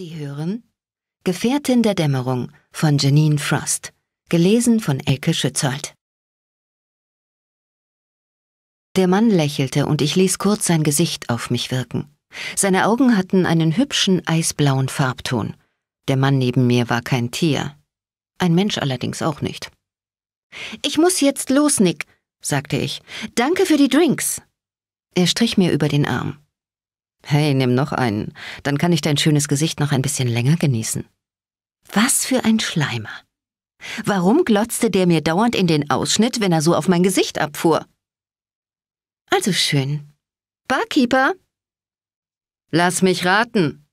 Sie hören Gefährtin der Dämmerung von Janine Frost, gelesen von Elke Schützold. Der Mann lächelte und ich ließ kurz sein Gesicht auf mich wirken. Seine Augen hatten einen hübschen eisblauen Farbton. Der Mann neben mir war kein Tier. Ein Mensch allerdings auch nicht. Ich muss jetzt los, Nick, sagte ich. Danke für die Drinks. Er strich mir über den Arm. Hey, nimm noch einen. Dann kann ich dein schönes Gesicht noch ein bisschen länger genießen. Was für ein Schleimer. Warum glotzte der mir dauernd in den Ausschnitt, wenn er so auf mein Gesicht abfuhr? Also schön. Barkeeper? Lass mich raten.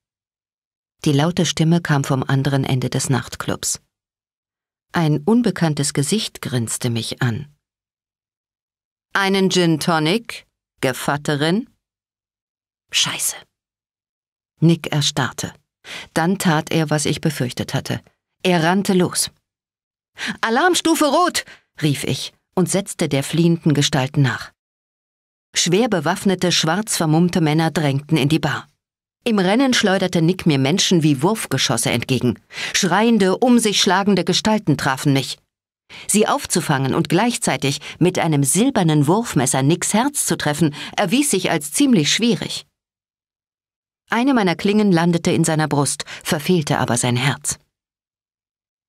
Die laute Stimme kam vom anderen Ende des Nachtclubs. Ein unbekanntes Gesicht grinste mich an. Einen Gin Tonic, Gevatterin? Scheiße. Nick erstarrte. Dann tat er, was ich befürchtet hatte. Er rannte los. Alarmstufe Rot! rief ich und setzte der fliehenden Gestalt nach. Schwer bewaffnete, schwarz vermummte Männer drängten in die Bar. Im Rennen schleuderte Nick mir Menschen wie Wurfgeschosse entgegen. Schreiende, um sich schlagende Gestalten trafen mich. Sie aufzufangen und gleichzeitig mit einem silbernen Wurfmesser Nicks Herz zu treffen, erwies sich als ziemlich schwierig. Eine meiner Klingen landete in seiner Brust, verfehlte aber sein Herz.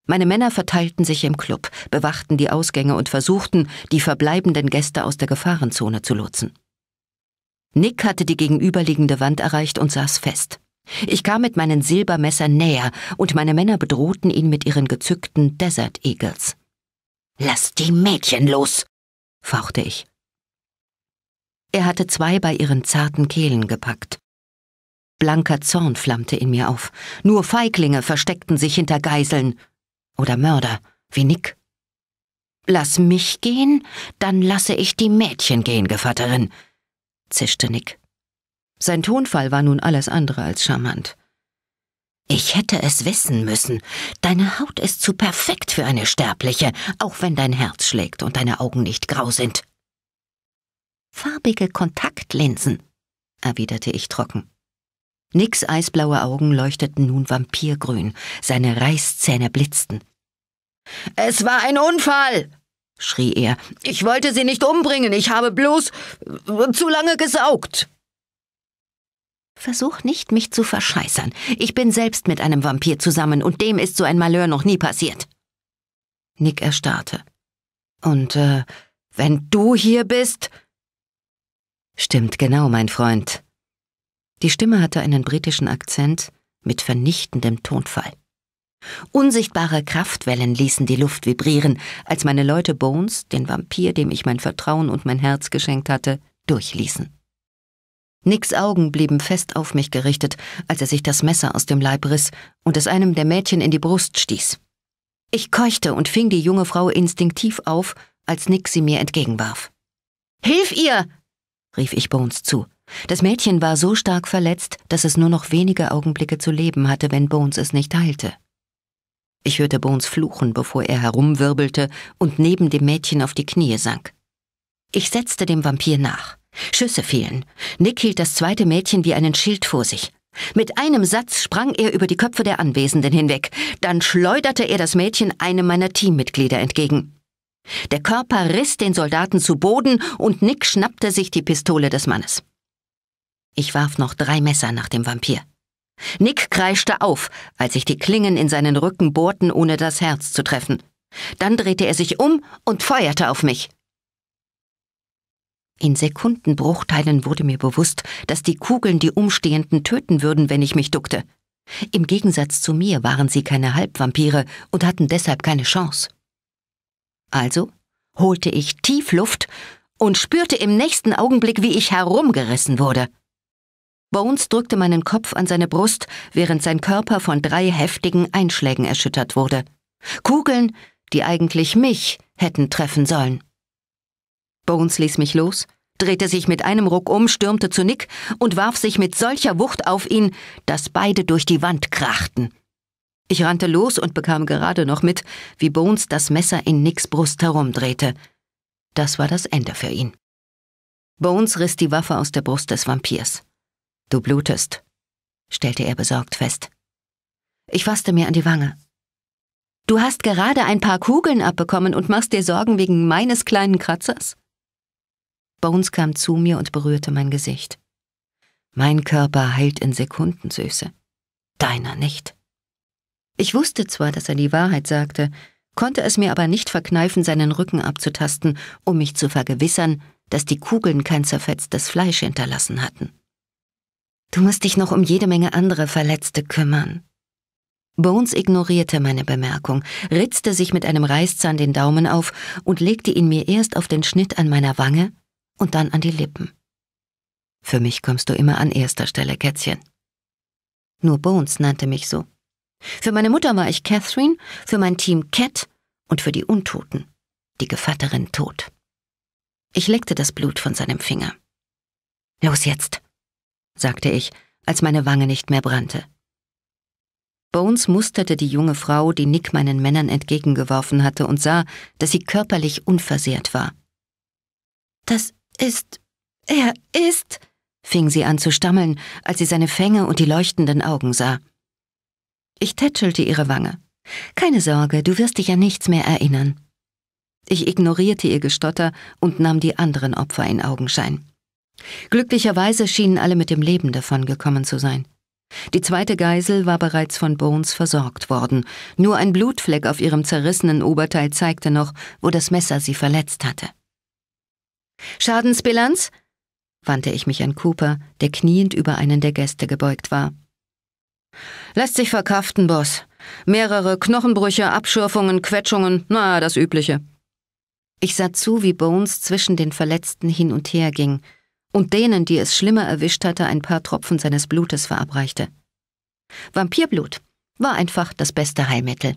Meine Männer verteilten sich im Club, bewachten die Ausgänge und versuchten, die verbleibenden Gäste aus der Gefahrenzone zu lotsen. Nick hatte die gegenüberliegende Wand erreicht und saß fest. Ich kam mit meinen Silbermessern näher und meine Männer bedrohten ihn mit ihren gezückten Desert Eagles. Lass die Mädchen los, fauchte ich. Er hatte zwei bei ihren zarten Kehlen gepackt. Blanker Zorn flammte in mir auf. Nur Feiglinge versteckten sich hinter Geiseln. Oder Mörder, wie Nick. Lass mich gehen, dann lasse ich die Mädchen gehen, Gevatterin, zischte Nick. Sein Tonfall war nun alles andere als charmant. Ich hätte es wissen müssen. Deine Haut ist zu perfekt für eine Sterbliche, auch wenn dein Herz schlägt und deine Augen nicht grau sind. Farbige Kontaktlinsen, erwiderte ich trocken. Nicks eisblaue Augen leuchteten nun vampirgrün, seine Reißzähne blitzten. Es war ein Unfall, schrie er. Ich wollte sie nicht umbringen, ich habe bloß äh, zu lange gesaugt. Versuch nicht, mich zu verscheißern. Ich bin selbst mit einem Vampir zusammen und dem ist so ein Malheur noch nie passiert. Nick erstarrte. Und äh, wenn du hier bist. Stimmt genau, mein Freund, die Stimme hatte einen britischen Akzent mit vernichtendem Tonfall. Unsichtbare Kraftwellen ließen die Luft vibrieren, als meine Leute Bones, den Vampir, dem ich mein Vertrauen und mein Herz geschenkt hatte, durchließen. Nicks Augen blieben fest auf mich gerichtet, als er sich das Messer aus dem Leib riss und es einem der Mädchen in die Brust stieß. Ich keuchte und fing die junge Frau instinktiv auf, als Nick sie mir entgegenwarf. Hilf ihr! rief ich Bones zu. Das Mädchen war so stark verletzt, dass es nur noch wenige Augenblicke zu leben hatte, wenn Bones es nicht heilte. Ich hörte Bones fluchen, bevor er herumwirbelte und neben dem Mädchen auf die Knie sank. Ich setzte dem Vampir nach. Schüsse fielen. Nick hielt das zweite Mädchen wie einen Schild vor sich. Mit einem Satz sprang er über die Köpfe der Anwesenden hinweg. Dann schleuderte er das Mädchen einem meiner Teammitglieder entgegen. Der Körper riss den Soldaten zu Boden und Nick schnappte sich die Pistole des Mannes. Ich warf noch drei Messer nach dem Vampir. Nick kreischte auf, als sich die Klingen in seinen Rücken bohrten, ohne das Herz zu treffen. Dann drehte er sich um und feuerte auf mich. In Sekundenbruchteilen wurde mir bewusst, dass die Kugeln die Umstehenden töten würden, wenn ich mich duckte. Im Gegensatz zu mir waren sie keine Halbvampire und hatten deshalb keine Chance. Also holte ich tief Luft und spürte im nächsten Augenblick, wie ich herumgerissen wurde. Bones drückte meinen Kopf an seine Brust, während sein Körper von drei heftigen Einschlägen erschüttert wurde. Kugeln, die eigentlich mich hätten treffen sollen. Bones ließ mich los, drehte sich mit einem Ruck um, stürmte zu Nick und warf sich mit solcher Wucht auf ihn, dass beide durch die Wand krachten. Ich rannte los und bekam gerade noch mit, wie Bones das Messer in Nicks Brust herumdrehte. Das war das Ende für ihn. Bones riss die Waffe aus der Brust des Vampirs. Du blutest, stellte er besorgt fest. Ich fasste mir an die Wange. Du hast gerade ein paar Kugeln abbekommen und machst dir Sorgen wegen meines kleinen Kratzers? Bones kam zu mir und berührte mein Gesicht. Mein Körper heilt in Sekunden, Süße. Deiner nicht. Ich wusste zwar, dass er die Wahrheit sagte, konnte es mir aber nicht verkneifen, seinen Rücken abzutasten, um mich zu vergewissern, dass die Kugeln kein zerfetztes Fleisch hinterlassen hatten. Du musst dich noch um jede Menge andere Verletzte kümmern. Bones ignorierte meine Bemerkung, ritzte sich mit einem Reißzahn den Daumen auf und legte ihn mir erst auf den Schnitt an meiner Wange und dann an die Lippen. Für mich kommst du immer an erster Stelle, Kätzchen. Nur Bones nannte mich so. Für meine Mutter war ich Catherine, für mein Team Cat und für die Untoten, die Gevatterin tot. Ich leckte das Blut von seinem Finger. Los jetzt, sagte ich, als meine Wange nicht mehr brannte. Bones musterte die junge Frau, die Nick meinen Männern entgegengeworfen hatte, und sah, dass sie körperlich unversehrt war. Das ist. er ist. fing sie an zu stammeln, als sie seine Fänge und die leuchtenden Augen sah. Ich tätschelte ihre Wange. Keine Sorge, du wirst dich an nichts mehr erinnern. Ich ignorierte ihr Gestotter und nahm die anderen Opfer in Augenschein. Glücklicherweise schienen alle mit dem Leben davongekommen zu sein. Die zweite Geisel war bereits von Bones versorgt worden. Nur ein Blutfleck auf ihrem zerrissenen Oberteil zeigte noch, wo das Messer sie verletzt hatte. Schadensbilanz? wandte ich mich an Cooper, der kniend über einen der Gäste gebeugt war. Lässt sich verkraften, Boss. Mehrere Knochenbrüche, Abschürfungen, Quetschungen, na, das Übliche. Ich sah zu, wie Bones zwischen den Verletzten hin und her ging und denen, die es schlimmer erwischt hatte, ein paar Tropfen seines Blutes verabreichte. Vampirblut war einfach das beste Heilmittel.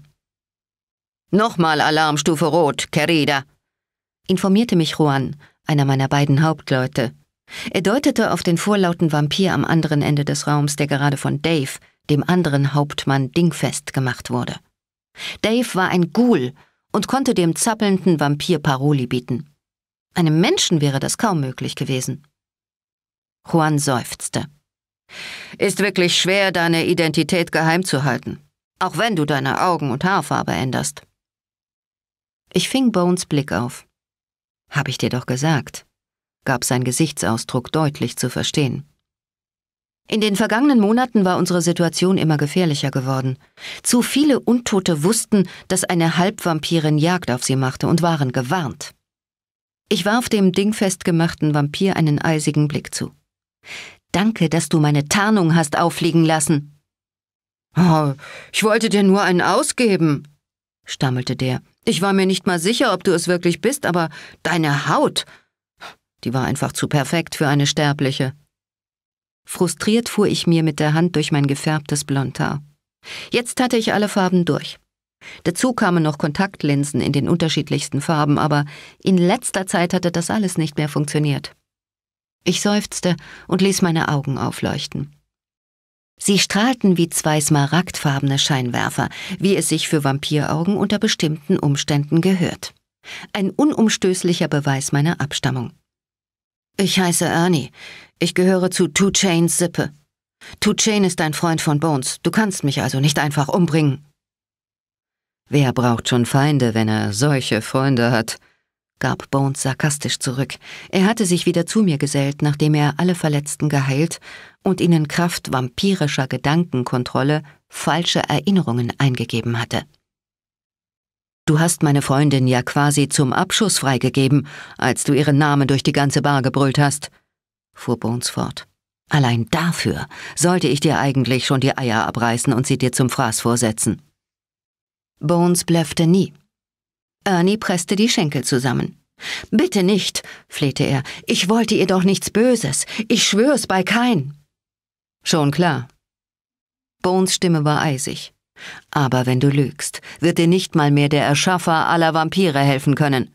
Nochmal Alarmstufe Rot, Querida, informierte mich Juan, einer meiner beiden Hauptleute. Er deutete auf den vorlauten Vampir am anderen Ende des Raums, der gerade von Dave, dem anderen Hauptmann, dingfest gemacht wurde. Dave war ein Ghoul und konnte dem zappelnden Vampir Paroli bieten. Einem Menschen wäre das kaum möglich gewesen. Juan seufzte. Ist wirklich schwer, deine Identität geheim zu halten, auch wenn du deine Augen und Haarfarbe änderst. Ich fing Bones Blick auf. Hab ich dir doch gesagt, gab sein Gesichtsausdruck deutlich zu verstehen. In den vergangenen Monaten war unsere Situation immer gefährlicher geworden. Zu viele Untote wussten, dass eine Halbvampirin Jagd auf sie machte und waren gewarnt. Ich warf dem dingfest gemachten Vampir einen eisigen Blick zu. Danke, dass du meine Tarnung hast auffliegen lassen. Oh, ich wollte dir nur einen ausgeben, stammelte der. Ich war mir nicht mal sicher, ob du es wirklich bist, aber deine Haut, die war einfach zu perfekt für eine Sterbliche. Frustriert fuhr ich mir mit der Hand durch mein gefärbtes Blondhaar. Jetzt hatte ich alle Farben durch. Dazu kamen noch Kontaktlinsen in den unterschiedlichsten Farben, aber in letzter Zeit hatte das alles nicht mehr funktioniert. Ich seufzte und ließ meine Augen aufleuchten. Sie strahlten wie zwei smaragdfarbene Scheinwerfer, wie es sich für Vampiraugen unter bestimmten Umständen gehört. Ein unumstößlicher Beweis meiner Abstammung. Ich heiße Ernie. Ich gehöre zu Two Chains Sippe. Two Chain ist ein Freund von Bones. Du kannst mich also nicht einfach umbringen. Wer braucht schon Feinde, wenn er solche Freunde hat? gab Bones sarkastisch zurück. Er hatte sich wieder zu mir gesellt, nachdem er alle Verletzten geheilt und ihnen Kraft vampirischer Gedankenkontrolle falsche Erinnerungen eingegeben hatte. Du hast meine Freundin ja quasi zum Abschuss freigegeben, als du ihren Namen durch die ganze Bar gebrüllt hast, fuhr Bones fort. Allein dafür sollte ich dir eigentlich schon die Eier abreißen und sie dir zum Fraß vorsetzen. Bones bläffte nie Ernie presste die Schenkel zusammen. Bitte nicht, flehte er. Ich wollte ihr doch nichts Böses. Ich schwör's bei kein. Schon klar. Bones Stimme war eisig. Aber wenn du lügst, wird dir nicht mal mehr der Erschaffer aller Vampire helfen können.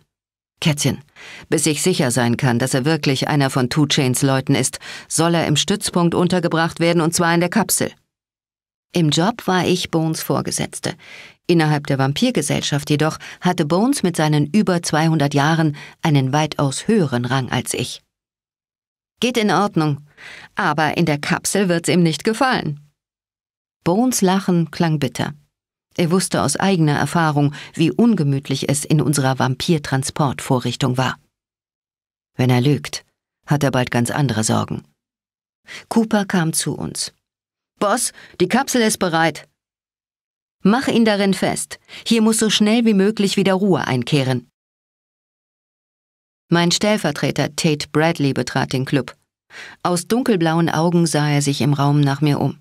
Kätzchen, bis ich sicher sein kann, dass er wirklich einer von Two Chains Leuten ist, soll er im Stützpunkt untergebracht werden und zwar in der Kapsel. Im Job war ich Bones Vorgesetzte. Innerhalb der Vampirgesellschaft jedoch hatte Bones mit seinen über 200 Jahren einen weitaus höheren Rang als ich. Geht in Ordnung, aber in der Kapsel wird's ihm nicht gefallen. Bones Lachen klang bitter. Er wusste aus eigener Erfahrung, wie ungemütlich es in unserer Vampirtransportvorrichtung war. Wenn er lügt, hat er bald ganz andere Sorgen. Cooper kam zu uns. Boss, die Kapsel ist bereit. Mach ihn darin fest. Hier muss so schnell wie möglich wieder Ruhe einkehren. Mein Stellvertreter Tate Bradley betrat den Club. Aus dunkelblauen Augen sah er sich im Raum nach mir um.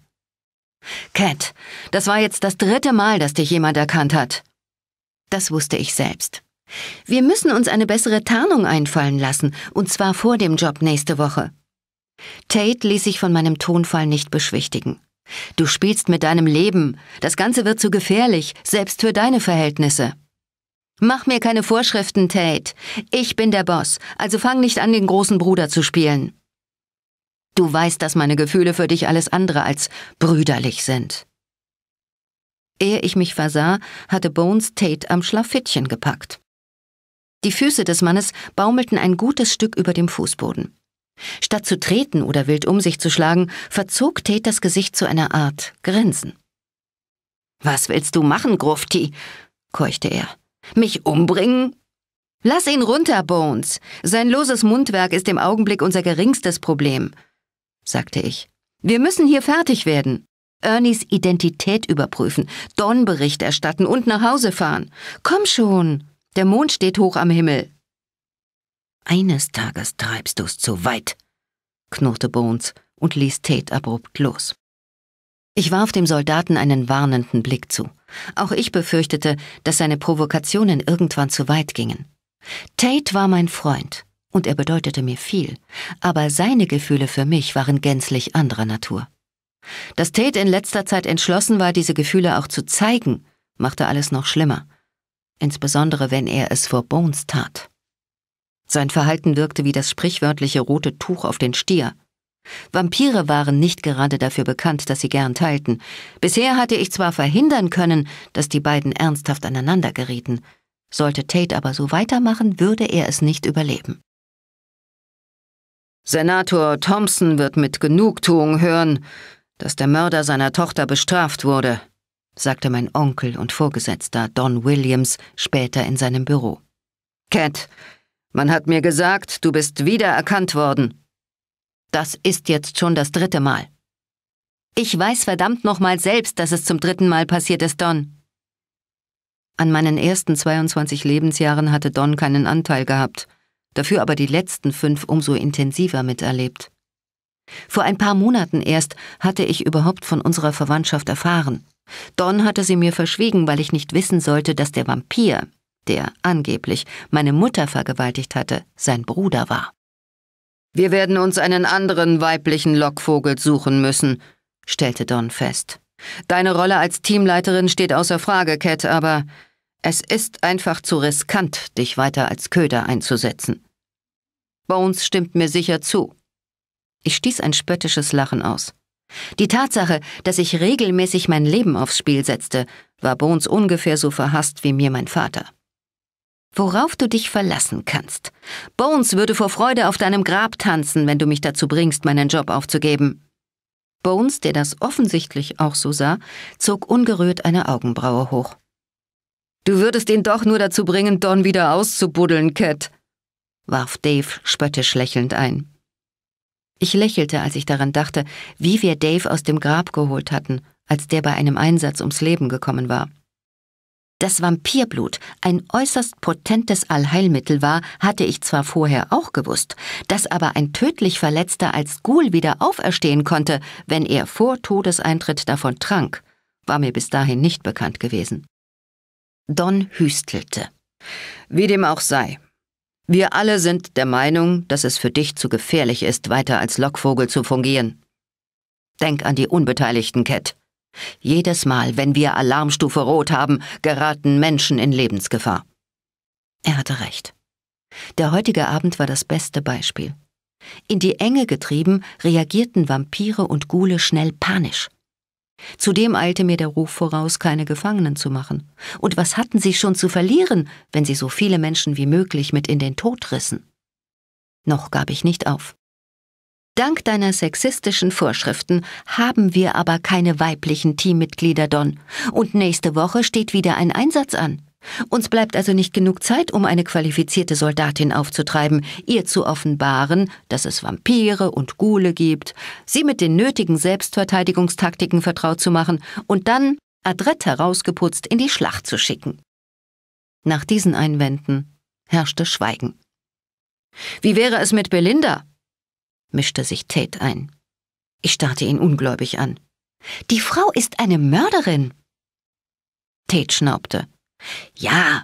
Cat, das war jetzt das dritte Mal, dass dich jemand erkannt hat. Das wusste ich selbst. Wir müssen uns eine bessere Tarnung einfallen lassen, und zwar vor dem Job nächste Woche. Tate ließ sich von meinem Tonfall nicht beschwichtigen. Du spielst mit deinem Leben. Das Ganze wird zu gefährlich, selbst für deine Verhältnisse. Mach mir keine Vorschriften, Tate. Ich bin der Boss, also fang nicht an, den großen Bruder zu spielen. Du weißt, dass meine Gefühle für dich alles andere als brüderlich sind. Ehe ich mich versah, hatte Bones Tate am Schlafittchen gepackt. Die Füße des Mannes baumelten ein gutes Stück über dem Fußboden. Statt zu treten oder wild um sich zu schlagen, verzog Tate das Gesicht zu einer Art Grinsen. Was willst du machen, Grufti? keuchte er. Mich umbringen? Lass ihn runter, Bones. Sein loses Mundwerk ist im Augenblick unser geringstes Problem, sagte ich. Wir müssen hier fertig werden. Ernies Identität überprüfen, Don Bericht erstatten und nach Hause fahren. Komm schon. Der Mond steht hoch am Himmel. Eines Tages treibst du's zu weit, knurrte Bones und ließ Tate abrupt los. Ich warf dem Soldaten einen warnenden Blick zu. Auch ich befürchtete, dass seine Provokationen irgendwann zu weit gingen. Tate war mein Freund, und er bedeutete mir viel, aber seine Gefühle für mich waren gänzlich anderer Natur. Dass Tate in letzter Zeit entschlossen war, diese Gefühle auch zu zeigen, machte alles noch schlimmer, insbesondere wenn er es vor Bones tat. Sein Verhalten wirkte wie das sprichwörtliche rote Tuch auf den Stier. Vampire waren nicht gerade dafür bekannt, dass sie gern teilten. Bisher hatte ich zwar verhindern können, dass die beiden ernsthaft aneinander gerieten. Sollte Tate aber so weitermachen, würde er es nicht überleben. Senator Thompson wird mit Genugtuung hören, dass der Mörder seiner Tochter bestraft wurde, sagte mein Onkel und Vorgesetzter Don Williams später in seinem Büro. Cat, man hat mir gesagt, du bist wiedererkannt worden. Das ist jetzt schon das dritte Mal. Ich weiß verdammt nochmal selbst, dass es zum dritten Mal passiert ist, Don. An meinen ersten 22 Lebensjahren hatte Don keinen Anteil gehabt, dafür aber die letzten fünf umso intensiver miterlebt. Vor ein paar Monaten erst hatte ich überhaupt von unserer Verwandtschaft erfahren. Don hatte sie mir verschwiegen, weil ich nicht wissen sollte, dass der Vampir, der angeblich meine Mutter vergewaltigt hatte, sein Bruder war. Wir werden uns einen anderen weiblichen Lockvogel suchen müssen, stellte Don fest. Deine Rolle als Teamleiterin steht außer Frage, Cat, aber es ist einfach zu riskant, dich weiter als Köder einzusetzen. Bones stimmt mir sicher zu. Ich stieß ein spöttisches Lachen aus. Die Tatsache, dass ich regelmäßig mein Leben aufs Spiel setzte, war Bones ungefähr so verhasst wie mir mein Vater worauf du dich verlassen kannst. Bones würde vor Freude auf deinem Grab tanzen, wenn du mich dazu bringst, meinen Job aufzugeben. Bones, der das offensichtlich auch so sah, zog ungerührt eine Augenbraue hoch. Du würdest ihn doch nur dazu bringen, Don wieder auszubuddeln, Cat, warf Dave spöttisch lächelnd ein. Ich lächelte, als ich daran dachte, wie wir Dave aus dem Grab geholt hatten, als der bei einem Einsatz ums Leben gekommen war. Dass Vampirblut ein äußerst potentes Allheilmittel war, hatte ich zwar vorher auch gewusst, dass aber ein tödlich Verletzter als Ghoul wieder auferstehen konnte, wenn er vor Todeseintritt davon trank, war mir bis dahin nicht bekannt gewesen. Don hüstelte. Wie dem auch sei. Wir alle sind der Meinung, dass es für dich zu gefährlich ist, weiter als Lockvogel zu fungieren. Denk an die Unbeteiligten, Cat. Jedes Mal, wenn wir Alarmstufe Rot haben, geraten Menschen in Lebensgefahr. Er hatte recht. Der heutige Abend war das beste Beispiel. In die Enge getrieben, reagierten Vampire und Gule schnell panisch. Zudem eilte mir der Ruf voraus, keine Gefangenen zu machen. Und was hatten sie schon zu verlieren, wenn sie so viele Menschen wie möglich mit in den Tod rissen? Noch gab ich nicht auf. Dank deiner sexistischen Vorschriften haben wir aber keine weiblichen Teammitglieder, Don. Und nächste Woche steht wieder ein Einsatz an. Uns bleibt also nicht genug Zeit, um eine qualifizierte Soldatin aufzutreiben, ihr zu offenbaren, dass es Vampire und Gule gibt, sie mit den nötigen Selbstverteidigungstaktiken vertraut zu machen und dann adrett herausgeputzt in die Schlacht zu schicken. Nach diesen Einwänden herrschte Schweigen. Wie wäre es mit Belinda? mischte sich Tate ein. Ich starrte ihn ungläubig an. Die Frau ist eine Mörderin. Tate schnaubte. Ja,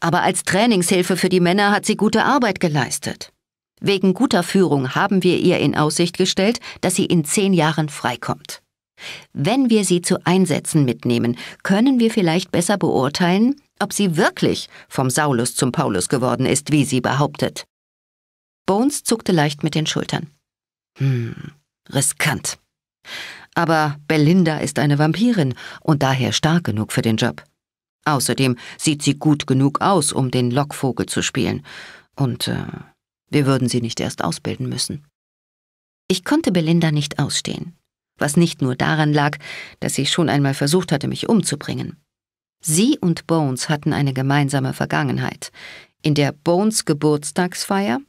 aber als Trainingshilfe für die Männer hat sie gute Arbeit geleistet. Wegen guter Führung haben wir ihr in Aussicht gestellt, dass sie in zehn Jahren freikommt. Wenn wir sie zu Einsätzen mitnehmen, können wir vielleicht besser beurteilen, ob sie wirklich vom Saulus zum Paulus geworden ist, wie sie behauptet. Bones zuckte leicht mit den Schultern. Hm, riskant. Aber Belinda ist eine Vampirin und daher stark genug für den Job. Außerdem sieht sie gut genug aus, um den Lockvogel zu spielen. Und äh, wir würden sie nicht erst ausbilden müssen. Ich konnte Belinda nicht ausstehen, was nicht nur daran lag, dass sie schon einmal versucht hatte, mich umzubringen. Sie und Bones hatten eine gemeinsame Vergangenheit, in der Bones Geburtstagsfeier,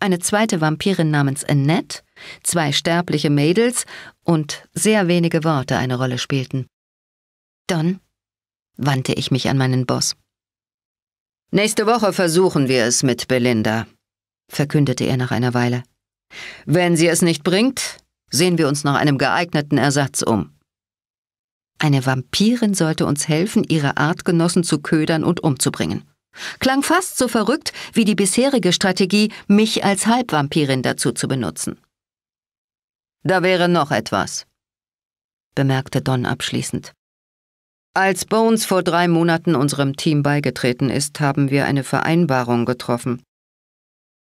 eine zweite Vampirin namens Annette zwei sterbliche Mädels und sehr wenige Worte eine Rolle spielten. Don, wandte ich mich an meinen Boss. Nächste Woche versuchen wir es mit Belinda, verkündete er nach einer Weile. Wenn sie es nicht bringt, sehen wir uns nach einem geeigneten Ersatz um. Eine Vampirin sollte uns helfen, ihre Artgenossen zu ködern und umzubringen. Klang fast so verrückt wie die bisherige Strategie, mich als Halbvampirin dazu zu benutzen. Da wäre noch etwas, bemerkte Don abschließend. Als Bones vor drei Monaten unserem Team beigetreten ist, haben wir eine Vereinbarung getroffen.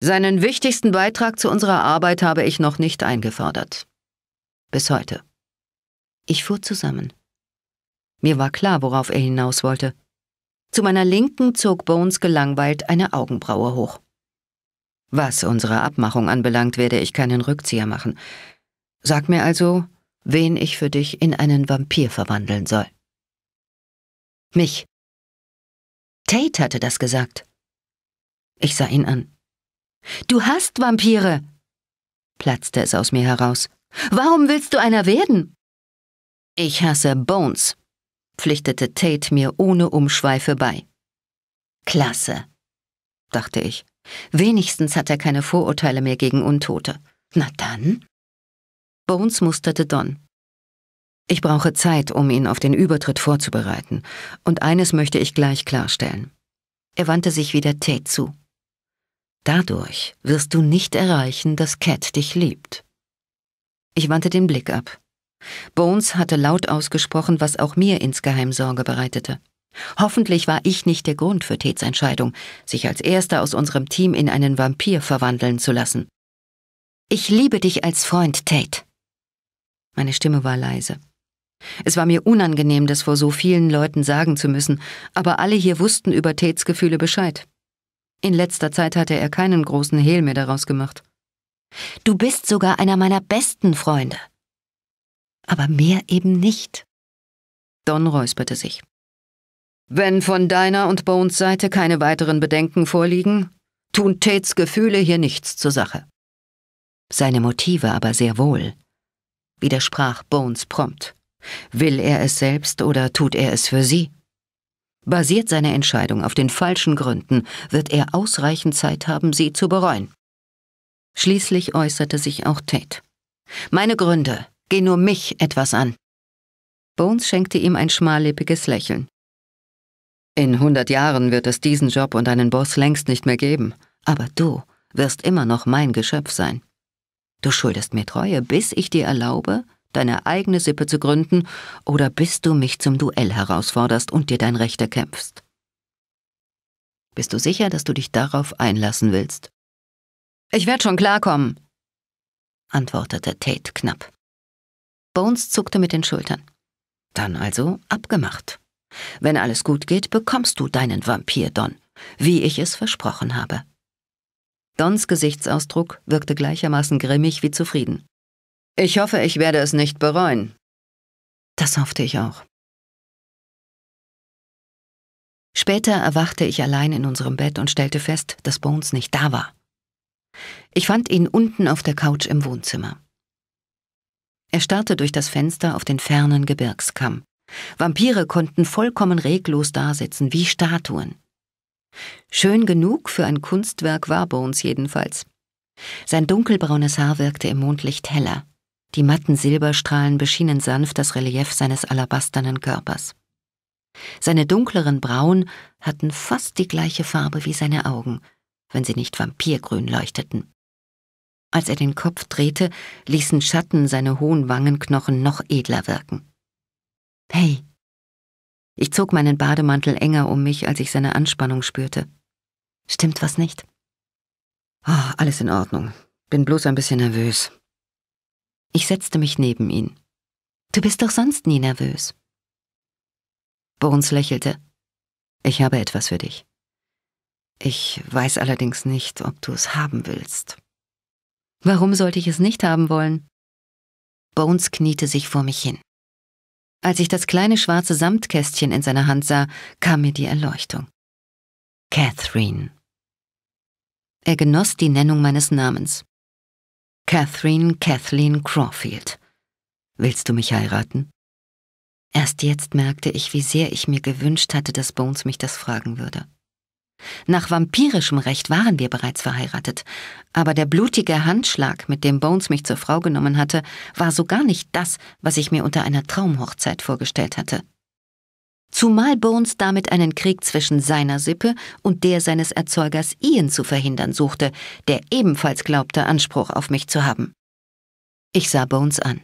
Seinen wichtigsten Beitrag zu unserer Arbeit habe ich noch nicht eingefordert. Bis heute. Ich fuhr zusammen. Mir war klar, worauf er hinaus wollte. Zu meiner Linken zog Bones gelangweilt eine Augenbraue hoch. Was unsere Abmachung anbelangt, werde ich keinen Rückzieher machen. Sag mir also, wen ich für dich in einen Vampir verwandeln soll. Mich. Tate hatte das gesagt. Ich sah ihn an. Du hast Vampire, platzte es aus mir heraus. Warum willst du einer werden? Ich hasse Bones, pflichtete Tate mir ohne Umschweife bei. Klasse, dachte ich. Wenigstens hat er keine Vorurteile mehr gegen Untote. Na dann? Bones musterte Don. Ich brauche Zeit, um ihn auf den Übertritt vorzubereiten, und eines möchte ich gleich klarstellen. Er wandte sich wieder Tate zu. Dadurch wirst du nicht erreichen, dass Cat dich liebt. Ich wandte den Blick ab. Bones hatte laut ausgesprochen, was auch mir insgeheim Sorge bereitete. Hoffentlich war ich nicht der Grund für Tates Entscheidung, sich als Erster aus unserem Team in einen Vampir verwandeln zu lassen. Ich liebe dich als Freund, Tate, meine Stimme war leise. Es war mir unangenehm, das vor so vielen Leuten sagen zu müssen, aber alle hier wussten über Tates Gefühle Bescheid. In letzter Zeit hatte er keinen großen Hehl mehr daraus gemacht. Du bist sogar einer meiner besten Freunde. Aber mehr eben nicht. Don räusperte sich. Wenn von deiner und Bones Seite keine weiteren Bedenken vorliegen, tun Tates Gefühle hier nichts zur Sache. Seine Motive aber sehr wohl widersprach Bones prompt. Will er es selbst oder tut er es für sie? Basiert seine Entscheidung auf den falschen Gründen, wird er ausreichend Zeit haben, sie zu bereuen. Schließlich äußerte sich auch Tate. Meine Gründe, geh nur mich etwas an. Bones schenkte ihm ein schmallippiges Lächeln. In hundert Jahren wird es diesen Job und einen Boss längst nicht mehr geben, aber du wirst immer noch mein Geschöpf sein. Du schuldest mir Treue, bis ich dir erlaube, deine eigene Sippe zu gründen oder bis du mich zum Duell herausforderst und dir dein Recht erkämpfst. Bist du sicher, dass du dich darauf einlassen willst? Ich werde schon klarkommen, antwortete Tate knapp. Bones zuckte mit den Schultern. Dann also abgemacht. Wenn alles gut geht, bekommst du deinen Vampir, Don, wie ich es versprochen habe. Dons Gesichtsausdruck wirkte gleichermaßen grimmig wie zufrieden. Ich hoffe, ich werde es nicht bereuen. Das hoffte ich auch. Später erwachte ich allein in unserem Bett und stellte fest, dass Bones nicht da war. Ich fand ihn unten auf der Couch im Wohnzimmer. Er starrte durch das Fenster auf den fernen Gebirgskamm. Vampire konnten vollkommen reglos dasitzen, wie Statuen. Schön genug für ein Kunstwerk war Bones jedenfalls. Sein dunkelbraunes Haar wirkte im Mondlicht heller. Die matten Silberstrahlen beschienen sanft das Relief seines alabasternen Körpers. Seine dunkleren Brauen hatten fast die gleiche Farbe wie seine Augen, wenn sie nicht vampirgrün leuchteten. Als er den Kopf drehte, ließen Schatten seine hohen Wangenknochen noch edler wirken. Hey, ich zog meinen Bademantel enger um mich, als ich seine Anspannung spürte. Stimmt was nicht? Oh, alles in Ordnung. Bin bloß ein bisschen nervös. Ich setzte mich neben ihn. Du bist doch sonst nie nervös. Burns lächelte. Ich habe etwas für dich. Ich weiß allerdings nicht, ob du es haben willst. Warum sollte ich es nicht haben wollen? Bones kniete sich vor mich hin. Als ich das kleine schwarze Samtkästchen in seiner Hand sah, kam mir die Erleuchtung. Catherine. Er genoss die Nennung meines Namens. Catherine Kathleen Crawfield. Willst du mich heiraten? Erst jetzt merkte ich, wie sehr ich mir gewünscht hatte, dass Bones mich das fragen würde. Nach vampirischem Recht waren wir bereits verheiratet, aber der blutige Handschlag, mit dem Bones mich zur Frau genommen hatte, war so gar nicht das, was ich mir unter einer Traumhochzeit vorgestellt hatte. Zumal Bones damit einen Krieg zwischen seiner Sippe und der seines Erzeugers Ian zu verhindern suchte, der ebenfalls glaubte, Anspruch auf mich zu haben. Ich sah Bones an.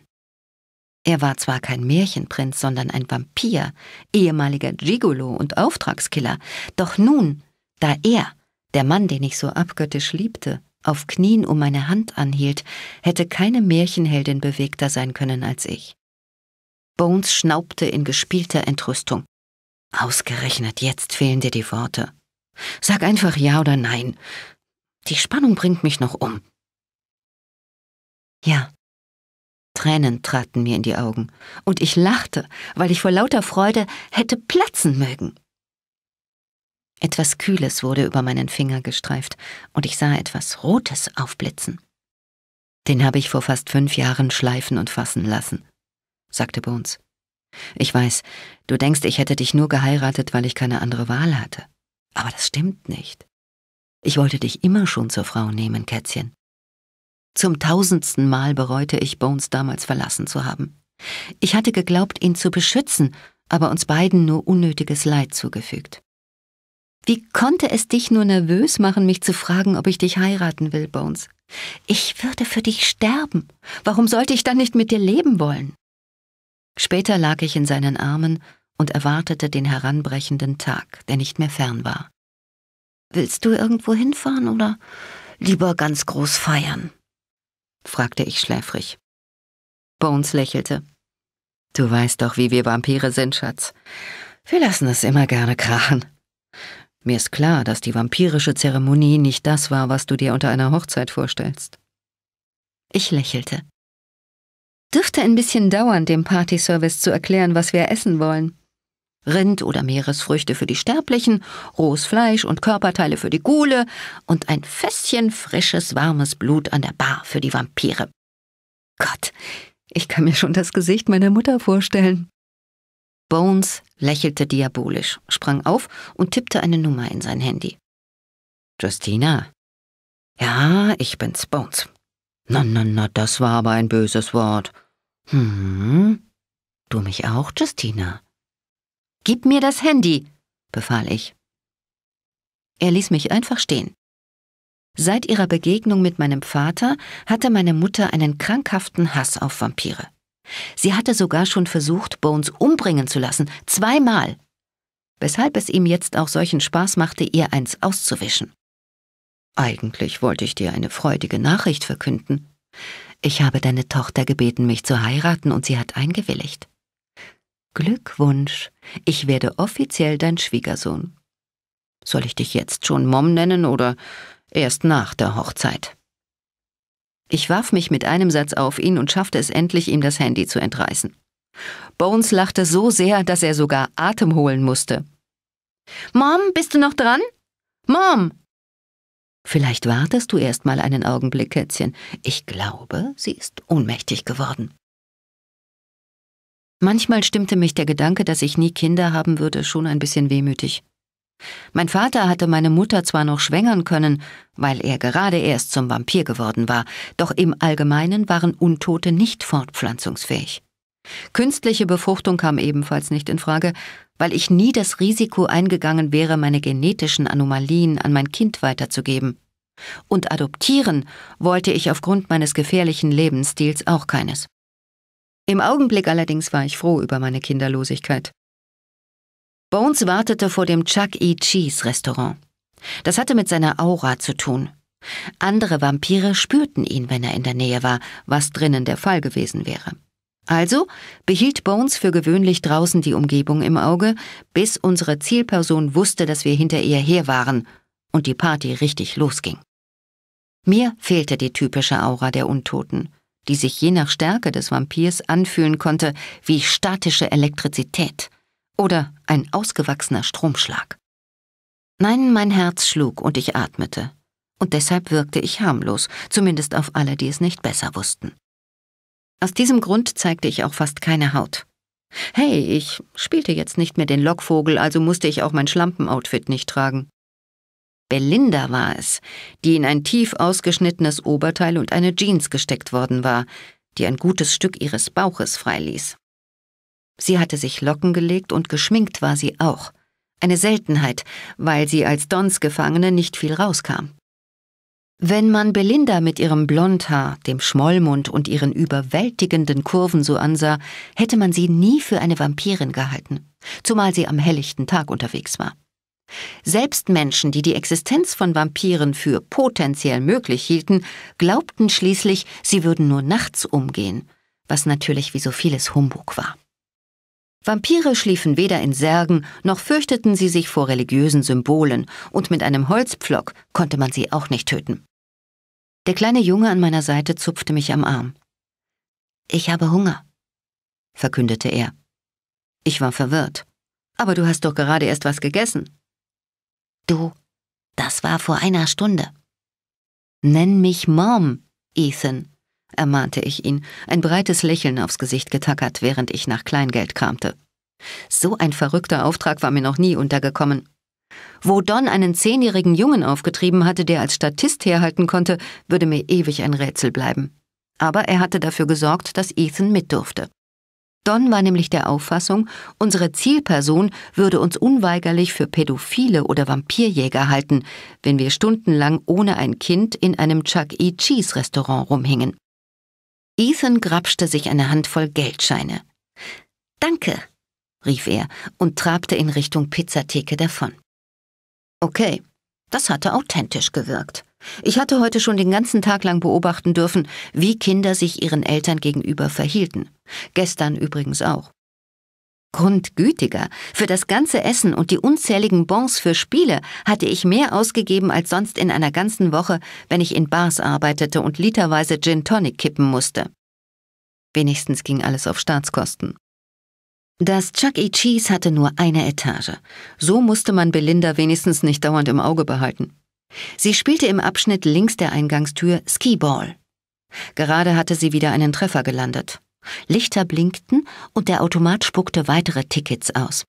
Er war zwar kein Märchenprinz, sondern ein Vampir, ehemaliger Gigolo und Auftragskiller, doch nun da er, der Mann, den ich so abgöttisch liebte, auf Knien um meine Hand anhielt, hätte keine Märchenheldin bewegter sein können als ich. Bones schnaubte in gespielter Entrüstung. Ausgerechnet jetzt fehlen dir die Worte. Sag einfach ja oder nein. Die Spannung bringt mich noch um. Ja. Tränen traten mir in die Augen, und ich lachte, weil ich vor lauter Freude hätte platzen mögen. Etwas Kühles wurde über meinen Finger gestreift, und ich sah etwas Rotes aufblitzen. Den habe ich vor fast fünf Jahren schleifen und fassen lassen, sagte Bones. Ich weiß, du denkst, ich hätte dich nur geheiratet, weil ich keine andere Wahl hatte. Aber das stimmt nicht. Ich wollte dich immer schon zur Frau nehmen, Kätzchen. Zum tausendsten Mal bereute ich, Bones damals verlassen zu haben. Ich hatte geglaubt, ihn zu beschützen, aber uns beiden nur unnötiges Leid zugefügt. Wie konnte es dich nur nervös machen, mich zu fragen, ob ich dich heiraten will, Bones? Ich würde für dich sterben. Warum sollte ich dann nicht mit dir leben wollen? Später lag ich in seinen Armen und erwartete den heranbrechenden Tag, der nicht mehr fern war. Willst du irgendwo hinfahren oder lieber ganz groß feiern? fragte ich schläfrig. Bones lächelte. Du weißt doch, wie wir Vampire sind, Schatz. Wir lassen es immer gerne krachen. Mir ist klar, dass die vampirische Zeremonie nicht das war, was du dir unter einer Hochzeit vorstellst. Ich lächelte. Dürfte ein bisschen dauern, dem Partyservice zu erklären, was wir essen wollen. Rind oder Meeresfrüchte für die Sterblichen, rohes Fleisch und Körperteile für die Gule und ein Fässchen frisches, warmes Blut an der Bar für die Vampire. Gott, ich kann mir schon das Gesicht meiner Mutter vorstellen. Bones lächelte diabolisch, sprang auf und tippte eine Nummer in sein Handy. Justina. Ja, ich bin's, Bones. Na, na, na, das war aber ein böses Wort. Hm. Du mich auch, Justina? Gib mir das Handy, befahl ich. Er ließ mich einfach stehen. Seit ihrer Begegnung mit meinem Vater hatte meine Mutter einen krankhaften Hass auf Vampire. Sie hatte sogar schon versucht, Bones umbringen zu lassen, zweimal, weshalb es ihm jetzt auch solchen Spaß machte, ihr eins auszuwischen. Eigentlich wollte ich dir eine freudige Nachricht verkünden. Ich habe deine Tochter gebeten, mich zu heiraten, und sie hat eingewilligt. Glückwunsch, ich werde offiziell dein Schwiegersohn. Soll ich dich jetzt schon Mom nennen oder erst nach der Hochzeit? Ich warf mich mit einem Satz auf ihn und schaffte es endlich, ihm das Handy zu entreißen. Bones lachte so sehr, dass er sogar Atem holen musste. Mom, bist du noch dran? Mom! Vielleicht wartest du erst mal einen Augenblick, Kätzchen. Ich glaube, sie ist ohnmächtig geworden. Manchmal stimmte mich der Gedanke, dass ich nie Kinder haben würde, schon ein bisschen wehmütig. Mein Vater hatte meine Mutter zwar noch schwängern können, weil er gerade erst zum Vampir geworden war, doch im Allgemeinen waren Untote nicht fortpflanzungsfähig. Künstliche Befruchtung kam ebenfalls nicht in Frage, weil ich nie das Risiko eingegangen wäre, meine genetischen Anomalien an mein Kind weiterzugeben. Und adoptieren wollte ich aufgrund meines gefährlichen Lebensstils auch keines. Im Augenblick allerdings war ich froh über meine Kinderlosigkeit. Bones wartete vor dem Chuck E. Cheese Restaurant. Das hatte mit seiner Aura zu tun. Andere Vampire spürten ihn, wenn er in der Nähe war, was drinnen der Fall gewesen wäre. Also behielt Bones für gewöhnlich draußen die Umgebung im Auge, bis unsere Zielperson wusste, dass wir hinter ihr her waren und die Party richtig losging. Mir fehlte die typische Aura der Untoten, die sich je nach Stärke des Vampirs anfühlen konnte wie statische Elektrizität – oder ein ausgewachsener Stromschlag. Nein, mein Herz schlug und ich atmete. Und deshalb wirkte ich harmlos, zumindest auf alle, die es nicht besser wussten. Aus diesem Grund zeigte ich auch fast keine Haut. Hey, ich spielte jetzt nicht mehr den Lockvogel, also musste ich auch mein Schlampenoutfit nicht tragen. Belinda war es, die in ein tief ausgeschnittenes Oberteil und eine Jeans gesteckt worden war, die ein gutes Stück ihres Bauches freiließ. Sie hatte sich Locken gelegt und geschminkt war sie auch. Eine Seltenheit, weil sie als Dons Gefangene nicht viel rauskam. Wenn man Belinda mit ihrem Blondhaar, dem Schmollmund und ihren überwältigenden Kurven so ansah, hätte man sie nie für eine Vampirin gehalten, zumal sie am helllichten Tag unterwegs war. Selbst Menschen, die die Existenz von Vampiren für potenziell möglich hielten, glaubten schließlich, sie würden nur nachts umgehen, was natürlich wie so vieles Humbug war. Vampire schliefen weder in Särgen, noch fürchteten sie sich vor religiösen Symbolen, und mit einem Holzpflock konnte man sie auch nicht töten. Der kleine Junge an meiner Seite zupfte mich am Arm. Ich habe Hunger, verkündete er. Ich war verwirrt. Aber du hast doch gerade erst was gegessen. Du, das war vor einer Stunde. Nenn mich Mom, Ethan, ermahnte ich ihn, ein breites Lächeln aufs Gesicht getackert, während ich nach Kleingeld kramte. So ein verrückter Auftrag war mir noch nie untergekommen. Wo Don einen zehnjährigen Jungen aufgetrieben hatte, der als Statist herhalten konnte, würde mir ewig ein Rätsel bleiben. Aber er hatte dafür gesorgt, dass Ethan mitdurfte. Don war nämlich der Auffassung, unsere Zielperson würde uns unweigerlich für Pädophile oder Vampirjäger halten, wenn wir stundenlang ohne ein Kind in einem Chuck E. Cheese Restaurant rumhingen. Ethan grapschte sich eine Handvoll Geldscheine. Danke, rief er und trabte in Richtung Pizzatheke davon. Okay, das hatte authentisch gewirkt. Ich hatte heute schon den ganzen Tag lang beobachten dürfen, wie Kinder sich ihren Eltern gegenüber verhielten. Gestern übrigens auch. Grundgütiger. Für das ganze Essen und die unzähligen Bons für Spiele hatte ich mehr ausgegeben als sonst in einer ganzen Woche, wenn ich in Bars arbeitete und literweise Gin Tonic kippen musste. Wenigstens ging alles auf Staatskosten. Das Chuck E. Cheese hatte nur eine Etage. So musste man Belinda wenigstens nicht dauernd im Auge behalten. Sie spielte im Abschnitt links der Eingangstür Skiball. Gerade hatte sie wieder einen Treffer gelandet. Lichter blinkten und der Automat spuckte weitere Tickets aus.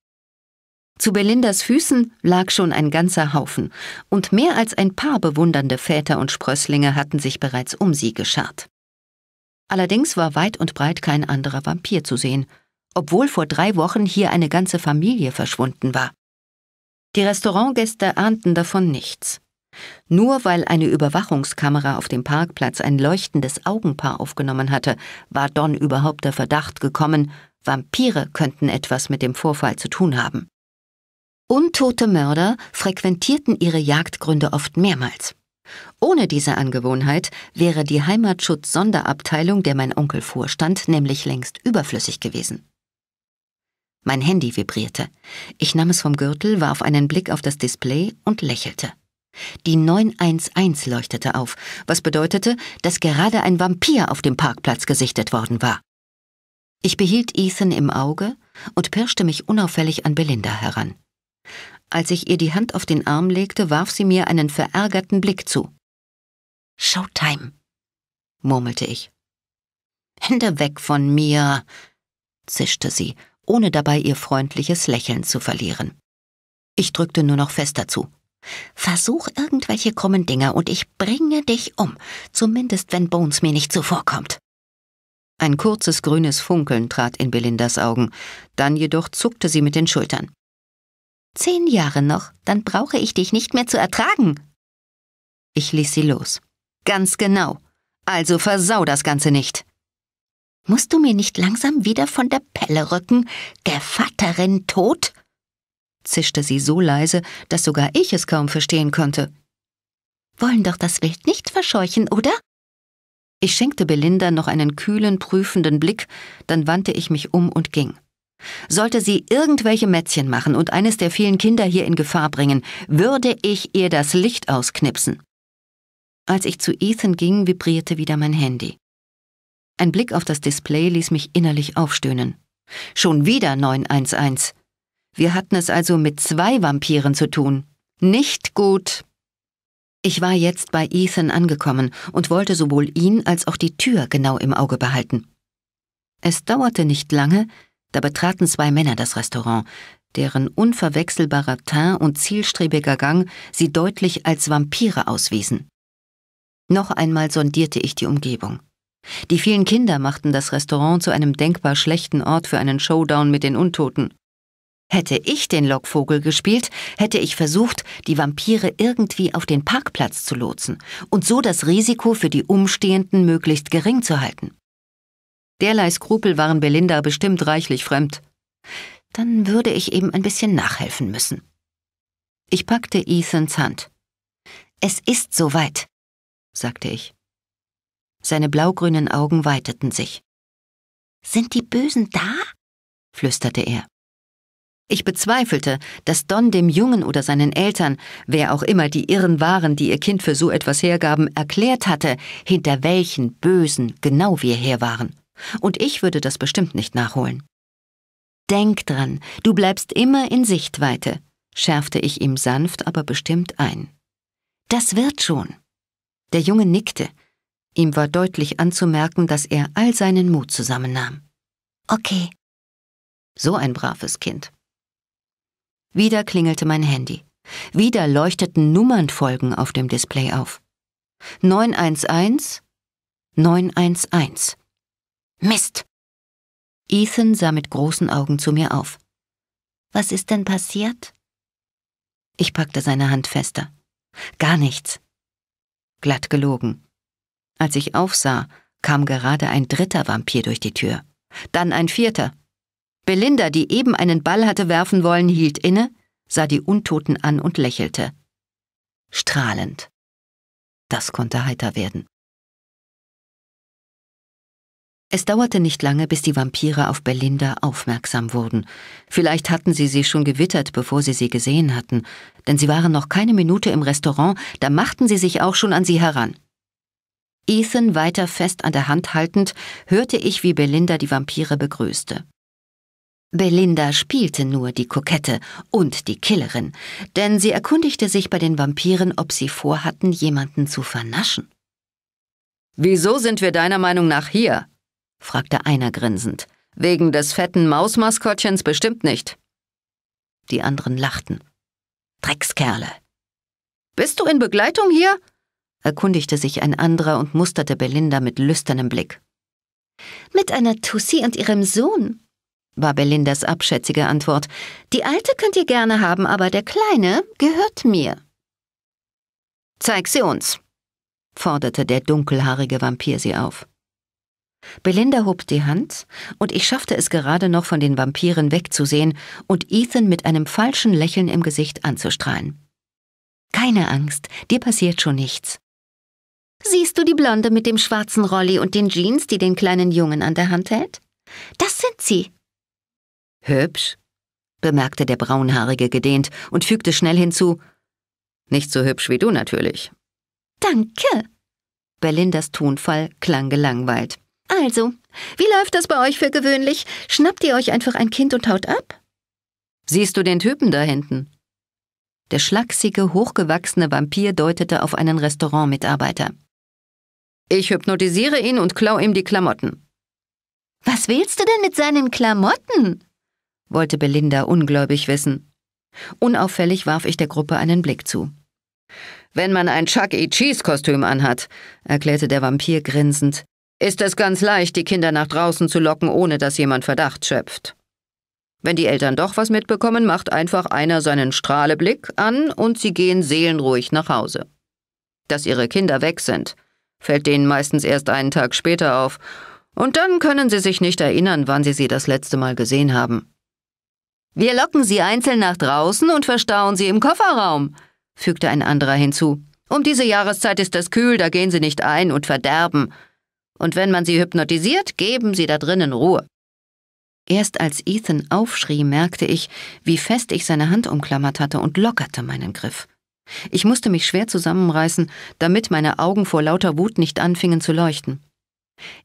Zu Belindas Füßen lag schon ein ganzer Haufen, und mehr als ein paar bewundernde Väter und Sprösslinge hatten sich bereits um sie geschart. Allerdings war weit und breit kein anderer Vampir zu sehen, obwohl vor drei Wochen hier eine ganze Familie verschwunden war. Die Restaurantgäste ahnten davon nichts. Nur weil eine Überwachungskamera auf dem Parkplatz ein leuchtendes Augenpaar aufgenommen hatte, war Don überhaupt der Verdacht gekommen, Vampire könnten etwas mit dem Vorfall zu tun haben. Untote Mörder frequentierten ihre Jagdgründe oft mehrmals. Ohne diese Angewohnheit wäre die Heimatschutz-Sonderabteilung, der mein Onkel vorstand, nämlich längst überflüssig gewesen. Mein Handy vibrierte. Ich nahm es vom Gürtel, warf einen Blick auf das Display und lächelte. Die 911 leuchtete auf, was bedeutete, dass gerade ein Vampir auf dem Parkplatz gesichtet worden war. Ich behielt Ethan im Auge und pirschte mich unauffällig an Belinda heran. Als ich ihr die Hand auf den Arm legte, warf sie mir einen verärgerten Blick zu. Showtime, murmelte ich. Hände weg von mir, zischte sie, ohne dabei ihr freundliches Lächeln zu verlieren. Ich drückte nur noch fester zu. Versuch irgendwelche krummen Dinger und ich bringe dich um, zumindest wenn Bones mir nicht zuvorkommt. Ein kurzes grünes Funkeln trat in Belindas Augen, dann jedoch zuckte sie mit den Schultern. Zehn Jahre noch, dann brauche ich dich nicht mehr zu ertragen. Ich ließ sie los. Ganz genau. Also versau das Ganze nicht. Musst du mir nicht langsam wieder von der Pelle rücken, Gevatterin tot? zischte sie so leise, dass sogar ich es kaum verstehen konnte. Wollen doch das Wild nicht verscheuchen, oder? Ich schenkte Belinda noch einen kühlen, prüfenden Blick, dann wandte ich mich um und ging. Sollte sie irgendwelche Mätzchen machen und eines der vielen Kinder hier in Gefahr bringen, würde ich ihr das Licht ausknipsen. Als ich zu Ethan ging, vibrierte wieder mein Handy. Ein Blick auf das Display ließ mich innerlich aufstöhnen. Schon wieder 911. Wir hatten es also mit zwei Vampiren zu tun. Nicht gut. Ich war jetzt bei Ethan angekommen und wollte sowohl ihn als auch die Tür genau im Auge behalten. Es dauerte nicht lange, da betraten zwei Männer das Restaurant, deren unverwechselbarer Teint und zielstrebiger Gang sie deutlich als Vampire auswiesen. Noch einmal sondierte ich die Umgebung. Die vielen Kinder machten das Restaurant zu einem denkbar schlechten Ort für einen Showdown mit den Untoten. Hätte ich den Lockvogel gespielt, hätte ich versucht, die Vampire irgendwie auf den Parkplatz zu lotsen und so das Risiko für die Umstehenden möglichst gering zu halten. Derlei Skrupel waren Belinda bestimmt reichlich fremd. Dann würde ich eben ein bisschen nachhelfen müssen. Ich packte Ethans Hand. Es ist soweit, sagte ich. Seine blaugrünen Augen weiteten sich. Sind die Bösen da? flüsterte er. Ich bezweifelte, dass Don dem Jungen oder seinen Eltern, wer auch immer die Irren waren, die ihr Kind für so etwas hergaben, erklärt hatte, hinter welchen Bösen genau wir her waren. Und ich würde das bestimmt nicht nachholen. Denk dran, du bleibst immer in Sichtweite, schärfte ich ihm sanft, aber bestimmt ein. Das wird schon. Der Junge nickte. Ihm war deutlich anzumerken, dass er all seinen Mut zusammennahm. Okay. So ein braves Kind. Wieder klingelte mein Handy. Wieder leuchteten Nummernfolgen auf dem Display auf. 911 911. Mist! Ethan sah mit großen Augen zu mir auf. Was ist denn passiert? Ich packte seine Hand fester. Gar nichts. Glatt gelogen. Als ich aufsah, kam gerade ein dritter Vampir durch die Tür. Dann ein vierter. Belinda, die eben einen Ball hatte werfen wollen, hielt inne, sah die Untoten an und lächelte. Strahlend. Das konnte heiter werden. Es dauerte nicht lange, bis die Vampire auf Belinda aufmerksam wurden. Vielleicht hatten sie sie schon gewittert, bevor sie sie gesehen hatten, denn sie waren noch keine Minute im Restaurant, da machten sie sich auch schon an sie heran. Ethan weiter fest an der Hand haltend, hörte ich, wie Belinda die Vampire begrüßte. Belinda spielte nur die Kokette und die Killerin, denn sie erkundigte sich bei den Vampiren, ob sie vorhatten, jemanden zu vernaschen. Wieso sind wir deiner Meinung nach hier? fragte einer grinsend. Wegen des fetten Mausmaskottchens bestimmt nicht. Die anderen lachten. Dreckskerle. Bist du in Begleitung hier? erkundigte sich ein anderer und musterte Belinda mit lüsternem Blick. Mit einer Tussi und ihrem Sohn, war Belindas abschätzige Antwort. Die alte könnt ihr gerne haben, aber der kleine gehört mir. Zeig sie uns, forderte der dunkelhaarige Vampir sie auf. Belinda hob die Hand, und ich schaffte es gerade noch von den Vampiren wegzusehen und Ethan mit einem falschen Lächeln im Gesicht anzustrahlen. Keine Angst, dir passiert schon nichts. Siehst du die Blonde mit dem schwarzen Rolli und den Jeans, die den kleinen Jungen an der Hand hält? Das sind sie, Hübsch, bemerkte der Braunhaarige gedehnt und fügte schnell hinzu, nicht so hübsch wie du natürlich. Danke. Belindas Tonfall klang gelangweilt. Also, wie läuft das bei euch für gewöhnlich? Schnappt ihr euch einfach ein Kind und haut ab? Siehst du den Typen da hinten? Der schlachsige, hochgewachsene Vampir deutete auf einen Restaurantmitarbeiter. Ich hypnotisiere ihn und klau ihm die Klamotten. Was willst du denn mit seinen Klamotten? wollte Belinda ungläubig wissen. Unauffällig warf ich der Gruppe einen Blick zu. Wenn man ein Chuck-E-Cheese-Kostüm anhat, erklärte der Vampir grinsend, ist es ganz leicht, die Kinder nach draußen zu locken, ohne dass jemand Verdacht schöpft. Wenn die Eltern doch was mitbekommen, macht einfach einer seinen Strahleblick an und sie gehen seelenruhig nach Hause. Dass ihre Kinder weg sind, fällt denen meistens erst einen Tag später auf, und dann können sie sich nicht erinnern, wann sie sie das letzte Mal gesehen haben. Wir locken sie einzeln nach draußen und verstauen sie im Kofferraum, fügte ein anderer hinzu. Um diese Jahreszeit ist es kühl, da gehen sie nicht ein und verderben. Und wenn man sie hypnotisiert, geben sie da drinnen Ruhe. Erst als Ethan aufschrie, merkte ich, wie fest ich seine Hand umklammert hatte und lockerte meinen Griff. Ich musste mich schwer zusammenreißen, damit meine Augen vor lauter Wut nicht anfingen zu leuchten.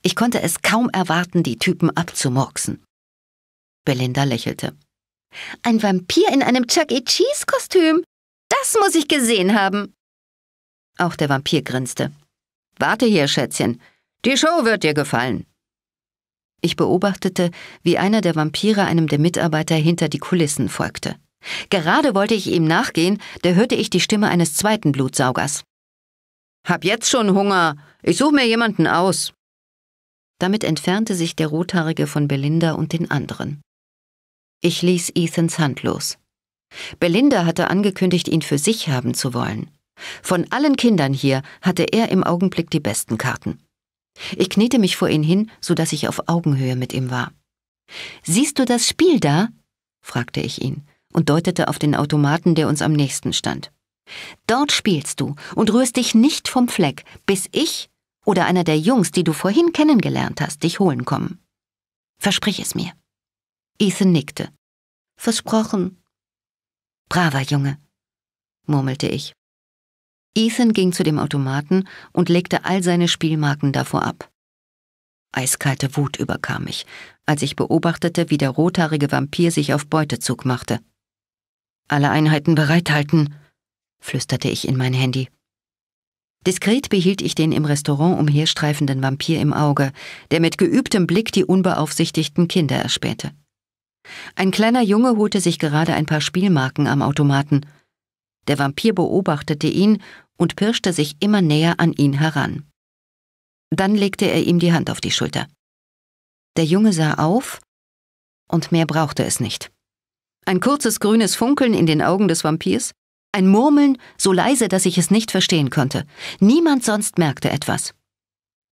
Ich konnte es kaum erwarten, die Typen abzumurksen. Belinda lächelte. Ein Vampir in einem Chuck E. Cheese-Kostüm. Das muss ich gesehen haben. Auch der Vampir grinste. Warte hier, Schätzchen. Die Show wird dir gefallen. Ich beobachtete, wie einer der Vampire einem der Mitarbeiter hinter die Kulissen folgte. Gerade wollte ich ihm nachgehen, da hörte ich die Stimme eines zweiten Blutsaugers. Hab jetzt schon Hunger. Ich suche mir jemanden aus. Damit entfernte sich der Rothaarige von Belinda und den anderen. Ich ließ Ethans Hand los. Belinda hatte angekündigt, ihn für sich haben zu wollen. Von allen Kindern hier hatte er im Augenblick die besten Karten. Ich kniete mich vor ihn hin, so dass ich auf Augenhöhe mit ihm war. Siehst du das Spiel da? fragte ich ihn und deutete auf den Automaten, der uns am nächsten stand. Dort spielst du und rührst dich nicht vom Fleck, bis ich oder einer der Jungs, die du vorhin kennengelernt hast, dich holen kommen. Versprich es mir. Ethan nickte. Versprochen. Braver Junge, murmelte ich. Ethan ging zu dem Automaten und legte all seine Spielmarken davor ab. Eiskalte Wut überkam mich, als ich beobachtete, wie der rothaarige Vampir sich auf Beutezug machte. Alle Einheiten bereithalten, flüsterte ich in mein Handy. Diskret behielt ich den im Restaurant umherstreifenden Vampir im Auge, der mit geübtem Blick die unbeaufsichtigten Kinder erspähte. Ein kleiner Junge holte sich gerade ein paar Spielmarken am Automaten. Der Vampir beobachtete ihn und pirschte sich immer näher an ihn heran. Dann legte er ihm die Hand auf die Schulter. Der Junge sah auf, und mehr brauchte es nicht. Ein kurzes grünes Funkeln in den Augen des Vampirs, ein Murmeln, so leise, dass ich es nicht verstehen konnte. Niemand sonst merkte etwas.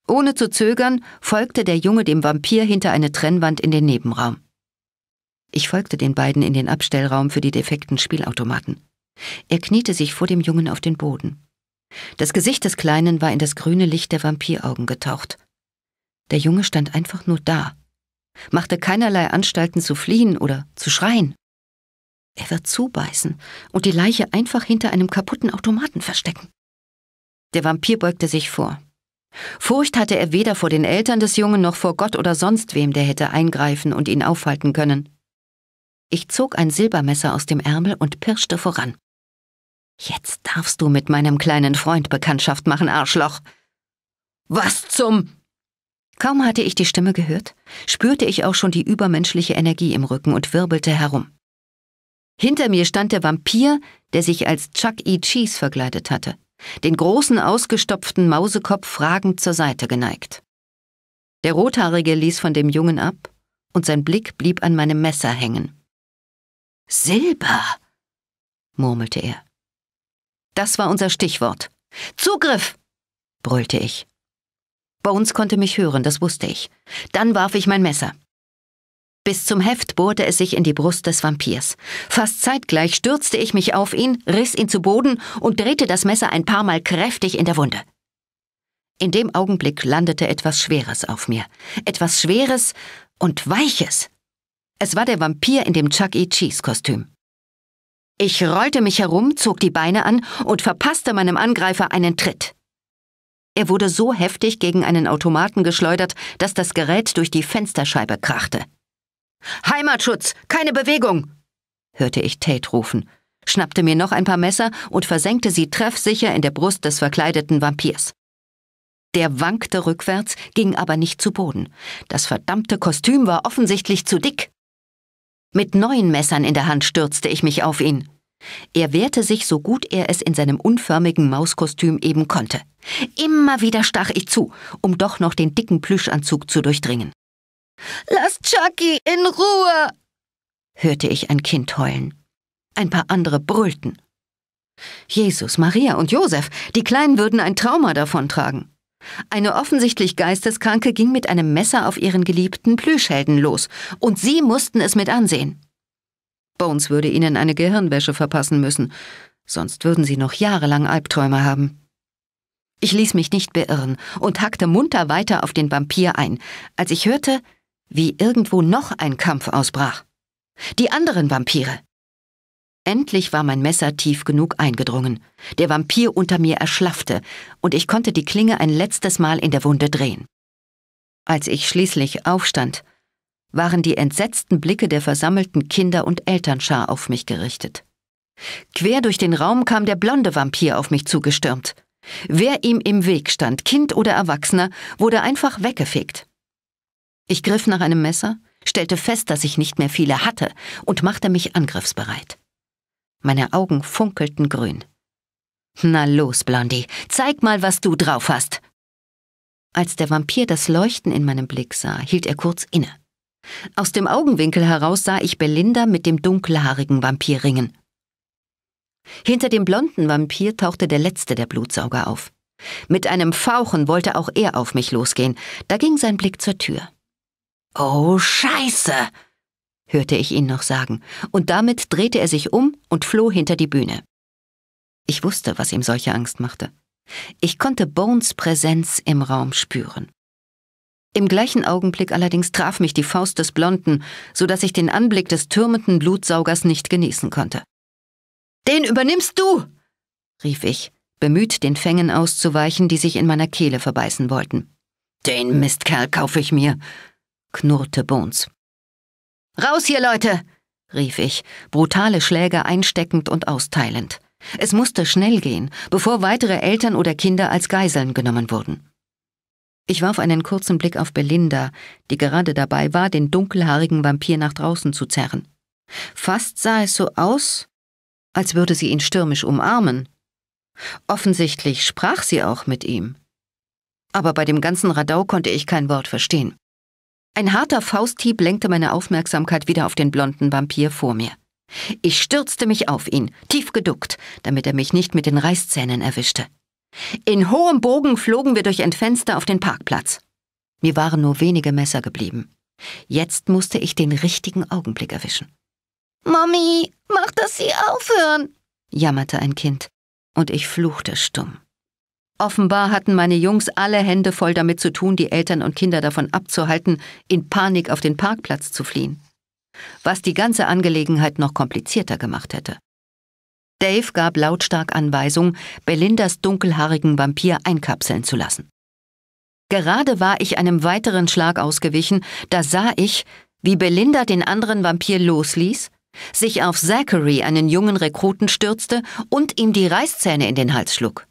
Ohne zu zögern, folgte der Junge dem Vampir hinter eine Trennwand in den Nebenraum. Ich folgte den beiden in den Abstellraum für die defekten Spielautomaten. Er kniete sich vor dem Jungen auf den Boden. Das Gesicht des Kleinen war in das grüne Licht der Vampiraugen getaucht. Der Junge stand einfach nur da, machte keinerlei Anstalten zu fliehen oder zu schreien. Er wird zubeißen und die Leiche einfach hinter einem kaputten Automaten verstecken. Der Vampir beugte sich vor. Furcht hatte er weder vor den Eltern des Jungen noch vor Gott oder sonst wem, der hätte eingreifen und ihn aufhalten können. Ich zog ein Silbermesser aus dem Ärmel und pirschte voran. Jetzt darfst du mit meinem kleinen Freund Bekanntschaft machen, Arschloch. Was zum. Kaum hatte ich die Stimme gehört, spürte ich auch schon die übermenschliche Energie im Rücken und wirbelte herum. Hinter mir stand der Vampir, der sich als Chuck E. Cheese verkleidet hatte, den großen ausgestopften Mausekopf fragend zur Seite geneigt. Der Rothaarige ließ von dem Jungen ab, und sein Blick blieb an meinem Messer hängen. Silber, murmelte er. Das war unser Stichwort. Zugriff, brüllte ich. Bones konnte mich hören, das wusste ich. Dann warf ich mein Messer. Bis zum Heft bohrte es sich in die Brust des Vampirs. Fast zeitgleich stürzte ich mich auf ihn, riss ihn zu Boden und drehte das Messer ein paar Mal kräftig in der Wunde. In dem Augenblick landete etwas Schweres auf mir. Etwas Schweres und Weiches. Es war der Vampir in dem Chuck E. Cheese-Kostüm. Ich rollte mich herum, zog die Beine an und verpasste meinem Angreifer einen Tritt. Er wurde so heftig gegen einen Automaten geschleudert, dass das Gerät durch die Fensterscheibe krachte. Heimatschutz, keine Bewegung! hörte ich Tate rufen, schnappte mir noch ein paar Messer und versenkte sie treffsicher in der Brust des verkleideten Vampirs. Der wankte rückwärts, ging aber nicht zu Boden. Das verdammte Kostüm war offensichtlich zu dick. Mit neuen Messern in der Hand stürzte ich mich auf ihn. Er wehrte sich so gut er es in seinem unförmigen Mauskostüm eben konnte. Immer wieder stach ich zu, um doch noch den dicken Plüschanzug zu durchdringen. Lass Chucky in Ruhe! hörte ich ein Kind heulen. Ein paar andere brüllten. Jesus, Maria und Josef, die Kleinen würden ein Trauma davontragen. Eine offensichtlich Geisteskranke ging mit einem Messer auf ihren geliebten Plüschhelden los, und sie mussten es mit ansehen. Bones würde ihnen eine Gehirnwäsche verpassen müssen, sonst würden sie noch jahrelang Albträume haben. Ich ließ mich nicht beirren und hackte munter weiter auf den Vampir ein, als ich hörte, wie irgendwo noch ein Kampf ausbrach. Die anderen Vampire. Endlich war mein Messer tief genug eingedrungen. Der Vampir unter mir erschlaffte, und ich konnte die Klinge ein letztes Mal in der Wunde drehen. Als ich schließlich aufstand, waren die entsetzten Blicke der versammelten Kinder und Elternschar auf mich gerichtet. Quer durch den Raum kam der blonde Vampir auf mich zugestürmt. Wer ihm im Weg stand, Kind oder Erwachsener, wurde einfach weggefegt. Ich griff nach einem Messer, stellte fest, dass ich nicht mehr viele hatte und machte mich angriffsbereit. Meine Augen funkelten grün. Na los, Blondie, zeig mal, was du drauf hast. Als der Vampir das Leuchten in meinem Blick sah, hielt er kurz inne. Aus dem Augenwinkel heraus sah ich Belinda mit dem dunkelhaarigen Vampir ringen. Hinter dem blonden Vampir tauchte der letzte der Blutsauger auf. Mit einem Fauchen wollte auch er auf mich losgehen, da ging sein Blick zur Tür. Oh Scheiße! hörte ich ihn noch sagen, und damit drehte er sich um und floh hinter die Bühne. Ich wusste, was ihm solche Angst machte. Ich konnte Bones Präsenz im Raum spüren. Im gleichen Augenblick allerdings traf mich die Faust des Blonden, so dass ich den Anblick des türmenden Blutsaugers nicht genießen konnte. Den übernimmst du! rief ich, bemüht, den Fängen auszuweichen, die sich in meiner Kehle verbeißen wollten. Den Mistkerl kaufe ich mir, knurrte Bones. Raus hier, Leute! rief ich, brutale Schläge einsteckend und austeilend. Es musste schnell gehen, bevor weitere Eltern oder Kinder als Geiseln genommen wurden. Ich warf einen kurzen Blick auf Belinda, die gerade dabei war, den dunkelhaarigen Vampir nach draußen zu zerren. Fast sah es so aus, als würde sie ihn stürmisch umarmen. Offensichtlich sprach sie auch mit ihm. Aber bei dem ganzen Radau konnte ich kein Wort verstehen. Ein harter Fausthieb lenkte meine Aufmerksamkeit wieder auf den blonden Vampir vor mir. Ich stürzte mich auf ihn, tief geduckt, damit er mich nicht mit den Reißzähnen erwischte. In hohem Bogen flogen wir durch ein Fenster auf den Parkplatz. Mir waren nur wenige Messer geblieben. Jetzt musste ich den richtigen Augenblick erwischen. Mami, mach, dass sie aufhören, jammerte ein Kind, und ich fluchte stumm. Offenbar hatten meine Jungs alle Hände voll damit zu tun, die Eltern und Kinder davon abzuhalten, in Panik auf den Parkplatz zu fliehen. Was die ganze Angelegenheit noch komplizierter gemacht hätte. Dave gab lautstark Anweisung, Belindas dunkelhaarigen Vampir einkapseln zu lassen. Gerade war ich einem weiteren Schlag ausgewichen, da sah ich, wie Belinda den anderen Vampir losließ, sich auf Zachary, einen jungen Rekruten, stürzte und ihm die Reißzähne in den Hals schlug.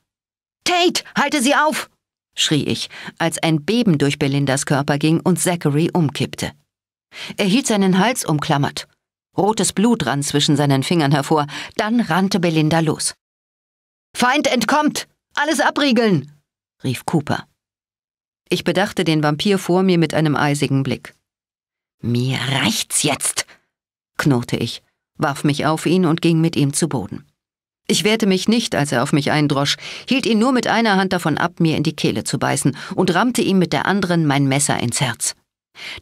Tate, halte sie auf! schrie ich, als ein Beben durch Belindas Körper ging und Zachary umkippte. Er hielt seinen Hals umklammert. Rotes Blut rann zwischen seinen Fingern hervor. Dann rannte Belinda los. Feind entkommt! Alles abriegeln! rief Cooper. Ich bedachte den Vampir vor mir mit einem eisigen Blick. Mir reicht's jetzt! knurrte ich, warf mich auf ihn und ging mit ihm zu Boden. Ich wehrte mich nicht, als er auf mich eindrosch, hielt ihn nur mit einer Hand davon ab, mir in die Kehle zu beißen und rammte ihm mit der anderen mein Messer ins Herz.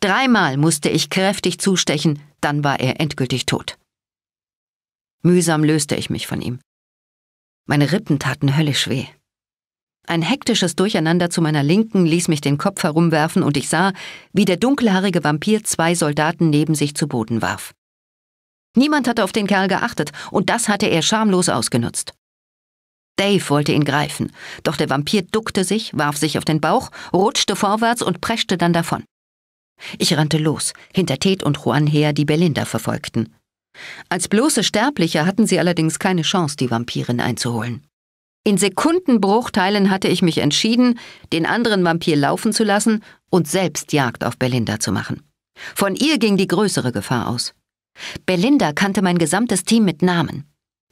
Dreimal musste ich kräftig zustechen, dann war er endgültig tot. Mühsam löste ich mich von ihm. Meine Rippen taten höllisch weh. Ein hektisches Durcheinander zu meiner Linken ließ mich den Kopf herumwerfen und ich sah, wie der dunkelhaarige Vampir zwei Soldaten neben sich zu Boden warf. Niemand hatte auf den Kerl geachtet, und das hatte er schamlos ausgenutzt. Dave wollte ihn greifen, doch der Vampir duckte sich, warf sich auf den Bauch, rutschte vorwärts und preschte dann davon. Ich rannte los, hinter Ted und Juan her, die Belinda verfolgten. Als bloße Sterbliche hatten sie allerdings keine Chance, die Vampirin einzuholen. In Sekundenbruchteilen hatte ich mich entschieden, den anderen Vampir laufen zu lassen und selbst Jagd auf Belinda zu machen. Von ihr ging die größere Gefahr aus. Belinda kannte mein gesamtes Team mit Namen.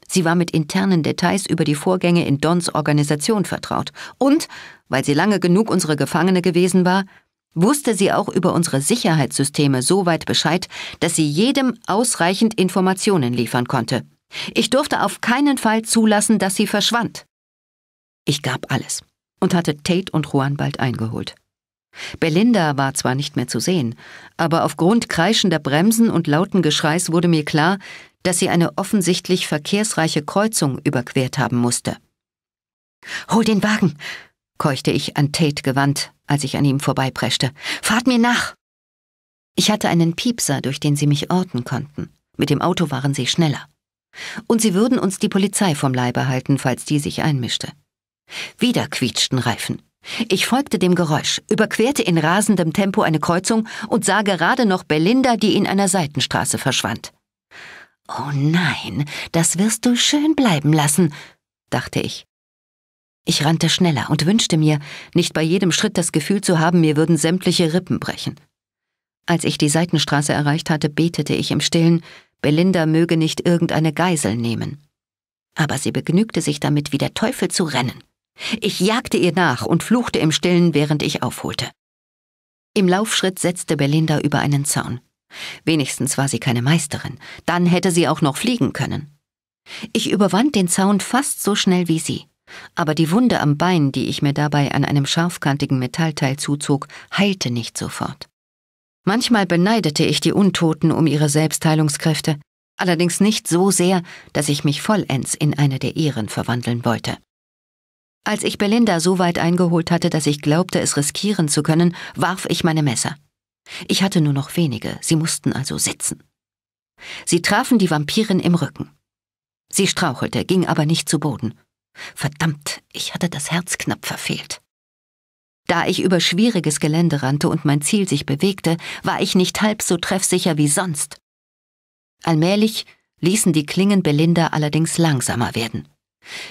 Sie war mit internen Details über die Vorgänge in Dons Organisation vertraut. Und, weil sie lange genug unsere Gefangene gewesen war, wusste sie auch über unsere Sicherheitssysteme so weit Bescheid, dass sie jedem ausreichend Informationen liefern konnte. Ich durfte auf keinen Fall zulassen, dass sie verschwand. Ich gab alles und hatte Tate und Juan bald eingeholt. Belinda war zwar nicht mehr zu sehen, aber aufgrund kreischender Bremsen und lauten Geschreis wurde mir klar, dass sie eine offensichtlich verkehrsreiche Kreuzung überquert haben musste. Hol den Wagen, keuchte ich an Tate gewandt, als ich an ihm vorbeipreschte. Fahrt mir nach! Ich hatte einen Piepser, durch den sie mich orten konnten. Mit dem Auto waren sie schneller. Und sie würden uns die Polizei vom Leibe halten, falls die sich einmischte. Wieder quietschten Reifen. Ich folgte dem Geräusch, überquerte in rasendem Tempo eine Kreuzung und sah gerade noch Belinda, die in einer Seitenstraße verschwand. Oh nein, das wirst du schön bleiben lassen, dachte ich. Ich rannte schneller und wünschte mir, nicht bei jedem Schritt das Gefühl zu haben, mir würden sämtliche Rippen brechen. Als ich die Seitenstraße erreicht hatte, betete ich im stillen, Belinda möge nicht irgendeine Geisel nehmen. Aber sie begnügte sich damit, wie der Teufel zu rennen. Ich jagte ihr nach und fluchte im Stillen, während ich aufholte. Im Laufschritt setzte Belinda über einen Zaun. Wenigstens war sie keine Meisterin, dann hätte sie auch noch fliegen können. Ich überwand den Zaun fast so schnell wie sie, aber die Wunde am Bein, die ich mir dabei an einem scharfkantigen Metallteil zuzog, heilte nicht sofort. Manchmal beneidete ich die Untoten um ihre Selbstheilungskräfte, allerdings nicht so sehr, dass ich mich vollends in eine der ihren verwandeln wollte. Als ich Belinda so weit eingeholt hatte, dass ich glaubte, es riskieren zu können, warf ich meine Messer. Ich hatte nur noch wenige, sie mussten also sitzen. Sie trafen die Vampirin im Rücken. Sie strauchelte, ging aber nicht zu Boden. Verdammt, ich hatte das Herz knapp verfehlt. Da ich über schwieriges Gelände rannte und mein Ziel sich bewegte, war ich nicht halb so treffsicher wie sonst. Allmählich ließen die Klingen Belinda allerdings langsamer werden.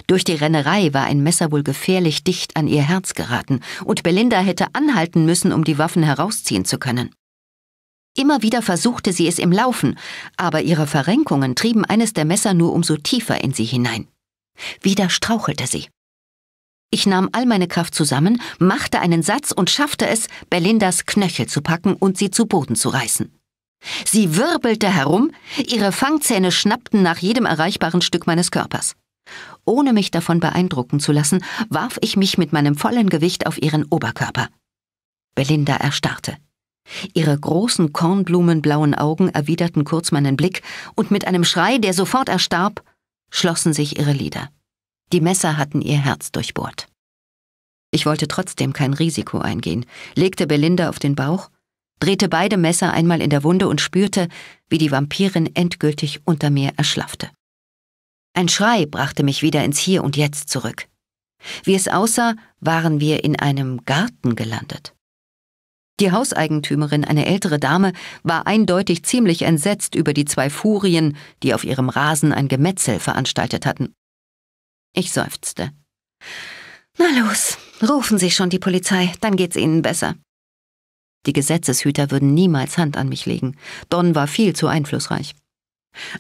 Durch die Rennerei war ein Messer wohl gefährlich dicht an ihr Herz geraten, und Belinda hätte anhalten müssen, um die Waffen herausziehen zu können. Immer wieder versuchte sie es im Laufen, aber ihre Verrenkungen trieben eines der Messer nur umso tiefer in sie hinein. Wieder strauchelte sie. Ich nahm all meine Kraft zusammen, machte einen Satz und schaffte es, Belindas Knöchel zu packen und sie zu Boden zu reißen. Sie wirbelte herum, ihre Fangzähne schnappten nach jedem erreichbaren Stück meines Körpers. Ohne mich davon beeindrucken zu lassen, warf ich mich mit meinem vollen Gewicht auf ihren Oberkörper. Belinda erstarrte. Ihre großen kornblumenblauen Augen erwiderten kurz meinen Blick, und mit einem Schrei, der sofort erstarb, schlossen sich ihre Lider. Die Messer hatten ihr Herz durchbohrt. Ich wollte trotzdem kein Risiko eingehen, legte Belinda auf den Bauch, drehte beide Messer einmal in der Wunde und spürte, wie die Vampirin endgültig unter mir erschlaffte. Ein Schrei brachte mich wieder ins Hier und Jetzt zurück. Wie es aussah, waren wir in einem Garten gelandet. Die Hauseigentümerin, eine ältere Dame, war eindeutig ziemlich entsetzt über die zwei Furien, die auf ihrem Rasen ein Gemetzel veranstaltet hatten. Ich seufzte. Na los, rufen Sie schon die Polizei, dann geht's Ihnen besser. Die Gesetzeshüter würden niemals Hand an mich legen. Don war viel zu einflussreich.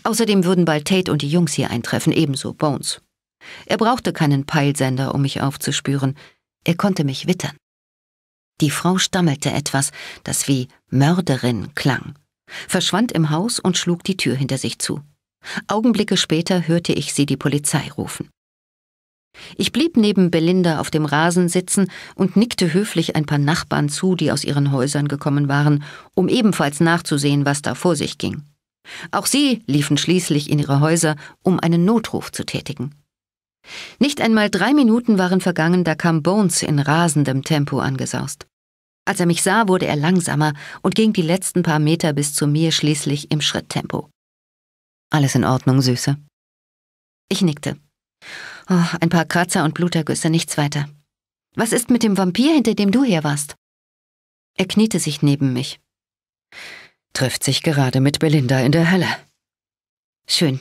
Außerdem würden bald Tate und die Jungs hier eintreffen, ebenso Bones. Er brauchte keinen Peilsender, um mich aufzuspüren. Er konnte mich wittern. Die Frau stammelte etwas, das wie Mörderin klang, verschwand im Haus und schlug die Tür hinter sich zu. Augenblicke später hörte ich sie die Polizei rufen. Ich blieb neben Belinda auf dem Rasen sitzen und nickte höflich ein paar Nachbarn zu, die aus ihren Häusern gekommen waren, um ebenfalls nachzusehen, was da vor sich ging. Auch sie liefen schließlich in ihre Häuser, um einen Notruf zu tätigen. Nicht einmal drei Minuten waren vergangen, da kam Bones in rasendem Tempo angesaust. Als er mich sah, wurde er langsamer und ging die letzten paar Meter bis zu mir schließlich im Schritttempo. Alles in Ordnung, Süße. Ich nickte. Oh, ein paar Kratzer und Blutergüsse, nichts weiter. Was ist mit dem Vampir, hinter dem du her warst? Er kniete sich neben mich trifft sich gerade mit Belinda in der Hölle. Schön.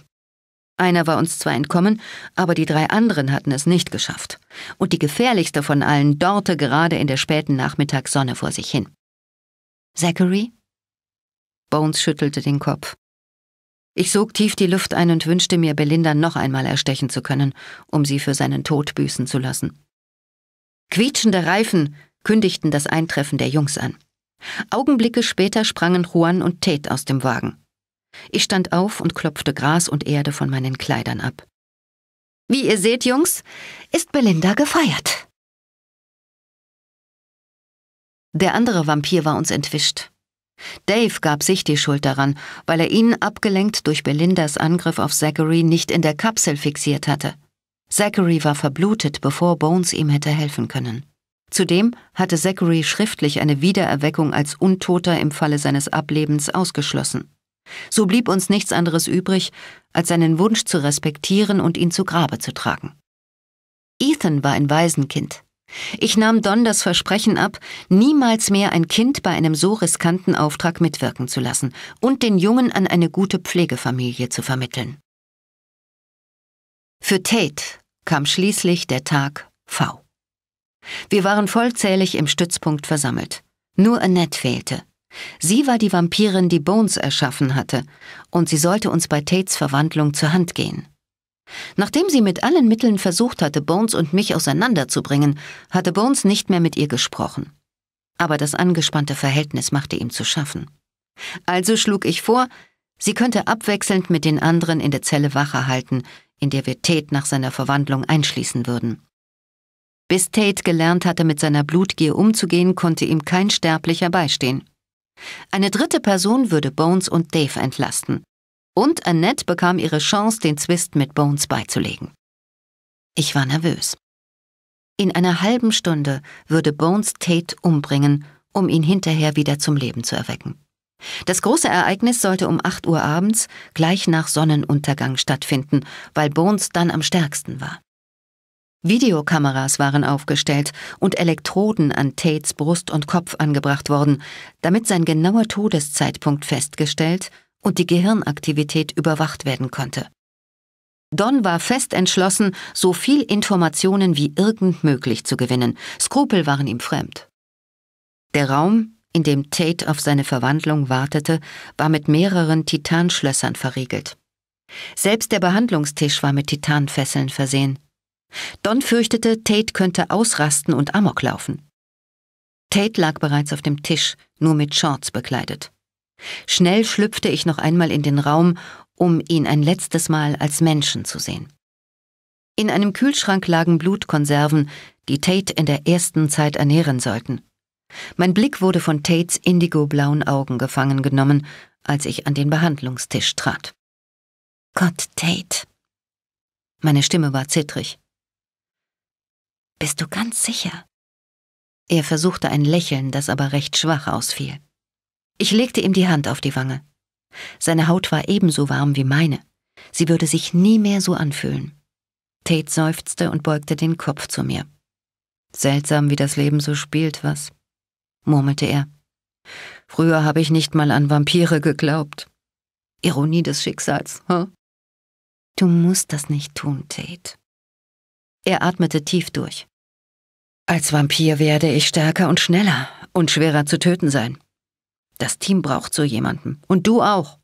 Einer war uns zwar entkommen, aber die drei anderen hatten es nicht geschafft. Und die gefährlichste von allen dorte gerade in der späten Nachmittagssonne vor sich hin. Zachary? Bones schüttelte den Kopf. Ich sog tief die Luft ein und wünschte mir, Belinda noch einmal erstechen zu können, um sie für seinen Tod büßen zu lassen. Quietschende Reifen kündigten das Eintreffen der Jungs an. Augenblicke später sprangen Juan und Tate aus dem Wagen. Ich stand auf und klopfte Gras und Erde von meinen Kleidern ab. Wie ihr seht, Jungs, ist Belinda gefeiert. Der andere Vampir war uns entwischt. Dave gab sich die Schuld daran, weil er ihn, abgelenkt durch Belindas Angriff auf Zachary, nicht in der Kapsel fixiert hatte. Zachary war verblutet, bevor Bones ihm hätte helfen können. Zudem hatte Zachary schriftlich eine Wiedererweckung als Untoter im Falle seines Ablebens ausgeschlossen. So blieb uns nichts anderes übrig, als seinen Wunsch zu respektieren und ihn zu Grabe zu tragen. Ethan war ein Waisenkind. Ich nahm Don das Versprechen ab, niemals mehr ein Kind bei einem so riskanten Auftrag mitwirken zu lassen und den Jungen an eine gute Pflegefamilie zu vermitteln. Für Tate kam schließlich der Tag V. Wir waren vollzählig im Stützpunkt versammelt. Nur Annette fehlte. Sie war die Vampirin, die Bones erschaffen hatte, und sie sollte uns bei Tates Verwandlung zur Hand gehen. Nachdem sie mit allen Mitteln versucht hatte, Bones und mich auseinanderzubringen, hatte Bones nicht mehr mit ihr gesprochen. Aber das angespannte Verhältnis machte ihm zu schaffen. Also schlug ich vor, sie könnte abwechselnd mit den anderen in der Zelle Wache halten, in der wir Tate nach seiner Verwandlung einschließen würden. Bis Tate gelernt hatte, mit seiner Blutgier umzugehen, konnte ihm kein Sterblicher beistehen. Eine dritte Person würde Bones und Dave entlasten. Und Annette bekam ihre Chance, den Zwist mit Bones beizulegen. Ich war nervös. In einer halben Stunde würde Bones Tate umbringen, um ihn hinterher wieder zum Leben zu erwecken. Das große Ereignis sollte um 8 Uhr abends, gleich nach Sonnenuntergang stattfinden, weil Bones dann am stärksten war. Videokameras waren aufgestellt und Elektroden an Tates Brust und Kopf angebracht worden, damit sein genauer Todeszeitpunkt festgestellt und die Gehirnaktivität überwacht werden konnte. Don war fest entschlossen, so viel Informationen wie irgend möglich zu gewinnen. Skrupel waren ihm fremd. Der Raum, in dem Tate auf seine Verwandlung wartete, war mit mehreren Titanschlössern verriegelt. Selbst der Behandlungstisch war mit Titanfesseln versehen. Don fürchtete, Tate könnte ausrasten und Amok laufen. Tate lag bereits auf dem Tisch, nur mit Shorts bekleidet. Schnell schlüpfte ich noch einmal in den Raum, um ihn ein letztes Mal als Menschen zu sehen. In einem Kühlschrank lagen Blutkonserven, die Tate in der ersten Zeit ernähren sollten. Mein Blick wurde von Tates indigoblauen Augen gefangen genommen, als ich an den Behandlungstisch trat. Gott, Tate. Meine Stimme war zittrig. Bist du ganz sicher? Er versuchte ein Lächeln, das aber recht schwach ausfiel. Ich legte ihm die Hand auf die Wange. Seine Haut war ebenso warm wie meine. Sie würde sich nie mehr so anfühlen. Tate seufzte und beugte den Kopf zu mir. Seltsam, wie das Leben so spielt, was? murmelte er. Früher habe ich nicht mal an Vampire geglaubt. Ironie des Schicksals, huh? Du musst das nicht tun, Tate. Er atmete tief durch. Als Vampir werde ich stärker und schneller und schwerer zu töten sein. Das Team braucht so jemanden. Und du auch.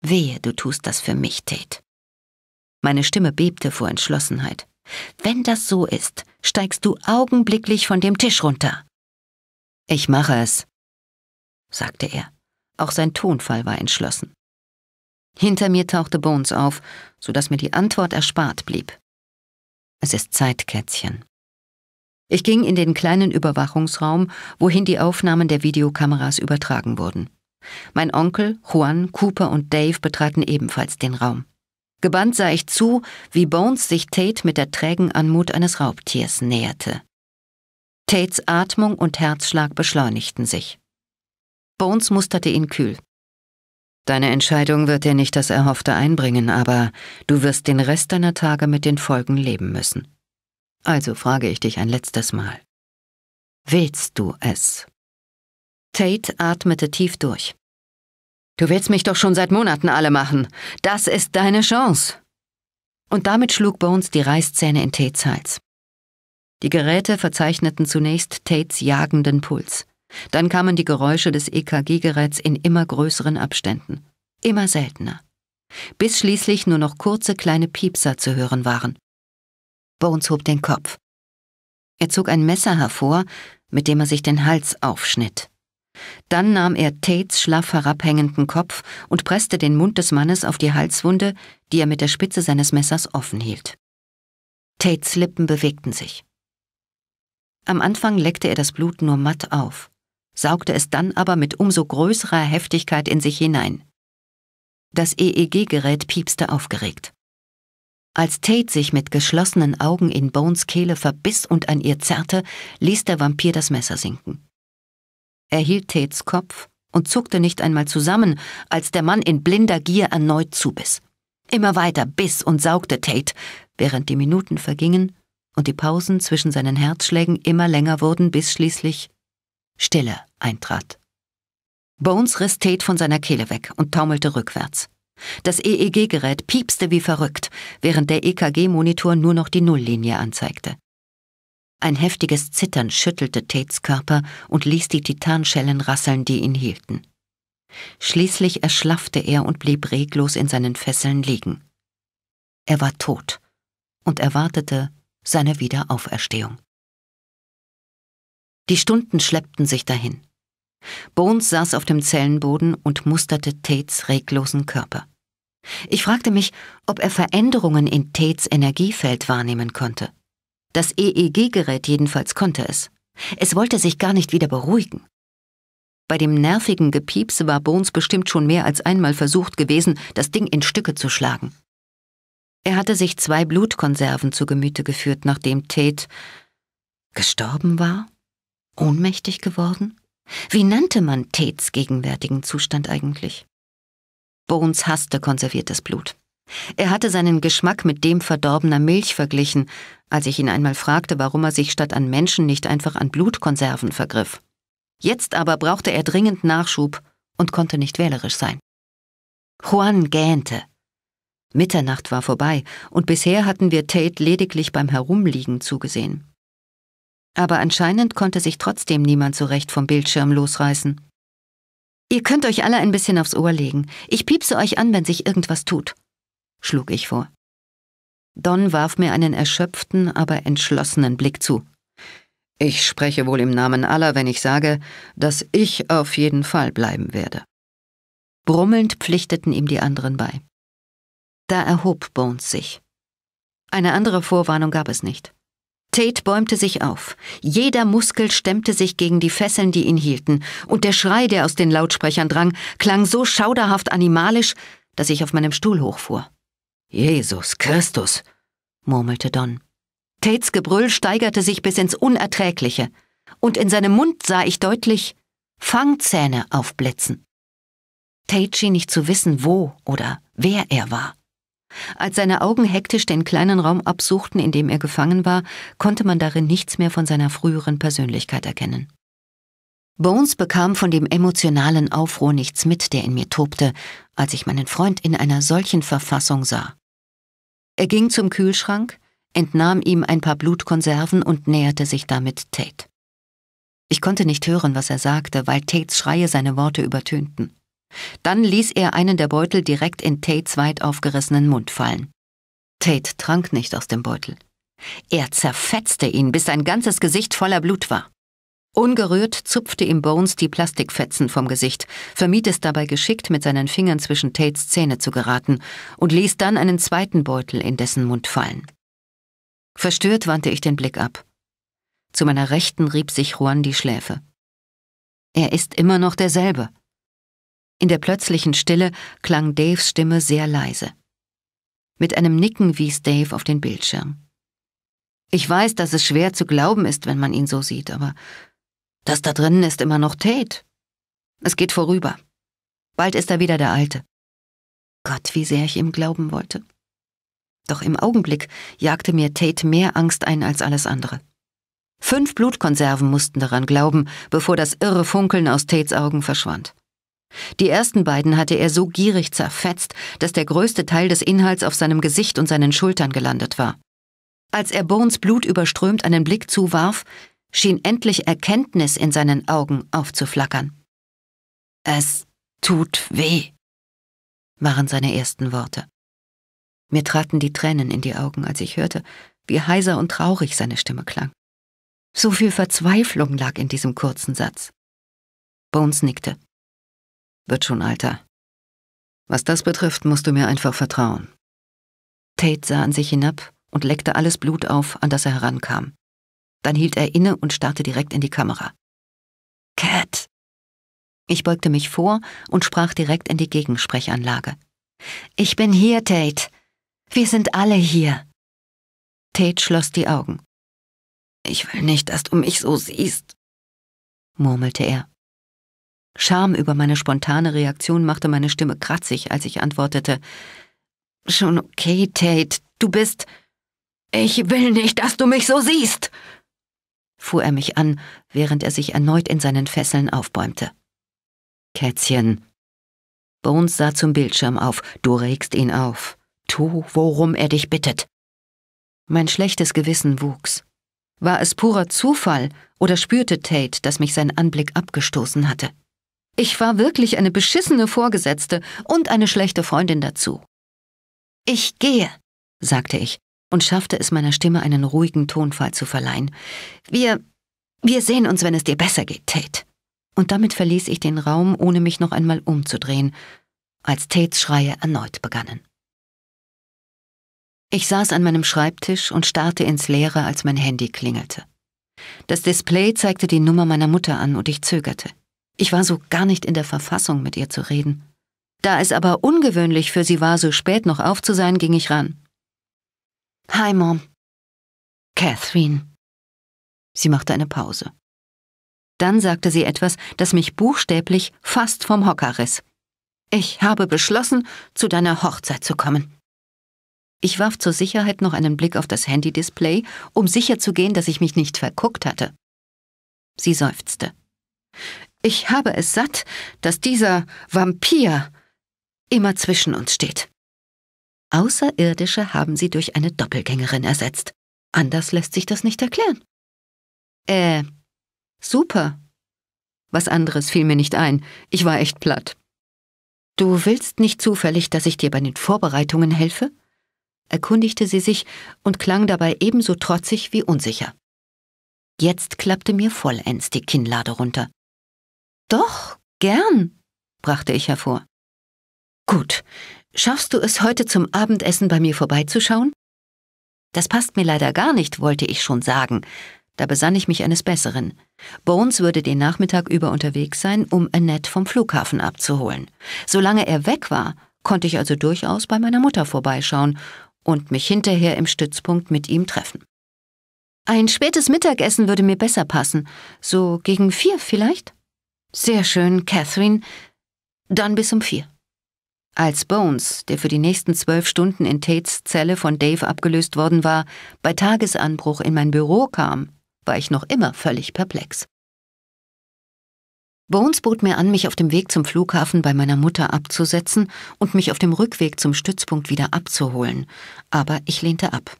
Wehe, du tust das für mich, Tate. Meine Stimme bebte vor Entschlossenheit. Wenn das so ist, steigst du augenblicklich von dem Tisch runter. Ich mache es, sagte er. Auch sein Tonfall war entschlossen. Hinter mir tauchte Bones auf, sodass mir die Antwort erspart blieb. Es ist Zeit, Kätzchen. Ich ging in den kleinen Überwachungsraum, wohin die Aufnahmen der Videokameras übertragen wurden. Mein Onkel, Juan, Cooper und Dave betraten ebenfalls den Raum. Gebannt sah ich zu, wie Bones sich Tate mit der trägen Anmut eines Raubtiers näherte. Tates Atmung und Herzschlag beschleunigten sich. Bones musterte ihn kühl. Deine Entscheidung wird dir nicht das Erhoffte einbringen, aber du wirst den Rest deiner Tage mit den Folgen leben müssen. Also frage ich dich ein letztes Mal. Willst du es? Tate atmete tief durch. Du willst mich doch schon seit Monaten alle machen. Das ist deine Chance. Und damit schlug Bones die Reißzähne in Tates Hals. Die Geräte verzeichneten zunächst Tates jagenden Puls. Dann kamen die Geräusche des EKG-Geräts in immer größeren Abständen, immer seltener, bis schließlich nur noch kurze kleine Piepser zu hören waren. Bones hob den Kopf. Er zog ein Messer hervor, mit dem er sich den Hals aufschnitt. Dann nahm er Tates schlaff herabhängenden Kopf und presste den Mund des Mannes auf die Halswunde, die er mit der Spitze seines Messers offen hielt. Tates Lippen bewegten sich. Am Anfang leckte er das Blut nur matt auf, saugte es dann aber mit umso größerer Heftigkeit in sich hinein. Das EEG-Gerät piepste aufgeregt. Als Tate sich mit geschlossenen Augen in Bones Kehle verbiss und an ihr zerrte, ließ der Vampir das Messer sinken. Er hielt Tates Kopf und zuckte nicht einmal zusammen, als der Mann in blinder Gier erneut zubiss. Immer weiter biss und saugte Tate, während die Minuten vergingen und die Pausen zwischen seinen Herzschlägen immer länger wurden, bis schließlich Stille eintrat. Bones riss Tate von seiner Kehle weg und taumelte rückwärts. Das EEG-Gerät piepste wie verrückt, während der EKG-Monitor nur noch die Nulllinie anzeigte. Ein heftiges Zittern schüttelte Tates Körper und ließ die Titanschellen rasseln, die ihn hielten. Schließlich erschlaffte er und blieb reglos in seinen Fesseln liegen. Er war tot und erwartete seine Wiederauferstehung. Die Stunden schleppten sich dahin. Bones saß auf dem Zellenboden und musterte Tates reglosen Körper. Ich fragte mich, ob er Veränderungen in Tates Energiefeld wahrnehmen konnte. Das EEG-Gerät jedenfalls konnte es. Es wollte sich gar nicht wieder beruhigen. Bei dem nervigen Gepiepse war Bones bestimmt schon mehr als einmal versucht gewesen, das Ding in Stücke zu schlagen. Er hatte sich zwei Blutkonserven zu Gemüte geführt, nachdem Tate gestorben war? Ohnmächtig geworden? Wie nannte man Tates gegenwärtigen Zustand eigentlich? Bones hasste konserviertes Blut. Er hatte seinen Geschmack mit dem verdorbener Milch verglichen, als ich ihn einmal fragte, warum er sich statt an Menschen nicht einfach an Blutkonserven vergriff. Jetzt aber brauchte er dringend Nachschub und konnte nicht wählerisch sein. Juan gähnte. Mitternacht war vorbei, und bisher hatten wir Tate lediglich beim Herumliegen zugesehen aber anscheinend konnte sich trotzdem niemand so recht vom Bildschirm losreißen. Ihr könnt euch alle ein bisschen aufs Ohr legen. Ich piepse euch an, wenn sich irgendwas tut, schlug ich vor. Don warf mir einen erschöpften, aber entschlossenen Blick zu. Ich spreche wohl im Namen aller, wenn ich sage, dass ich auf jeden Fall bleiben werde. Brummelnd pflichteten ihm die anderen bei. Da erhob Bones sich. Eine andere Vorwarnung gab es nicht. Tate bäumte sich auf. Jeder Muskel stemmte sich gegen die Fesseln, die ihn hielten, und der Schrei, der aus den Lautsprechern drang, klang so schauderhaft animalisch, dass ich auf meinem Stuhl hochfuhr. Jesus Christus, murmelte Don. Tates Gebrüll steigerte sich bis ins Unerträgliche, und in seinem Mund sah ich deutlich Fangzähne aufblitzen. Tate schien nicht zu wissen, wo oder wer er war. Als seine Augen hektisch den kleinen Raum absuchten, in dem er gefangen war, konnte man darin nichts mehr von seiner früheren Persönlichkeit erkennen. Bones bekam von dem emotionalen Aufruhr nichts mit, der in mir tobte, als ich meinen Freund in einer solchen Verfassung sah. Er ging zum Kühlschrank, entnahm ihm ein paar Blutkonserven und näherte sich damit Tate. Ich konnte nicht hören, was er sagte, weil Tates Schreie seine Worte übertönten. Dann ließ er einen der Beutel direkt in Tates weit aufgerissenen Mund fallen. Tate trank nicht aus dem Beutel. Er zerfetzte ihn, bis sein ganzes Gesicht voller Blut war. Ungerührt zupfte ihm Bones die Plastikfetzen vom Gesicht, vermied es dabei geschickt, mit seinen Fingern zwischen Tates Zähne zu geraten und ließ dann einen zweiten Beutel in dessen Mund fallen. Verstört wandte ich den Blick ab. Zu meiner Rechten rieb sich Juan die Schläfe. Er ist immer noch derselbe. In der plötzlichen Stille klang Daves Stimme sehr leise. Mit einem Nicken wies Dave auf den Bildschirm. Ich weiß, dass es schwer zu glauben ist, wenn man ihn so sieht, aber das da drinnen ist immer noch Tate. Es geht vorüber. Bald ist er wieder der Alte. Gott, wie sehr ich ihm glauben wollte. Doch im Augenblick jagte mir Tate mehr Angst ein als alles andere. Fünf Blutkonserven mussten daran glauben, bevor das irre Funkeln aus Tates Augen verschwand. Die ersten beiden hatte er so gierig zerfetzt, dass der größte Teil des Inhalts auf seinem Gesicht und seinen Schultern gelandet war. Als er Bones Blut überströmt einen Blick zuwarf, schien endlich Erkenntnis in seinen Augen aufzuflackern. Es tut weh, waren seine ersten Worte. Mir traten die Tränen in die Augen, als ich hörte, wie heiser und traurig seine Stimme klang. So viel Verzweiflung lag in diesem kurzen Satz. Bones nickte. Wird schon, Alter. Was das betrifft, musst du mir einfach vertrauen. Tate sah an sich hinab und leckte alles Blut auf, an das er herankam. Dann hielt er inne und starrte direkt in die Kamera. Cat! Ich beugte mich vor und sprach direkt in die Gegensprechanlage. Ich bin hier, Tate. Wir sind alle hier. Tate schloss die Augen. Ich will nicht, dass du mich so siehst, murmelte er. Scham über meine spontane Reaktion machte meine Stimme kratzig, als ich antwortete. Schon okay, Tate, du bist. Ich will nicht, dass du mich so siehst, fuhr er mich an, während er sich erneut in seinen Fesseln aufbäumte. Kätzchen. Bones sah zum Bildschirm auf. Du regst ihn auf. Tu, worum er dich bittet. Mein schlechtes Gewissen wuchs. War es purer Zufall oder spürte Tate, dass mich sein Anblick abgestoßen hatte? Ich war wirklich eine beschissene Vorgesetzte und eine schlechte Freundin dazu. Ich gehe, sagte ich und schaffte es meiner Stimme einen ruhigen Tonfall zu verleihen. Wir, wir sehen uns, wenn es dir besser geht, Tate. Und damit verließ ich den Raum, ohne mich noch einmal umzudrehen, als Tates Schreie erneut begannen. Ich saß an meinem Schreibtisch und starrte ins Leere, als mein Handy klingelte. Das Display zeigte die Nummer meiner Mutter an und ich zögerte. Ich war so gar nicht in der Verfassung, mit ihr zu reden. Da es aber ungewöhnlich für sie war, so spät noch auf zu sein, ging ich ran. Hi, Mom. Catherine. Sie machte eine Pause. Dann sagte sie etwas, das mich buchstäblich fast vom Hocker riss. Ich habe beschlossen, zu deiner Hochzeit zu kommen. Ich warf zur Sicherheit noch einen Blick auf das Handy-Display, um sicherzugehen, dass ich mich nicht verguckt hatte. Sie seufzte. Ich habe es satt, dass dieser Vampir immer zwischen uns steht. Außerirdische haben sie durch eine Doppelgängerin ersetzt. Anders lässt sich das nicht erklären. Äh, super. Was anderes fiel mir nicht ein. Ich war echt platt. Du willst nicht zufällig, dass ich dir bei den Vorbereitungen helfe? erkundigte sie sich und klang dabei ebenso trotzig wie unsicher. Jetzt klappte mir vollends die Kinnlade runter. Doch, gern, brachte ich hervor. Gut, schaffst du es heute zum Abendessen bei mir vorbeizuschauen? Das passt mir leider gar nicht, wollte ich schon sagen. Da besann ich mich eines Besseren. Bones würde den Nachmittag über unterwegs sein, um Annette vom Flughafen abzuholen. Solange er weg war, konnte ich also durchaus bei meiner Mutter vorbeischauen und mich hinterher im Stützpunkt mit ihm treffen. Ein spätes Mittagessen würde mir besser passen, so gegen vier vielleicht? Sehr schön, Catherine. Dann bis um vier. Als Bones, der für die nächsten zwölf Stunden in Tates Zelle von Dave abgelöst worden war, bei Tagesanbruch in mein Büro kam, war ich noch immer völlig perplex. Bones bot mir an, mich auf dem Weg zum Flughafen bei meiner Mutter abzusetzen und mich auf dem Rückweg zum Stützpunkt wieder abzuholen, aber ich lehnte ab.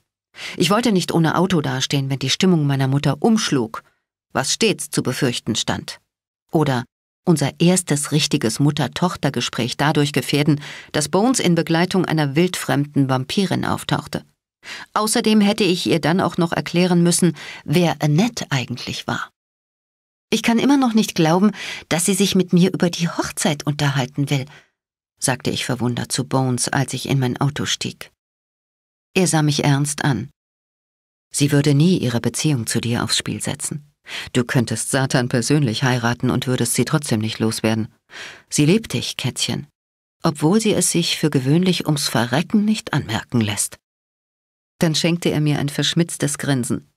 Ich wollte nicht ohne Auto dastehen, wenn die Stimmung meiner Mutter umschlug, was stets zu befürchten stand oder unser erstes richtiges Mutter-Tochter-Gespräch dadurch gefährden, dass Bones in Begleitung einer wildfremden Vampirin auftauchte. Außerdem hätte ich ihr dann auch noch erklären müssen, wer Annette eigentlich war. Ich kann immer noch nicht glauben, dass sie sich mit mir über die Hochzeit unterhalten will, sagte ich verwundert zu Bones, als ich in mein Auto stieg. Er sah mich ernst an. Sie würde nie ihre Beziehung zu dir aufs Spiel setzen. Du könntest Satan persönlich heiraten und würdest sie trotzdem nicht loswerden. Sie liebt dich, Kätzchen, obwohl sie es sich für gewöhnlich ums Verrecken nicht anmerken lässt. Dann schenkte er mir ein verschmitztes Grinsen.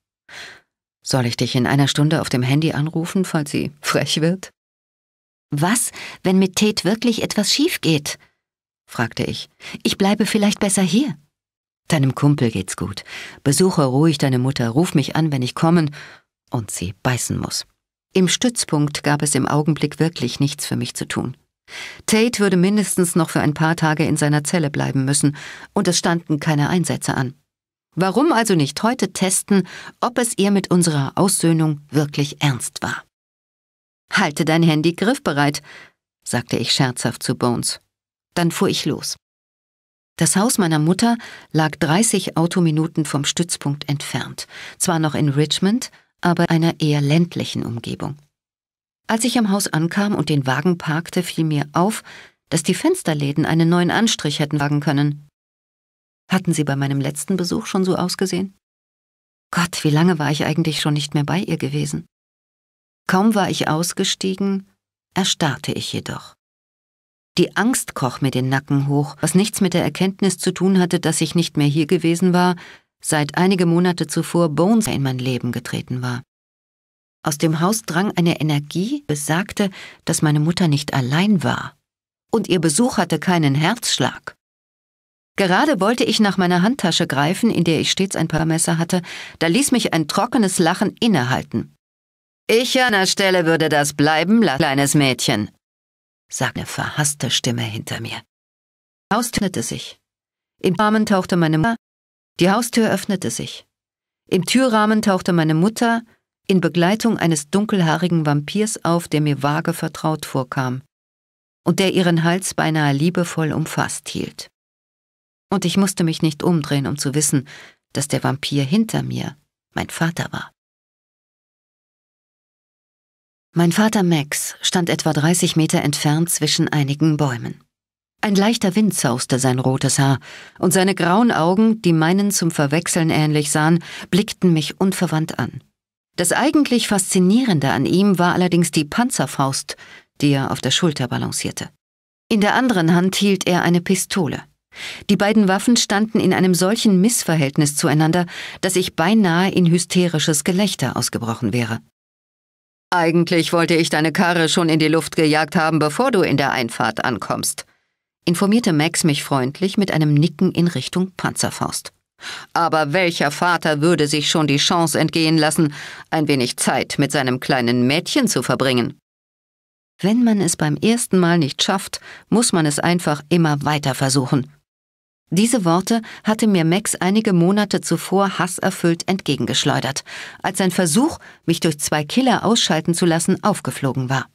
Soll ich dich in einer Stunde auf dem Handy anrufen, falls sie frech wird? Was, wenn mit Tate wirklich etwas schief geht? fragte ich. Ich bleibe vielleicht besser hier. Deinem Kumpel geht's gut. Besuche ruhig deine Mutter, ruf mich an, wenn ich kommen und sie beißen muss. Im Stützpunkt gab es im Augenblick wirklich nichts für mich zu tun. Tate würde mindestens noch für ein paar Tage in seiner Zelle bleiben müssen, und es standen keine Einsätze an. Warum also nicht heute testen, ob es ihr mit unserer Aussöhnung wirklich ernst war? Halte dein Handy griffbereit, sagte ich scherzhaft zu Bones. Dann fuhr ich los. Das Haus meiner Mutter lag 30 Autominuten vom Stützpunkt entfernt, zwar noch in Richmond, aber einer eher ländlichen Umgebung. Als ich am Haus ankam und den Wagen parkte, fiel mir auf, dass die Fensterläden einen neuen Anstrich hätten wagen können. Hatten sie bei meinem letzten Besuch schon so ausgesehen? Gott, wie lange war ich eigentlich schon nicht mehr bei ihr gewesen? Kaum war ich ausgestiegen, erstarrte ich jedoch. Die Angst kroch mir den Nacken hoch, was nichts mit der Erkenntnis zu tun hatte, dass ich nicht mehr hier gewesen war, seit einige Monate zuvor Bones in mein Leben getreten war. Aus dem Haus drang eine Energie, besagte, dass meine Mutter nicht allein war. Und ihr Besuch hatte keinen Herzschlag. Gerade wollte ich nach meiner Handtasche greifen, in der ich stets ein paar Messer hatte, da ließ mich ein trockenes Lachen innehalten. Ich an der Stelle würde das bleiben, kleines Mädchen, sagte eine verhasste Stimme hinter mir. Austönete sich. Im Armen tauchte meine Mutter, die Haustür öffnete sich. Im Türrahmen tauchte meine Mutter in Begleitung eines dunkelhaarigen Vampirs auf, der mir vage vertraut vorkam und der ihren Hals beinahe liebevoll umfasst hielt. Und ich musste mich nicht umdrehen, um zu wissen, dass der Vampir hinter mir mein Vater war. Mein Vater Max stand etwa 30 Meter entfernt zwischen einigen Bäumen. Ein leichter Wind sauste sein rotes Haar, und seine grauen Augen, die meinen zum Verwechseln ähnlich sahen, blickten mich unverwandt an. Das eigentlich Faszinierende an ihm war allerdings die Panzerfaust, die er auf der Schulter balancierte. In der anderen Hand hielt er eine Pistole. Die beiden Waffen standen in einem solchen Missverhältnis zueinander, dass ich beinahe in hysterisches Gelächter ausgebrochen wäre. Eigentlich wollte ich deine Karre schon in die Luft gejagt haben, bevor du in der Einfahrt ankommst, informierte Max mich freundlich mit einem Nicken in Richtung Panzerfaust. Aber welcher Vater würde sich schon die Chance entgehen lassen, ein wenig Zeit mit seinem kleinen Mädchen zu verbringen? Wenn man es beim ersten Mal nicht schafft, muss man es einfach immer weiter versuchen. Diese Worte hatte mir Max einige Monate zuvor hasserfüllt entgegengeschleudert, als sein Versuch, mich durch zwei Killer ausschalten zu lassen, aufgeflogen war.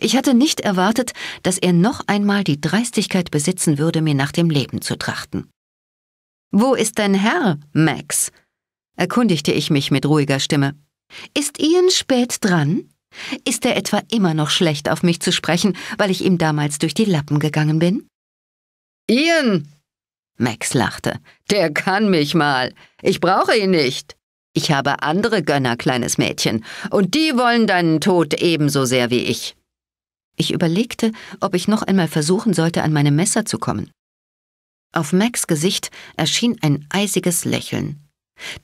Ich hatte nicht erwartet, dass er noch einmal die Dreistigkeit besitzen würde, mir nach dem Leben zu trachten. Wo ist dein Herr, Max? erkundigte ich mich mit ruhiger Stimme. Ist Ian spät dran? Ist er etwa immer noch schlecht auf mich zu sprechen, weil ich ihm damals durch die Lappen gegangen bin? Ian! Max lachte. Der kann mich mal. Ich brauche ihn nicht. Ich habe andere Gönner, kleines Mädchen, und die wollen deinen Tod ebenso sehr wie ich. Ich überlegte, ob ich noch einmal versuchen sollte, an meine Messer zu kommen. Auf Max' Gesicht erschien ein eisiges Lächeln,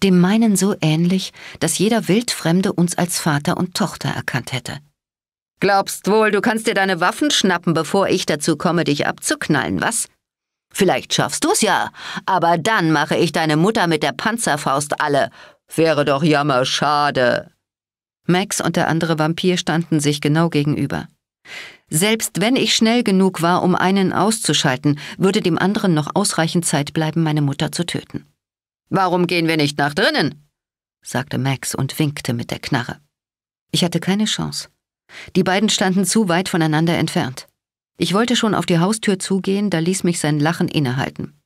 dem meinen so ähnlich, dass jeder Wildfremde uns als Vater und Tochter erkannt hätte. Glaubst wohl, du kannst dir deine Waffen schnappen, bevor ich dazu komme, dich abzuknallen, was? Vielleicht schaffst du's ja, aber dann mache ich deine Mutter mit der Panzerfaust alle. Wäre doch jammerschade. Max und der andere Vampir standen sich genau gegenüber. Selbst wenn ich schnell genug war, um einen auszuschalten, würde dem anderen noch ausreichend Zeit bleiben, meine Mutter zu töten. Warum gehen wir nicht nach drinnen? sagte Max und winkte mit der Knarre. Ich hatte keine Chance. Die beiden standen zu weit voneinander entfernt. Ich wollte schon auf die Haustür zugehen, da ließ mich sein Lachen innehalten.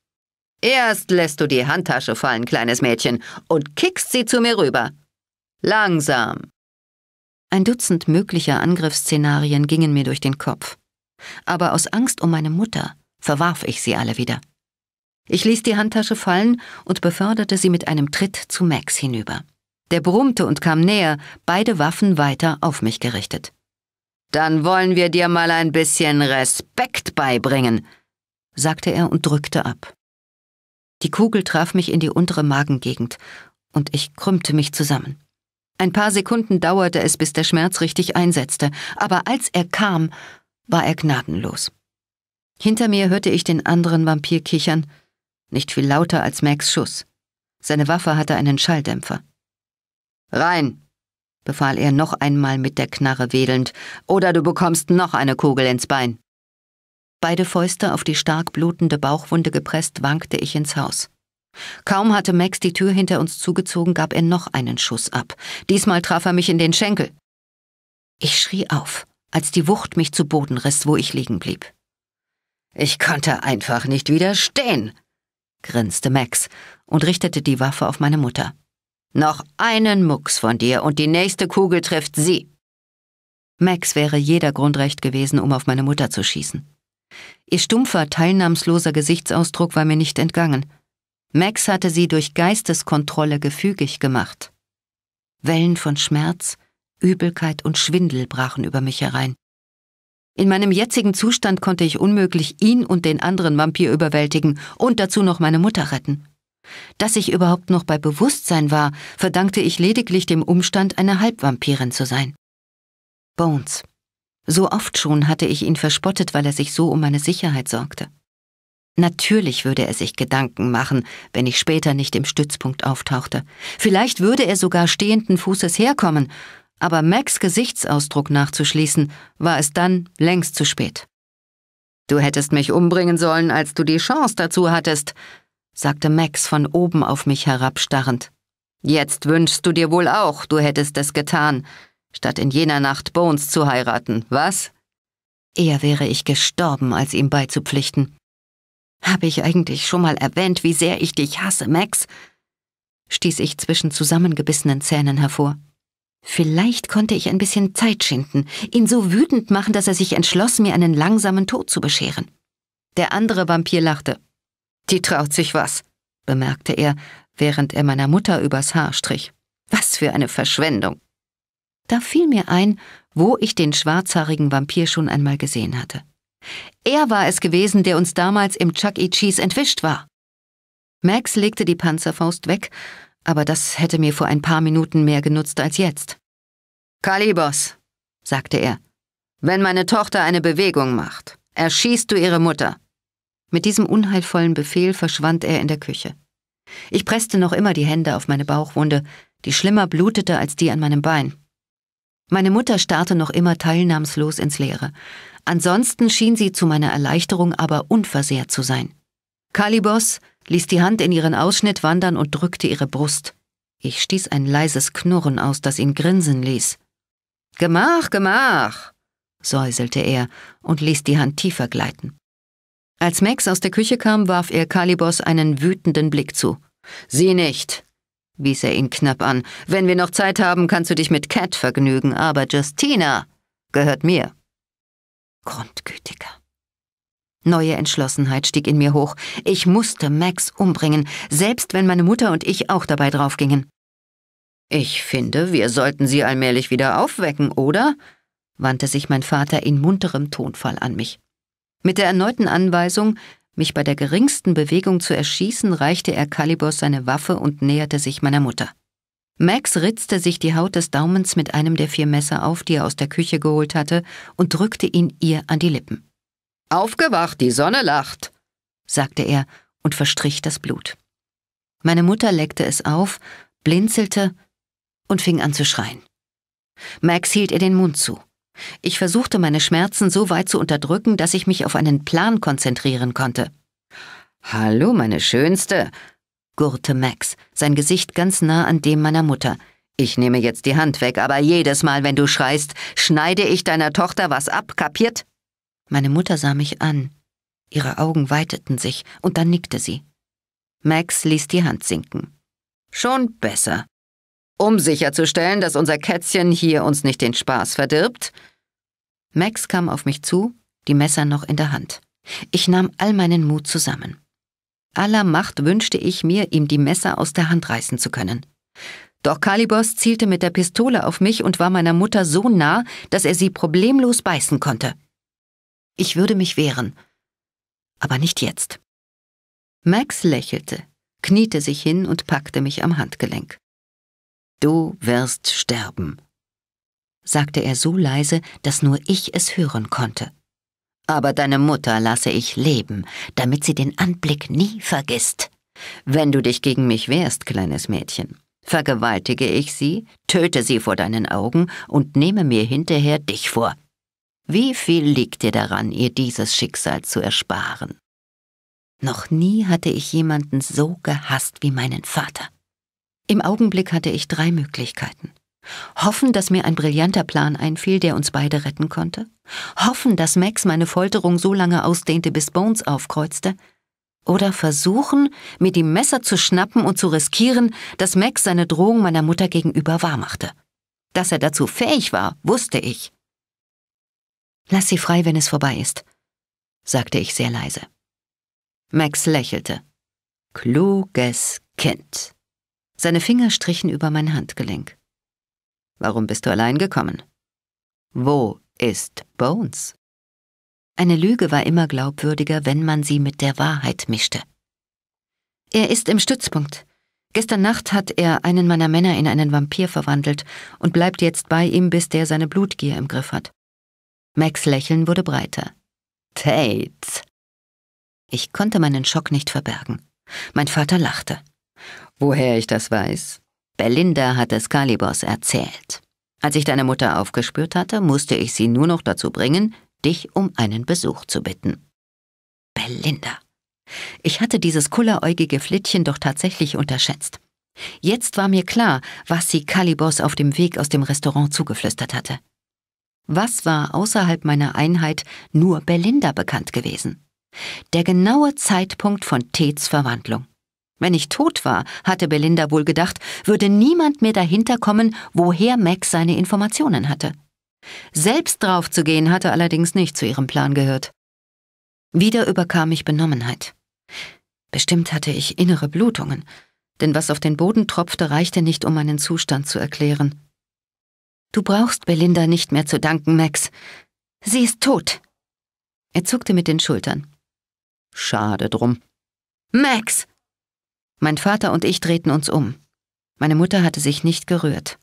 Erst lässt du die Handtasche fallen, kleines Mädchen, und kickst sie zu mir rüber. Langsam. Ein Dutzend möglicher Angriffsszenarien gingen mir durch den Kopf. Aber aus Angst um meine Mutter verwarf ich sie alle wieder. Ich ließ die Handtasche fallen und beförderte sie mit einem Tritt zu Max hinüber. Der brummte und kam näher, beide Waffen weiter auf mich gerichtet. Dann wollen wir dir mal ein bisschen Respekt beibringen, sagte er und drückte ab. Die Kugel traf mich in die untere Magengegend, und ich krümmte mich zusammen. Ein paar Sekunden dauerte es, bis der Schmerz richtig einsetzte, aber als er kam, war er gnadenlos. Hinter mir hörte ich den anderen Vampir kichern, nicht viel lauter als Max Schuss. Seine Waffe hatte einen Schalldämpfer. Rein, befahl er noch einmal mit der Knarre wedelnd, oder du bekommst noch eine Kugel ins Bein. Beide Fäuste auf die stark blutende Bauchwunde gepresst, wankte ich ins Haus. Kaum hatte Max die Tür hinter uns zugezogen, gab er noch einen Schuss ab. Diesmal traf er mich in den Schenkel. Ich schrie auf, als die Wucht mich zu Boden riss, wo ich liegen blieb. Ich konnte einfach nicht widerstehen, grinste Max und richtete die Waffe auf meine Mutter. Noch einen Mucks von dir und die nächste Kugel trifft sie. Max wäre jeder Grundrecht gewesen, um auf meine Mutter zu schießen. Ihr stumpfer, teilnahmsloser Gesichtsausdruck war mir nicht entgangen. Max hatte sie durch Geisteskontrolle gefügig gemacht. Wellen von Schmerz, Übelkeit und Schwindel brachen über mich herein. In meinem jetzigen Zustand konnte ich unmöglich ihn und den anderen Vampir überwältigen und dazu noch meine Mutter retten. Dass ich überhaupt noch bei Bewusstsein war, verdankte ich lediglich dem Umstand, eine Halbvampirin zu sein. Bones. So oft schon hatte ich ihn verspottet, weil er sich so um meine Sicherheit sorgte. Natürlich würde er sich Gedanken machen, wenn ich später nicht im Stützpunkt auftauchte. Vielleicht würde er sogar stehenden Fußes herkommen, aber Max Gesichtsausdruck nachzuschließen, war es dann längst zu spät. Du hättest mich umbringen sollen, als du die Chance dazu hattest, sagte Max von oben auf mich herabstarrend. Jetzt wünschst du dir wohl auch, du hättest es getan, statt in jener Nacht Bones zu heiraten, was? Eher wäre ich gestorben, als ihm beizupflichten. Habe ich eigentlich schon mal erwähnt, wie sehr ich dich hasse, Max? stieß ich zwischen zusammengebissenen Zähnen hervor. Vielleicht konnte ich ein bisschen Zeit schinden, ihn so wütend machen, dass er sich entschloss, mir einen langsamen Tod zu bescheren. Der andere Vampir lachte. Die traut sich was, bemerkte er, während er meiner Mutter übers Haar strich. Was für eine Verschwendung. Da fiel mir ein, wo ich den schwarzhaarigen Vampir schon einmal gesehen hatte. Er war es gewesen, der uns damals im Chuck E. Cheese entwischt war. Max legte die Panzerfaust weg, aber das hätte mir vor ein paar Minuten mehr genutzt als jetzt. Kalibos, sagte er, wenn meine Tochter eine Bewegung macht, erschießt du ihre Mutter. Mit diesem unheilvollen Befehl verschwand er in der Küche. Ich presste noch immer die Hände auf meine Bauchwunde, die schlimmer blutete als die an meinem Bein. Meine Mutter starrte noch immer teilnahmslos ins Leere. Ansonsten schien sie zu meiner Erleichterung aber unversehrt zu sein. Kalibos ließ die Hand in ihren Ausschnitt wandern und drückte ihre Brust. Ich stieß ein leises Knurren aus, das ihn grinsen ließ. Gemach, gemach, säuselte er und ließ die Hand tiefer gleiten. Als Max aus der Küche kam, warf er Kalibos einen wütenden Blick zu. Sieh nicht, wies er ihn knapp an. Wenn wir noch Zeit haben, kannst du dich mit Cat vergnügen, aber Justina gehört mir. Grundgütiger. Neue Entschlossenheit stieg in mir hoch. Ich musste Max umbringen, selbst wenn meine Mutter und ich auch dabei draufgingen. Ich finde, wir sollten sie allmählich wieder aufwecken, oder? wandte sich mein Vater in munterem Tonfall an mich. Mit der erneuten Anweisung, mich bei der geringsten Bewegung zu erschießen, reichte er Kalibos seine Waffe und näherte sich meiner Mutter. Max ritzte sich die Haut des Daumens mit einem der vier Messer auf, die er aus der Küche geholt hatte, und drückte ihn ihr an die Lippen. Aufgewacht, die Sonne lacht, sagte er und verstrich das Blut. Meine Mutter leckte es auf, blinzelte und fing an zu schreien. Max hielt ihr den Mund zu. Ich versuchte, meine Schmerzen so weit zu unterdrücken, dass ich mich auf einen Plan konzentrieren konnte. Hallo, meine Schönste, gurrte Max, sein Gesicht ganz nah an dem meiner Mutter. Ich nehme jetzt die Hand weg, aber jedes Mal, wenn du schreist, schneide ich deiner Tochter was ab, kapiert? Meine Mutter sah mich an. Ihre Augen weiteten sich, und dann nickte sie. Max ließ die Hand sinken. Schon besser. Um sicherzustellen, dass unser Kätzchen hier uns nicht den Spaß verdirbt. Max kam auf mich zu, die Messer noch in der Hand. Ich nahm all meinen Mut zusammen. Aller Macht wünschte ich mir, ihm die Messer aus der Hand reißen zu können. Doch Kalibos zielte mit der Pistole auf mich und war meiner Mutter so nah, dass er sie problemlos beißen konnte. Ich würde mich wehren. Aber nicht jetzt. Max lächelte, kniete sich hin und packte mich am Handgelenk. Du wirst sterben, sagte er so leise, dass nur ich es hören konnte aber deine Mutter lasse ich leben, damit sie den Anblick nie vergisst. Wenn du dich gegen mich wehrst, kleines Mädchen, vergewaltige ich sie, töte sie vor deinen Augen und nehme mir hinterher dich vor. Wie viel liegt dir daran, ihr dieses Schicksal zu ersparen? Noch nie hatte ich jemanden so gehasst wie meinen Vater. Im Augenblick hatte ich drei Möglichkeiten. Hoffen, dass mir ein brillanter Plan einfiel, der uns beide retten konnte, hoffen, dass Max meine Folterung so lange ausdehnte, bis Bones aufkreuzte, oder versuchen, mir die Messer zu schnappen und zu riskieren, dass Max seine Drohung meiner Mutter gegenüber wahrmachte. Dass er dazu fähig war, wusste ich. Lass sie frei, wenn es vorbei ist, sagte ich sehr leise. Max lächelte. Kluges Kind. Seine Finger strichen über mein Handgelenk. Warum bist du allein gekommen? Wo ist Bones. Eine Lüge war immer glaubwürdiger, wenn man sie mit der Wahrheit mischte. Er ist im Stützpunkt. Gestern Nacht hat er einen meiner Männer in einen Vampir verwandelt und bleibt jetzt bei ihm, bis der seine Blutgier im Griff hat. Max Lächeln wurde breiter. Tate! Ich konnte meinen Schock nicht verbergen. Mein Vater lachte. Woher ich das weiß? Belinda hat es Calibos erzählt. Als ich deine Mutter aufgespürt hatte, musste ich sie nur noch dazu bringen, dich um einen Besuch zu bitten. Belinda. Ich hatte dieses kulleräugige Flittchen doch tatsächlich unterschätzt. Jetzt war mir klar, was sie Kalibos auf dem Weg aus dem Restaurant zugeflüstert hatte. Was war außerhalb meiner Einheit nur Belinda bekannt gewesen? Der genaue Zeitpunkt von Tets Verwandlung. Wenn ich tot war, hatte Belinda wohl gedacht, würde niemand mehr dahinterkommen, woher Max seine Informationen hatte. Selbst draufzugehen hatte allerdings nicht zu ihrem Plan gehört. Wieder überkam ich Benommenheit. Bestimmt hatte ich innere Blutungen, denn was auf den Boden tropfte, reichte nicht, um meinen Zustand zu erklären. Du brauchst Belinda nicht mehr zu danken, Max. Sie ist tot. Er zuckte mit den Schultern. Schade drum. Max, mein Vater und ich drehten uns um. Meine Mutter hatte sich nicht gerührt.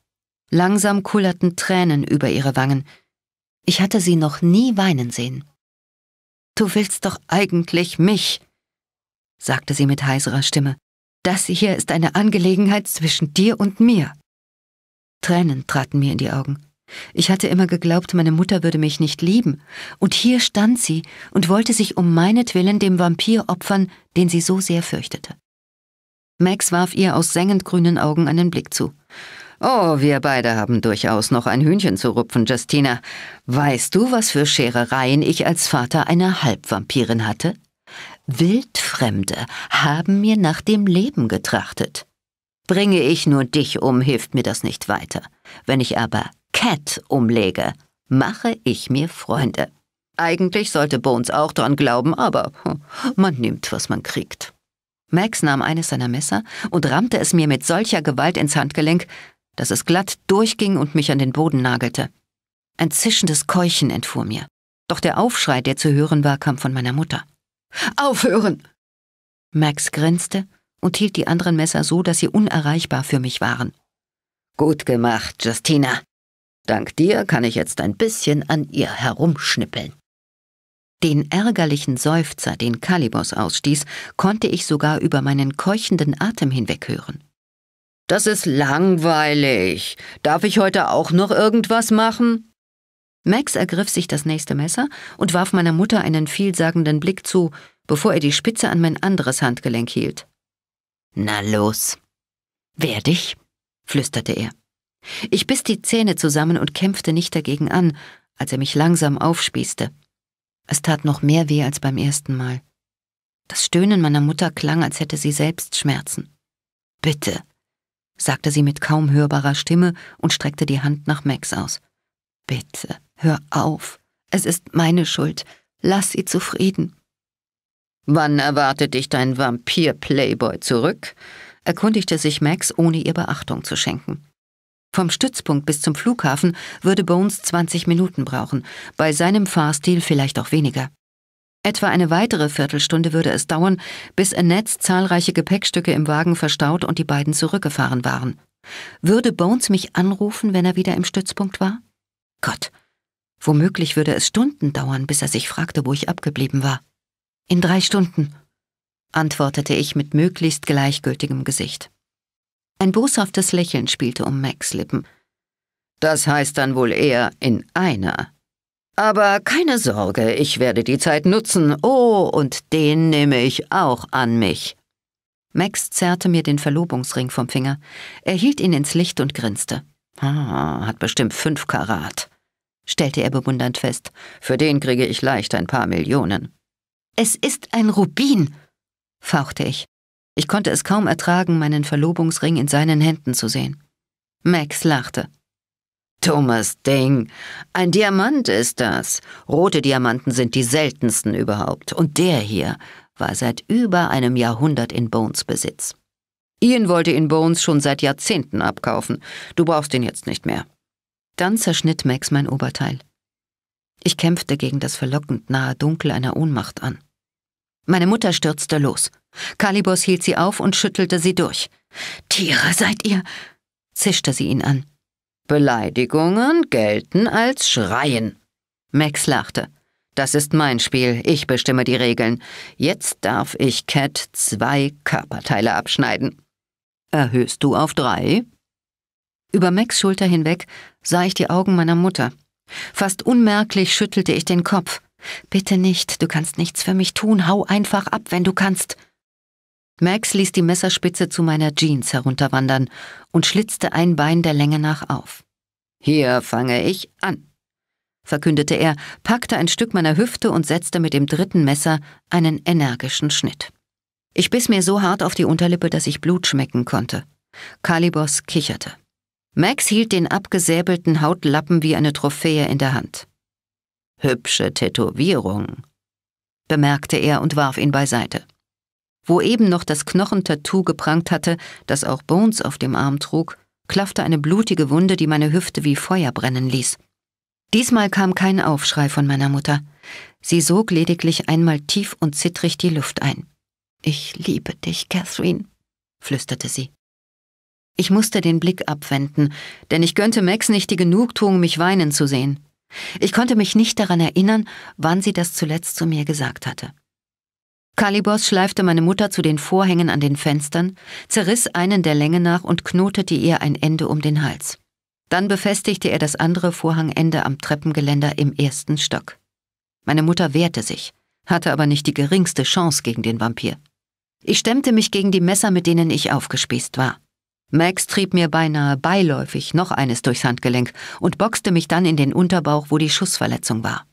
Langsam kullerten Tränen über ihre Wangen. Ich hatte sie noch nie weinen sehen. Du willst doch eigentlich mich, sagte sie mit heiserer Stimme. Das hier ist eine Angelegenheit zwischen dir und mir. Tränen traten mir in die Augen. Ich hatte immer geglaubt, meine Mutter würde mich nicht lieben, und hier stand sie und wollte sich um meinetwillen dem Vampir opfern, den sie so sehr fürchtete. Max warf ihr aus sengend grünen Augen einen Blick zu. Oh, wir beide haben durchaus noch ein Hühnchen zu rupfen, Justina. Weißt du, was für Scherereien ich als Vater einer Halbvampirin hatte? Wildfremde haben mir nach dem Leben getrachtet. Bringe ich nur dich um, hilft mir das nicht weiter. Wenn ich aber Cat umlege, mache ich mir Freunde. Eigentlich sollte Bones auch dran glauben, aber man nimmt, was man kriegt. Max nahm eines seiner Messer und rammte es mir mit solcher Gewalt ins Handgelenk, dass es glatt durchging und mich an den Boden nagelte. Ein zischendes Keuchen entfuhr mir. Doch der Aufschrei, der zu hören war, kam von meiner Mutter. Aufhören! Max grinste und hielt die anderen Messer so, dass sie unerreichbar für mich waren. Gut gemacht, Justina. Dank dir kann ich jetzt ein bisschen an ihr herumschnippeln. Den ärgerlichen Seufzer, den Kalibos ausstieß, konnte ich sogar über meinen keuchenden Atem hinweg hören. Das ist langweilig. Darf ich heute auch noch irgendwas machen? Max ergriff sich das nächste Messer und warf meiner Mutter einen vielsagenden Blick zu, bevor er die Spitze an mein anderes Handgelenk hielt. Na los. Wer dich? flüsterte er. Ich biss die Zähne zusammen und kämpfte nicht dagegen an, als er mich langsam aufspießte. Es tat noch mehr weh als beim ersten Mal. Das Stöhnen meiner Mutter klang, als hätte sie selbst Schmerzen. Bitte, sagte sie mit kaum hörbarer Stimme und streckte die Hand nach Max aus. Bitte, hör auf. Es ist meine Schuld. Lass sie zufrieden. Wann erwartet dich dein Vampir-Playboy zurück? erkundigte sich Max, ohne ihr Beachtung zu schenken. Vom Stützpunkt bis zum Flughafen würde Bones 20 Minuten brauchen, bei seinem Fahrstil vielleicht auch weniger. Etwa eine weitere Viertelstunde würde es dauern, bis Annette zahlreiche Gepäckstücke im Wagen verstaut und die beiden zurückgefahren waren. Würde Bones mich anrufen, wenn er wieder im Stützpunkt war? Gott, womöglich würde es Stunden dauern, bis er sich fragte, wo ich abgeblieben war. In drei Stunden, antwortete ich mit möglichst gleichgültigem Gesicht. Ein boshaftes Lächeln spielte um Max Lippen. Das heißt dann wohl eher in einer. Aber keine Sorge, ich werde die Zeit nutzen. Oh, und den nehme ich auch an mich. Max zerrte mir den Verlobungsring vom Finger. Er hielt ihn ins Licht und grinste. Ah, hat bestimmt fünf Karat, stellte er bewundernd fest. Für den kriege ich leicht ein paar Millionen. Es ist ein Rubin, fauchte ich. Ich konnte es kaum ertragen, meinen Verlobungsring in seinen Händen zu sehen. Max lachte. Dummes Ding. Ein Diamant ist das. Rote Diamanten sind die seltensten überhaupt. Und der hier war seit über einem Jahrhundert in Bones Besitz. Ian wollte ihn Bones schon seit Jahrzehnten abkaufen. Du brauchst ihn jetzt nicht mehr. Dann zerschnitt Max mein Oberteil. Ich kämpfte gegen das verlockend nahe Dunkel einer Ohnmacht an. Meine Mutter stürzte los. Kalibos hielt sie auf und schüttelte sie durch. Tiere seid ihr, zischte sie ihn an. Beleidigungen gelten als Schreien. Max lachte. Das ist mein Spiel, ich bestimme die Regeln. Jetzt darf ich Cat zwei Körperteile abschneiden. Erhöhst du auf drei? Über Max Schulter hinweg sah ich die Augen meiner Mutter. Fast unmerklich schüttelte ich den Kopf. Bitte nicht, du kannst nichts für mich tun, hau einfach ab, wenn du kannst. Max ließ die Messerspitze zu meiner Jeans herunterwandern und schlitzte ein Bein der Länge nach auf. Hier fange ich an, verkündete er, packte ein Stück meiner Hüfte und setzte mit dem dritten Messer einen energischen Schnitt. Ich biss mir so hart auf die Unterlippe, dass ich Blut schmecken konnte. Kalibos kicherte. Max hielt den abgesäbelten Hautlappen wie eine Trophäe in der Hand. Hübsche Tätowierung, bemerkte er und warf ihn beiseite. Wo eben noch das Knochentattoo geprangt hatte, das auch Bones auf dem Arm trug, klaffte eine blutige Wunde, die meine Hüfte wie Feuer brennen ließ. Diesmal kam kein Aufschrei von meiner Mutter. Sie sog lediglich einmal tief und zittrig die Luft ein. Ich liebe dich, Catherine, flüsterte sie. Ich musste den Blick abwenden, denn ich gönnte Max nicht die Genugtuung, mich weinen zu sehen. Ich konnte mich nicht daran erinnern, wann sie das zuletzt zu mir gesagt hatte. Kalibos schleifte meine Mutter zu den Vorhängen an den Fenstern, zerriss einen der Länge nach und knotete ihr ein Ende um den Hals. Dann befestigte er das andere Vorhangende am Treppengeländer im ersten Stock. Meine Mutter wehrte sich, hatte aber nicht die geringste Chance gegen den Vampir. Ich stemmte mich gegen die Messer, mit denen ich aufgespießt war. Max trieb mir beinahe beiläufig noch eines durchs Handgelenk und boxte mich dann in den Unterbauch, wo die Schussverletzung war.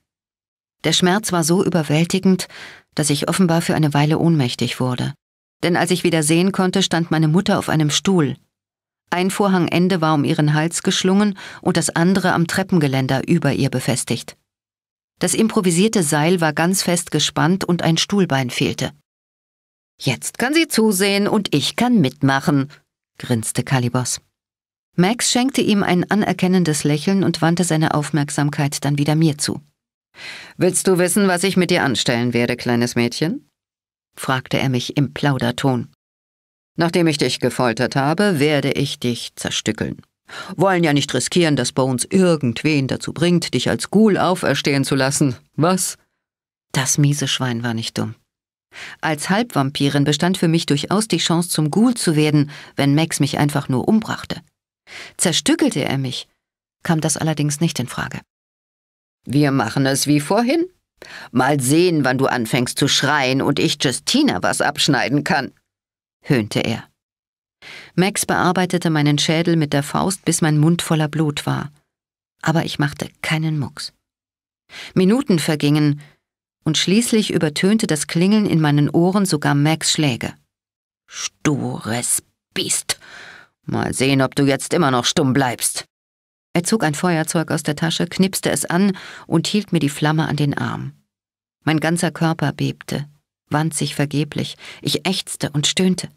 Der Schmerz war so überwältigend, dass ich offenbar für eine Weile ohnmächtig wurde. Denn als ich wieder sehen konnte, stand meine Mutter auf einem Stuhl. Ein Vorhangende war um ihren Hals geschlungen und das andere am Treppengeländer über ihr befestigt. Das improvisierte Seil war ganz fest gespannt und ein Stuhlbein fehlte. Jetzt kann sie zusehen und ich kann mitmachen, grinste Kalibos. Max schenkte ihm ein anerkennendes Lächeln und wandte seine Aufmerksamkeit dann wieder mir zu. Willst du wissen, was ich mit dir anstellen werde, kleines Mädchen? fragte er mich im Plauderton. Nachdem ich dich gefoltert habe, werde ich dich zerstückeln. Wollen ja nicht riskieren, dass Bones irgendwen dazu bringt, dich als Ghoul auferstehen zu lassen. Was? Das miese Schwein war nicht dumm. Als Halbvampirin bestand für mich durchaus die Chance, zum Ghoul zu werden, wenn Max mich einfach nur umbrachte. Zerstückelte er mich, kam das allerdings nicht in Frage. Wir machen es wie vorhin. Mal sehen, wann du anfängst zu schreien und ich Justina was abschneiden kann, höhnte er. Max bearbeitete meinen Schädel mit der Faust, bis mein Mund voller Blut war. Aber ich machte keinen Mucks. Minuten vergingen, und schließlich übertönte das Klingeln in meinen Ohren sogar Max Schläge. Stures Biest. Mal sehen, ob du jetzt immer noch stumm bleibst. Er zog ein Feuerzeug aus der Tasche, knipste es an und hielt mir die Flamme an den Arm. Mein ganzer Körper bebte, wand sich vergeblich, ich ächzte und stöhnte.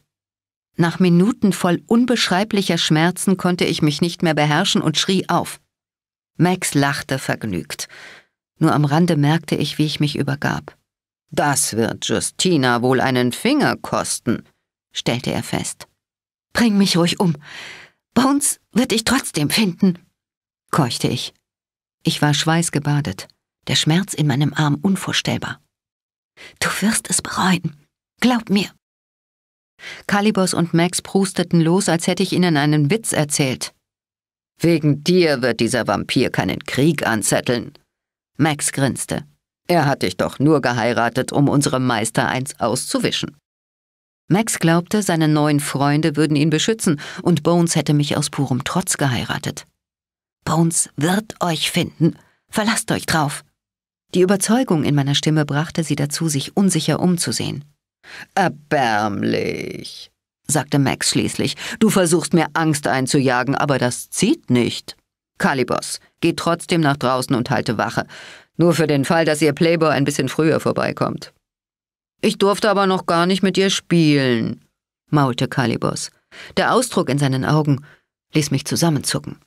Nach Minuten voll unbeschreiblicher Schmerzen konnte ich mich nicht mehr beherrschen und schrie auf. Max lachte vergnügt. Nur am Rande merkte ich, wie ich mich übergab. Das wird Justina wohl einen Finger kosten, stellte er fest. Bring mich ruhig um. Bones wird dich trotzdem finden, keuchte ich. Ich war schweißgebadet, der Schmerz in meinem Arm unvorstellbar. Du wirst es bereuen. Glaub mir. Kalibos und Max prusteten los, als hätte ich ihnen einen Witz erzählt. Wegen dir wird dieser Vampir keinen Krieg anzetteln, Max grinste. Er hat dich doch nur geheiratet, um unserem Meister eins auszuwischen. Max glaubte, seine neuen Freunde würden ihn beschützen, und Bones hätte mich aus purem Trotz geheiratet. Bones wird euch finden. Verlasst euch drauf. Die Überzeugung in meiner Stimme brachte sie dazu, sich unsicher umzusehen. Erbärmlich, sagte Max schließlich. Du versuchst mir Angst einzujagen, aber das zieht nicht. Kalibos, Geh trotzdem nach draußen und halte Wache. Nur für den Fall, dass ihr Playboy ein bisschen früher vorbeikommt. Ich durfte aber noch gar nicht mit ihr spielen, maulte Kalibos. Der Ausdruck in seinen Augen ließ mich zusammenzucken.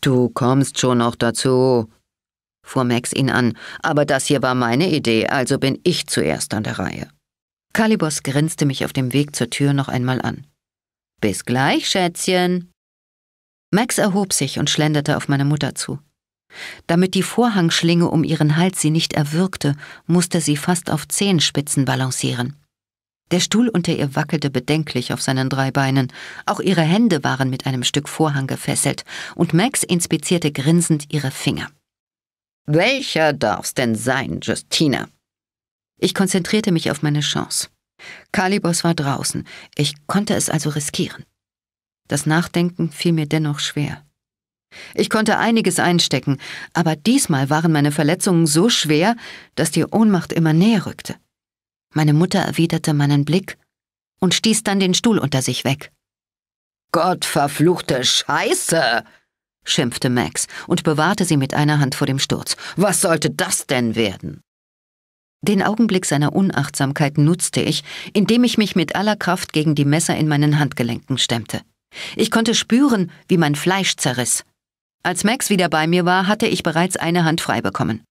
Du kommst schon noch dazu, fuhr Max ihn an, aber das hier war meine Idee, also bin ich zuerst an der Reihe. Kalibos grinste mich auf dem Weg zur Tür noch einmal an. Bis gleich, Schätzchen. Max erhob sich und schlenderte auf meine Mutter zu. Damit die Vorhangschlinge um ihren Hals sie nicht erwürgte, musste sie fast auf Zehenspitzen balancieren. Der Stuhl unter ihr wackelte bedenklich auf seinen drei Beinen, auch ihre Hände waren mit einem Stück Vorhang gefesselt, und Max inspizierte grinsend ihre Finger. Welcher darf's denn sein, Justina? Ich konzentrierte mich auf meine Chance. Kalibos war draußen, ich konnte es also riskieren. Das Nachdenken fiel mir dennoch schwer. Ich konnte einiges einstecken, aber diesmal waren meine Verletzungen so schwer, dass die Ohnmacht immer näher rückte. Meine Mutter erwiderte meinen Blick und stieß dann den Stuhl unter sich weg. Gott verfluchte Scheiße! schimpfte Max und bewahrte sie mit einer Hand vor dem Sturz. Was sollte das denn werden? Den Augenblick seiner Unachtsamkeit nutzte ich, indem ich mich mit aller Kraft gegen die Messer in meinen Handgelenken stemmte. Ich konnte spüren, wie mein Fleisch zerriss. Als Max wieder bei mir war, hatte ich bereits eine Hand frei bekommen.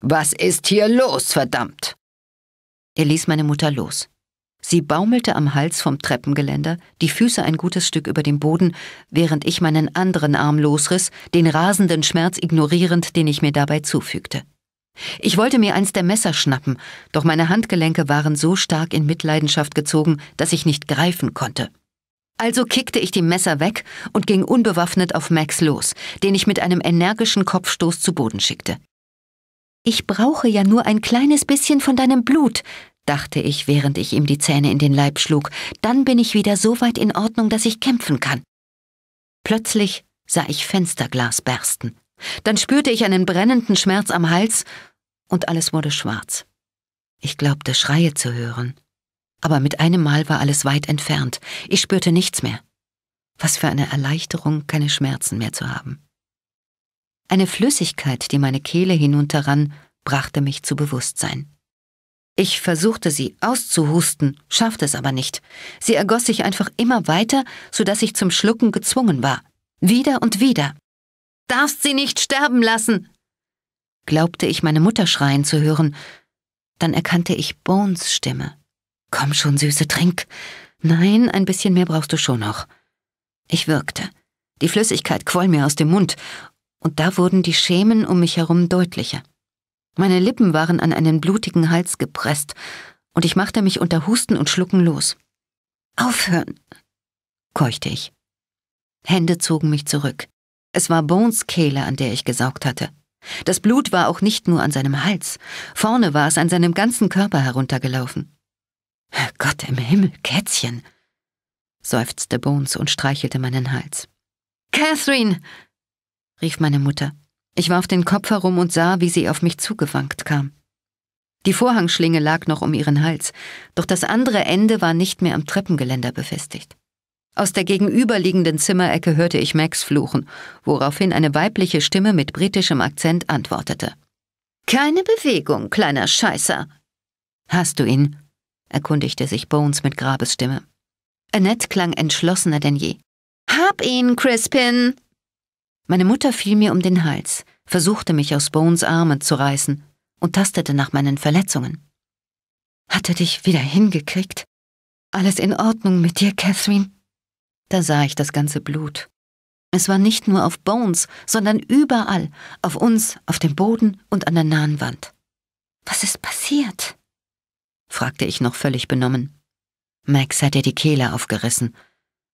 Was ist hier los, verdammt? Er ließ meine Mutter los. Sie baumelte am Hals vom Treppengeländer, die Füße ein gutes Stück über dem Boden, während ich meinen anderen Arm losriss, den rasenden Schmerz ignorierend, den ich mir dabei zufügte. Ich wollte mir eins der Messer schnappen, doch meine Handgelenke waren so stark in Mitleidenschaft gezogen, dass ich nicht greifen konnte. Also kickte ich die Messer weg und ging unbewaffnet auf Max los, den ich mit einem energischen Kopfstoß zu Boden schickte. Ich brauche ja nur ein kleines bisschen von deinem Blut, dachte ich, während ich ihm die Zähne in den Leib schlug, dann bin ich wieder so weit in Ordnung, dass ich kämpfen kann. Plötzlich sah ich Fensterglas bersten. Dann spürte ich einen brennenden Schmerz am Hals und alles wurde schwarz. Ich glaubte Schreie zu hören aber mit einem Mal war alles weit entfernt. Ich spürte nichts mehr. Was für eine Erleichterung, keine Schmerzen mehr zu haben. Eine Flüssigkeit, die meine Kehle hinunterrann, brachte mich zu Bewusstsein. Ich versuchte sie auszuhusten, schaffte es aber nicht. Sie ergoss sich einfach immer weiter, so dass ich zum Schlucken gezwungen war. Wieder und wieder. Darfst sie nicht sterben lassen! glaubte ich meine Mutter schreien zu hören. Dann erkannte ich Bones Stimme. Komm schon, Süße, trink. Nein, ein bisschen mehr brauchst du schon noch. Ich wirkte. Die Flüssigkeit quoll mir aus dem Mund, und da wurden die Schemen um mich herum deutlicher. Meine Lippen waren an einen blutigen Hals gepresst, und ich machte mich unter Husten und Schlucken los. Aufhören, keuchte ich. Hände zogen mich zurück. Es war Bones Kehle, an der ich gesaugt hatte. Das Blut war auch nicht nur an seinem Hals. Vorne war es an seinem ganzen Körper heruntergelaufen. Gott im Himmel, Kätzchen, seufzte Bones und streichelte meinen Hals. Catherine, rief meine Mutter. Ich warf den Kopf herum und sah, wie sie auf mich zugewankt kam. Die Vorhangschlinge lag noch um ihren Hals, doch das andere Ende war nicht mehr am Treppengeländer befestigt. Aus der gegenüberliegenden Zimmerecke hörte ich Max fluchen, woraufhin eine weibliche Stimme mit britischem Akzent antwortete. Keine Bewegung, kleiner Scheißer. Hast du ihn? erkundigte sich Bones mit Grabesstimme. Annette klang entschlossener denn je. Hab ihn, Crispin! Meine Mutter fiel mir um den Hals, versuchte mich aus Bones Armen zu reißen und tastete nach meinen Verletzungen. Hat er dich wieder hingekriegt? Alles in Ordnung mit dir, Catherine? Da sah ich das ganze Blut. Es war nicht nur auf Bones, sondern überall, auf uns, auf dem Boden und an der nahen Wand. Was ist passiert? fragte ich noch völlig benommen. Max hat dir die Kehle aufgerissen,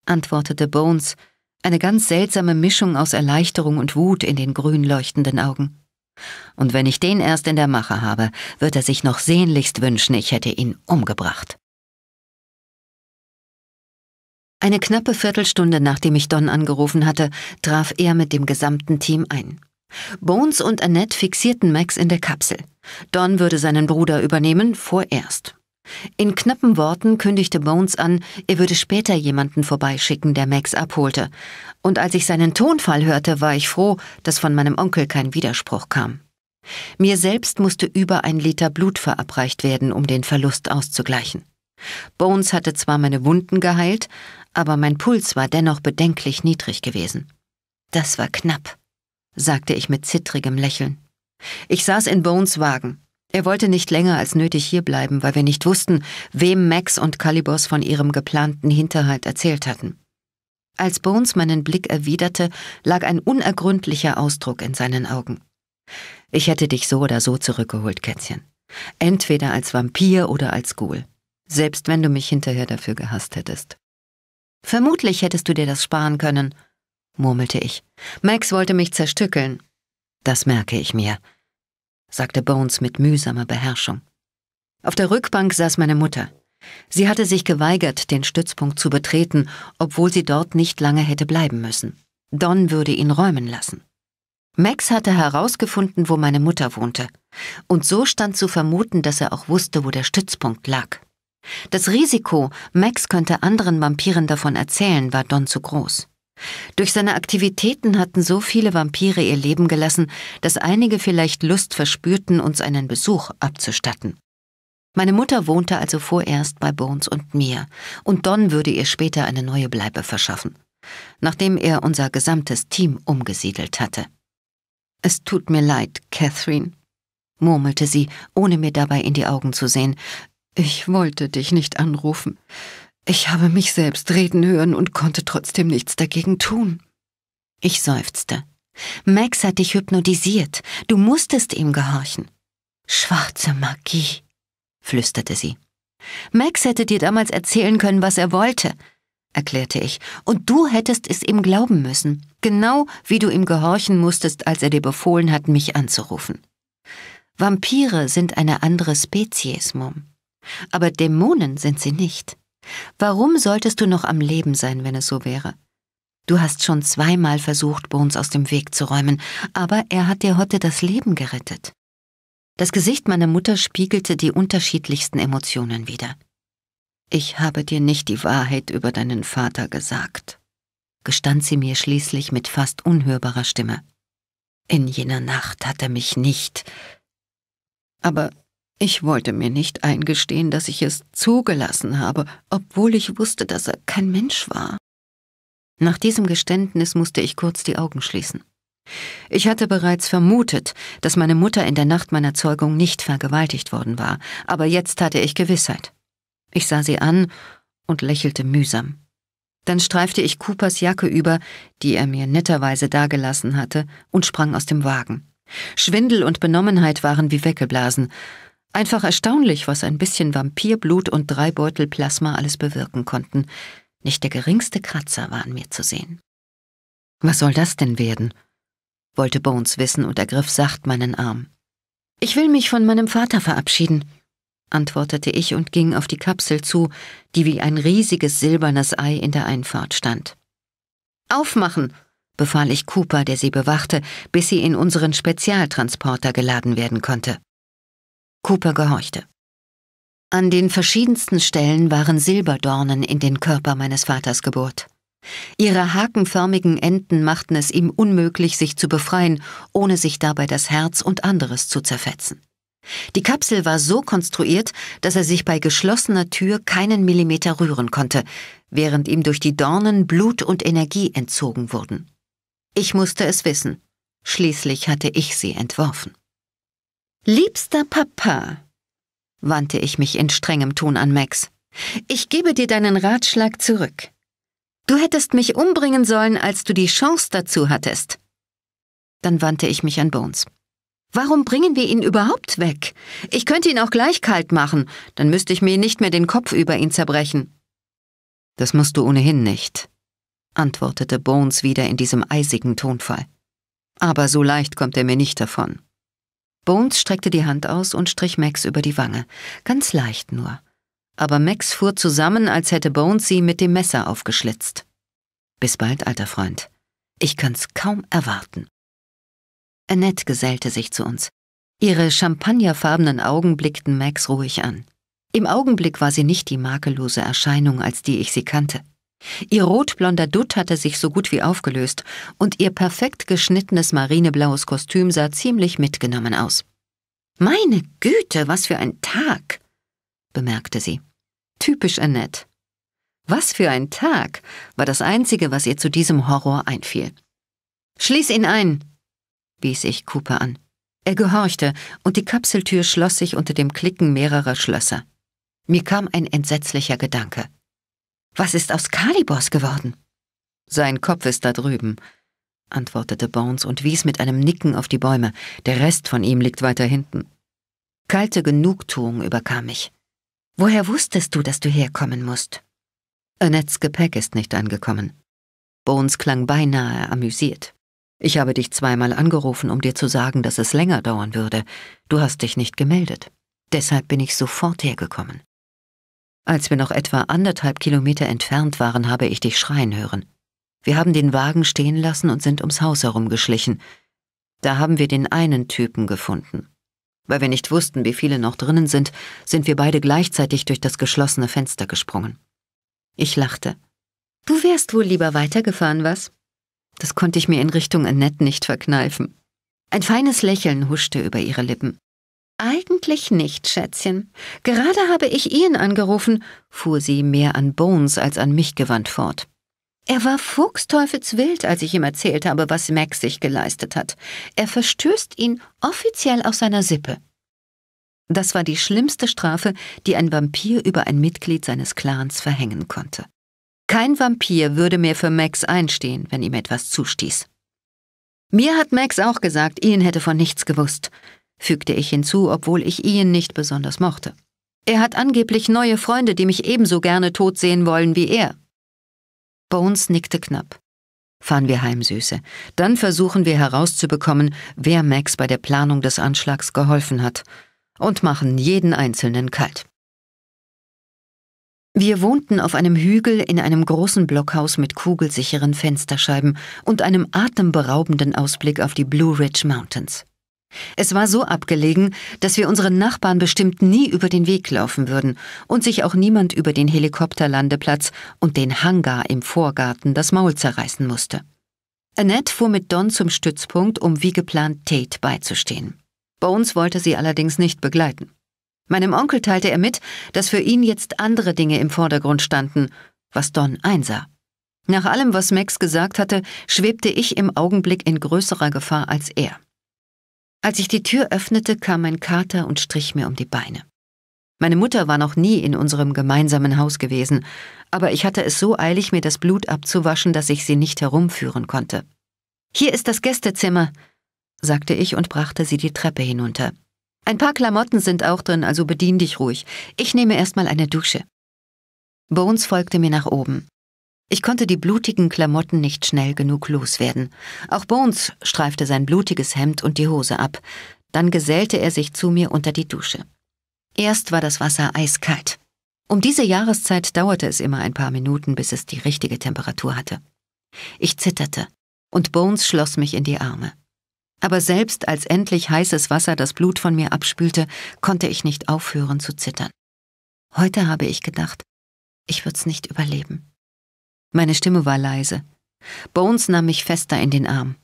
antwortete Bones, eine ganz seltsame Mischung aus Erleichterung und Wut in den grün leuchtenden Augen. Und wenn ich den erst in der Mache habe, wird er sich noch sehnlichst wünschen, ich hätte ihn umgebracht. Eine knappe Viertelstunde nachdem ich Don angerufen hatte, traf er mit dem gesamten Team ein. Bones und Annette fixierten Max in der Kapsel. Don würde seinen Bruder übernehmen, vorerst. In knappen Worten kündigte Bones an, er würde später jemanden vorbeischicken, der Max abholte. Und als ich seinen Tonfall hörte, war ich froh, dass von meinem Onkel kein Widerspruch kam. Mir selbst musste über ein Liter Blut verabreicht werden, um den Verlust auszugleichen. Bones hatte zwar meine Wunden geheilt, aber mein Puls war dennoch bedenklich niedrig gewesen. Das war knapp sagte ich mit zittrigem Lächeln. Ich saß in Bones Wagen. Er wollte nicht länger als nötig hierbleiben, weil wir nicht wussten, wem Max und Calibos von ihrem geplanten Hinterhalt erzählt hatten. Als Bones meinen Blick erwiderte, lag ein unergründlicher Ausdruck in seinen Augen. Ich hätte dich so oder so zurückgeholt, Kätzchen. Entweder als Vampir oder als Ghoul. Selbst wenn du mich hinterher dafür gehasst hättest. Vermutlich hättest du dir das sparen können, murmelte ich. Max wollte mich zerstückeln. Das merke ich mir, sagte Bones mit mühsamer Beherrschung. Auf der Rückbank saß meine Mutter. Sie hatte sich geweigert, den Stützpunkt zu betreten, obwohl sie dort nicht lange hätte bleiben müssen. Don würde ihn räumen lassen. Max hatte herausgefunden, wo meine Mutter wohnte, und so stand zu vermuten, dass er auch wusste, wo der Stützpunkt lag. Das Risiko, Max könnte anderen Vampiren davon erzählen, war Don zu groß. Durch seine Aktivitäten hatten so viele Vampire ihr Leben gelassen, dass einige vielleicht Lust verspürten, uns einen Besuch abzustatten. Meine Mutter wohnte also vorerst bei Bones und mir, und Don würde ihr später eine neue Bleibe verschaffen, nachdem er unser gesamtes Team umgesiedelt hatte. Es tut mir leid, Catherine, murmelte sie, ohne mir dabei in die Augen zu sehen. Ich wollte dich nicht anrufen. Ich habe mich selbst reden hören und konnte trotzdem nichts dagegen tun. Ich seufzte. Max hat dich hypnotisiert. Du musstest ihm gehorchen. Schwarze Magie, flüsterte sie. Max hätte dir damals erzählen können, was er wollte, erklärte ich, und du hättest es ihm glauben müssen, genau wie du ihm gehorchen musstest, als er dir befohlen hat, mich anzurufen. Vampire sind eine andere Spezies, Mom. Aber Dämonen sind sie nicht. Warum solltest du noch am Leben sein, wenn es so wäre? Du hast schon zweimal versucht, Bones aus dem Weg zu räumen, aber er hat dir heute das Leben gerettet. Das Gesicht meiner Mutter spiegelte die unterschiedlichsten Emotionen wider. Ich habe dir nicht die Wahrheit über deinen Vater gesagt, gestand sie mir schließlich mit fast unhörbarer Stimme. In jener Nacht hat er mich nicht. Aber ich wollte mir nicht eingestehen, dass ich es zugelassen habe, obwohl ich wusste, dass er kein Mensch war. Nach diesem Geständnis musste ich kurz die Augen schließen. Ich hatte bereits vermutet, dass meine Mutter in der Nacht meiner Zeugung nicht vergewaltigt worden war, aber jetzt hatte ich Gewissheit. Ich sah sie an und lächelte mühsam. Dann streifte ich Coopers Jacke über, die er mir netterweise dagelassen hatte, und sprang aus dem Wagen. Schwindel und Benommenheit waren wie weggeblasen, Einfach erstaunlich, was ein bisschen Vampirblut und drei Beutel Plasma alles bewirken konnten. Nicht der geringste Kratzer war an mir zu sehen. Was soll das denn werden? wollte Bones wissen und ergriff sacht meinen Arm. Ich will mich von meinem Vater verabschieden, antwortete ich und ging auf die Kapsel zu, die wie ein riesiges silbernes Ei in der Einfahrt stand. Aufmachen! befahl ich Cooper, der sie bewachte, bis sie in unseren Spezialtransporter geladen werden konnte. Cooper gehorchte. An den verschiedensten Stellen waren Silberdornen in den Körper meines Vaters gebohrt. Ihre hakenförmigen Enden machten es ihm unmöglich, sich zu befreien, ohne sich dabei das Herz und anderes zu zerfetzen. Die Kapsel war so konstruiert, dass er sich bei geschlossener Tür keinen Millimeter rühren konnte, während ihm durch die Dornen Blut und Energie entzogen wurden. Ich musste es wissen. Schließlich hatte ich sie entworfen. Liebster Papa, wandte ich mich in strengem Ton an Max, ich gebe dir deinen Ratschlag zurück. Du hättest mich umbringen sollen, als du die Chance dazu hattest. Dann wandte ich mich an Bones. Warum bringen wir ihn überhaupt weg? Ich könnte ihn auch gleich kalt machen, dann müsste ich mir nicht mehr den Kopf über ihn zerbrechen. Das musst du ohnehin nicht, antwortete Bones wieder in diesem eisigen Tonfall. Aber so leicht kommt er mir nicht davon. Bones streckte die Hand aus und strich Max über die Wange, ganz leicht nur. Aber Max fuhr zusammen, als hätte Bones sie mit dem Messer aufgeschlitzt. Bis bald, alter Freund. Ich kann's kaum erwarten. Annette gesellte sich zu uns. Ihre champagnerfarbenen Augen blickten Max ruhig an. Im Augenblick war sie nicht die makellose Erscheinung, als die ich sie kannte. Ihr rotblonder Dutt hatte sich so gut wie aufgelöst und ihr perfekt geschnittenes marineblaues Kostüm sah ziemlich mitgenommen aus. Meine Güte, was für ein Tag, bemerkte sie. Typisch Annette. Was für ein Tag war das Einzige, was ihr zu diesem Horror einfiel. Schließ ihn ein, wies ich Cooper an. Er gehorchte, und die Kapseltür schloss sich unter dem Klicken mehrerer Schlösser. Mir kam ein entsetzlicher Gedanke. Was ist aus Kalibos geworden? Sein Kopf ist da drüben, antwortete Bones und wies mit einem Nicken auf die Bäume. Der Rest von ihm liegt weiter hinten. Kalte Genugtuung überkam mich. Woher wusstest du, dass du herkommen musst? Annettes Gepäck ist nicht angekommen. Bones klang beinahe amüsiert. Ich habe dich zweimal angerufen, um dir zu sagen, dass es länger dauern würde. Du hast dich nicht gemeldet. Deshalb bin ich sofort hergekommen. Als wir noch etwa anderthalb Kilometer entfernt waren, habe ich dich schreien hören. Wir haben den Wagen stehen lassen und sind ums Haus herumgeschlichen. Da haben wir den einen Typen gefunden. Weil wir nicht wussten, wie viele noch drinnen sind, sind wir beide gleichzeitig durch das geschlossene Fenster gesprungen. Ich lachte. Du wärst wohl lieber weitergefahren, was? Das konnte ich mir in Richtung Annette nicht verkneifen. Ein feines Lächeln huschte über ihre Lippen. Eigentlich nicht, Schätzchen. Gerade habe ich Ian angerufen, fuhr sie mehr an Bones als an mich gewandt fort. Er war fuchsteufelswild, als ich ihm erzählt habe, was Max sich geleistet hat. Er verstößt ihn offiziell aus seiner Sippe. Das war die schlimmste Strafe, die ein Vampir über ein Mitglied seines Clans verhängen konnte. Kein Vampir würde mehr für Max einstehen, wenn ihm etwas zustieß. Mir hat Max auch gesagt, Ian hätte von nichts gewusst fügte ich hinzu, obwohl ich ihn nicht besonders mochte. Er hat angeblich neue Freunde, die mich ebenso gerne tot sehen wollen wie er. Bones nickte knapp. Fahren wir heim, Süße. Dann versuchen wir herauszubekommen, wer Max bei der Planung des Anschlags geholfen hat. Und machen jeden Einzelnen kalt. Wir wohnten auf einem Hügel in einem großen Blockhaus mit kugelsicheren Fensterscheiben und einem atemberaubenden Ausblick auf die Blue Ridge Mountains. Es war so abgelegen, dass wir unseren Nachbarn bestimmt nie über den Weg laufen würden und sich auch niemand über den Helikopterlandeplatz und den Hangar im Vorgarten das Maul zerreißen musste. Annette fuhr mit Don zum Stützpunkt, um wie geplant Tate beizustehen. Bei uns wollte sie allerdings nicht begleiten. Meinem Onkel teilte er mit, dass für ihn jetzt andere Dinge im Vordergrund standen, was Don einsah. Nach allem, was Max gesagt hatte, schwebte ich im Augenblick in größerer Gefahr als er. Als ich die Tür öffnete, kam mein Kater und strich mir um die Beine. Meine Mutter war noch nie in unserem gemeinsamen Haus gewesen, aber ich hatte es so eilig, mir das Blut abzuwaschen, dass ich sie nicht herumführen konnte. Hier ist das Gästezimmer, sagte ich und brachte sie die Treppe hinunter. Ein paar Klamotten sind auch drin, also bedien dich ruhig. Ich nehme erstmal eine Dusche. Bones folgte mir nach oben. Ich konnte die blutigen Klamotten nicht schnell genug loswerden. Auch Bones streifte sein blutiges Hemd und die Hose ab. Dann gesellte er sich zu mir unter die Dusche. Erst war das Wasser eiskalt. Um diese Jahreszeit dauerte es immer ein paar Minuten, bis es die richtige Temperatur hatte. Ich zitterte, und Bones schloss mich in die Arme. Aber selbst als endlich heißes Wasser das Blut von mir abspülte, konnte ich nicht aufhören zu zittern. Heute habe ich gedacht, ich würde es nicht überleben. Meine Stimme war leise. Bones nahm mich fester in den Arm.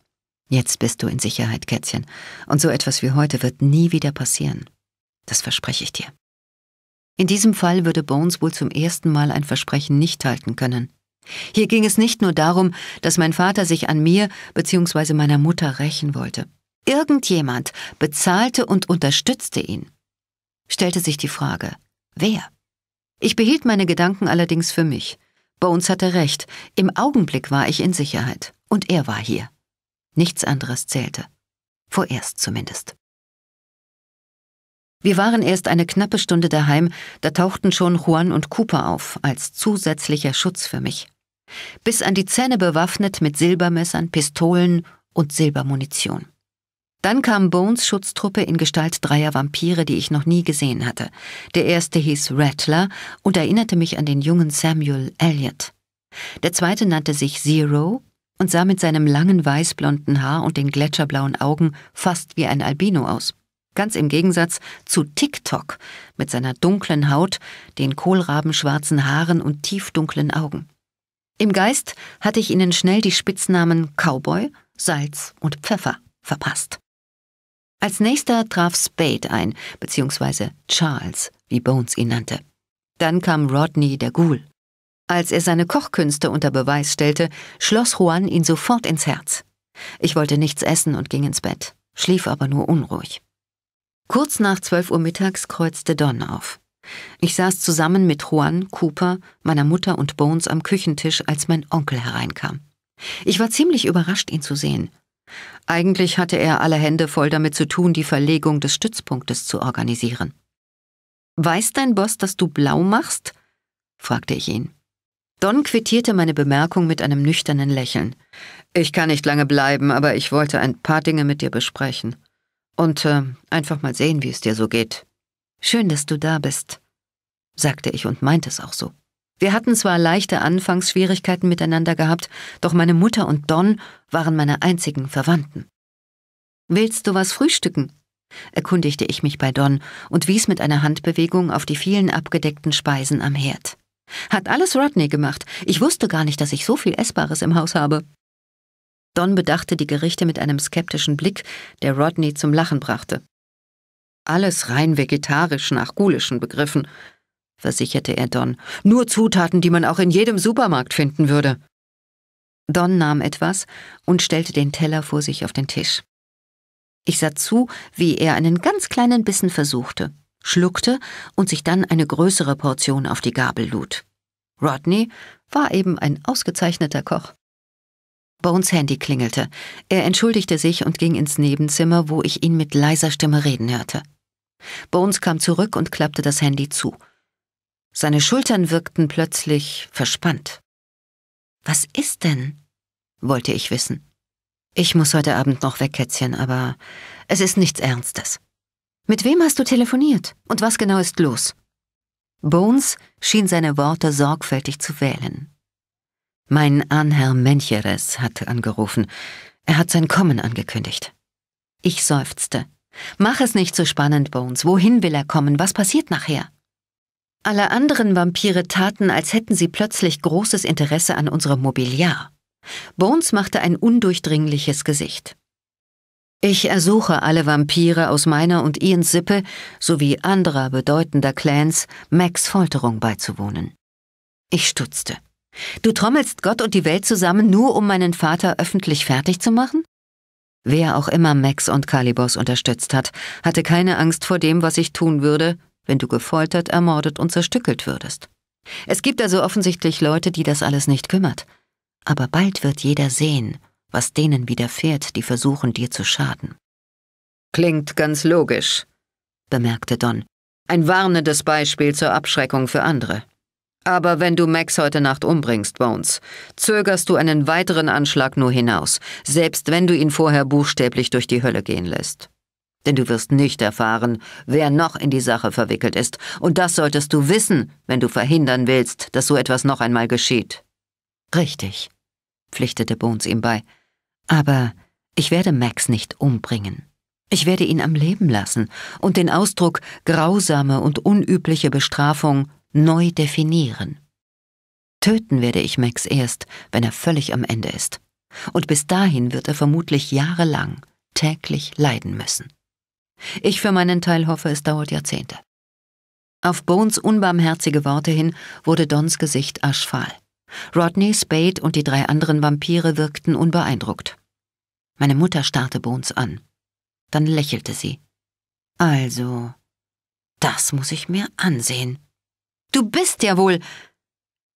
Jetzt bist du in Sicherheit, Kätzchen, und so etwas wie heute wird nie wieder passieren. Das verspreche ich dir. In diesem Fall würde Bones wohl zum ersten Mal ein Versprechen nicht halten können. Hier ging es nicht nur darum, dass mein Vater sich an mir bzw. meiner Mutter rächen wollte. Irgendjemand bezahlte und unterstützte ihn. Stellte sich die Frage, wer? Ich behielt meine Gedanken allerdings für mich. Bones hatte recht, im Augenblick war ich in Sicherheit, und er war hier. Nichts anderes zählte. Vorerst zumindest. Wir waren erst eine knappe Stunde daheim, da tauchten schon Juan und Cooper auf, als zusätzlicher Schutz für mich. Bis an die Zähne bewaffnet mit Silbermessern, Pistolen und Silbermunition. Dann kam Bones Schutztruppe in Gestalt dreier Vampire, die ich noch nie gesehen hatte. Der erste hieß Rattler und erinnerte mich an den jungen Samuel Elliott. Der zweite nannte sich Zero und sah mit seinem langen weißblonden Haar und den gletscherblauen Augen fast wie ein Albino aus. Ganz im Gegensatz zu TikTok mit seiner dunklen Haut, den kohlrabenschwarzen Haaren und tiefdunklen Augen. Im Geist hatte ich ihnen schnell die Spitznamen Cowboy, Salz und Pfeffer verpasst. Als nächster traf Spade ein, beziehungsweise Charles, wie Bones ihn nannte. Dann kam Rodney der Ghoul. Als er seine Kochkünste unter Beweis stellte, schloss Juan ihn sofort ins Herz. Ich wollte nichts essen und ging ins Bett, schlief aber nur unruhig. Kurz nach 12 Uhr mittags kreuzte Don auf. Ich saß zusammen mit Juan, Cooper, meiner Mutter und Bones am Küchentisch, als mein Onkel hereinkam. Ich war ziemlich überrascht, ihn zu sehen. Eigentlich hatte er alle Hände voll damit zu tun, die Verlegung des Stützpunktes zu organisieren. Weiß dein Boss, dass du blau machst? fragte ich ihn. Don quittierte meine Bemerkung mit einem nüchternen Lächeln. Ich kann nicht lange bleiben, aber ich wollte ein paar Dinge mit dir besprechen. Und äh, einfach mal sehen, wie es dir so geht. Schön, dass du da bist, sagte ich und meinte es auch so. Wir hatten zwar leichte Anfangsschwierigkeiten miteinander gehabt, doch meine Mutter und Don waren meine einzigen Verwandten. Willst du was frühstücken? erkundigte ich mich bei Don und wies mit einer Handbewegung auf die vielen abgedeckten Speisen am Herd. Hat alles Rodney gemacht. Ich wusste gar nicht, dass ich so viel Essbares im Haus habe. Don bedachte die Gerichte mit einem skeptischen Blick, der Rodney zum Lachen brachte. Alles rein vegetarisch nach gulischen Begriffen, versicherte er Don. Nur Zutaten, die man auch in jedem Supermarkt finden würde. Don nahm etwas und stellte den Teller vor sich auf den Tisch. Ich sah zu, wie er einen ganz kleinen Bissen versuchte, schluckte und sich dann eine größere Portion auf die Gabel lud. Rodney war eben ein ausgezeichneter Koch. Bones Handy klingelte. Er entschuldigte sich und ging ins Nebenzimmer, wo ich ihn mit leiser Stimme reden hörte. Bones kam zurück und klappte das Handy zu. Seine Schultern wirkten plötzlich verspannt. Was ist denn? wollte ich wissen. Ich muss heute Abend noch weg, Kätzchen, aber es ist nichts Ernstes. Mit wem hast du telefoniert und was genau ist los? Bones schien seine Worte sorgfältig zu wählen. Mein Ahnherr Mencheres hat angerufen. Er hat sein Kommen angekündigt. Ich seufzte. Mach es nicht so spannend, Bones. Wohin will er kommen? Was passiert nachher? Alle anderen Vampire taten, als hätten sie plötzlich großes Interesse an unserem Mobiliar. Bones machte ein undurchdringliches Gesicht. Ich ersuche alle Vampire aus meiner und Ians Sippe sowie anderer bedeutender Clans, Max Folterung beizuwohnen. Ich stutzte. Du trommelst Gott und die Welt zusammen, nur um meinen Vater öffentlich fertig zu machen? Wer auch immer Max und Kalibos unterstützt hat, hatte keine Angst vor dem, was ich tun würde, wenn du gefoltert, ermordet und zerstückelt würdest. Es gibt also offensichtlich Leute, die das alles nicht kümmert. Aber bald wird jeder sehen, was denen widerfährt, die versuchen, dir zu schaden. Klingt ganz logisch, bemerkte Don. Ein warnendes Beispiel zur Abschreckung für andere. Aber wenn du Max heute Nacht umbringst, Bones, zögerst du einen weiteren Anschlag nur hinaus, selbst wenn du ihn vorher buchstäblich durch die Hölle gehen lässt. Denn du wirst nicht erfahren, wer noch in die Sache verwickelt ist, und das solltest du wissen, wenn du verhindern willst, dass so etwas noch einmal geschieht. Richtig, pflichtete Bones ihm bei. Aber ich werde Max nicht umbringen. Ich werde ihn am Leben lassen und den Ausdruck grausame und unübliche Bestrafung neu definieren. Töten werde ich Max erst, wenn er völlig am Ende ist. Und bis dahin wird er vermutlich jahrelang täglich leiden müssen. Ich für meinen Teil hoffe, es dauert Jahrzehnte. Auf Bones unbarmherzige Worte hin wurde Dons Gesicht aschfahl. Rodney, Spade und die drei anderen Vampire wirkten unbeeindruckt. Meine Mutter starrte Bones an. Dann lächelte sie. Also, das muss ich mir ansehen. Du bist ja wohl,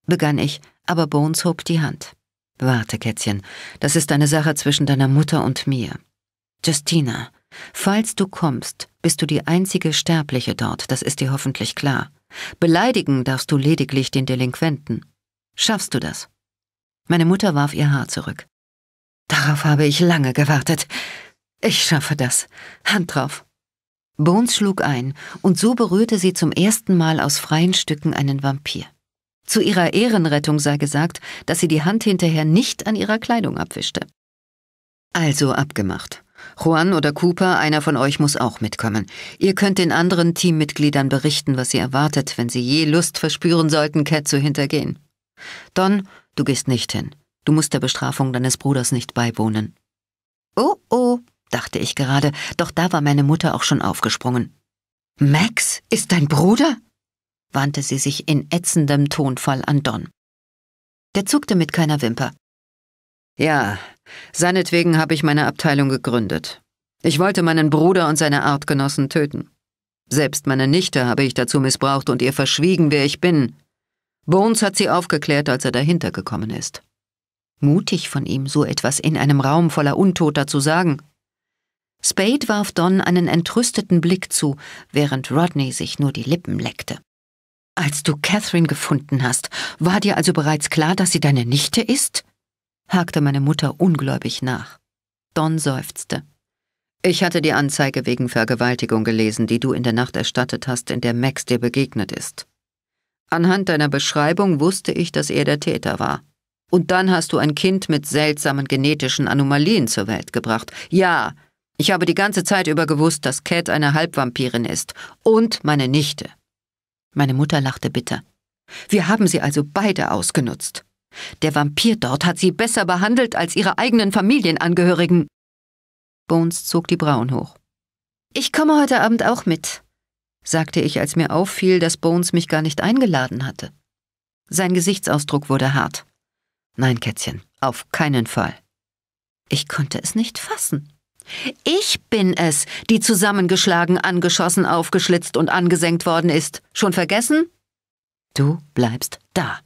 begann ich, aber Bones hob die Hand. Warte, Kätzchen, das ist eine Sache zwischen deiner Mutter und mir. Justina, Falls du kommst, bist du die einzige Sterbliche dort, das ist dir hoffentlich klar. Beleidigen darfst du lediglich den Delinquenten. Schaffst du das? Meine Mutter warf ihr Haar zurück. Darauf habe ich lange gewartet. Ich schaffe das. Hand drauf. Bones schlug ein, und so berührte sie zum ersten Mal aus freien Stücken einen Vampir. Zu ihrer Ehrenrettung sei gesagt, dass sie die Hand hinterher nicht an ihrer Kleidung abwischte. Also abgemacht. Juan oder Cooper, einer von euch muss auch mitkommen. Ihr könnt den anderen Teammitgliedern berichten, was sie erwartet, wenn sie je Lust verspüren sollten, Cat zu hintergehen. Don, du gehst nicht hin. Du musst der Bestrafung deines Bruders nicht beiwohnen. Oh, oh, dachte ich gerade, doch da war meine Mutter auch schon aufgesprungen. Max ist dein Bruder? wandte sie sich in ätzendem Tonfall an Don. Der zuckte mit keiner Wimper. Ja, seinetwegen habe ich meine Abteilung gegründet. Ich wollte meinen Bruder und seine Artgenossen töten. Selbst meine Nichte habe ich dazu missbraucht und ihr verschwiegen, wer ich bin. Bones hat sie aufgeklärt, als er dahinter gekommen ist. Mutig von ihm, so etwas in einem Raum voller Untoter zu sagen. Spade warf Don einen entrüsteten Blick zu, während Rodney sich nur die Lippen leckte. Als du Catherine gefunden hast, war dir also bereits klar, dass sie deine Nichte ist? hakte meine Mutter ungläubig nach. Don seufzte. Ich hatte die Anzeige wegen Vergewaltigung gelesen, die du in der Nacht erstattet hast, in der Max dir begegnet ist. Anhand deiner Beschreibung wusste ich, dass er der Täter war. Und dann hast du ein Kind mit seltsamen genetischen Anomalien zur Welt gebracht. Ja, ich habe die ganze Zeit über gewusst, dass Cat eine Halbvampirin ist. Und meine Nichte. Meine Mutter lachte bitter. Wir haben sie also beide ausgenutzt. Der Vampir dort hat sie besser behandelt als ihre eigenen Familienangehörigen. Bones zog die Brauen hoch. Ich komme heute Abend auch mit, sagte ich, als mir auffiel, dass Bones mich gar nicht eingeladen hatte. Sein Gesichtsausdruck wurde hart. Nein, Kätzchen, auf keinen Fall. Ich konnte es nicht fassen. Ich bin es, die zusammengeschlagen, angeschossen, aufgeschlitzt und angesenkt worden ist. Schon vergessen? Du bleibst da.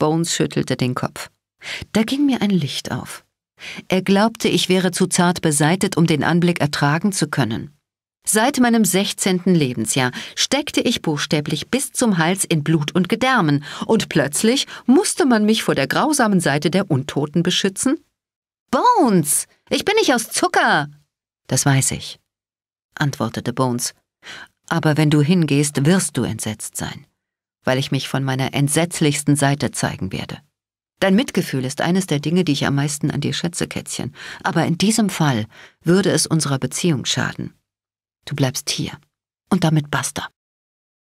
Bones schüttelte den Kopf. Da ging mir ein Licht auf. Er glaubte, ich wäre zu zart beseitet, um den Anblick ertragen zu können. Seit meinem 16. Lebensjahr steckte ich buchstäblich bis zum Hals in Blut und Gedärmen, und plötzlich musste man mich vor der grausamen Seite der Untoten beschützen? Bones, ich bin nicht aus Zucker. Das weiß ich, antwortete Bones. Aber wenn du hingehst, wirst du entsetzt sein weil ich mich von meiner entsetzlichsten Seite zeigen werde. Dein Mitgefühl ist eines der Dinge, die ich am meisten an dir schätze, Kätzchen, aber in diesem Fall würde es unserer Beziehung schaden. Du bleibst hier. Und damit basta.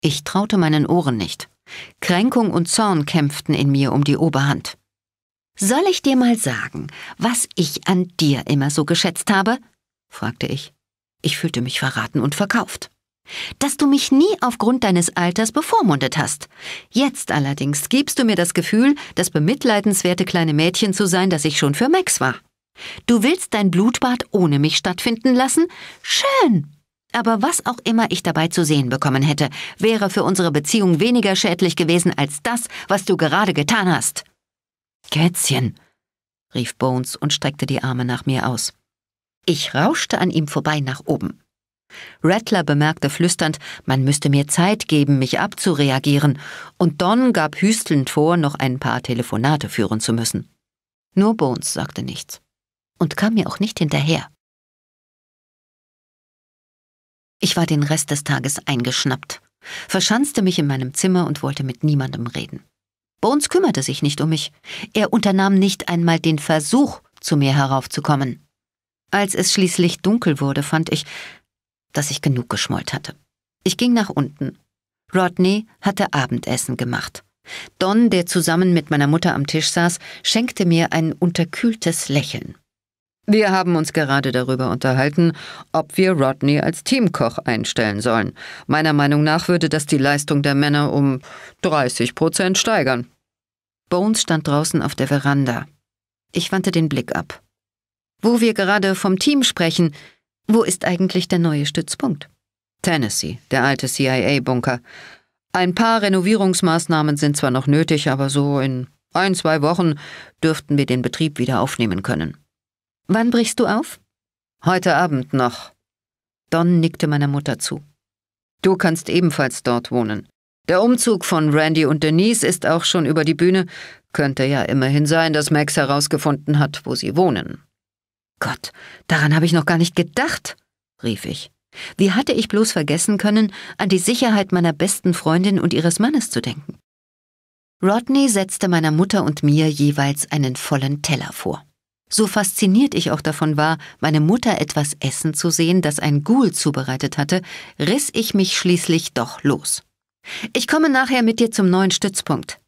Ich traute meinen Ohren nicht. Kränkung und Zorn kämpften in mir um die Oberhand. Soll ich dir mal sagen, was ich an dir immer so geschätzt habe? fragte ich. Ich fühlte mich verraten und verkauft dass du mich nie aufgrund deines Alters bevormundet hast. Jetzt allerdings gibst du mir das Gefühl, das bemitleidenswerte kleine Mädchen zu sein, das ich schon für Max war. Du willst dein Blutbad ohne mich stattfinden lassen? Schön! Aber was auch immer ich dabei zu sehen bekommen hätte, wäre für unsere Beziehung weniger schädlich gewesen als das, was du gerade getan hast. Kätzchen, rief Bones und streckte die Arme nach mir aus. Ich rauschte an ihm vorbei nach oben. Rattler bemerkte flüsternd, man müsste mir Zeit geben, mich abzureagieren, und Don gab hüstelnd vor, noch ein paar Telefonate führen zu müssen. Nur Bones sagte nichts und kam mir auch nicht hinterher. Ich war den Rest des Tages eingeschnappt, verschanzte mich in meinem Zimmer und wollte mit niemandem reden. Bones kümmerte sich nicht um mich. Er unternahm nicht einmal den Versuch, zu mir heraufzukommen. Als es schließlich dunkel wurde, fand ich, dass ich genug geschmollt hatte. Ich ging nach unten. Rodney hatte Abendessen gemacht. Don, der zusammen mit meiner Mutter am Tisch saß, schenkte mir ein unterkühltes Lächeln. Wir haben uns gerade darüber unterhalten, ob wir Rodney als Teamkoch einstellen sollen. Meiner Meinung nach würde das die Leistung der Männer um 30 Prozent steigern. Bones stand draußen auf der Veranda. Ich wandte den Blick ab. Wo wir gerade vom Team sprechen, wo ist eigentlich der neue Stützpunkt? Tennessee, der alte CIA-Bunker. Ein paar Renovierungsmaßnahmen sind zwar noch nötig, aber so in ein, zwei Wochen dürften wir den Betrieb wieder aufnehmen können. Wann brichst du auf? Heute Abend noch. Don nickte meiner Mutter zu. Du kannst ebenfalls dort wohnen. Der Umzug von Randy und Denise ist auch schon über die Bühne. Könnte ja immerhin sein, dass Max herausgefunden hat, wo sie wohnen. Gott, daran habe ich noch gar nicht gedacht, rief ich. Wie hatte ich bloß vergessen können, an die Sicherheit meiner besten Freundin und ihres Mannes zu denken? Rodney setzte meiner Mutter und mir jeweils einen vollen Teller vor. So fasziniert ich auch davon war, meine Mutter etwas essen zu sehen, das ein Ghoul zubereitet hatte, riss ich mich schließlich doch los. Ich komme nachher mit dir zum neuen Stützpunkt,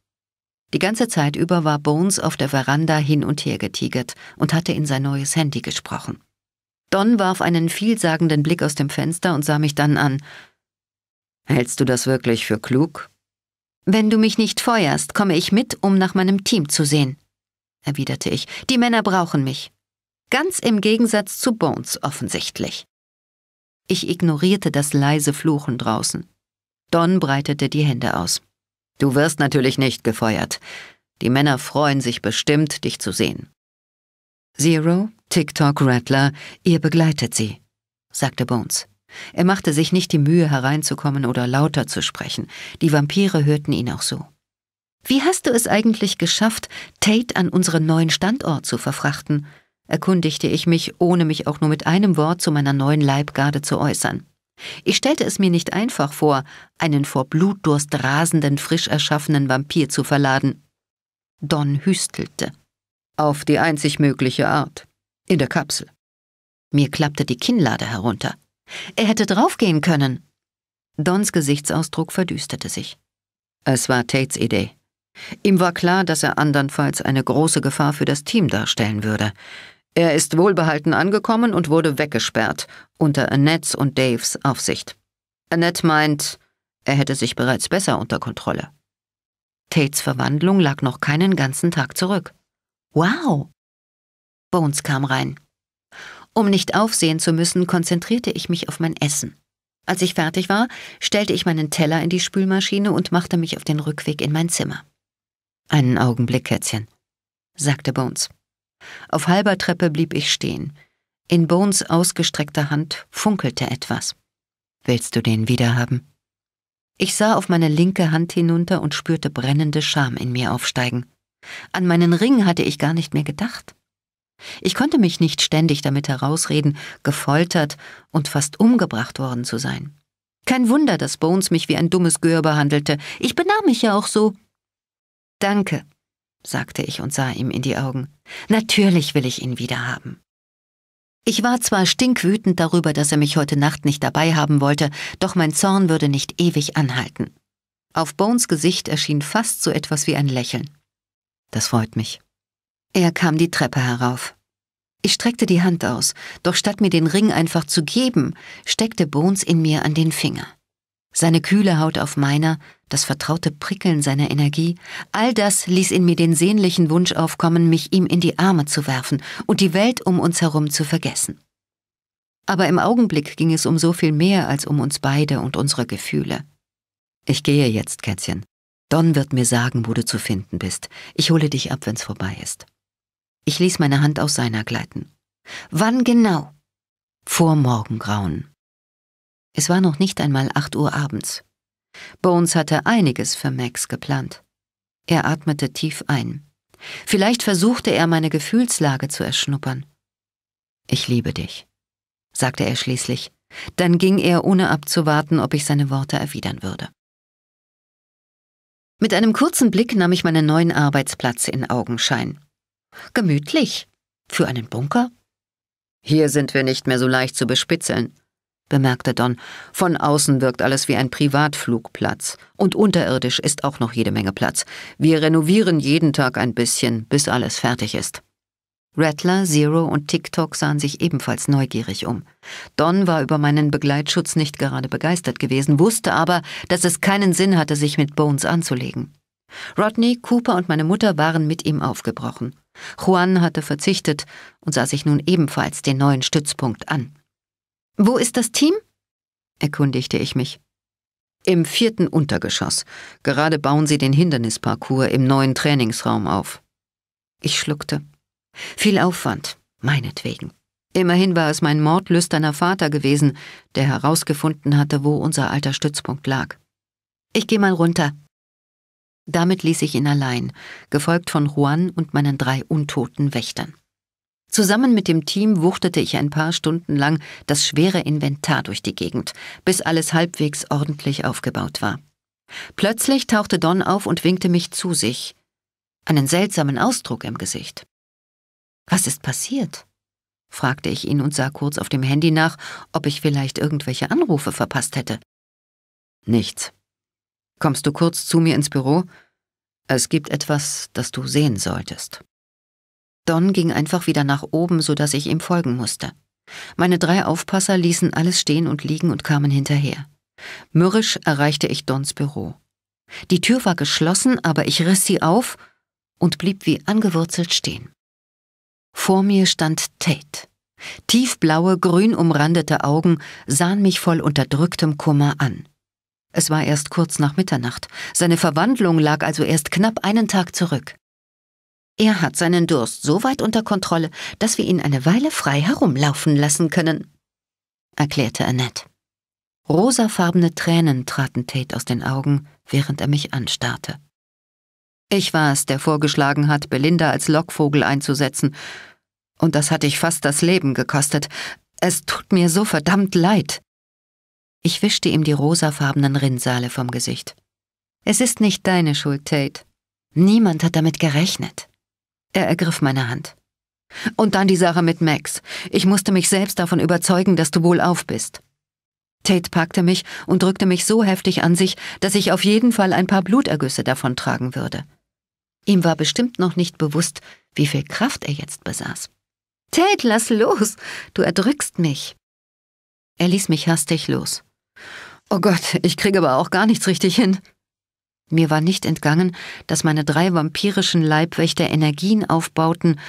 die ganze Zeit über war Bones auf der Veranda hin und her getigert und hatte in sein neues Handy gesprochen. Don warf einen vielsagenden Blick aus dem Fenster und sah mich dann an. Hältst du das wirklich für klug? Wenn du mich nicht feuerst, komme ich mit, um nach meinem Team zu sehen, erwiderte ich. Die Männer brauchen mich. Ganz im Gegensatz zu Bones offensichtlich. Ich ignorierte das leise Fluchen draußen. Don breitete die Hände aus. Du wirst natürlich nicht gefeuert. Die Männer freuen sich bestimmt, dich zu sehen. Zero, TikTok Rattler, ihr begleitet sie, sagte Bones. Er machte sich nicht die Mühe, hereinzukommen oder lauter zu sprechen. Die Vampire hörten ihn auch so. Wie hast du es eigentlich geschafft, Tate an unseren neuen Standort zu verfrachten? erkundigte ich mich, ohne mich auch nur mit einem Wort zu meiner neuen Leibgarde zu äußern. Ich stellte es mir nicht einfach vor, einen vor Blutdurst rasenden, frisch erschaffenen Vampir zu verladen. Don hüstelte. Auf die einzig mögliche Art. In der Kapsel. Mir klappte die Kinnlade herunter. Er hätte draufgehen können. Dons Gesichtsausdruck verdüsterte sich. Es war Tates Idee. Ihm war klar, dass er andernfalls eine große Gefahr für das Team darstellen würde. Er ist wohlbehalten angekommen und wurde weggesperrt, unter Annettes und Daves Aufsicht. Annette meint, er hätte sich bereits besser unter Kontrolle. Tates Verwandlung lag noch keinen ganzen Tag zurück. Wow! Bones kam rein. Um nicht aufsehen zu müssen, konzentrierte ich mich auf mein Essen. Als ich fertig war, stellte ich meinen Teller in die Spülmaschine und machte mich auf den Rückweg in mein Zimmer. Einen Augenblick, Kätzchen, sagte Bones. Auf halber Treppe blieb ich stehen. In Bones ausgestreckter Hand funkelte etwas. Willst du den wiederhaben? Ich sah auf meine linke Hand hinunter und spürte brennende Scham in mir aufsteigen. An meinen Ring hatte ich gar nicht mehr gedacht. Ich konnte mich nicht ständig damit herausreden, gefoltert und fast umgebracht worden zu sein. Kein Wunder, dass Bones mich wie ein dummes Gör behandelte. Ich benahm mich ja auch so. Danke, sagte ich und sah ihm in die Augen. Natürlich will ich ihn wiederhaben. Ich war zwar stinkwütend darüber, dass er mich heute Nacht nicht dabei haben wollte, doch mein Zorn würde nicht ewig anhalten. Auf Bones Gesicht erschien fast so etwas wie ein Lächeln. Das freut mich. Er kam die Treppe herauf. Ich streckte die Hand aus, doch statt mir den Ring einfach zu geben, steckte Bones ihn mir an den Finger. Seine kühle Haut auf meiner, das vertraute Prickeln seiner Energie, all das ließ in mir den sehnlichen Wunsch aufkommen, mich ihm in die Arme zu werfen und die Welt um uns herum zu vergessen. Aber im Augenblick ging es um so viel mehr als um uns beide und unsere Gefühle. Ich gehe jetzt, Kätzchen. Don wird mir sagen, wo du zu finden bist. Ich hole dich ab, wenn's vorbei ist. Ich ließ meine Hand aus seiner gleiten. Wann genau? Vor Morgengrauen. Es war noch nicht einmal 8 Uhr abends. Bones hatte einiges für Max geplant. Er atmete tief ein. Vielleicht versuchte er, meine Gefühlslage zu erschnuppern. Ich liebe dich, sagte er schließlich. Dann ging er, ohne abzuwarten, ob ich seine Worte erwidern würde. Mit einem kurzen Blick nahm ich meinen neuen Arbeitsplatz in Augenschein. Gemütlich. Für einen Bunker? Hier sind wir nicht mehr so leicht zu bespitzeln, bemerkte Don. Von außen wirkt alles wie ein Privatflugplatz. Und unterirdisch ist auch noch jede Menge Platz. Wir renovieren jeden Tag ein bisschen, bis alles fertig ist. Rattler, Zero und TikTok sahen sich ebenfalls neugierig um. Don war über meinen Begleitschutz nicht gerade begeistert gewesen, wusste aber, dass es keinen Sinn hatte, sich mit Bones anzulegen. Rodney, Cooper und meine Mutter waren mit ihm aufgebrochen. Juan hatte verzichtet und sah sich nun ebenfalls den neuen Stützpunkt an. Wo ist das Team? erkundigte ich mich. Im vierten Untergeschoss. Gerade bauen sie den Hindernisparcours im neuen Trainingsraum auf. Ich schluckte. Viel Aufwand, meinetwegen. Immerhin war es mein mordlüsterner Vater gewesen, der herausgefunden hatte, wo unser alter Stützpunkt lag. Ich geh mal runter. Damit ließ ich ihn allein, gefolgt von Juan und meinen drei untoten Wächtern. Zusammen mit dem Team wuchtete ich ein paar Stunden lang das schwere Inventar durch die Gegend, bis alles halbwegs ordentlich aufgebaut war. Plötzlich tauchte Don auf und winkte mich zu sich, einen seltsamen Ausdruck im Gesicht. Was ist passiert? fragte ich ihn und sah kurz auf dem Handy nach, ob ich vielleicht irgendwelche Anrufe verpasst hätte. Nichts. Kommst du kurz zu mir ins Büro? Es gibt etwas, das du sehen solltest. Don ging einfach wieder nach oben, sodass ich ihm folgen musste. Meine drei Aufpasser ließen alles stehen und liegen und kamen hinterher. Mürrisch erreichte ich Dons Büro. Die Tür war geschlossen, aber ich riss sie auf und blieb wie angewurzelt stehen. Vor mir stand Tate. Tiefblaue, grün umrandete Augen sahen mich voll unterdrücktem Kummer an. Es war erst kurz nach Mitternacht. Seine Verwandlung lag also erst knapp einen Tag zurück. Er hat seinen Durst so weit unter Kontrolle, dass wir ihn eine Weile frei herumlaufen lassen können, erklärte Annette. Rosafarbene Tränen traten Tate aus den Augen, während er mich anstarrte. Ich war es, der vorgeschlagen hat, Belinda als Lockvogel einzusetzen. Und das hat ich fast das Leben gekostet. Es tut mir so verdammt leid. Ich wischte ihm die rosafarbenen Rinnsale vom Gesicht. Es ist nicht deine Schuld, Tate. Niemand hat damit gerechnet. Er ergriff meine Hand. Und dann die Sache mit Max. Ich musste mich selbst davon überzeugen, dass du wohlauf bist. Tate packte mich und drückte mich so heftig an sich, dass ich auf jeden Fall ein paar Blutergüsse davon tragen würde. Ihm war bestimmt noch nicht bewusst, wie viel Kraft er jetzt besaß. Tate, lass los! Du erdrückst mich! Er ließ mich hastig los. Oh Gott, ich kriege aber auch gar nichts richtig hin. Mir war nicht entgangen, dass meine drei vampirischen Leibwächter Energien aufbauten,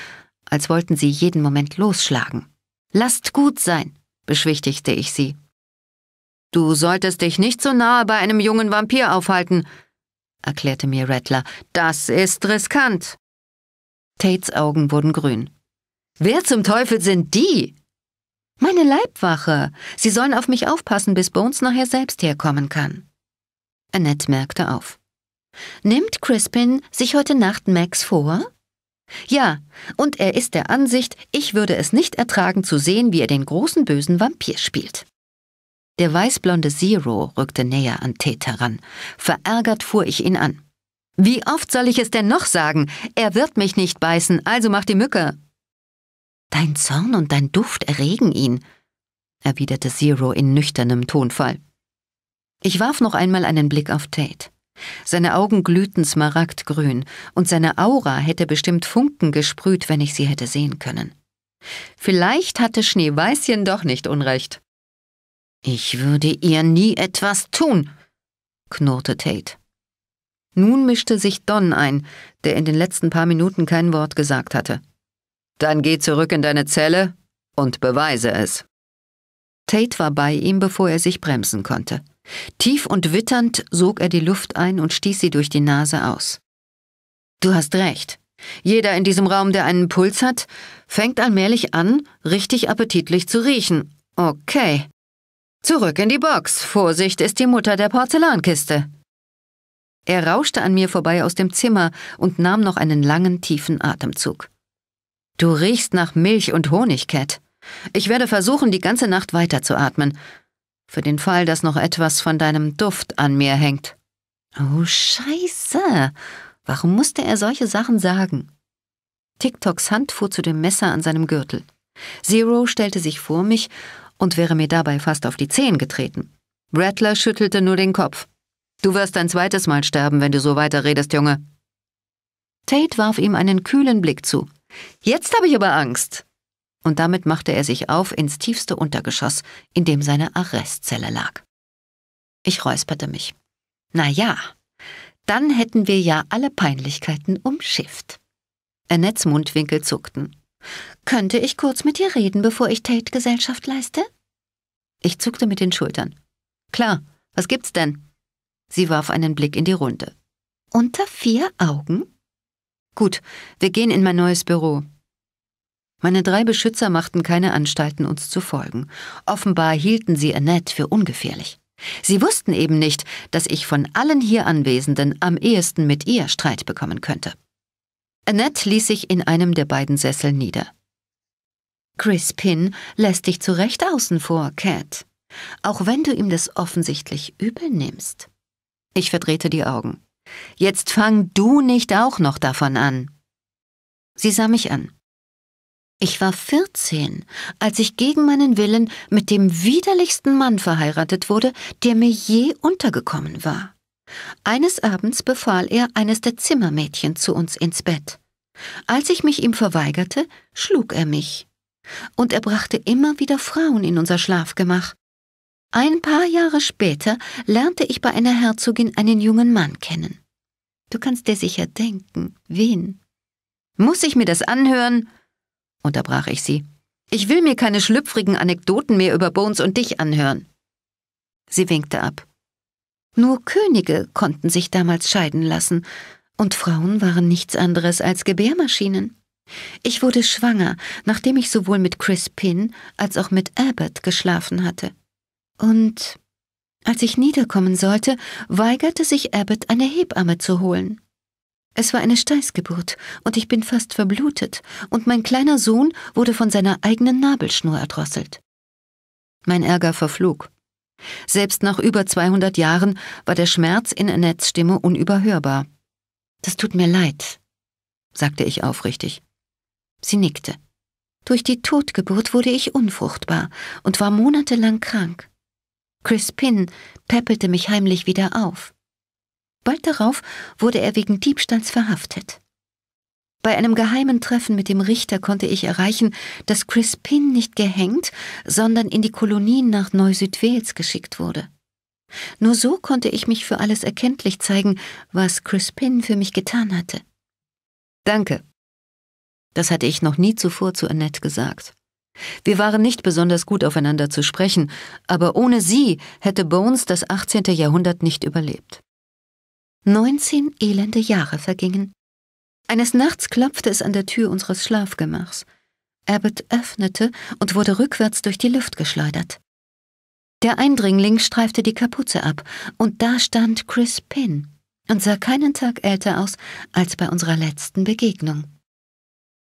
als wollten sie jeden Moment losschlagen. Lasst gut sein, beschwichtigte ich sie. Du solltest dich nicht so nahe bei einem jungen Vampir aufhalten, erklärte mir Rattler. Das ist riskant. Tates Augen wurden grün. Wer zum Teufel sind die? Meine Leibwache. Sie sollen auf mich aufpassen, bis Bones nachher selbst herkommen kann. Annette merkte auf. Nimmt Crispin sich heute Nacht Max vor? Ja, und er ist der Ansicht, ich würde es nicht ertragen zu sehen, wie er den großen bösen Vampir spielt. Der weißblonde Zero rückte näher an Ted heran. Verärgert fuhr ich ihn an. Wie oft soll ich es denn noch sagen? Er wird mich nicht beißen, also mach die Mücke. Dein Zorn und dein Duft erregen ihn, erwiderte Zero in nüchternem Tonfall. Ich warf noch einmal einen Blick auf Tate. Seine Augen glühten smaragdgrün, und seine Aura hätte bestimmt Funken gesprüht, wenn ich sie hätte sehen können. Vielleicht hatte Schneeweißchen doch nicht Unrecht. Ich würde ihr nie etwas tun, knurrte Tate. Nun mischte sich Don ein, der in den letzten paar Minuten kein Wort gesagt hatte. Dann geh zurück in deine Zelle und beweise es. Tate war bei ihm, bevor er sich bremsen konnte. Tief und witternd sog er die Luft ein und stieß sie durch die Nase aus. Du hast recht. Jeder in diesem Raum, der einen Puls hat, fängt allmählich an, richtig appetitlich zu riechen. Okay. Zurück in die Box. Vorsicht ist die Mutter der Porzellankiste. Er rauschte an mir vorbei aus dem Zimmer und nahm noch einen langen, tiefen Atemzug. Du riechst nach Milch und Honig, Cat. Ich werde versuchen, die ganze Nacht weiterzuatmen. Für den Fall, dass noch etwas von deinem Duft an mir hängt. Oh, Scheiße. Warum musste er solche Sachen sagen? TikToks Hand fuhr zu dem Messer an seinem Gürtel. Zero stellte sich vor mich und wäre mir dabei fast auf die Zehen getreten. Rattler schüttelte nur den Kopf. Du wirst ein zweites Mal sterben, wenn du so weiterredest, Junge. Tate warf ihm einen kühlen Blick zu. Jetzt habe ich aber Angst und damit machte er sich auf ins tiefste Untergeschoss, in dem seine Arrestzelle lag. Ich räusperte mich. Na ja, dann hätten wir ja alle Peinlichkeiten umschifft. Annettes Mundwinkel zuckten. Könnte ich kurz mit dir reden, bevor ich Tate Gesellschaft leiste? Ich zuckte mit den Schultern. Klar, was gibt's denn? Sie warf einen Blick in die Runde. Unter vier Augen? Gut, wir gehen in mein neues Büro. Meine drei Beschützer machten keine Anstalten, uns zu folgen. Offenbar hielten sie Annette für ungefährlich. Sie wussten eben nicht, dass ich von allen hier Anwesenden am ehesten mit ihr Streit bekommen könnte. Annette ließ sich in einem der beiden Sessel nieder. Chris Pin lässt dich zu Recht außen vor, Cat. Auch wenn du ihm das offensichtlich übel nimmst. Ich verdrehte die Augen. Jetzt fang du nicht auch noch davon an. Sie sah mich an. Ich war 14, als ich gegen meinen Willen mit dem widerlichsten Mann verheiratet wurde, der mir je untergekommen war. Eines Abends befahl er eines der Zimmermädchen zu uns ins Bett. Als ich mich ihm verweigerte, schlug er mich. Und er brachte immer wieder Frauen in unser Schlafgemach. Ein paar Jahre später lernte ich bei einer Herzogin einen jungen Mann kennen. Du kannst dir sicher denken, wen. Muss ich mir das anhören? unterbrach ich sie. Ich will mir keine schlüpfrigen Anekdoten mehr über Bones und dich anhören. Sie winkte ab. Nur Könige konnten sich damals scheiden lassen, und Frauen waren nichts anderes als Gebärmaschinen. Ich wurde schwanger, nachdem ich sowohl mit Chris Pin als auch mit Abbott geschlafen hatte. Und als ich niederkommen sollte, weigerte sich Abbott, eine Hebamme zu holen. Es war eine Steißgeburt, und ich bin fast verblutet, und mein kleiner Sohn wurde von seiner eigenen Nabelschnur erdrosselt. Mein Ärger verflog. Selbst nach über 200 Jahren war der Schmerz in Annettes Stimme unüberhörbar. Das tut mir leid, sagte ich aufrichtig. Sie nickte. Durch die Todgeburt wurde ich unfruchtbar und war monatelang krank. Crispin peppelte mich heimlich wieder auf. Bald darauf wurde er wegen Diebstahls verhaftet. Bei einem geheimen Treffen mit dem Richter konnte ich erreichen, dass Chris Pin nicht gehängt, sondern in die Kolonien nach neu geschickt wurde. Nur so konnte ich mich für alles erkenntlich zeigen, was Chris Pin für mich getan hatte. Danke. Das hatte ich noch nie zuvor zu Annette gesagt. Wir waren nicht besonders gut aufeinander zu sprechen, aber ohne sie hätte Bones das 18. Jahrhundert nicht überlebt. Neunzehn elende Jahre vergingen. Eines Nachts klopfte es an der Tür unseres Schlafgemachs. Abbott öffnete und wurde rückwärts durch die Luft geschleudert. Der Eindringling streifte die Kapuze ab, und da stand Chris Pin und sah keinen Tag älter aus als bei unserer letzten Begegnung.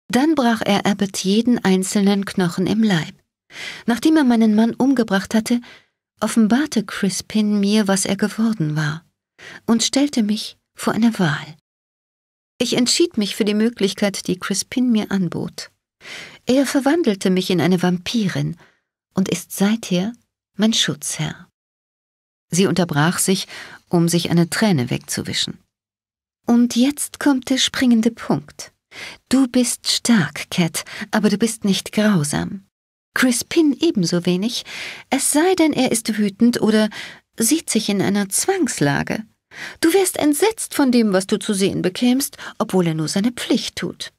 Dann brach er Abbott jeden einzelnen Knochen im Leib. Nachdem er meinen Mann umgebracht hatte, offenbarte Crispin mir, was er geworden war und stellte mich vor eine Wahl. Ich entschied mich für die Möglichkeit, die Crispin mir anbot. Er verwandelte mich in eine Vampirin und ist seither mein Schutzherr. Sie unterbrach sich, um sich eine Träne wegzuwischen. Und jetzt kommt der springende Punkt. Du bist stark, Cat, aber du bist nicht grausam. Crispin ebenso wenig, es sei denn, er ist wütend oder sieht sich in einer Zwangslage. Du wärst entsetzt von dem, was du zu sehen bekämst, obwohl er nur seine Pflicht tut.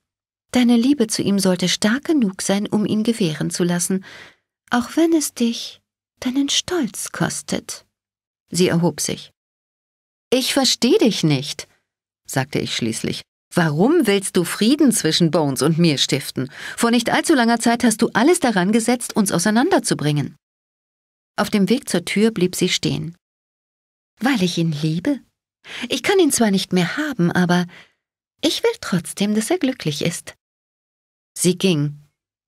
Deine Liebe zu ihm sollte stark genug sein, um ihn gewähren zu lassen, auch wenn es dich deinen Stolz kostet. Sie erhob sich. Ich verstehe dich nicht, sagte ich schließlich. Warum willst du Frieden zwischen Bones und mir stiften? Vor nicht allzu langer Zeit hast du alles daran gesetzt, uns auseinanderzubringen. Auf dem Weg zur Tür blieb sie stehen. Weil ich ihn liebe. Ich kann ihn zwar nicht mehr haben, aber ich will trotzdem, dass er glücklich ist. Sie ging,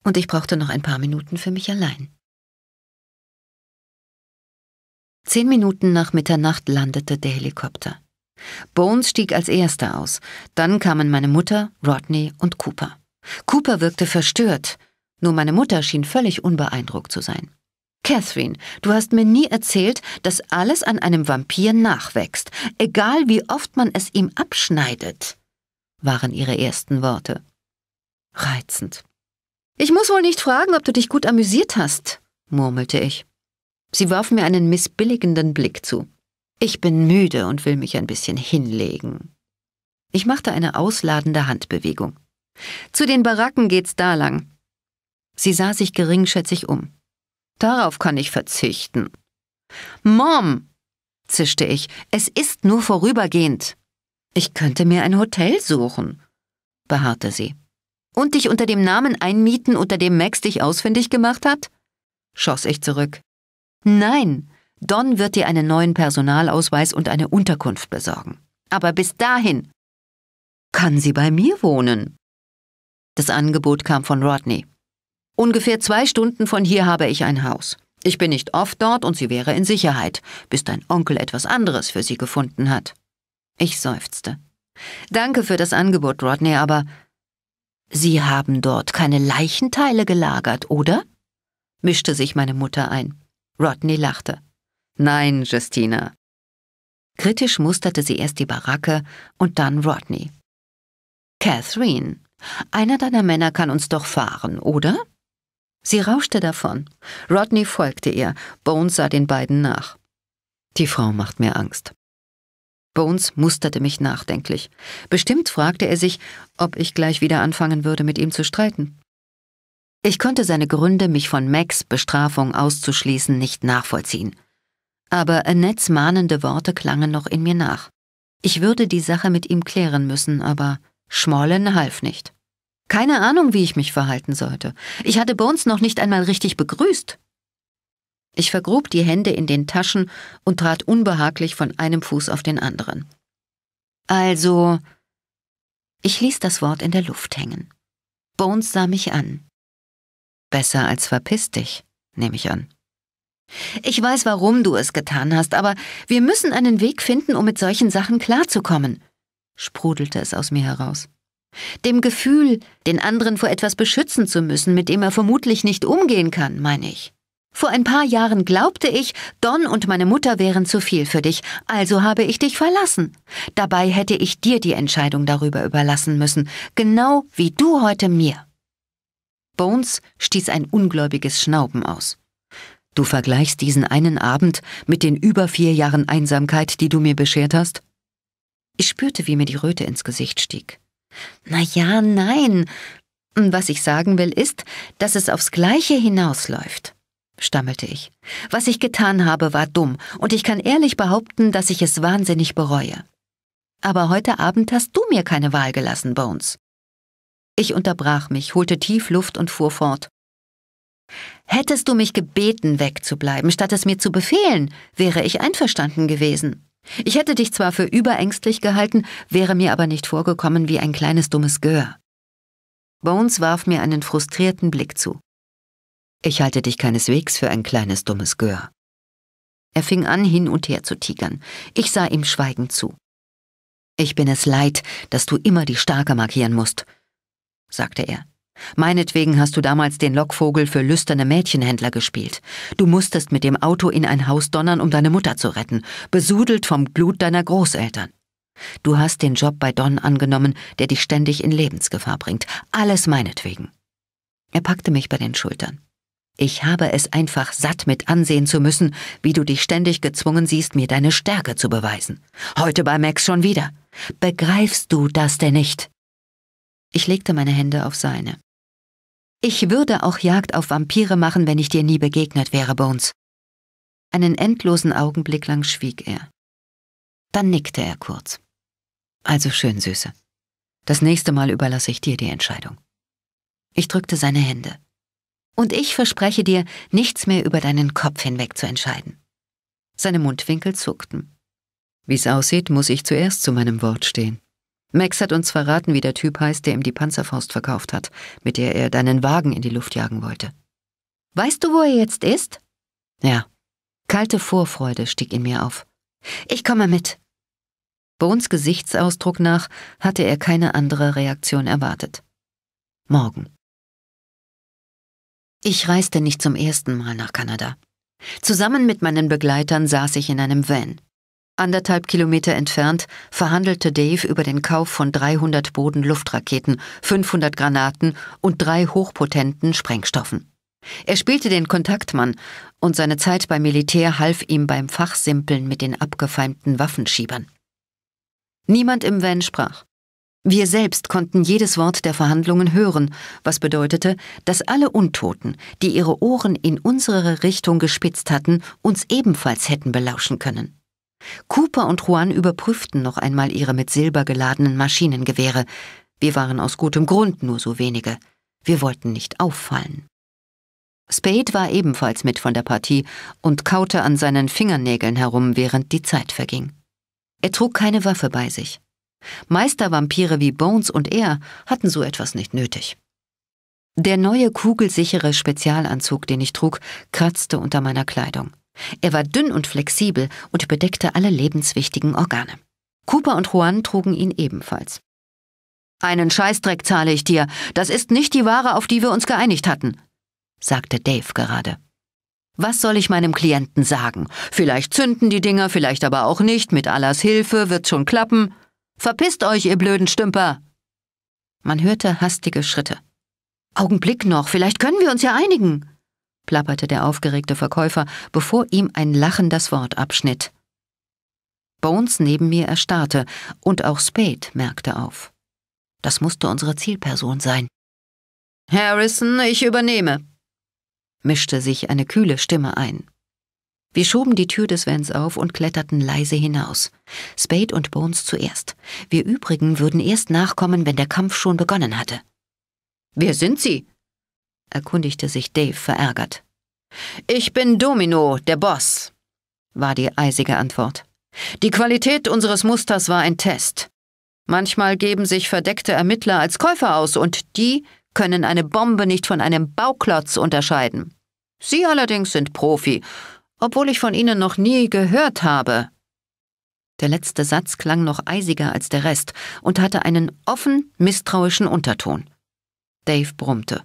und ich brauchte noch ein paar Minuten für mich allein. Zehn Minuten nach Mitternacht landete der Helikopter. Bones stieg als erster aus, dann kamen meine Mutter, Rodney und Cooper. Cooper wirkte verstört, nur meine Mutter schien völlig unbeeindruckt zu sein. Catherine, du hast mir nie erzählt, dass alles an einem Vampir nachwächst, egal wie oft man es ihm abschneidet, waren ihre ersten Worte. Reizend. Ich muss wohl nicht fragen, ob du dich gut amüsiert hast, murmelte ich. Sie warf mir einen missbilligenden Blick zu. Ich bin müde und will mich ein bisschen hinlegen. Ich machte eine ausladende Handbewegung. Zu den Baracken geht's da lang. Sie sah sich geringschätzig um. Darauf kann ich verzichten. Mom, zischte ich, es ist nur vorübergehend. Ich könnte mir ein Hotel suchen, beharrte sie. Und dich unter dem Namen einmieten, unter dem Max dich ausfindig gemacht hat? schoss ich zurück. Nein, Don wird dir einen neuen Personalausweis und eine Unterkunft besorgen. Aber bis dahin kann sie bei mir wohnen. Das Angebot kam von Rodney. Ungefähr zwei Stunden von hier habe ich ein Haus. Ich bin nicht oft dort und sie wäre in Sicherheit, bis dein Onkel etwas anderes für sie gefunden hat. Ich seufzte. Danke für das Angebot, Rodney, aber Sie haben dort keine Leichenteile gelagert, oder? mischte sich meine Mutter ein. Rodney lachte. Nein, Justina. Kritisch musterte sie erst die Baracke und dann Rodney. Catherine, einer deiner Männer kann uns doch fahren, oder? Sie rauschte davon. Rodney folgte ihr, Bones sah den beiden nach. Die Frau macht mir Angst. Bones musterte mich nachdenklich. Bestimmt fragte er sich, ob ich gleich wieder anfangen würde, mit ihm zu streiten. Ich konnte seine Gründe, mich von Max Bestrafung auszuschließen, nicht nachvollziehen. Aber Annettes mahnende Worte klangen noch in mir nach. Ich würde die Sache mit ihm klären müssen, aber Schmollen half nicht. Keine Ahnung, wie ich mich verhalten sollte. Ich hatte Bones noch nicht einmal richtig begrüßt. Ich vergrub die Hände in den Taschen und trat unbehaglich von einem Fuß auf den anderen. Also. Ich ließ das Wort in der Luft hängen. Bones sah mich an. Besser als verpiss dich, nehme ich an. Ich weiß, warum du es getan hast, aber wir müssen einen Weg finden, um mit solchen Sachen klarzukommen, sprudelte es aus mir heraus. Dem Gefühl, den anderen vor etwas beschützen zu müssen, mit dem er vermutlich nicht umgehen kann, meine ich. Vor ein paar Jahren glaubte ich, Don und meine Mutter wären zu viel für dich, also habe ich dich verlassen. Dabei hätte ich dir die Entscheidung darüber überlassen müssen, genau wie du heute mir. Bones stieß ein ungläubiges Schnauben aus. Du vergleichst diesen einen Abend mit den über vier Jahren Einsamkeit, die du mir beschert hast? Ich spürte, wie mir die Röte ins Gesicht stieg. Na ja, nein. Was ich sagen will, ist, dass es aufs Gleiche hinausläuft, stammelte ich. Was ich getan habe, war dumm, und ich kann ehrlich behaupten, dass ich es wahnsinnig bereue. Aber heute Abend hast du mir keine Wahl gelassen, Bones. Ich unterbrach mich, holte tief Luft und fuhr fort. Hättest du mich gebeten, wegzubleiben, statt es mir zu befehlen, wäre ich einverstanden gewesen. Ich hätte dich zwar für überängstlich gehalten, wäre mir aber nicht vorgekommen wie ein kleines dummes Gör. Bones warf mir einen frustrierten Blick zu. Ich halte dich keineswegs für ein kleines dummes Gör. Er fing an, hin und her zu tigern. Ich sah ihm schweigend zu. Ich bin es leid, dass du immer die Starke markieren musst, sagte er. Meinetwegen hast du damals den Lockvogel für lüsterne Mädchenhändler gespielt. Du musstest mit dem Auto in ein Haus donnern, um deine Mutter zu retten, besudelt vom Blut deiner Großeltern. Du hast den Job bei Don angenommen, der dich ständig in Lebensgefahr bringt. Alles meinetwegen. Er packte mich bei den Schultern. Ich habe es einfach satt mit ansehen zu müssen, wie du dich ständig gezwungen siehst, mir deine Stärke zu beweisen. Heute bei Max schon wieder. Begreifst du das denn nicht? Ich legte meine Hände auf seine. Ich würde auch Jagd auf Vampire machen, wenn ich dir nie begegnet wäre, Bones. Einen endlosen Augenblick lang schwieg er. Dann nickte er kurz. Also schön, Süße. Das nächste Mal überlasse ich dir die Entscheidung. Ich drückte seine Hände. Und ich verspreche dir, nichts mehr über deinen Kopf hinweg zu entscheiden. Seine Mundwinkel zuckten. Wie's aussieht, muss ich zuerst zu meinem Wort stehen. Max hat uns verraten, wie der Typ heißt, der ihm die Panzerfaust verkauft hat, mit der er deinen Wagen in die Luft jagen wollte. Weißt du, wo er jetzt ist? Ja. Kalte Vorfreude stieg in mir auf. Ich komme mit. Bones Gesichtsausdruck nach hatte er keine andere Reaktion erwartet. Morgen. Ich reiste nicht zum ersten Mal nach Kanada. Zusammen mit meinen Begleitern saß ich in einem Van. Anderthalb Kilometer entfernt verhandelte Dave über den Kauf von 300 Boden-Luftraketen, 500 Granaten und drei hochpotenten Sprengstoffen. Er spielte den Kontaktmann und seine Zeit beim Militär half ihm beim Fachsimpeln mit den abgefeimten Waffenschiebern. Niemand im Van sprach. Wir selbst konnten jedes Wort der Verhandlungen hören, was bedeutete, dass alle Untoten, die ihre Ohren in unsere Richtung gespitzt hatten, uns ebenfalls hätten belauschen können. Cooper und Juan überprüften noch einmal ihre mit Silber geladenen Maschinengewehre. Wir waren aus gutem Grund nur so wenige. Wir wollten nicht auffallen. Spade war ebenfalls mit von der Partie und kaute an seinen Fingernägeln herum, während die Zeit verging. Er trug keine Waffe bei sich. Meistervampire wie Bones und er hatten so etwas nicht nötig. Der neue kugelsichere Spezialanzug, den ich trug, kratzte unter meiner Kleidung. Er war dünn und flexibel und bedeckte alle lebenswichtigen Organe. Cooper und Juan trugen ihn ebenfalls. Einen Scheißdreck zahle ich dir. Das ist nicht die Ware, auf die wir uns geeinigt hatten, sagte Dave gerade. Was soll ich meinem Klienten sagen? Vielleicht zünden die Dinger, vielleicht aber auch nicht. Mit Allahs Hilfe wird's schon klappen. Verpisst euch, ihr blöden Stümper! Man hörte hastige Schritte. Augenblick noch, vielleicht können wir uns ja einigen plapperte der aufgeregte Verkäufer, bevor ihm ein Lachen das Wort abschnitt. Bones neben mir erstarrte, und auch Spade merkte auf. Das musste unsere Zielperson sein. Harrison, ich übernehme, mischte sich eine kühle Stimme ein. Wir schoben die Tür des Vans auf und kletterten leise hinaus. Spade und Bones zuerst. Wir übrigen würden erst nachkommen, wenn der Kampf schon begonnen hatte. Wer sind Sie? erkundigte sich Dave verärgert. Ich bin Domino, der Boss, war die eisige Antwort. Die Qualität unseres Musters war ein Test. Manchmal geben sich verdeckte Ermittler als Käufer aus und die können eine Bombe nicht von einem Bauklotz unterscheiden. Sie allerdings sind Profi, obwohl ich von ihnen noch nie gehört habe. Der letzte Satz klang noch eisiger als der Rest und hatte einen offen misstrauischen Unterton. Dave brummte.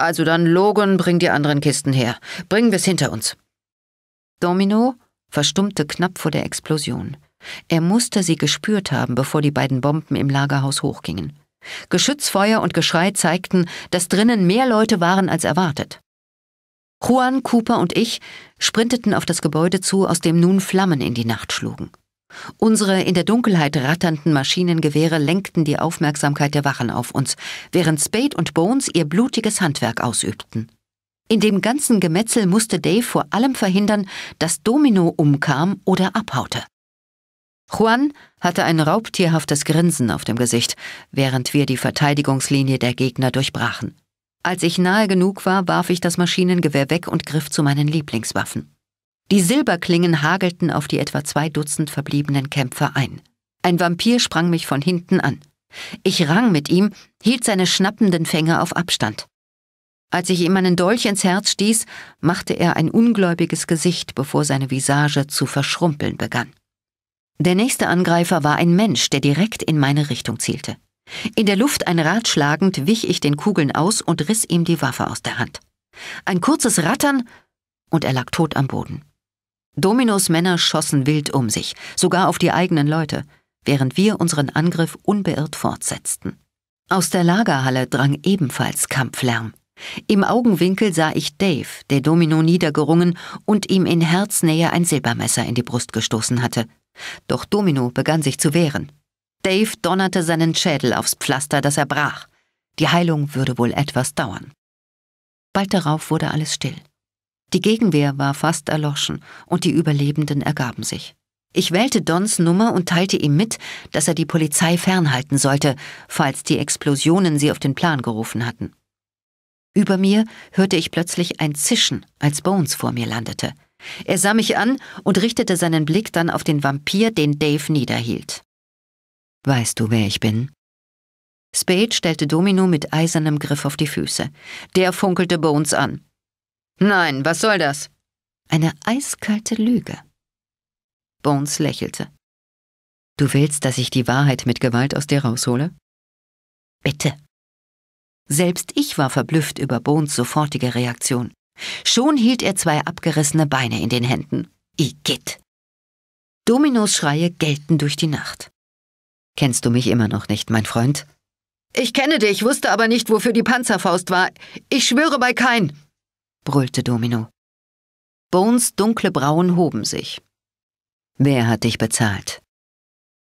Also dann, Logan, bring die anderen Kisten her. Bringen wir's hinter uns. Domino verstummte knapp vor der Explosion. Er musste sie gespürt haben, bevor die beiden Bomben im Lagerhaus hochgingen. Geschützfeuer und Geschrei zeigten, dass drinnen mehr Leute waren als erwartet. Juan, Cooper und ich sprinteten auf das Gebäude zu, aus dem nun Flammen in die Nacht schlugen. Unsere in der Dunkelheit ratternden Maschinengewehre lenkten die Aufmerksamkeit der Wachen auf uns, während Spade und Bones ihr blutiges Handwerk ausübten. In dem ganzen Gemetzel musste Dave vor allem verhindern, dass Domino umkam oder abhaute. Juan hatte ein raubtierhaftes Grinsen auf dem Gesicht, während wir die Verteidigungslinie der Gegner durchbrachen. Als ich nahe genug war, warf ich das Maschinengewehr weg und griff zu meinen Lieblingswaffen. Die Silberklingen hagelten auf die etwa zwei Dutzend verbliebenen Kämpfer ein. Ein Vampir sprang mich von hinten an. Ich rang mit ihm, hielt seine schnappenden Fänge auf Abstand. Als ich ihm einen Dolch ins Herz stieß, machte er ein ungläubiges Gesicht, bevor seine Visage zu verschrumpeln begann. Der nächste Angreifer war ein Mensch, der direkt in meine Richtung zielte. In der Luft ein Rad schlagend wich ich den Kugeln aus und riss ihm die Waffe aus der Hand. Ein kurzes Rattern und er lag tot am Boden. Dominos Männer schossen wild um sich, sogar auf die eigenen Leute, während wir unseren Angriff unbeirrt fortsetzten. Aus der Lagerhalle drang ebenfalls Kampflärm. Im Augenwinkel sah ich Dave, der Domino niedergerungen und ihm in Herznähe ein Silbermesser in die Brust gestoßen hatte. Doch Domino begann sich zu wehren. Dave donnerte seinen Schädel aufs Pflaster, das er brach. Die Heilung würde wohl etwas dauern. Bald darauf wurde alles still. Die Gegenwehr war fast erloschen und die Überlebenden ergaben sich. Ich wählte Dons Nummer und teilte ihm mit, dass er die Polizei fernhalten sollte, falls die Explosionen sie auf den Plan gerufen hatten. Über mir hörte ich plötzlich ein Zischen, als Bones vor mir landete. Er sah mich an und richtete seinen Blick dann auf den Vampir, den Dave niederhielt. Weißt du, wer ich bin? Spade stellte Domino mit eisernem Griff auf die Füße. Der funkelte Bones an. Nein, was soll das? Eine eiskalte Lüge. Bones lächelte. Du willst, dass ich die Wahrheit mit Gewalt aus dir raushole? Bitte. Selbst ich war verblüfft über Bones sofortige Reaktion. Schon hielt er zwei abgerissene Beine in den Händen. Igitt! Dominos Schreie gelten durch die Nacht. Kennst du mich immer noch nicht, mein Freund? Ich kenne dich, wusste aber nicht, wofür die Panzerfaust war. Ich schwöre bei kein brüllte Domino. Bones dunkle Brauen hoben sich. Wer hat dich bezahlt?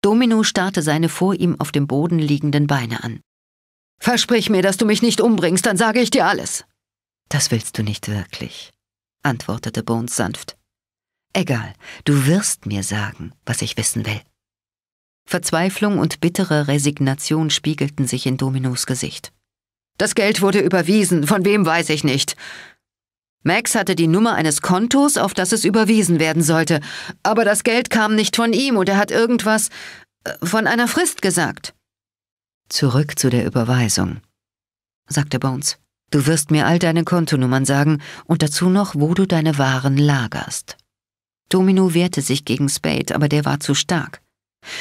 Domino starrte seine vor ihm auf dem Boden liegenden Beine an. Versprich mir, dass du mich nicht umbringst, dann sage ich dir alles. Das willst du nicht wirklich, antwortete Bones sanft. Egal, du wirst mir sagen, was ich wissen will. Verzweiflung und bittere Resignation spiegelten sich in Dominos Gesicht. Das Geld wurde überwiesen, von wem weiß ich nicht. Max hatte die Nummer eines Kontos, auf das es überwiesen werden sollte, aber das Geld kam nicht von ihm und er hat irgendwas äh, von einer Frist gesagt. Zurück zu der Überweisung, sagte Bones. Du wirst mir all deine Kontonummern sagen und dazu noch, wo du deine Waren lagerst. Domino wehrte sich gegen Spade, aber der war zu stark.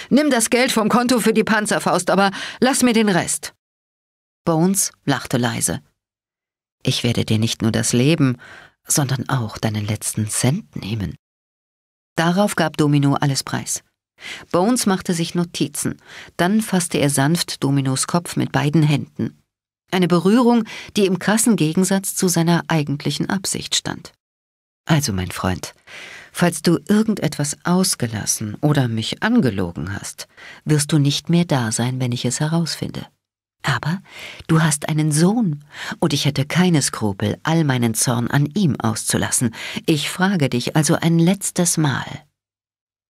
Nimm das Geld vom Konto für die Panzerfaust, aber lass mir den Rest. Bones lachte leise. Ich werde dir nicht nur das Leben, sondern auch deinen letzten Cent nehmen. Darauf gab Domino alles preis. Bones machte sich Notizen, dann fasste er sanft Dominos Kopf mit beiden Händen. Eine Berührung, die im krassen Gegensatz zu seiner eigentlichen Absicht stand. Also, mein Freund, falls du irgendetwas ausgelassen oder mich angelogen hast, wirst du nicht mehr da sein, wenn ich es herausfinde. Aber du hast einen Sohn, und ich hätte keine Skrupel, all meinen Zorn an ihm auszulassen. Ich frage dich also ein letztes Mal.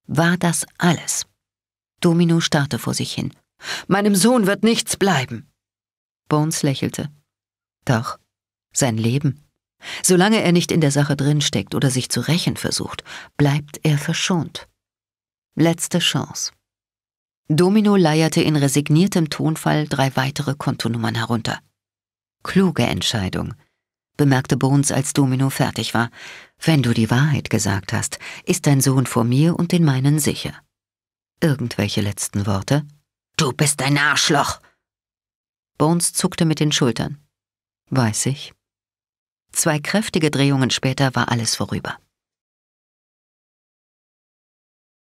War das alles? Domino starrte vor sich hin. Meinem Sohn wird nichts bleiben. Bones lächelte. Doch, sein Leben. Solange er nicht in der Sache drinsteckt oder sich zu rächen versucht, bleibt er verschont. Letzte Chance. Domino leierte in resigniertem Tonfall drei weitere Kontonummern herunter. Kluge Entscheidung, bemerkte Bones, als Domino fertig war. Wenn du die Wahrheit gesagt hast, ist dein Sohn vor mir und den meinen sicher. Irgendwelche letzten Worte? Du bist ein Arschloch! Bones zuckte mit den Schultern. Weiß ich. Zwei kräftige Drehungen später war alles vorüber.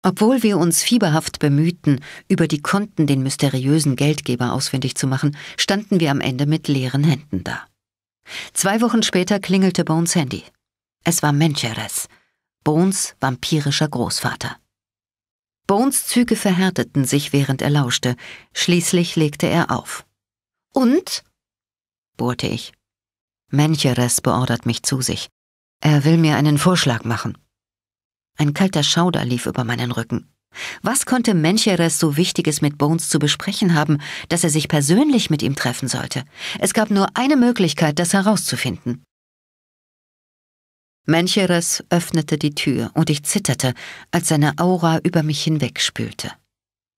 Obwohl wir uns fieberhaft bemühten, über die Konten den mysteriösen Geldgeber ausfindig zu machen, standen wir am Ende mit leeren Händen da. Zwei Wochen später klingelte Bones Handy. Es war Mencheres, Bones vampirischer Großvater. Bones Züge verhärteten sich, während er lauschte. Schließlich legte er auf. Und? bohrte ich. Mencheres beordert mich zu sich. Er will mir einen Vorschlag machen. Ein kalter Schauder lief über meinen Rücken. Was konnte Mencheres so Wichtiges mit Bones zu besprechen haben, dass er sich persönlich mit ihm treffen sollte? Es gab nur eine Möglichkeit, das herauszufinden. Mencheres öffnete die Tür und ich zitterte, als seine Aura über mich hinwegspülte.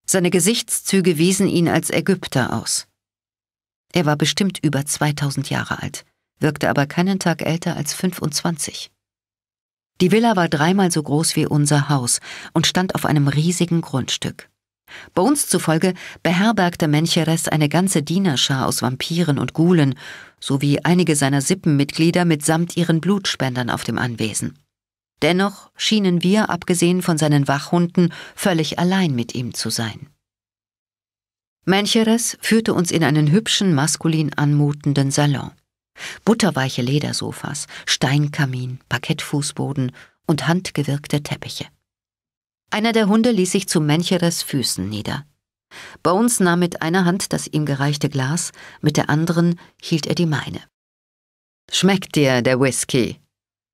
Seine Gesichtszüge wiesen ihn als Ägypter aus. Er war bestimmt über 2000 Jahre alt, wirkte aber keinen Tag älter als 25. Die Villa war dreimal so groß wie unser Haus und stand auf einem riesigen Grundstück. Bei uns zufolge beherbergte Mencheres eine ganze Dienerschar aus Vampiren und Gulen sowie einige seiner Sippenmitglieder mitsamt ihren Blutspendern auf dem Anwesen. Dennoch schienen wir, abgesehen von seinen Wachhunden, völlig allein mit ihm zu sein. Mencheres führte uns in einen hübschen, maskulin anmutenden Salon. Butterweiche Ledersofas, Steinkamin, Parkettfußboden und handgewirkte Teppiche. Einer der Hunde ließ sich zu Mencheres Füßen nieder. Bones nahm mit einer Hand das ihm gereichte Glas, mit der anderen hielt er die meine. Schmeckt dir der Whisky?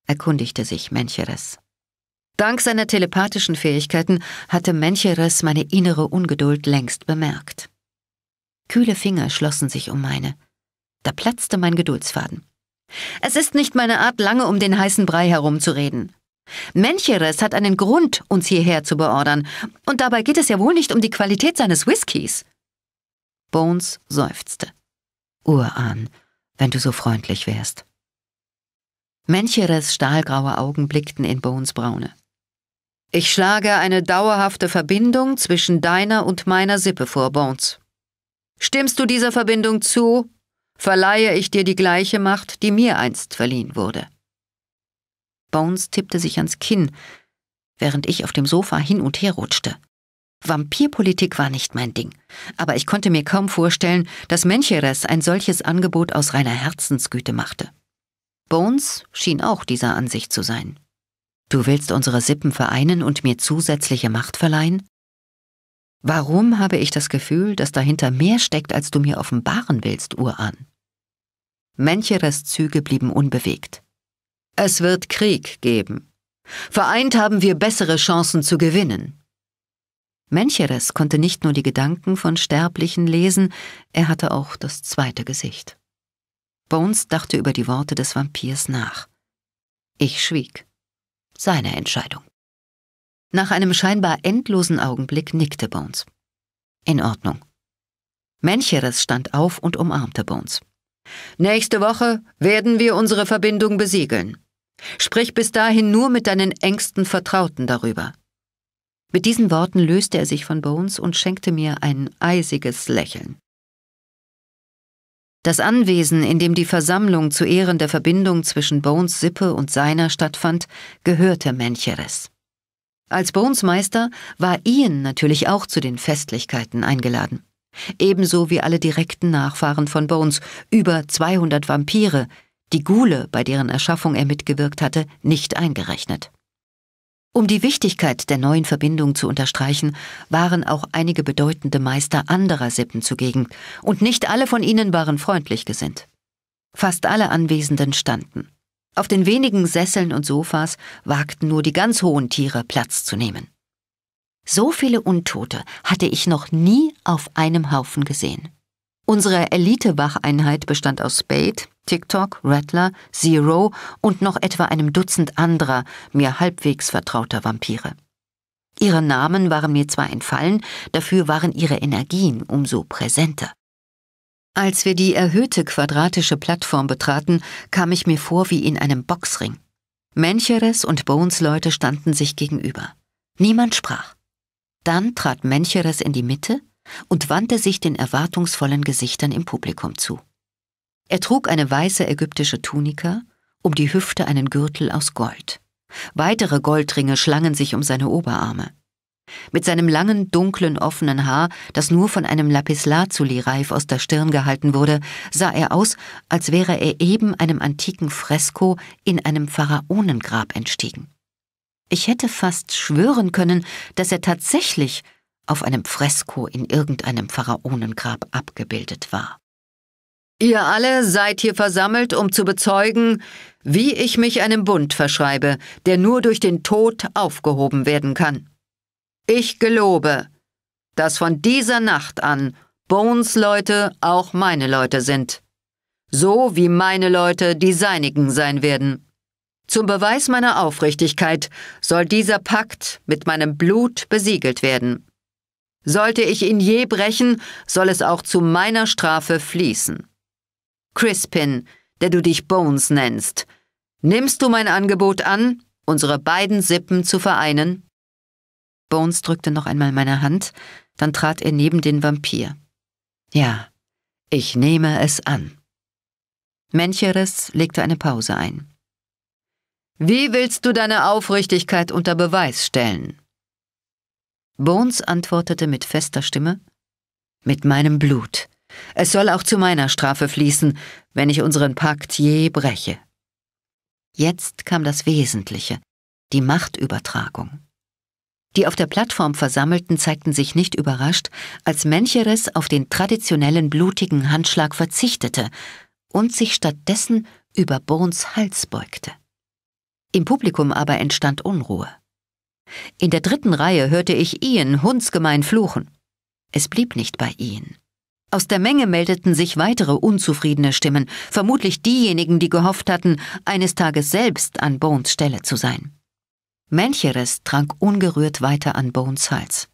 erkundigte sich Mencheres. Dank seiner telepathischen Fähigkeiten hatte Mencheres meine innere Ungeduld längst bemerkt. Kühle Finger schlossen sich um meine. Da platzte mein Geduldsfaden. Es ist nicht meine Art, lange um den heißen Brei herumzureden. Mencheres hat einen Grund, uns hierher zu beordern, und dabei geht es ja wohl nicht um die Qualität seines Whiskys. Bones seufzte. Urahn, wenn du so freundlich wärst. Mencheres stahlgraue Augen blickten in Bones braune. Ich schlage eine dauerhafte Verbindung zwischen deiner und meiner Sippe vor, Bones. Stimmst du dieser Verbindung zu? verleihe ich dir die gleiche Macht, die mir einst verliehen wurde. Bones tippte sich ans Kinn, während ich auf dem Sofa hin und her rutschte. Vampirpolitik war nicht mein Ding, aber ich konnte mir kaum vorstellen, dass Mencheres ein solches Angebot aus reiner Herzensgüte machte. Bones schien auch dieser Ansicht zu sein. Du willst unsere Sippen vereinen und mir zusätzliche Macht verleihen? Warum habe ich das Gefühl, dass dahinter mehr steckt, als du mir offenbaren willst, Uran? Mencheres Züge blieben unbewegt. Es wird Krieg geben. Vereint haben wir bessere Chancen zu gewinnen. Mencheres konnte nicht nur die Gedanken von Sterblichen lesen, er hatte auch das zweite Gesicht. Bones dachte über die Worte des Vampirs nach. Ich schwieg. Seine Entscheidung. Nach einem scheinbar endlosen Augenblick nickte Bones. In Ordnung. Mencheres stand auf und umarmte Bones. Nächste Woche werden wir unsere Verbindung besiegeln. Sprich bis dahin nur mit deinen engsten Vertrauten darüber. Mit diesen Worten löste er sich von Bones und schenkte mir ein eisiges Lächeln. Das Anwesen, in dem die Versammlung zu Ehren der Verbindung zwischen Bones Sippe und seiner stattfand, gehörte Mencheres. Als Bonesmeister war Ian natürlich auch zu den Festlichkeiten eingeladen. Ebenso wie alle direkten Nachfahren von Bones, über 200 Vampire, die Gule, bei deren Erschaffung er mitgewirkt hatte, nicht eingerechnet. Um die Wichtigkeit der neuen Verbindung zu unterstreichen, waren auch einige bedeutende Meister anderer Sippen zugegen, und nicht alle von ihnen waren freundlich gesinnt. Fast alle Anwesenden standen. Auf den wenigen Sesseln und Sofas wagten nur die ganz hohen Tiere Platz zu nehmen. So viele Untote hatte ich noch nie auf einem Haufen gesehen. Unsere Elite-Wacheinheit bestand aus Spade, TikTok, Rattler, Zero und noch etwa einem Dutzend anderer, mir halbwegs vertrauter Vampire. Ihre Namen waren mir zwar entfallen, dafür waren ihre Energien umso präsenter. Als wir die erhöhte quadratische Plattform betraten, kam ich mir vor wie in einem Boxring. Mencheres und Bones Leute standen sich gegenüber. Niemand sprach. Dann trat Mencheres in die Mitte und wandte sich den erwartungsvollen Gesichtern im Publikum zu. Er trug eine weiße ägyptische Tunika, um die Hüfte einen Gürtel aus Gold. Weitere Goldringe schlangen sich um seine Oberarme. Mit seinem langen, dunklen, offenen Haar, das nur von einem Lapislazuli-Reif aus der Stirn gehalten wurde, sah er aus, als wäre er eben einem antiken Fresko in einem Pharaonengrab entstiegen. Ich hätte fast schwören können, dass er tatsächlich auf einem Fresko in irgendeinem Pharaonengrab abgebildet war. Ihr alle seid hier versammelt, um zu bezeugen, wie ich mich einem Bund verschreibe, der nur durch den Tod aufgehoben werden kann. Ich gelobe, dass von dieser Nacht an Bones Leute auch meine Leute sind, so wie meine Leute die seinigen sein werden. Zum Beweis meiner Aufrichtigkeit soll dieser Pakt mit meinem Blut besiegelt werden. Sollte ich ihn je brechen, soll es auch zu meiner Strafe fließen. Crispin, der du dich Bones nennst, nimmst du mein Angebot an, unsere beiden Sippen zu vereinen? Bones drückte noch einmal meine Hand, dann trat er neben den Vampir. Ja, ich nehme es an. Mencheres legte eine Pause ein. Wie willst du deine Aufrichtigkeit unter Beweis stellen? Bones antwortete mit fester Stimme Mit meinem Blut. Es soll auch zu meiner Strafe fließen, wenn ich unseren Pakt je breche. Jetzt kam das Wesentliche, die Machtübertragung. Die auf der Plattform Versammelten zeigten sich nicht überrascht, als Mencheres auf den traditionellen blutigen Handschlag verzichtete und sich stattdessen über Bournes Hals beugte. Im Publikum aber entstand Unruhe. In der dritten Reihe hörte ich Ian hundsgemein fluchen. Es blieb nicht bei Ian. Aus der Menge meldeten sich weitere unzufriedene Stimmen, vermutlich diejenigen, die gehofft hatten, eines Tages selbst an Bones Stelle zu sein. Mancheres trank ungerührt weiter an Bones Hals.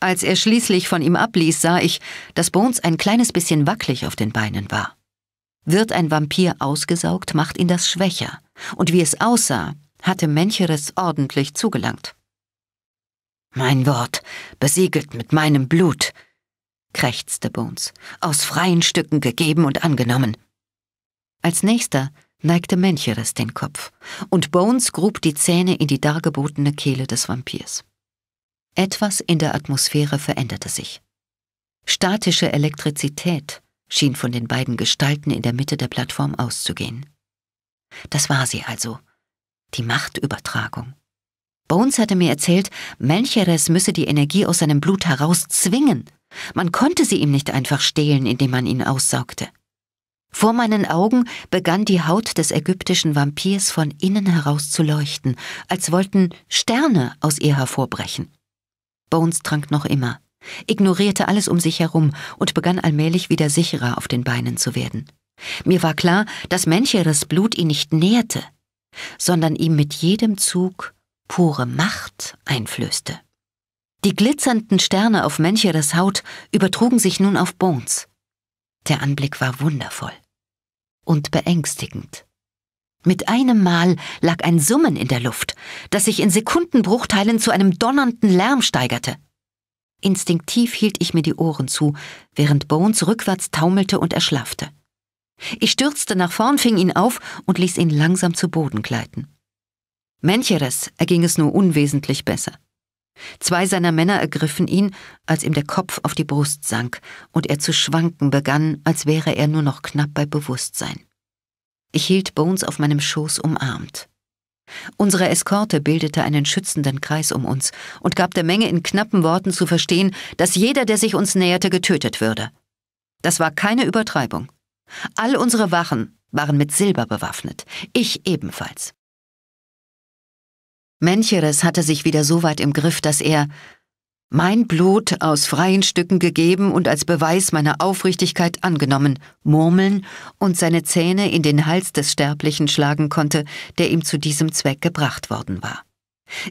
Als er schließlich von ihm abließ, sah ich, dass Bones ein kleines bisschen wackelig auf den Beinen war. Wird ein Vampir ausgesaugt, macht ihn das schwächer. Und wie es aussah, hatte Mancheres ordentlich zugelangt. Mein Wort, besiegelt mit meinem Blut, krächzte Bones, aus freien Stücken gegeben und angenommen. Als nächster neigte Mencheres den Kopf, und Bones grub die Zähne in die dargebotene Kehle des Vampirs. Etwas in der Atmosphäre veränderte sich. Statische Elektrizität schien von den beiden Gestalten in der Mitte der Plattform auszugehen. Das war sie also, die Machtübertragung. Bones hatte mir erzählt, Melcheres müsse die Energie aus seinem Blut herauszwingen. Man konnte sie ihm nicht einfach stehlen, indem man ihn aussaugte. Vor meinen Augen begann die Haut des ägyptischen Vampirs von innen heraus zu leuchten, als wollten Sterne aus ihr hervorbrechen. Bones trank noch immer, ignorierte alles um sich herum und begann allmählich wieder sicherer auf den Beinen zu werden. Mir war klar, dass mancheres Blut ihn nicht nährte, sondern ihm mit jedem Zug pure Macht einflößte. Die glitzernden Sterne auf mancheres Haut übertrugen sich nun auf Bones. Der Anblick war wundervoll und beängstigend. Mit einem Mal lag ein Summen in der Luft, das sich in Sekundenbruchteilen zu einem donnernden Lärm steigerte. Instinktiv hielt ich mir die Ohren zu, während Bones rückwärts taumelte und erschlaffte. Ich stürzte nach vorn, fing ihn auf und ließ ihn langsam zu Boden gleiten. Mancheres erging es nur unwesentlich besser. Zwei seiner Männer ergriffen ihn, als ihm der Kopf auf die Brust sank und er zu schwanken begann, als wäre er nur noch knapp bei Bewusstsein. Ich hielt Bones auf meinem Schoß umarmt. Unsere Eskorte bildete einen schützenden Kreis um uns und gab der Menge in knappen Worten zu verstehen, dass jeder, der sich uns näherte, getötet würde. Das war keine Übertreibung. All unsere Wachen waren mit Silber bewaffnet, ich ebenfalls. Mencheres hatte sich wieder so weit im Griff, dass er mein Blut aus freien Stücken gegeben und als Beweis meiner Aufrichtigkeit angenommen, murmeln und seine Zähne in den Hals des Sterblichen schlagen konnte, der ihm zu diesem Zweck gebracht worden war.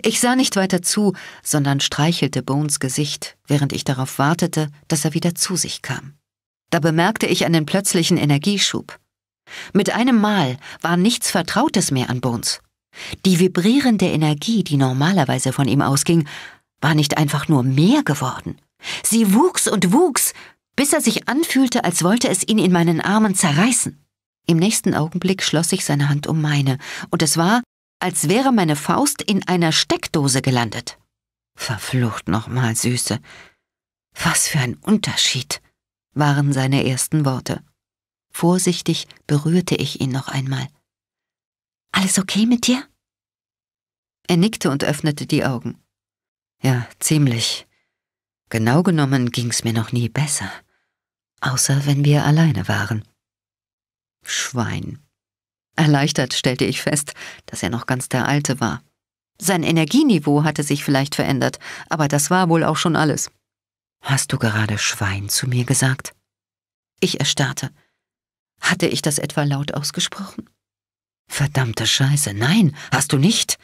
Ich sah nicht weiter zu, sondern streichelte Bones Gesicht, während ich darauf wartete, dass er wieder zu sich kam. Da bemerkte ich einen plötzlichen Energieschub. Mit einem Mal war nichts Vertrautes mehr an Bones. Die vibrierende Energie, die normalerweise von ihm ausging, war nicht einfach nur mehr geworden. Sie wuchs und wuchs, bis er sich anfühlte, als wollte es ihn in meinen Armen zerreißen. Im nächsten Augenblick schloss ich seine Hand um meine, und es war, als wäre meine Faust in einer Steckdose gelandet. Verflucht nochmal, Süße. Was für ein Unterschied, waren seine ersten Worte. Vorsichtig berührte ich ihn noch einmal. Alles okay mit dir? Er nickte und öffnete die Augen. Ja, ziemlich. Genau genommen ging's mir noch nie besser. Außer wenn wir alleine waren. Schwein. Erleichtert stellte ich fest, dass er noch ganz der Alte war. Sein Energieniveau hatte sich vielleicht verändert, aber das war wohl auch schon alles. Hast du gerade Schwein zu mir gesagt? Ich erstarrte. Hatte ich das etwa laut ausgesprochen? Verdammte Scheiße, nein, hast du nicht,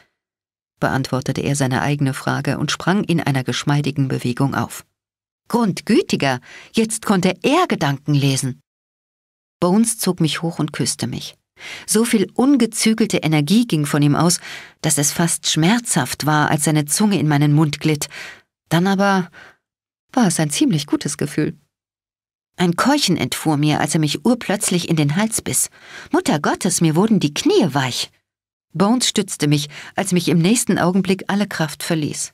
beantwortete er seine eigene Frage und sprang in einer geschmeidigen Bewegung auf. Grundgütiger, jetzt konnte er Gedanken lesen. Bones zog mich hoch und küsste mich. So viel ungezügelte Energie ging von ihm aus, dass es fast schmerzhaft war, als seine Zunge in meinen Mund glitt. Dann aber war es ein ziemlich gutes Gefühl. Ein Keuchen entfuhr mir, als er mich urplötzlich in den Hals biss. Mutter Gottes, mir wurden die Knie weich. Bones stützte mich, als mich im nächsten Augenblick alle Kraft verließ.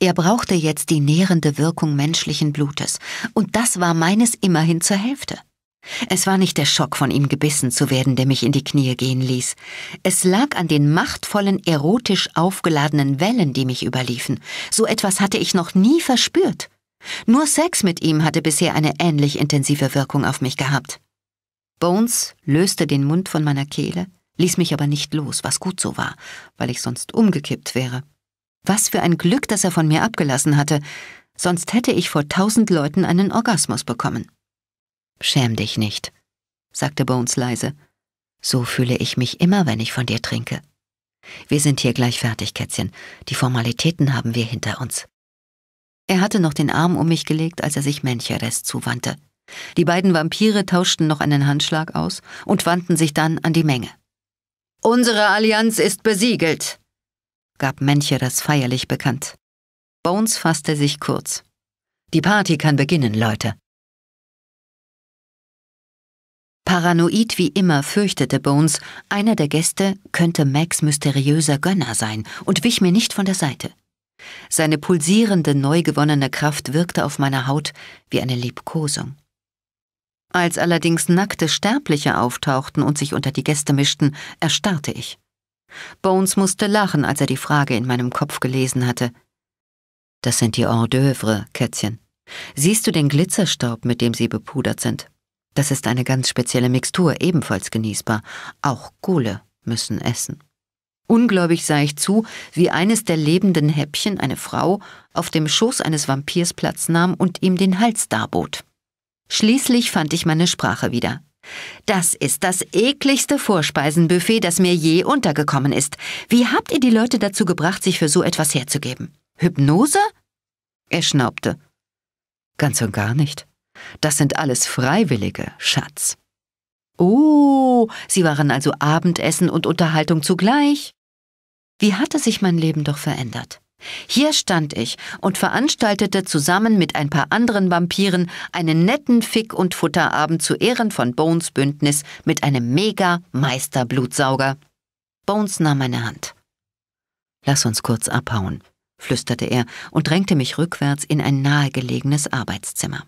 Er brauchte jetzt die nährende Wirkung menschlichen Blutes, und das war meines immerhin zur Hälfte. Es war nicht der Schock, von ihm gebissen zu werden, der mich in die Knie gehen ließ. Es lag an den machtvollen, erotisch aufgeladenen Wellen, die mich überliefen. So etwas hatte ich noch nie verspürt. Nur Sex mit ihm hatte bisher eine ähnlich intensive Wirkung auf mich gehabt. Bones löste den Mund von meiner Kehle, ließ mich aber nicht los, was gut so war, weil ich sonst umgekippt wäre. Was für ein Glück, dass er von mir abgelassen hatte, sonst hätte ich vor tausend Leuten einen Orgasmus bekommen. Schäm dich nicht, sagte Bones leise. So fühle ich mich immer, wenn ich von dir trinke. Wir sind hier gleich fertig, Kätzchen. Die Formalitäten haben wir hinter uns. Er hatte noch den Arm um mich gelegt, als er sich Mencheres zuwandte. Die beiden Vampire tauschten noch einen Handschlag aus und wandten sich dann an die Menge. Unsere Allianz ist besiegelt, gab Mencheres feierlich bekannt. Bones fasste sich kurz. Die Party kann beginnen, Leute. Paranoid wie immer fürchtete Bones, einer der Gäste könnte Max mysteriöser Gönner sein und wich mir nicht von der Seite. Seine pulsierende, neu gewonnene Kraft wirkte auf meine Haut wie eine Liebkosung. Als allerdings nackte Sterbliche auftauchten und sich unter die Gäste mischten, erstarrte ich. Bones musste lachen, als er die Frage in meinem Kopf gelesen hatte. Das sind die Hors d'oeuvre, Kätzchen. Siehst du den Glitzerstaub, mit dem sie bepudert sind? Das ist eine ganz spezielle Mixtur, ebenfalls genießbar. Auch Kohle müssen essen. Ungläubig sah ich zu, wie eines der lebenden Häppchen, eine Frau, auf dem Schoß eines Vampirs Platz nahm und ihm den Hals darbot. Schließlich fand ich meine Sprache wieder. Das ist das ekligste Vorspeisenbuffet, das mir je untergekommen ist. Wie habt ihr die Leute dazu gebracht, sich für so etwas herzugeben? Hypnose? Er schnaubte. Ganz und gar nicht. Das sind alles Freiwillige, Schatz. Oh, sie waren also Abendessen und Unterhaltung zugleich. Wie hatte sich mein Leben doch verändert? Hier stand ich und veranstaltete zusammen mit ein paar anderen Vampiren einen netten Fick- und Futterabend zu Ehren von Bones Bündnis mit einem mega meister blutsauger Bones nahm meine Hand. Lass uns kurz abhauen, flüsterte er und drängte mich rückwärts in ein nahegelegenes Arbeitszimmer.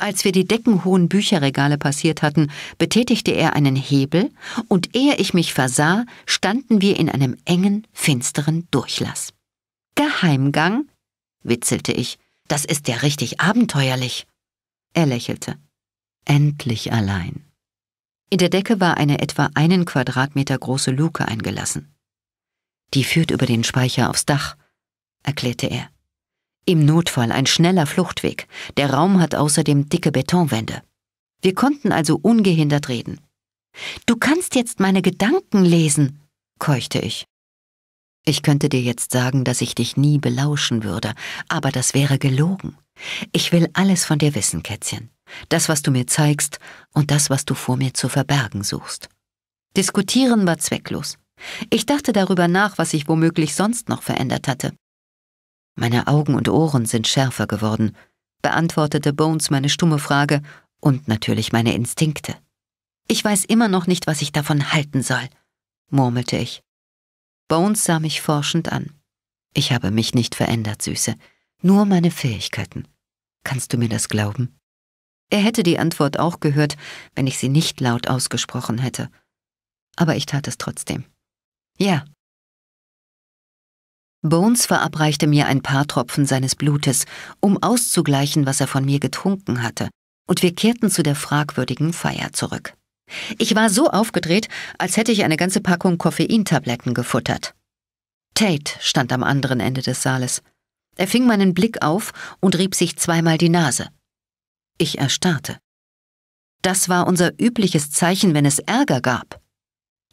Als wir die deckenhohen Bücherregale passiert hatten, betätigte er einen Hebel, und ehe ich mich versah, standen wir in einem engen, finsteren Durchlass. Geheimgang? witzelte ich. Das ist ja richtig abenteuerlich. Er lächelte. Endlich allein. In der Decke war eine etwa einen Quadratmeter große Luke eingelassen. Die führt über den Speicher aufs Dach, erklärte er. Im Notfall ein schneller Fluchtweg. Der Raum hat außerdem dicke Betonwände. Wir konnten also ungehindert reden. Du kannst jetzt meine Gedanken lesen, keuchte ich. Ich könnte dir jetzt sagen, dass ich dich nie belauschen würde, aber das wäre gelogen. Ich will alles von dir wissen, Kätzchen. Das, was du mir zeigst und das, was du vor mir zu verbergen suchst. Diskutieren war zwecklos. Ich dachte darüber nach, was sich womöglich sonst noch verändert hatte. Meine Augen und Ohren sind schärfer geworden, beantwortete Bones meine stumme Frage und natürlich meine Instinkte. Ich weiß immer noch nicht, was ich davon halten soll, murmelte ich. Bones sah mich forschend an. Ich habe mich nicht verändert, Süße, nur meine Fähigkeiten. Kannst du mir das glauben? Er hätte die Antwort auch gehört, wenn ich sie nicht laut ausgesprochen hätte. Aber ich tat es trotzdem. Ja, Bones verabreichte mir ein paar Tropfen seines Blutes, um auszugleichen, was er von mir getrunken hatte, und wir kehrten zu der fragwürdigen Feier zurück. Ich war so aufgedreht, als hätte ich eine ganze Packung Koffeintabletten gefuttert. Tate stand am anderen Ende des Saales. Er fing meinen Blick auf und rieb sich zweimal die Nase. Ich erstarrte. Das war unser übliches Zeichen, wenn es Ärger gab.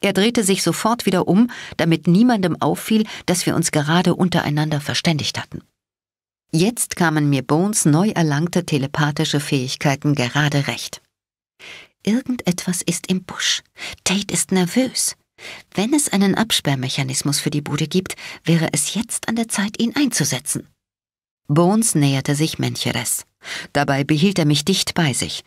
Er drehte sich sofort wieder um, damit niemandem auffiel, dass wir uns gerade untereinander verständigt hatten. Jetzt kamen mir Bones neu erlangte telepathische Fähigkeiten gerade recht. Irgendetwas ist im Busch. Tate ist nervös. Wenn es einen Absperrmechanismus für die Bude gibt, wäre es jetzt an der Zeit, ihn einzusetzen. Bones näherte sich Mencheres. Dabei behielt er mich dicht bei sich.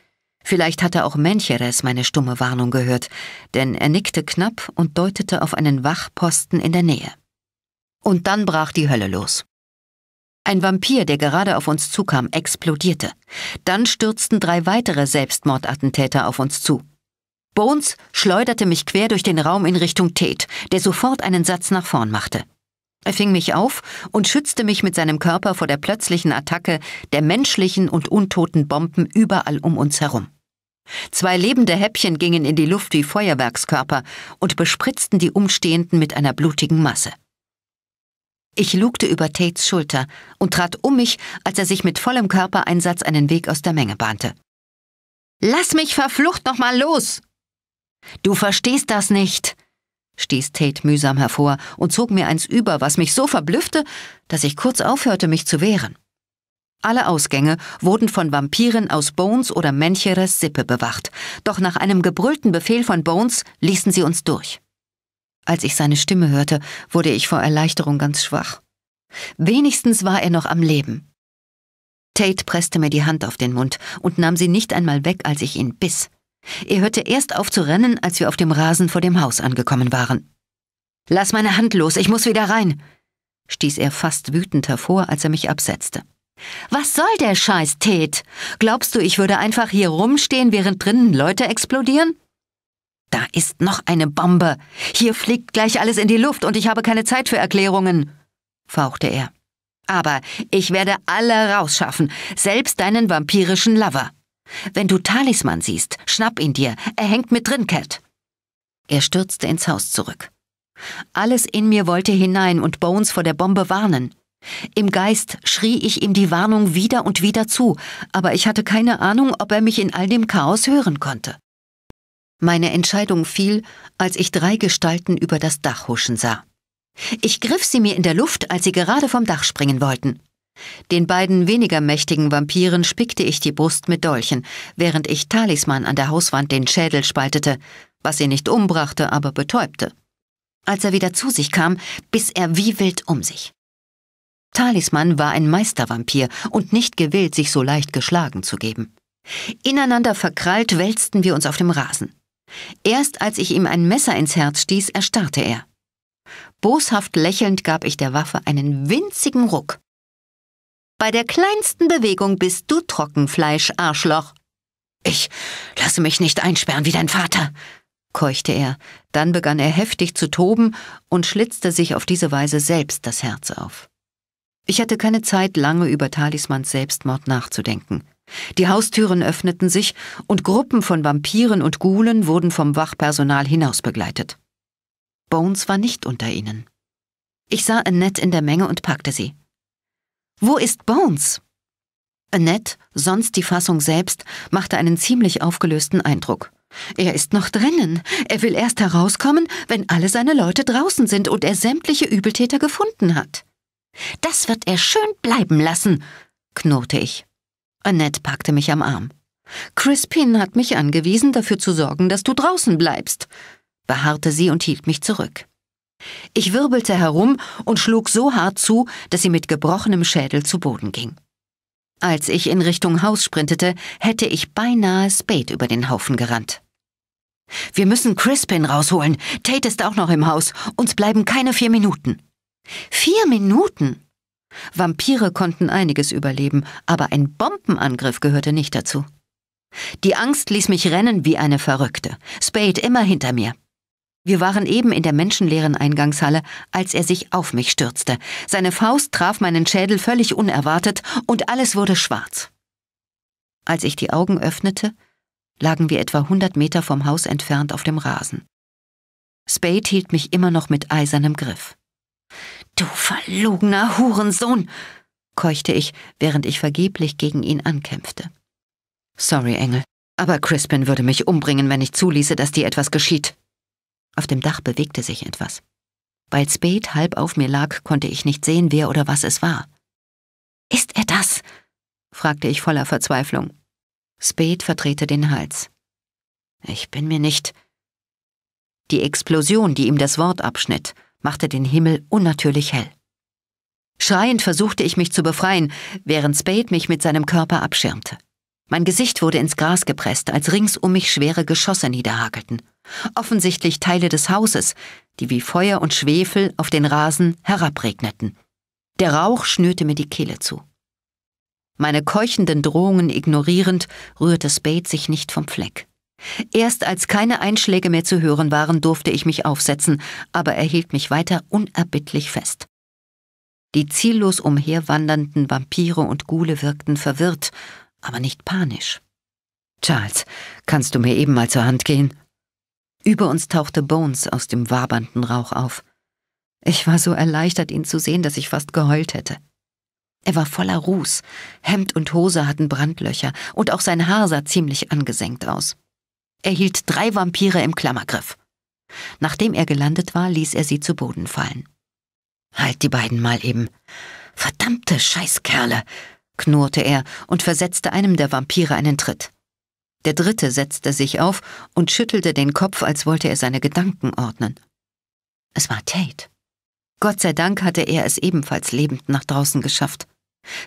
Vielleicht hatte auch Mencheres meine stumme Warnung gehört, denn er nickte knapp und deutete auf einen Wachposten in der Nähe. Und dann brach die Hölle los. Ein Vampir, der gerade auf uns zukam, explodierte. Dann stürzten drei weitere Selbstmordattentäter auf uns zu. Bones schleuderte mich quer durch den Raum in Richtung Tate, der sofort einen Satz nach vorn machte. Er fing mich auf und schützte mich mit seinem Körper vor der plötzlichen Attacke der menschlichen und untoten Bomben überall um uns herum. Zwei lebende Häppchen gingen in die Luft wie Feuerwerkskörper und bespritzten die Umstehenden mit einer blutigen Masse. Ich lugte über Tates Schulter und trat um mich, als er sich mit vollem Körpereinsatz einen Weg aus der Menge bahnte. Lass mich verflucht nochmal los! Du verstehst das nicht, stieß Tate mühsam hervor und zog mir eins über, was mich so verblüffte, dass ich kurz aufhörte, mich zu wehren. Alle Ausgänge wurden von Vampiren aus Bones oder Mencheres Sippe bewacht, doch nach einem gebrüllten Befehl von Bones ließen sie uns durch. Als ich seine Stimme hörte, wurde ich vor Erleichterung ganz schwach. Wenigstens war er noch am Leben. Tate presste mir die Hand auf den Mund und nahm sie nicht einmal weg, als ich ihn biss. Er hörte erst auf zu rennen, als wir auf dem Rasen vor dem Haus angekommen waren. Lass meine Hand los, ich muss wieder rein, stieß er fast wütend hervor, als er mich absetzte. Was soll der Scheiß, Tät? Glaubst du, ich würde einfach hier rumstehen, während drinnen Leute explodieren? Da ist noch eine Bombe. Hier fliegt gleich alles in die Luft und ich habe keine Zeit für Erklärungen, fauchte er. Aber ich werde alle rausschaffen, selbst deinen vampirischen Lover. Wenn du Talisman siehst, schnapp ihn dir, er hängt mit drin, Cat. Er stürzte ins Haus zurück. Alles in mir wollte hinein und Bones vor der Bombe warnen. Im Geist schrie ich ihm die Warnung wieder und wieder zu, aber ich hatte keine Ahnung, ob er mich in all dem Chaos hören konnte. Meine Entscheidung fiel, als ich drei Gestalten über das Dach huschen sah. Ich griff sie mir in der Luft, als sie gerade vom Dach springen wollten. Den beiden weniger mächtigen Vampiren spickte ich die Brust mit Dolchen, während ich Talisman an der Hauswand den Schädel spaltete, was sie nicht umbrachte, aber betäubte. Als er wieder zu sich kam, biss er wie wild um sich. Talisman war ein Meistervampir und nicht gewillt, sich so leicht geschlagen zu geben. Ineinander verkrallt wälzten wir uns auf dem Rasen. Erst als ich ihm ein Messer ins Herz stieß, erstarrte er. Boshaft lächelnd gab ich der Waffe einen winzigen Ruck. Bei der kleinsten Bewegung bist du Trockenfleisch, Arschloch. Ich lasse mich nicht einsperren wie dein Vater, keuchte er, dann begann er heftig zu toben und schlitzte sich auf diese Weise selbst das Herz auf. Ich hatte keine Zeit, lange über Talismans Selbstmord nachzudenken. Die Haustüren öffneten sich und Gruppen von Vampiren und Gulen wurden vom Wachpersonal hinaus begleitet. Bones war nicht unter ihnen. Ich sah Annette in der Menge und packte sie. Wo ist Bones? Annette, sonst die Fassung selbst, machte einen ziemlich aufgelösten Eindruck. Er ist noch drinnen. Er will erst herauskommen, wenn alle seine Leute draußen sind und er sämtliche Übeltäter gefunden hat. Das wird er schön bleiben lassen, knurrte ich. Annette packte mich am Arm. Crispin hat mich angewiesen, dafür zu sorgen, dass du draußen bleibst, beharrte sie und hielt mich zurück. Ich wirbelte herum und schlug so hart zu, dass sie mit gebrochenem Schädel zu Boden ging. Als ich in Richtung Haus sprintete, hätte ich beinahe Spade über den Haufen gerannt. Wir müssen Crispin rausholen. Tate ist auch noch im Haus. Uns bleiben keine vier Minuten. Vier Minuten! Vampire konnten einiges überleben, aber ein Bombenangriff gehörte nicht dazu. Die Angst ließ mich rennen wie eine Verrückte, Spade immer hinter mir. Wir waren eben in der menschenleeren Eingangshalle, als er sich auf mich stürzte. Seine Faust traf meinen Schädel völlig unerwartet und alles wurde schwarz. Als ich die Augen öffnete, lagen wir etwa hundert Meter vom Haus entfernt auf dem Rasen. Spade hielt mich immer noch mit eisernem Griff. Du verlogener Hurensohn, keuchte ich, während ich vergeblich gegen ihn ankämpfte. Sorry, Engel, aber Crispin würde mich umbringen, wenn ich zuließe, dass dir etwas geschieht. Auf dem Dach bewegte sich etwas. Weil Spade halb auf mir lag, konnte ich nicht sehen, wer oder was es war. Ist er das? fragte ich voller Verzweiflung. Spade verdrehte den Hals. Ich bin mir nicht. Die Explosion, die ihm das Wort abschnitt, machte den Himmel unnatürlich hell. Schreiend versuchte ich mich zu befreien, während Spade mich mit seinem Körper abschirmte. Mein Gesicht wurde ins Gras gepresst, als rings um mich schwere Geschosse niederhagelten. Offensichtlich Teile des Hauses, die wie Feuer und Schwefel auf den Rasen herabregneten. Der Rauch schnürte mir die Kehle zu. Meine keuchenden Drohungen ignorierend, rührte Spade sich nicht vom Fleck. Erst als keine Einschläge mehr zu hören waren, durfte ich mich aufsetzen, aber er hielt mich weiter unerbittlich fest. Die ziellos umherwandernden Vampire und Gule wirkten verwirrt, aber nicht panisch. Charles, kannst du mir eben mal zur Hand gehen? Über uns tauchte Bones aus dem wabernden Rauch auf. Ich war so erleichtert, ihn zu sehen, dass ich fast geheult hätte. Er war voller Ruß, Hemd und Hose hatten Brandlöcher, und auch sein Haar sah ziemlich angesenkt aus. Er hielt drei Vampire im Klammergriff. Nachdem er gelandet war, ließ er sie zu Boden fallen. Halt die beiden mal eben. Verdammte Scheißkerle, knurrte er und versetzte einem der Vampire einen Tritt. Der dritte setzte sich auf und schüttelte den Kopf, als wollte er seine Gedanken ordnen. Es war Tate. Gott sei Dank hatte er es ebenfalls lebend nach draußen geschafft.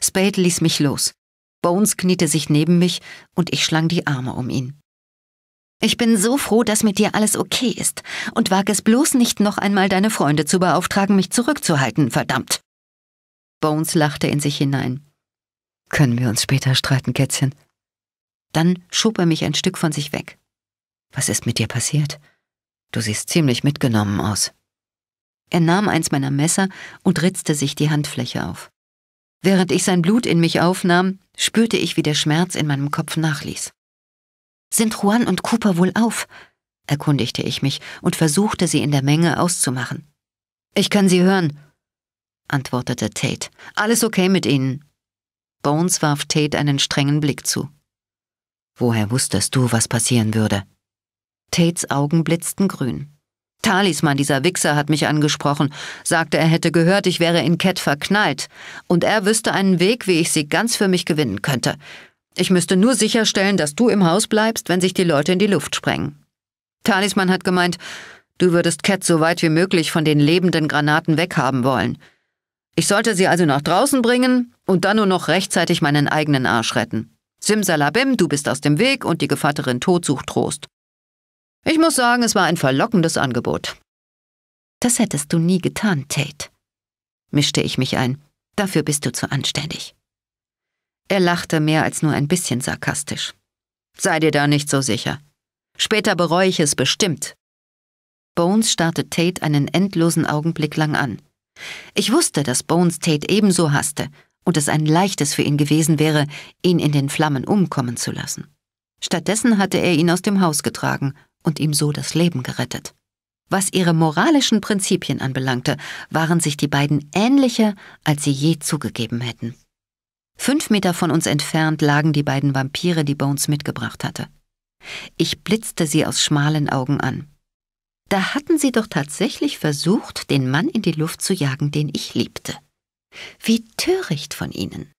Spade ließ mich los. Bones kniete sich neben mich und ich schlang die Arme um ihn. Ich bin so froh, dass mit dir alles okay ist und wage es bloß nicht noch einmal deine Freunde zu beauftragen, mich zurückzuhalten, verdammt. Bones lachte in sich hinein. Können wir uns später streiten, Kätzchen? Dann schob er mich ein Stück von sich weg. Was ist mit dir passiert? Du siehst ziemlich mitgenommen aus. Er nahm eins meiner Messer und ritzte sich die Handfläche auf. Während ich sein Blut in mich aufnahm, spürte ich, wie der Schmerz in meinem Kopf nachließ. Sind Juan und Cooper wohl auf? erkundigte ich mich und versuchte, sie in der Menge auszumachen. Ich kann sie hören, antwortete Tate. Alles okay mit Ihnen? Bones warf Tate einen strengen Blick zu. Woher wusstest du, was passieren würde? Tates Augen blitzten grün. Talisman, dieser Wichser, hat mich angesprochen, sagte, er hätte gehört, ich wäre in Cat verknallt, und er wüsste einen Weg, wie ich sie ganz für mich gewinnen könnte. Ich müsste nur sicherstellen, dass du im Haus bleibst, wenn sich die Leute in die Luft sprengen. Talisman hat gemeint, du würdest Cat so weit wie möglich von den lebenden Granaten weghaben wollen. Ich sollte sie also nach draußen bringen und dann nur noch rechtzeitig meinen eigenen Arsch retten. Simsalabim, du bist aus dem Weg und die Gevatterin Tod sucht Trost. Ich muss sagen, es war ein verlockendes Angebot. Das hättest du nie getan, Tate, mischte ich mich ein. Dafür bist du zu anständig. Er lachte mehr als nur ein bisschen sarkastisch. Sei dir da nicht so sicher. Später bereue ich es bestimmt. Bones starrte Tate einen endlosen Augenblick lang an. Ich wusste, dass Bones Tate ebenso hasste und es ein leichtes für ihn gewesen wäre, ihn in den Flammen umkommen zu lassen. Stattdessen hatte er ihn aus dem Haus getragen und ihm so das Leben gerettet. Was ihre moralischen Prinzipien anbelangte, waren sich die beiden ähnlicher, als sie je zugegeben hätten. Fünf Meter von uns entfernt lagen die beiden Vampire, die Bones mitgebracht hatte. Ich blitzte sie aus schmalen Augen an. Da hatten sie doch tatsächlich versucht, den Mann in die Luft zu jagen, den ich liebte. Wie töricht von ihnen.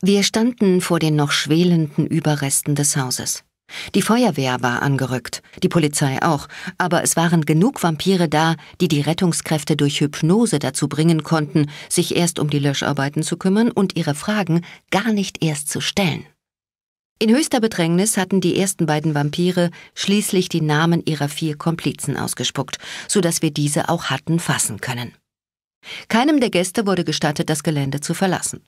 Wir standen vor den noch schwelenden Überresten des Hauses. Die Feuerwehr war angerückt, die Polizei auch, aber es waren genug Vampire da, die die Rettungskräfte durch Hypnose dazu bringen konnten, sich erst um die Löscharbeiten zu kümmern und ihre Fragen gar nicht erst zu stellen. In höchster Bedrängnis hatten die ersten beiden Vampire schließlich die Namen ihrer vier Komplizen ausgespuckt, so dass wir diese auch hatten fassen können. Keinem der Gäste wurde gestattet, das Gelände zu verlassen.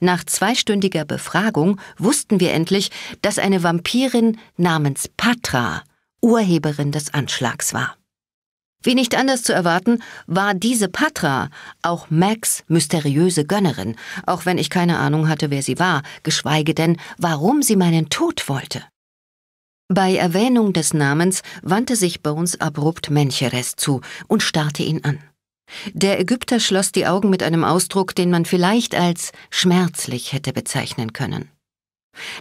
Nach zweistündiger Befragung wussten wir endlich, dass eine Vampirin namens Patra Urheberin des Anschlags war. Wie nicht anders zu erwarten, war diese Patra auch Max mysteriöse Gönnerin, auch wenn ich keine Ahnung hatte, wer sie war, geschweige denn, warum sie meinen Tod wollte. Bei Erwähnung des Namens wandte sich Bones abrupt Mencheres zu und starrte ihn an. Der Ägypter schloss die Augen mit einem Ausdruck, den man vielleicht als schmerzlich hätte bezeichnen können.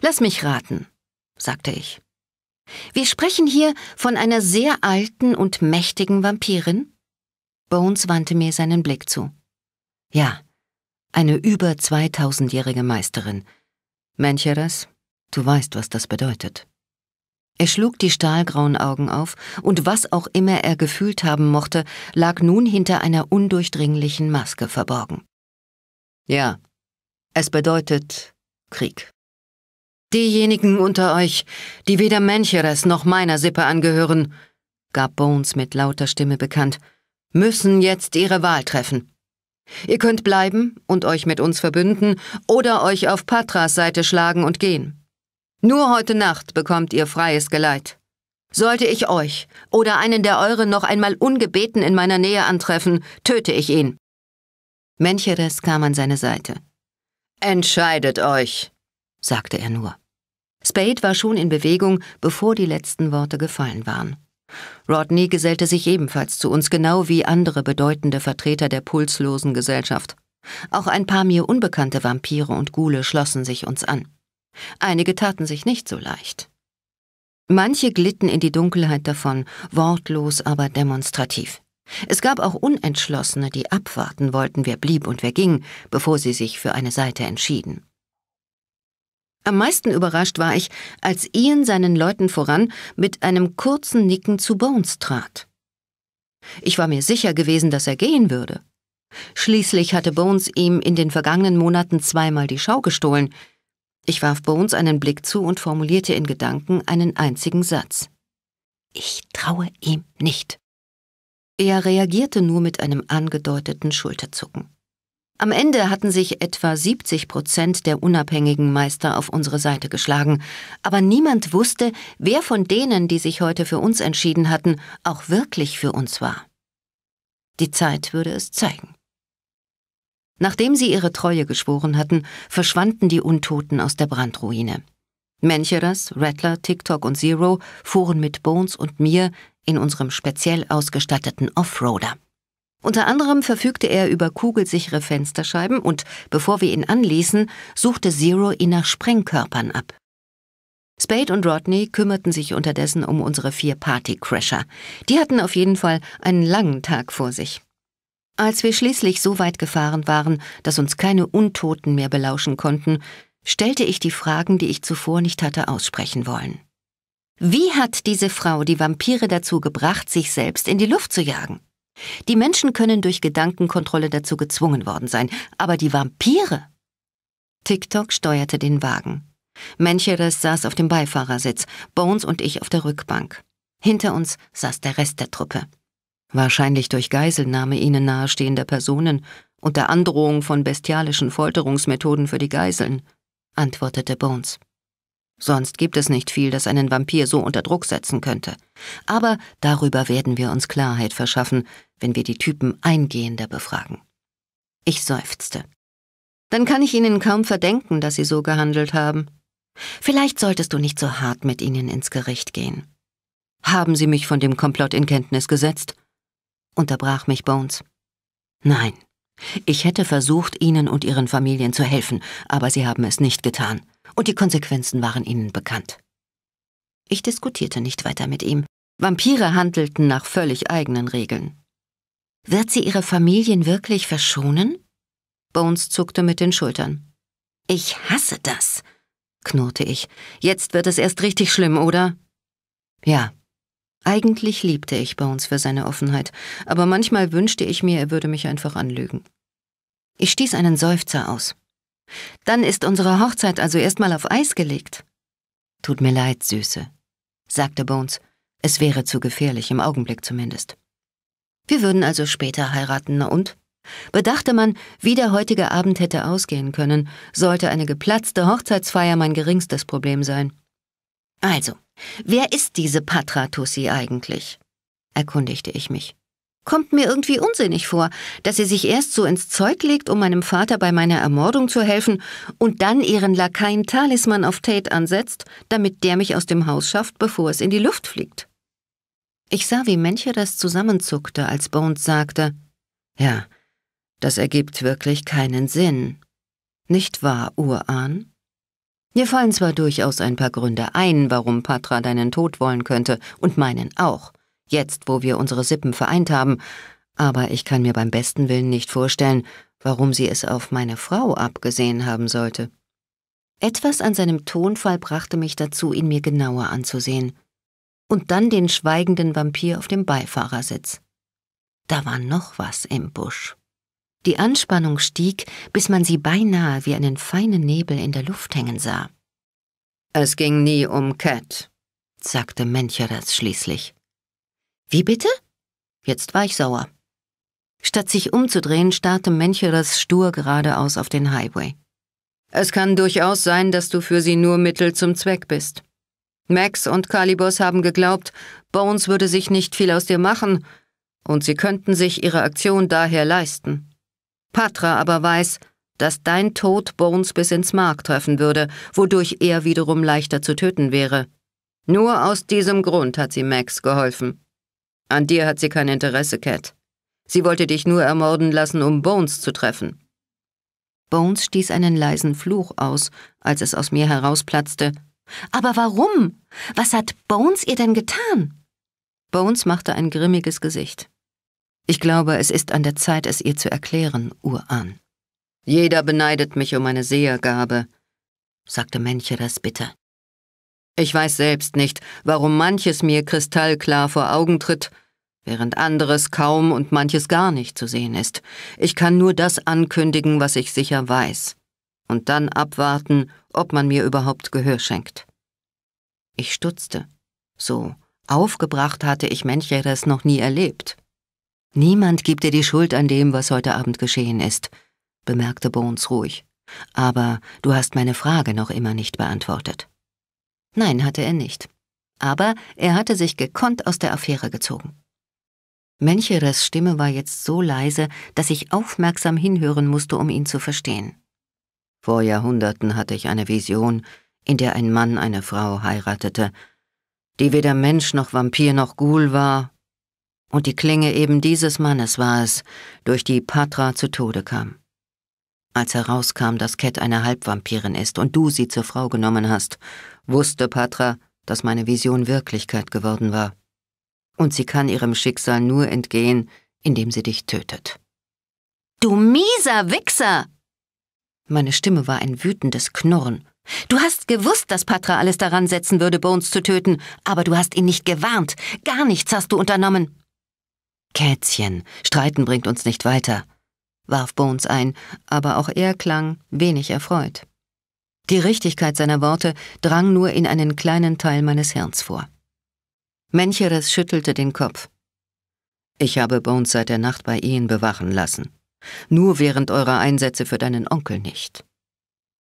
Lass mich raten, sagte ich. Wir sprechen hier von einer sehr alten und mächtigen Vampirin? Bones wandte mir seinen Blick zu. Ja, eine über 2000-jährige Meisterin. Mencheres, du weißt, was das bedeutet. Er schlug die stahlgrauen Augen auf, und was auch immer er gefühlt haben mochte, lag nun hinter einer undurchdringlichen Maske verborgen. Ja, es bedeutet Krieg. Diejenigen unter euch, die weder Mancheres noch meiner Sippe angehören, gab Bones mit lauter Stimme bekannt, müssen jetzt ihre Wahl treffen. Ihr könnt bleiben und euch mit uns verbünden oder euch auf Patras Seite schlagen und gehen. Nur heute Nacht bekommt ihr freies Geleit. Sollte ich euch oder einen der Euren noch einmal ungebeten in meiner Nähe antreffen, töte ich ihn. Mencheres kam an seine Seite. Entscheidet euch, sagte er nur. Spade war schon in Bewegung, bevor die letzten Worte gefallen waren. Rodney gesellte sich ebenfalls zu uns, genau wie andere bedeutende Vertreter der pulslosen Gesellschaft. Auch ein paar mir unbekannte Vampire und Gule schlossen sich uns an. Einige taten sich nicht so leicht. Manche glitten in die Dunkelheit davon, wortlos, aber demonstrativ. Es gab auch Unentschlossene, die abwarten wollten, wer blieb und wer ging, bevor sie sich für eine Seite entschieden. Am meisten überrascht war ich, als Ian seinen Leuten voran mit einem kurzen Nicken zu Bones trat. Ich war mir sicher gewesen, dass er gehen würde. Schließlich hatte Bones ihm in den vergangenen Monaten zweimal die Schau gestohlen, ich warf Bones einen Blick zu und formulierte in Gedanken einen einzigen Satz. Ich traue ihm nicht. Er reagierte nur mit einem angedeuteten Schulterzucken. Am Ende hatten sich etwa 70 Prozent der unabhängigen Meister auf unsere Seite geschlagen, aber niemand wusste, wer von denen, die sich heute für uns entschieden hatten, auch wirklich für uns war. Die Zeit würde es zeigen. Nachdem sie ihre Treue geschworen hatten, verschwanden die Untoten aus der Brandruine. Mencheras, Rattler, TikTok und Zero fuhren mit Bones und mir in unserem speziell ausgestatteten Offroader. Unter anderem verfügte er über kugelsichere Fensterscheiben und, bevor wir ihn anließen, suchte Zero ihn nach Sprengkörpern ab. Spade und Rodney kümmerten sich unterdessen um unsere vier Partycrasher. Die hatten auf jeden Fall einen langen Tag vor sich. Als wir schließlich so weit gefahren waren, dass uns keine Untoten mehr belauschen konnten, stellte ich die Fragen, die ich zuvor nicht hatte aussprechen wollen. Wie hat diese Frau die Vampire dazu gebracht, sich selbst in die Luft zu jagen? Die Menschen können durch Gedankenkontrolle dazu gezwungen worden sein, aber die Vampire? TikTok steuerte den Wagen. Mencheres saß auf dem Beifahrersitz, Bones und ich auf der Rückbank. Hinter uns saß der Rest der Truppe wahrscheinlich durch Geiselnahme ihnen nahestehender Personen und der Androhung von bestialischen Folterungsmethoden für die Geiseln, antwortete Bones. Sonst gibt es nicht viel, das einen Vampir so unter Druck setzen könnte. Aber darüber werden wir uns Klarheit verschaffen, wenn wir die Typen eingehender befragen. Ich seufzte. Dann kann ich ihnen kaum verdenken, dass sie so gehandelt haben. Vielleicht solltest du nicht so hart mit ihnen ins Gericht gehen. Haben sie mich von dem Komplott in Kenntnis gesetzt? unterbrach mich Bones. Nein, ich hätte versucht, Ihnen und Ihren Familien zu helfen, aber Sie haben es nicht getan, und die Konsequenzen waren Ihnen bekannt. Ich diskutierte nicht weiter mit ihm. Vampire handelten nach völlig eigenen Regeln. Wird sie ihre Familien wirklich verschonen? Bones zuckte mit den Schultern. Ich hasse das, knurrte ich. Jetzt wird es erst richtig schlimm, oder? Ja, eigentlich liebte ich Bones für seine Offenheit, aber manchmal wünschte ich mir, er würde mich einfach anlügen. Ich stieß einen Seufzer aus. Dann ist unsere Hochzeit also erstmal auf Eis gelegt. Tut mir leid, Süße, sagte Bones. Es wäre zu gefährlich, im Augenblick zumindest. Wir würden also später heiraten, na und? Bedachte man, wie der heutige Abend hätte ausgehen können, sollte eine geplatzte Hochzeitsfeier mein geringstes Problem sein. Also, Wer ist diese Patratussi eigentlich? erkundigte ich mich. Kommt mir irgendwie unsinnig vor, dass sie sich erst so ins Zeug legt, um meinem Vater bei meiner Ermordung zu helfen, und dann ihren Lakaien Talisman auf Tate ansetzt, damit der mich aus dem Haus schafft, bevor es in die Luft fliegt. Ich sah, wie Menche das zusammenzuckte, als Bones sagte, ja, das ergibt wirklich keinen Sinn. Nicht wahr, Urahn? Mir fallen zwar durchaus ein paar Gründe ein, warum Patra deinen Tod wollen könnte und meinen auch, jetzt wo wir unsere Sippen vereint haben, aber ich kann mir beim besten Willen nicht vorstellen, warum sie es auf meine Frau abgesehen haben sollte. Etwas an seinem Tonfall brachte mich dazu, ihn mir genauer anzusehen. Und dann den schweigenden Vampir auf dem Beifahrersitz. Da war noch was im Busch. Die Anspannung stieg, bis man sie beinahe wie einen feinen Nebel in der Luft hängen sah. Es ging nie um Cat, sagte Mencheras schließlich. Wie bitte? Jetzt war ich sauer. Statt sich umzudrehen, starrte Mencheras stur geradeaus auf den Highway. Es kann durchaus sein, dass du für sie nur Mittel zum Zweck bist. Max und Calibos haben geglaubt, Bones würde sich nicht viel aus dir machen, und sie könnten sich ihre Aktion daher leisten. Patra aber weiß, dass dein Tod Bones bis ins Mark treffen würde, wodurch er wiederum leichter zu töten wäre. Nur aus diesem Grund hat sie Max geholfen. An dir hat sie kein Interesse, Cat. Sie wollte dich nur ermorden lassen, um Bones zu treffen. Bones stieß einen leisen Fluch aus, als es aus mir herausplatzte. Aber warum? Was hat Bones ihr denn getan? Bones machte ein grimmiges Gesicht. Ich glaube, es ist an der Zeit, es ihr zu erklären, Uran. Jeder beneidet mich um meine Sehergabe, sagte Mencheres bitter. Ich weiß selbst nicht, warum manches mir kristallklar vor Augen tritt, während anderes kaum und manches gar nicht zu sehen ist. Ich kann nur das ankündigen, was ich sicher weiß, und dann abwarten, ob man mir überhaupt Gehör schenkt. Ich stutzte. So aufgebracht hatte ich Mencheres noch nie erlebt. Niemand gibt dir die Schuld an dem, was heute Abend geschehen ist, bemerkte Bones ruhig. Aber du hast meine Frage noch immer nicht beantwortet. Nein, hatte er nicht. Aber er hatte sich gekonnt aus der Affäre gezogen. Mencheres Stimme war jetzt so leise, dass ich aufmerksam hinhören musste, um ihn zu verstehen. Vor Jahrhunderten hatte ich eine Vision, in der ein Mann eine Frau heiratete, die weder Mensch noch Vampir noch Ghoul war und die Klinge eben dieses Mannes war es, durch die Patra zu Tode kam. Als herauskam, dass Cat eine Halbvampirin ist und du sie zur Frau genommen hast, wusste Patra, dass meine Vision Wirklichkeit geworden war. Und sie kann ihrem Schicksal nur entgehen, indem sie dich tötet. Du mieser Wichser! Meine Stimme war ein wütendes Knurren. Du hast gewusst, dass Patra alles daran setzen würde, Bones zu töten, aber du hast ihn nicht gewarnt. Gar nichts hast du unternommen. Kätzchen, Streiten bringt uns nicht weiter, warf Bones ein, aber auch er klang wenig erfreut. Die Richtigkeit seiner Worte drang nur in einen kleinen Teil meines Hirns vor. Mencheres schüttelte den Kopf. Ich habe Bones seit der Nacht bei Ihnen bewachen lassen. Nur während eurer Einsätze für deinen Onkel nicht.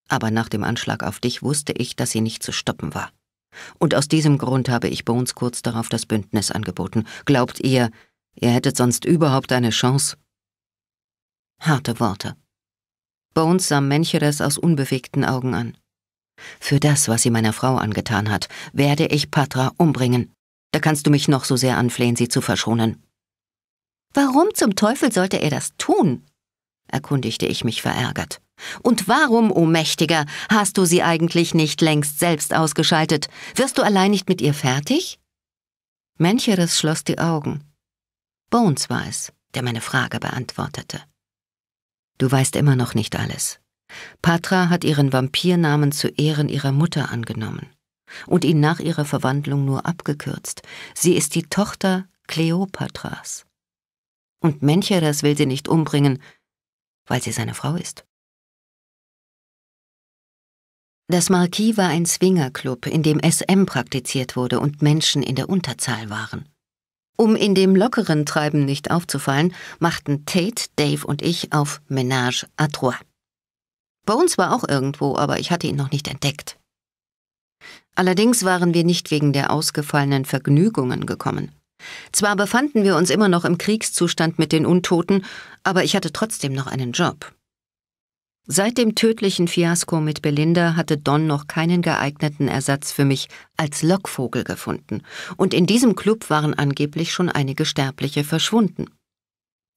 Aber nach dem Anschlag auf dich wusste ich, dass sie nicht zu stoppen war. Und aus diesem Grund habe ich Bones kurz darauf das Bündnis angeboten. Glaubt ihr, Ihr hättet sonst überhaupt eine Chance. Harte Worte. Bones sah Mencheres aus unbewegten Augen an. Für das, was sie meiner Frau angetan hat, werde ich Patra umbringen. Da kannst du mich noch so sehr anflehen, sie zu verschonen. Warum zum Teufel sollte er das tun? erkundigte ich mich verärgert. Und warum, o oh Mächtiger, hast du sie eigentlich nicht längst selbst ausgeschaltet? Wirst du allein nicht mit ihr fertig? Mencheres schloss die Augen, Bones war es, der meine Frage beantwortete. Du weißt immer noch nicht alles. Patra hat ihren Vampirnamen zu Ehren ihrer Mutter angenommen und ihn nach ihrer Verwandlung nur abgekürzt. Sie ist die Tochter Kleopatras. Und Mencheres will sie nicht umbringen, weil sie seine Frau ist. Das Marquis war ein Swingerclub, in dem SM praktiziert wurde und Menschen in der Unterzahl waren. Um in dem lockeren Treiben nicht aufzufallen, machten Tate, Dave und ich auf Ménage à Trois. Bei uns war auch irgendwo, aber ich hatte ihn noch nicht entdeckt. Allerdings waren wir nicht wegen der ausgefallenen Vergnügungen gekommen. Zwar befanden wir uns immer noch im Kriegszustand mit den Untoten, aber ich hatte trotzdem noch einen Job. Seit dem tödlichen Fiasko mit Belinda hatte Don noch keinen geeigneten Ersatz für mich als Lockvogel gefunden, und in diesem Club waren angeblich schon einige Sterbliche verschwunden.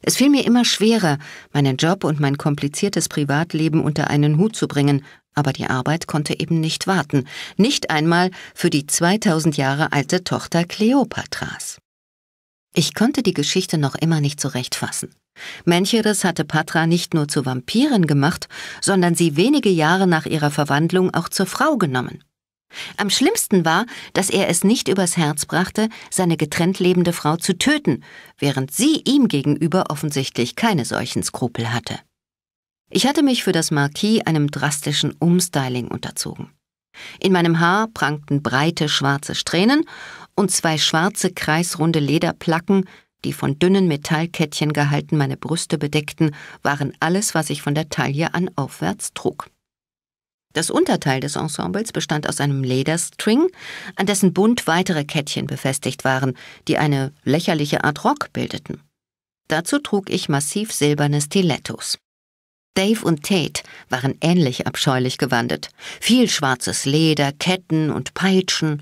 Es fiel mir immer schwerer, meinen Job und mein kompliziertes Privatleben unter einen Hut zu bringen, aber die Arbeit konnte eben nicht warten, nicht einmal für die 2000 Jahre alte Tochter Kleopatras. Ich konnte die Geschichte noch immer nicht so recht fassen. Mencheres hatte Patra nicht nur zur Vampirin gemacht, sondern sie wenige Jahre nach ihrer Verwandlung auch zur Frau genommen. Am schlimmsten war, dass er es nicht übers Herz brachte, seine getrennt lebende Frau zu töten, während sie ihm gegenüber offensichtlich keine solchen Skrupel hatte. Ich hatte mich für das Marquis einem drastischen Umstyling unterzogen. In meinem Haar prangten breite schwarze Strähnen und zwei schwarze kreisrunde Lederplacken die von dünnen Metallkettchen gehalten meine Brüste bedeckten, waren alles, was ich von der Taille an aufwärts trug. Das Unterteil des Ensembles bestand aus einem Lederstring, an dessen Bund weitere Kettchen befestigt waren, die eine lächerliche Art Rock bildeten. Dazu trug ich massiv silberne Stilettos. Dave und Tate waren ähnlich abscheulich gewandet. Viel schwarzes Leder, Ketten und Peitschen,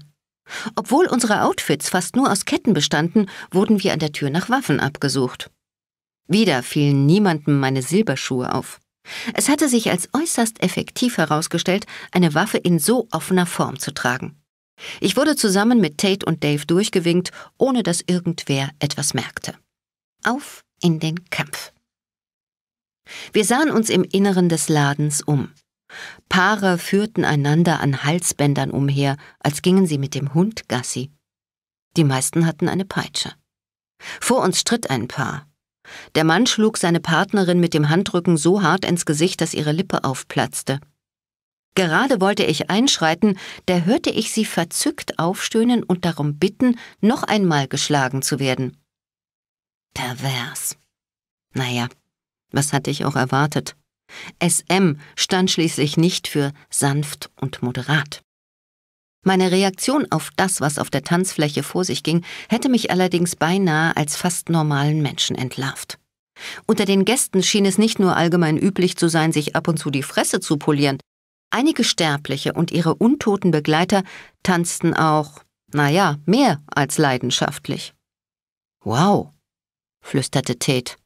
obwohl unsere Outfits fast nur aus Ketten bestanden, wurden wir an der Tür nach Waffen abgesucht. Wieder fielen niemandem meine Silberschuhe auf. Es hatte sich als äußerst effektiv herausgestellt, eine Waffe in so offener Form zu tragen. Ich wurde zusammen mit Tate und Dave durchgewinkt, ohne dass irgendwer etwas merkte. Auf in den Kampf. Wir sahen uns im Inneren des Ladens um. Paare führten einander an Halsbändern umher, als gingen sie mit dem Hund Gassi. Die meisten hatten eine Peitsche. Vor uns stritt ein Paar. Der Mann schlug seine Partnerin mit dem Handrücken so hart ins Gesicht, dass ihre Lippe aufplatzte. Gerade wollte ich einschreiten, da hörte ich sie verzückt aufstöhnen und darum bitten, noch einmal geschlagen zu werden. Pervers. Naja, was hatte ich auch erwartet? SM stand schließlich nicht für sanft und moderat. Meine Reaktion auf das, was auf der Tanzfläche vor sich ging, hätte mich allerdings beinahe als fast normalen Menschen entlarvt. Unter den Gästen schien es nicht nur allgemein üblich zu sein, sich ab und zu die Fresse zu polieren. Einige Sterbliche und ihre untoten Begleiter tanzten auch, naja, mehr als leidenschaftlich. Wow, flüsterte Ted.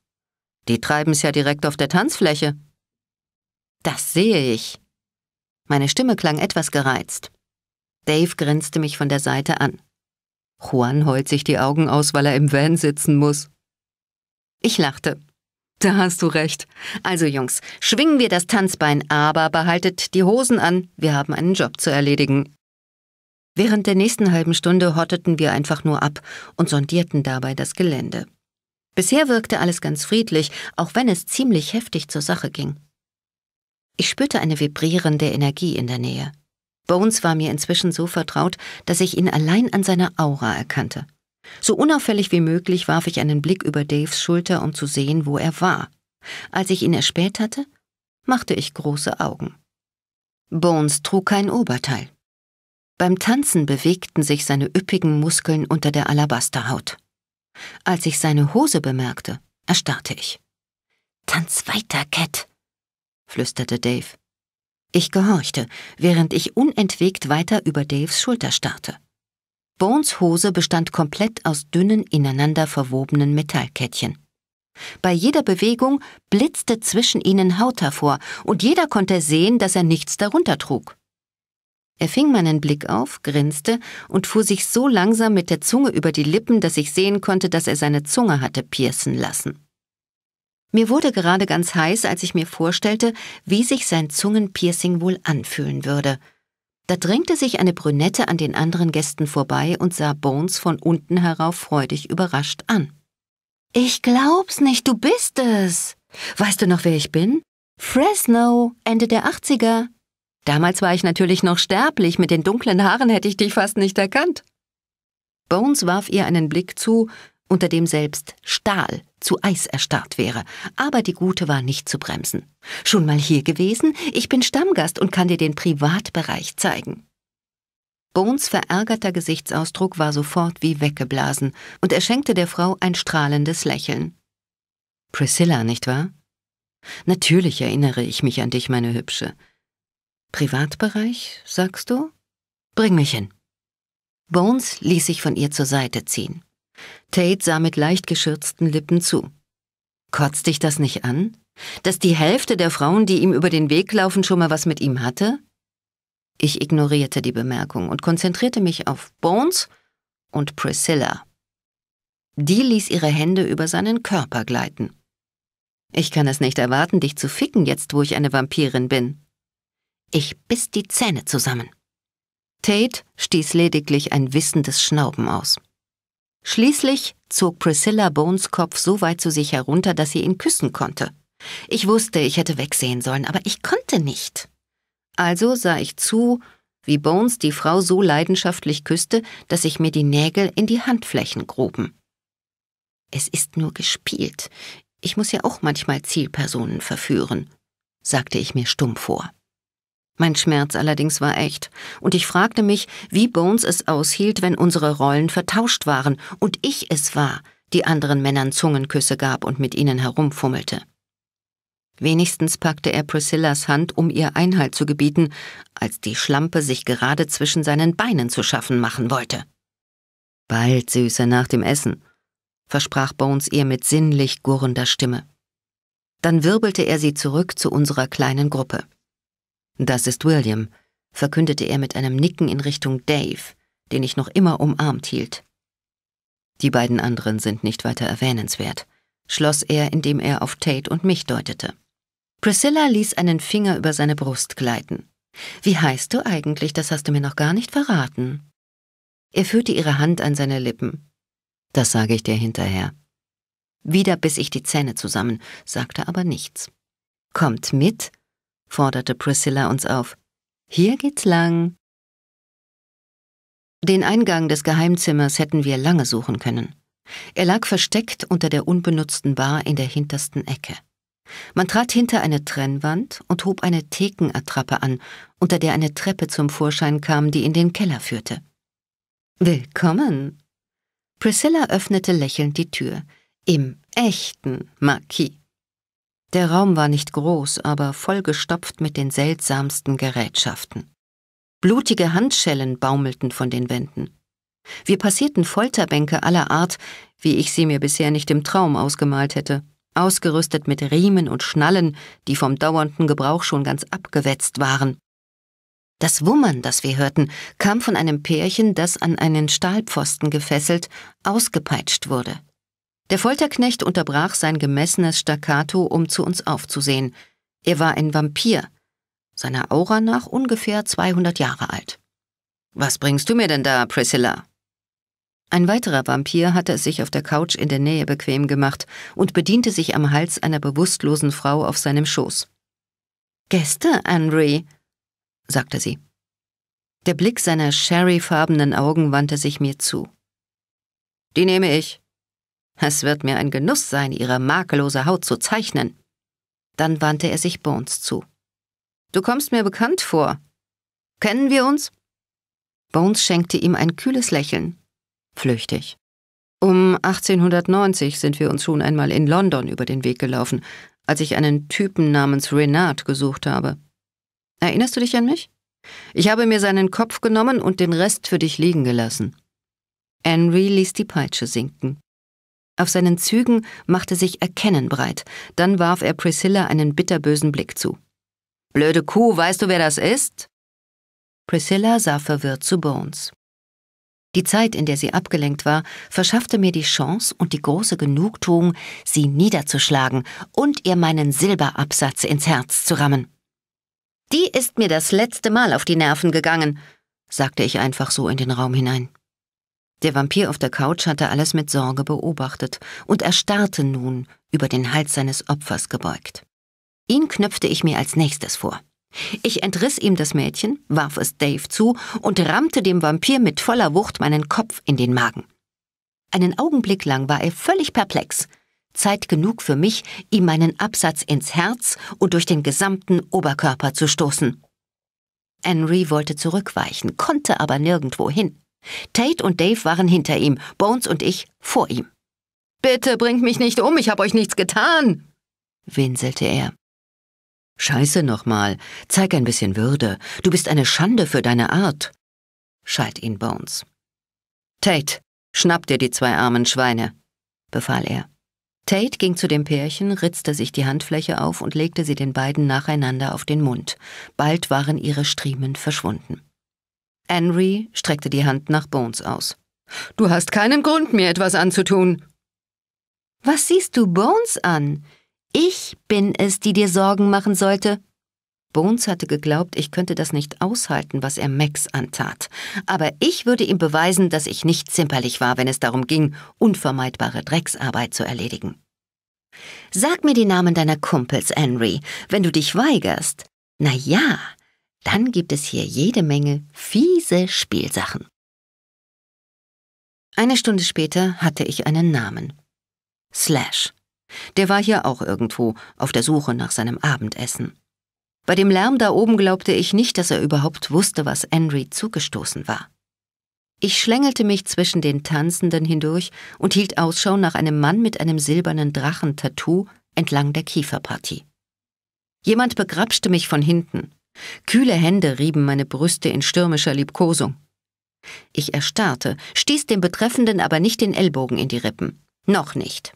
Die treiben's ja direkt auf der Tanzfläche. Das sehe ich. Meine Stimme klang etwas gereizt. Dave grinste mich von der Seite an. Juan heult sich die Augen aus, weil er im Van sitzen muss. Ich lachte. Da hast du recht. Also Jungs, schwingen wir das Tanzbein, aber behaltet die Hosen an, wir haben einen Job zu erledigen. Während der nächsten halben Stunde hotteten wir einfach nur ab und sondierten dabei das Gelände. Bisher wirkte alles ganz friedlich, auch wenn es ziemlich heftig zur Sache ging. Ich spürte eine vibrierende Energie in der Nähe. Bones war mir inzwischen so vertraut, dass ich ihn allein an seiner Aura erkannte. So unauffällig wie möglich warf ich einen Blick über Daves Schulter, um zu sehen, wo er war. Als ich ihn erspäht hatte, machte ich große Augen. Bones trug kein Oberteil. Beim Tanzen bewegten sich seine üppigen Muskeln unter der Alabasterhaut. Als ich seine Hose bemerkte, erstarrte ich. Tanz weiter, Cat, flüsterte Dave. Ich gehorchte, während ich unentwegt weiter über Daves Schulter starrte. Bones Hose bestand komplett aus dünnen, ineinander verwobenen Metallkettchen. Bei jeder Bewegung blitzte zwischen ihnen Haut hervor, und jeder konnte sehen, dass er nichts darunter trug. Er fing meinen Blick auf, grinste und fuhr sich so langsam mit der Zunge über die Lippen, dass ich sehen konnte, dass er seine Zunge hatte piercen lassen. Mir wurde gerade ganz heiß, als ich mir vorstellte, wie sich sein Zungenpiercing wohl anfühlen würde. Da drängte sich eine Brünette an den anderen Gästen vorbei und sah Bones von unten herauf freudig überrascht an. Ich glaub's nicht, du bist es. Weißt du noch, wer ich bin? Fresno, Ende der 80er. Damals war ich natürlich noch sterblich, mit den dunklen Haaren hätte ich dich fast nicht erkannt. Bones warf ihr einen Blick zu, unter dem selbst Stahl zu Eis erstarrt wäre. Aber die Gute war nicht zu bremsen. Schon mal hier gewesen? Ich bin Stammgast und kann dir den Privatbereich zeigen. Bones verärgerter Gesichtsausdruck war sofort wie weggeblasen, und er schenkte der Frau ein strahlendes Lächeln. Priscilla, nicht wahr? Natürlich erinnere ich mich an dich, meine Hübsche. Privatbereich, sagst du? Bring mich hin. Bones ließ sich von ihr zur Seite ziehen. Tate sah mit leicht geschürzten Lippen zu. Kotzt dich das nicht an? Dass die Hälfte der Frauen, die ihm über den Weg laufen, schon mal was mit ihm hatte? Ich ignorierte die Bemerkung und konzentrierte mich auf Bones und Priscilla. Die ließ ihre Hände über seinen Körper gleiten. Ich kann es nicht erwarten, dich zu ficken, jetzt wo ich eine Vampirin bin. Ich biss die Zähne zusammen. Tate stieß lediglich ein wissendes Schnauben aus. Schließlich zog Priscilla Bones Kopf so weit zu sich herunter, dass sie ihn küssen konnte. Ich wusste, ich hätte wegsehen sollen, aber ich konnte nicht. Also sah ich zu, wie Bones die Frau so leidenschaftlich küsste, dass sich mir die Nägel in die Handflächen gruben. Es ist nur gespielt. Ich muss ja auch manchmal Zielpersonen verführen, sagte ich mir stumm vor. Mein Schmerz allerdings war echt, und ich fragte mich, wie Bones es aushielt, wenn unsere Rollen vertauscht waren und ich es war, die anderen Männern Zungenküsse gab und mit ihnen herumfummelte. Wenigstens packte er Priscillas Hand, um ihr Einhalt zu gebieten, als die Schlampe sich gerade zwischen seinen Beinen zu schaffen machen wollte. Bald, Süße, nach dem Essen, versprach Bones ihr mit sinnlich gurrender Stimme. Dann wirbelte er sie zurück zu unserer kleinen Gruppe. Das ist William, verkündete er mit einem Nicken in Richtung Dave, den ich noch immer umarmt hielt. Die beiden anderen sind nicht weiter erwähnenswert, schloss er, indem er auf Tate und mich deutete. Priscilla ließ einen Finger über seine Brust gleiten. Wie heißt du eigentlich? Das hast du mir noch gar nicht verraten. Er führte ihre Hand an seine Lippen. Das sage ich dir hinterher. Wieder biss ich die Zähne zusammen, sagte aber nichts. Kommt mit forderte Priscilla uns auf. Hier geht's lang. Den Eingang des Geheimzimmers hätten wir lange suchen können. Er lag versteckt unter der unbenutzten Bar in der hintersten Ecke. Man trat hinter eine Trennwand und hob eine Thekenattrappe an, unter der eine Treppe zum Vorschein kam, die in den Keller führte. Willkommen! Priscilla öffnete lächelnd die Tür. Im echten Marquis. Der Raum war nicht groß, aber vollgestopft mit den seltsamsten Gerätschaften. Blutige Handschellen baumelten von den Wänden. Wir passierten Folterbänke aller Art, wie ich sie mir bisher nicht im Traum ausgemalt hätte, ausgerüstet mit Riemen und Schnallen, die vom dauernden Gebrauch schon ganz abgewetzt waren. Das Wummern, das wir hörten, kam von einem Pärchen, das an einen Stahlpfosten gefesselt, ausgepeitscht wurde. Der Folterknecht unterbrach sein gemessenes Staccato, um zu uns aufzusehen. Er war ein Vampir, seiner Aura nach ungefähr 200 Jahre alt. Was bringst du mir denn da, Priscilla? Ein weiterer Vampir hatte es sich auf der Couch in der Nähe bequem gemacht und bediente sich am Hals einer bewusstlosen Frau auf seinem Schoß. Gäste, Henry, sagte sie. Der Blick seiner sherryfarbenen Augen wandte sich mir zu. Die nehme ich, es wird mir ein Genuss sein, ihre makellose Haut zu zeichnen. Dann wandte er sich Bones zu. Du kommst mir bekannt vor. Kennen wir uns? Bones schenkte ihm ein kühles Lächeln. Flüchtig. Um 1890 sind wir uns schon einmal in London über den Weg gelaufen, als ich einen Typen namens Renard gesucht habe. Erinnerst du dich an mich? Ich habe mir seinen Kopf genommen und den Rest für dich liegen gelassen. Henry ließ die Peitsche sinken. Auf seinen Zügen machte sich Erkennen breit, dann warf er Priscilla einen bitterbösen Blick zu. Blöde Kuh, weißt du, wer das ist? Priscilla sah verwirrt zu Bones. Die Zeit, in der sie abgelenkt war, verschaffte mir die Chance und die große Genugtuung, sie niederzuschlagen und ihr meinen Silberabsatz ins Herz zu rammen. Die ist mir das letzte Mal auf die Nerven gegangen, sagte ich einfach so in den Raum hinein. Der Vampir auf der Couch hatte alles mit Sorge beobachtet und erstarrte nun, über den Hals seines Opfers gebeugt. Ihn knöpfte ich mir als nächstes vor. Ich entriss ihm das Mädchen, warf es Dave zu und rammte dem Vampir mit voller Wucht meinen Kopf in den Magen. Einen Augenblick lang war er völlig perplex. Zeit genug für mich, ihm meinen Absatz ins Herz und durch den gesamten Oberkörper zu stoßen. Henry wollte zurückweichen, konnte aber nirgendwo hin. Tate und Dave waren hinter ihm, Bones und ich vor ihm. Bitte bringt mich nicht um, ich habe euch nichts getan, winselte er. Scheiße nochmal, zeig ein bisschen Würde, du bist eine Schande für deine Art, schalt ihn Bones. Tate, schnapp dir die zwei armen Schweine, befahl er. Tate ging zu dem Pärchen, ritzte sich die Handfläche auf und legte sie den beiden nacheinander auf den Mund. Bald waren ihre Striemen verschwunden. Henry streckte die Hand nach Bones aus. Du hast keinen Grund, mir etwas anzutun. Was siehst du Bones an? Ich bin es, die dir Sorgen machen sollte. Bones hatte geglaubt, ich könnte das nicht aushalten, was er Max antat. Aber ich würde ihm beweisen, dass ich nicht zimperlich war, wenn es darum ging, unvermeidbare Drecksarbeit zu erledigen. Sag mir die Namen deiner Kumpels, Henry, wenn du dich weigerst. Na ja, dann gibt es hier jede Menge fiese Spielsachen. Eine Stunde später hatte ich einen Namen. Slash. Der war hier auch irgendwo, auf der Suche nach seinem Abendessen. Bei dem Lärm da oben glaubte ich nicht, dass er überhaupt wusste, was Henry zugestoßen war. Ich schlängelte mich zwischen den Tanzenden hindurch und hielt Ausschau nach einem Mann mit einem silbernen Drachen-Tattoo entlang der Kieferpartie. Jemand begrapschte mich von hinten. Kühle Hände rieben meine Brüste in stürmischer Liebkosung. Ich erstarrte, stieß dem Betreffenden aber nicht den Ellbogen in die Rippen. Noch nicht.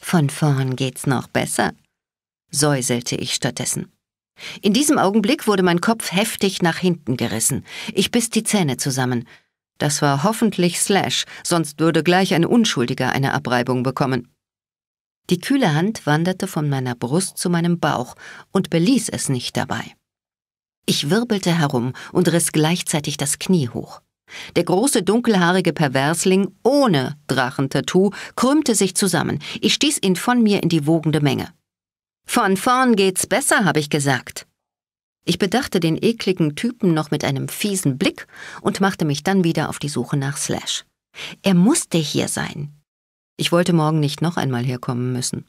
Von vorn geht's noch besser, säuselte ich stattdessen. In diesem Augenblick wurde mein Kopf heftig nach hinten gerissen. Ich biss die Zähne zusammen. Das war hoffentlich Slash, sonst würde gleich ein Unschuldiger eine Abreibung bekommen. Die kühle Hand wanderte von meiner Brust zu meinem Bauch und beließ es nicht dabei. Ich wirbelte herum und riss gleichzeitig das Knie hoch. Der große dunkelhaarige Perversling ohne Drachentattoo krümmte sich zusammen. Ich stieß ihn von mir in die wogende Menge. Von vorn geht's besser, habe ich gesagt. Ich bedachte den ekligen Typen noch mit einem fiesen Blick und machte mich dann wieder auf die Suche nach Slash. Er musste hier sein. Ich wollte morgen nicht noch einmal herkommen müssen.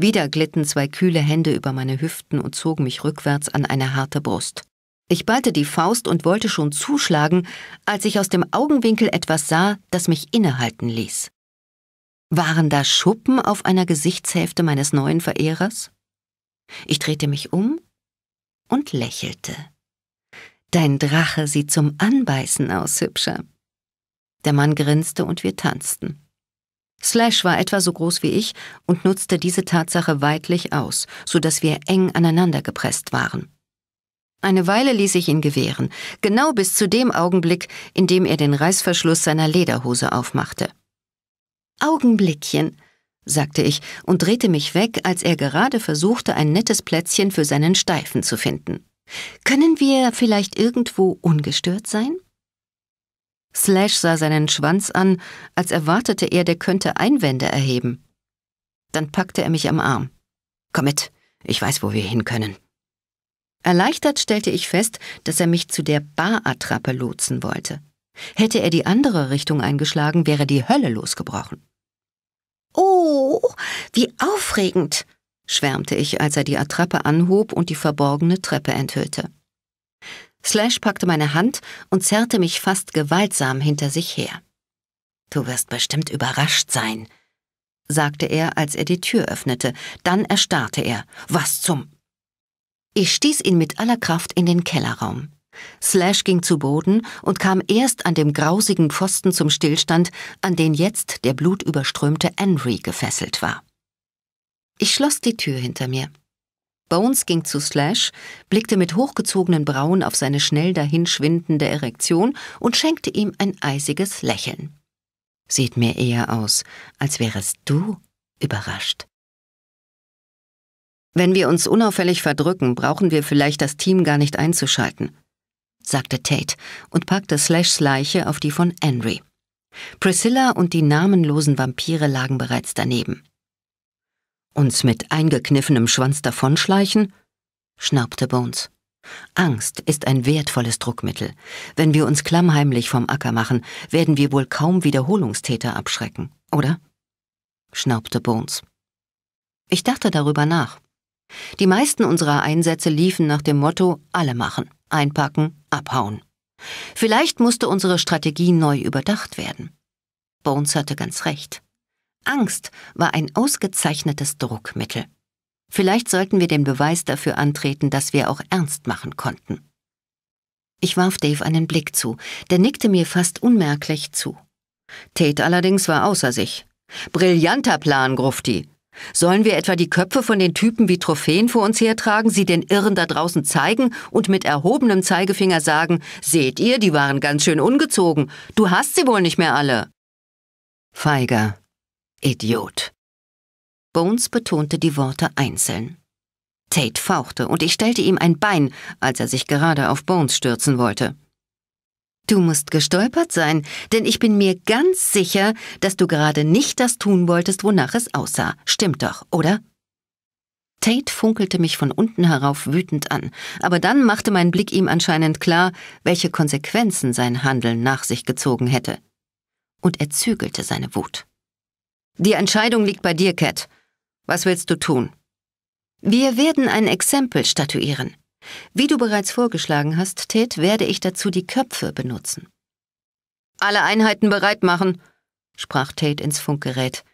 Wieder glitten zwei kühle Hände über meine Hüften und zogen mich rückwärts an eine harte Brust. Ich ballte die Faust und wollte schon zuschlagen, als ich aus dem Augenwinkel etwas sah, das mich innehalten ließ. Waren da Schuppen auf einer Gesichtshälfte meines neuen Verehrers? Ich drehte mich um und lächelte. Dein Drache sieht zum Anbeißen aus, Hübscher. Der Mann grinste und wir tanzten. Slash war etwa so groß wie ich und nutzte diese Tatsache weidlich aus, so dass wir eng aneinander gepresst waren. Eine Weile ließ ich ihn gewähren, genau bis zu dem Augenblick, in dem er den Reißverschluss seiner Lederhose aufmachte. Augenblickchen, sagte ich und drehte mich weg, als er gerade versuchte, ein nettes Plätzchen für seinen Steifen zu finden. Können wir vielleicht irgendwo ungestört sein? Slash sah seinen Schwanz an, als erwartete er, der könnte Einwände erheben. Dann packte er mich am Arm. Komm mit, ich weiß, wo wir hin können. Erleichtert stellte ich fest, dass er mich zu der Barattrappe lotsen wollte. Hätte er die andere Richtung eingeschlagen, wäre die Hölle losgebrochen. Oh, wie aufregend, schwärmte ich, als er die Attrappe anhob und die verborgene Treppe enthüllte. Slash packte meine Hand und zerrte mich fast gewaltsam hinter sich her. Du wirst bestimmt überrascht sein, sagte er, als er die Tür öffnete. Dann erstarrte er. Was zum... Ich stieß ihn mit aller Kraft in den Kellerraum. Slash ging zu Boden und kam erst an dem grausigen Pfosten zum Stillstand, an den jetzt der blutüberströmte Henry gefesselt war. Ich schloss die Tür hinter mir. Bones ging zu Slash, blickte mit hochgezogenen Brauen auf seine schnell dahinschwindende Erektion und schenkte ihm ein eisiges Lächeln. Sieht mir eher aus, als wärest du überrascht. Wenn wir uns unauffällig verdrücken, brauchen wir vielleicht das Team gar nicht einzuschalten, sagte Tate und packte Slashs Leiche auf die von Henry. Priscilla und die namenlosen Vampire lagen bereits daneben uns mit eingekniffenem Schwanz davonschleichen? schnaubte Bones. Angst ist ein wertvolles Druckmittel. Wenn wir uns klammheimlich vom Acker machen, werden wir wohl kaum Wiederholungstäter abschrecken, oder? schnaubte Bones. Ich dachte darüber nach. Die meisten unserer Einsätze liefen nach dem Motto alle machen, einpacken, abhauen. Vielleicht musste unsere Strategie neu überdacht werden. Bones hatte ganz recht. Angst war ein ausgezeichnetes Druckmittel. Vielleicht sollten wir den Beweis dafür antreten, dass wir auch ernst machen konnten. Ich warf Dave einen Blick zu, der nickte mir fast unmerklich zu. Tate allerdings war außer sich. Brillanter Plan, Grufti. Sollen wir etwa die Köpfe von den Typen wie Trophäen vor uns hertragen, sie den Irren da draußen zeigen und mit erhobenem Zeigefinger sagen, seht ihr, die waren ganz schön ungezogen, du hast sie wohl nicht mehr alle. Feiger, Idiot. Bones betonte die Worte einzeln. Tate fauchte und ich stellte ihm ein Bein, als er sich gerade auf Bones stürzen wollte. Du musst gestolpert sein, denn ich bin mir ganz sicher, dass du gerade nicht das tun wolltest, wonach es aussah. Stimmt doch, oder? Tate funkelte mich von unten herauf wütend an, aber dann machte mein Blick ihm anscheinend klar, welche Konsequenzen sein Handeln nach sich gezogen hätte. Und er zügelte seine Wut. Die Entscheidung liegt bei dir, Cat. Was willst du tun? Wir werden ein Exempel statuieren. Wie du bereits vorgeschlagen hast, Ted, werde ich dazu die Köpfe benutzen. Alle Einheiten bereit machen, sprach Tate ins Funkgerät.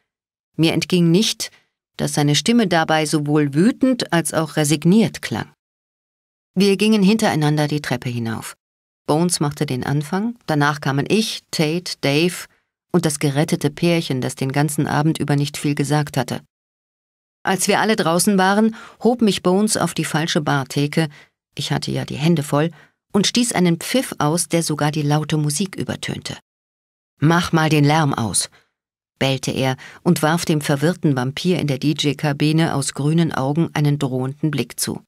Mir entging nicht, dass seine Stimme dabei sowohl wütend als auch resigniert klang. Wir gingen hintereinander die Treppe hinauf. Bones machte den Anfang, danach kamen ich, Tate, Dave und das gerettete Pärchen, das den ganzen Abend über nicht viel gesagt hatte. Als wir alle draußen waren, hob mich Bones auf die falsche Bartheke, ich hatte ja die Hände voll, und stieß einen Pfiff aus, der sogar die laute Musik übertönte. Mach mal den Lärm aus, bellte er und warf dem verwirrten Vampir in der DJ-Kabine aus grünen Augen einen drohenden Blick zu.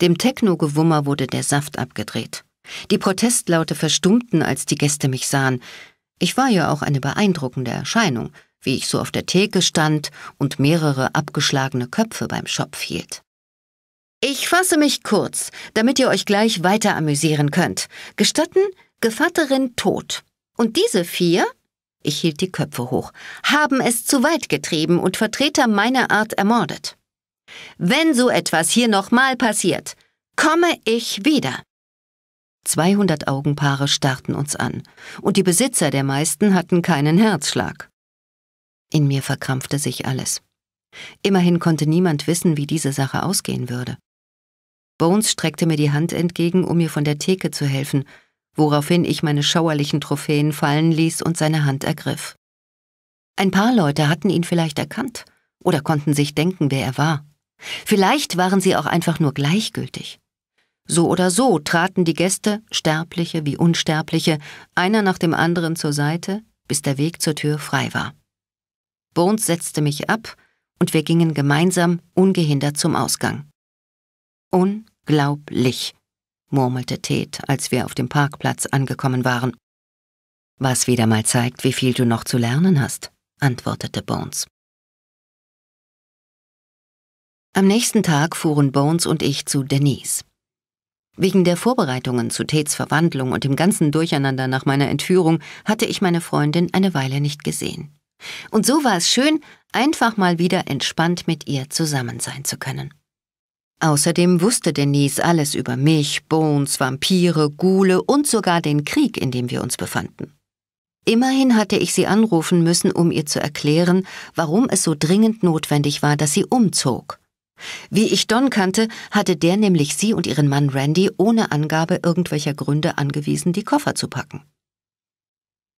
Dem Techno-Gewummer wurde der Saft abgedreht. Die Protestlaute verstummten, als die Gäste mich sahen. Ich war ja auch eine beeindruckende Erscheinung, wie ich so auf der Theke stand und mehrere abgeschlagene Köpfe beim Schopf hielt. Ich fasse mich kurz, damit ihr euch gleich weiter amüsieren könnt. Gestatten, Gevatterin tot. Und diese vier, ich hielt die Köpfe hoch, haben es zu weit getrieben und Vertreter meiner Art ermordet. Wenn so etwas hier nochmal passiert, komme ich wieder. 200 Augenpaare starrten uns an, und die Besitzer der meisten hatten keinen Herzschlag. In mir verkrampfte sich alles. Immerhin konnte niemand wissen, wie diese Sache ausgehen würde. Bones streckte mir die Hand entgegen, um mir von der Theke zu helfen, woraufhin ich meine schauerlichen Trophäen fallen ließ und seine Hand ergriff. Ein paar Leute hatten ihn vielleicht erkannt oder konnten sich denken, wer er war. Vielleicht waren sie auch einfach nur gleichgültig. So oder so traten die Gäste, Sterbliche wie Unsterbliche, einer nach dem anderen zur Seite, bis der Weg zur Tür frei war. Burns setzte mich ab und wir gingen gemeinsam ungehindert zum Ausgang. Unglaublich, murmelte Ted, als wir auf dem Parkplatz angekommen waren. Was wieder mal zeigt, wie viel du noch zu lernen hast, antwortete Bones. Am nächsten Tag fuhren Bones und ich zu Denise. Wegen der Vorbereitungen zu Tates Verwandlung und dem ganzen Durcheinander nach meiner Entführung hatte ich meine Freundin eine Weile nicht gesehen. Und so war es schön, einfach mal wieder entspannt mit ihr zusammen sein zu können. Außerdem wusste Denise alles über mich, Bones, Vampire, Gule und sogar den Krieg, in dem wir uns befanden. Immerhin hatte ich sie anrufen müssen, um ihr zu erklären, warum es so dringend notwendig war, dass sie umzog wie ich Don kannte, hatte der nämlich sie und ihren Mann Randy ohne Angabe irgendwelcher Gründe angewiesen, die Koffer zu packen.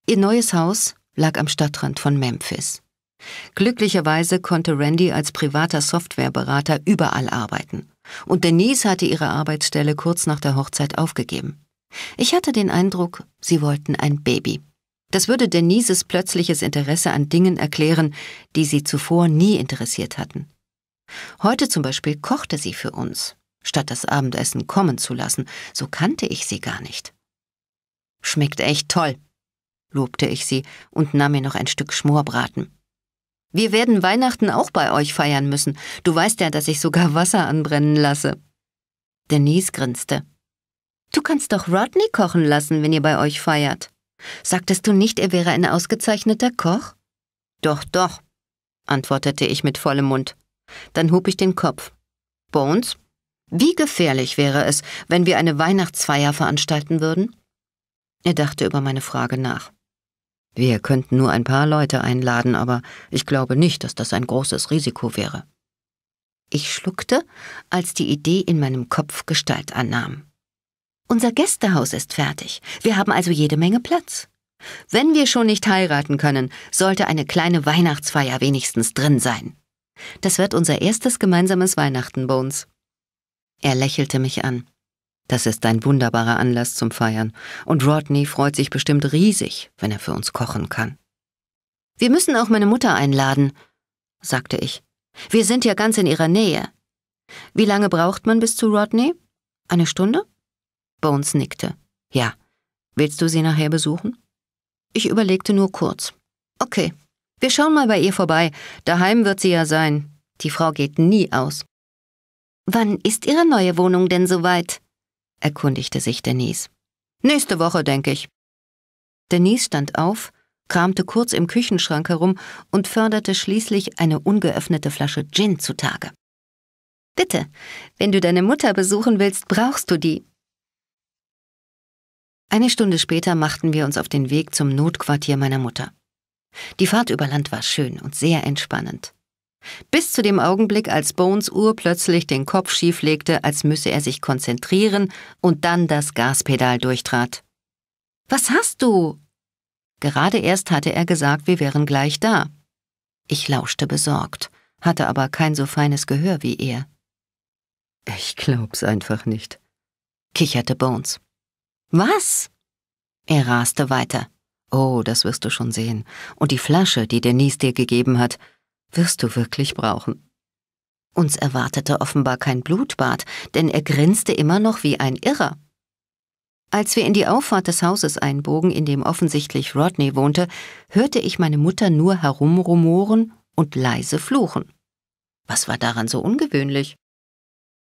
Ihr neues Haus lag am Stadtrand von Memphis. Glücklicherweise konnte Randy als privater Softwareberater überall arbeiten. Und Denise hatte ihre Arbeitsstelle kurz nach der Hochzeit aufgegeben. Ich hatte den Eindruck, sie wollten ein Baby. Das würde Denises plötzliches Interesse an Dingen erklären, die sie zuvor nie interessiert hatten. Heute zum Beispiel kochte sie für uns, statt das Abendessen kommen zu lassen, so kannte ich sie gar nicht. Schmeckt echt toll, lobte ich sie und nahm mir noch ein Stück Schmorbraten. Wir werden Weihnachten auch bei euch feiern müssen. Du weißt ja, dass ich sogar Wasser anbrennen lasse. Denise grinste. Du kannst doch Rodney kochen lassen, wenn ihr bei euch feiert. Sagtest du nicht, er wäre ein ausgezeichneter Koch? Doch, doch, antwortete ich mit vollem Mund. Dann hob ich den Kopf. Bones? Wie gefährlich wäre es, wenn wir eine Weihnachtsfeier veranstalten würden? Er dachte über meine Frage nach. Wir könnten nur ein paar Leute einladen, aber ich glaube nicht, dass das ein großes Risiko wäre. Ich schluckte, als die Idee in meinem Kopf Gestalt annahm. Unser Gästehaus ist fertig. Wir haben also jede Menge Platz. Wenn wir schon nicht heiraten können, sollte eine kleine Weihnachtsfeier wenigstens drin sein. Das wird unser erstes gemeinsames Weihnachten, Bones. Er lächelte mich an. Das ist ein wunderbarer Anlass zum Feiern, und Rodney freut sich bestimmt riesig, wenn er für uns kochen kann. Wir müssen auch meine Mutter einladen, sagte ich. Wir sind ja ganz in ihrer Nähe. Wie lange braucht man bis zu Rodney? Eine Stunde? Bones nickte. Ja. Willst du sie nachher besuchen? Ich überlegte nur kurz. Okay, wir schauen mal bei ihr vorbei. Daheim wird sie ja sein. Die Frau geht nie aus. Wann ist Ihre neue Wohnung denn soweit? erkundigte sich Denise. Nächste Woche, denke ich. Denise stand auf, kramte kurz im Küchenschrank herum und förderte schließlich eine ungeöffnete Flasche Gin zutage. Bitte, wenn du deine Mutter besuchen willst, brauchst du die. Eine Stunde später machten wir uns auf den Weg zum Notquartier meiner Mutter. Die Fahrt über Land war schön und sehr entspannend. Bis zu dem Augenblick, als Bones urplötzlich den Kopf schief legte, als müsse er sich konzentrieren und dann das Gaspedal durchtrat. Was hast du? Gerade erst hatte er gesagt, wir wären gleich da. Ich lauschte besorgt, hatte aber kein so feines Gehör wie er. Ich glaub's einfach nicht, kicherte Bones. Was? Er raste weiter. Oh, das wirst du schon sehen. Und die Flasche, die Denise dir gegeben hat, wirst du wirklich brauchen. Uns erwartete offenbar kein Blutbad, denn er grinste immer noch wie ein Irrer. Als wir in die Auffahrt des Hauses einbogen, in dem offensichtlich Rodney wohnte, hörte ich meine Mutter nur herumrumoren und leise fluchen. Was war daran so ungewöhnlich?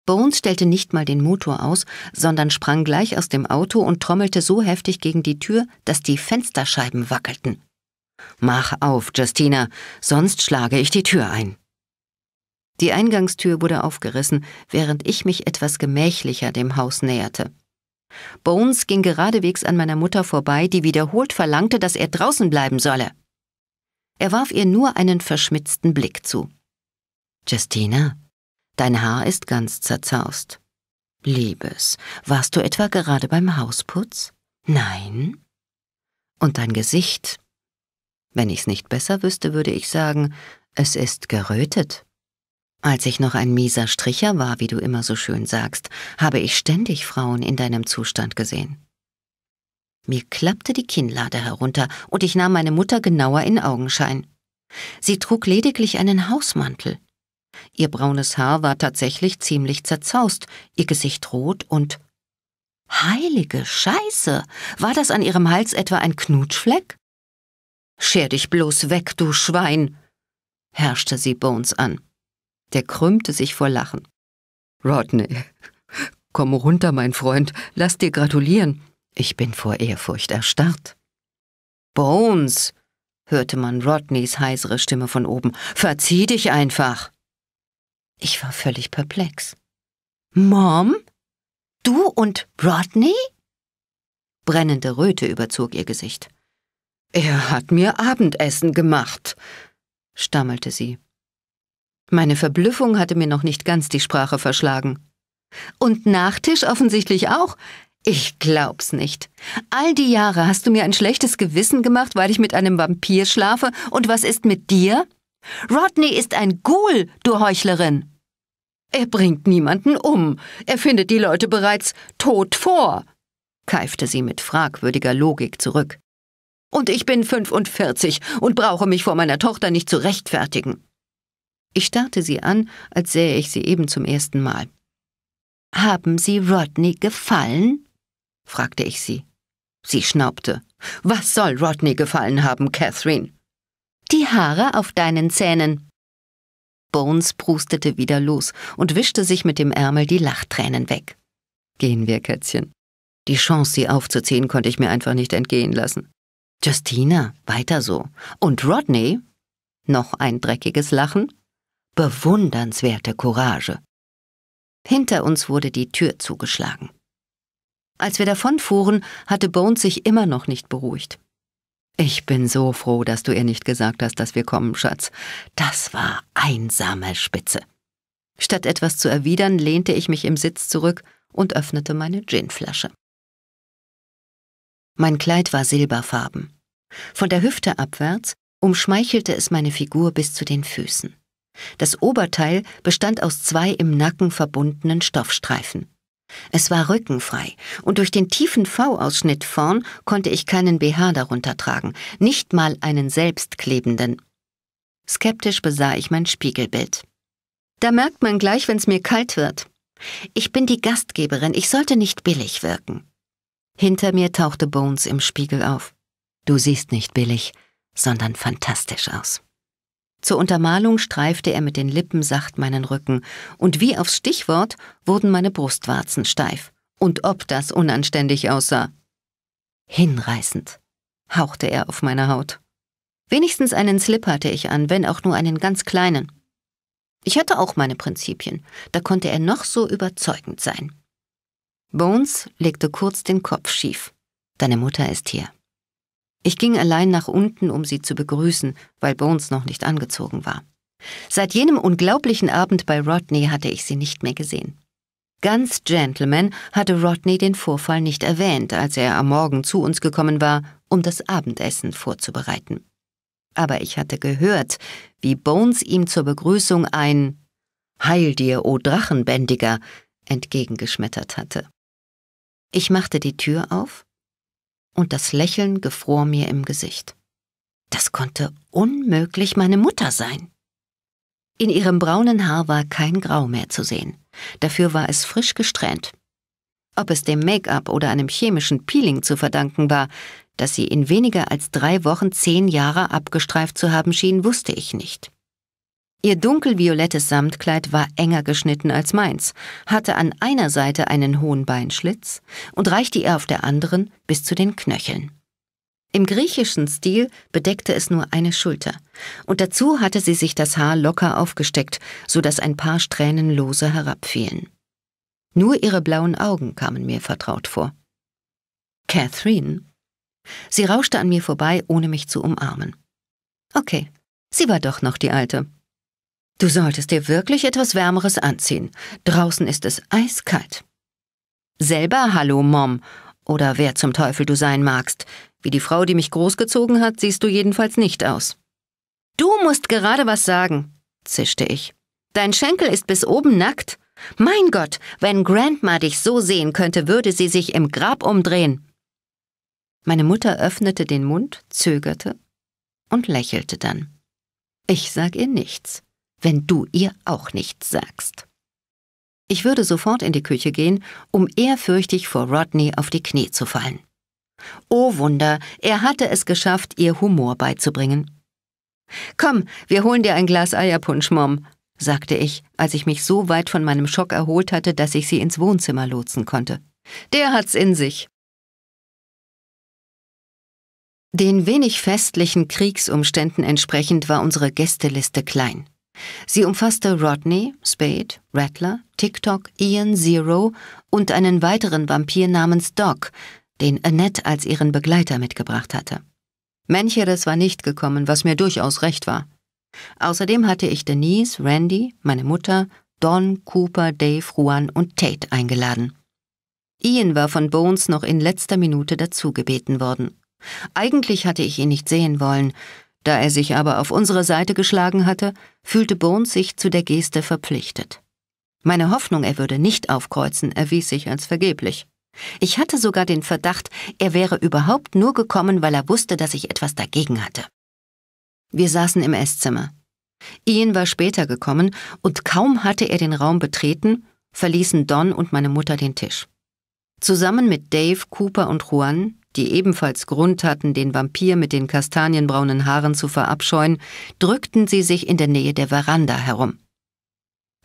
Bones stellte nicht mal den Motor aus, sondern sprang gleich aus dem Auto und trommelte so heftig gegen die Tür, dass die Fensterscheiben wackelten. Mach auf, Justina, sonst schlage ich die Tür ein. Die Eingangstür wurde aufgerissen, während ich mich etwas gemächlicher dem Haus näherte. Bones ging geradewegs an meiner Mutter vorbei, die wiederholt verlangte, dass er draußen bleiben solle. Er warf ihr nur einen verschmitzten Blick zu. Justina, Dein Haar ist ganz zerzaust. Liebes, warst du etwa gerade beim Hausputz? Nein? Und dein Gesicht? Wenn ich's nicht besser wüsste, würde ich sagen, es ist gerötet. Als ich noch ein mieser Stricher war, wie du immer so schön sagst, habe ich ständig Frauen in deinem Zustand gesehen. Mir klappte die Kinnlade herunter und ich nahm meine Mutter genauer in Augenschein. Sie trug lediglich einen Hausmantel. Ihr braunes Haar war tatsächlich ziemlich zerzaust, ihr Gesicht rot und Heilige Scheiße. War das an ihrem Hals etwa ein Knutschfleck? Scher dich bloß weg, du Schwein, herrschte sie Bones an. Der krümmte sich vor Lachen. Rodney, komm runter, mein Freund, lass dir gratulieren. Ich bin vor Ehrfurcht erstarrt. Bones, hörte man Rodneys heisere Stimme von oben, verzieh dich einfach. Ich war völlig perplex. Mom? Du und Rodney? Brennende Röte überzog ihr Gesicht. Er hat mir Abendessen gemacht, stammelte sie. Meine Verblüffung hatte mir noch nicht ganz die Sprache verschlagen. Und Nachtisch offensichtlich auch. Ich glaub's nicht. All die Jahre hast du mir ein schlechtes Gewissen gemacht, weil ich mit einem Vampir schlafe. Und was ist mit dir? Rodney ist ein Ghoul, du Heuchlerin. Er bringt niemanden um. Er findet die Leute bereits tot vor, keifte sie mit fragwürdiger Logik zurück. Und ich bin 45 und brauche mich vor meiner Tochter nicht zu rechtfertigen. Ich starrte sie an, als sähe ich sie eben zum ersten Mal. Haben Sie Rodney gefallen? fragte ich sie. Sie schnaubte. Was soll Rodney gefallen haben, Catherine? Die Haare auf deinen Zähnen. Bones prustete wieder los und wischte sich mit dem Ärmel die Lachtränen weg. Gehen wir, Kätzchen. Die Chance, sie aufzuziehen, konnte ich mir einfach nicht entgehen lassen. Justina, weiter so. Und Rodney? Noch ein dreckiges Lachen? Bewundernswerte Courage. Hinter uns wurde die Tür zugeschlagen. Als wir davonfuhren, hatte Bones sich immer noch nicht beruhigt. Ich bin so froh, dass du ihr nicht gesagt hast, dass wir kommen, Schatz. Das war einsame Spitze. Statt etwas zu erwidern, lehnte ich mich im Sitz zurück und öffnete meine Ginflasche. Mein Kleid war silberfarben. Von der Hüfte abwärts umschmeichelte es meine Figur bis zu den Füßen. Das Oberteil bestand aus zwei im Nacken verbundenen Stoffstreifen. Es war rückenfrei, und durch den tiefen V-Ausschnitt vorn konnte ich keinen BH darunter tragen, nicht mal einen selbstklebenden. Skeptisch besah ich mein Spiegelbild. Da merkt man gleich, wenn's mir kalt wird. Ich bin die Gastgeberin, ich sollte nicht billig wirken. Hinter mir tauchte Bones im Spiegel auf. Du siehst nicht billig, sondern fantastisch aus. Zur Untermalung streifte er mit den Lippen sacht meinen Rücken, und wie aufs Stichwort wurden meine Brustwarzen steif. Und ob das unanständig aussah. Hinreißend, hauchte er auf meine Haut. Wenigstens einen Slip hatte ich an, wenn auch nur einen ganz kleinen. Ich hatte auch meine Prinzipien, da konnte er noch so überzeugend sein. Bones legte kurz den Kopf schief. Deine Mutter ist hier. Ich ging allein nach unten, um sie zu begrüßen, weil Bones noch nicht angezogen war. Seit jenem unglaublichen Abend bei Rodney hatte ich sie nicht mehr gesehen. Ganz Gentleman hatte Rodney den Vorfall nicht erwähnt, als er am Morgen zu uns gekommen war, um das Abendessen vorzubereiten. Aber ich hatte gehört, wie Bones ihm zur Begrüßung ein Heil dir, o Drachenbändiger, entgegengeschmettert hatte. Ich machte die Tür auf und das Lächeln gefror mir im Gesicht. Das konnte unmöglich meine Mutter sein. In ihrem braunen Haar war kein Grau mehr zu sehen, dafür war es frisch gesträhnt. Ob es dem Make-up oder einem chemischen Peeling zu verdanken war, dass sie in weniger als drei Wochen zehn Jahre abgestreift zu haben schien, wusste ich nicht. Ihr dunkelviolettes Samtkleid war enger geschnitten als meins, hatte an einer Seite einen hohen Beinschlitz und reichte ihr auf der anderen bis zu den Knöcheln. Im griechischen Stil bedeckte es nur eine Schulter, und dazu hatte sie sich das Haar locker aufgesteckt, so dass ein paar Strähnen lose herabfielen. Nur ihre blauen Augen kamen mir vertraut vor. Catherine? Sie rauschte an mir vorbei, ohne mich zu umarmen. Okay, sie war doch noch die Alte. Du solltest dir wirklich etwas Wärmeres anziehen. Draußen ist es eiskalt. Selber Hallo, Mom. Oder wer zum Teufel du sein magst. Wie die Frau, die mich großgezogen hat, siehst du jedenfalls nicht aus. Du musst gerade was sagen, zischte ich. Dein Schenkel ist bis oben nackt. Mein Gott, wenn Grandma dich so sehen könnte, würde sie sich im Grab umdrehen. Meine Mutter öffnete den Mund, zögerte und lächelte dann. Ich sag ihr nichts wenn du ihr auch nichts sagst. Ich würde sofort in die Küche gehen, um ehrfürchtig vor Rodney auf die Knie zu fallen. Oh Wunder, er hatte es geschafft, ihr Humor beizubringen. Komm, wir holen dir ein Glas Eierpunsch, Mom, sagte ich, als ich mich so weit von meinem Schock erholt hatte, dass ich sie ins Wohnzimmer lotsen konnte. Der hat's in sich. Den wenig festlichen Kriegsumständen entsprechend war unsere Gästeliste klein. Sie umfasste Rodney, Spade, Rattler, TikTok, Ian Zero und einen weiteren Vampir namens Doc, den Annette als ihren Begleiter mitgebracht hatte. Mancheres war nicht gekommen, was mir durchaus recht war. Außerdem hatte ich Denise, Randy, meine Mutter, Don, Cooper, Dave, Juan und Tate eingeladen. Ian war von Bones noch in letzter Minute dazugebeten worden. Eigentlich hatte ich ihn nicht sehen wollen, da er sich aber auf unsere Seite geschlagen hatte, fühlte Burns sich zu der Geste verpflichtet. Meine Hoffnung, er würde nicht aufkreuzen, erwies sich als vergeblich. Ich hatte sogar den Verdacht, er wäre überhaupt nur gekommen, weil er wusste, dass ich etwas dagegen hatte. Wir saßen im Esszimmer. Ian war später gekommen und kaum hatte er den Raum betreten, verließen Don und meine Mutter den Tisch. Zusammen mit Dave, Cooper und Juan, die ebenfalls Grund hatten, den Vampir mit den kastanienbraunen Haaren zu verabscheuen, drückten sie sich in der Nähe der Veranda herum.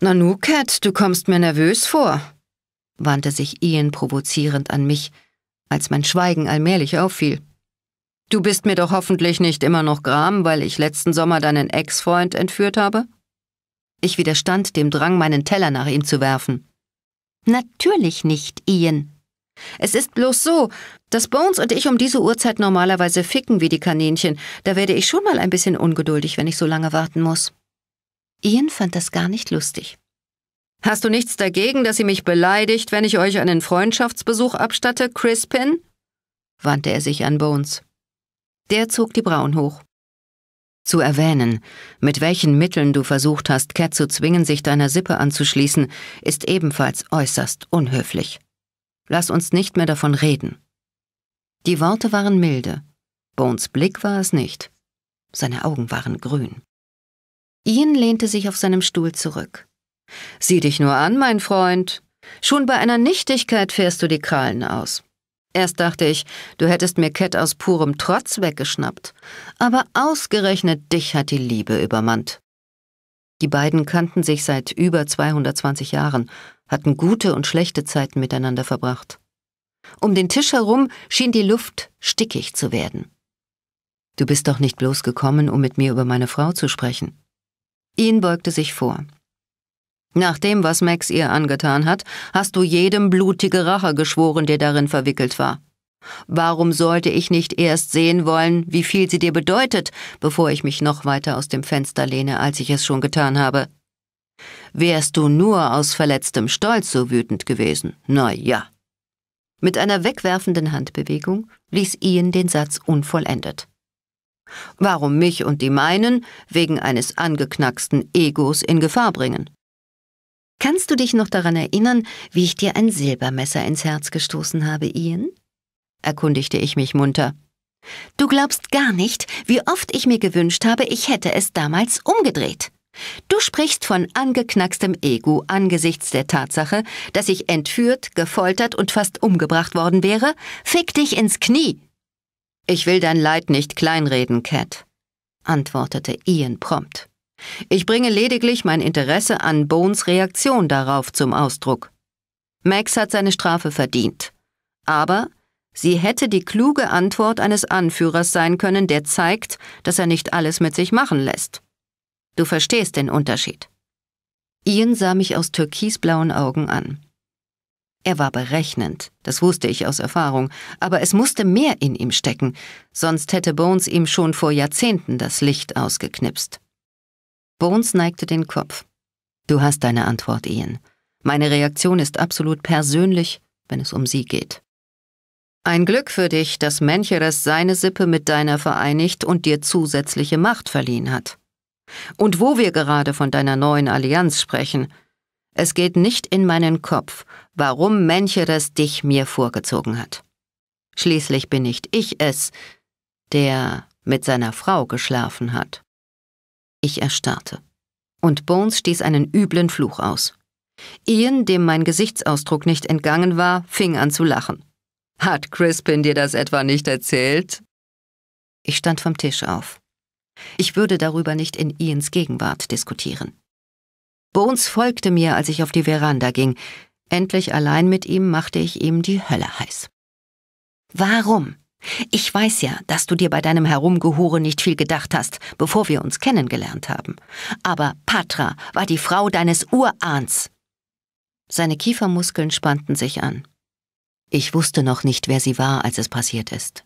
Nanu, Cat, du kommst mir nervös vor, wandte sich Ian provozierend an mich, als mein Schweigen allmählich auffiel. Du bist mir doch hoffentlich nicht immer noch gram, weil ich letzten Sommer deinen Ex-Freund entführt habe? Ich widerstand dem Drang, meinen Teller nach ihm zu werfen. Natürlich nicht, Ian, es ist bloß so, dass Bones und ich um diese Uhrzeit normalerweise ficken wie die Kaninchen. Da werde ich schon mal ein bisschen ungeduldig, wenn ich so lange warten muss. Ian fand das gar nicht lustig. Hast du nichts dagegen, dass sie mich beleidigt, wenn ich euch einen Freundschaftsbesuch abstatte, Crispin? wandte er sich an Bones. Der zog die Brauen hoch. Zu erwähnen, mit welchen Mitteln du versucht hast, Cat zu zwingen, sich deiner Sippe anzuschließen, ist ebenfalls äußerst unhöflich. Lass uns nicht mehr davon reden. Die Worte waren milde. Bones Blick war es nicht. Seine Augen waren grün. Ian lehnte sich auf seinem Stuhl zurück. Sieh dich nur an, mein Freund. Schon bei einer Nichtigkeit fährst du die Krallen aus. Erst dachte ich, du hättest mir Cat aus purem Trotz weggeschnappt, aber ausgerechnet dich hat die Liebe übermannt. Die beiden kannten sich seit über 220 Jahren hatten gute und schlechte Zeiten miteinander verbracht. Um den Tisch herum schien die Luft stickig zu werden. Du bist doch nicht bloß gekommen, um mit mir über meine Frau zu sprechen. Ian beugte sich vor. Nach dem, was Max ihr angetan hat, hast du jedem blutige Rache geschworen, der darin verwickelt war. Warum sollte ich nicht erst sehen wollen, wie viel sie dir bedeutet, bevor ich mich noch weiter aus dem Fenster lehne, als ich es schon getan habe? Wärst du nur aus verletztem Stolz so wütend gewesen, na ja. Mit einer wegwerfenden Handbewegung ließ Ian den Satz unvollendet. Warum mich und die meinen wegen eines angeknacksten Egos in Gefahr bringen? Kannst du dich noch daran erinnern, wie ich dir ein Silbermesser ins Herz gestoßen habe, Ian? erkundigte ich mich munter. Du glaubst gar nicht, wie oft ich mir gewünscht habe, ich hätte es damals umgedreht. Du sprichst von angeknackstem Ego angesichts der Tatsache, dass ich entführt, gefoltert und fast umgebracht worden wäre? Fick dich ins Knie! Ich will dein Leid nicht kleinreden, Cat, antwortete Ian prompt. Ich bringe lediglich mein Interesse an Bones Reaktion darauf zum Ausdruck. Max hat seine Strafe verdient. Aber sie hätte die kluge Antwort eines Anführers sein können, der zeigt, dass er nicht alles mit sich machen lässt. Du verstehst den Unterschied. Ian sah mich aus türkisblauen Augen an. Er war berechnend, das wusste ich aus Erfahrung, aber es musste mehr in ihm stecken, sonst hätte Bones ihm schon vor Jahrzehnten das Licht ausgeknipst. Bones neigte den Kopf. Du hast deine Antwort, Ian. Meine Reaktion ist absolut persönlich, wenn es um sie geht. Ein Glück für dich, dass Mencheres seine Sippe mit deiner vereinigt und dir zusätzliche Macht verliehen hat. Und wo wir gerade von deiner neuen Allianz sprechen, es geht nicht in meinen Kopf, warum Mencheres dich mir vorgezogen hat. Schließlich bin nicht ich es, der mit seiner Frau geschlafen hat. Ich erstarrte. Und Bones stieß einen üblen Fluch aus. Ian, dem mein Gesichtsausdruck nicht entgangen war, fing an zu lachen. Hat Crispin dir das etwa nicht erzählt? Ich stand vom Tisch auf. Ich würde darüber nicht in Ians Gegenwart diskutieren. Bones folgte mir, als ich auf die Veranda ging. Endlich allein mit ihm machte ich ihm die Hölle heiß. Warum? Ich weiß ja, dass du dir bei deinem Herumgehure nicht viel gedacht hast, bevor wir uns kennengelernt haben. Aber Patra war die Frau deines Urahns. Seine Kiefermuskeln spannten sich an. Ich wusste noch nicht, wer sie war, als es passiert ist.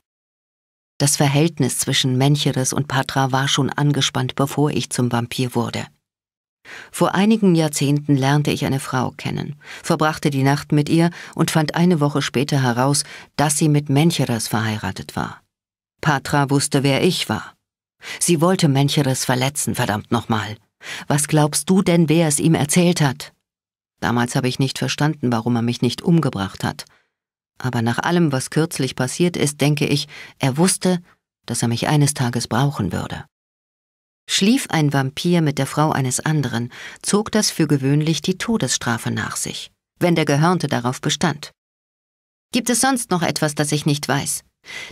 Das Verhältnis zwischen Mencheres und Patra war schon angespannt, bevor ich zum Vampir wurde. Vor einigen Jahrzehnten lernte ich eine Frau kennen, verbrachte die Nacht mit ihr und fand eine Woche später heraus, dass sie mit Mencheres verheiratet war. Patra wusste, wer ich war. Sie wollte Mencheres verletzen, verdammt nochmal. Was glaubst du denn, wer es ihm erzählt hat? Damals habe ich nicht verstanden, warum er mich nicht umgebracht hat aber nach allem, was kürzlich passiert ist, denke ich, er wusste, dass er mich eines Tages brauchen würde. Schlief ein Vampir mit der Frau eines anderen, zog das für gewöhnlich die Todesstrafe nach sich, wenn der Gehörnte darauf bestand. Gibt es sonst noch etwas, das ich nicht weiß?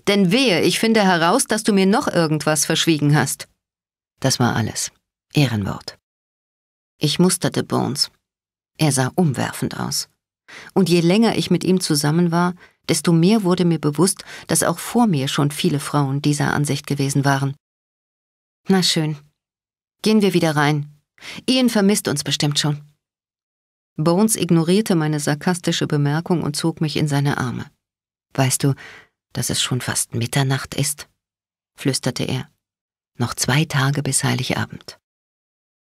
Denn wehe, ich finde heraus, dass du mir noch irgendwas verschwiegen hast. Das war alles. Ehrenwort. Ich musterte Bones. Er sah umwerfend aus. Und je länger ich mit ihm zusammen war, desto mehr wurde mir bewusst, dass auch vor mir schon viele Frauen dieser Ansicht gewesen waren. Na schön. Gehen wir wieder rein. Ian vermisst uns bestimmt schon. Bones ignorierte meine sarkastische Bemerkung und zog mich in seine Arme. Weißt du, dass es schon fast Mitternacht ist? flüsterte er. Noch zwei Tage bis Heiligabend.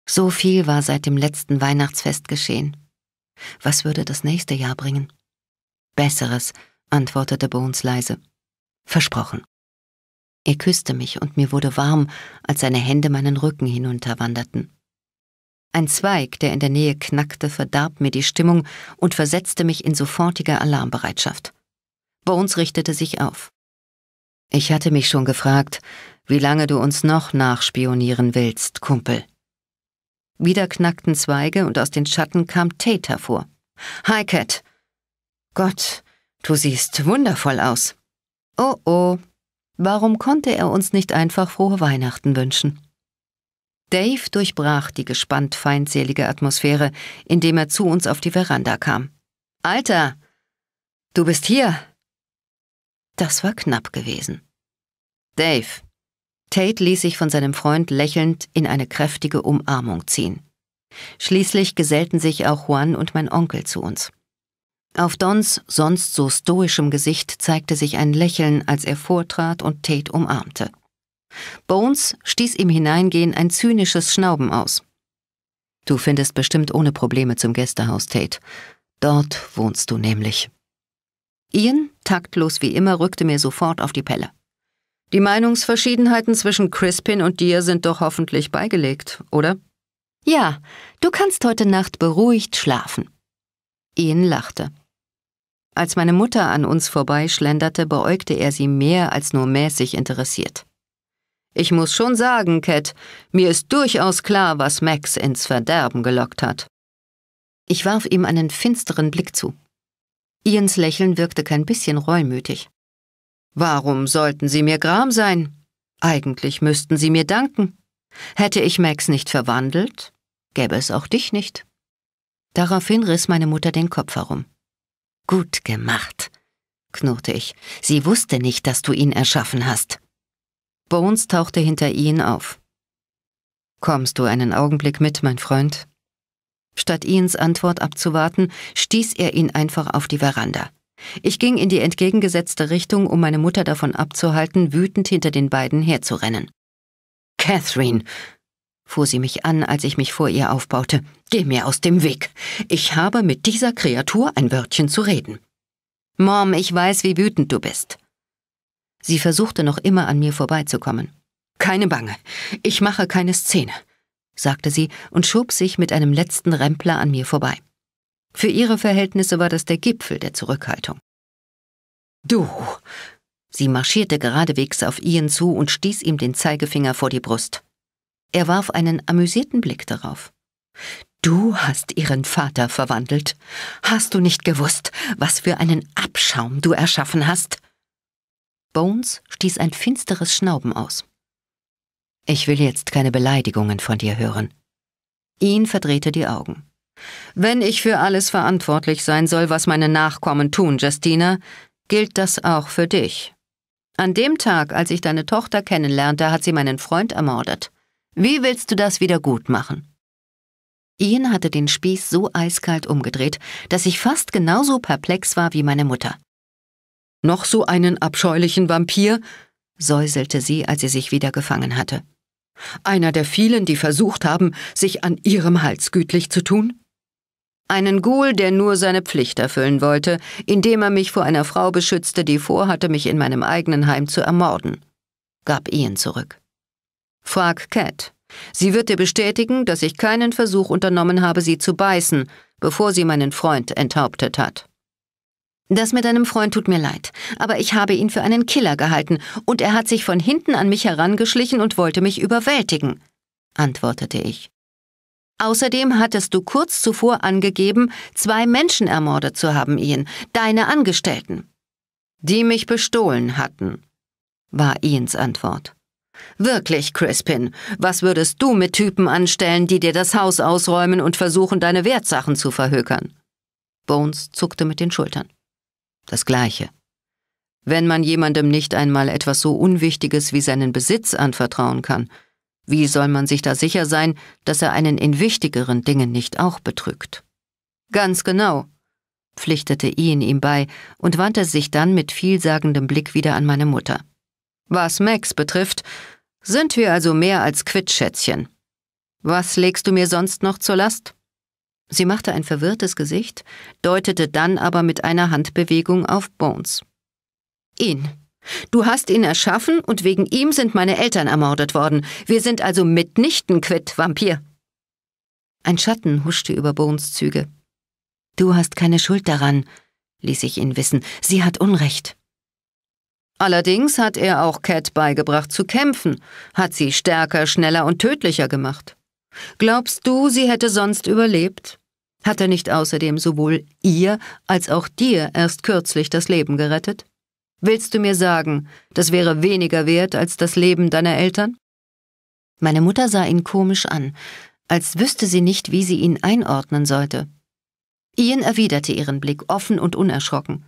So viel war seit dem letzten Weihnachtsfest geschehen. Was würde das nächste Jahr bringen? Besseres, antwortete Bones leise. Versprochen. Er küsste mich und mir wurde warm, als seine Hände meinen Rücken hinunterwanderten. Ein Zweig, der in der Nähe knackte, verdarb mir die Stimmung und versetzte mich in sofortige Alarmbereitschaft. Bones richtete sich auf. Ich hatte mich schon gefragt, wie lange du uns noch nachspionieren willst, Kumpel. Wieder knackten Zweige und aus den Schatten kam Tate hervor. Hi, Cat. Gott, du siehst wundervoll aus. Oh oh. Warum konnte er uns nicht einfach frohe Weihnachten wünschen? Dave durchbrach die gespannt feindselige Atmosphäre, indem er zu uns auf die Veranda kam. Alter, du bist hier. Das war knapp gewesen. Dave, Tate ließ sich von seinem Freund lächelnd in eine kräftige Umarmung ziehen. Schließlich gesellten sich auch Juan und mein Onkel zu uns. Auf Dons sonst so stoischem Gesicht zeigte sich ein Lächeln, als er vortrat und Tate umarmte. Bones stieß im Hineingehen ein zynisches Schnauben aus. Du findest bestimmt ohne Probleme zum Gästehaus, Tate. Dort wohnst du nämlich. Ian, taktlos wie immer, rückte mir sofort auf die Pelle. Die Meinungsverschiedenheiten zwischen Crispin und dir sind doch hoffentlich beigelegt, oder? Ja, du kannst heute Nacht beruhigt schlafen. Ian lachte. Als meine Mutter an uns vorbeischlenderte, beäugte er sie mehr als nur mäßig interessiert. Ich muss schon sagen, Cat, mir ist durchaus klar, was Max ins Verderben gelockt hat. Ich warf ihm einen finsteren Blick zu. Ians Lächeln wirkte kein bisschen reumütig. Warum sollten sie mir gram sein? Eigentlich müssten sie mir danken. Hätte ich Max nicht verwandelt, gäbe es auch dich nicht. Daraufhin riss meine Mutter den Kopf herum. Gut gemacht, knurrte ich. Sie wusste nicht, dass du ihn erschaffen hast. Bones tauchte hinter ihn auf. Kommst du einen Augenblick mit, mein Freund? Statt Ians Antwort abzuwarten, stieß er ihn einfach auf die Veranda. Ich ging in die entgegengesetzte Richtung, um meine Mutter davon abzuhalten, wütend hinter den beiden herzurennen. Catherine, fuhr sie mich an, als ich mich vor ihr aufbaute, geh mir aus dem Weg. Ich habe mit dieser Kreatur ein Wörtchen zu reden. Mom, ich weiß, wie wütend du bist. Sie versuchte noch immer an mir vorbeizukommen. Keine Bange, ich mache keine Szene, sagte sie und schob sich mit einem letzten Rempler an mir vorbei. Für ihre Verhältnisse war das der Gipfel der Zurückhaltung. Du! Sie marschierte geradewegs auf Ian zu und stieß ihm den Zeigefinger vor die Brust. Er warf einen amüsierten Blick darauf. Du hast ihren Vater verwandelt. Hast du nicht gewusst, was für einen Abschaum du erschaffen hast? Bones stieß ein finsteres Schnauben aus. Ich will jetzt keine Beleidigungen von dir hören. Ian verdrehte die Augen. Wenn ich für alles verantwortlich sein soll, was meine Nachkommen tun, Justina, gilt das auch für dich. An dem Tag, als ich deine Tochter kennenlernte, hat sie meinen Freund ermordet. Wie willst du das wieder gut machen? Ian hatte den Spieß so eiskalt umgedreht, dass ich fast genauso perplex war wie meine Mutter. Noch so einen abscheulichen Vampir? säuselte sie, als sie sich wieder gefangen hatte. Einer der vielen, die versucht haben, sich an ihrem Hals gütlich zu tun? Einen Ghoul, der nur seine Pflicht erfüllen wollte, indem er mich vor einer Frau beschützte, die vorhatte, mich in meinem eigenen Heim zu ermorden. Gab Ian zurück. Frag Cat. Sie wird dir bestätigen, dass ich keinen Versuch unternommen habe, sie zu beißen, bevor sie meinen Freund enthauptet hat. Das mit deinem Freund tut mir leid, aber ich habe ihn für einen Killer gehalten und er hat sich von hinten an mich herangeschlichen und wollte mich überwältigen, antwortete ich. Außerdem hattest du kurz zuvor angegeben, zwei Menschen ermordet zu haben, Ian, deine Angestellten. Die mich bestohlen hatten, war Ians Antwort. Wirklich, Crispin, was würdest du mit Typen anstellen, die dir das Haus ausräumen und versuchen, deine Wertsachen zu verhökern? Bones zuckte mit den Schultern. Das gleiche. Wenn man jemandem nicht einmal etwas so Unwichtiges wie seinen Besitz anvertrauen kann, wie soll man sich da sicher sein, dass er einen in wichtigeren Dingen nicht auch betrügt? Ganz genau, pflichtete Ian ihm bei und wandte sich dann mit vielsagendem Blick wieder an meine Mutter. Was Max betrifft, sind wir also mehr als quitt, Was legst du mir sonst noch zur Last? Sie machte ein verwirrtes Gesicht, deutete dann aber mit einer Handbewegung auf Bones. Ihn. Du hast ihn erschaffen und wegen ihm sind meine Eltern ermordet worden. Wir sind also mitnichten quitt, Vampir. Ein Schatten huschte über Bones Züge. Du hast keine Schuld daran, ließ ich ihn wissen. Sie hat Unrecht. Allerdings hat er auch Cat beigebracht zu kämpfen, hat sie stärker, schneller und tödlicher gemacht. Glaubst du, sie hätte sonst überlebt? Hat er nicht außerdem sowohl ihr als auch dir erst kürzlich das Leben gerettet? Willst du mir sagen, das wäre weniger wert als das Leben deiner Eltern? Meine Mutter sah ihn komisch an, als wüsste sie nicht, wie sie ihn einordnen sollte. Ian erwiderte ihren Blick offen und unerschrocken.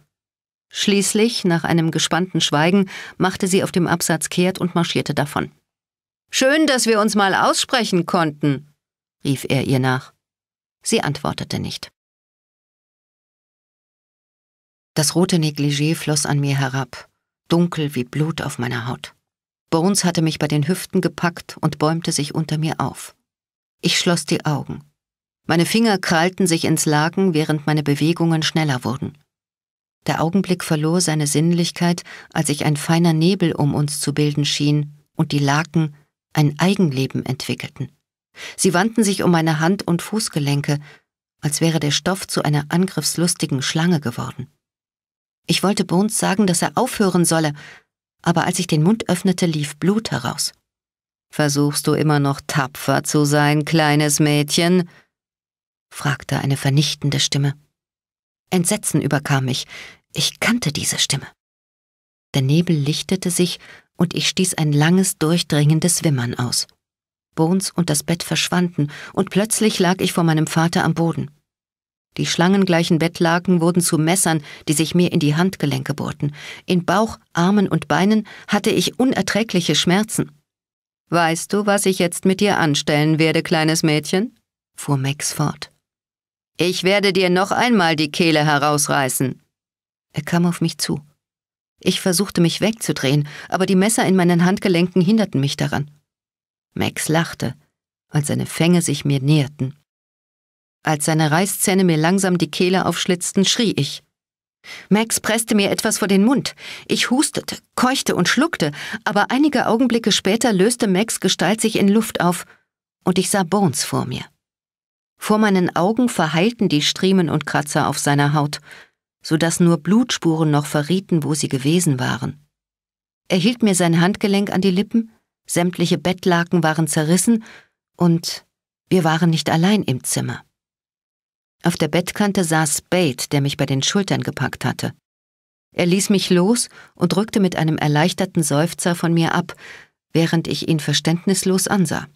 Schließlich, nach einem gespannten Schweigen, machte sie auf dem Absatz kehrt und marschierte davon. Schön, dass wir uns mal aussprechen konnten, rief er ihr nach. Sie antwortete nicht. Das rote Negligé floss an mir herab, dunkel wie Blut auf meiner Haut. Bones hatte mich bei den Hüften gepackt und bäumte sich unter mir auf. Ich schloss die Augen. Meine Finger krallten sich ins Laken, während meine Bewegungen schneller wurden. Der Augenblick verlor seine Sinnlichkeit, als sich ein feiner Nebel um uns zu bilden schien und die Laken ein Eigenleben entwickelten. Sie wandten sich um meine Hand- und Fußgelenke, als wäre der Stoff zu einer angriffslustigen Schlange geworden. Ich wollte Bones sagen, dass er aufhören solle, aber als ich den Mund öffnete, lief Blut heraus. Versuchst du immer noch tapfer zu sein, kleines Mädchen? fragte eine vernichtende Stimme. Entsetzen überkam mich. Ich kannte diese Stimme. Der Nebel lichtete sich und ich stieß ein langes, durchdringendes Wimmern aus. Bones und das Bett verschwanden und plötzlich lag ich vor meinem Vater am Boden. Die schlangengleichen Bettlaken wurden zu Messern, die sich mir in die Handgelenke bohrten. In Bauch, Armen und Beinen hatte ich unerträgliche Schmerzen. Weißt du, was ich jetzt mit dir anstellen werde, kleines Mädchen? fuhr Max fort. Ich werde dir noch einmal die Kehle herausreißen. Er kam auf mich zu. Ich versuchte mich wegzudrehen, aber die Messer in meinen Handgelenken hinderten mich daran. Max lachte, als seine Fänge sich mir näherten. Als seine Reißzähne mir langsam die Kehle aufschlitzten, schrie ich. Max presste mir etwas vor den Mund. Ich hustete, keuchte und schluckte, aber einige Augenblicke später löste Max Gestalt sich in Luft auf und ich sah Bones vor mir. Vor meinen Augen verheilten die Striemen und Kratzer auf seiner Haut, so dass nur Blutspuren noch verrieten, wo sie gewesen waren. Er hielt mir sein Handgelenk an die Lippen, sämtliche Bettlaken waren zerrissen und wir waren nicht allein im Zimmer. Auf der Bettkante saß Bate, der mich bei den Schultern gepackt hatte. Er ließ mich los und rückte mit einem erleichterten Seufzer von mir ab, während ich ihn verständnislos ansah.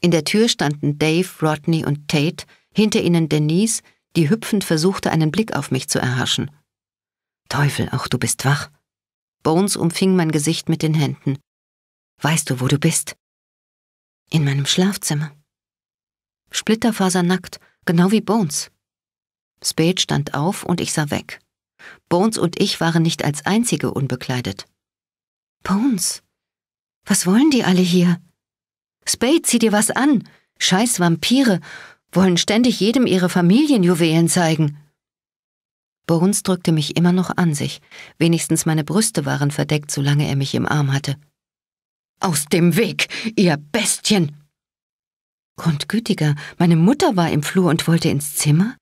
In der Tür standen Dave, Rodney und Tate, hinter ihnen Denise, die hüpfend versuchte, einen Blick auf mich zu erhaschen. Teufel, auch du bist wach. Bones umfing mein Gesicht mit den Händen. Weißt du, wo du bist? In meinem Schlafzimmer. Splitterfasernackt Genau wie Bones. Spade stand auf und ich sah weg. Bones und ich waren nicht als einzige unbekleidet. Bones, was wollen die alle hier? Spade, zieh dir was an! Scheiß Vampire wollen ständig jedem ihre Familienjuwelen zeigen. Bones drückte mich immer noch an sich. Wenigstens meine Brüste waren verdeckt, solange er mich im Arm hatte. Aus dem Weg, ihr Bestien! Grundgütiger, meine Mutter war im Flur und wollte ins Zimmer?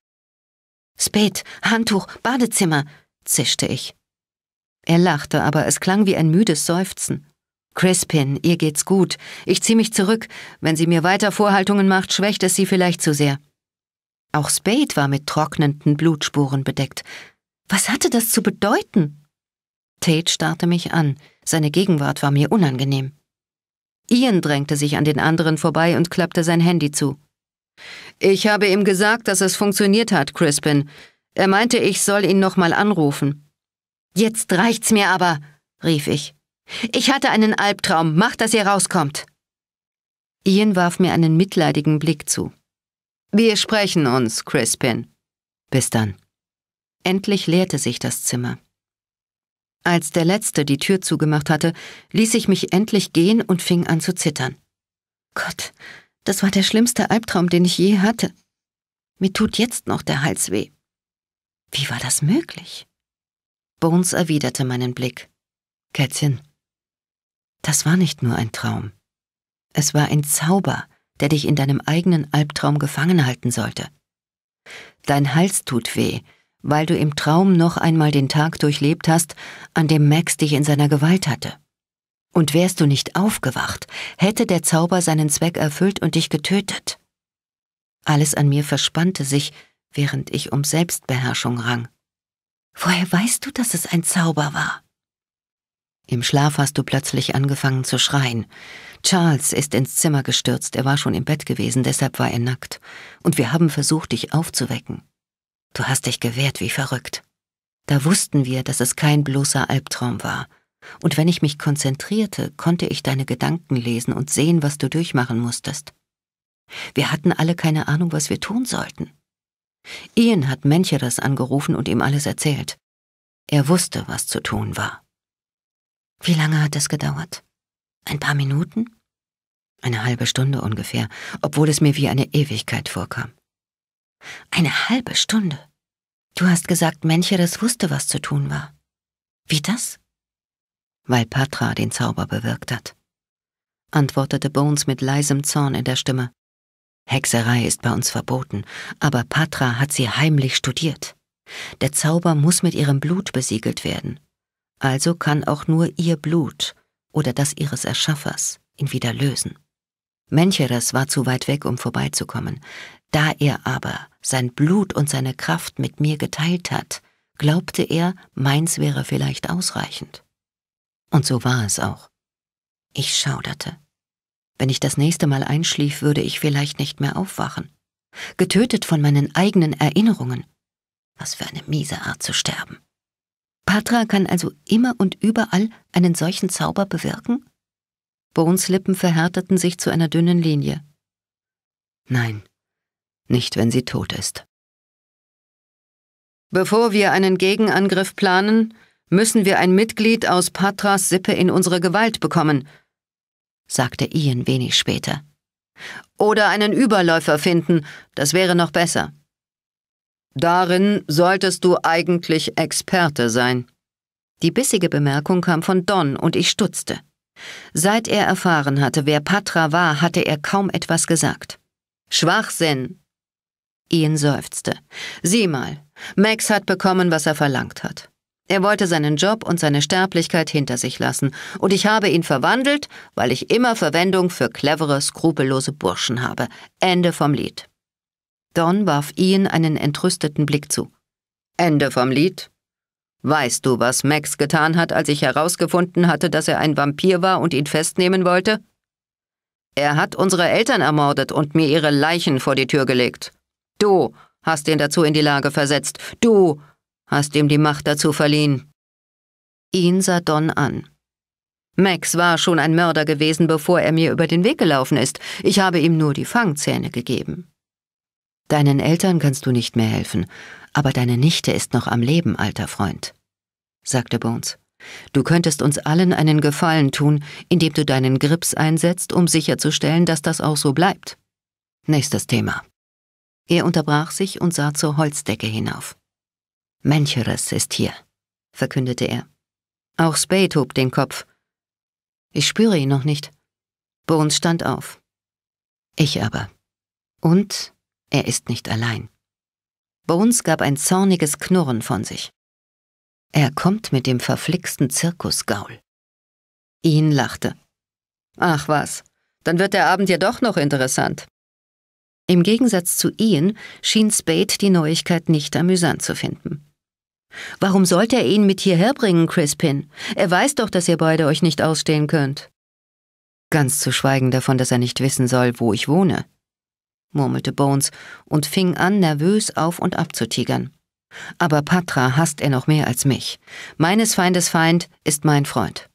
Spät, Handtuch, Badezimmer, zischte ich. Er lachte, aber es klang wie ein müdes Seufzen. Crispin, ihr geht's gut. Ich zieh mich zurück. Wenn sie mir weiter Vorhaltungen macht, schwächt es sie vielleicht zu sehr. Auch Spade war mit trocknenden Blutspuren bedeckt. Was hatte das zu bedeuten? Tate starrte mich an. Seine Gegenwart war mir unangenehm. Ian drängte sich an den anderen vorbei und klappte sein Handy zu. Ich habe ihm gesagt, dass es funktioniert hat, Crispin. Er meinte, ich soll ihn nochmal anrufen. Jetzt reicht's mir aber, rief ich. Ich hatte einen Albtraum. Mach, dass ihr rauskommt. Ian warf mir einen mitleidigen Blick zu. Wir sprechen uns, Crispin. Bis dann. Endlich leerte sich das Zimmer. Als der Letzte die Tür zugemacht hatte, ließ ich mich endlich gehen und fing an zu zittern. Gott, das war der schlimmste Albtraum, den ich je hatte. Mir tut jetzt noch der Hals weh. Wie war das möglich? Bones erwiderte meinen Blick. Kätzchen, das war nicht nur ein Traum. Es war ein Zauber, der dich in deinem eigenen Albtraum gefangen halten sollte. Dein Hals tut weh, weil du im Traum noch einmal den Tag durchlebt hast, an dem Max dich in seiner Gewalt hatte. Und wärst du nicht aufgewacht, hätte der Zauber seinen Zweck erfüllt und dich getötet. Alles an mir verspannte sich, während ich um Selbstbeherrschung rang. Woher weißt du, dass es ein Zauber war? Im Schlaf hast du plötzlich angefangen zu schreien. Charles ist ins Zimmer gestürzt, er war schon im Bett gewesen, deshalb war er nackt. Und wir haben versucht, dich aufzuwecken. Du hast dich gewehrt wie verrückt. Da wussten wir, dass es kein bloßer Albtraum war. Und wenn ich mich konzentrierte, konnte ich deine Gedanken lesen und sehen, was du durchmachen musstest. Wir hatten alle keine Ahnung, was wir tun sollten. Ian hat Mencheres angerufen und ihm alles erzählt. Er wusste, was zu tun war. Wie lange hat es gedauert? Ein paar Minuten? Eine halbe Stunde ungefähr, obwohl es mir wie eine Ewigkeit vorkam. Eine halbe Stunde. Du hast gesagt, Mencheres wusste, was zu tun war. Wie das? Weil Patra den Zauber bewirkt hat, antwortete Bones mit leisem Zorn in der Stimme. Hexerei ist bei uns verboten, aber Patra hat sie heimlich studiert. Der Zauber muss mit ihrem Blut besiegelt werden. Also kann auch nur ihr Blut oder das ihres Erschaffers ihn wieder lösen. Mencheres war zu weit weg, um vorbeizukommen. Da er aber sein Blut und seine Kraft mit mir geteilt hat, glaubte er, meins wäre vielleicht ausreichend. Und so war es auch. Ich schauderte. Wenn ich das nächste Mal einschlief, würde ich vielleicht nicht mehr aufwachen. Getötet von meinen eigenen Erinnerungen. Was für eine miese Art zu sterben. Patra kann also immer und überall einen solchen Zauber bewirken? Bones Lippen verhärteten sich zu einer dünnen Linie. Nein, nicht wenn sie tot ist. Bevor wir einen Gegenangriff planen, müssen wir ein Mitglied aus Patras Sippe in unsere Gewalt bekommen, sagte Ian wenig später. Oder einen Überläufer finden, das wäre noch besser. Darin solltest du eigentlich Experte sein. Die bissige Bemerkung kam von Don und ich stutzte. Seit er erfahren hatte, wer Patra war, hatte er kaum etwas gesagt. Schwachsinn, Ian seufzte. Sieh mal, Max hat bekommen, was er verlangt hat. Er wollte seinen Job und seine Sterblichkeit hinter sich lassen, und ich habe ihn verwandelt, weil ich immer Verwendung für clevere, skrupellose Burschen habe. Ende vom Lied. Don warf Ian einen entrüsteten Blick zu. Ende vom Lied? Weißt du, was Max getan hat, als ich herausgefunden hatte, dass er ein Vampir war und ihn festnehmen wollte? Er hat unsere Eltern ermordet und mir ihre Leichen vor die Tür gelegt. Du hast ihn dazu in die Lage versetzt. Du hast ihm die Macht dazu verliehen. Ihn sah Don an. Max war schon ein Mörder gewesen, bevor er mir über den Weg gelaufen ist. Ich habe ihm nur die Fangzähne gegeben. Deinen Eltern kannst du nicht mehr helfen, aber deine Nichte ist noch am Leben, alter Freund, sagte Bones. Du könntest uns allen einen Gefallen tun, indem du deinen Grips einsetzt, um sicherzustellen, dass das auch so bleibt. Nächstes Thema. Er unterbrach sich und sah zur Holzdecke hinauf. Mencheres ist hier, verkündete er. Auch Spade hob den Kopf. Ich spüre ihn noch nicht. Bones stand auf. Ich aber. Und er ist nicht allein. Bones gab ein zorniges Knurren von sich. Er kommt mit dem verflixten Zirkusgaul. Ihn lachte. Ach was, dann wird der Abend ja doch noch interessant. Im Gegensatz zu Ian schien Spade die Neuigkeit nicht amüsant zu finden. Warum sollte er ihn mit hierher bringen, Crispin? Er weiß doch, dass ihr beide euch nicht ausstehen könnt. Ganz zu schweigen davon, dass er nicht wissen soll, wo ich wohne, murmelte Bones und fing an, nervös auf und ab zu tigern. Aber Patra hasst er noch mehr als mich. Meines Feindes Feind ist mein Freund.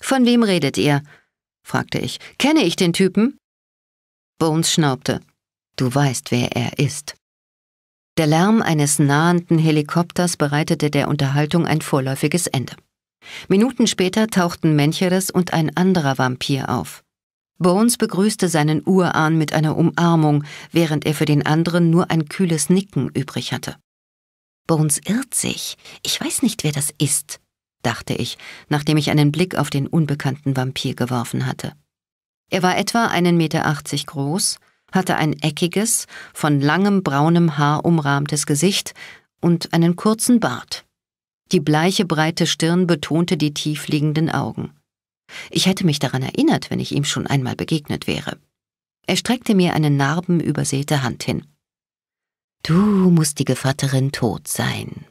Von wem redet ihr? fragte ich. Kenne ich den Typen? Bones schnaubte. Du weißt, wer er ist. Der Lärm eines nahenden Helikopters bereitete der Unterhaltung ein vorläufiges Ende. Minuten später tauchten Mencheres und ein anderer Vampir auf. Bones begrüßte seinen Urahn mit einer Umarmung, während er für den anderen nur ein kühles Nicken übrig hatte. Bones irrt sich. Ich weiß nicht, wer das ist, dachte ich, nachdem ich einen Blick auf den unbekannten Vampir geworfen hatte. Er war etwa 1,80 Meter groß, hatte ein eckiges, von langem braunem Haar umrahmtes Gesicht und einen kurzen Bart. Die bleiche, breite Stirn betonte die tiefliegenden Augen. Ich hätte mich daran erinnert, wenn ich ihm schon einmal begegnet wäre. Er streckte mir eine narbenübersäte Hand hin. Du musst die Gevatterin tot sein.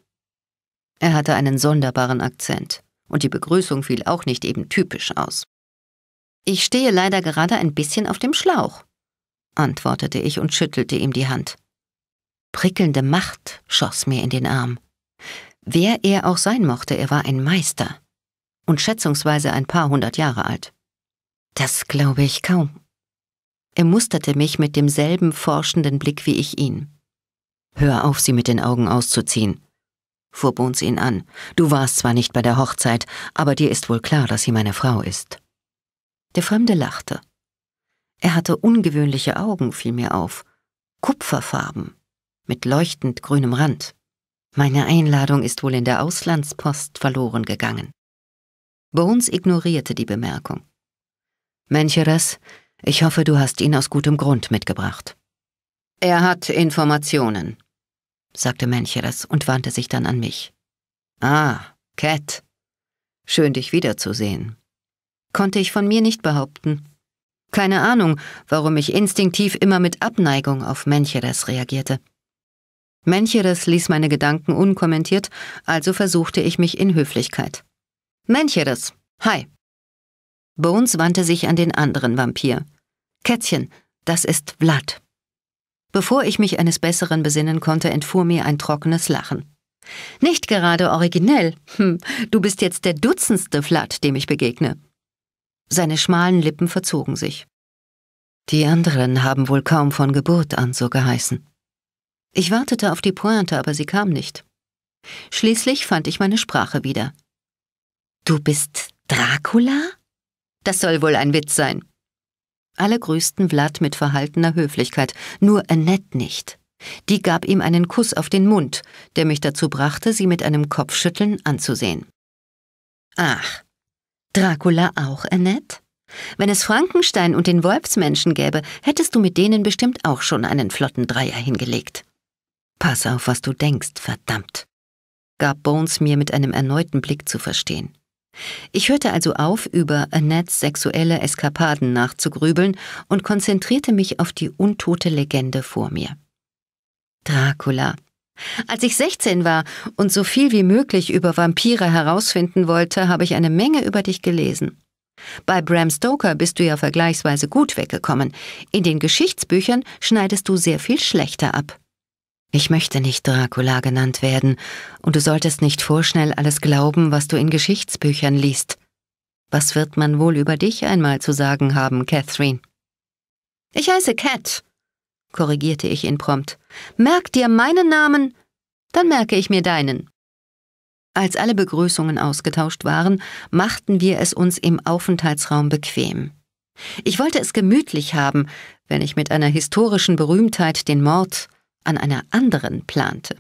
Er hatte einen sonderbaren Akzent, und die Begrüßung fiel auch nicht eben typisch aus. Ich stehe leider gerade ein bisschen auf dem Schlauch, antwortete ich und schüttelte ihm die Hand. Prickelnde Macht schoss mir in den Arm. Wer er auch sein mochte, er war ein Meister und schätzungsweise ein paar hundert Jahre alt. Das glaube ich kaum. Er musterte mich mit demselben forschenden Blick wie ich ihn. Hör auf, sie mit den Augen auszuziehen, fuhr Bones ihn an. Du warst zwar nicht bei der Hochzeit, aber dir ist wohl klar, dass sie meine Frau ist. Der Fremde lachte. Er hatte ungewöhnliche Augen, fiel mir auf. Kupferfarben. Mit leuchtend grünem Rand. Meine Einladung ist wohl in der Auslandspost verloren gegangen. Bones ignorierte die Bemerkung. Mencheres, ich hoffe, du hast ihn aus gutem Grund mitgebracht. Er hat Informationen, sagte Mencheres und wandte sich dann an mich. Ah, Cat. Schön, dich wiederzusehen. Konnte ich von mir nicht behaupten. Keine Ahnung, warum ich instinktiv immer mit Abneigung auf Mencheres reagierte. Mencheres ließ meine Gedanken unkommentiert, also versuchte ich mich in Höflichkeit. Mencheres, hi. Bones wandte sich an den anderen Vampir. Kätzchen, das ist Vlad. Bevor ich mich eines Besseren besinnen konnte, entfuhr mir ein trockenes Lachen. Nicht gerade originell. Hm, du bist jetzt der dutzendste Vlad, dem ich begegne. Seine schmalen Lippen verzogen sich. Die anderen haben wohl kaum von Geburt an so geheißen. Ich wartete auf die Pointe, aber sie kam nicht. Schließlich fand ich meine Sprache wieder. Du bist Dracula? Das soll wohl ein Witz sein. Alle grüßten Vlad mit verhaltener Höflichkeit, nur Annette nicht. Die gab ihm einen Kuss auf den Mund, der mich dazu brachte, sie mit einem Kopfschütteln anzusehen. Ach, Dracula auch, Annette? Wenn es Frankenstein und den Wolfsmenschen gäbe, hättest du mit denen bestimmt auch schon einen flotten Dreier hingelegt. Pass auf, was du denkst, verdammt, gab Bones mir mit einem erneuten Blick zu verstehen. Ich hörte also auf, über Annettes sexuelle Eskapaden nachzugrübeln und konzentrierte mich auf die untote Legende vor mir. Dracula, als ich 16 war und so viel wie möglich über Vampire herausfinden wollte, habe ich eine Menge über dich gelesen. Bei Bram Stoker bist du ja vergleichsweise gut weggekommen. In den Geschichtsbüchern schneidest du sehr viel schlechter ab. Ich möchte nicht Dracula genannt werden, und du solltest nicht vorschnell alles glauben, was du in Geschichtsbüchern liest. Was wird man wohl über dich einmal zu sagen haben, Catherine? Ich heiße Cat, korrigierte ich ihn prompt. Merk dir meinen Namen, dann merke ich mir deinen. Als alle Begrüßungen ausgetauscht waren, machten wir es uns im Aufenthaltsraum bequem. Ich wollte es gemütlich haben, wenn ich mit einer historischen Berühmtheit den Mord an einer anderen plante.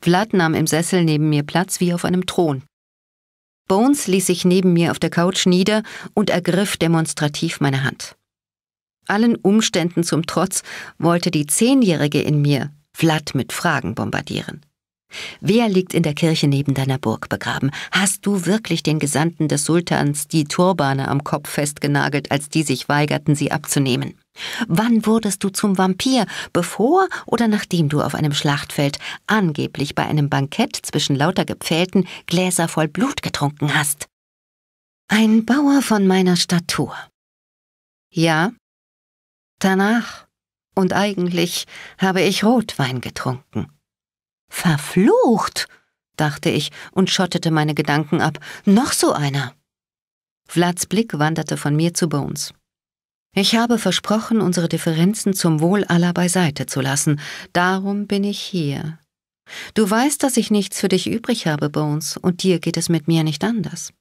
Vlad nahm im Sessel neben mir Platz wie auf einem Thron. Bones ließ sich neben mir auf der Couch nieder und ergriff demonstrativ meine Hand. Allen Umständen zum Trotz wollte die Zehnjährige in mir Vlad mit Fragen bombardieren. Wer liegt in der Kirche neben deiner Burg begraben? Hast du wirklich den Gesandten des Sultans die Turbane am Kopf festgenagelt, als die sich weigerten, sie abzunehmen? Wann wurdest du zum Vampir, bevor oder nachdem du auf einem Schlachtfeld angeblich bei einem Bankett zwischen lauter Gepfählten Gläser voll Blut getrunken hast? Ein Bauer von meiner Statur. Ja, Danach und eigentlich habe ich Rotwein getrunken. Verflucht, dachte ich und schottete meine Gedanken ab. Noch so einer. Vlads Blick wanderte von mir zu Bones. Ich habe versprochen, unsere Differenzen zum Wohl aller beiseite zu lassen. Darum bin ich hier. Du weißt, dass ich nichts für dich übrig habe, Bones, und dir geht es mit mir nicht anders.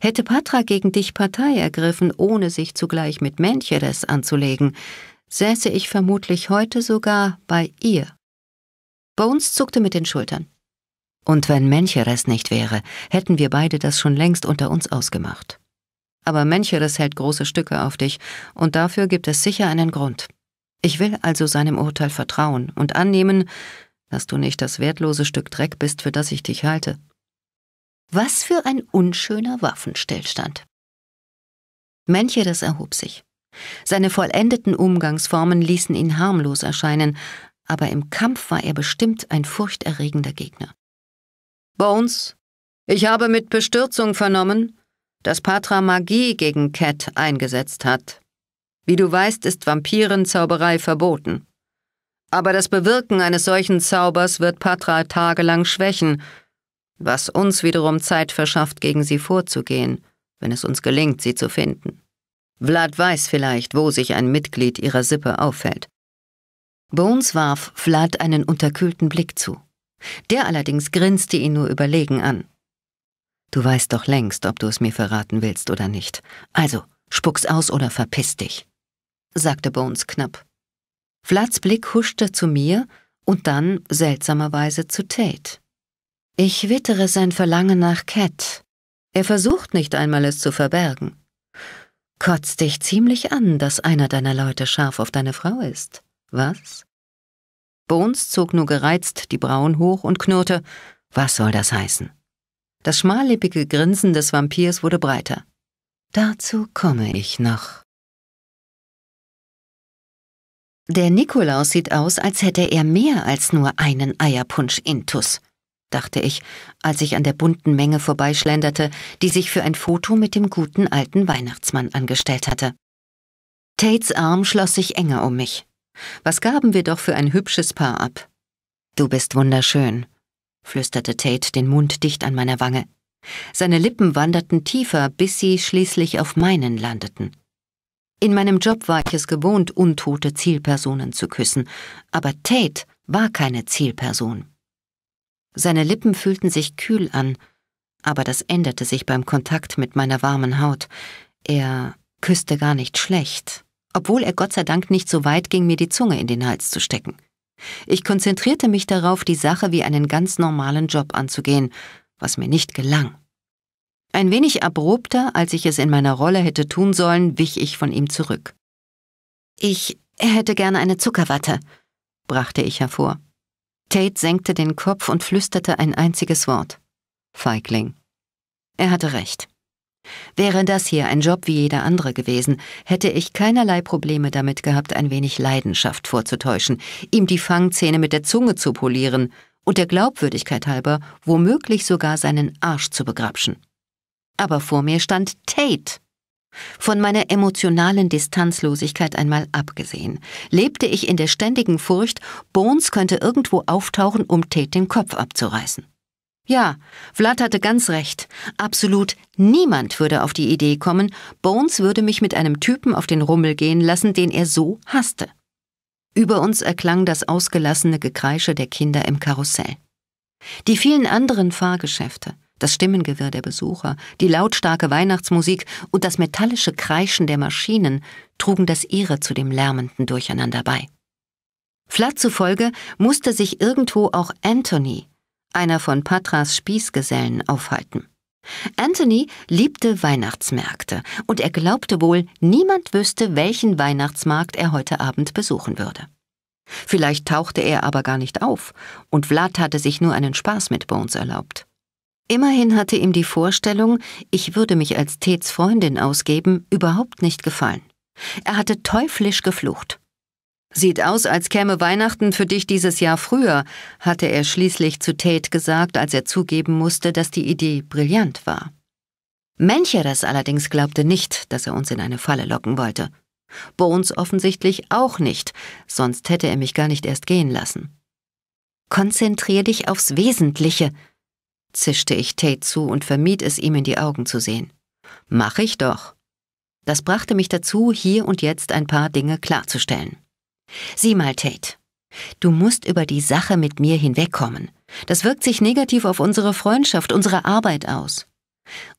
Hätte Patra gegen dich Partei ergriffen, ohne sich zugleich mit Mencheres anzulegen, säße ich vermutlich heute sogar bei ihr. Bones zuckte mit den Schultern. Und wenn Mencheres nicht wäre, hätten wir beide das schon längst unter uns ausgemacht. Aber Mencheres hält große Stücke auf dich, und dafür gibt es sicher einen Grund. Ich will also seinem Urteil vertrauen und annehmen, dass du nicht das wertlose Stück Dreck bist, für das ich dich halte. Was für ein unschöner Waffenstillstand. das erhob sich. Seine vollendeten Umgangsformen ließen ihn harmlos erscheinen, aber im Kampf war er bestimmt ein furchterregender Gegner. Bones, ich habe mit Bestürzung vernommen, dass Patra Magie gegen Cat eingesetzt hat. Wie du weißt, ist Vampirenzauberei verboten. Aber das Bewirken eines solchen Zaubers wird Patra tagelang schwächen, was uns wiederum Zeit verschafft, gegen sie vorzugehen, wenn es uns gelingt, sie zu finden. Vlad weiß vielleicht, wo sich ein Mitglied ihrer Sippe aufhält. Bones warf Vlad einen unterkühlten Blick zu. Der allerdings grinste ihn nur überlegen an. Du weißt doch längst, ob du es mir verraten willst oder nicht. Also, spuck's aus oder verpiss dich, sagte Bones knapp. Vlads Blick huschte zu mir und dann seltsamerweise zu Tate. Ich wittere sein Verlangen nach Cat. Er versucht nicht einmal, es zu verbergen. Kotzt dich ziemlich an, dass einer deiner Leute scharf auf deine Frau ist. Was? Bones zog nur gereizt die Brauen hoch und knurrte, was soll das heißen? Das schmallippige Grinsen des Vampirs wurde breiter. Dazu komme ich noch. Der Nikolaus sieht aus, als hätte er mehr als nur einen Eierpunsch-Intus, dachte ich, als ich an der bunten Menge vorbeischlenderte, die sich für ein Foto mit dem guten alten Weihnachtsmann angestellt hatte. Tates Arm schloss sich enger um mich. Was gaben wir doch für ein hübsches Paar ab. Du bist wunderschön, flüsterte Tate den Mund dicht an meiner Wange. Seine Lippen wanderten tiefer, bis sie schließlich auf meinen landeten. In meinem Job war ich es gewohnt, untote Zielpersonen zu küssen, aber Tate war keine Zielperson. Seine Lippen fühlten sich kühl an, aber das änderte sich beim Kontakt mit meiner warmen Haut. Er küsste gar nicht schlecht, obwohl er Gott sei Dank nicht so weit ging, mir die Zunge in den Hals zu stecken. Ich konzentrierte mich darauf, die Sache wie einen ganz normalen Job anzugehen, was mir nicht gelang. Ein wenig abrupter, als ich es in meiner Rolle hätte tun sollen, wich ich von ihm zurück. Ich hätte gerne eine Zuckerwatte, brachte ich hervor. Tate senkte den Kopf und flüsterte ein einziges Wort. Feigling. Er hatte recht. Wäre das hier ein Job wie jeder andere gewesen, hätte ich keinerlei Probleme damit gehabt, ein wenig Leidenschaft vorzutäuschen, ihm die Fangzähne mit der Zunge zu polieren und der Glaubwürdigkeit halber womöglich sogar seinen Arsch zu begrapschen. Aber vor mir stand Tate. Von meiner emotionalen Distanzlosigkeit einmal abgesehen, lebte ich in der ständigen Furcht, Bones könnte irgendwo auftauchen, um Tate den Kopf abzureißen. Ja, Vlad hatte ganz recht. Absolut niemand würde auf die Idee kommen, Bones würde mich mit einem Typen auf den Rummel gehen lassen, den er so hasste. Über uns erklang das ausgelassene Gekreische der Kinder im Karussell. Die vielen anderen Fahrgeschäfte, das Stimmengewirr der Besucher, die lautstarke Weihnachtsmusik und das metallische Kreischen der Maschinen trugen das ihre zu dem lärmenden Durcheinander bei. Flatt zufolge musste sich irgendwo auch Anthony, einer von Patras Spießgesellen, aufhalten. Anthony liebte Weihnachtsmärkte und er glaubte wohl, niemand wüsste, welchen Weihnachtsmarkt er heute Abend besuchen würde. Vielleicht tauchte er aber gar nicht auf und Vlad hatte sich nur einen Spaß mit Bones erlaubt. Immerhin hatte ihm die Vorstellung, ich würde mich als Tets Freundin ausgeben, überhaupt nicht gefallen. Er hatte teuflisch geflucht. Sieht aus, als käme Weihnachten für dich dieses Jahr früher, hatte er schließlich zu Tate gesagt, als er zugeben musste, dass die Idee brillant war. Mencheres allerdings glaubte nicht, dass er uns in eine Falle locken wollte. Bones offensichtlich auch nicht, sonst hätte er mich gar nicht erst gehen lassen. Konzentrier dich aufs Wesentliche, zischte ich Tate zu und vermied es, ihm in die Augen zu sehen. Mach ich doch. Das brachte mich dazu, hier und jetzt ein paar Dinge klarzustellen. Sieh mal, Tate. Du musst über die Sache mit mir hinwegkommen. Das wirkt sich negativ auf unsere Freundschaft, unsere Arbeit aus.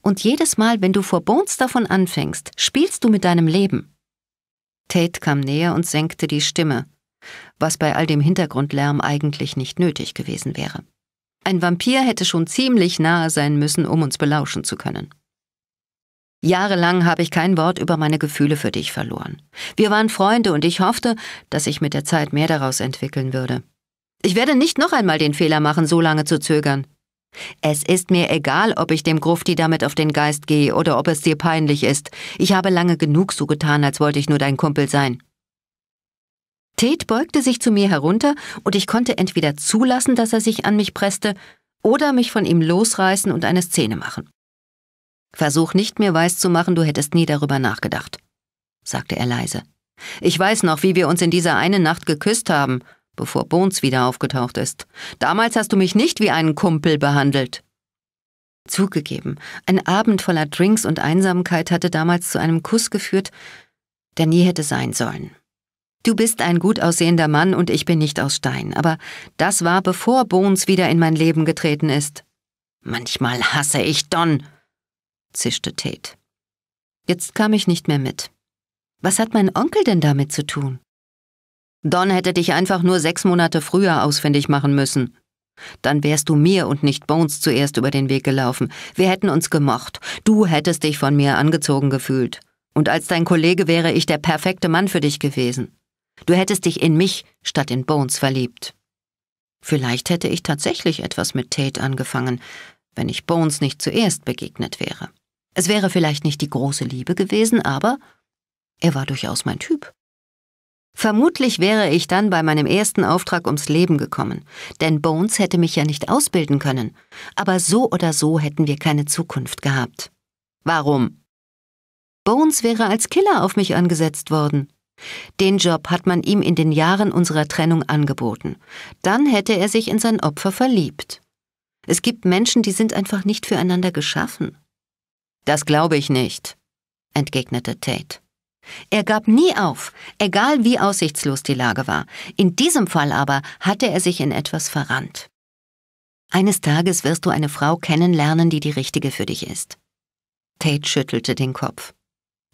Und jedes Mal, wenn du vor Bones davon anfängst, spielst du mit deinem Leben. Tate kam näher und senkte die Stimme, was bei all dem Hintergrundlärm eigentlich nicht nötig gewesen wäre. Ein Vampir hätte schon ziemlich nahe sein müssen, um uns belauschen zu können. Jahrelang habe ich kein Wort über meine Gefühle für dich verloren. Wir waren Freunde und ich hoffte, dass ich mit der Zeit mehr daraus entwickeln würde. Ich werde nicht noch einmal den Fehler machen, so lange zu zögern. Es ist mir egal, ob ich dem Grufti damit auf den Geist gehe oder ob es dir peinlich ist. Ich habe lange genug so getan, als wollte ich nur dein Kumpel sein. Tate beugte sich zu mir herunter und ich konnte entweder zulassen, dass er sich an mich presste, oder mich von ihm losreißen und eine Szene machen. Versuch nicht mir weiszumachen, du hättest nie darüber nachgedacht, sagte er leise. Ich weiß noch, wie wir uns in dieser einen Nacht geküsst haben, bevor Bones wieder aufgetaucht ist. Damals hast du mich nicht wie einen Kumpel behandelt. Zugegeben, ein Abend voller Drinks und Einsamkeit hatte damals zu einem Kuss geführt, der nie hätte sein sollen. Du bist ein gut aussehender Mann und ich bin nicht aus Stein, aber das war bevor Bones wieder in mein Leben getreten ist. Manchmal hasse ich Don, zischte Tate. Jetzt kam ich nicht mehr mit. Was hat mein Onkel denn damit zu tun? Don hätte dich einfach nur sechs Monate früher ausfindig machen müssen. Dann wärst du mir und nicht Bones zuerst über den Weg gelaufen. Wir hätten uns gemocht. Du hättest dich von mir angezogen gefühlt. Und als dein Kollege wäre ich der perfekte Mann für dich gewesen. Du hättest dich in mich statt in Bones verliebt. Vielleicht hätte ich tatsächlich etwas mit Tate angefangen, wenn ich Bones nicht zuerst begegnet wäre. Es wäre vielleicht nicht die große Liebe gewesen, aber er war durchaus mein Typ. Vermutlich wäre ich dann bei meinem ersten Auftrag ums Leben gekommen, denn Bones hätte mich ja nicht ausbilden können, aber so oder so hätten wir keine Zukunft gehabt. Warum? Bones wäre als Killer auf mich angesetzt worden. Den Job hat man ihm in den Jahren unserer Trennung angeboten. Dann hätte er sich in sein Opfer verliebt. Es gibt Menschen, die sind einfach nicht füreinander geschaffen. Das glaube ich nicht, entgegnete Tate. Er gab nie auf, egal wie aussichtslos die Lage war. In diesem Fall aber hatte er sich in etwas verrannt. Eines Tages wirst du eine Frau kennenlernen, die die richtige für dich ist. Tate schüttelte den Kopf.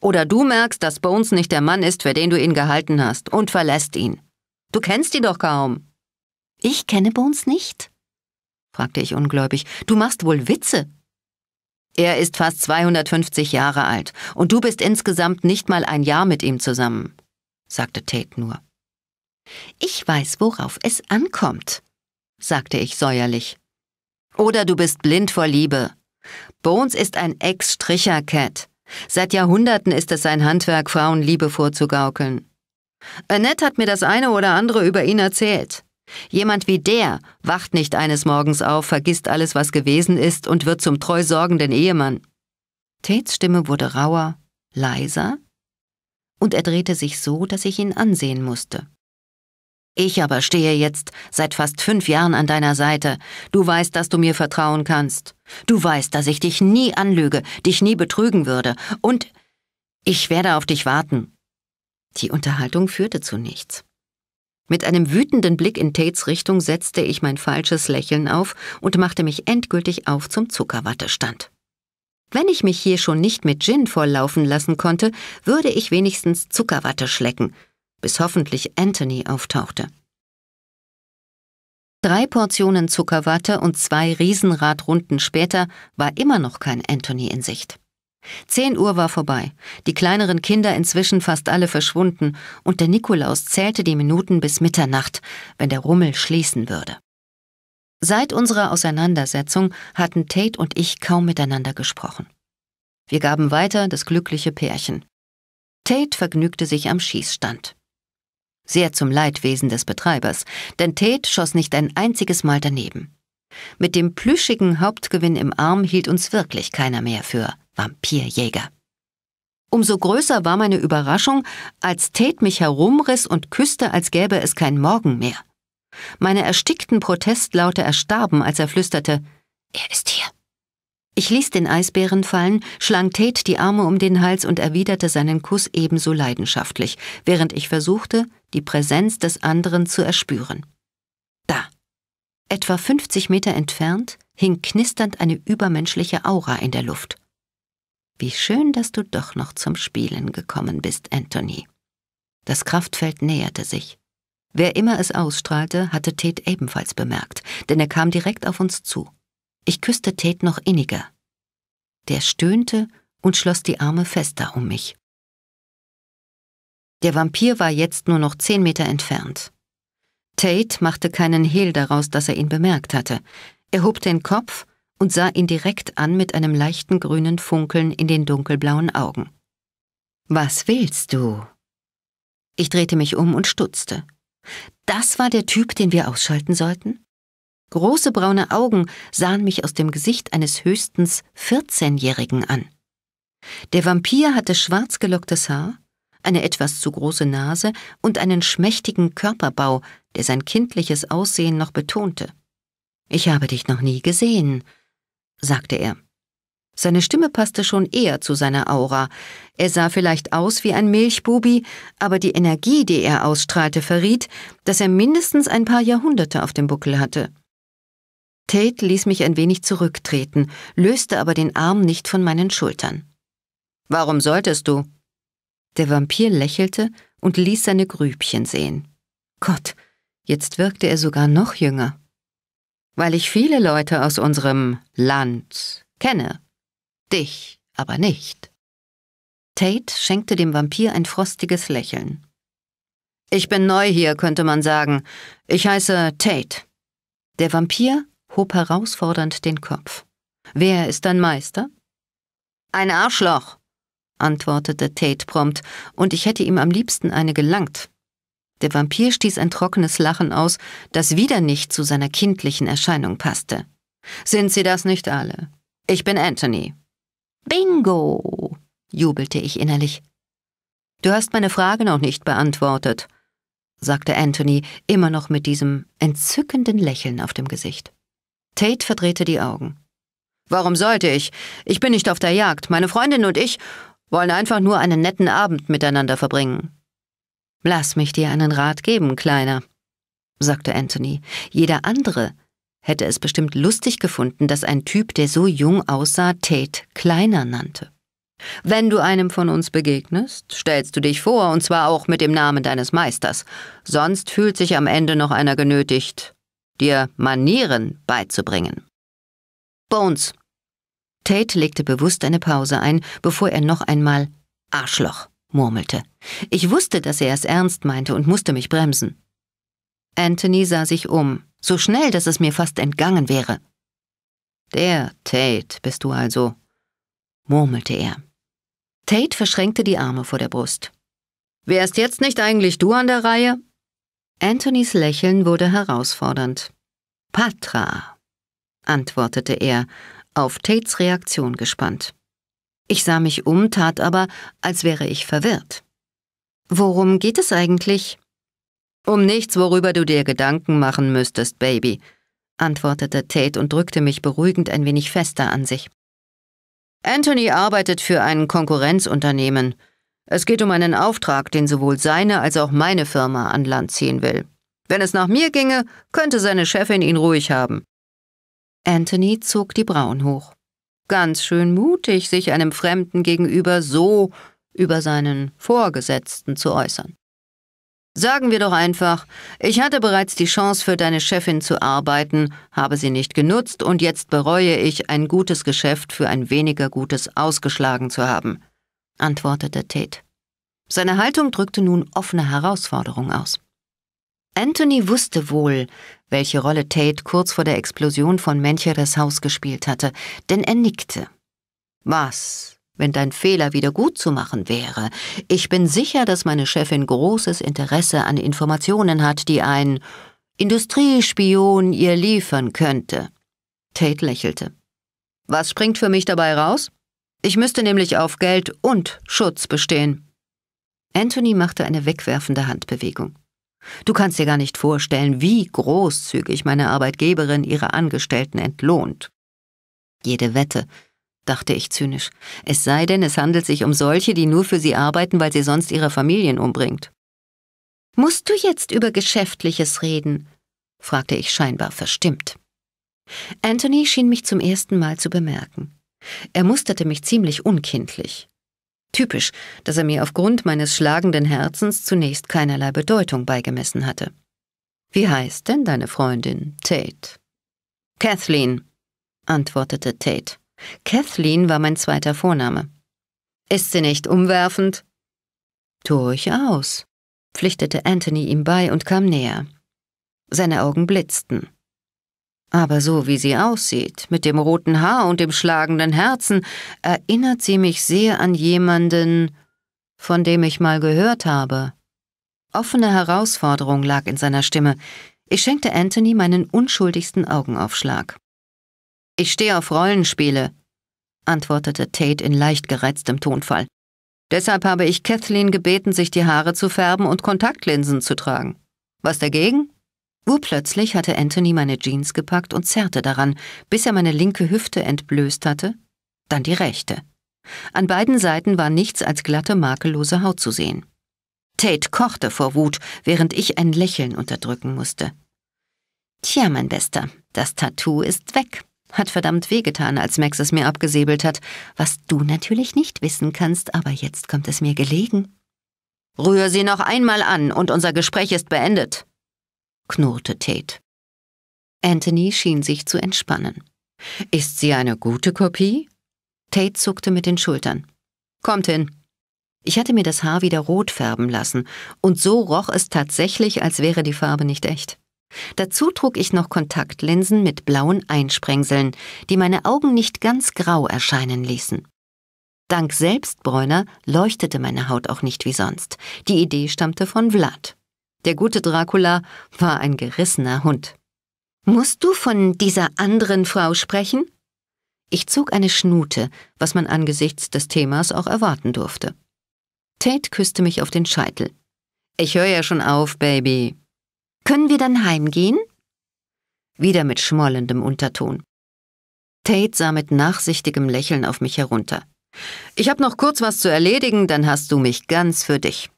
Oder du merkst, dass Bones nicht der Mann ist, für den du ihn gehalten hast, und verlässt ihn. Du kennst ihn doch kaum. Ich kenne Bones nicht? fragte ich ungläubig. Du machst wohl Witze. Er ist fast 250 Jahre alt, und du bist insgesamt nicht mal ein Jahr mit ihm zusammen, sagte Tate nur. Ich weiß, worauf es ankommt, sagte ich säuerlich. Oder du bist blind vor Liebe. Bones ist ein Ex-Stricher-Cat. Seit Jahrhunderten ist es sein Handwerk, Frauen Liebe vorzugaukeln. Annette hat mir das eine oder andere über ihn erzählt. Jemand wie der wacht nicht eines Morgens auf, vergisst alles, was gewesen ist und wird zum treu sorgenden Ehemann. Tates Stimme wurde rauer, leiser, und er drehte sich so, dass ich ihn ansehen musste. Ich aber stehe jetzt seit fast fünf Jahren an deiner Seite. Du weißt, dass du mir vertrauen kannst. Du weißt, dass ich dich nie anlüge, dich nie betrügen würde. Und ich werde auf dich warten. Die Unterhaltung führte zu nichts. Mit einem wütenden Blick in Tates Richtung setzte ich mein falsches Lächeln auf und machte mich endgültig auf zum Zuckerwattestand. Wenn ich mich hier schon nicht mit Gin volllaufen lassen konnte, würde ich wenigstens Zuckerwatte schlecken – bis hoffentlich Anthony auftauchte. Drei Portionen Zuckerwatte und zwei Riesenradrunden später war immer noch kein Anthony in Sicht. Zehn Uhr war vorbei, die kleineren Kinder inzwischen fast alle verschwunden und der Nikolaus zählte die Minuten bis Mitternacht, wenn der Rummel schließen würde. Seit unserer Auseinandersetzung hatten Tate und ich kaum miteinander gesprochen. Wir gaben weiter das glückliche Pärchen. Tate vergnügte sich am Schießstand. Sehr zum Leidwesen des Betreibers, denn Tate schoss nicht ein einziges Mal daneben. Mit dem plüschigen Hauptgewinn im Arm hielt uns wirklich keiner mehr für Vampirjäger. Umso größer war meine Überraschung, als Tate mich herumriss und küsste, als gäbe es kein Morgen mehr. Meine erstickten Protestlaute erstarben, als er flüsterte, er ist hier. Ich ließ den Eisbären fallen, schlang Tate die Arme um den Hals und erwiderte seinen Kuss ebenso leidenschaftlich, während ich versuchte, die Präsenz des anderen zu erspüren. Da. Etwa 50 Meter entfernt hing knisternd eine übermenschliche Aura in der Luft. Wie schön, dass du doch noch zum Spielen gekommen bist, Anthony. Das Kraftfeld näherte sich. Wer immer es ausstrahlte, hatte Tate ebenfalls bemerkt, denn er kam direkt auf uns zu. Ich küsste Tate noch inniger. Der stöhnte und schloss die Arme fester um mich. Der Vampir war jetzt nur noch zehn Meter entfernt. Tate machte keinen Hehl daraus, dass er ihn bemerkt hatte. Er hob den Kopf und sah ihn direkt an mit einem leichten grünen Funkeln in den dunkelblauen Augen. Was willst du? Ich drehte mich um und stutzte. Das war der Typ, den wir ausschalten sollten? Große braune Augen sahen mich aus dem Gesicht eines höchstens 14-Jährigen an. Der Vampir hatte schwarz gelocktes Haar, eine etwas zu große Nase und einen schmächtigen Körperbau, der sein kindliches Aussehen noch betonte. Ich habe dich noch nie gesehen, sagte er. Seine Stimme passte schon eher zu seiner Aura. Er sah vielleicht aus wie ein Milchbubi, aber die Energie, die er ausstrahlte, verriet, dass er mindestens ein paar Jahrhunderte auf dem Buckel hatte. Tate ließ mich ein wenig zurücktreten, löste aber den Arm nicht von meinen Schultern. Warum solltest du? Der Vampir lächelte und ließ seine Grübchen sehen. Gott, jetzt wirkte er sogar noch jünger. Weil ich viele Leute aus unserem Land kenne, dich aber nicht. Tate schenkte dem Vampir ein frostiges Lächeln. Ich bin neu hier, könnte man sagen. Ich heiße Tate. Der Vampir hob herausfordernd den Kopf. Wer ist dein Meister? Ein Arschloch, antwortete Tate prompt, und ich hätte ihm am liebsten eine gelangt. Der Vampir stieß ein trockenes Lachen aus, das wieder nicht zu seiner kindlichen Erscheinung passte. Sind sie das nicht alle? Ich bin Anthony. Bingo, jubelte ich innerlich. Du hast meine Frage noch nicht beantwortet, sagte Anthony, immer noch mit diesem entzückenden Lächeln auf dem Gesicht. Tate verdrehte die Augen. Warum sollte ich? Ich bin nicht auf der Jagd. Meine Freundin und ich wollen einfach nur einen netten Abend miteinander verbringen. Lass mich dir einen Rat geben, Kleiner, sagte Anthony. Jeder andere hätte es bestimmt lustig gefunden, dass ein Typ, der so jung aussah, Tate Kleiner nannte. Wenn du einem von uns begegnest, stellst du dich vor, und zwar auch mit dem Namen deines Meisters, sonst fühlt sich am Ende noch einer genötigt, dir Manieren beizubringen. Bones. Tate legte bewusst eine Pause ein, bevor er noch einmal Arschloch murmelte. Ich wusste, dass er es ernst meinte und musste mich bremsen. Anthony sah sich um, so schnell, dass es mir fast entgangen wäre. Der Tate bist du also, murmelte er. Tate verschränkte die Arme vor der Brust. Wärst jetzt nicht eigentlich du an der Reihe? Anthonys Lächeln wurde herausfordernd. Patra, antwortete er, auf Tates Reaktion gespannt. Ich sah mich um, tat aber, als wäre ich verwirrt. Worum geht es eigentlich? Um nichts, worüber du dir Gedanken machen müsstest, Baby, antwortete Tate und drückte mich beruhigend ein wenig fester an sich. Anthony arbeitet für ein Konkurrenzunternehmen. Es geht um einen Auftrag, den sowohl seine als auch meine Firma an Land ziehen will. Wenn es nach mir ginge, könnte seine Chefin ihn ruhig haben. Anthony zog die Brauen hoch. Ganz schön mutig, sich einem Fremden gegenüber so über seinen Vorgesetzten zu äußern. Sagen wir doch einfach, ich hatte bereits die Chance für deine Chefin zu arbeiten, habe sie nicht genutzt und jetzt bereue ich, ein gutes Geschäft für ein weniger gutes ausgeschlagen zu haben antwortete Tate. Seine Haltung drückte nun offene Herausforderung aus. Anthony wusste wohl, welche Rolle Tate kurz vor der Explosion von Mencheres Haus gespielt hatte, denn er nickte. Was, wenn dein Fehler wieder gut zu machen wäre? Ich bin sicher, dass meine Chefin großes Interesse an Informationen hat, die ein Industriespion ihr liefern könnte. Tate lächelte. Was springt für mich dabei raus? Ich müsste nämlich auf Geld und Schutz bestehen. Anthony machte eine wegwerfende Handbewegung. Du kannst dir gar nicht vorstellen, wie großzügig meine Arbeitgeberin ihre Angestellten entlohnt. Jede Wette, dachte ich zynisch, es sei denn, es handelt sich um solche, die nur für sie arbeiten, weil sie sonst ihre Familien umbringt. Musst du jetzt über Geschäftliches reden? fragte ich scheinbar verstimmt. Anthony schien mich zum ersten Mal zu bemerken. Er musterte mich ziemlich unkindlich. Typisch, dass er mir aufgrund meines schlagenden Herzens zunächst keinerlei Bedeutung beigemessen hatte. Wie heißt denn deine Freundin, Tate? Kathleen, antwortete Tate. Kathleen war mein zweiter Vorname. Ist sie nicht umwerfend? Durchaus, pflichtete Anthony ihm bei und kam näher. Seine Augen blitzten. Aber so wie sie aussieht, mit dem roten Haar und dem schlagenden Herzen, erinnert sie mich sehr an jemanden, von dem ich mal gehört habe. Offene Herausforderung lag in seiner Stimme. Ich schenkte Anthony meinen unschuldigsten Augenaufschlag. Ich stehe auf Rollenspiele, antwortete Tate in leicht gereiztem Tonfall. Deshalb habe ich Kathleen gebeten, sich die Haare zu färben und Kontaktlinsen zu tragen. Was dagegen? Urplötzlich hatte Anthony meine Jeans gepackt und zerrte daran, bis er meine linke Hüfte entblößt hatte, dann die rechte. An beiden Seiten war nichts als glatte, makellose Haut zu sehen. Tate kochte vor Wut, während ich ein Lächeln unterdrücken musste. Tja, mein Bester, das Tattoo ist weg. Hat verdammt wehgetan, als Max es mir abgesäbelt hat, was du natürlich nicht wissen kannst, aber jetzt kommt es mir gelegen. Rühr sie noch einmal an und unser Gespräch ist beendet, knurrte Tate. Anthony schien sich zu entspannen. Ist sie eine gute Kopie? Tate zuckte mit den Schultern. Kommt hin. Ich hatte mir das Haar wieder rot färben lassen, und so roch es tatsächlich, als wäre die Farbe nicht echt. Dazu trug ich noch Kontaktlinsen mit blauen Einsprengseln, die meine Augen nicht ganz grau erscheinen ließen. Dank Selbstbräuner leuchtete meine Haut auch nicht wie sonst. Die Idee stammte von Vlad. Der gute Dracula war ein gerissener Hund. Musst du von dieser anderen Frau sprechen? Ich zog eine Schnute, was man angesichts des Themas auch erwarten durfte. Tate küsste mich auf den Scheitel. Ich höre ja schon auf, Baby. Können wir dann heimgehen? Wieder mit schmollendem Unterton. Tate sah mit nachsichtigem Lächeln auf mich herunter. Ich habe noch kurz was zu erledigen, dann hast du mich ganz für dich.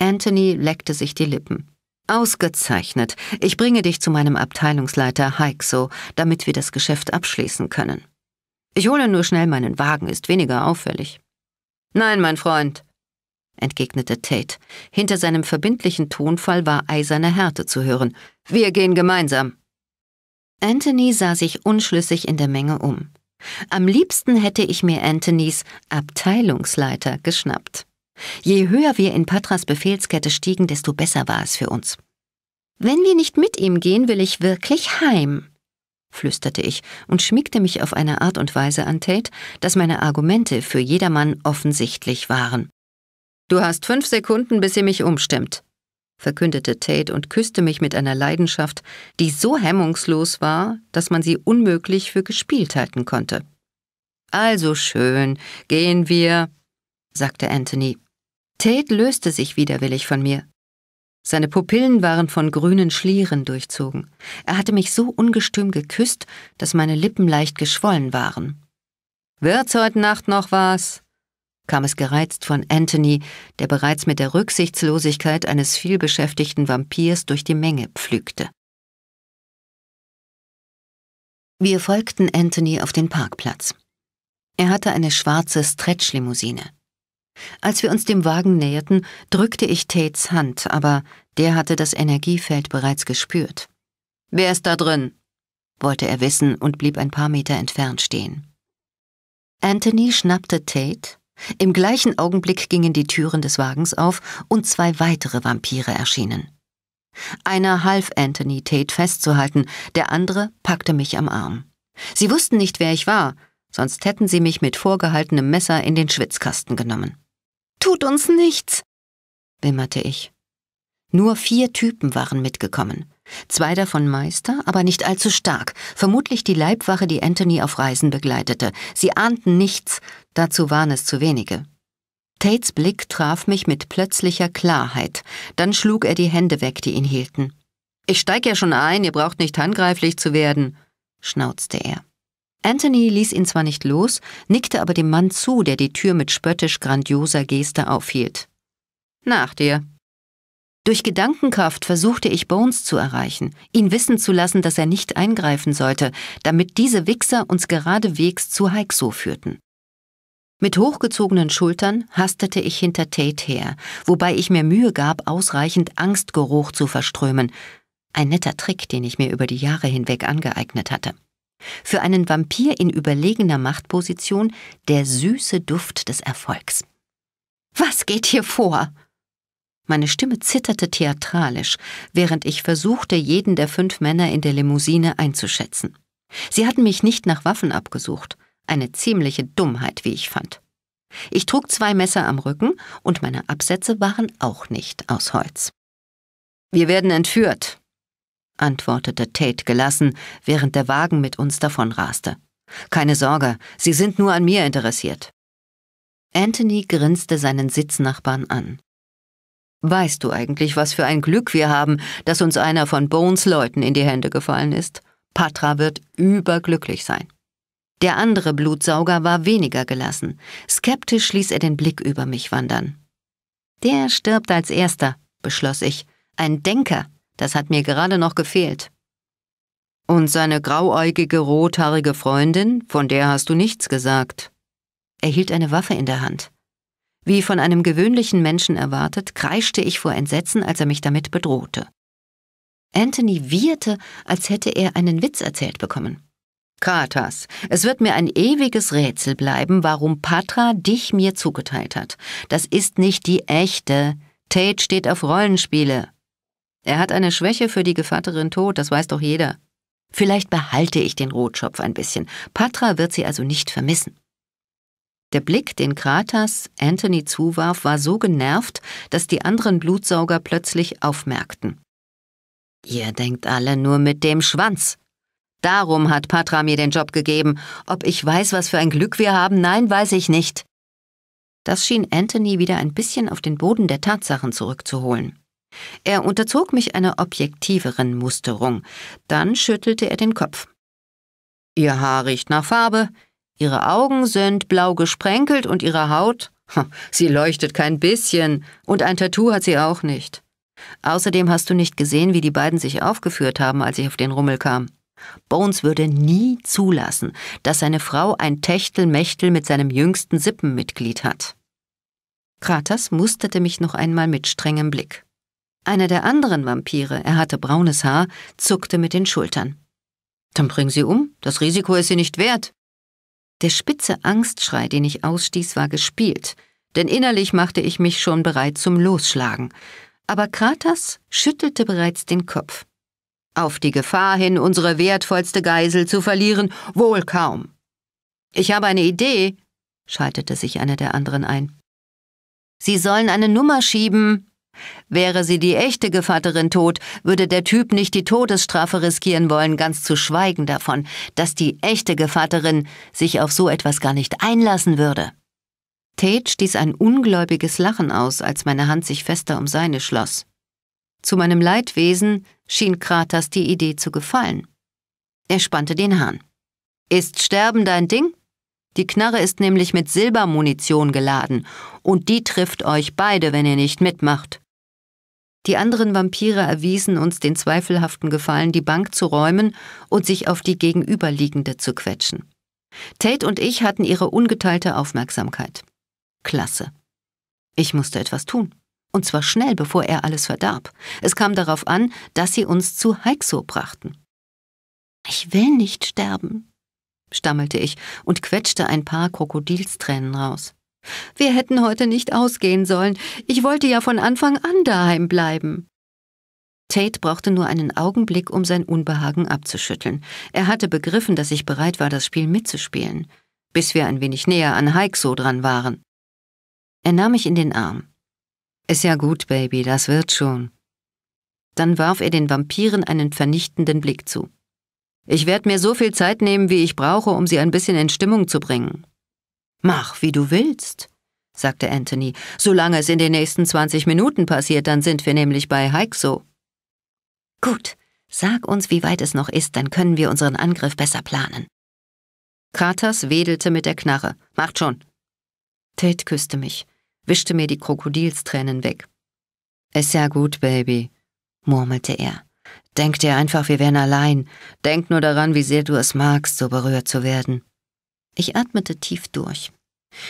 Anthony leckte sich die Lippen. Ausgezeichnet. Ich bringe dich zu meinem Abteilungsleiter Heikso, damit wir das Geschäft abschließen können. Ich hole nur schnell meinen Wagen, ist weniger auffällig. Nein, mein Freund, entgegnete Tate. Hinter seinem verbindlichen Tonfall war eiserne Härte zu hören. Wir gehen gemeinsam. Anthony sah sich unschlüssig in der Menge um. Am liebsten hätte ich mir Anthonys Abteilungsleiter geschnappt. Je höher wir in Patras Befehlskette stiegen, desto besser war es für uns. Wenn wir nicht mit ihm gehen, will ich wirklich heim, flüsterte ich und schmiegte mich auf eine Art und Weise an Tate, dass meine Argumente für jedermann offensichtlich waren. Du hast fünf Sekunden, bis sie mich umstimmt, verkündete Tate und küsste mich mit einer Leidenschaft, die so hemmungslos war, dass man sie unmöglich für gespielt halten konnte. Also schön, gehen wir, sagte Anthony. Tate löste sich widerwillig von mir. Seine Pupillen waren von grünen Schlieren durchzogen. Er hatte mich so ungestüm geküsst, dass meine Lippen leicht geschwollen waren. Wird's heute Nacht noch was? kam es gereizt von Anthony, der bereits mit der Rücksichtslosigkeit eines vielbeschäftigten Vampirs durch die Menge pflügte. Wir folgten Anthony auf den Parkplatz. Er hatte eine schwarze Stretchlimousine. Als wir uns dem Wagen näherten, drückte ich Tates Hand, aber der hatte das Energiefeld bereits gespürt. Wer ist da drin? wollte er wissen und blieb ein paar Meter entfernt stehen. Anthony schnappte Tate. Im gleichen Augenblick gingen die Türen des Wagens auf und zwei weitere Vampire erschienen. Einer half Anthony Tate festzuhalten, der andere packte mich am Arm. Sie wussten nicht, wer ich war, sonst hätten sie mich mit vorgehaltenem Messer in den Schwitzkasten genommen. Tut uns nichts, wimmerte ich. Nur vier Typen waren mitgekommen. Zwei davon Meister, aber nicht allzu stark, vermutlich die Leibwache, die Anthony auf Reisen begleitete. Sie ahnten nichts, dazu waren es zu wenige. Tates Blick traf mich mit plötzlicher Klarheit, dann schlug er die Hände weg, die ihn hielten. Ich steig ja schon ein, ihr braucht nicht handgreiflich zu werden, schnauzte er. Anthony ließ ihn zwar nicht los, nickte aber dem Mann zu, der die Tür mit spöttisch grandioser Geste aufhielt. Nach dir. Durch Gedankenkraft versuchte ich Bones zu erreichen, ihn wissen zu lassen, dass er nicht eingreifen sollte, damit diese Wichser uns geradewegs zu Haikso führten. Mit hochgezogenen Schultern hastete ich hinter Tate her, wobei ich mir Mühe gab, ausreichend Angstgeruch zu verströmen, ein netter Trick, den ich mir über die Jahre hinweg angeeignet hatte. Für einen Vampir in überlegener Machtposition der süße Duft des Erfolgs. Was geht hier vor? Meine Stimme zitterte theatralisch, während ich versuchte, jeden der fünf Männer in der Limousine einzuschätzen. Sie hatten mich nicht nach Waffen abgesucht, eine ziemliche Dummheit, wie ich fand. Ich trug zwei Messer am Rücken und meine Absätze waren auch nicht aus Holz. Wir werden entführt, antwortete Tate gelassen, während der Wagen mit uns davonraste. Keine Sorge, Sie sind nur an mir interessiert. Anthony grinste seinen Sitznachbarn an. Weißt du eigentlich, was für ein Glück wir haben, dass uns einer von Bones Leuten in die Hände gefallen ist? Patra wird überglücklich sein. Der andere Blutsauger war weniger gelassen. Skeptisch ließ er den Blick über mich wandern. Der stirbt als erster, beschloss ich. Ein Denker, das hat mir gerade noch gefehlt. Und seine grauäugige, rothaarige Freundin, von der hast du nichts gesagt. Er hielt eine Waffe in der Hand. Wie von einem gewöhnlichen Menschen erwartet, kreischte ich vor Entsetzen, als er mich damit bedrohte. Anthony wieherte, als hätte er einen Witz erzählt bekommen. Kratas, es wird mir ein ewiges Rätsel bleiben, warum Patra dich mir zugeteilt hat. Das ist nicht die echte. Tate steht auf Rollenspiele. Er hat eine Schwäche für die Gevatterin Tod, das weiß doch jeder. Vielleicht behalte ich den Rotschopf ein bisschen. Patra wird sie also nicht vermissen. Der Blick, den Kratas Anthony zuwarf, war so genervt, dass die anderen Blutsauger plötzlich aufmerkten. Ihr denkt alle nur mit dem Schwanz. Darum hat Patra mir den Job gegeben. Ob ich weiß, was für ein Glück wir haben, nein, weiß ich nicht. Das schien Anthony wieder ein bisschen auf den Boden der Tatsachen zurückzuholen. Er unterzog mich einer objektiveren Musterung. Dann schüttelte er den Kopf. Ihr Haar riecht nach Farbe, ihre Augen sind blau gesprenkelt und ihre Haut, sie leuchtet kein bisschen und ein Tattoo hat sie auch nicht. Außerdem hast du nicht gesehen, wie die beiden sich aufgeführt haben, als ich auf den Rummel kam. Bones würde nie zulassen, dass seine Frau ein Techtelmechtel mit seinem jüngsten Sippenmitglied hat. Kratas musterte mich noch einmal mit strengem Blick. Einer der anderen Vampire, er hatte braunes Haar, zuckte mit den Schultern. Dann bring sie um, das Risiko ist sie nicht wert. Der spitze Angstschrei, den ich ausstieß, war gespielt, denn innerlich machte ich mich schon bereit zum Losschlagen. Aber Kratas schüttelte bereits den Kopf. Auf die Gefahr hin, unsere wertvollste Geisel zu verlieren, wohl kaum. Ich habe eine Idee, schaltete sich einer der anderen ein. Sie sollen eine Nummer schieben, Wäre sie die echte Gevatterin tot, würde der Typ nicht die Todesstrafe riskieren wollen, ganz zu schweigen davon, dass die echte Gevatterin sich auf so etwas gar nicht einlassen würde. Tate stieß ein ungläubiges Lachen aus, als meine Hand sich fester um seine schloss. Zu meinem Leidwesen schien Kratas die Idee zu gefallen. Er spannte den Hahn. Ist Sterben dein Ding? Die Knarre ist nämlich mit Silbermunition geladen, und die trifft euch beide, wenn ihr nicht mitmacht. Die anderen Vampire erwiesen uns den zweifelhaften Gefallen, die Bank zu räumen und sich auf die gegenüberliegende zu quetschen. Tate und ich hatten ihre ungeteilte Aufmerksamkeit. Klasse. Ich musste etwas tun. Und zwar schnell, bevor er alles verdarb. Es kam darauf an, dass sie uns zu Heikso brachten. Ich will nicht sterben, stammelte ich und quetschte ein paar Krokodilstränen raus. Wir hätten heute nicht ausgehen sollen. Ich wollte ja von Anfang an daheim bleiben. Tate brauchte nur einen Augenblick, um sein Unbehagen abzuschütteln. Er hatte begriffen, dass ich bereit war, das Spiel mitzuspielen, bis wir ein wenig näher an so dran waren. Er nahm mich in den Arm. Ist ja gut, Baby, das wird schon. Dann warf er den Vampiren einen vernichtenden Blick zu. Ich werde mir so viel Zeit nehmen, wie ich brauche, um sie ein bisschen in Stimmung zu bringen. Mach, wie du willst, sagte Anthony, solange es in den nächsten 20 Minuten passiert, dann sind wir nämlich bei Heikso. Gut, sag uns, wie weit es noch ist, dann können wir unseren Angriff besser planen. Kratas wedelte mit der Knarre. Macht schon. Tate küsste mich, wischte mir die Krokodilstränen weg. Ist ja gut, Baby, murmelte er denk dir einfach, wir wären allein. Denk nur daran, wie sehr du es magst, so berührt zu werden. Ich atmete tief durch.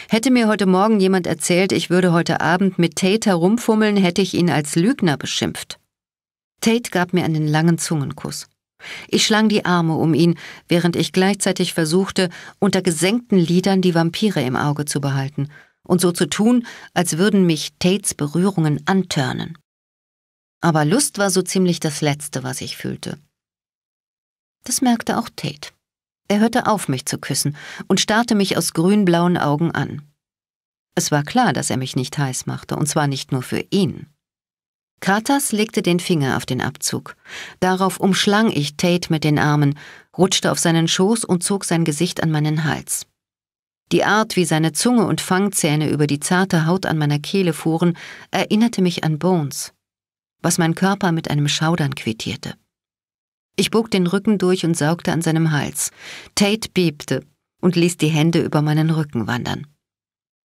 Hätte mir heute Morgen jemand erzählt, ich würde heute Abend mit Tate herumfummeln, hätte ich ihn als Lügner beschimpft. Tate gab mir einen langen Zungenkuss. Ich schlang die Arme um ihn, während ich gleichzeitig versuchte, unter gesenkten Lidern die Vampire im Auge zu behalten und so zu tun, als würden mich Tates Berührungen antörnen aber Lust war so ziemlich das Letzte, was ich fühlte. Das merkte auch Tate. Er hörte auf, mich zu küssen und starrte mich aus grünblauen Augen an. Es war klar, dass er mich nicht heiß machte, und zwar nicht nur für ihn. Katas legte den Finger auf den Abzug. Darauf umschlang ich Tate mit den Armen, rutschte auf seinen Schoß und zog sein Gesicht an meinen Hals. Die Art, wie seine Zunge und Fangzähne über die zarte Haut an meiner Kehle fuhren, erinnerte mich an Bones was mein Körper mit einem Schaudern quittierte. Ich bog den Rücken durch und saugte an seinem Hals. Tate bebte und ließ die Hände über meinen Rücken wandern.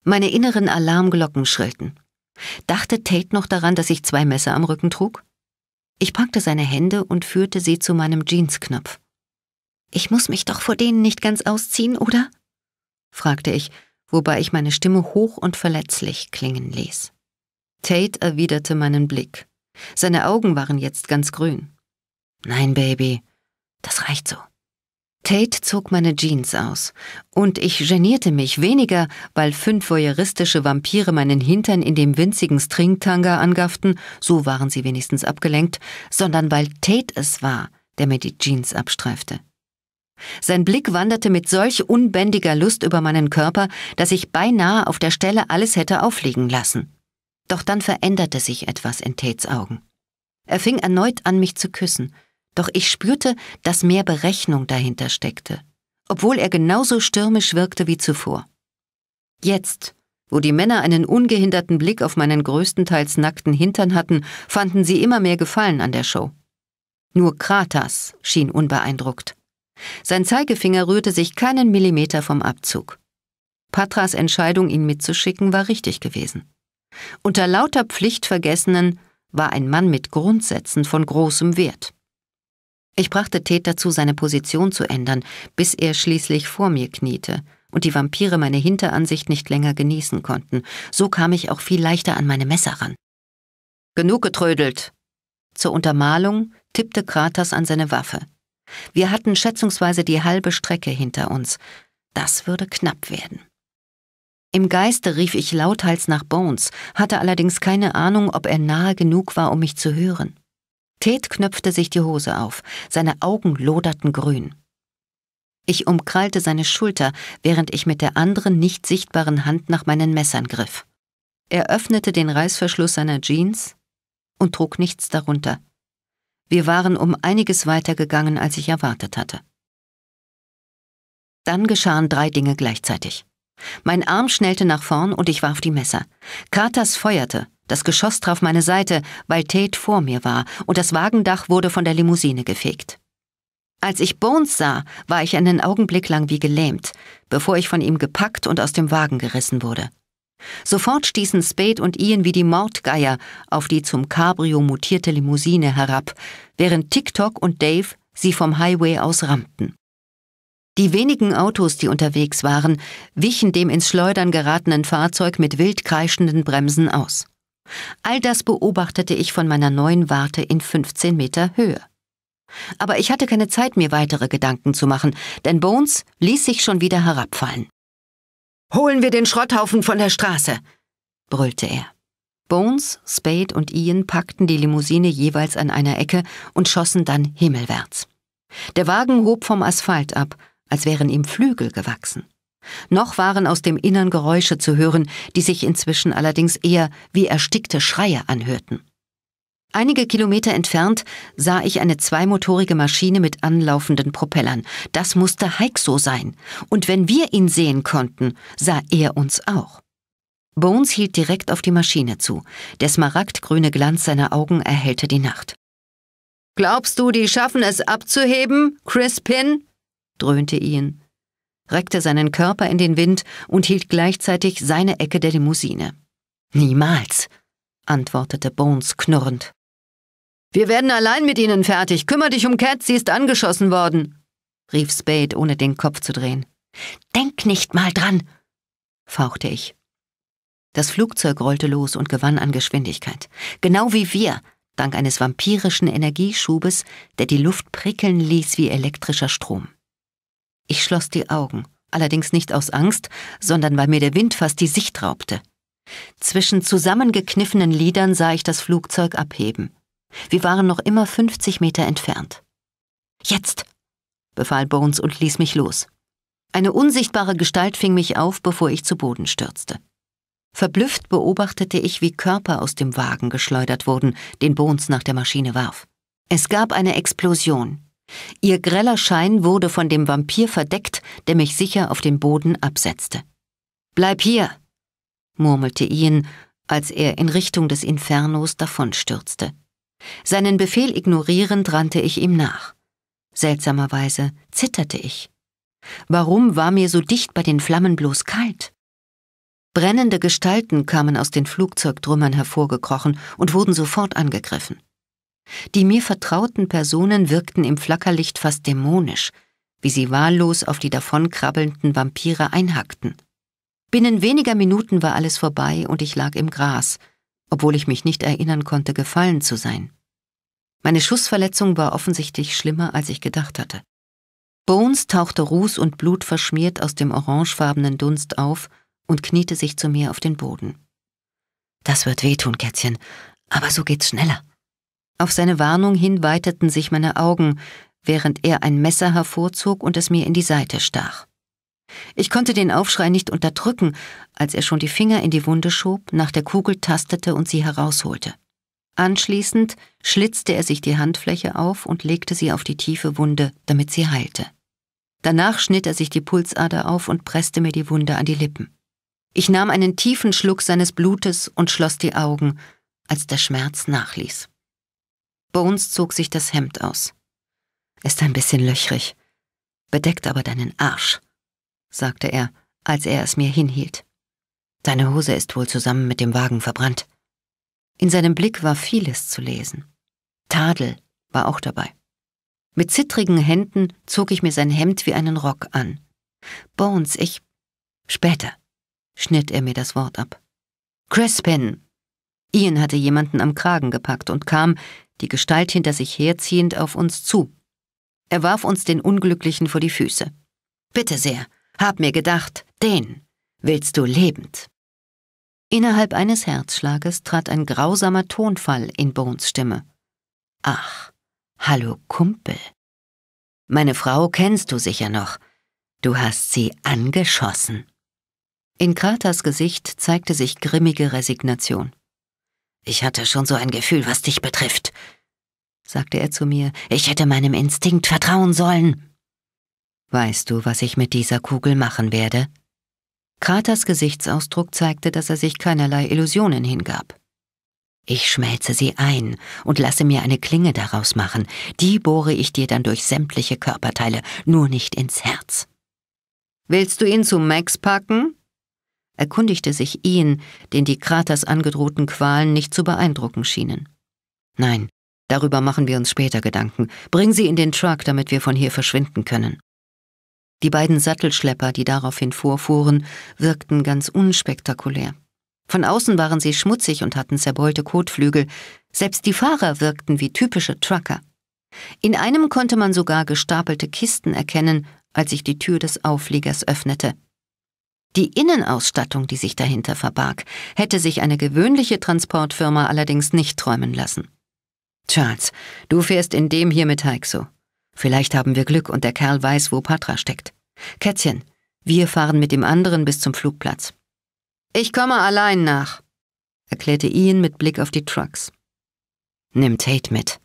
Meine inneren Alarmglocken schrillten. Dachte Tate noch daran, dass ich zwei Messer am Rücken trug? Ich packte seine Hände und führte sie zu meinem Jeansknopf. Ich muss mich doch vor denen nicht ganz ausziehen, oder? fragte ich, wobei ich meine Stimme hoch und verletzlich klingen ließ. Tate erwiderte meinen Blick. Seine Augen waren jetzt ganz grün. Nein, Baby, das reicht so. Tate zog meine Jeans aus, und ich genierte mich weniger, weil fünf voyeuristische Vampire meinen Hintern in dem winzigen Stringtanga angafften, so waren sie wenigstens abgelenkt, sondern weil Tate es war, der mir die Jeans abstreifte. Sein Blick wanderte mit solch unbändiger Lust über meinen Körper, dass ich beinahe auf der Stelle alles hätte aufliegen lassen. Doch dann veränderte sich etwas in Tates Augen. Er fing erneut an, mich zu küssen, doch ich spürte, dass mehr Berechnung dahinter steckte, obwohl er genauso stürmisch wirkte wie zuvor. Jetzt, wo die Männer einen ungehinderten Blick auf meinen größtenteils nackten Hintern hatten, fanden sie immer mehr Gefallen an der Show. Nur Kratas schien unbeeindruckt. Sein Zeigefinger rührte sich keinen Millimeter vom Abzug. Patras Entscheidung, ihn mitzuschicken, war richtig gewesen. Unter lauter Pflichtvergessenen war ein Mann mit Grundsätzen von großem Wert. Ich brachte Ted dazu, seine Position zu ändern, bis er schließlich vor mir kniete und die Vampire meine Hinteransicht nicht länger genießen konnten. So kam ich auch viel leichter an meine Messer ran. Genug getrödelt! Zur Untermalung tippte Kratos an seine Waffe. Wir hatten schätzungsweise die halbe Strecke hinter uns. Das würde knapp werden. Im Geiste rief ich lauthals nach Bones, hatte allerdings keine Ahnung, ob er nahe genug war, um mich zu hören. Ted knöpfte sich die Hose auf, seine Augen loderten grün. Ich umkrallte seine Schulter, während ich mit der anderen nicht sichtbaren Hand nach meinen Messern griff. Er öffnete den Reißverschluss seiner Jeans und trug nichts darunter. Wir waren um einiges weiter gegangen, als ich erwartet hatte. Dann geschahen drei Dinge gleichzeitig. Mein Arm schnellte nach vorn und ich warf die Messer. Carters feuerte. Das Geschoss traf meine Seite, weil Tate vor mir war, und das Wagendach wurde von der Limousine gefegt. Als ich Bones sah, war ich einen Augenblick lang wie gelähmt, bevor ich von ihm gepackt und aus dem Wagen gerissen wurde. Sofort stießen Spade und Ian wie die Mordgeier auf die zum Cabrio mutierte Limousine herab, während TikTok und Dave sie vom Highway aus rammten. Die wenigen Autos, die unterwegs waren, wichen dem ins Schleudern geratenen Fahrzeug mit wild kreischenden Bremsen aus. All das beobachtete ich von meiner neuen Warte in 15 Meter Höhe. Aber ich hatte keine Zeit, mir weitere Gedanken zu machen, denn Bones ließ sich schon wieder herabfallen. Holen wir den Schrotthaufen von der Straße, brüllte er. Bones, Spade und Ian packten die Limousine jeweils an einer Ecke und schossen dann himmelwärts. Der Wagen hob vom Asphalt ab, als wären ihm Flügel gewachsen. Noch waren aus dem Innern Geräusche zu hören, die sich inzwischen allerdings eher wie erstickte Schreie anhörten. Einige Kilometer entfernt sah ich eine zweimotorige Maschine mit anlaufenden Propellern. Das musste Heikso sein. Und wenn wir ihn sehen konnten, sah er uns auch. Bones hielt direkt auf die Maschine zu. Der smaragdgrüne Glanz seiner Augen erhellte die Nacht. Glaubst du, die schaffen es abzuheben, Crispin? dröhnte Ian, reckte seinen Körper in den Wind und hielt gleichzeitig seine Ecke der Limousine. Niemals, antwortete Bones knurrend. Wir werden allein mit Ihnen fertig. Kümmer dich um Cat, sie ist angeschossen worden, rief Spade, ohne den Kopf zu drehen. Denk nicht mal dran, fauchte ich. Das Flugzeug rollte los und gewann an Geschwindigkeit. Genau wie wir, dank eines vampirischen Energieschubes, der die Luft prickeln ließ wie elektrischer Strom. Ich schloss die Augen, allerdings nicht aus Angst, sondern weil mir der Wind fast die Sicht raubte. Zwischen zusammengekniffenen Lidern sah ich das Flugzeug abheben. Wir waren noch immer 50 Meter entfernt. Jetzt! befahl Bones und ließ mich los. Eine unsichtbare Gestalt fing mich auf, bevor ich zu Boden stürzte. Verblüfft beobachtete ich, wie Körper aus dem Wagen geschleudert wurden, den Bones nach der Maschine warf. Es gab eine Explosion, Ihr greller Schein wurde von dem Vampir verdeckt, der mich sicher auf dem Boden absetzte. Bleib hier, murmelte Ian, als er in Richtung des Infernos davonstürzte. Seinen Befehl ignorierend rannte ich ihm nach. Seltsamerweise zitterte ich. Warum war mir so dicht bei den Flammen bloß kalt? Brennende Gestalten kamen aus den Flugzeugtrümmern hervorgekrochen und wurden sofort angegriffen. Die mir vertrauten Personen wirkten im Flackerlicht fast dämonisch, wie sie wahllos auf die davonkrabbelnden Vampire einhackten. Binnen weniger Minuten war alles vorbei und ich lag im Gras, obwohl ich mich nicht erinnern konnte, gefallen zu sein. Meine Schussverletzung war offensichtlich schlimmer, als ich gedacht hatte. Bones tauchte ruß und Blut verschmiert aus dem orangefarbenen Dunst auf und kniete sich zu mir auf den Boden. Das wird wehtun, Kätzchen, aber so geht's schneller. Auf seine Warnung hin weiteten sich meine Augen, während er ein Messer hervorzog und es mir in die Seite stach. Ich konnte den Aufschrei nicht unterdrücken, als er schon die Finger in die Wunde schob, nach der Kugel tastete und sie herausholte. Anschließend schlitzte er sich die Handfläche auf und legte sie auf die tiefe Wunde, damit sie heilte. Danach schnitt er sich die Pulsader auf und presste mir die Wunde an die Lippen. Ich nahm einen tiefen Schluck seines Blutes und schloss die Augen, als der Schmerz nachließ. Bones zog sich das Hemd aus. Ist ein bisschen löchrig, bedeckt aber deinen Arsch, sagte er, als er es mir hinhielt. Deine Hose ist wohl zusammen mit dem Wagen verbrannt. In seinem Blick war vieles zu lesen. Tadel war auch dabei. Mit zittrigen Händen zog ich mir sein Hemd wie einen Rock an. Bones, ich. Später, schnitt er mir das Wort ab. Crispin! Ian hatte jemanden am Kragen gepackt und kam, die Gestalt hinter sich herziehend, auf uns zu. Er warf uns den Unglücklichen vor die Füße. Bitte sehr, hab mir gedacht, den willst du lebend. Innerhalb eines Herzschlages trat ein grausamer Tonfall in Bones Stimme. Ach, hallo Kumpel. Meine Frau kennst du sicher noch. Du hast sie angeschossen. In Kraters Gesicht zeigte sich grimmige Resignation. Ich hatte schon so ein Gefühl, was dich betrifft, sagte er zu mir. Ich hätte meinem Instinkt vertrauen sollen. Weißt du, was ich mit dieser Kugel machen werde? Kraters Gesichtsausdruck zeigte, dass er sich keinerlei Illusionen hingab. Ich schmelze sie ein und lasse mir eine Klinge daraus machen. Die bohre ich dir dann durch sämtliche Körperteile, nur nicht ins Herz. Willst du ihn zu Max packen? erkundigte sich Ian, den die Kraters angedrohten Qualen nicht zu beeindrucken schienen. Nein, darüber machen wir uns später Gedanken. Bring sie in den Truck, damit wir von hier verschwinden können. Die beiden Sattelschlepper, die daraufhin vorfuhren, wirkten ganz unspektakulär. Von außen waren sie schmutzig und hatten zerbeulte Kotflügel, selbst die Fahrer wirkten wie typische Trucker. In einem konnte man sogar gestapelte Kisten erkennen, als sich die Tür des Aufliegers öffnete. Die Innenausstattung, die sich dahinter verbarg, hätte sich eine gewöhnliche Transportfirma allerdings nicht träumen lassen. Charles, du fährst in dem hier mit Heikso. Vielleicht haben wir Glück und der Kerl weiß, wo Patra steckt. Kätzchen, wir fahren mit dem anderen bis zum Flugplatz. Ich komme allein nach, erklärte Ian mit Blick auf die Trucks. Nimm Tate mit.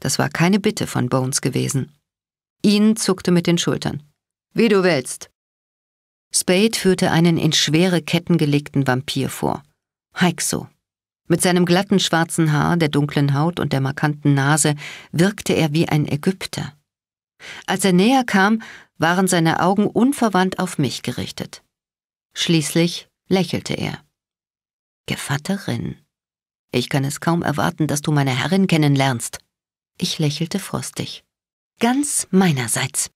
Das war keine Bitte von Bones gewesen. Ian zuckte mit den Schultern. Wie du willst. Spade führte einen in schwere Ketten gelegten Vampir vor. Heikso. Mit seinem glatten schwarzen Haar, der dunklen Haut und der markanten Nase wirkte er wie ein Ägypter. Als er näher kam, waren seine Augen unverwandt auf mich gerichtet. Schließlich lächelte er. Gevatterin. Ich kann es kaum erwarten, dass du meine Herrin kennenlernst. Ich lächelte frostig. Ganz meinerseits.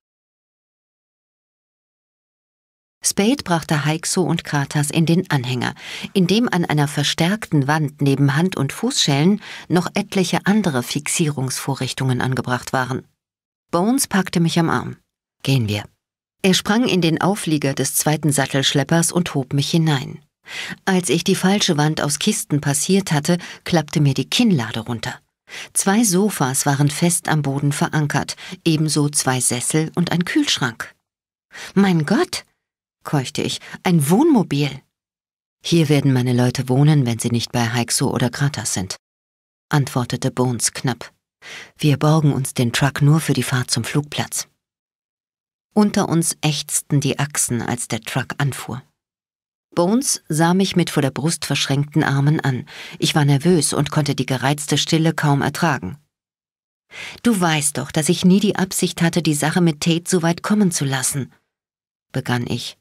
Spade brachte Heikso und Kratas in den Anhänger, in dem an einer verstärkten Wand neben Hand- und Fußschellen noch etliche andere Fixierungsvorrichtungen angebracht waren. Bones packte mich am Arm. Gehen wir. Er sprang in den Auflieger des zweiten Sattelschleppers und hob mich hinein. Als ich die falsche Wand aus Kisten passiert hatte, klappte mir die Kinnlade runter. Zwei Sofas waren fest am Boden verankert, ebenso zwei Sessel und ein Kühlschrank. Mein Gott, keuchte ich. Ein Wohnmobil. Hier werden meine Leute wohnen, wenn sie nicht bei Haixo oder Kratas sind, antwortete Bones knapp. Wir borgen uns den Truck nur für die Fahrt zum Flugplatz. Unter uns ächzten die Achsen, als der Truck anfuhr. Bones sah mich mit vor der Brust verschränkten Armen an. Ich war nervös und konnte die gereizte Stille kaum ertragen. Du weißt doch, dass ich nie die Absicht hatte, die Sache mit Tate so weit kommen zu lassen, begann ich.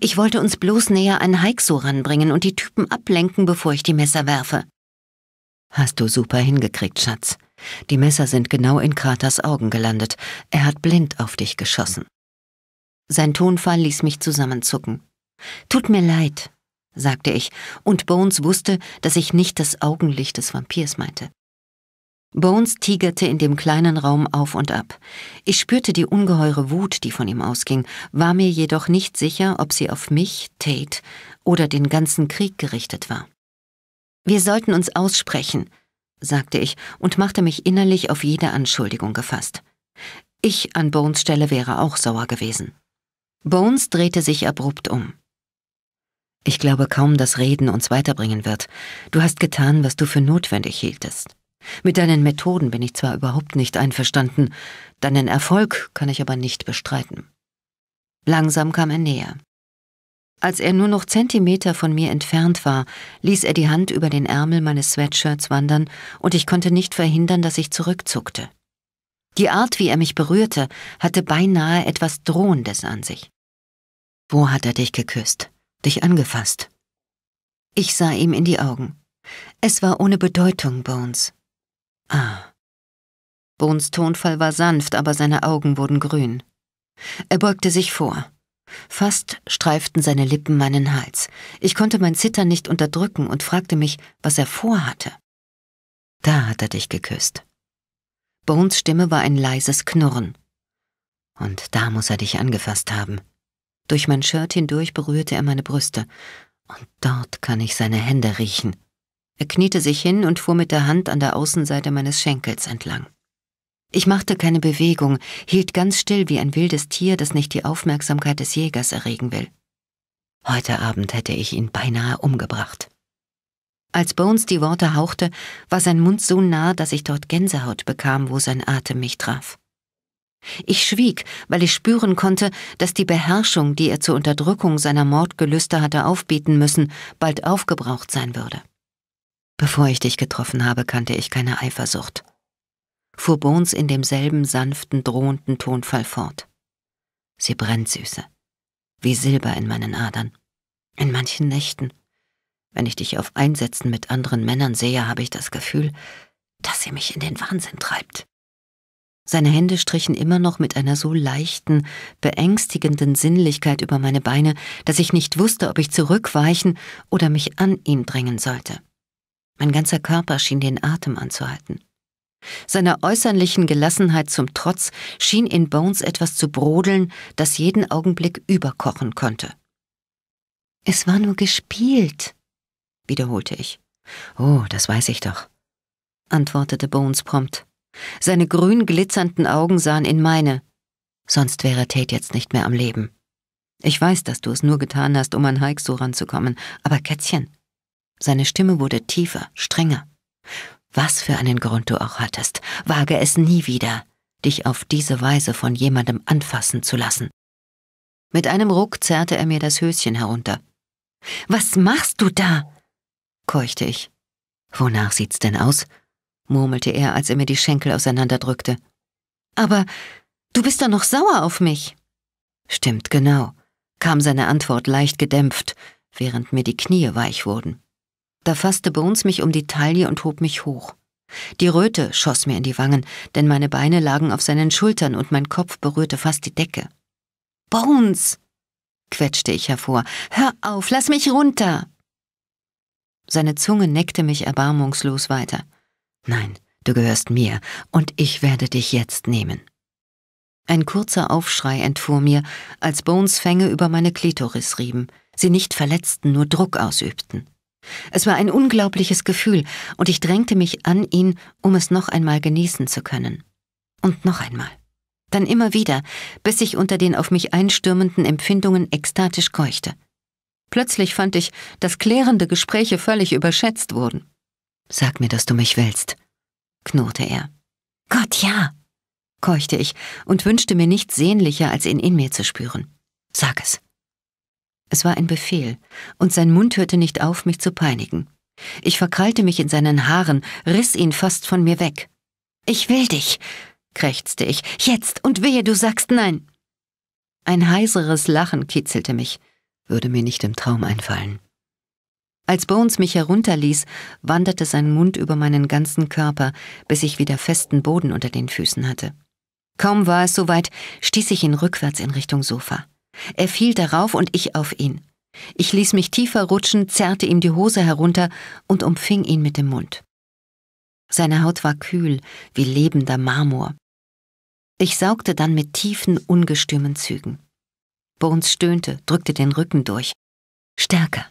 Ich wollte uns bloß näher an Heikso ranbringen und die Typen ablenken, bevor ich die Messer werfe. Hast du super hingekriegt, Schatz. Die Messer sind genau in Kraters Augen gelandet. Er hat blind auf dich geschossen. Sein Tonfall ließ mich zusammenzucken. Tut mir leid, sagte ich, und Bones wusste, dass ich nicht das Augenlicht des Vampirs meinte. Bones tigerte in dem kleinen Raum auf und ab. Ich spürte die ungeheure Wut, die von ihm ausging, war mir jedoch nicht sicher, ob sie auf mich, Tate oder den ganzen Krieg gerichtet war. Wir sollten uns aussprechen, sagte ich und machte mich innerlich auf jede Anschuldigung gefasst. Ich an Bones Stelle wäre auch sauer gewesen. Bones drehte sich abrupt um. Ich glaube kaum, dass Reden uns weiterbringen wird. Du hast getan, was du für notwendig hieltest. Mit deinen Methoden bin ich zwar überhaupt nicht einverstanden, deinen Erfolg kann ich aber nicht bestreiten. Langsam kam er näher. Als er nur noch Zentimeter von mir entfernt war, ließ er die Hand über den Ärmel meines Sweatshirts wandern, und ich konnte nicht verhindern, dass ich zurückzuckte. Die Art, wie er mich berührte, hatte beinahe etwas Drohendes an sich. Wo hat er dich geküsst, dich angefasst? Ich sah ihm in die Augen. Es war ohne Bedeutung, Bones. Ah. Bohns Tonfall war sanft, aber seine Augen wurden grün. Er beugte sich vor. Fast streiften seine Lippen meinen Hals. Ich konnte mein Zittern nicht unterdrücken und fragte mich, was er vorhatte. Da hat er dich geküsst. Bones Stimme war ein leises Knurren. Und da muss er dich angefasst haben. Durch mein Shirt hindurch berührte er meine Brüste. Und dort kann ich seine Hände riechen. Er kniete sich hin und fuhr mit der Hand an der Außenseite meines Schenkels entlang. Ich machte keine Bewegung, hielt ganz still wie ein wildes Tier, das nicht die Aufmerksamkeit des Jägers erregen will. Heute Abend hätte ich ihn beinahe umgebracht. Als Bones die Worte hauchte, war sein Mund so nah, dass ich dort Gänsehaut bekam, wo sein Atem mich traf. Ich schwieg, weil ich spüren konnte, dass die Beherrschung, die er zur Unterdrückung seiner Mordgelüste hatte aufbieten müssen, bald aufgebraucht sein würde. Bevor ich dich getroffen habe, kannte ich keine Eifersucht. Fuhr Bones in demselben sanften, drohenden Tonfall fort. Sie brennt süße, wie Silber in meinen Adern. In manchen Nächten, wenn ich dich auf Einsätzen mit anderen Männern sehe, habe ich das Gefühl, dass sie mich in den Wahnsinn treibt. Seine Hände strichen immer noch mit einer so leichten, beängstigenden Sinnlichkeit über meine Beine, dass ich nicht wusste, ob ich zurückweichen oder mich an ihn drängen sollte. Mein ganzer Körper schien den Atem anzuhalten. Seiner äußerlichen Gelassenheit zum Trotz schien in Bones etwas zu brodeln, das jeden Augenblick überkochen konnte. Es war nur gespielt, wiederholte ich. Oh, das weiß ich doch, antwortete Bones prompt. Seine grün glitzernden Augen sahen in meine. Sonst wäre Tate jetzt nicht mehr am Leben. Ich weiß, dass du es nur getan hast, um an Hike so ranzukommen, aber Kätzchen, seine Stimme wurde tiefer, strenger. Was für einen Grund du auch hattest, wage es nie wieder, dich auf diese Weise von jemandem anfassen zu lassen. Mit einem Ruck zerrte er mir das Höschen herunter. Was machst du da? keuchte ich. Wonach sieht's denn aus? murmelte er, als er mir die Schenkel auseinanderdrückte. Aber du bist doch noch sauer auf mich. Stimmt genau, kam seine Antwort leicht gedämpft, während mir die Knie weich wurden. Da fasste Bones mich um die Taille und hob mich hoch. Die Röte schoss mir in die Wangen, denn meine Beine lagen auf seinen Schultern und mein Kopf berührte fast die Decke. Bones! quetschte ich hervor. Hör auf, lass mich runter! Seine Zunge neckte mich erbarmungslos weiter. Nein, du gehörst mir, und ich werde dich jetzt nehmen. Ein kurzer Aufschrei entfuhr mir, als Bones Fänge über meine Klitoris rieben, sie nicht verletzten, nur Druck ausübten. Es war ein unglaubliches Gefühl, und ich drängte mich an ihn, um es noch einmal genießen zu können. Und noch einmal. Dann immer wieder, bis ich unter den auf mich einstürmenden Empfindungen ekstatisch keuchte. Plötzlich fand ich, dass klärende Gespräche völlig überschätzt wurden. Sag mir, dass du mich willst, knurrte er. Gott ja, keuchte ich und wünschte mir nichts sehnlicher, als ihn in mir zu spüren. Sag es. Es war ein Befehl, und sein Mund hörte nicht auf, mich zu peinigen. Ich verkrallte mich in seinen Haaren, riss ihn fast von mir weg. Ich will dich, krächzte ich, jetzt und wehe, du sagst nein. Ein heiseres Lachen kitzelte mich, würde mir nicht im Traum einfallen. Als Bones mich herunterließ, wanderte sein Mund über meinen ganzen Körper, bis ich wieder festen Boden unter den Füßen hatte. Kaum war es soweit, stieß ich ihn rückwärts in Richtung Sofa. Er fiel darauf und ich auf ihn. Ich ließ mich tiefer rutschen, zerrte ihm die Hose herunter und umfing ihn mit dem Mund. Seine Haut war kühl, wie lebender Marmor. Ich saugte dann mit tiefen, ungestümen Zügen. Bones stöhnte, drückte den Rücken durch. Stärker.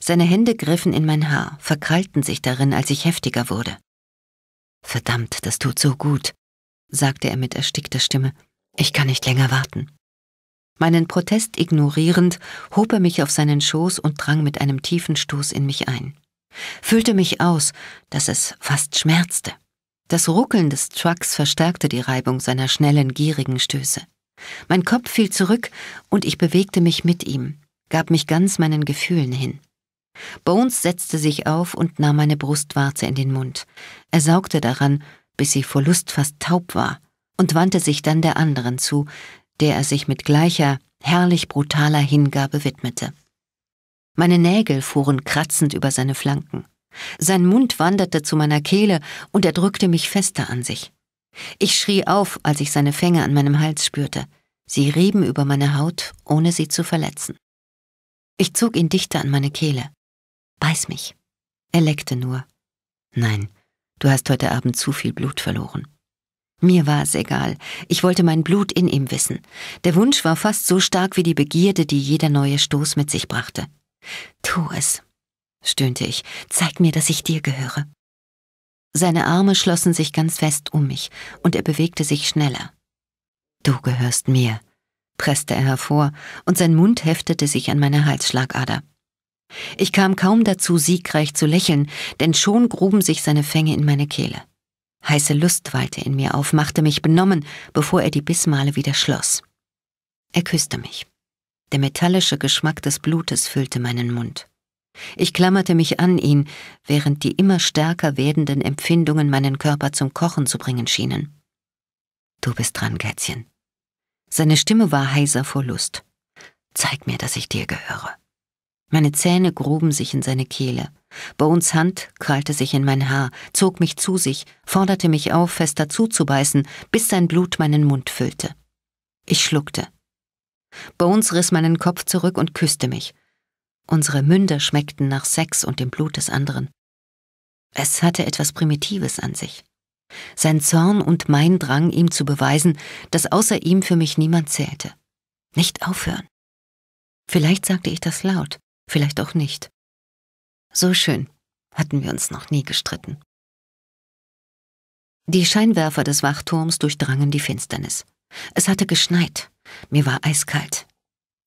Seine Hände griffen in mein Haar, verkrallten sich darin, als ich heftiger wurde. Verdammt, das tut so gut, sagte er mit erstickter Stimme. Ich kann nicht länger warten. Meinen Protest ignorierend, hob er mich auf seinen Schoß und drang mit einem tiefen Stoß in mich ein. Füllte mich aus, dass es fast schmerzte. Das Ruckeln des Trucks verstärkte die Reibung seiner schnellen, gierigen Stöße. Mein Kopf fiel zurück und ich bewegte mich mit ihm, gab mich ganz meinen Gefühlen hin. Bones setzte sich auf und nahm meine Brustwarze in den Mund. Er saugte daran, bis sie vor Lust fast taub war, und wandte sich dann der anderen zu, der er sich mit gleicher, herrlich brutaler Hingabe widmete. Meine Nägel fuhren kratzend über seine Flanken. Sein Mund wanderte zu meiner Kehle und er drückte mich fester an sich. Ich schrie auf, als ich seine Fänge an meinem Hals spürte. Sie rieben über meine Haut, ohne sie zu verletzen. Ich zog ihn dichter an meine Kehle. Beiß mich. Er leckte nur. Nein, du hast heute Abend zu viel Blut verloren. Mir war es egal. Ich wollte mein Blut in ihm wissen. Der Wunsch war fast so stark wie die Begierde, die jeder neue Stoß mit sich brachte. Tu es, stöhnte ich. Zeig mir, dass ich dir gehöre. Seine Arme schlossen sich ganz fest um mich und er bewegte sich schneller. Du gehörst mir, presste er hervor und sein Mund heftete sich an meine Halsschlagader. Ich kam kaum dazu, siegreich zu lächeln, denn schon gruben sich seine Fänge in meine Kehle. Heiße Lust wallte in mir auf, machte mich benommen, bevor er die Bissmale wieder schloss. Er küsste mich. Der metallische Geschmack des Blutes füllte meinen Mund. Ich klammerte mich an ihn, während die immer stärker werdenden Empfindungen meinen Körper zum Kochen zu bringen schienen. Du bist dran, Kätzchen. Seine Stimme war heiser vor Lust. Zeig mir, dass ich dir gehöre. Meine Zähne gruben sich in seine Kehle. Bones Hand krallte sich in mein Haar, zog mich zu sich, forderte mich auf, fester zuzubeißen, bis sein Blut meinen Mund füllte. Ich schluckte. Bones riss meinen Kopf zurück und küsste mich. Unsere Münder schmeckten nach Sex und dem Blut des anderen. Es hatte etwas Primitives an sich. Sein Zorn und mein Drang, ihm zu beweisen, dass außer ihm für mich niemand zählte. Nicht aufhören. Vielleicht sagte ich das laut, vielleicht auch nicht. So schön hatten wir uns noch nie gestritten. Die Scheinwerfer des Wachturms durchdrangen die Finsternis. Es hatte geschneit, mir war eiskalt.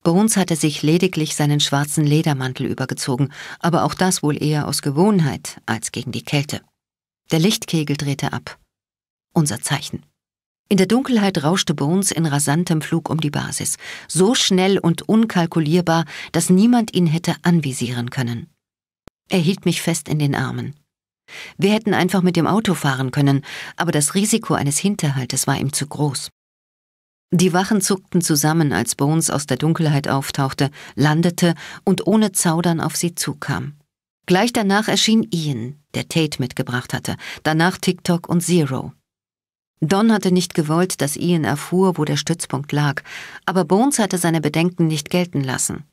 Bones hatte sich lediglich seinen schwarzen Ledermantel übergezogen, aber auch das wohl eher aus Gewohnheit als gegen die Kälte. Der Lichtkegel drehte ab. Unser Zeichen. In der Dunkelheit rauschte Bones in rasantem Flug um die Basis, so schnell und unkalkulierbar, dass niemand ihn hätte anvisieren können. Er hielt mich fest in den Armen. Wir hätten einfach mit dem Auto fahren können, aber das Risiko eines Hinterhaltes war ihm zu groß. Die Wachen zuckten zusammen, als Bones aus der Dunkelheit auftauchte, landete und ohne Zaudern auf sie zukam. Gleich danach erschien Ian, der Tate mitgebracht hatte, danach TikTok und Zero. Don hatte nicht gewollt, dass Ian erfuhr, wo der Stützpunkt lag, aber Bones hatte seine Bedenken nicht gelten lassen.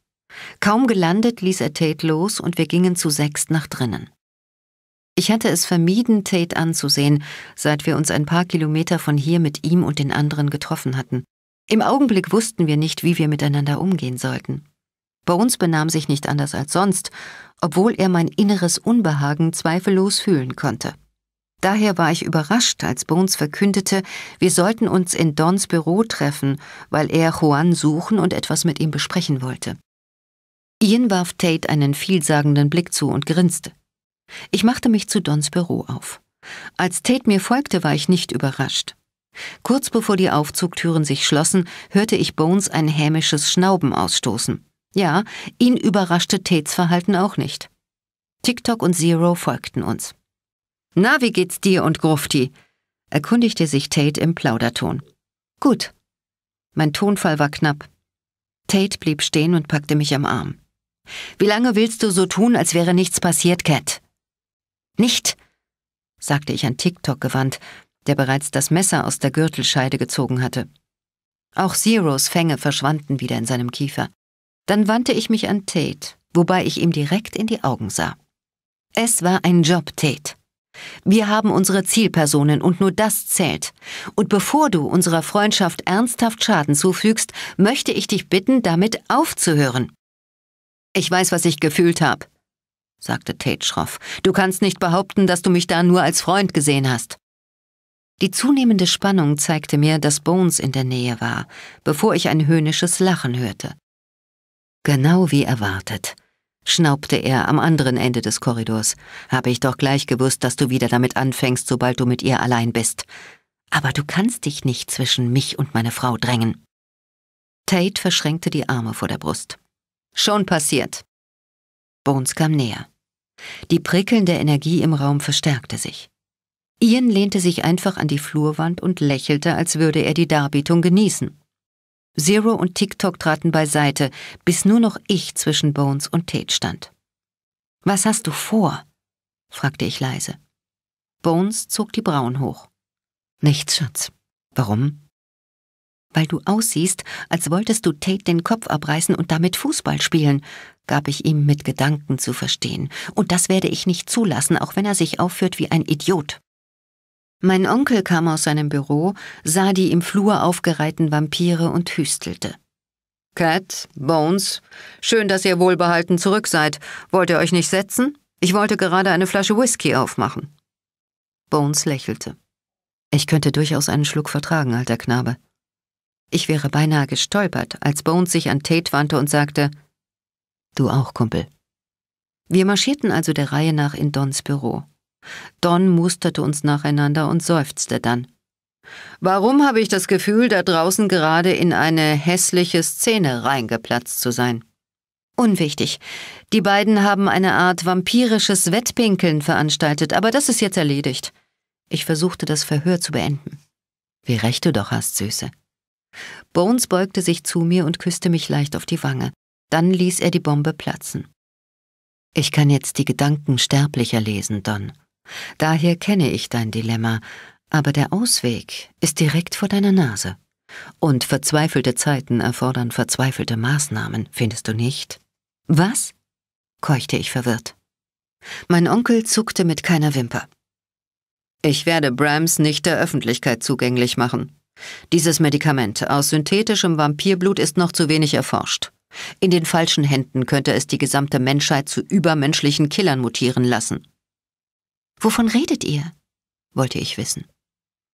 Kaum gelandet, ließ er Tate los und wir gingen zu sechst nach drinnen. Ich hatte es vermieden, Tate anzusehen, seit wir uns ein paar Kilometer von hier mit ihm und den anderen getroffen hatten. Im Augenblick wussten wir nicht, wie wir miteinander umgehen sollten. Bones benahm sich nicht anders als sonst, obwohl er mein inneres Unbehagen zweifellos fühlen konnte. Daher war ich überrascht, als Bones verkündete, wir sollten uns in Dons Büro treffen, weil er Juan suchen und etwas mit ihm besprechen wollte. Ian warf Tate einen vielsagenden Blick zu und grinste. Ich machte mich zu Dons Büro auf. Als Tate mir folgte, war ich nicht überrascht. Kurz bevor die Aufzugtüren sich schlossen, hörte ich Bones ein hämisches Schnauben ausstoßen. Ja, ihn überraschte Tates Verhalten auch nicht. TikTok und Zero folgten uns. Na, wie geht's dir und Grufti? erkundigte sich Tate im Plauderton. Gut. Mein Tonfall war knapp. Tate blieb stehen und packte mich am Arm. Wie lange willst du so tun, als wäre nichts passiert, Cat? Nicht, sagte ich an TikTok gewandt, der bereits das Messer aus der Gürtelscheide gezogen hatte. Auch Zeros Fänge verschwanden wieder in seinem Kiefer. Dann wandte ich mich an Tate, wobei ich ihm direkt in die Augen sah. Es war ein Job, Tate. Wir haben unsere Zielpersonen und nur das zählt. Und bevor du unserer Freundschaft ernsthaft Schaden zufügst, möchte ich dich bitten, damit aufzuhören. Ich weiß, was ich gefühlt habe, sagte Tate schroff. Du kannst nicht behaupten, dass du mich da nur als Freund gesehen hast. Die zunehmende Spannung zeigte mir, dass Bones in der Nähe war, bevor ich ein höhnisches Lachen hörte. Genau wie erwartet schnaubte er am anderen Ende des Korridors. Habe ich doch gleich gewusst, dass du wieder damit anfängst, sobald du mit ihr allein bist. Aber du kannst dich nicht zwischen mich und meine Frau drängen. Tate verschränkte die Arme vor der Brust. Schon passiert. Bones kam näher. Die prickelnde Energie im Raum verstärkte sich. Ian lehnte sich einfach an die Flurwand und lächelte, als würde er die Darbietung genießen. Zero und TikTok traten beiseite, bis nur noch ich zwischen Bones und Tate stand. Was hast du vor? fragte ich leise. Bones zog die Brauen hoch. Nichts, Schatz. Warum? Weil du aussiehst, als wolltest du Tate den Kopf abreißen und damit Fußball spielen, gab ich ihm mit Gedanken zu verstehen. Und das werde ich nicht zulassen, auch wenn er sich aufführt wie ein Idiot. Mein Onkel kam aus seinem Büro, sah die im Flur aufgereihten Vampire und hüstelte. Cat, Bones, schön, dass ihr wohlbehalten zurück seid. Wollt ihr euch nicht setzen? Ich wollte gerade eine Flasche Whisky aufmachen. Bones lächelte. Ich könnte durchaus einen Schluck vertragen, alter Knabe. Ich wäre beinahe gestolpert, als Bones sich an Tate wandte und sagte, Du auch, Kumpel. Wir marschierten also der Reihe nach in Dons Büro. Don musterte uns nacheinander und seufzte dann. Warum habe ich das Gefühl, da draußen gerade in eine hässliche Szene reingeplatzt zu sein? Unwichtig. Die beiden haben eine Art vampirisches Wettpinkeln veranstaltet, aber das ist jetzt erledigt. Ich versuchte, das Verhör zu beenden. Wie recht du doch hast, Süße. Bones beugte sich zu mir und küsste mich leicht auf die Wange. Dann ließ er die Bombe platzen. Ich kann jetzt die Gedanken sterblicher lesen, Don. Daher kenne ich dein Dilemma, aber der Ausweg ist direkt vor deiner Nase. Und verzweifelte Zeiten erfordern verzweifelte Maßnahmen, findest du nicht? Was? keuchte ich verwirrt. Mein Onkel zuckte mit keiner Wimper. Ich werde Brams nicht der Öffentlichkeit zugänglich machen. Dieses Medikament aus synthetischem Vampirblut ist noch zu wenig erforscht. In den falschen Händen könnte es die gesamte Menschheit zu übermenschlichen Killern mutieren lassen. Wovon redet ihr? wollte ich wissen.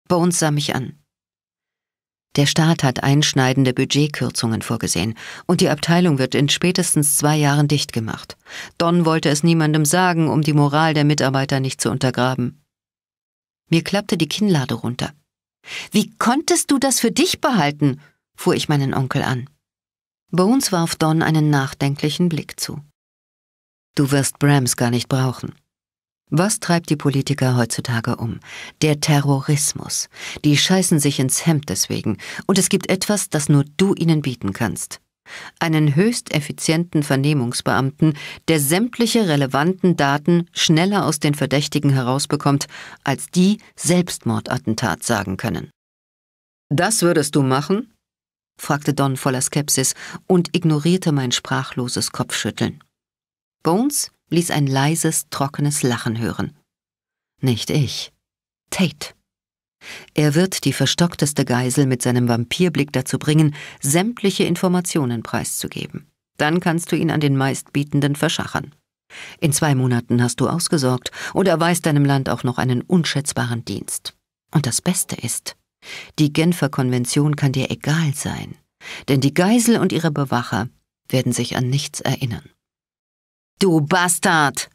Bones sah mich an. Der Staat hat einschneidende Budgetkürzungen vorgesehen und die Abteilung wird in spätestens zwei Jahren dicht gemacht. Don wollte es niemandem sagen, um die Moral der Mitarbeiter nicht zu untergraben. Mir klappte die Kinnlade runter. Wie konntest du das für dich behalten? fuhr ich meinen Onkel an. Bones warf Don einen nachdenklichen Blick zu. Du wirst Brams gar nicht brauchen. Was treibt die Politiker heutzutage um? Der Terrorismus. Die scheißen sich ins Hemd deswegen. Und es gibt etwas, das nur du ihnen bieten kannst. Einen höchst effizienten Vernehmungsbeamten, der sämtliche relevanten Daten schneller aus den Verdächtigen herausbekommt, als die Selbstmordattentat sagen können. Das würdest du machen? fragte Don voller Skepsis und ignorierte mein sprachloses Kopfschütteln. Bones ließ ein leises, trockenes Lachen hören. Nicht ich. Tate. Er wird die verstockteste Geisel mit seinem Vampirblick dazu bringen, sämtliche Informationen preiszugeben. Dann kannst du ihn an den Meistbietenden verschachern. In zwei Monaten hast du ausgesorgt und erweist deinem Land auch noch einen unschätzbaren Dienst. Und das Beste ist, die Genfer Konvention kann dir egal sein, denn die Geisel und ihre Bewacher werden sich an nichts erinnern. Du Bastard!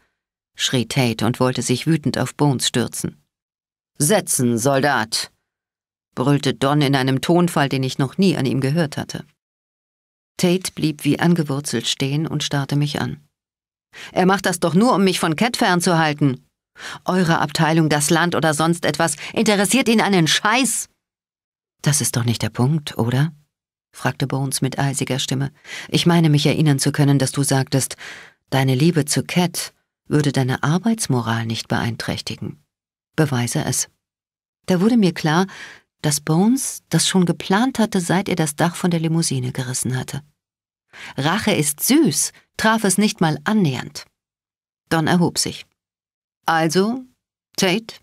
schrie Tate und wollte sich wütend auf Bones stürzen. Setzen, Soldat! brüllte Don in einem Tonfall, den ich noch nie an ihm gehört hatte. Tate blieb wie angewurzelt stehen und starrte mich an. Er macht das doch nur, um mich von Cat fernzuhalten. Eure Abteilung, das Land oder sonst etwas interessiert ihn einen Scheiß. Das ist doch nicht der Punkt, oder? fragte Bones mit eisiger Stimme. Ich meine mich erinnern zu können, dass du sagtest, Deine Liebe zu Cat würde deine Arbeitsmoral nicht beeinträchtigen. Beweise es. Da wurde mir klar, dass Bones das schon geplant hatte, seit er das Dach von der Limousine gerissen hatte. Rache ist süß, traf es nicht mal annähernd. Don erhob sich. Also, Tate?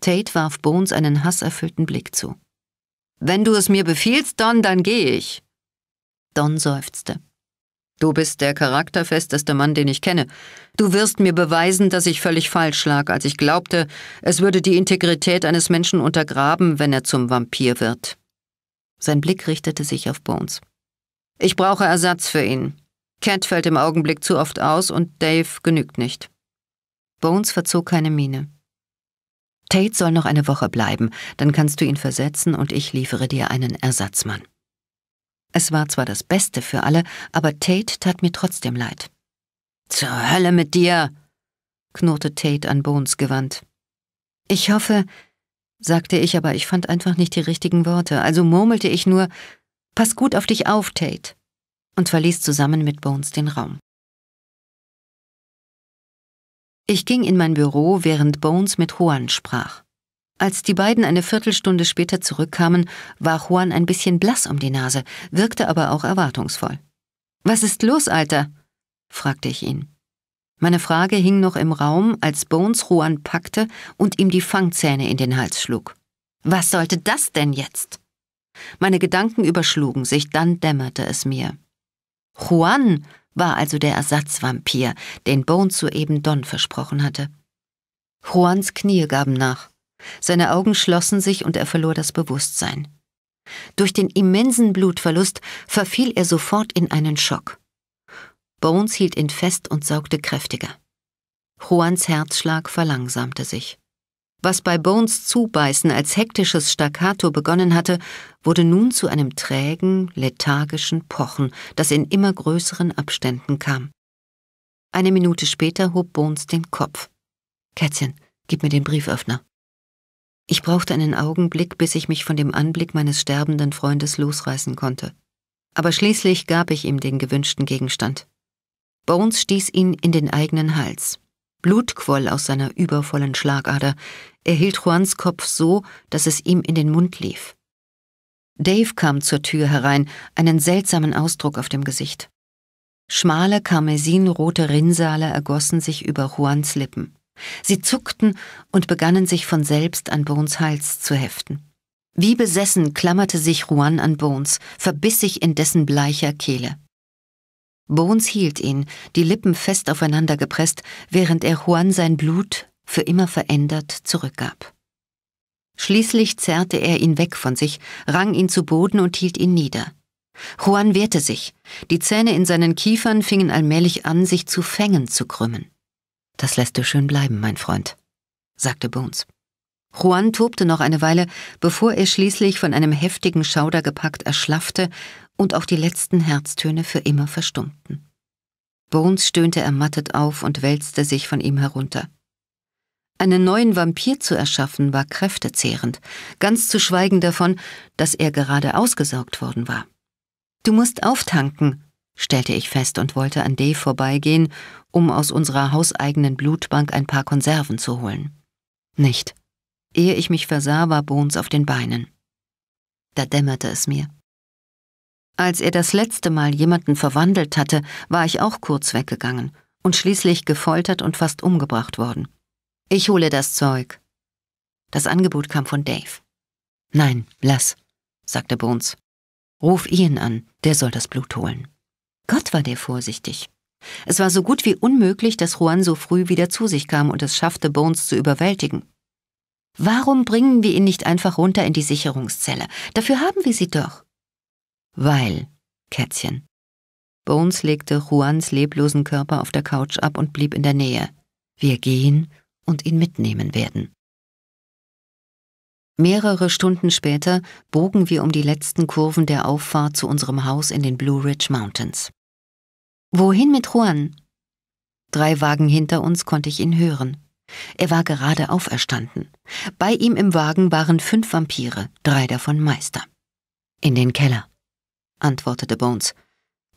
Tate warf Bones einen hasserfüllten Blick zu. Wenn du es mir befiehlst, Don, dann gehe ich. Don seufzte. Du bist der charakterfesteste Mann, den ich kenne. Du wirst mir beweisen, dass ich völlig falsch lag, als ich glaubte, es würde die Integrität eines Menschen untergraben, wenn er zum Vampir wird. Sein Blick richtete sich auf Bones. Ich brauche Ersatz für ihn. Cat fällt im Augenblick zu oft aus und Dave genügt nicht. Bones verzog keine Miene. Tate soll noch eine Woche bleiben, dann kannst du ihn versetzen und ich liefere dir einen Ersatzmann. Es war zwar das Beste für alle, aber Tate tat mir trotzdem leid. Zur Hölle mit dir! knurrte Tate an Bones gewandt. Ich hoffe, sagte ich, aber ich fand einfach nicht die richtigen Worte, also murmelte ich nur, pass gut auf dich auf, Tate, und verließ zusammen mit Bones den Raum. Ich ging in mein Büro, während Bones mit Juan sprach. Als die beiden eine Viertelstunde später zurückkamen, war Juan ein bisschen blass um die Nase, wirkte aber auch erwartungsvoll. Was ist los, Alter? fragte ich ihn. Meine Frage hing noch im Raum, als Bones Juan packte und ihm die Fangzähne in den Hals schlug. Was sollte das denn jetzt? Meine Gedanken überschlugen sich, dann dämmerte es mir. Juan war also der Ersatzvampir, den Bones soeben Don versprochen hatte. Juans Knie gaben nach. Seine Augen schlossen sich und er verlor das Bewusstsein. Durch den immensen Blutverlust verfiel er sofort in einen Schock. Bones hielt ihn fest und saugte kräftiger. Juans Herzschlag verlangsamte sich. Was bei Bones Zubeißen als hektisches Staccato begonnen hatte, wurde nun zu einem trägen, lethargischen Pochen, das in immer größeren Abständen kam. Eine Minute später hob Bones den Kopf. Kätzchen, gib mir den Brieföffner. Ich brauchte einen Augenblick, bis ich mich von dem Anblick meines sterbenden Freundes losreißen konnte. Aber schließlich gab ich ihm den gewünschten Gegenstand. Bones stieß ihn in den eigenen Hals. Blut quoll aus seiner übervollen Schlagader. Er hielt Juans Kopf so, dass es ihm in den Mund lief. Dave kam zur Tür herein, einen seltsamen Ausdruck auf dem Gesicht. Schmale, karmesinrote Rinnsale ergossen sich über Juans Lippen. Sie zuckten und begannen sich von selbst an Bones Hals zu heften. Wie besessen klammerte sich Juan an Bones, verbiss sich in dessen bleicher Kehle. Bones hielt ihn, die Lippen fest aufeinander gepresst, während er Juan sein Blut für immer verändert zurückgab. Schließlich zerrte er ihn weg von sich, rang ihn zu Boden und hielt ihn nieder. Juan wehrte sich, die Zähne in seinen Kiefern fingen allmählich an, sich zu Fängen zu krümmen. Das lässt du schön bleiben, mein Freund, sagte Bones. Juan tobte noch eine Weile, bevor er schließlich von einem heftigen Schauder gepackt erschlaffte und auch die letzten Herztöne für immer verstummten. Bones stöhnte ermattet auf und wälzte sich von ihm herunter. Einen neuen Vampir zu erschaffen war kräftezehrend, ganz zu schweigen davon, dass er gerade ausgesaugt worden war. Du musst auftanken, stellte ich fest und wollte an D vorbeigehen, um aus unserer hauseigenen Blutbank ein paar Konserven zu holen. Nicht. Ehe ich mich versah, war Bones auf den Beinen. Da dämmerte es mir. Als er das letzte Mal jemanden verwandelt hatte, war ich auch kurz weggegangen und schließlich gefoltert und fast umgebracht worden. Ich hole das Zeug. Das Angebot kam von Dave. Nein, lass, sagte Bones. Ruf Ian an, der soll das Blut holen. Gott war der vorsichtig. Es war so gut wie unmöglich, dass Juan so früh wieder zu sich kam und es schaffte, Bones zu überwältigen. Warum bringen wir ihn nicht einfach runter in die Sicherungszelle? Dafür haben wir sie doch. Weil, Kätzchen. Bones legte Juans leblosen Körper auf der Couch ab und blieb in der Nähe. Wir gehen und ihn mitnehmen werden. Mehrere Stunden später bogen wir um die letzten Kurven der Auffahrt zu unserem Haus in den Blue Ridge Mountains. Wohin mit Juan? Drei Wagen hinter uns konnte ich ihn hören. Er war gerade auferstanden. Bei ihm im Wagen waren fünf Vampire, drei davon Meister. In den Keller, antwortete Bones.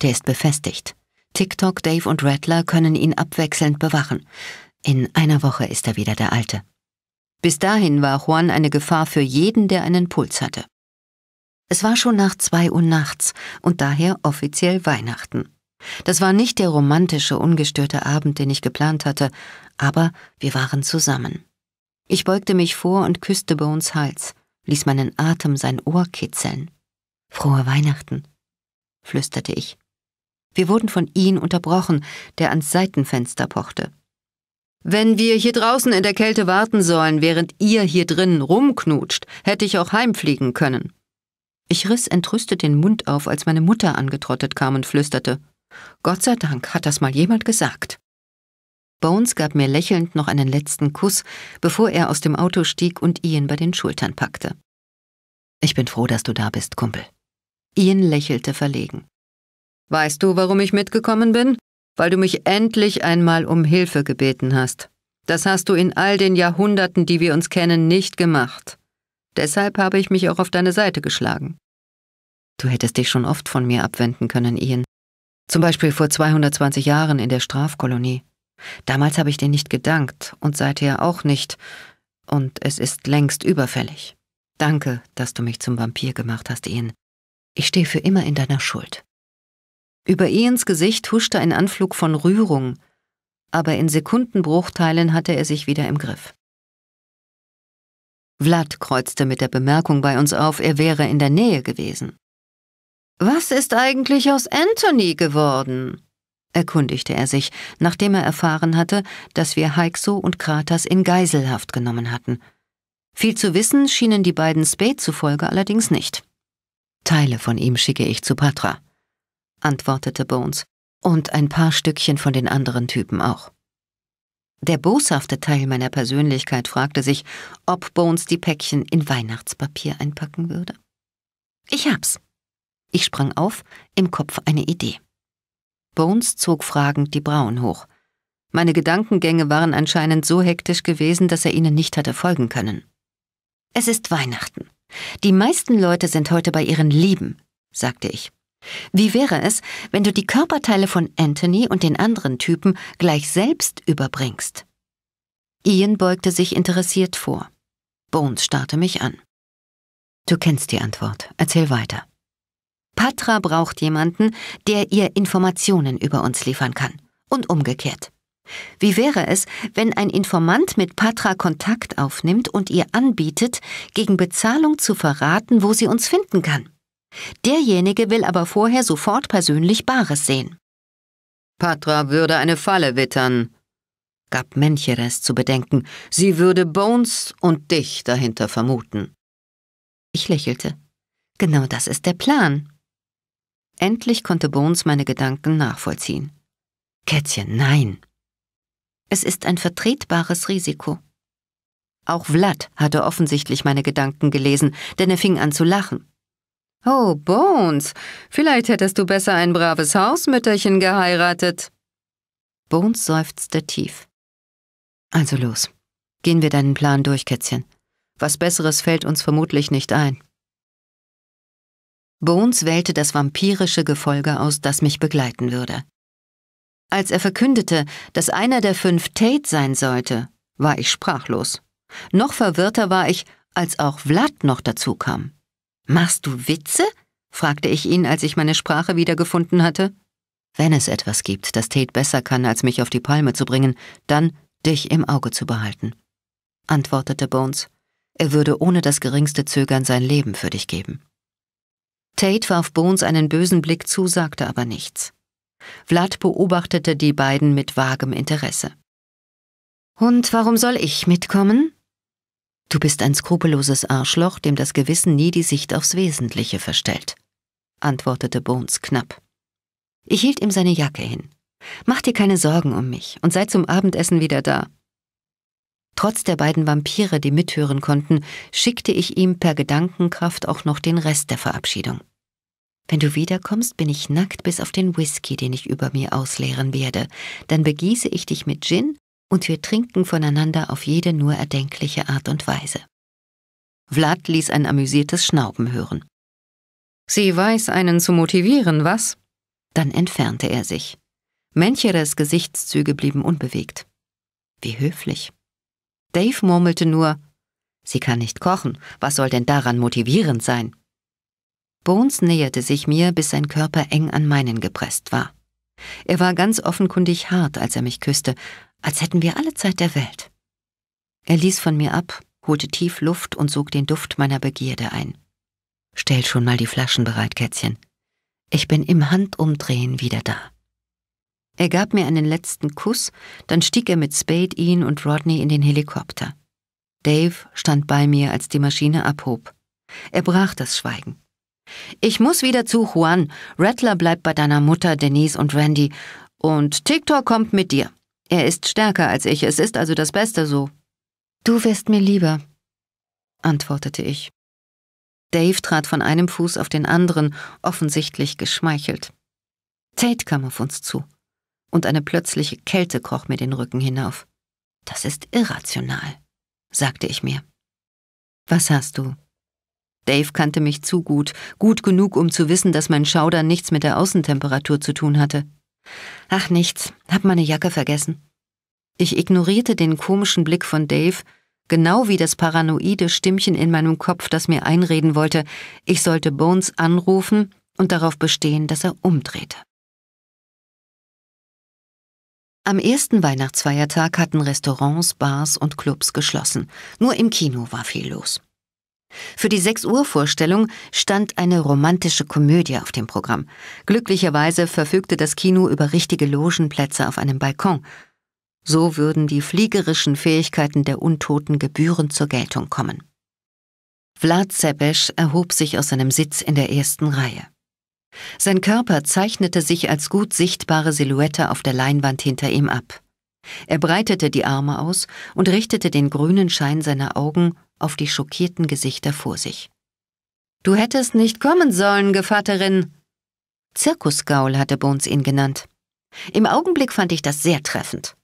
Der ist befestigt. TikTok, Dave und Rattler können ihn abwechselnd bewachen. In einer Woche ist er wieder der Alte. Bis dahin war Juan eine Gefahr für jeden, der einen Puls hatte. Es war schon nach zwei Uhr nachts und daher offiziell Weihnachten. Das war nicht der romantische, ungestörte Abend, den ich geplant hatte, aber wir waren zusammen. Ich beugte mich vor und küsste Bones Hals, ließ meinen Atem sein Ohr kitzeln. Frohe Weihnachten, flüsterte ich. Wir wurden von ihm unterbrochen, der ans Seitenfenster pochte. Wenn wir hier draußen in der Kälte warten sollen, während ihr hier drinnen rumknutscht, hätte ich auch heimfliegen können. Ich riss entrüstet den Mund auf, als meine Mutter angetrottet kam und flüsterte. Gott sei Dank hat das mal jemand gesagt. Bones gab mir lächelnd noch einen letzten Kuss, bevor er aus dem Auto stieg und Ian bei den Schultern packte. Ich bin froh, dass du da bist, Kumpel. Ian lächelte verlegen. Weißt du, warum ich mitgekommen bin? Weil du mich endlich einmal um Hilfe gebeten hast. Das hast du in all den Jahrhunderten, die wir uns kennen, nicht gemacht. Deshalb habe ich mich auch auf deine Seite geschlagen. Du hättest dich schon oft von mir abwenden können, Ian. Zum Beispiel vor 220 Jahren in der Strafkolonie. Damals habe ich dir nicht gedankt und seither auch nicht. Und es ist längst überfällig. Danke, dass du mich zum Vampir gemacht hast, Ian. Ich stehe für immer in deiner Schuld. Über Ians Gesicht huschte ein Anflug von Rührung, aber in Sekundenbruchteilen hatte er sich wieder im Griff. Vlad kreuzte mit der Bemerkung bei uns auf, er wäre in der Nähe gewesen. Was ist eigentlich aus Anthony geworden? erkundigte er sich, nachdem er erfahren hatte, dass wir Heikso und Kratas in Geiselhaft genommen hatten. Viel zu wissen schienen die beiden Spade zufolge allerdings nicht. Teile von ihm schicke ich zu Patra, antwortete Bones, und ein paar Stückchen von den anderen Typen auch. Der boshafte Teil meiner Persönlichkeit fragte sich, ob Bones die Päckchen in Weihnachtspapier einpacken würde. Ich hab's, ich sprang auf, im Kopf eine Idee. Bones zog fragend die Brauen hoch. Meine Gedankengänge waren anscheinend so hektisch gewesen, dass er ihnen nicht hatte folgen können. Es ist Weihnachten. Die meisten Leute sind heute bei ihren Lieben, sagte ich. Wie wäre es, wenn du die Körperteile von Anthony und den anderen Typen gleich selbst überbringst? Ian beugte sich interessiert vor. Bones starrte mich an. Du kennst die Antwort. Erzähl weiter. Patra braucht jemanden, der ihr Informationen über uns liefern kann. Und umgekehrt. Wie wäre es, wenn ein Informant mit Patra Kontakt aufnimmt und ihr anbietet, gegen Bezahlung zu verraten, wo sie uns finden kann? Derjenige will aber vorher sofort persönlich Bares sehen. Patra würde eine Falle wittern, gab Mencheres zu bedenken. Sie würde Bones und dich dahinter vermuten. Ich lächelte. Genau das ist der Plan. Endlich konnte Bones meine Gedanken nachvollziehen. Kätzchen, nein. Es ist ein vertretbares Risiko. Auch Vlad hatte offensichtlich meine Gedanken gelesen, denn er fing an zu lachen. Oh, Bones, vielleicht hättest du besser ein braves Hausmütterchen geheiratet. Bones seufzte tief. Also los, gehen wir deinen Plan durch, Kätzchen. Was Besseres fällt uns vermutlich nicht ein. Bones wählte das vampirische Gefolge aus, das mich begleiten würde. Als er verkündete, dass einer der fünf Tate sein sollte, war ich sprachlos. Noch verwirrter war ich, als auch Vlad noch dazu kam. Machst du Witze? fragte ich ihn, als ich meine Sprache wiedergefunden hatte. Wenn es etwas gibt, das Tate besser kann, als mich auf die Palme zu bringen, dann dich im Auge zu behalten, antwortete Bones. Er würde ohne das geringste Zögern sein Leben für dich geben. Tate warf Bones einen bösen Blick zu, sagte aber nichts. Vlad beobachtete die beiden mit vagem Interesse. Und warum soll ich mitkommen? Du bist ein skrupelloses Arschloch, dem das Gewissen nie die Sicht aufs Wesentliche verstellt, antwortete Bones knapp. Ich hielt ihm seine Jacke hin. Mach dir keine Sorgen um mich und sei zum Abendessen wieder da. Trotz der beiden Vampire, die mithören konnten, schickte ich ihm per Gedankenkraft auch noch den Rest der Verabschiedung. Wenn du wiederkommst, bin ich nackt bis auf den Whisky, den ich über mir ausleeren werde. Dann begieße ich dich mit Gin und wir trinken voneinander auf jede nur erdenkliche Art und Weise. Vlad ließ ein amüsiertes Schnauben hören. Sie weiß einen zu motivieren, was? Dann entfernte er sich. Mencheres Gesichtszüge blieben unbewegt. Wie höflich. Dave murmelte nur, Sie kann nicht kochen, was soll denn daran motivierend sein? Bones näherte sich mir, bis sein Körper eng an meinen gepresst war. Er war ganz offenkundig hart, als er mich küsste, als hätten wir alle Zeit der Welt. Er ließ von mir ab, holte tief Luft und sog den Duft meiner Begierde ein. Stell schon mal die Flaschen bereit, Kätzchen. Ich bin im Handumdrehen wieder da. Er gab mir einen letzten Kuss, dann stieg er mit Spade Ian und Rodney in den Helikopter. Dave stand bei mir, als die Maschine abhob. Er brach das Schweigen. Ich muss wieder zu Juan. Rattler bleibt bei deiner Mutter, Denise und Randy. Und TikTok kommt mit dir. Er ist stärker als ich, es ist also das Beste so. Du wirst mir lieber, antwortete ich. Dave trat von einem Fuß auf den anderen, offensichtlich geschmeichelt. Tate kam auf uns zu und eine plötzliche Kälte kroch mir den Rücken hinauf. Das ist irrational, sagte ich mir. Was hast du? Dave kannte mich zu gut, gut genug, um zu wissen, dass mein Schaudern nichts mit der Außentemperatur zu tun hatte. Ach nichts, hab meine Jacke vergessen. Ich ignorierte den komischen Blick von Dave, genau wie das paranoide Stimmchen in meinem Kopf, das mir einreden wollte, ich sollte Bones anrufen und darauf bestehen, dass er umdrehte. Am ersten Weihnachtsfeiertag hatten Restaurants, Bars und Clubs geschlossen. Nur im Kino war viel los. Für die 6 Uhr Vorstellung stand eine romantische Komödie auf dem Programm. Glücklicherweise verfügte das Kino über richtige Logenplätze auf einem Balkon. So würden die fliegerischen Fähigkeiten der Untoten gebührend zur Geltung kommen. Vlad Zepesch erhob sich aus seinem Sitz in der ersten Reihe. Sein Körper zeichnete sich als gut sichtbare Silhouette auf der Leinwand hinter ihm ab. Er breitete die Arme aus und richtete den grünen Schein seiner Augen auf die schockierten Gesichter vor sich. Du hättest nicht kommen sollen, Gevatterin! Zirkusgaul hatte Bones ihn genannt. Im Augenblick fand ich das sehr treffend.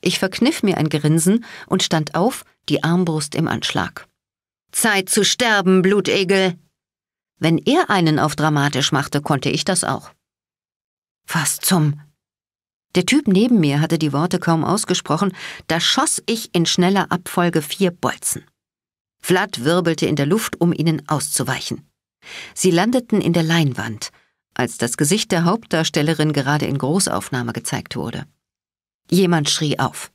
Ich verkniff mir ein Grinsen und stand auf, die Armbrust im Anschlag. Zeit zu sterben, Blutegel! Wenn er einen auf dramatisch machte, konnte ich das auch. Was zum. Der Typ neben mir hatte die Worte kaum ausgesprochen, da schoss ich in schneller Abfolge vier Bolzen. Vlad wirbelte in der Luft, um ihnen auszuweichen. Sie landeten in der Leinwand, als das Gesicht der Hauptdarstellerin gerade in Großaufnahme gezeigt wurde. Jemand schrie auf.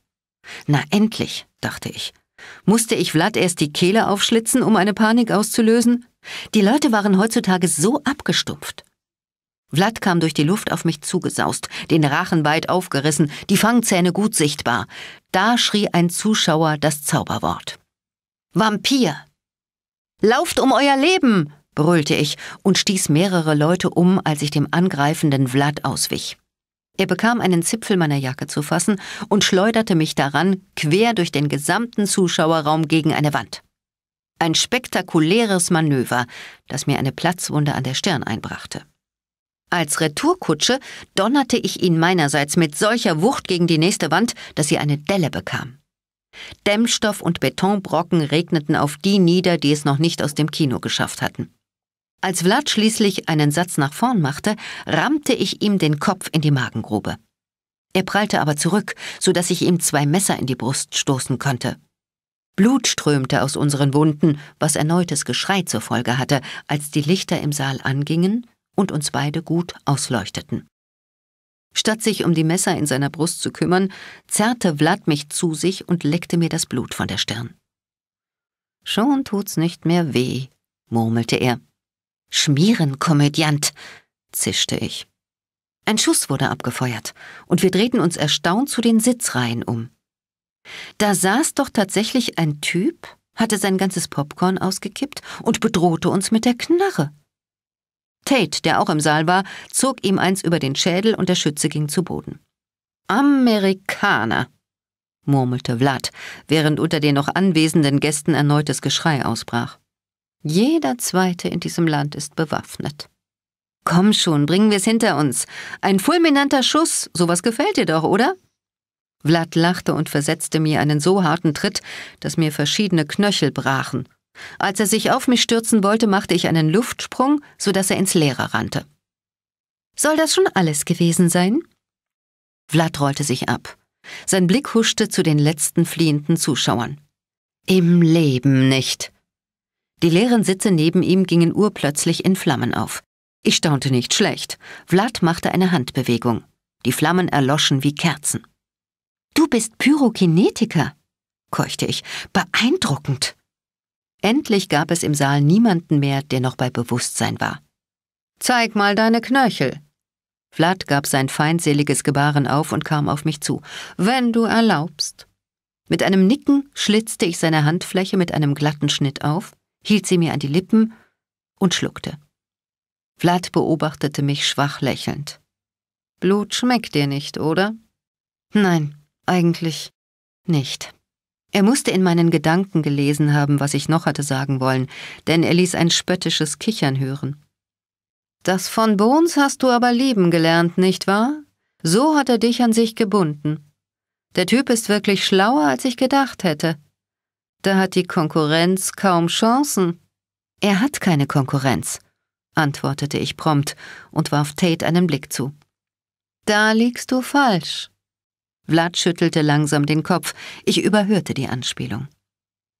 Na endlich, dachte ich, musste ich Vlad erst die Kehle aufschlitzen, um eine Panik auszulösen? Die Leute waren heutzutage so abgestumpft. Vlad kam durch die Luft auf mich zugesaust, den Rachen weit aufgerissen, die Fangzähne gut sichtbar. Da schrie ein Zuschauer das Zauberwort. Vampir! Lauft um euer Leben! brüllte ich und stieß mehrere Leute um, als ich dem angreifenden Vlad auswich. Er bekam einen Zipfel meiner Jacke zu fassen und schleuderte mich daran quer durch den gesamten Zuschauerraum gegen eine Wand. Ein spektakuläres Manöver, das mir eine Platzwunde an der Stirn einbrachte. Als Retourkutsche donnerte ich ihn meinerseits mit solcher Wucht gegen die nächste Wand, dass sie eine Delle bekam. Dämmstoff und Betonbrocken regneten auf die nieder, die es noch nicht aus dem Kino geschafft hatten. Als Vlad schließlich einen Satz nach vorn machte, rammte ich ihm den Kopf in die Magengrube. Er prallte aber zurück, so dass ich ihm zwei Messer in die Brust stoßen konnte. Blut strömte aus unseren Wunden, was erneutes Geschrei zur Folge hatte, als die Lichter im Saal angingen und uns beide gut ausleuchteten. Statt sich um die Messer in seiner Brust zu kümmern, zerrte Vlad mich zu sich und leckte mir das Blut von der Stirn. Schon tut's nicht mehr weh, murmelte er. Schmierenkomödiant, zischte ich. Ein Schuss wurde abgefeuert, und wir drehten uns erstaunt zu den Sitzreihen um. Da saß doch tatsächlich ein Typ, hatte sein ganzes Popcorn ausgekippt und bedrohte uns mit der Knarre. Tate, der auch im Saal war, zog ihm eins über den Schädel und der Schütze ging zu Boden. Amerikaner, murmelte Vlad, während unter den noch anwesenden Gästen erneutes Geschrei ausbrach. Jeder zweite in diesem Land ist bewaffnet. Komm schon, bringen wir es hinter uns. Ein fulminanter Schuss, sowas gefällt dir doch, oder? Vlad lachte und versetzte mir einen so harten Tritt, dass mir verschiedene Knöchel brachen. Als er sich auf mich stürzen wollte, machte ich einen Luftsprung, sodass er ins Leere rannte. Soll das schon alles gewesen sein? Vlad rollte sich ab. Sein Blick huschte zu den letzten fliehenden Zuschauern. Im Leben nicht. Die leeren Sitze neben ihm gingen urplötzlich in Flammen auf. Ich staunte nicht schlecht. Vlad machte eine Handbewegung. Die Flammen erloschen wie Kerzen. Du bist Pyrokinetiker, keuchte ich. Beeindruckend. Endlich gab es im Saal niemanden mehr, der noch bei Bewusstsein war. Zeig mal deine Knöchel. Vlad gab sein feindseliges Gebaren auf und kam auf mich zu. Wenn du erlaubst. Mit einem Nicken schlitzte ich seine Handfläche mit einem glatten Schnitt auf hielt sie mir an die Lippen und schluckte. Vlad beobachtete mich schwach lächelnd. Blut schmeckt dir nicht, oder? Nein, eigentlich nicht. Er musste in meinen Gedanken gelesen haben, was ich noch hatte sagen wollen, denn er ließ ein spöttisches Kichern hören. Das von Bones hast du aber lieben gelernt, nicht wahr? So hat er dich an sich gebunden. Der Typ ist wirklich schlauer, als ich gedacht hätte. Da hat die Konkurrenz kaum Chancen. Er hat keine Konkurrenz, antwortete ich prompt und warf Tate einen Blick zu. Da liegst du falsch. Vlad schüttelte langsam den Kopf, ich überhörte die Anspielung.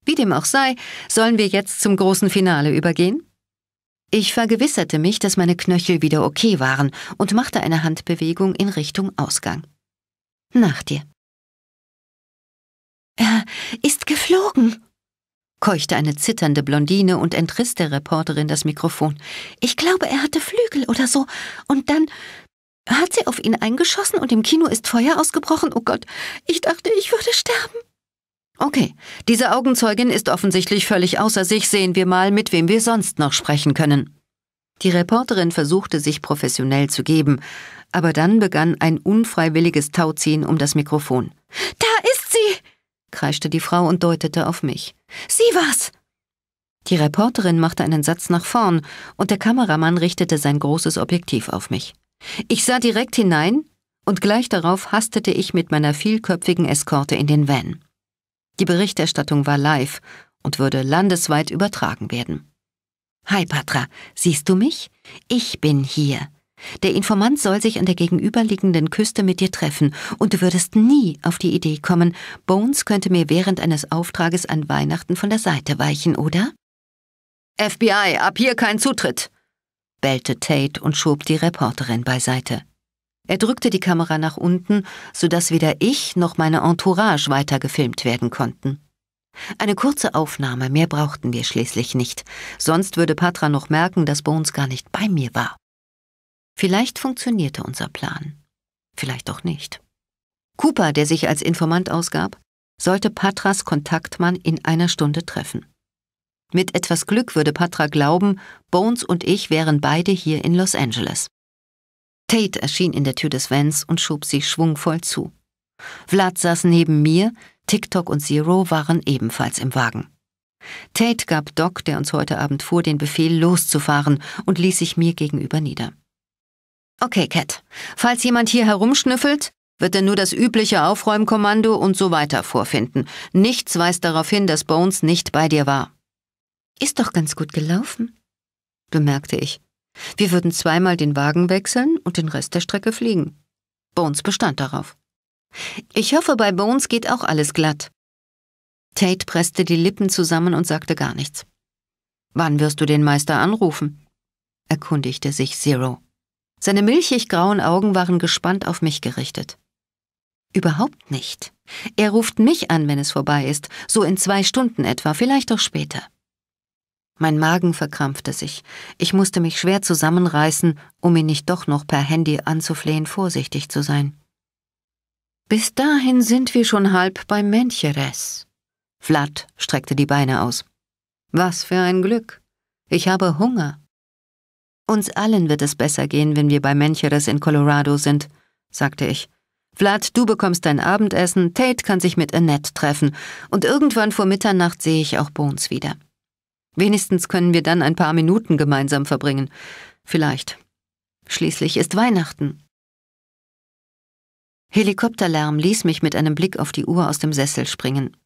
Wie dem auch sei, sollen wir jetzt zum großen Finale übergehen? Ich vergewisserte mich, dass meine Knöchel wieder okay waren und machte eine Handbewegung in Richtung Ausgang. Nach dir. Er ist geflogen, keuchte eine zitternde Blondine und entriss der Reporterin das Mikrofon. Ich glaube, er hatte Flügel oder so. Und dann hat sie auf ihn eingeschossen und im Kino ist Feuer ausgebrochen. Oh Gott, ich dachte, ich würde sterben. Okay, diese Augenzeugin ist offensichtlich völlig außer sich. Sehen wir mal, mit wem wir sonst noch sprechen können. Die Reporterin versuchte, sich professionell zu geben, aber dann begann ein unfreiwilliges Tauziehen um das Mikrofon. Da kreischte die Frau und deutete auf mich. Sie was? Die Reporterin machte einen Satz nach vorn und der Kameramann richtete sein großes Objektiv auf mich. Ich sah direkt hinein und gleich darauf hastete ich mit meiner vielköpfigen Eskorte in den Van. Die Berichterstattung war live und würde landesweit übertragen werden. Hi Patra, siehst du mich? Ich bin hier. Der Informant soll sich an der gegenüberliegenden Küste mit dir treffen, und du würdest nie auf die Idee kommen, Bones könnte mir während eines Auftrages an Weihnachten von der Seite weichen, oder? FBI, ab hier kein Zutritt! bellte Tate und schob die Reporterin beiseite. Er drückte die Kamera nach unten, sodass weder ich noch meine Entourage weiter gefilmt werden konnten. Eine kurze Aufnahme, mehr brauchten wir schließlich nicht, sonst würde Patra noch merken, dass Bones gar nicht bei mir war. Vielleicht funktionierte unser Plan, vielleicht auch nicht. Cooper, der sich als Informant ausgab, sollte Patras Kontaktmann in einer Stunde treffen. Mit etwas Glück würde Patra glauben, Bones und ich wären beide hier in Los Angeles. Tate erschien in der Tür des Vans und schob sie schwungvoll zu. Vlad saß neben mir, TikTok und Zero waren ebenfalls im Wagen. Tate gab Doc, der uns heute Abend fuhr, den Befehl loszufahren und ließ sich mir gegenüber nieder. Okay, Cat. Falls jemand hier herumschnüffelt, wird er nur das übliche Aufräumkommando und so weiter vorfinden. Nichts weist darauf hin, dass Bones nicht bei dir war. Ist doch ganz gut gelaufen, bemerkte ich. Wir würden zweimal den Wagen wechseln und den Rest der Strecke fliegen. Bones bestand darauf. Ich hoffe, bei Bones geht auch alles glatt. Tate presste die Lippen zusammen und sagte gar nichts. Wann wirst du den Meister anrufen? erkundigte sich Zero. Seine milchig-grauen Augen waren gespannt auf mich gerichtet. Überhaupt nicht. Er ruft mich an, wenn es vorbei ist, so in zwei Stunden etwa, vielleicht auch später. Mein Magen verkrampfte sich. Ich musste mich schwer zusammenreißen, um ihn nicht doch noch per Handy anzuflehen, vorsichtig zu sein. Bis dahin sind wir schon halb bei Mencheres. Vlad streckte die Beine aus. Was für ein Glück. Ich habe Hunger. Uns allen wird es besser gehen, wenn wir bei Mencheres in Colorado sind, sagte ich. Vlad, du bekommst dein Abendessen, Tate kann sich mit Annette treffen, und irgendwann vor Mitternacht sehe ich auch Bones wieder. Wenigstens können wir dann ein paar Minuten gemeinsam verbringen. Vielleicht. Schließlich ist Weihnachten. Helikopterlärm ließ mich mit einem Blick auf die Uhr aus dem Sessel springen.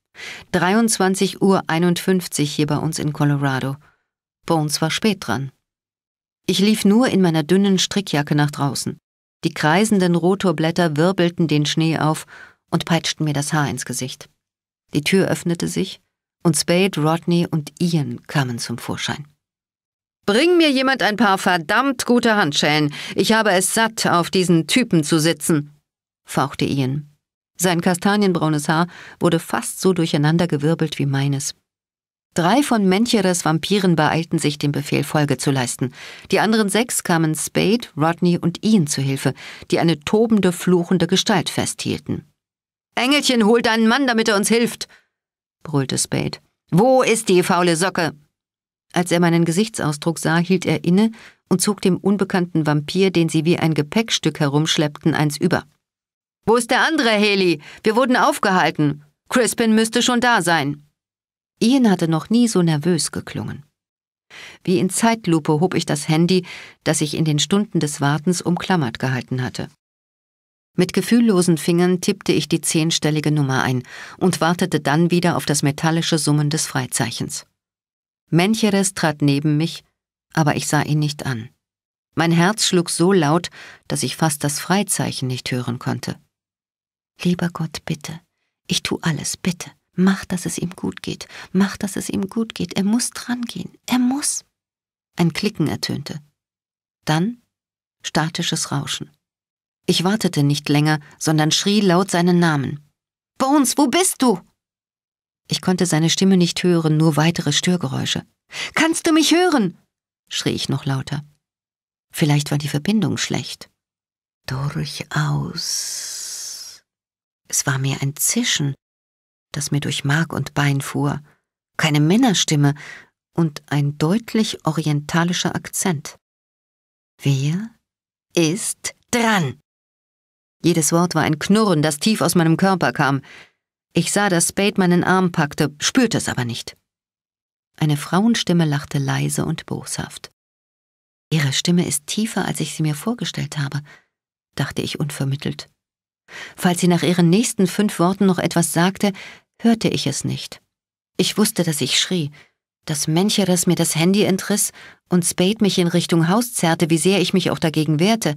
23.51 Uhr hier bei uns in Colorado. Bones war spät dran. Ich lief nur in meiner dünnen Strickjacke nach draußen. Die kreisenden Rotorblätter wirbelten den Schnee auf und peitschten mir das Haar ins Gesicht. Die Tür öffnete sich und Spade, Rodney und Ian kamen zum Vorschein. Bring mir jemand ein paar verdammt gute Handschellen. Ich habe es satt, auf diesen Typen zu sitzen, fauchte Ian. Sein kastanienbraunes Haar wurde fast so durcheinandergewirbelt wie meines. Drei von Mencheres Vampiren beeilten sich, dem Befehl Folge zu leisten. Die anderen sechs kamen Spade, Rodney und Ian zu Hilfe, die eine tobende, fluchende Gestalt festhielten. Engelchen, hol deinen Mann, damit er uns hilft, brüllte Spade. Wo ist die faule Socke? Als er meinen Gesichtsausdruck sah, hielt er inne und zog dem unbekannten Vampir, den sie wie ein Gepäckstück herumschleppten, eins über. Wo ist der andere, Haley? Wir wurden aufgehalten. Crispin müsste schon da sein. Ian hatte noch nie so nervös geklungen. Wie in Zeitlupe hob ich das Handy, das ich in den Stunden des Wartens umklammert gehalten hatte. Mit gefühllosen Fingern tippte ich die zehnstellige Nummer ein und wartete dann wieder auf das metallische Summen des Freizeichens. Mencheres trat neben mich, aber ich sah ihn nicht an. Mein Herz schlug so laut, dass ich fast das Freizeichen nicht hören konnte. Lieber Gott, bitte. Ich tu alles, bitte. Mach, dass es ihm gut geht. Mach, dass es ihm gut geht. Er muss drangehen. Er muss. Ein Klicken ertönte. Dann statisches Rauschen. Ich wartete nicht länger, sondern schrie laut seinen Namen. Bones, wo bist du? Ich konnte seine Stimme nicht hören, nur weitere Störgeräusche. Kannst du mich hören? schrie ich noch lauter. Vielleicht war die Verbindung schlecht. Durchaus. Es war mir ein Zischen, das mir durch Mark und Bein fuhr, keine Männerstimme und ein deutlich orientalischer Akzent. Wer ist dran? Jedes Wort war ein Knurren, das tief aus meinem Körper kam. Ich sah, dass Spade meinen Arm packte, spürte es aber nicht. Eine Frauenstimme lachte leise und boshaft. Ihre Stimme ist tiefer, als ich sie mir vorgestellt habe, dachte ich unvermittelt. Falls sie nach ihren nächsten fünf Worten noch etwas sagte, hörte ich es nicht. Ich wusste, dass ich schrie, dass Mencheres mir das Handy entriss und Spade mich in Richtung Haus zerrte, wie sehr ich mich auch dagegen wehrte.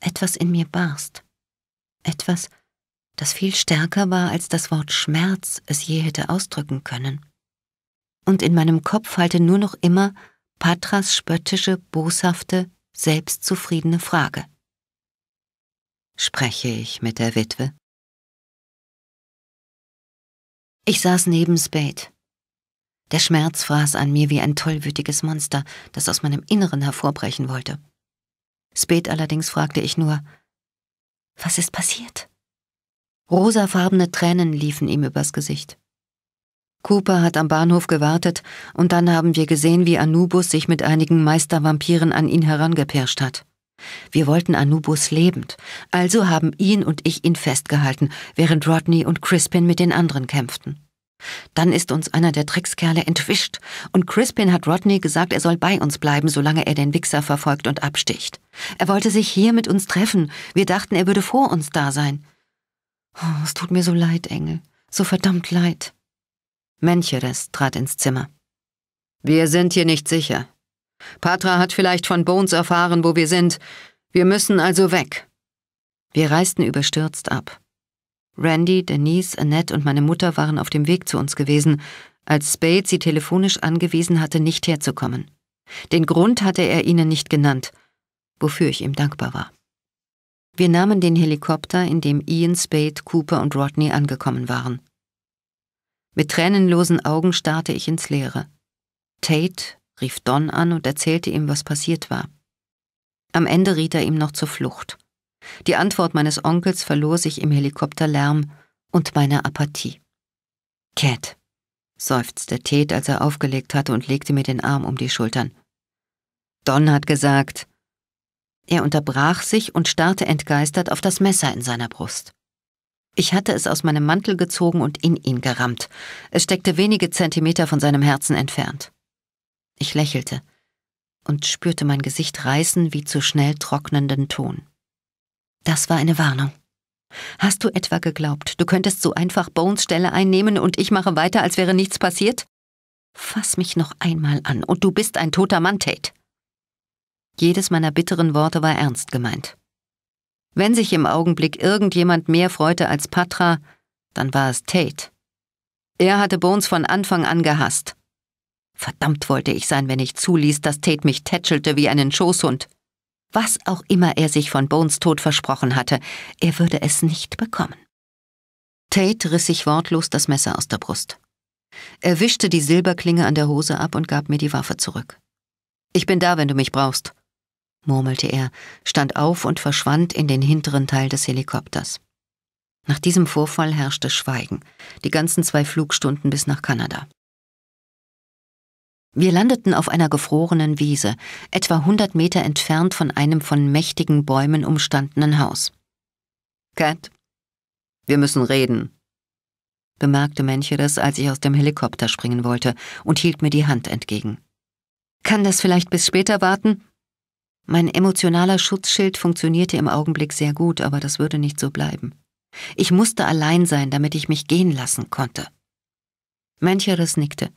Etwas in mir barst. Etwas, das viel stärker war, als das Wort Schmerz es je hätte ausdrücken können. Und in meinem Kopf halte nur noch immer Patras spöttische, boshafte, selbstzufriedene Frage. Spreche ich mit der Witwe? Ich saß neben Spade. Der Schmerz fraß an mir wie ein tollwütiges Monster, das aus meinem Inneren hervorbrechen wollte. Spade allerdings fragte ich nur, was ist passiert? Rosafarbene Tränen liefen ihm übers Gesicht. Cooper hat am Bahnhof gewartet und dann haben wir gesehen, wie Anubis sich mit einigen Meistervampiren an ihn herangepirscht hat. Wir wollten Anubis lebend, also haben ihn und ich ihn festgehalten, während Rodney und Crispin mit den anderen kämpften. Dann ist uns einer der Trickskerle entwischt, und Crispin hat Rodney gesagt, er soll bei uns bleiben, solange er den Wichser verfolgt und absticht. Er wollte sich hier mit uns treffen, wir dachten, er würde vor uns da sein. Oh, es tut mir so leid, Engel, so verdammt leid. Mencheres trat ins Zimmer. Wir sind hier nicht sicher, Patra hat vielleicht von Bones erfahren, wo wir sind. Wir müssen also weg. Wir reisten überstürzt ab. Randy, Denise, Annette und meine Mutter waren auf dem Weg zu uns gewesen, als Spade sie telefonisch angewiesen hatte, nicht herzukommen. Den Grund hatte er ihnen nicht genannt, wofür ich ihm dankbar war. Wir nahmen den Helikopter, in dem Ian, Spade, Cooper und Rodney angekommen waren. Mit tränenlosen Augen starrte ich ins Leere. Tate rief Don an und erzählte ihm, was passiert war. Am Ende riet er ihm noch zur Flucht. Die Antwort meines Onkels verlor sich im Helikopterlärm und meiner Apathie. Cat, seufzte Ted, als er aufgelegt hatte und legte mir den Arm um die Schultern. Don hat gesagt. Er unterbrach sich und starrte entgeistert auf das Messer in seiner Brust. Ich hatte es aus meinem Mantel gezogen und in ihn gerammt. Es steckte wenige Zentimeter von seinem Herzen entfernt. Ich lächelte und spürte mein Gesicht reißen wie zu schnell trocknenden Ton. Das war eine Warnung. Hast du etwa geglaubt, du könntest so einfach Bones Stelle einnehmen und ich mache weiter, als wäre nichts passiert? Fass mich noch einmal an und du bist ein toter Mann, Tate. Jedes meiner bitteren Worte war ernst gemeint. Wenn sich im Augenblick irgendjemand mehr freute als Patra, dann war es Tate. Er hatte Bones von Anfang an gehasst Verdammt wollte ich sein, wenn ich zuließ, dass Tate mich tätschelte wie einen Schoßhund. Was auch immer er sich von Bones Tod versprochen hatte, er würde es nicht bekommen. Tate riss sich wortlos das Messer aus der Brust. Er wischte die Silberklinge an der Hose ab und gab mir die Waffe zurück. Ich bin da, wenn du mich brauchst, murmelte er, stand auf und verschwand in den hinteren Teil des Helikopters. Nach diesem Vorfall herrschte Schweigen, die ganzen zwei Flugstunden bis nach Kanada. Wir landeten auf einer gefrorenen Wiese, etwa 100 Meter entfernt von einem von mächtigen Bäumen umstandenen Haus. Cat, wir müssen reden, bemerkte Mencheres, als ich aus dem Helikopter springen wollte und hielt mir die Hand entgegen. Kann das vielleicht bis später warten? Mein emotionaler Schutzschild funktionierte im Augenblick sehr gut, aber das würde nicht so bleiben. Ich musste allein sein, damit ich mich gehen lassen konnte. Mancheres nickte.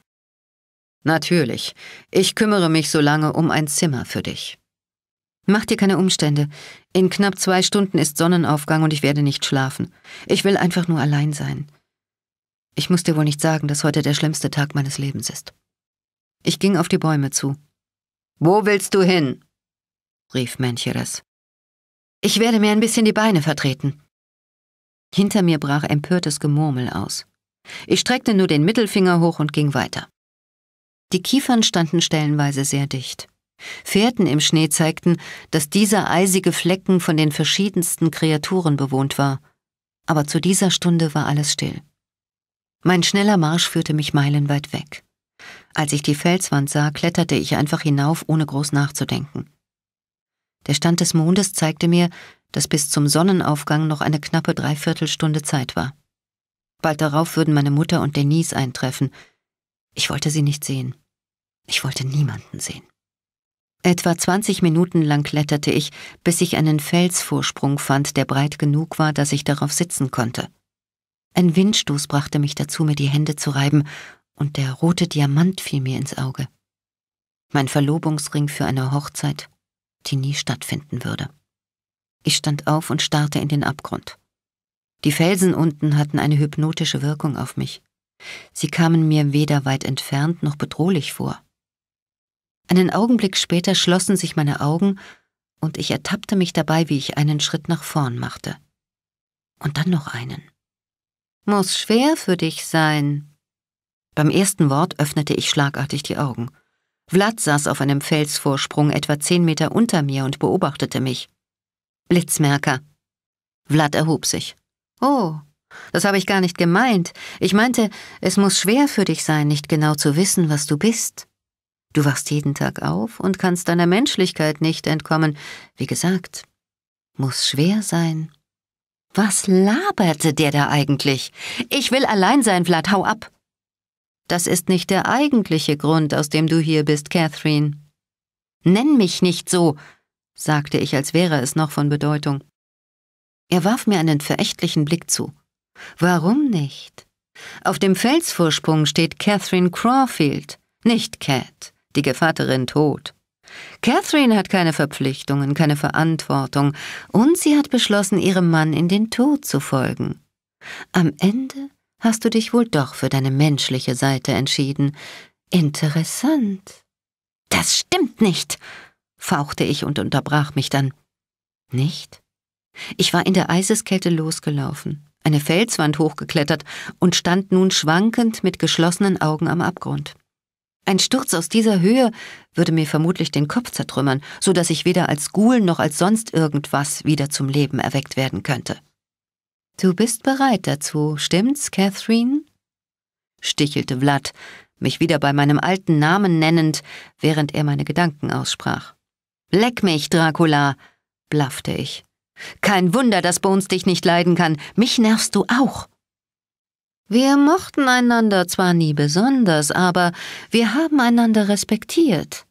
Natürlich, ich kümmere mich so lange um ein Zimmer für dich. Mach dir keine Umstände. In knapp zwei Stunden ist Sonnenaufgang und ich werde nicht schlafen. Ich will einfach nur allein sein. Ich muss dir wohl nicht sagen, dass heute der schlimmste Tag meines Lebens ist. Ich ging auf die Bäume zu. Wo willst du hin? rief Mancheres. Ich werde mir ein bisschen die Beine vertreten. Hinter mir brach empörtes Gemurmel aus. Ich streckte nur den Mittelfinger hoch und ging weiter. Die Kiefern standen stellenweise sehr dicht. Fährten im Schnee zeigten, dass dieser eisige Flecken von den verschiedensten Kreaturen bewohnt war. Aber zu dieser Stunde war alles still. Mein schneller Marsch führte mich meilenweit weg. Als ich die Felswand sah, kletterte ich einfach hinauf, ohne groß nachzudenken. Der Stand des Mondes zeigte mir, dass bis zum Sonnenaufgang noch eine knappe Dreiviertelstunde Zeit war. Bald darauf würden meine Mutter und Denise eintreffen. Ich wollte sie nicht sehen. Ich wollte niemanden sehen. Etwa 20 Minuten lang kletterte ich, bis ich einen Felsvorsprung fand, der breit genug war, dass ich darauf sitzen konnte. Ein Windstoß brachte mich dazu, mir die Hände zu reiben, und der rote Diamant fiel mir ins Auge. Mein Verlobungsring für eine Hochzeit, die nie stattfinden würde. Ich stand auf und starrte in den Abgrund. Die Felsen unten hatten eine hypnotische Wirkung auf mich. Sie kamen mir weder weit entfernt noch bedrohlich vor. Einen Augenblick später schlossen sich meine Augen und ich ertappte mich dabei, wie ich einen Schritt nach vorn machte. Und dann noch einen. Muss schwer für dich sein. Beim ersten Wort öffnete ich schlagartig die Augen. Vlad saß auf einem Felsvorsprung etwa zehn Meter unter mir und beobachtete mich. Blitzmerker. Vlad erhob sich. Oh, das habe ich gar nicht gemeint. Ich meinte, es muss schwer für dich sein, nicht genau zu wissen, was du bist. Du wachst jeden Tag auf und kannst deiner Menschlichkeit nicht entkommen. Wie gesagt, muss schwer sein. Was laberte der da eigentlich? Ich will allein sein, Vlad, hau ab. Das ist nicht der eigentliche Grund, aus dem du hier bist, Catherine. Nenn mich nicht so, sagte ich, als wäre es noch von Bedeutung. Er warf mir einen verächtlichen Blick zu. Warum nicht? Auf dem Felsvorsprung steht Catherine Crawfield, nicht Cat die Gevatterin tot. Catherine hat keine Verpflichtungen, keine Verantwortung, und sie hat beschlossen, ihrem Mann in den Tod zu folgen. Am Ende hast du dich wohl doch für deine menschliche Seite entschieden. Interessant. Das stimmt nicht, fauchte ich und unterbrach mich dann. Nicht? Ich war in der Eiseskälte losgelaufen, eine Felswand hochgeklettert und stand nun schwankend mit geschlossenen Augen am Abgrund. Ein Sturz aus dieser Höhe würde mir vermutlich den Kopf zertrümmern, so dass ich weder als Ghoul noch als sonst irgendwas wieder zum Leben erweckt werden könnte. Du bist bereit dazu, stimmt's, Catherine? stichelte Vlad, mich wieder bei meinem alten Namen nennend, während er meine Gedanken aussprach. Leck mich, Dracula, blaffte ich. Kein Wunder, dass Bones dich nicht leiden kann. Mich nervst du auch. Wir mochten einander zwar nie besonders, aber wir haben einander respektiert.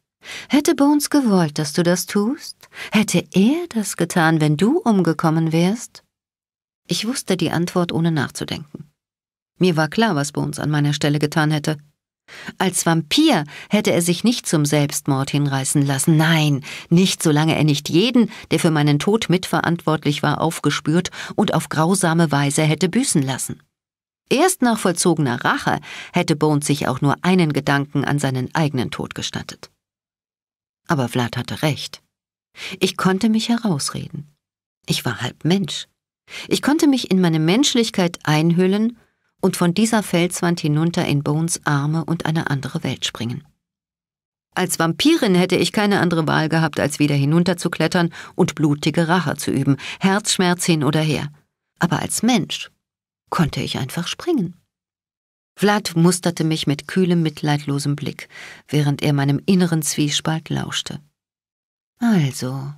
Hätte Bones gewollt, dass du das tust? Hätte er das getan, wenn du umgekommen wärst? Ich wusste die Antwort, ohne nachzudenken. Mir war klar, was Bones an meiner Stelle getan hätte. Als Vampir hätte er sich nicht zum Selbstmord hinreißen lassen. Nein, nicht solange er nicht jeden, der für meinen Tod mitverantwortlich war, aufgespürt und auf grausame Weise hätte büßen lassen. Erst nach vollzogener Rache hätte Bones sich auch nur einen Gedanken an seinen eigenen Tod gestattet. Aber Vlad hatte recht. Ich konnte mich herausreden. Ich war halb Mensch. Ich konnte mich in meine Menschlichkeit einhüllen und von dieser Felswand hinunter in Bones Arme und eine andere Welt springen. Als Vampirin hätte ich keine andere Wahl gehabt, als wieder hinunterzuklettern und blutige Rache zu üben, Herzschmerz hin oder her. Aber als Mensch konnte ich einfach springen. Vlad musterte mich mit kühlem, mitleidlosem Blick, während er meinem inneren Zwiespalt lauschte. Also,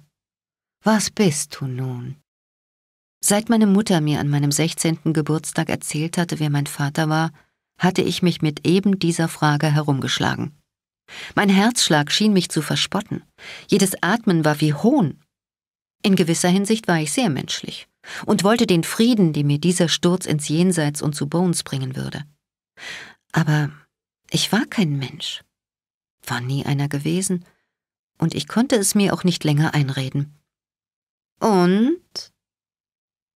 was bist du nun? Seit meine Mutter mir an meinem 16. Geburtstag erzählt hatte, wer mein Vater war, hatte ich mich mit eben dieser Frage herumgeschlagen. Mein Herzschlag schien mich zu verspotten. Jedes Atmen war wie Hohn. In gewisser Hinsicht war ich sehr menschlich und wollte den Frieden, den mir dieser Sturz ins Jenseits und zu Bones bringen würde. Aber ich war kein Mensch, war nie einer gewesen, und ich konnte es mir auch nicht länger einreden. Und?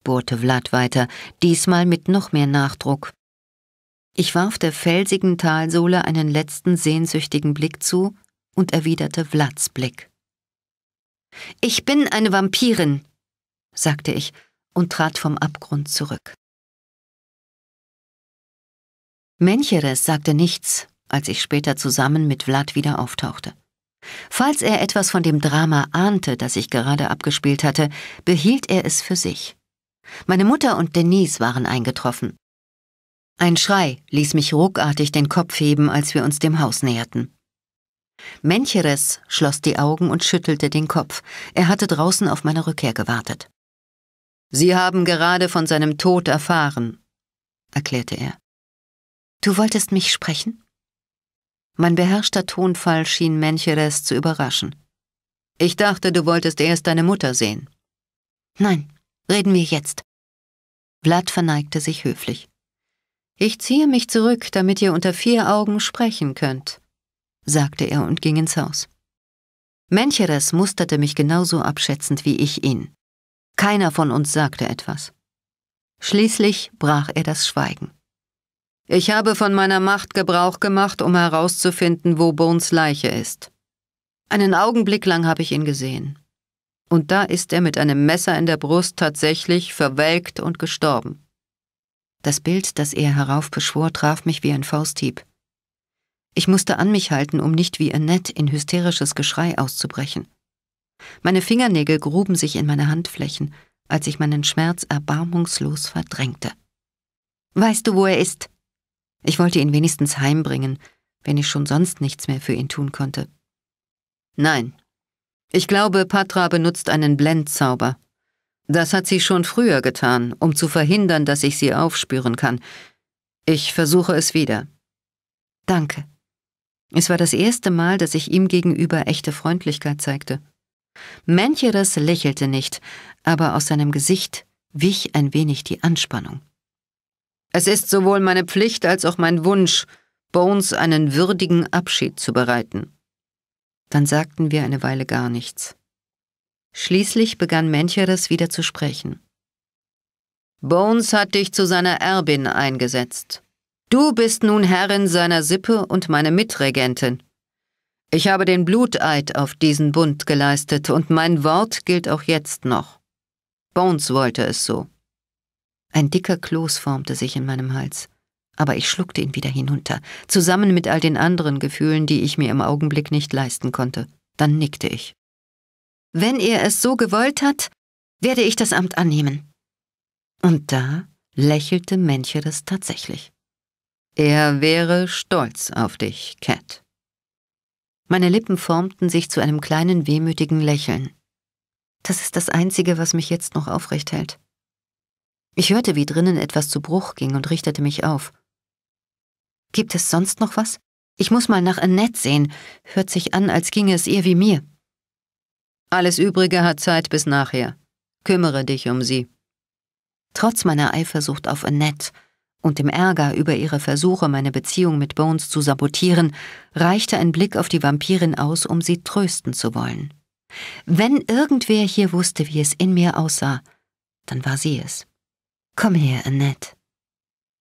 bohrte Vlad weiter, diesmal mit noch mehr Nachdruck. Ich warf der felsigen Talsohle einen letzten sehnsüchtigen Blick zu und erwiderte Vlads Blick. Ich bin eine Vampirin, sagte ich und trat vom Abgrund zurück. Mencheres sagte nichts, als ich später zusammen mit Vlad wieder auftauchte. Falls er etwas von dem Drama ahnte, das ich gerade abgespielt hatte, behielt er es für sich. Meine Mutter und Denise waren eingetroffen. Ein Schrei ließ mich ruckartig den Kopf heben, als wir uns dem Haus näherten. Mencheres schloss die Augen und schüttelte den Kopf. Er hatte draußen auf meine Rückkehr gewartet. Sie haben gerade von seinem Tod erfahren, erklärte er. Du wolltest mich sprechen? Mein beherrschter Tonfall schien Mencheres zu überraschen. Ich dachte, du wolltest erst deine Mutter sehen. Nein, reden wir jetzt. Vlad verneigte sich höflich. Ich ziehe mich zurück, damit ihr unter vier Augen sprechen könnt, sagte er und ging ins Haus. Mencheres musterte mich genauso abschätzend wie ich ihn. Keiner von uns sagte etwas. Schließlich brach er das Schweigen. Ich habe von meiner Macht Gebrauch gemacht, um herauszufinden, wo Bones Leiche ist. Einen Augenblick lang habe ich ihn gesehen. Und da ist er mit einem Messer in der Brust tatsächlich verwelkt und gestorben. Das Bild, das er heraufbeschwor, traf mich wie ein Fausthieb. Ich musste an mich halten, um nicht wie Annette in hysterisches Geschrei auszubrechen. Meine Fingernägel gruben sich in meine Handflächen, als ich meinen Schmerz erbarmungslos verdrängte. Weißt du, wo er ist? Ich wollte ihn wenigstens heimbringen, wenn ich schon sonst nichts mehr für ihn tun konnte. Nein. Ich glaube, Patra benutzt einen Blendzauber. Das hat sie schon früher getan, um zu verhindern, dass ich sie aufspüren kann. Ich versuche es wieder. Danke. Es war das erste Mal, dass ich ihm gegenüber echte Freundlichkeit zeigte. Mancheres lächelte nicht, aber aus seinem Gesicht wich ein wenig die Anspannung. Es ist sowohl meine Pflicht als auch mein Wunsch, Bones einen würdigen Abschied zu bereiten. Dann sagten wir eine Weile gar nichts. Schließlich begann Mancheres wieder zu sprechen. Bones hat dich zu seiner Erbin eingesetzt. Du bist nun Herrin seiner Sippe und meine Mitregentin. Ich habe den Bluteid auf diesen Bund geleistet und mein Wort gilt auch jetzt noch. Bones wollte es so. Ein dicker Kloß formte sich in meinem Hals, aber ich schluckte ihn wieder hinunter, zusammen mit all den anderen Gefühlen, die ich mir im Augenblick nicht leisten konnte. Dann nickte ich. Wenn er es so gewollt hat, werde ich das Amt annehmen. Und da lächelte Mencheres tatsächlich. Er wäre stolz auf dich, Cat. Meine Lippen formten sich zu einem kleinen wehmütigen Lächeln. Das ist das Einzige, was mich jetzt noch aufrecht hält. Ich hörte, wie drinnen etwas zu Bruch ging und richtete mich auf. Gibt es sonst noch was? Ich muss mal nach Annette sehen. Hört sich an, als ginge es ihr wie mir. Alles Übrige hat Zeit bis nachher. Kümmere dich um sie. Trotz meiner Eifersucht auf Annette und dem Ärger über ihre Versuche, meine Beziehung mit Bones zu sabotieren, reichte ein Blick auf die Vampirin aus, um sie trösten zu wollen. Wenn irgendwer hier wusste, wie es in mir aussah, dann war sie es. Komm her, Annette.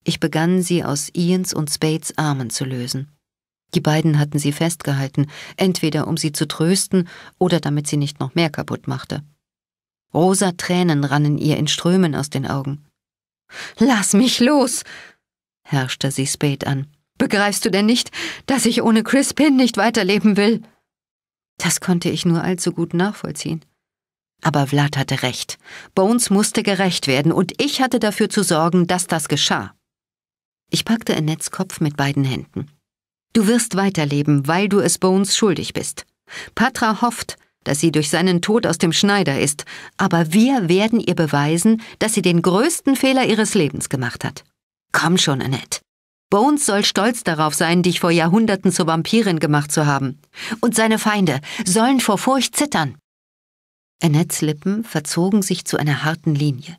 Ich begann, sie aus Ians und Spades Armen zu lösen. Die beiden hatten sie festgehalten, entweder um sie zu trösten oder damit sie nicht noch mehr kaputt machte. Rosa Tränen rannen ihr in Strömen aus den Augen. Lass mich los, herrschte sie spät an. Begreifst du denn nicht, dass ich ohne Crispin nicht weiterleben will? Das konnte ich nur allzu gut nachvollziehen. Aber Vlad hatte recht. Bones musste gerecht werden, und ich hatte dafür zu sorgen, dass das geschah. Ich packte Annettes Kopf mit beiden Händen. Du wirst weiterleben, weil du es Bones schuldig bist. Patra hofft, dass sie durch seinen Tod aus dem Schneider ist, aber wir werden ihr beweisen, dass sie den größten Fehler ihres Lebens gemacht hat. Komm schon, Annette. Bones soll stolz darauf sein, dich vor Jahrhunderten zur Vampirin gemacht zu haben. Und seine Feinde sollen vor Furcht zittern. Annettes Lippen verzogen sich zu einer harten Linie.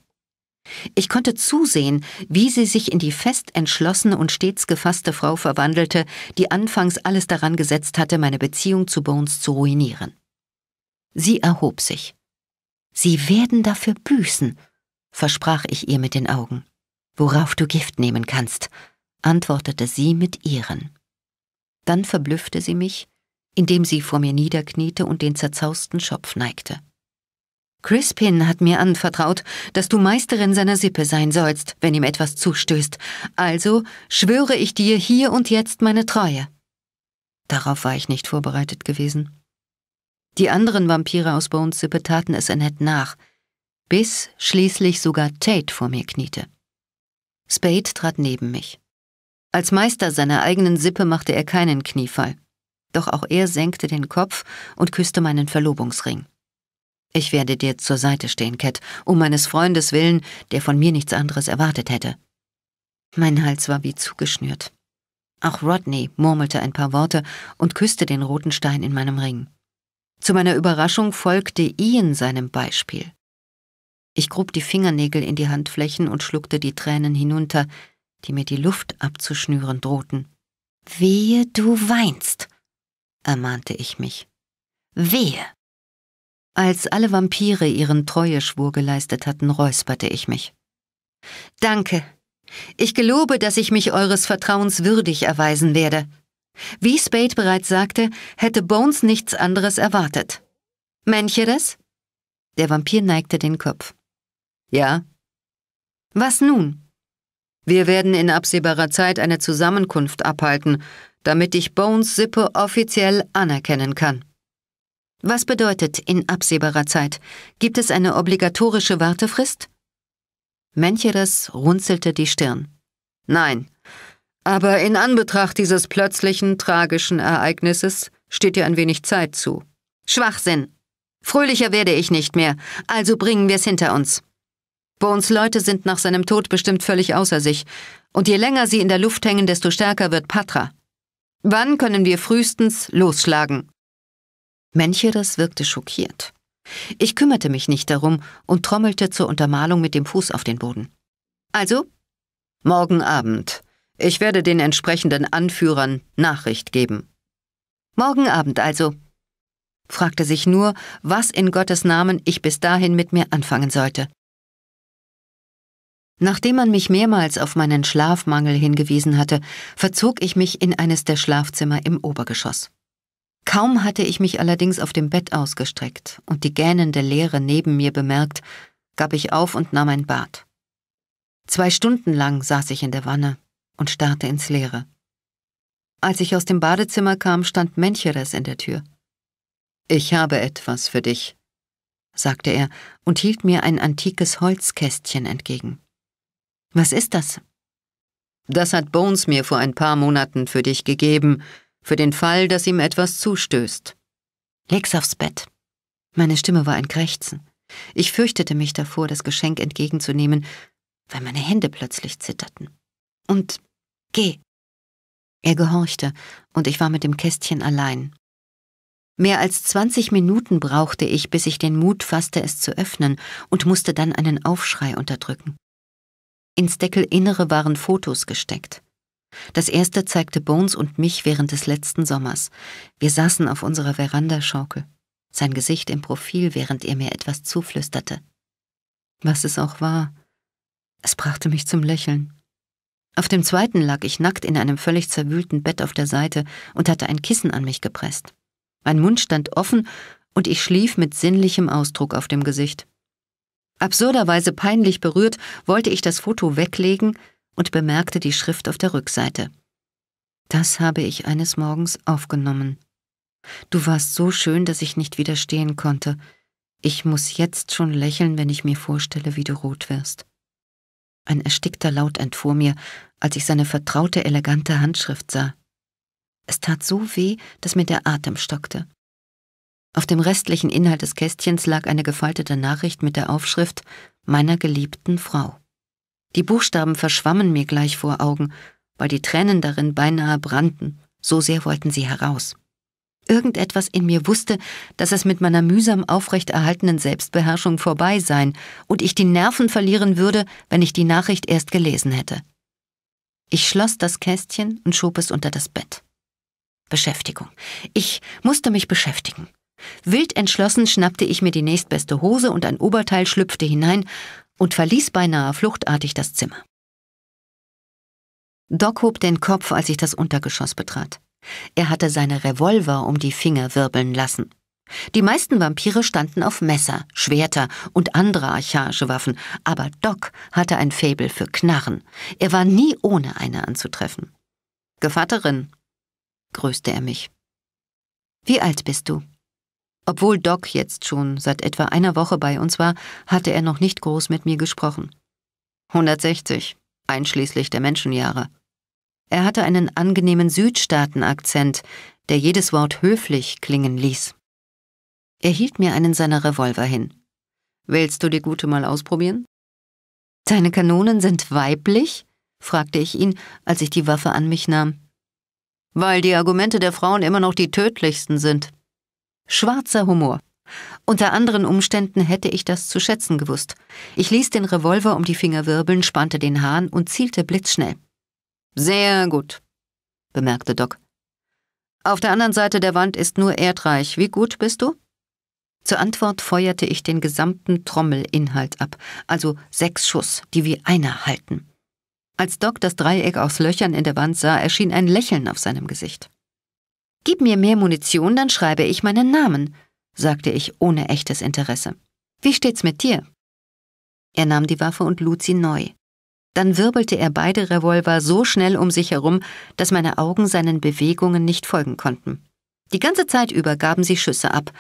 Ich konnte zusehen, wie sie sich in die fest entschlossene und stets gefasste Frau verwandelte, die anfangs alles daran gesetzt hatte, meine Beziehung zu Bones zu ruinieren. Sie erhob sich. Sie werden dafür büßen, versprach ich ihr mit den Augen. Worauf du Gift nehmen kannst, antwortete sie mit ihren. Dann verblüffte sie mich, indem sie vor mir niederkniete und den zerzausten Schopf neigte. Crispin hat mir anvertraut, dass du Meisterin seiner Sippe sein sollst, wenn ihm etwas zustößt, also schwöre ich dir hier und jetzt meine Treue. Darauf war ich nicht vorbereitet gewesen. Die anderen Vampire aus Bones Sippe taten es Annette nach, bis schließlich sogar Tate vor mir kniete. Spade trat neben mich. Als Meister seiner eigenen Sippe machte er keinen Kniefall. Doch auch er senkte den Kopf und küsste meinen Verlobungsring. Ich werde dir zur Seite stehen, Cat, um meines Freundes willen, der von mir nichts anderes erwartet hätte. Mein Hals war wie zugeschnürt. Auch Rodney murmelte ein paar Worte und küsste den roten Stein in meinem Ring. Zu meiner Überraschung folgte Ian seinem Beispiel. Ich grub die Fingernägel in die Handflächen und schluckte die Tränen hinunter, die mir die Luft abzuschnüren drohten. Wehe, du weinst, ermahnte ich mich. Wehe! Als alle Vampire ihren Treueschwur geleistet hatten, räusperte ich mich. Danke. Ich gelobe, dass ich mich eures Vertrauens würdig erweisen werde. Wie Spade bereits sagte, hätte Bones nichts anderes erwartet. Mencheres? Der Vampir neigte den Kopf. Ja. Was nun? Wir werden in absehbarer Zeit eine Zusammenkunft abhalten, damit ich Bones Sippe offiziell anerkennen kann. Was bedeutet in absehbarer Zeit? Gibt es eine obligatorische Wartefrist? Mencheres runzelte die Stirn. Nein, aber in Anbetracht dieses plötzlichen, tragischen Ereignisses steht dir ein wenig Zeit zu. Schwachsinn. Fröhlicher werde ich nicht mehr, also bringen wir's hinter uns. Bones Leute sind nach seinem Tod bestimmt völlig außer sich, und je länger sie in der Luft hängen, desto stärker wird Patra. Wann können wir frühestens losschlagen? das wirkte schockiert. Ich kümmerte mich nicht darum und trommelte zur Untermalung mit dem Fuß auf den Boden. Also? Morgen Abend, ich werde den entsprechenden Anführern Nachricht geben. Morgen Abend also. Fragte sich nur, was in Gottes Namen ich bis dahin mit mir anfangen sollte. Nachdem man mich mehrmals auf meinen Schlafmangel hingewiesen hatte, verzog ich mich in eines der Schlafzimmer im Obergeschoss. Kaum hatte ich mich allerdings auf dem Bett ausgestreckt und die gähnende Leere neben mir bemerkt, gab ich auf und nahm ein Bad. Zwei Stunden lang saß ich in der Wanne, und starrte ins Leere. Als ich aus dem Badezimmer kam, stand Mencheres in der Tür. Ich habe etwas für dich, sagte er und hielt mir ein antikes Holzkästchen entgegen. Was ist das? Das hat Bones mir vor ein paar Monaten für dich gegeben, für den Fall, dass ihm etwas zustößt. Leg's aufs Bett. Meine Stimme war ein Krächzen. Ich fürchtete mich davor, das Geschenk entgegenzunehmen, weil meine Hände plötzlich zitterten. Und Geh. Er gehorchte, und ich war mit dem Kästchen allein. Mehr als zwanzig Minuten brauchte ich, bis ich den Mut fasste, es zu öffnen, und musste dann einen Aufschrei unterdrücken. Ins Deckelinnere waren Fotos gesteckt. Das erste zeigte Bones und mich während des letzten Sommers. Wir saßen auf unserer Verandaschaukel, sein Gesicht im Profil, während er mir etwas zuflüsterte. Was es auch war, es brachte mich zum Lächeln. Auf dem zweiten lag ich nackt in einem völlig zerwühlten Bett auf der Seite und hatte ein Kissen an mich gepresst. Mein Mund stand offen und ich schlief mit sinnlichem Ausdruck auf dem Gesicht. Absurderweise peinlich berührt wollte ich das Foto weglegen und bemerkte die Schrift auf der Rückseite. Das habe ich eines Morgens aufgenommen. Du warst so schön, dass ich nicht widerstehen konnte. Ich muss jetzt schon lächeln, wenn ich mir vorstelle, wie du rot wirst. Ein erstickter Laut entfuhr mir, als ich seine vertraute, elegante Handschrift sah. Es tat so weh, dass mir der Atem stockte. Auf dem restlichen Inhalt des Kästchens lag eine gefaltete Nachricht mit der Aufschrift meiner geliebten Frau. Die Buchstaben verschwammen mir gleich vor Augen, weil die Tränen darin beinahe brannten, so sehr wollten sie heraus. Irgendetwas in mir wusste, dass es mit meiner mühsam aufrechterhaltenen Selbstbeherrschung vorbei sein und ich die Nerven verlieren würde, wenn ich die Nachricht erst gelesen hätte. Ich schloss das Kästchen und schob es unter das Bett. Beschäftigung. Ich musste mich beschäftigen. Wild entschlossen schnappte ich mir die nächstbeste Hose und ein Oberteil schlüpfte hinein und verließ beinahe fluchtartig das Zimmer. Doc hob den Kopf, als ich das Untergeschoss betrat. Er hatte seine Revolver um die Finger wirbeln lassen. Die meisten Vampire standen auf Messer, Schwerter und andere archaische Waffen, aber Doc hatte ein Faible für Knarren. Er war nie ohne eine anzutreffen. Gevatterin, grüßte er mich. Wie alt bist du? Obwohl Doc jetzt schon seit etwa einer Woche bei uns war, hatte er noch nicht groß mit mir gesprochen. 160, einschließlich der Menschenjahre, er hatte einen angenehmen Südstaaten-Akzent, der jedes Wort höflich klingen ließ. Er hielt mir einen seiner Revolver hin. Willst du die gute mal ausprobieren? Deine Kanonen sind weiblich? fragte ich ihn, als ich die Waffe an mich nahm. Weil die Argumente der Frauen immer noch die tödlichsten sind. Schwarzer Humor. Unter anderen Umständen hätte ich das zu schätzen gewusst. Ich ließ den Revolver um die Finger wirbeln, spannte den Hahn und zielte blitzschnell. Sehr gut, bemerkte Doc. Auf der anderen Seite der Wand ist nur Erdreich. Wie gut bist du? Zur Antwort feuerte ich den gesamten Trommelinhalt ab, also sechs Schuss, die wie einer halten. Als Doc das Dreieck aus Löchern in der Wand sah, erschien ein Lächeln auf seinem Gesicht. Gib mir mehr Munition, dann schreibe ich meinen Namen, sagte ich ohne echtes Interesse. Wie steht's mit dir? Er nahm die Waffe und lud sie neu, dann wirbelte er beide Revolver so schnell um sich herum, dass meine Augen seinen Bewegungen nicht folgen konnten. Die ganze Zeit über gaben sie Schüsse ab,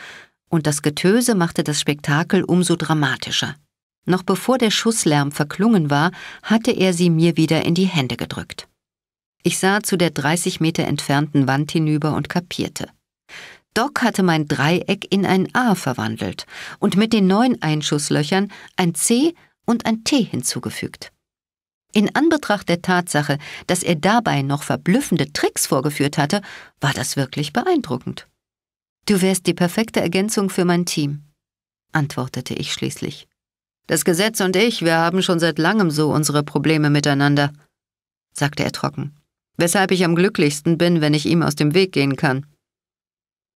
und das Getöse machte das Spektakel umso dramatischer. Noch bevor der Schusslärm verklungen war, hatte er sie mir wieder in die Hände gedrückt. Ich sah zu der 30 Meter entfernten Wand hinüber und kapierte. Doc hatte mein Dreieck in ein A verwandelt und mit den neuen Einschusslöchern ein C und ein T hinzugefügt. In Anbetracht der Tatsache, dass er dabei noch verblüffende Tricks vorgeführt hatte, war das wirklich beeindruckend. Du wärst die perfekte Ergänzung für mein Team, antwortete ich schließlich. Das Gesetz und ich, wir haben schon seit langem so unsere Probleme miteinander, sagte er trocken, weshalb ich am glücklichsten bin, wenn ich ihm aus dem Weg gehen kann.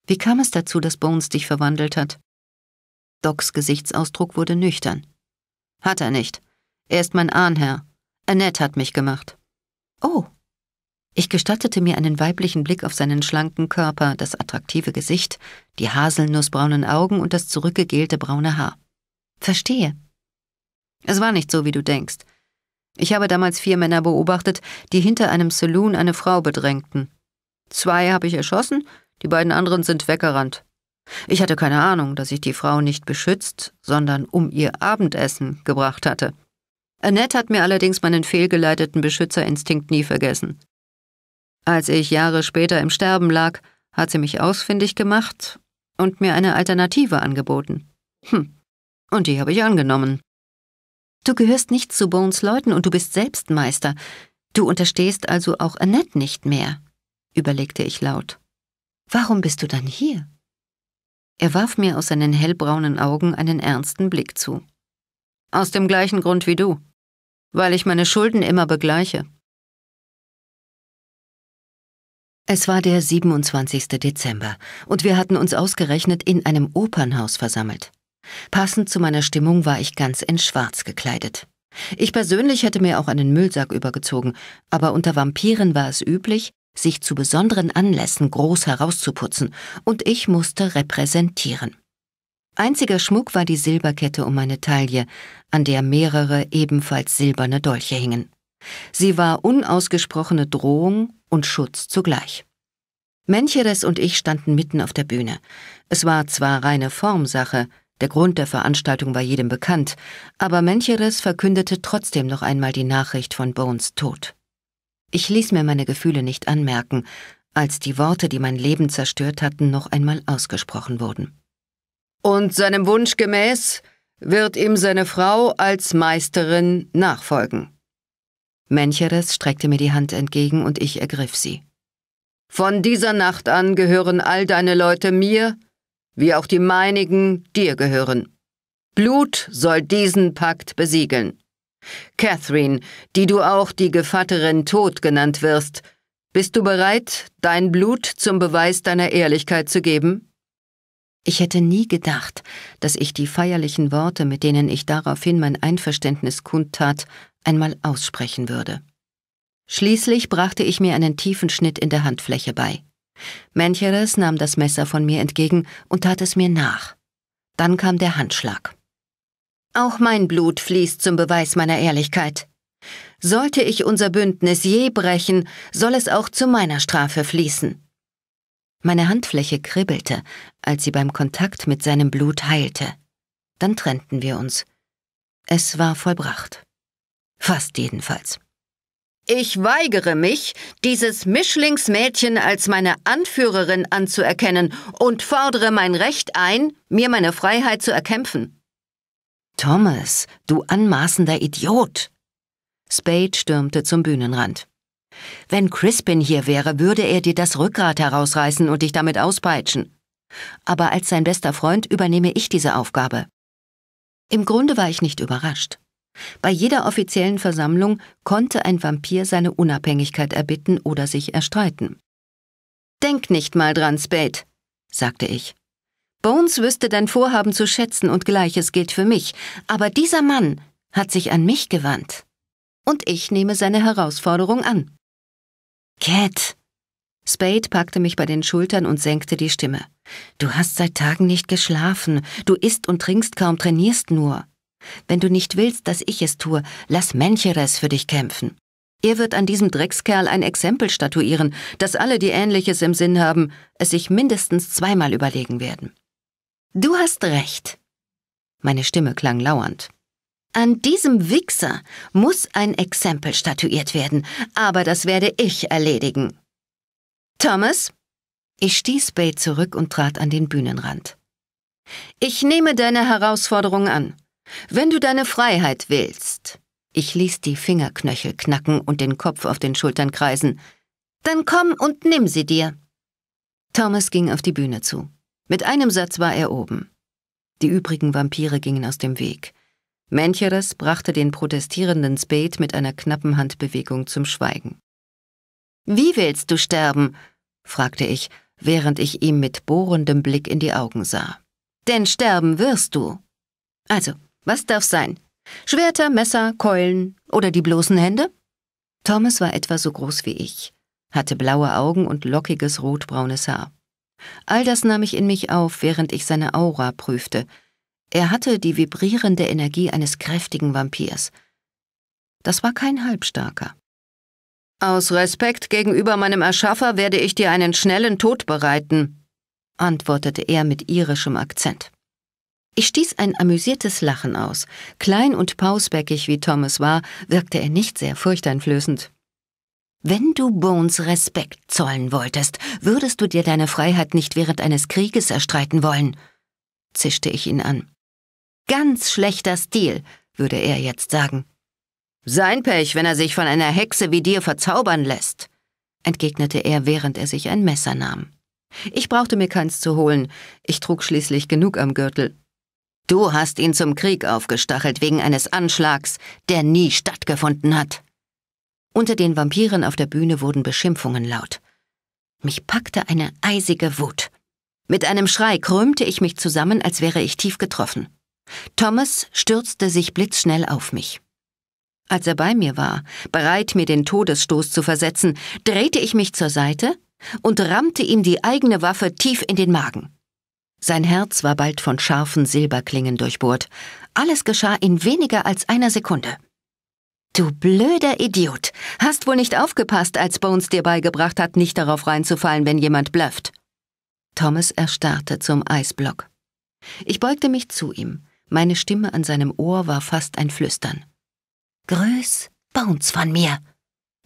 Wie kam es dazu, dass Bones dich verwandelt hat? Docs Gesichtsausdruck wurde nüchtern. Hat er nicht. Er ist mein Ahnherr Annette hat mich gemacht. Oh. Ich gestattete mir einen weiblichen Blick auf seinen schlanken Körper, das attraktive Gesicht, die haselnussbraunen Augen und das zurückgegelte braune Haar. Verstehe. Es war nicht so, wie du denkst. Ich habe damals vier Männer beobachtet, die hinter einem Saloon eine Frau bedrängten. Zwei habe ich erschossen, die beiden anderen sind weggerannt. Ich hatte keine Ahnung, dass ich die Frau nicht beschützt, sondern um ihr Abendessen gebracht hatte. Annette hat mir allerdings meinen fehlgeleiteten Beschützerinstinkt nie vergessen. Als ich Jahre später im Sterben lag, hat sie mich ausfindig gemacht und mir eine Alternative angeboten. Hm, und die habe ich angenommen. Du gehörst nicht zu Bones Leuten und du bist selbst Meister. Du unterstehst also auch Annette nicht mehr, überlegte ich laut. Warum bist du dann hier? Er warf mir aus seinen hellbraunen Augen einen ernsten Blick zu. Aus dem gleichen Grund wie du, weil ich meine Schulden immer begleiche. Es war der 27. Dezember und wir hatten uns ausgerechnet in einem Opernhaus versammelt. Passend zu meiner Stimmung war ich ganz in Schwarz gekleidet. Ich persönlich hätte mir auch einen Müllsack übergezogen, aber unter Vampiren war es üblich, sich zu besonderen Anlässen groß herauszuputzen, und ich musste repräsentieren. Einziger Schmuck war die Silberkette um meine Taille, an der mehrere ebenfalls silberne Dolche hingen. Sie war unausgesprochene Drohung und Schutz zugleich. Mencheres und ich standen mitten auf der Bühne. Es war zwar reine Formsache, der Grund der Veranstaltung war jedem bekannt, aber Mencheres verkündete trotzdem noch einmal die Nachricht von Bones Tod. Ich ließ mir meine Gefühle nicht anmerken, als die Worte, die mein Leben zerstört hatten, noch einmal ausgesprochen wurden und seinem Wunsch gemäß wird ihm seine Frau als Meisterin nachfolgen. Mencheres streckte mir die Hand entgegen und ich ergriff sie. Von dieser Nacht an gehören all deine Leute mir, wie auch die meinigen dir gehören. Blut soll diesen Pakt besiegeln. Catherine, die du auch die Gevatterin Tod genannt wirst, bist du bereit, dein Blut zum Beweis deiner Ehrlichkeit zu geben? Ich hätte nie gedacht, dass ich die feierlichen Worte, mit denen ich daraufhin mein Einverständnis kundtat, einmal aussprechen würde. Schließlich brachte ich mir einen tiefen Schnitt in der Handfläche bei. Mancheres nahm das Messer von mir entgegen und tat es mir nach. Dann kam der Handschlag. Auch mein Blut fließt zum Beweis meiner Ehrlichkeit. Sollte ich unser Bündnis je brechen, soll es auch zu meiner Strafe fließen. Meine Handfläche kribbelte, als sie beim Kontakt mit seinem Blut heilte. Dann trennten wir uns. Es war vollbracht. Fast jedenfalls. Ich weigere mich, dieses Mischlingsmädchen als meine Anführerin anzuerkennen und fordere mein Recht ein, mir meine Freiheit zu erkämpfen. Thomas, du anmaßender Idiot! Spade stürmte zum Bühnenrand. Wenn Crispin hier wäre, würde er dir das Rückgrat herausreißen und dich damit auspeitschen. Aber als sein bester Freund übernehme ich diese Aufgabe. Im Grunde war ich nicht überrascht. Bei jeder offiziellen Versammlung konnte ein Vampir seine Unabhängigkeit erbitten oder sich erstreiten. Denk nicht mal dran, Spade, sagte ich. Bones wüsste dein Vorhaben zu schätzen und gleiches gilt für mich, aber dieser Mann hat sich an mich gewandt. Und ich nehme seine Herausforderung an. Cat! Spade packte mich bei den Schultern und senkte die Stimme. Du hast seit Tagen nicht geschlafen, du isst und trinkst kaum, trainierst nur. Wenn du nicht willst, dass ich es tue, lass Mancheres für dich kämpfen. Er wird an diesem Dreckskerl ein Exempel statuieren, dass alle, die Ähnliches im Sinn haben, es sich mindestens zweimal überlegen werden. Du hast recht. Meine Stimme klang lauernd. An diesem Wichser muss ein Exempel statuiert werden, aber das werde ich erledigen. Thomas? Ich stieß Bate zurück und trat an den Bühnenrand. Ich nehme deine Herausforderung an. Wenn du deine Freiheit willst. Ich ließ die Fingerknöchel knacken und den Kopf auf den Schultern kreisen. Dann komm und nimm sie dir. Thomas ging auf die Bühne zu. Mit einem Satz war er oben. Die übrigen Vampire gingen aus dem Weg. Mencheres brachte den protestierenden Spade mit einer knappen Handbewegung zum Schweigen. Wie willst du sterben? fragte ich, während ich ihm mit bohrendem Blick in die Augen sah. Denn sterben wirst du. Also, was darf's sein? Schwerter, Messer, Keulen oder die bloßen Hände? Thomas war etwa so groß wie ich, hatte blaue Augen und lockiges rotbraunes Haar. All das nahm ich in mich auf, während ich seine Aura prüfte, er hatte die vibrierende Energie eines kräftigen Vampirs. Das war kein Halbstarker. Aus Respekt gegenüber meinem Erschaffer werde ich dir einen schnellen Tod bereiten, antwortete er mit irischem Akzent. Ich stieß ein amüsiertes Lachen aus. Klein und pausbäckig wie Thomas war, wirkte er nicht sehr furchteinflößend. Wenn du Bones Respekt zollen wolltest, würdest du dir deine Freiheit nicht während eines Krieges erstreiten wollen, zischte ich ihn an. Ganz schlechter Stil, würde er jetzt sagen. Sein Pech, wenn er sich von einer Hexe wie dir verzaubern lässt, entgegnete er, während er sich ein Messer nahm. Ich brauchte mir keins zu holen, ich trug schließlich genug am Gürtel. Du hast ihn zum Krieg aufgestachelt wegen eines Anschlags, der nie stattgefunden hat. Unter den Vampiren auf der Bühne wurden Beschimpfungen laut. Mich packte eine eisige Wut. Mit einem Schrei krümmte ich mich zusammen, als wäre ich tief getroffen. Thomas stürzte sich blitzschnell auf mich. Als er bei mir war, bereit mir den Todesstoß zu versetzen, drehte ich mich zur Seite und rammte ihm die eigene Waffe tief in den Magen. Sein Herz war bald von scharfen Silberklingen durchbohrt. Alles geschah in weniger als einer Sekunde. Du blöder Idiot! Hast wohl nicht aufgepasst, als Bones dir beigebracht hat, nicht darauf reinzufallen, wenn jemand blöfft. Thomas erstarrte zum Eisblock. Ich beugte mich zu ihm meine Stimme an seinem Ohr war fast ein Flüstern. Grüß Bounce von mir,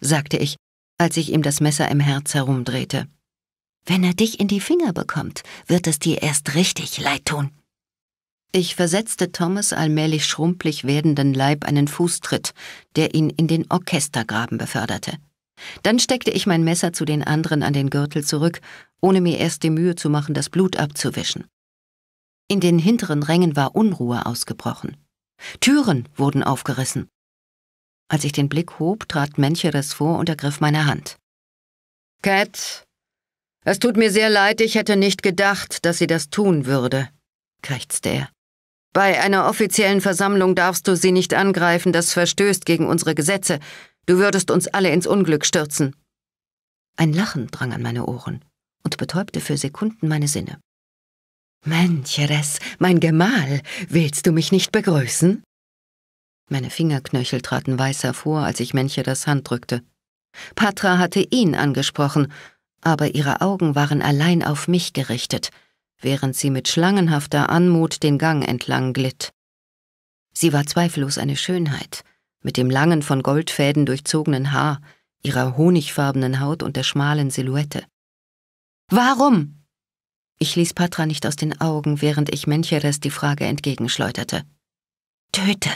sagte ich, als ich ihm das Messer im Herz herumdrehte. Wenn er dich in die Finger bekommt, wird es dir erst richtig leid tun. Ich versetzte Thomas allmählich schrumpelig werdenden Leib einen Fußtritt, der ihn in den Orchestergraben beförderte. Dann steckte ich mein Messer zu den anderen an den Gürtel zurück, ohne mir erst die Mühe zu machen, das Blut abzuwischen. In den hinteren Rängen war Unruhe ausgebrochen. Türen wurden aufgerissen. Als ich den Blick hob, trat Mencheres vor und ergriff meine Hand. Cat, es tut mir sehr leid, ich hätte nicht gedacht, dass sie das tun würde, krächzte er. Bei einer offiziellen Versammlung darfst du sie nicht angreifen, das verstößt gegen unsere Gesetze. Du würdest uns alle ins Unglück stürzen. Ein Lachen drang an meine Ohren und betäubte für Sekunden meine Sinne. Mencheres, mein Gemahl, willst du mich nicht begrüßen? Meine Fingerknöchel traten weiß hervor, als ich Mencheres Hand drückte. Patra hatte ihn angesprochen, aber ihre Augen waren allein auf mich gerichtet, während sie mit schlangenhafter Anmut den Gang entlang glitt. Sie war zweifellos eine Schönheit, mit dem langen, von Goldfäden durchzogenen Haar, ihrer honigfarbenen Haut und der schmalen Silhouette. Warum? Ich ließ Patra nicht aus den Augen, während ich Mencheres die Frage entgegenschleuderte. Töte,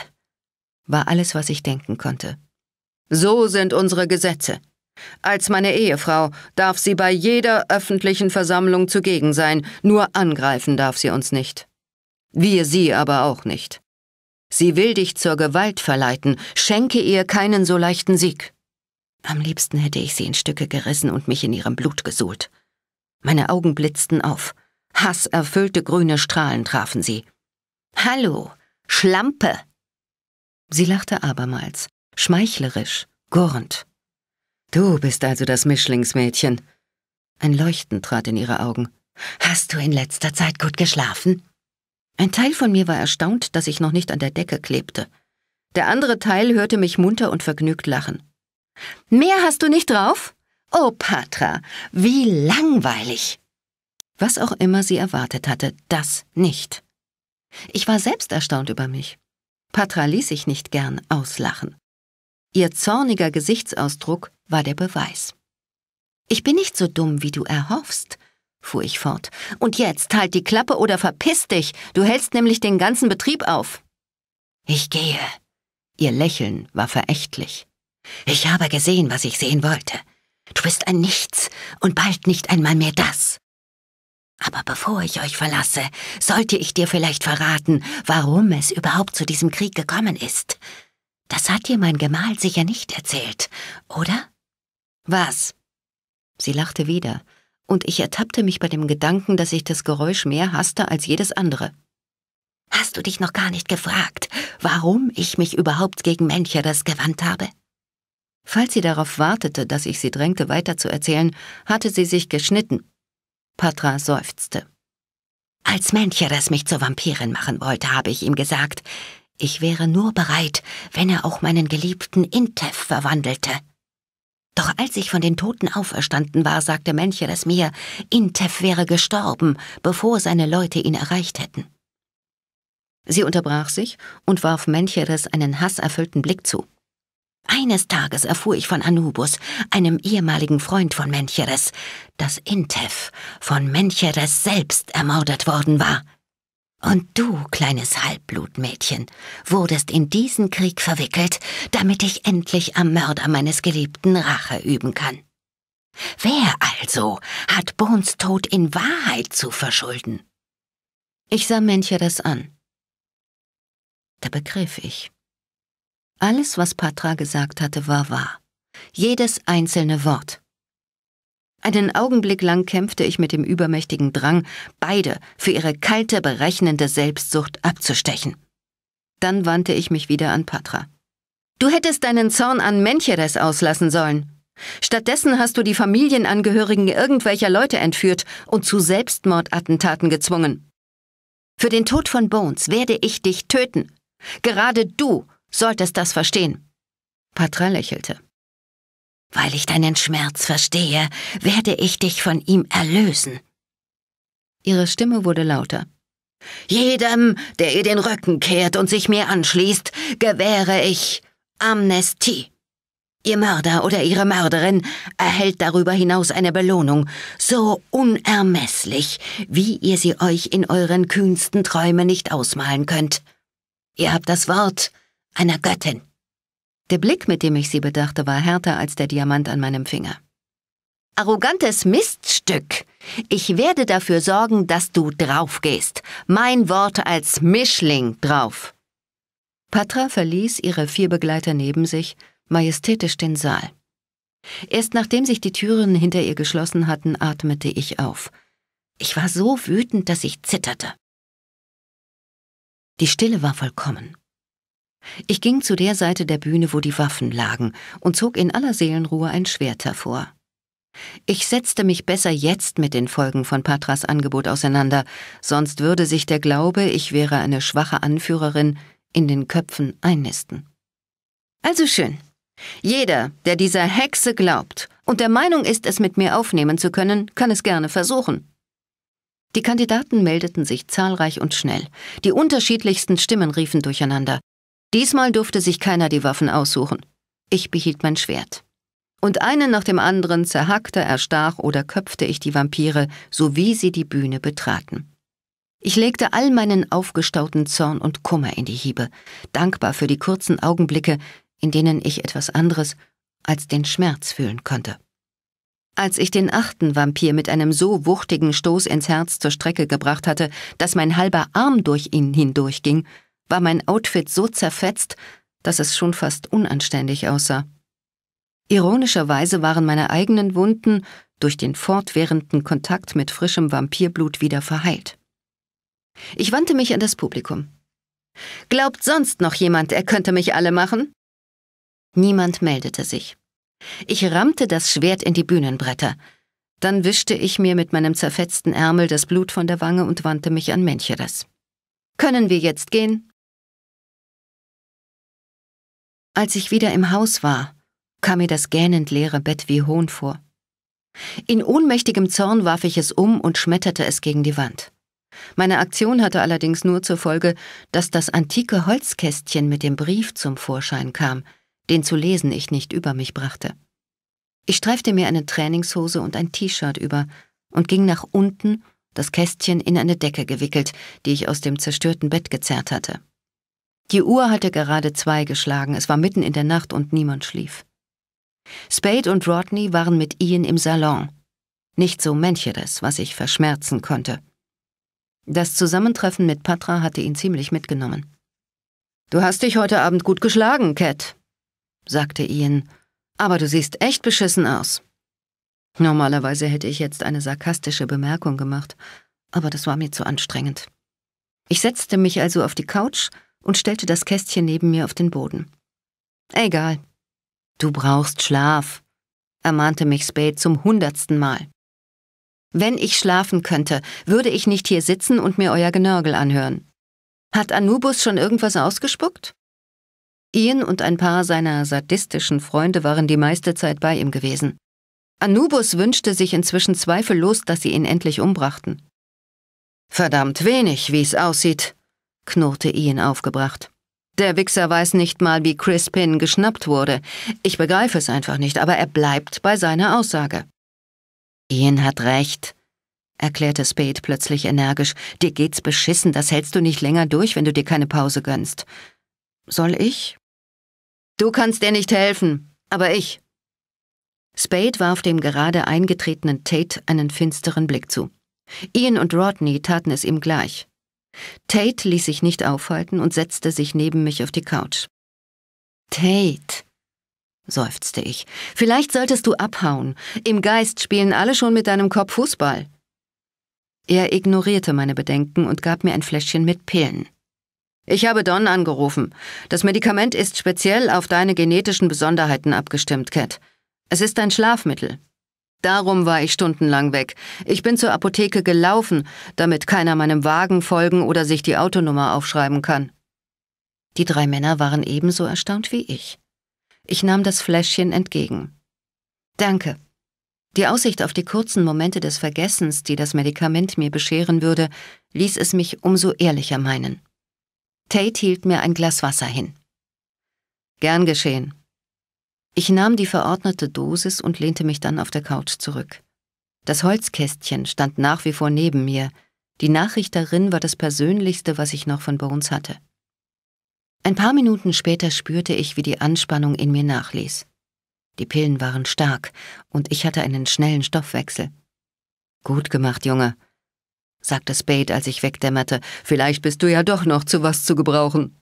war alles, was ich denken konnte. So sind unsere Gesetze. Als meine Ehefrau darf sie bei jeder öffentlichen Versammlung zugegen sein, nur angreifen darf sie uns nicht. Wir sie aber auch nicht. Sie will dich zur Gewalt verleiten, schenke ihr keinen so leichten Sieg. Am liebsten hätte ich sie in Stücke gerissen und mich in ihrem Blut gesuhlt. Meine Augen blitzten auf. Hasserfüllte grüne Strahlen trafen sie. Hallo, Schlampe! Sie lachte abermals, schmeichlerisch, gurrend. Du bist also das Mischlingsmädchen. Ein Leuchten trat in ihre Augen. Hast du in letzter Zeit gut geschlafen? Ein Teil von mir war erstaunt, dass ich noch nicht an der Decke klebte. Der andere Teil hörte mich munter und vergnügt lachen. Mehr hast du nicht drauf? Oh, Patra, wie langweilig! Was auch immer sie erwartet hatte, das nicht. Ich war selbst erstaunt über mich. Patra ließ sich nicht gern auslachen. Ihr zorniger Gesichtsausdruck war der Beweis. Ich bin nicht so dumm, wie du erhoffst, fuhr ich fort. Und jetzt halt die Klappe oder verpiss dich, du hältst nämlich den ganzen Betrieb auf. Ich gehe. Ihr Lächeln war verächtlich. Ich habe gesehen, was ich sehen wollte. Du bist ein Nichts und bald nicht einmal mehr das. Aber bevor ich euch verlasse, sollte ich dir vielleicht verraten, warum es überhaupt zu diesem Krieg gekommen ist. Das hat dir mein Gemahl sicher nicht erzählt, oder? Was? Sie lachte wieder, und ich ertappte mich bei dem Gedanken, dass ich das Geräusch mehr hasste als jedes andere. Hast du dich noch gar nicht gefragt, warum ich mich überhaupt gegen Mencher das gewandt habe? Falls sie darauf wartete, dass ich sie drängte, weiterzuerzählen, hatte sie sich geschnitten. Patra seufzte. Als Mencheres mich zur Vampirin machen wollte, habe ich ihm gesagt, ich wäre nur bereit, wenn er auch meinen geliebten Intef verwandelte. Doch als ich von den Toten auferstanden war, sagte Mencheres mir, Intef wäre gestorben, bevor seine Leute ihn erreicht hätten. Sie unterbrach sich und warf Mencheres einen hasserfüllten Blick zu. Eines Tages erfuhr ich von Anubis, einem ehemaligen Freund von Mencheres, dass Intef von Mencheres selbst ermordet worden war. Und du, kleines Halbblutmädchen, wurdest in diesen Krieg verwickelt, damit ich endlich am Mörder meines Geliebten Rache üben kann. Wer also hat Bohns Tod in Wahrheit zu verschulden? Ich sah Mencheres an. Da begriff ich. Alles, was Patra gesagt hatte, war wahr. Jedes einzelne Wort. Einen Augenblick lang kämpfte ich mit dem übermächtigen Drang, beide für ihre kalte, berechnende Selbstsucht abzustechen. Dann wandte ich mich wieder an Patra. Du hättest deinen Zorn an Mencheres auslassen sollen. Stattdessen hast du die Familienangehörigen irgendwelcher Leute entführt und zu Selbstmordattentaten gezwungen. Für den Tod von Bones werde ich dich töten. Gerade du solltest das verstehen. Patra lächelte. Weil ich deinen Schmerz verstehe, werde ich dich von ihm erlösen. Ihre Stimme wurde lauter. Jedem, der ihr den Rücken kehrt und sich mir anschließt, gewähre ich Amnestie. Ihr Mörder oder Ihre Mörderin erhält darüber hinaus eine Belohnung, so unermesslich, wie ihr sie euch in euren kühnsten Träumen nicht ausmalen könnt. Ihr habt das Wort, einer Göttin. Der Blick, mit dem ich sie bedachte, war härter als der Diamant an meinem Finger. Arrogantes Miststück. Ich werde dafür sorgen, dass du draufgehst. Mein Wort als Mischling drauf. Patra verließ ihre vier Begleiter neben sich, majestätisch den Saal. Erst nachdem sich die Türen hinter ihr geschlossen hatten, atmete ich auf. Ich war so wütend, dass ich zitterte. Die Stille war vollkommen. Ich ging zu der Seite der Bühne, wo die Waffen lagen, und zog in aller Seelenruhe ein Schwert hervor. Ich setzte mich besser jetzt mit den Folgen von Patras Angebot auseinander, sonst würde sich der Glaube, ich wäre eine schwache Anführerin, in den Köpfen einnisten. Also schön. Jeder, der dieser Hexe glaubt und der Meinung ist, es mit mir aufnehmen zu können, kann es gerne versuchen. Die Kandidaten meldeten sich zahlreich und schnell. Die unterschiedlichsten Stimmen riefen durcheinander. Diesmal durfte sich keiner die Waffen aussuchen. Ich behielt mein Schwert. Und einen nach dem anderen zerhackte, erstach oder köpfte ich die Vampire, so wie sie die Bühne betraten. Ich legte all meinen aufgestauten Zorn und Kummer in die Hiebe, dankbar für die kurzen Augenblicke, in denen ich etwas anderes als den Schmerz fühlen konnte. Als ich den achten Vampir mit einem so wuchtigen Stoß ins Herz zur Strecke gebracht hatte, dass mein halber Arm durch ihn hindurchging, war mein Outfit so zerfetzt, dass es schon fast unanständig aussah. Ironischerweise waren meine eigenen Wunden durch den fortwährenden Kontakt mit frischem Vampirblut wieder verheilt. Ich wandte mich an das Publikum. Glaubt sonst noch jemand, er könnte mich alle machen? Niemand meldete sich. Ich rammte das Schwert in die Bühnenbretter. Dann wischte ich mir mit meinem zerfetzten Ärmel das Blut von der Wange und wandte mich an Mencheres. Können wir jetzt gehen? Als ich wieder im Haus war, kam mir das gähnend leere Bett wie Hohn vor. In ohnmächtigem Zorn warf ich es um und schmetterte es gegen die Wand. Meine Aktion hatte allerdings nur zur Folge, dass das antike Holzkästchen mit dem Brief zum Vorschein kam, den zu lesen ich nicht über mich brachte. Ich streifte mir eine Trainingshose und ein T-Shirt über und ging nach unten, das Kästchen in eine Decke gewickelt, die ich aus dem zerstörten Bett gezerrt hatte. Die Uhr hatte gerade zwei geschlagen, es war mitten in der Nacht und niemand schlief. Spade und Rodney waren mit Ian im Salon. Nicht so mancheres, was ich verschmerzen konnte. Das Zusammentreffen mit Patra hatte ihn ziemlich mitgenommen. Du hast dich heute Abend gut geschlagen, Cat, sagte Ian, aber du siehst echt beschissen aus. Normalerweise hätte ich jetzt eine sarkastische Bemerkung gemacht, aber das war mir zu anstrengend. Ich setzte mich also auf die Couch, und stellte das Kästchen neben mir auf den Boden. Egal. Du brauchst Schlaf, ermahnte mich Spade zum hundertsten Mal. Wenn ich schlafen könnte, würde ich nicht hier sitzen und mir euer Genörgel anhören. Hat Anubis schon irgendwas ausgespuckt? Ian und ein paar seiner sadistischen Freunde waren die meiste Zeit bei ihm gewesen. Anubis wünschte sich inzwischen zweifellos, dass sie ihn endlich umbrachten. Verdammt wenig, wie es aussieht, knurrte Ian aufgebracht. Der Wichser weiß nicht mal, wie Crispin geschnappt wurde. Ich begreife es einfach nicht, aber er bleibt bei seiner Aussage. Ian hat recht, erklärte Spade plötzlich energisch. Dir geht's beschissen, das hältst du nicht länger durch, wenn du dir keine Pause gönnst. Soll ich? Du kannst dir nicht helfen, aber ich. Spade warf dem gerade eingetretenen Tate einen finsteren Blick zu. Ian und Rodney taten es ihm gleich. Tate ließ sich nicht aufhalten und setzte sich neben mich auf die Couch. Tate, seufzte ich, vielleicht solltest du abhauen. Im Geist spielen alle schon mit deinem Kopf Fußball. Er ignorierte meine Bedenken und gab mir ein Fläschchen mit Pillen. Ich habe Don angerufen. Das Medikament ist speziell auf deine genetischen Besonderheiten abgestimmt, Cat. Es ist ein Schlafmittel. Darum war ich stundenlang weg. Ich bin zur Apotheke gelaufen, damit keiner meinem Wagen folgen oder sich die Autonummer aufschreiben kann. Die drei Männer waren ebenso erstaunt wie ich. Ich nahm das Fläschchen entgegen. Danke. Die Aussicht auf die kurzen Momente des Vergessens, die das Medikament mir bescheren würde, ließ es mich umso ehrlicher meinen. Tate hielt mir ein Glas Wasser hin. Gern geschehen, ich nahm die verordnete Dosis und lehnte mich dann auf der Couch zurück. Das Holzkästchen stand nach wie vor neben mir. Die Nachricht darin war das Persönlichste, was ich noch von Bones hatte. Ein paar Minuten später spürte ich, wie die Anspannung in mir nachließ. Die Pillen waren stark und ich hatte einen schnellen Stoffwechsel. Gut gemacht, Junge, sagte Spade, als ich wegdämmerte. Vielleicht bist du ja doch noch zu was zu gebrauchen.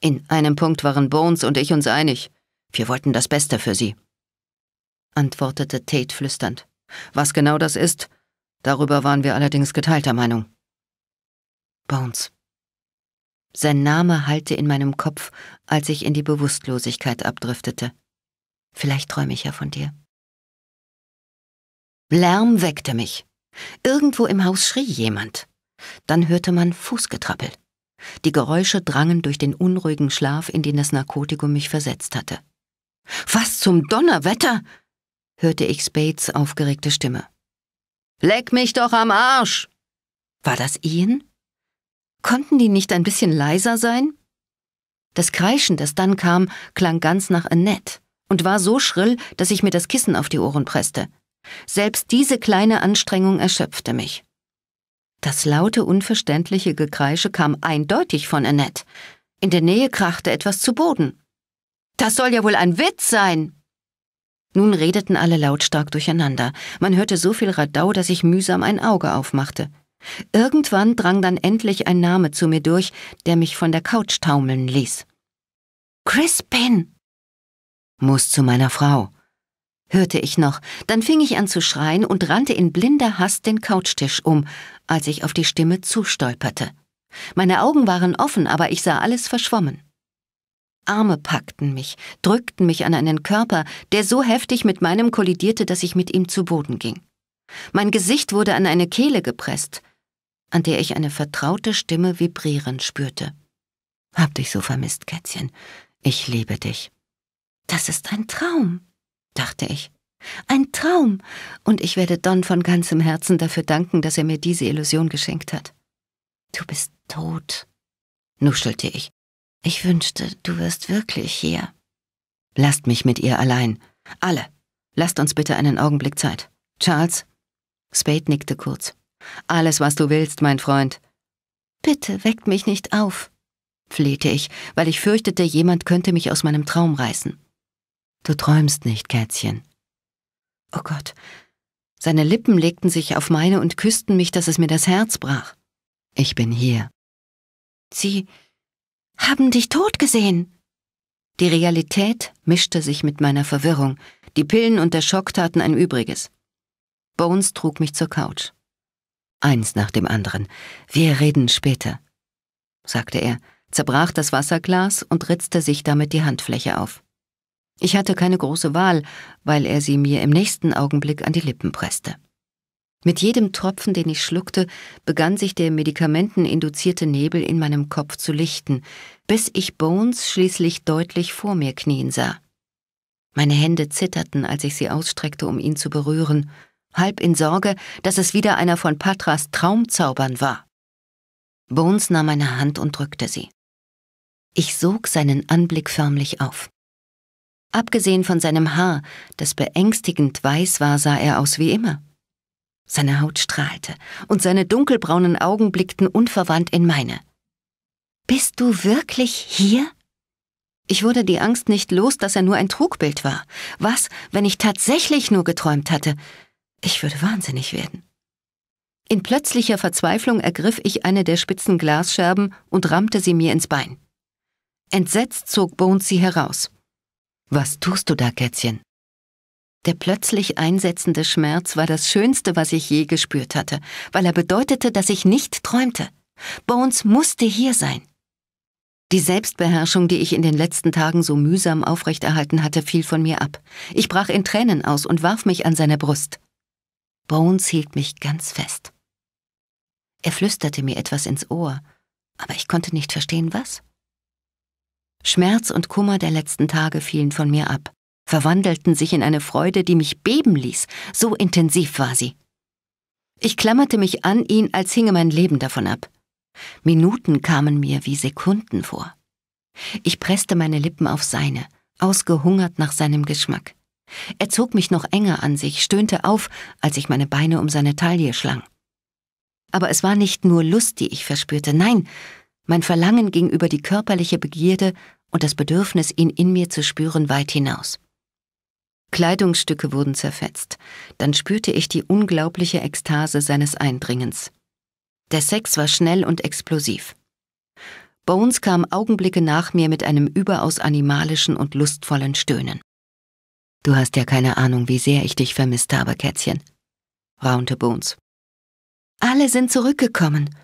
In einem Punkt waren Bones und ich uns einig. Wir wollten das Beste für sie, antwortete Tate flüsternd. Was genau das ist, darüber waren wir allerdings geteilter Meinung. Bones. Sein Name hallte in meinem Kopf, als ich in die Bewusstlosigkeit abdriftete. Vielleicht träume ich ja von dir. Lärm weckte mich. Irgendwo im Haus schrie jemand. Dann hörte man Fußgetrappel. Die Geräusche drangen durch den unruhigen Schlaf, in den das Narkotikum mich versetzt hatte. Was zum Donnerwetter? hörte ich Spades aufgeregte Stimme. Leck mich doch am Arsch! War das Ian? Konnten die nicht ein bisschen leiser sein? Das Kreischen, das dann kam, klang ganz nach Annette und war so schrill, dass ich mir das Kissen auf die Ohren presste. Selbst diese kleine Anstrengung erschöpfte mich. Das laute, unverständliche Gekreische kam eindeutig von Annette. In der Nähe krachte etwas zu Boden. Das soll ja wohl ein Witz sein. Nun redeten alle lautstark durcheinander. Man hörte so viel Radau, dass ich mühsam ein Auge aufmachte. Irgendwann drang dann endlich ein Name zu mir durch, der mich von der Couch taumeln ließ. Crispin! Muss zu meiner Frau, hörte ich noch. Dann fing ich an zu schreien und rannte in blinder Hast den Couchtisch um, als ich auf die Stimme zustolperte. Meine Augen waren offen, aber ich sah alles verschwommen. Arme packten mich, drückten mich an einen Körper, der so heftig mit meinem kollidierte, dass ich mit ihm zu Boden ging. Mein Gesicht wurde an eine Kehle gepresst, an der ich eine vertraute Stimme vibrieren spürte. Hab dich so vermisst, Kätzchen. Ich liebe dich. Das ist ein Traum, dachte ich. Ein Traum, und ich werde Don von ganzem Herzen dafür danken, dass er mir diese Illusion geschenkt hat. Du bist tot, nuschelte ich ich wünschte, du wirst wirklich hier. Lasst mich mit ihr allein. Alle. Lasst uns bitte einen Augenblick Zeit. Charles? Spade nickte kurz. Alles, was du willst, mein Freund. Bitte weckt mich nicht auf, flehte ich, weil ich fürchtete, jemand könnte mich aus meinem Traum reißen. Du träumst nicht, Kätzchen. Oh Gott. Seine Lippen legten sich auf meine und küssten mich, dass es mir das Herz brach. Ich bin hier. Sie, haben dich tot gesehen. Die Realität mischte sich mit meiner Verwirrung. Die Pillen und der Schock taten ein Übriges. Bones trug mich zur Couch. Eins nach dem anderen. Wir reden später, sagte er, zerbrach das Wasserglas und ritzte sich damit die Handfläche auf. Ich hatte keine große Wahl, weil er sie mir im nächsten Augenblick an die Lippen presste. Mit jedem Tropfen, den ich schluckte, begann sich der medikamenteninduzierte Nebel in meinem Kopf zu lichten, bis ich Bones schließlich deutlich vor mir knien sah. Meine Hände zitterten, als ich sie ausstreckte, um ihn zu berühren, halb in Sorge, dass es wieder einer von Patras Traumzaubern war. Bones nahm meine Hand und drückte sie. Ich sog seinen Anblick förmlich auf. Abgesehen von seinem Haar, das beängstigend weiß war, sah er aus wie immer. Seine Haut strahlte und seine dunkelbraunen Augen blickten unverwandt in meine. Bist du wirklich hier? Ich wurde die Angst nicht los, dass er nur ein Trugbild war. Was, wenn ich tatsächlich nur geträumt hatte? Ich würde wahnsinnig werden. In plötzlicher Verzweiflung ergriff ich eine der spitzen Glasscherben und rammte sie mir ins Bein. Entsetzt zog Bones sie heraus. Was tust du da, Kätzchen? Der plötzlich einsetzende Schmerz war das Schönste, was ich je gespürt hatte, weil er bedeutete, dass ich nicht träumte. Bones musste hier sein. Die Selbstbeherrschung, die ich in den letzten Tagen so mühsam aufrechterhalten hatte, fiel von mir ab. Ich brach in Tränen aus und warf mich an seine Brust. Bones hielt mich ganz fest. Er flüsterte mir etwas ins Ohr, aber ich konnte nicht verstehen, was. Schmerz und Kummer der letzten Tage fielen von mir ab verwandelten sich in eine Freude, die mich beben ließ, so intensiv war sie. Ich klammerte mich an ihn, als hinge mein Leben davon ab. Minuten kamen mir wie Sekunden vor. Ich presste meine Lippen auf seine, ausgehungert nach seinem Geschmack. Er zog mich noch enger an sich, stöhnte auf, als ich meine Beine um seine Taille schlang. Aber es war nicht nur Lust, die ich verspürte, nein, mein Verlangen ging über die körperliche Begierde und das Bedürfnis, ihn in mir zu spüren, weit hinaus. Kleidungsstücke wurden zerfetzt. Dann spürte ich die unglaubliche Ekstase seines Eindringens. Der Sex war schnell und explosiv. Bones kam Augenblicke nach mir mit einem überaus animalischen und lustvollen Stöhnen. Du hast ja keine Ahnung, wie sehr ich dich vermisst habe, Kätzchen, raunte Bones. Alle sind zurückgekommen,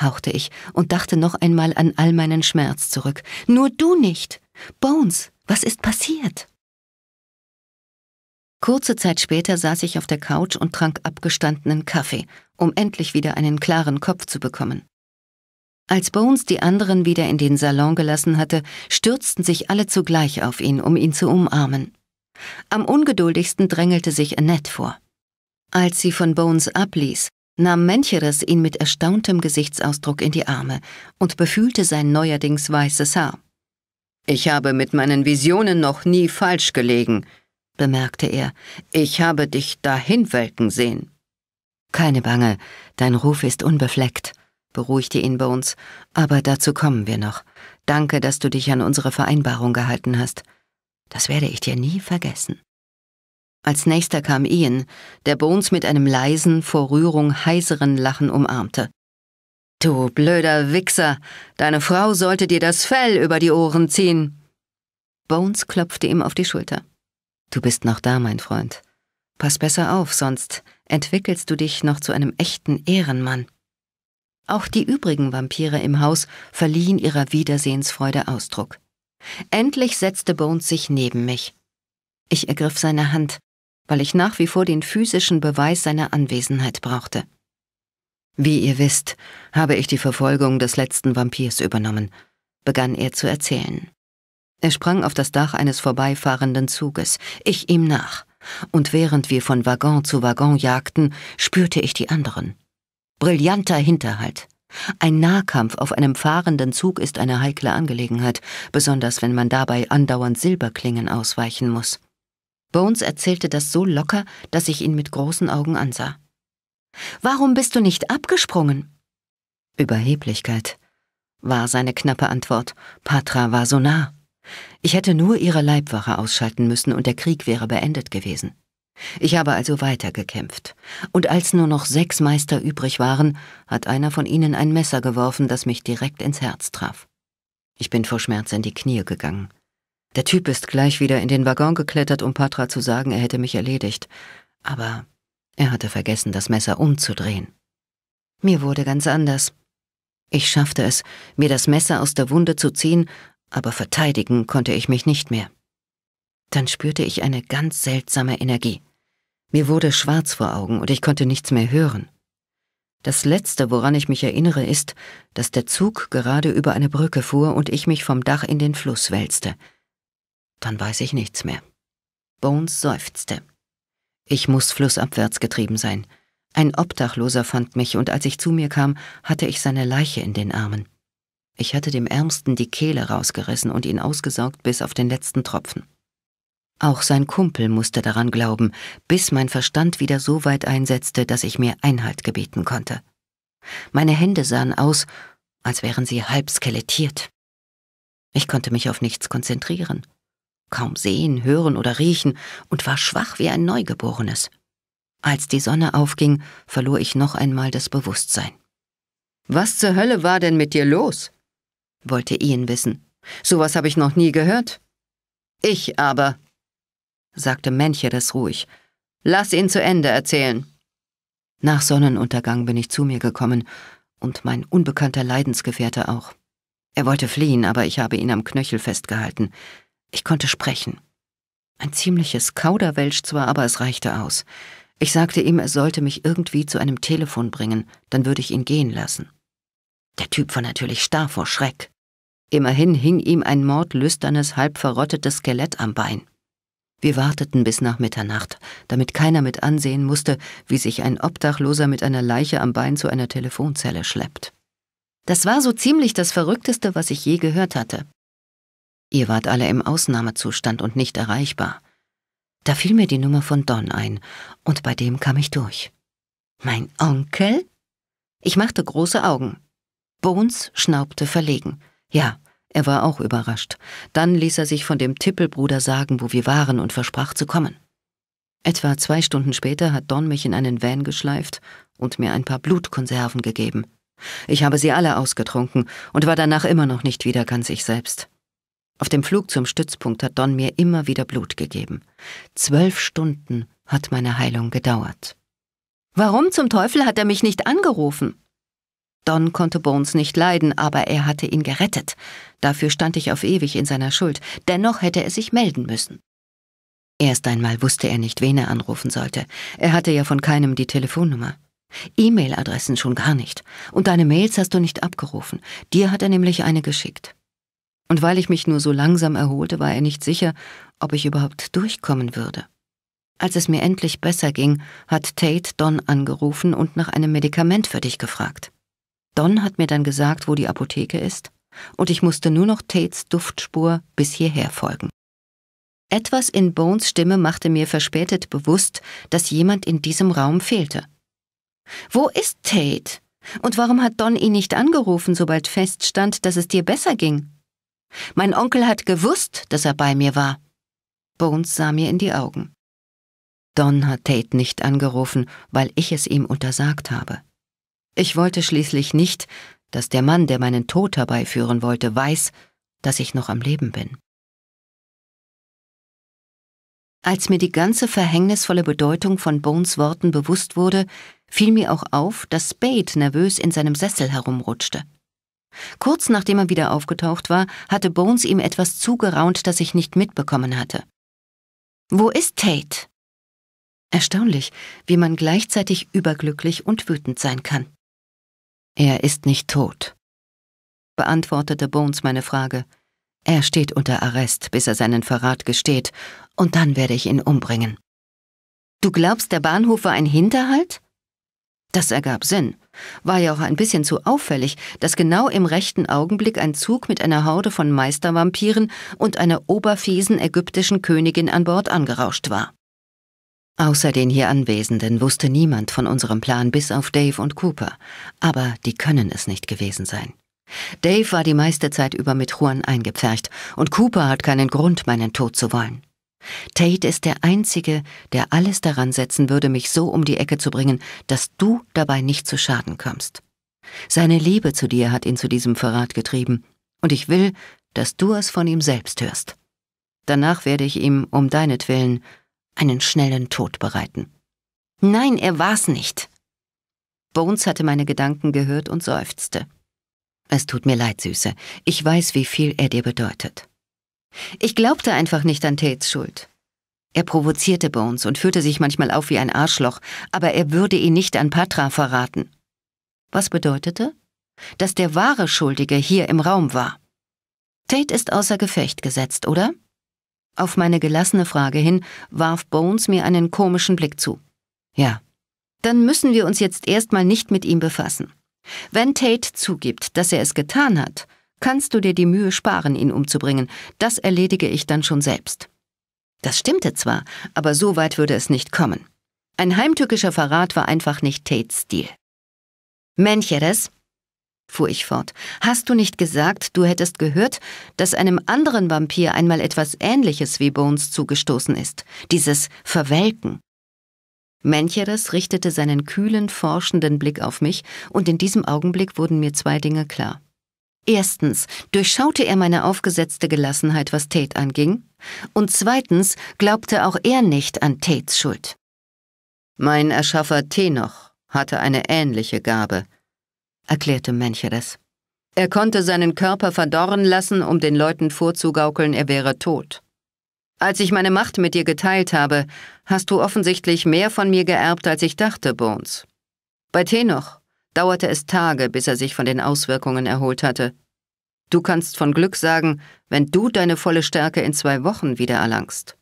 hauchte ich und dachte noch einmal an all meinen Schmerz zurück. Nur du nicht. Bones, was ist passiert? Kurze Zeit später saß ich auf der Couch und trank abgestandenen Kaffee, um endlich wieder einen klaren Kopf zu bekommen. Als Bones die anderen wieder in den Salon gelassen hatte, stürzten sich alle zugleich auf ihn, um ihn zu umarmen. Am ungeduldigsten drängelte sich Annette vor. Als sie von Bones abließ, nahm Mencheres ihn mit erstauntem Gesichtsausdruck in die Arme und befühlte sein neuerdings weißes Haar. Ich habe mit meinen Visionen noch nie falsch gelegen, bemerkte er. Ich habe dich dahin welken sehen. Keine Bange, dein Ruf ist unbefleckt, beruhigte ihn Bones, aber dazu kommen wir noch. Danke, dass du dich an unsere Vereinbarung gehalten hast. Das werde ich dir nie vergessen. Als nächster kam Ian, der Bones mit einem leisen, vor Rührung heiseren Lachen umarmte. Du blöder Wichser, deine Frau sollte dir das Fell über die Ohren ziehen. Bones klopfte ihm auf die Schulter. Du bist noch da, mein Freund. Pass besser auf, sonst entwickelst du dich noch zu einem echten Ehrenmann. Auch die übrigen Vampire im Haus verliehen ihrer Wiedersehensfreude Ausdruck. Endlich setzte Bones sich neben mich. Ich ergriff seine Hand, weil ich nach wie vor den physischen Beweis seiner Anwesenheit brauchte. Wie ihr wisst, habe ich die Verfolgung des letzten Vampirs übernommen, begann er zu erzählen. Er sprang auf das Dach eines vorbeifahrenden Zuges, ich ihm nach, und während wir von Waggon zu Waggon jagten, spürte ich die anderen. Brillanter Hinterhalt. Ein Nahkampf auf einem fahrenden Zug ist eine heikle Angelegenheit, besonders wenn man dabei andauernd Silberklingen ausweichen muss. Bones erzählte das so locker, dass ich ihn mit großen Augen ansah. Warum bist du nicht abgesprungen? Überheblichkeit, war seine knappe Antwort. Patra war so nah. Ich hätte nur ihre Leibwache ausschalten müssen und der Krieg wäre beendet gewesen. Ich habe also weitergekämpft. Und als nur noch sechs Meister übrig waren, hat einer von ihnen ein Messer geworfen, das mich direkt ins Herz traf. Ich bin vor Schmerz in die Knie gegangen. Der Typ ist gleich wieder in den Waggon geklettert, um Patra zu sagen, er hätte mich erledigt. Aber er hatte vergessen, das Messer umzudrehen. Mir wurde ganz anders. Ich schaffte es, mir das Messer aus der Wunde zu ziehen aber verteidigen konnte ich mich nicht mehr. Dann spürte ich eine ganz seltsame Energie. Mir wurde schwarz vor Augen und ich konnte nichts mehr hören. Das Letzte, woran ich mich erinnere, ist, dass der Zug gerade über eine Brücke fuhr und ich mich vom Dach in den Fluss wälzte. Dann weiß ich nichts mehr. Bones seufzte. Ich muss flussabwärts getrieben sein. Ein Obdachloser fand mich, und als ich zu mir kam, hatte ich seine Leiche in den Armen. Ich hatte dem Ärmsten die Kehle rausgerissen und ihn ausgesaugt bis auf den letzten Tropfen. Auch sein Kumpel musste daran glauben, bis mein Verstand wieder so weit einsetzte, dass ich mir Einhalt gebeten konnte. Meine Hände sahen aus, als wären sie halb skelettiert. Ich konnte mich auf nichts konzentrieren, kaum sehen, hören oder riechen und war schwach wie ein Neugeborenes. Als die Sonne aufging, verlor ich noch einmal das Bewusstsein. Was zur Hölle war denn mit dir los? wollte Ian wissen. Sowas habe ich noch nie gehört. Ich aber, sagte das ruhig. Lass ihn zu Ende erzählen. Nach Sonnenuntergang bin ich zu mir gekommen und mein unbekannter Leidensgefährte auch. Er wollte fliehen, aber ich habe ihn am Knöchel festgehalten. Ich konnte sprechen. Ein ziemliches Kauderwelsch zwar, aber es reichte aus. Ich sagte ihm, er sollte mich irgendwie zu einem Telefon bringen, dann würde ich ihn gehen lassen. Der Typ war natürlich starr vor Schreck. Immerhin hing ihm ein mordlüsternes, halb verrottetes Skelett am Bein. Wir warteten bis nach Mitternacht, damit keiner mit ansehen musste, wie sich ein Obdachloser mit einer Leiche am Bein zu einer Telefonzelle schleppt. Das war so ziemlich das Verrückteste, was ich je gehört hatte. Ihr wart alle im Ausnahmezustand und nicht erreichbar. Da fiel mir die Nummer von Don ein, und bei dem kam ich durch. Mein Onkel? Ich machte große Augen. Bones schnaubte verlegen. Ja, er war auch überrascht. Dann ließ er sich von dem Tippelbruder sagen, wo wir waren und versprach zu kommen. Etwa zwei Stunden später hat Don mich in einen Van geschleift und mir ein paar Blutkonserven gegeben. Ich habe sie alle ausgetrunken und war danach immer noch nicht wieder ganz ich selbst. Auf dem Flug zum Stützpunkt hat Don mir immer wieder Blut gegeben. Zwölf Stunden hat meine Heilung gedauert. Warum zum Teufel hat er mich nicht angerufen? Don konnte Bones nicht leiden, aber er hatte ihn gerettet. Dafür stand ich auf ewig in seiner Schuld. Dennoch hätte er sich melden müssen. Erst einmal wusste er nicht, wen er anrufen sollte. Er hatte ja von keinem die Telefonnummer. E-Mail-Adressen schon gar nicht. Und deine Mails hast du nicht abgerufen. Dir hat er nämlich eine geschickt. Und weil ich mich nur so langsam erholte, war er nicht sicher, ob ich überhaupt durchkommen würde. Als es mir endlich besser ging, hat Tate Don angerufen und nach einem Medikament für dich gefragt. Don hat mir dann gesagt, wo die Apotheke ist und ich musste nur noch Tates Duftspur bis hierher folgen. Etwas in Bones Stimme machte mir verspätet bewusst, dass jemand in diesem Raum fehlte. Wo ist Tate? Und warum hat Don ihn nicht angerufen, sobald feststand, dass es dir besser ging? Mein Onkel hat gewusst, dass er bei mir war. Bones sah mir in die Augen. Don hat Tate nicht angerufen, weil ich es ihm untersagt habe. Ich wollte schließlich nicht, dass der Mann, der meinen Tod herbeiführen wollte, weiß, dass ich noch am Leben bin. Als mir die ganze verhängnisvolle Bedeutung von Bones Worten bewusst wurde, fiel mir auch auf, dass Spade nervös in seinem Sessel herumrutschte. Kurz nachdem er wieder aufgetaucht war, hatte Bones ihm etwas zugeraunt, das ich nicht mitbekommen hatte. Wo ist Tate? Erstaunlich, wie man gleichzeitig überglücklich und wütend sein kann. Er ist nicht tot, beantwortete Bones meine Frage. Er steht unter Arrest, bis er seinen Verrat gesteht, und dann werde ich ihn umbringen. Du glaubst, der Bahnhof war ein Hinterhalt? Das ergab Sinn. War ja auch ein bisschen zu auffällig, dass genau im rechten Augenblick ein Zug mit einer Horde von Meistervampiren und einer oberfiesen ägyptischen Königin an Bord angerauscht war. Außer den hier Anwesenden wusste niemand von unserem Plan bis auf Dave und Cooper, aber die können es nicht gewesen sein. Dave war die meiste Zeit über mit Juan eingepfercht und Cooper hat keinen Grund, meinen Tod zu wollen. Tate ist der Einzige, der alles daran setzen würde, mich so um die Ecke zu bringen, dass du dabei nicht zu Schaden kommst. Seine Liebe zu dir hat ihn zu diesem Verrat getrieben, und ich will, dass du es von ihm selbst hörst. Danach werde ich ihm um deinetwillen einen schnellen Tod bereiten. Nein, er war's nicht. Bones hatte meine Gedanken gehört und seufzte. Es tut mir leid, Süße. Ich weiß, wie viel er dir bedeutet. Ich glaubte einfach nicht an Tates Schuld. Er provozierte Bones und führte sich manchmal auf wie ein Arschloch, aber er würde ihn nicht an Patra verraten. Was bedeutete? Dass der wahre Schuldige hier im Raum war. Tate ist außer Gefecht gesetzt, oder? Auf meine gelassene Frage hin warf Bones mir einen komischen Blick zu. Ja, dann müssen wir uns jetzt erstmal nicht mit ihm befassen. Wenn Tate zugibt, dass er es getan hat, kannst du dir die Mühe sparen, ihn umzubringen. Das erledige ich dann schon selbst. Das stimmte zwar, aber so weit würde es nicht kommen. Ein heimtückischer Verrat war einfach nicht Tates Stil. Mencheres, fuhr ich fort, hast du nicht gesagt, du hättest gehört, dass einem anderen Vampir einmal etwas Ähnliches wie Bones zugestoßen ist, dieses Verwelken? Mencheres richtete seinen kühlen, forschenden Blick auf mich, und in diesem Augenblick wurden mir zwei Dinge klar. Erstens durchschaute er meine aufgesetzte Gelassenheit, was Tate anging, und zweitens glaubte auch er nicht an Tates Schuld. Mein Erschaffer Tenoch hatte eine ähnliche Gabe, erklärte Mencheres. Er konnte seinen Körper verdorren lassen, um den Leuten vorzugaukeln, er wäre tot. Als ich meine Macht mit dir geteilt habe, hast du offensichtlich mehr von mir geerbt, als ich dachte, Bones. Bei Tenoch dauerte es Tage, bis er sich von den Auswirkungen erholt hatte. Du kannst von Glück sagen, wenn du deine volle Stärke in zwei Wochen wieder erlangst.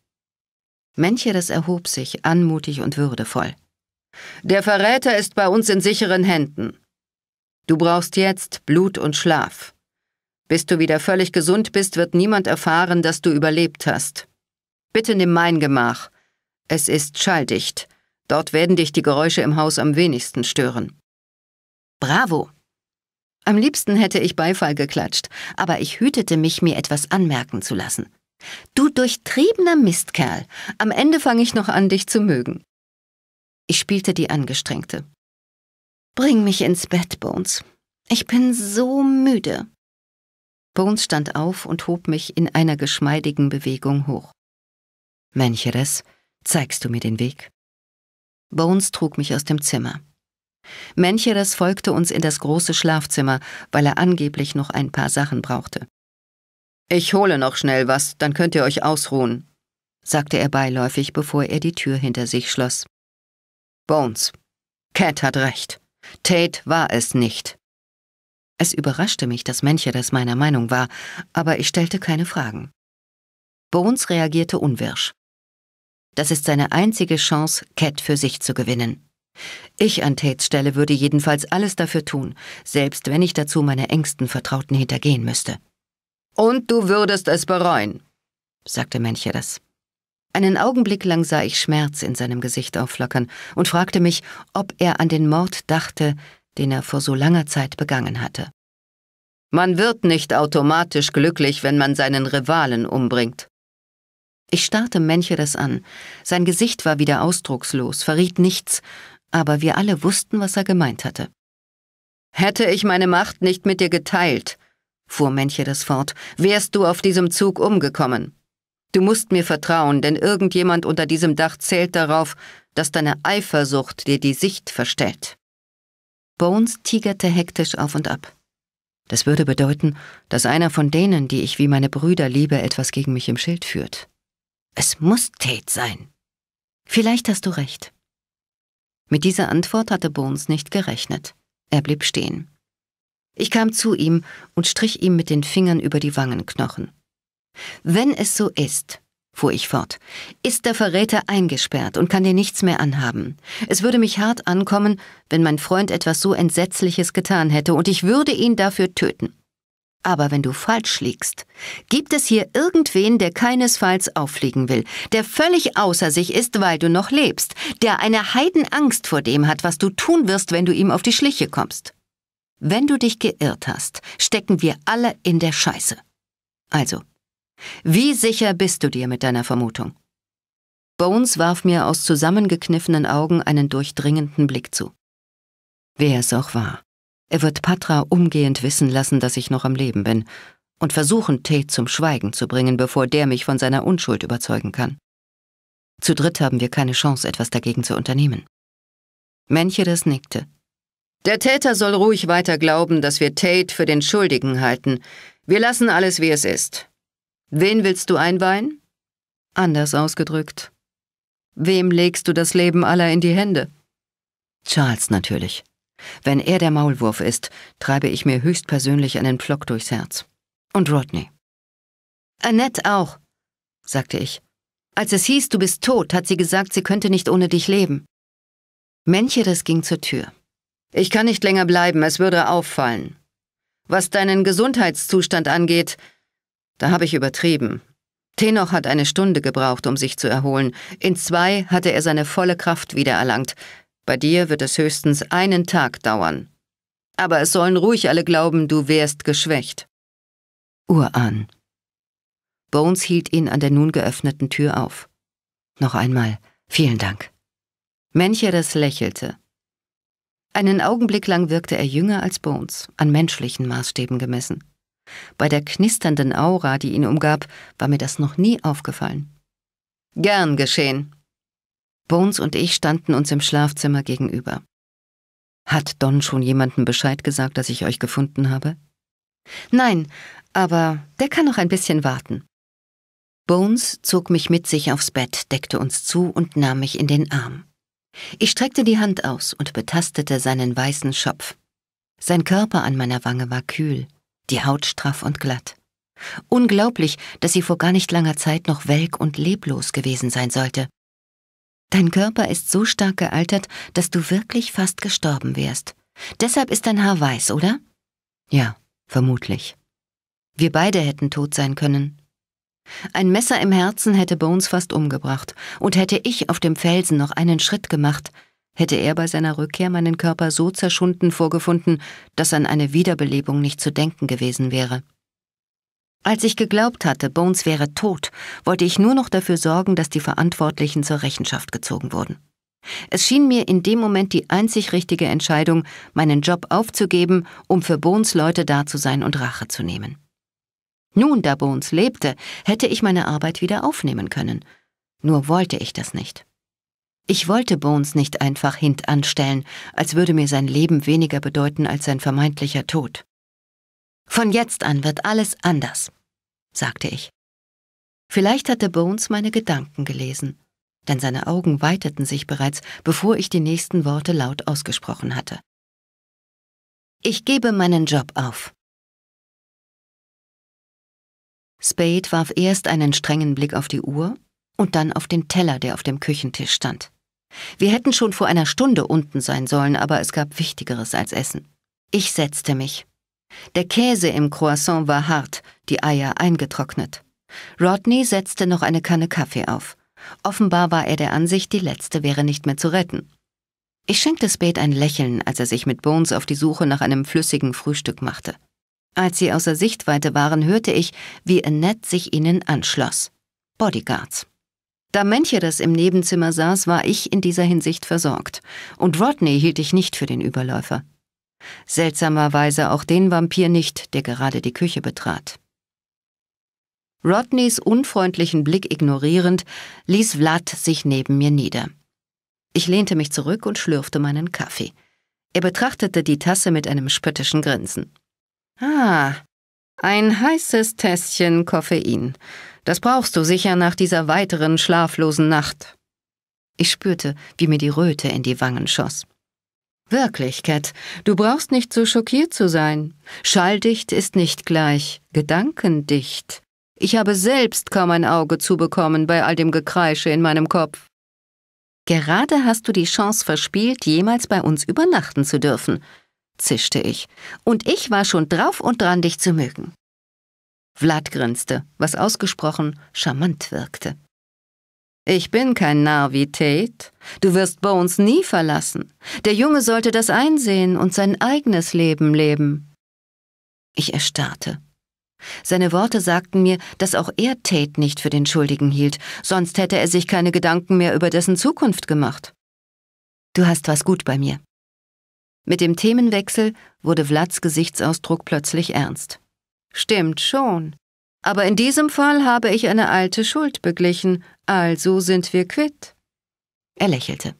Mencheres erhob sich, anmutig und würdevoll. Der Verräter ist bei uns in sicheren Händen. Du brauchst jetzt Blut und Schlaf. Bis du wieder völlig gesund bist, wird niemand erfahren, dass du überlebt hast. Bitte nimm mein Gemach. Es ist schalldicht. Dort werden dich die Geräusche im Haus am wenigsten stören. Bravo! Am liebsten hätte ich Beifall geklatscht, aber ich hütete mich, mir etwas anmerken zu lassen. Du durchtriebener Mistkerl, am Ende fange ich noch an, dich zu mögen. Ich spielte die Angestrengte. Bring mich ins Bett, Bones. Ich bin so müde. Bones stand auf und hob mich in einer geschmeidigen Bewegung hoch. Mancheres, zeigst du mir den Weg? Bones trug mich aus dem Zimmer. Mancheres folgte uns in das große Schlafzimmer, weil er angeblich noch ein paar Sachen brauchte. Ich hole noch schnell was, dann könnt ihr euch ausruhen, sagte er beiläufig, bevor er die Tür hinter sich schloss. Bones, Cat hat recht. Tate war es nicht. Es überraschte mich, dass Menche das meiner Meinung war, aber ich stellte keine Fragen. Bones reagierte unwirsch. Das ist seine einzige Chance, Cat für sich zu gewinnen. Ich an Tates Stelle würde jedenfalls alles dafür tun, selbst wenn ich dazu meine engsten Vertrauten hintergehen müsste. Und du würdest es bereuen, sagte Menche das. Einen Augenblick lang sah ich Schmerz in seinem Gesicht aufflackern und fragte mich, ob er an den Mord dachte, den er vor so langer Zeit begangen hatte. Man wird nicht automatisch glücklich, wenn man seinen Rivalen umbringt. Ich starrte Mencheres an. Sein Gesicht war wieder ausdruckslos, verriet nichts, aber wir alle wussten, was er gemeint hatte. Hätte ich meine Macht nicht mit dir geteilt, fuhr Mencheres fort, wärst du auf diesem Zug umgekommen. Du musst mir vertrauen, denn irgendjemand unter diesem Dach zählt darauf, dass deine Eifersucht dir die Sicht verstellt. Bones tigerte hektisch auf und ab. Das würde bedeuten, dass einer von denen, die ich wie meine Brüder liebe, etwas gegen mich im Schild führt. Es muss Tate sein. Vielleicht hast du recht. Mit dieser Antwort hatte Bones nicht gerechnet. Er blieb stehen. Ich kam zu ihm und strich ihm mit den Fingern über die Wangenknochen. Wenn es so ist, fuhr ich fort, ist der Verräter eingesperrt und kann dir nichts mehr anhaben. Es würde mich hart ankommen, wenn mein Freund etwas so Entsetzliches getan hätte, und ich würde ihn dafür töten. Aber wenn du falsch liegst, gibt es hier irgendwen, der keinesfalls auffliegen will, der völlig außer sich ist, weil du noch lebst, der eine Heidenangst vor dem hat, was du tun wirst, wenn du ihm auf die Schliche kommst. Wenn du dich geirrt hast, stecken wir alle in der Scheiße. Also, wie sicher bist du dir mit deiner Vermutung? Bones warf mir aus zusammengekniffenen Augen einen durchdringenden Blick zu. Wer es auch war, er wird Patra umgehend wissen lassen, dass ich noch am Leben bin und versuchen, Tate zum Schweigen zu bringen, bevor der mich von seiner Unschuld überzeugen kann. Zu dritt haben wir keine Chance, etwas dagegen zu unternehmen. Mencheres nickte. Der Täter soll ruhig weiter glauben, dass wir Tate für den Schuldigen halten. Wir lassen alles, wie es ist. Wen willst du einweihen? Anders ausgedrückt. Wem legst du das Leben aller in die Hände? Charles natürlich. Wenn er der Maulwurf ist, treibe ich mir höchstpersönlich einen Pflock durchs Herz. Und Rodney. Annette auch, sagte ich. Als es hieß, du bist tot, hat sie gesagt, sie könnte nicht ohne dich leben. Mencheres ging zur Tür. Ich kann nicht länger bleiben, es würde auffallen. Was deinen Gesundheitszustand angeht, da habe ich übertrieben. Tenoch hat eine Stunde gebraucht, um sich zu erholen. In zwei hatte er seine volle Kraft wiedererlangt. Bei dir wird es höchstens einen Tag dauern. Aber es sollen ruhig alle glauben, du wärst geschwächt. Urahn. Bones hielt ihn an der nun geöffneten Tür auf. Noch einmal, vielen Dank. Mencheres lächelte. Einen Augenblick lang wirkte er jünger als Bones, an menschlichen Maßstäben gemessen. Bei der knisternden Aura, die ihn umgab, war mir das noch nie aufgefallen. Gern geschehen. Bones und ich standen uns im Schlafzimmer gegenüber. Hat Don schon jemandem Bescheid gesagt, dass ich euch gefunden habe? Nein, aber der kann noch ein bisschen warten. Bones zog mich mit sich aufs Bett, deckte uns zu und nahm mich in den Arm. Ich streckte die Hand aus und betastete seinen weißen Schopf. Sein Körper an meiner Wange war kühl die Haut straff und glatt. Unglaublich, dass sie vor gar nicht langer Zeit noch welk und leblos gewesen sein sollte. Dein Körper ist so stark gealtert, dass du wirklich fast gestorben wärst. Deshalb ist dein Haar weiß, oder? Ja, vermutlich. Wir beide hätten tot sein können. Ein Messer im Herzen hätte Bones fast umgebracht, und hätte ich auf dem Felsen noch einen Schritt gemacht, hätte er bei seiner Rückkehr meinen Körper so zerschunden vorgefunden, dass an eine Wiederbelebung nicht zu denken gewesen wäre. Als ich geglaubt hatte, Bones wäre tot, wollte ich nur noch dafür sorgen, dass die Verantwortlichen zur Rechenschaft gezogen wurden. Es schien mir in dem Moment die einzig richtige Entscheidung, meinen Job aufzugeben, um für Bones Leute da zu sein und Rache zu nehmen. Nun, da Bones lebte, hätte ich meine Arbeit wieder aufnehmen können. Nur wollte ich das nicht. Ich wollte Bones nicht einfach hintanstellen, als würde mir sein Leben weniger bedeuten als sein vermeintlicher Tod. Von jetzt an wird alles anders, sagte ich. Vielleicht hatte Bones meine Gedanken gelesen, denn seine Augen weiteten sich bereits, bevor ich die nächsten Worte laut ausgesprochen hatte. Ich gebe meinen Job auf. Spade warf erst einen strengen Blick auf die Uhr und dann auf den Teller, der auf dem Küchentisch stand. Wir hätten schon vor einer Stunde unten sein sollen, aber es gab Wichtigeres als Essen. Ich setzte mich. Der Käse im Croissant war hart, die Eier eingetrocknet. Rodney setzte noch eine Kanne Kaffee auf. Offenbar war er der Ansicht, die letzte wäre nicht mehr zu retten. Ich schenkte Spade ein Lächeln, als er sich mit Bones auf die Suche nach einem flüssigen Frühstück machte. Als sie außer Sichtweite waren, hörte ich, wie Annette sich ihnen anschloss. Bodyguards. Da Mönche das im Nebenzimmer saß, war ich in dieser Hinsicht versorgt. Und Rodney hielt ich nicht für den Überläufer. Seltsamerweise auch den Vampir nicht, der gerade die Küche betrat. Rodneys unfreundlichen Blick ignorierend, ließ Vlad sich neben mir nieder. Ich lehnte mich zurück und schlürfte meinen Kaffee. Er betrachtete die Tasse mit einem spöttischen Grinsen. Ah, ein heißes Tässchen Koffein. Das brauchst du sicher nach dieser weiteren schlaflosen Nacht. Ich spürte, wie mir die Röte in die Wangen schoss. Wirklich, Cat, du brauchst nicht so schockiert zu sein. Schalldicht ist nicht gleich Gedankendicht. Ich habe selbst kaum ein Auge zubekommen bei all dem Gekreische in meinem Kopf. Gerade hast du die Chance verspielt, jemals bei uns übernachten zu dürfen, zischte ich, und ich war schon drauf und dran, dich zu mögen. Vlad grinste, was ausgesprochen charmant wirkte. Ich bin kein Narr wie Tate. Du wirst Bones nie verlassen. Der Junge sollte das einsehen und sein eigenes Leben leben. Ich erstarrte. Seine Worte sagten mir, dass auch er Tate nicht für den Schuldigen hielt, sonst hätte er sich keine Gedanken mehr über dessen Zukunft gemacht. Du hast was gut bei mir. Mit dem Themenwechsel wurde Vlads Gesichtsausdruck plötzlich ernst. Stimmt schon. Aber in diesem Fall habe ich eine alte Schuld beglichen, also sind wir quitt. Er lächelte.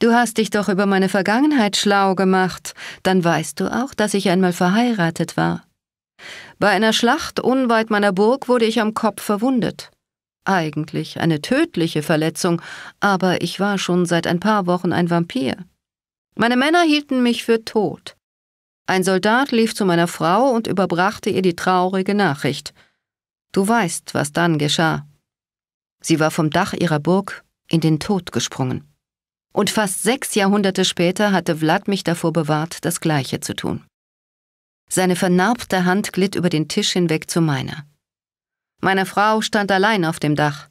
Du hast dich doch über meine Vergangenheit schlau gemacht, dann weißt du auch, dass ich einmal verheiratet war. Bei einer Schlacht unweit meiner Burg wurde ich am Kopf verwundet. Eigentlich eine tödliche Verletzung, aber ich war schon seit ein paar Wochen ein Vampir. Meine Männer hielten mich für tot. Ein Soldat lief zu meiner Frau und überbrachte ihr die traurige Nachricht. Du weißt, was dann geschah. Sie war vom Dach ihrer Burg in den Tod gesprungen. Und fast sechs Jahrhunderte später hatte Vlad mich davor bewahrt, das Gleiche zu tun. Seine vernarbte Hand glitt über den Tisch hinweg zu meiner. Meine Frau stand allein auf dem Dach.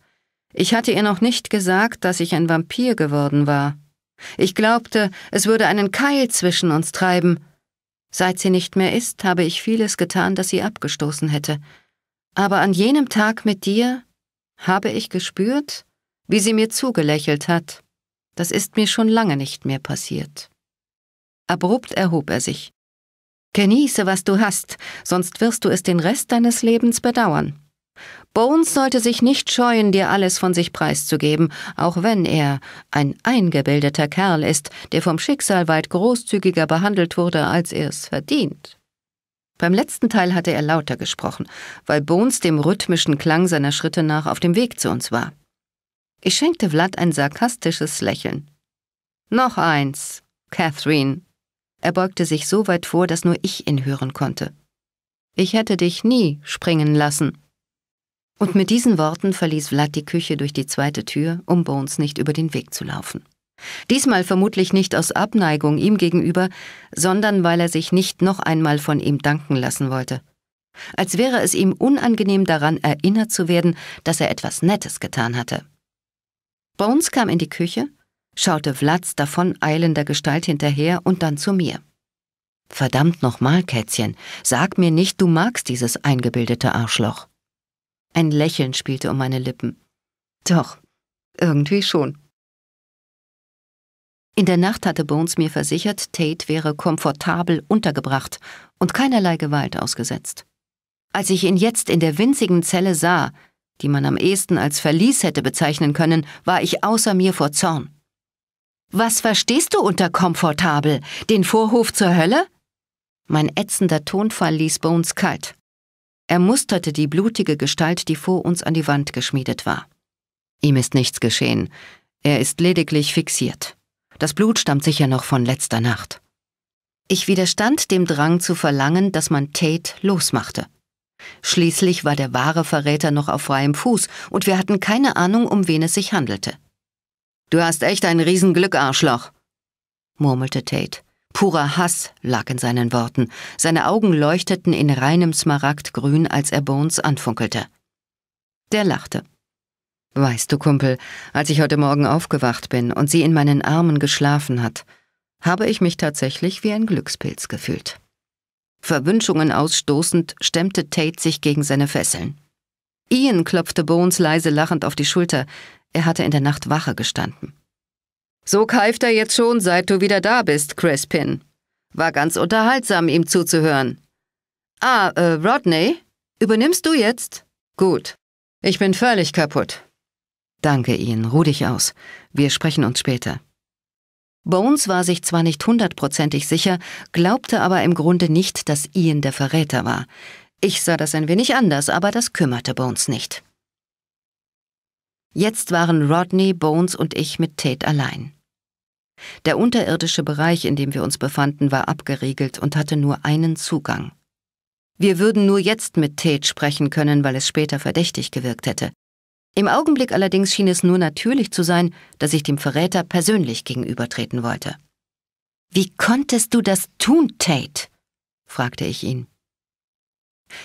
Ich hatte ihr noch nicht gesagt, dass ich ein Vampir geworden war. Ich glaubte, es würde einen Keil zwischen uns treiben, Seit sie nicht mehr ist, habe ich vieles getan, das sie abgestoßen hätte. Aber an jenem Tag mit dir habe ich gespürt, wie sie mir zugelächelt hat. Das ist mir schon lange nicht mehr passiert. Abrupt erhob er sich. Genieße, was du hast, sonst wirst du es den Rest deines Lebens bedauern. Bones sollte sich nicht scheuen, dir alles von sich preiszugeben, auch wenn er ein eingebildeter Kerl ist, der vom Schicksal weit großzügiger behandelt wurde, als er es verdient. Beim letzten Teil hatte er lauter gesprochen, weil Bones dem rhythmischen Klang seiner Schritte nach auf dem Weg zu uns war. Ich schenkte Vlad ein sarkastisches Lächeln. Noch eins, Catherine. Er beugte sich so weit vor, dass nur ich ihn hören konnte. Ich hätte dich nie springen lassen. Und mit diesen Worten verließ Vlad die Küche durch die zweite Tür, um Bones nicht über den Weg zu laufen. Diesmal vermutlich nicht aus Abneigung ihm gegenüber, sondern weil er sich nicht noch einmal von ihm danken lassen wollte. Als wäre es ihm unangenehm daran erinnert zu werden, dass er etwas Nettes getan hatte. Bones kam in die Küche, schaute Vlads davon eilender Gestalt hinterher und dann zu mir. Verdammt nochmal, Kätzchen, sag mir nicht, du magst dieses eingebildete Arschloch. Ein Lächeln spielte um meine Lippen. Doch, irgendwie schon. In der Nacht hatte Bones mir versichert, Tate wäre komfortabel untergebracht und keinerlei Gewalt ausgesetzt. Als ich ihn jetzt in der winzigen Zelle sah, die man am ehesten als Verlies hätte bezeichnen können, war ich außer mir vor Zorn. Was verstehst du unter komfortabel? Den Vorhof zur Hölle? Mein ätzender Tonfall ließ Bones kalt. Er musterte die blutige Gestalt, die vor uns an die Wand geschmiedet war. Ihm ist nichts geschehen. Er ist lediglich fixiert. Das Blut stammt sicher noch von letzter Nacht. Ich widerstand dem Drang zu verlangen, dass man Tate losmachte. Schließlich war der wahre Verräter noch auf freiem Fuß und wir hatten keine Ahnung, um wen es sich handelte. Du hast echt ein Riesenglück, Arschloch, murmelte Tate. Purer Hass lag in seinen Worten. Seine Augen leuchteten in reinem Smaragdgrün, als er Bones anfunkelte. Der lachte. Weißt du, Kumpel, als ich heute Morgen aufgewacht bin und sie in meinen Armen geschlafen hat, habe ich mich tatsächlich wie ein Glückspilz gefühlt. Verwünschungen ausstoßend stemmte Tate sich gegen seine Fesseln. Ian klopfte Bones leise lachend auf die Schulter. Er hatte in der Nacht Wache gestanden. So keift er jetzt schon, seit du wieder da bist, Crispin. War ganz unterhaltsam, ihm zuzuhören. Ah, äh, Rodney, übernimmst du jetzt? Gut. Ich bin völlig kaputt. Danke Ihnen, ruh dich aus. Wir sprechen uns später. Bones war sich zwar nicht hundertprozentig sicher, glaubte aber im Grunde nicht, dass Ian der Verräter war. Ich sah das ein wenig anders, aber das kümmerte Bones nicht. Jetzt waren Rodney, Bones und ich mit Tate allein. Der unterirdische Bereich, in dem wir uns befanden, war abgeriegelt und hatte nur einen Zugang. Wir würden nur jetzt mit Tate sprechen können, weil es später verdächtig gewirkt hätte. Im Augenblick allerdings schien es nur natürlich zu sein, dass ich dem Verräter persönlich gegenübertreten wollte. Wie konntest du das tun, Tate? fragte ich ihn.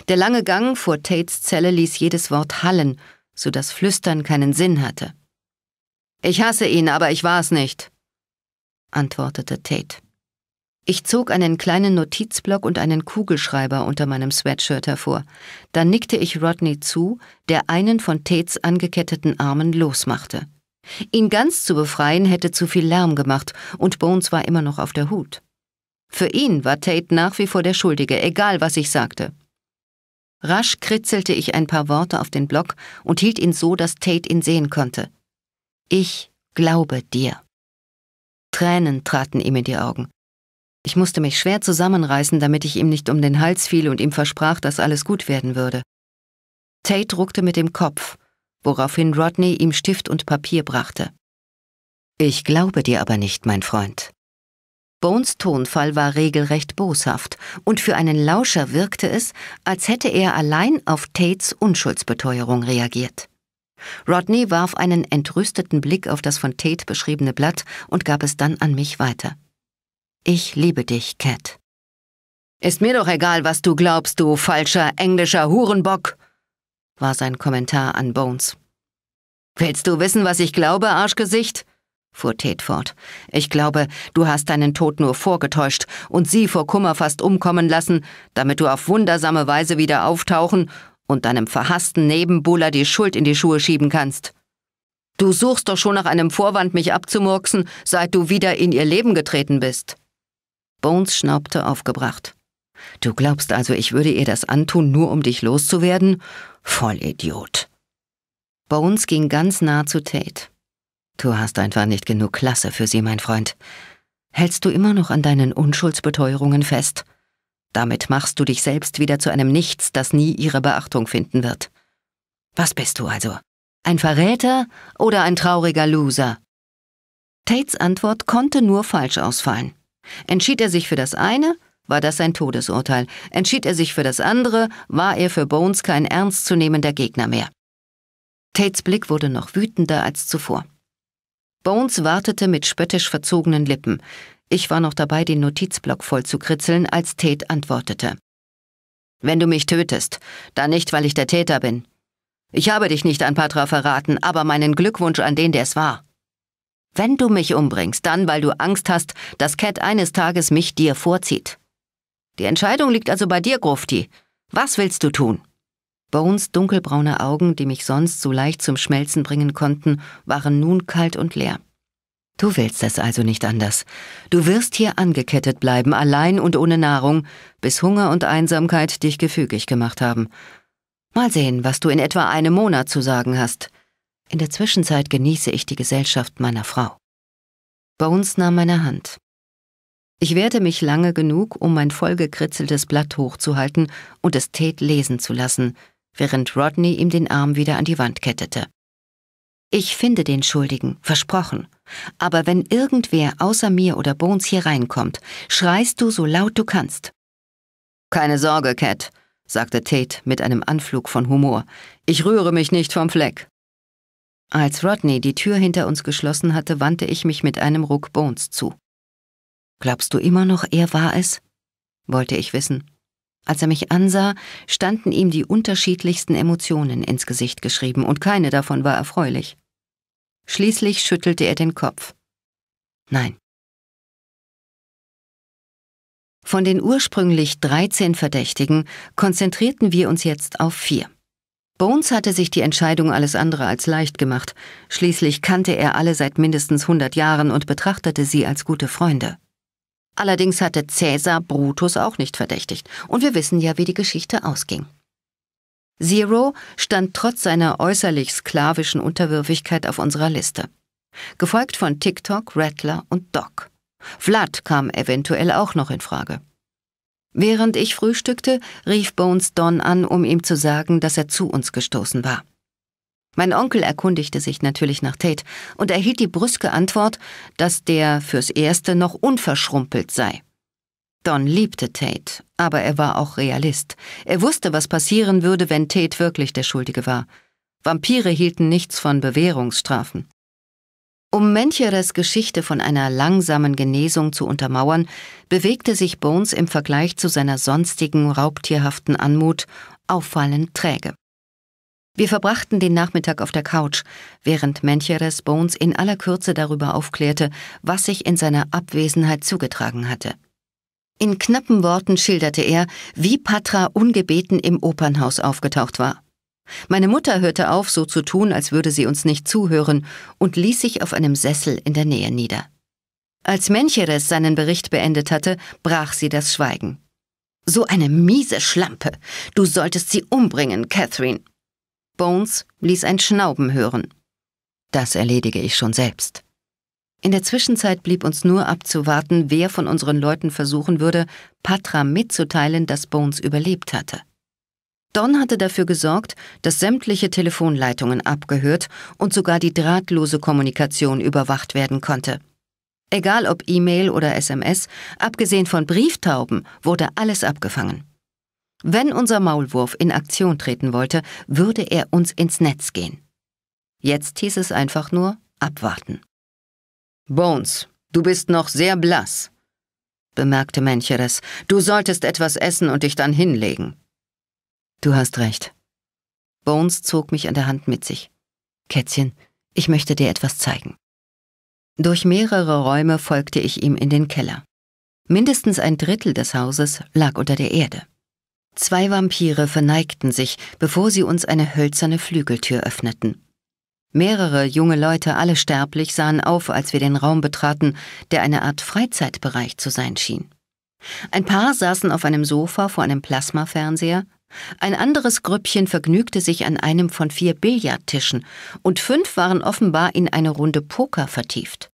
Der lange Gang vor Tates Zelle ließ jedes Wort hallen, so dass Flüstern keinen Sinn hatte. Ich hasse ihn, aber ich war es nicht, antwortete Tate. Ich zog einen kleinen Notizblock und einen Kugelschreiber unter meinem Sweatshirt hervor. Dann nickte ich Rodney zu, der einen von Tates angeketteten Armen losmachte. Ihn ganz zu befreien hätte zu viel Lärm gemacht, und Bones war immer noch auf der Hut. Für ihn war Tate nach wie vor der Schuldige, egal was ich sagte. Rasch kritzelte ich ein paar Worte auf den Block und hielt ihn so, dass Tate ihn sehen konnte. Ich glaube dir. Tränen traten ihm in die Augen. Ich musste mich schwer zusammenreißen, damit ich ihm nicht um den Hals fiel und ihm versprach, dass alles gut werden würde. Tate ruckte mit dem Kopf, woraufhin Rodney ihm Stift und Papier brachte. Ich glaube dir aber nicht, mein Freund. Bones Tonfall war regelrecht boshaft, und für einen Lauscher wirkte es, als hätte er allein auf Tates Unschuldsbeteuerung reagiert. Rodney warf einen entrüsteten Blick auf das von Tate beschriebene Blatt und gab es dann an mich weiter. Ich liebe dich, Cat. Ist mir doch egal, was du glaubst, du falscher englischer Hurenbock, war sein Kommentar an Bones. Willst du wissen, was ich glaube, Arschgesicht? fuhr Tate fort. Ich glaube, du hast deinen Tod nur vorgetäuscht und sie vor Kummer fast umkommen lassen, damit du auf wundersame Weise wieder auftauchen und deinem verhassten Nebenbuhler die Schuld in die Schuhe schieben kannst. Du suchst doch schon nach einem Vorwand, mich abzumurksen, seit du wieder in ihr Leben getreten bist. Bones schnaubte aufgebracht. Du glaubst also, ich würde ihr das antun, nur um dich loszuwerden? Vollidiot. Bones ging ganz nah zu Tate. Du hast einfach nicht genug Klasse für sie, mein Freund. Hältst du immer noch an deinen Unschuldsbeteuerungen fest? Damit machst du dich selbst wieder zu einem Nichts, das nie ihre Beachtung finden wird. Was bist du also? Ein Verräter oder ein trauriger Loser? Tates Antwort konnte nur falsch ausfallen. Entschied er sich für das eine, war das sein Todesurteil. Entschied er sich für das andere, war er für Bones kein ernstzunehmender Gegner mehr. Tates Blick wurde noch wütender als zuvor. Bones wartete mit spöttisch verzogenen Lippen. Ich war noch dabei, den Notizblock voll zu kritzeln, als Tate antwortete. Wenn du mich tötest, dann nicht, weil ich der Täter bin. Ich habe dich nicht an Patra verraten, aber meinen Glückwunsch an den, der es war. Wenn du mich umbringst, dann, weil du Angst hast, dass Cat eines Tages mich dir vorzieht. Die Entscheidung liegt also bei dir, Grufti. Was willst du tun? Bones dunkelbraune Augen, die mich sonst so leicht zum Schmelzen bringen konnten, waren nun kalt und leer. Du willst es also nicht anders. Du wirst hier angekettet bleiben, allein und ohne Nahrung, bis Hunger und Einsamkeit dich gefügig gemacht haben. Mal sehen, was du in etwa einem Monat zu sagen hast. In der Zwischenzeit genieße ich die Gesellschaft meiner Frau. Bones nahm meine Hand. Ich wehrte mich lange genug, um mein vollgekritzeltes Blatt hochzuhalten und es Tät lesen zu lassen, während Rodney ihm den Arm wieder an die Wand kettete. Ich finde den Schuldigen, versprochen. Aber wenn irgendwer außer mir oder Bones hier reinkommt, schreist du so laut du kannst. Keine Sorge, Cat, sagte Tate mit einem Anflug von Humor. Ich rühre mich nicht vom Fleck. Als Rodney die Tür hinter uns geschlossen hatte, wandte ich mich mit einem Ruck Bones zu. Glaubst du immer noch, er war es? wollte ich wissen. Als er mich ansah, standen ihm die unterschiedlichsten Emotionen ins Gesicht geschrieben, und keine davon war erfreulich. Schließlich schüttelte er den Kopf. Nein. Von den ursprünglich 13 Verdächtigen konzentrierten wir uns jetzt auf vier. Bones hatte sich die Entscheidung alles andere als leicht gemacht. Schließlich kannte er alle seit mindestens 100 Jahren und betrachtete sie als gute Freunde. Allerdings hatte Cäsar Brutus auch nicht verdächtigt, und wir wissen ja, wie die Geschichte ausging. Zero stand trotz seiner äußerlich sklavischen Unterwürfigkeit auf unserer Liste. Gefolgt von TikTok, Rattler und Doc. Vlad kam eventuell auch noch in Frage. Während ich frühstückte, rief Bones Don an, um ihm zu sagen, dass er zu uns gestoßen war. Mein Onkel erkundigte sich natürlich nach Tate und erhielt die brüske Antwort, dass der fürs Erste noch unverschrumpelt sei. Don liebte Tate, aber er war auch Realist. Er wusste, was passieren würde, wenn Tate wirklich der Schuldige war. Vampire hielten nichts von Bewährungsstrafen. Um Mencheres Geschichte von einer langsamen Genesung zu untermauern, bewegte sich Bones im Vergleich zu seiner sonstigen raubtierhaften Anmut auffallend träge. Wir verbrachten den Nachmittag auf der Couch, während Mencheres Bones in aller Kürze darüber aufklärte, was sich in seiner Abwesenheit zugetragen hatte. In knappen Worten schilderte er, wie Patra ungebeten im Opernhaus aufgetaucht war. Meine Mutter hörte auf, so zu tun, als würde sie uns nicht zuhören, und ließ sich auf einem Sessel in der Nähe nieder. Als Mencheres seinen Bericht beendet hatte, brach sie das Schweigen. So eine miese Schlampe. Du solltest sie umbringen, Catherine. Bones ließ ein Schnauben hören. Das erledige ich schon selbst. In der Zwischenzeit blieb uns nur abzuwarten, wer von unseren Leuten versuchen würde, Patra mitzuteilen, dass Bones überlebt hatte. Don hatte dafür gesorgt, dass sämtliche Telefonleitungen abgehört und sogar die drahtlose Kommunikation überwacht werden konnte. Egal ob E-Mail oder SMS, abgesehen von Brieftauben, wurde alles abgefangen. Wenn unser Maulwurf in Aktion treten wollte, würde er uns ins Netz gehen. Jetzt hieß es einfach nur abwarten. Bones, du bist noch sehr blass, bemerkte Mencheres. Du solltest etwas essen und dich dann hinlegen. Du hast recht. Bones zog mich an der Hand mit sich. Kätzchen, ich möchte dir etwas zeigen. Durch mehrere Räume folgte ich ihm in den Keller. Mindestens ein Drittel des Hauses lag unter der Erde. Zwei Vampire verneigten sich, bevor sie uns eine hölzerne Flügeltür öffneten. Mehrere junge Leute, alle sterblich, sahen auf, als wir den Raum betraten, der eine Art Freizeitbereich zu sein schien. Ein paar saßen auf einem Sofa vor einem Plasmafernseher, ein anderes Grüppchen vergnügte sich an einem von vier Billardtischen, und fünf waren offenbar in eine Runde Poker vertieft.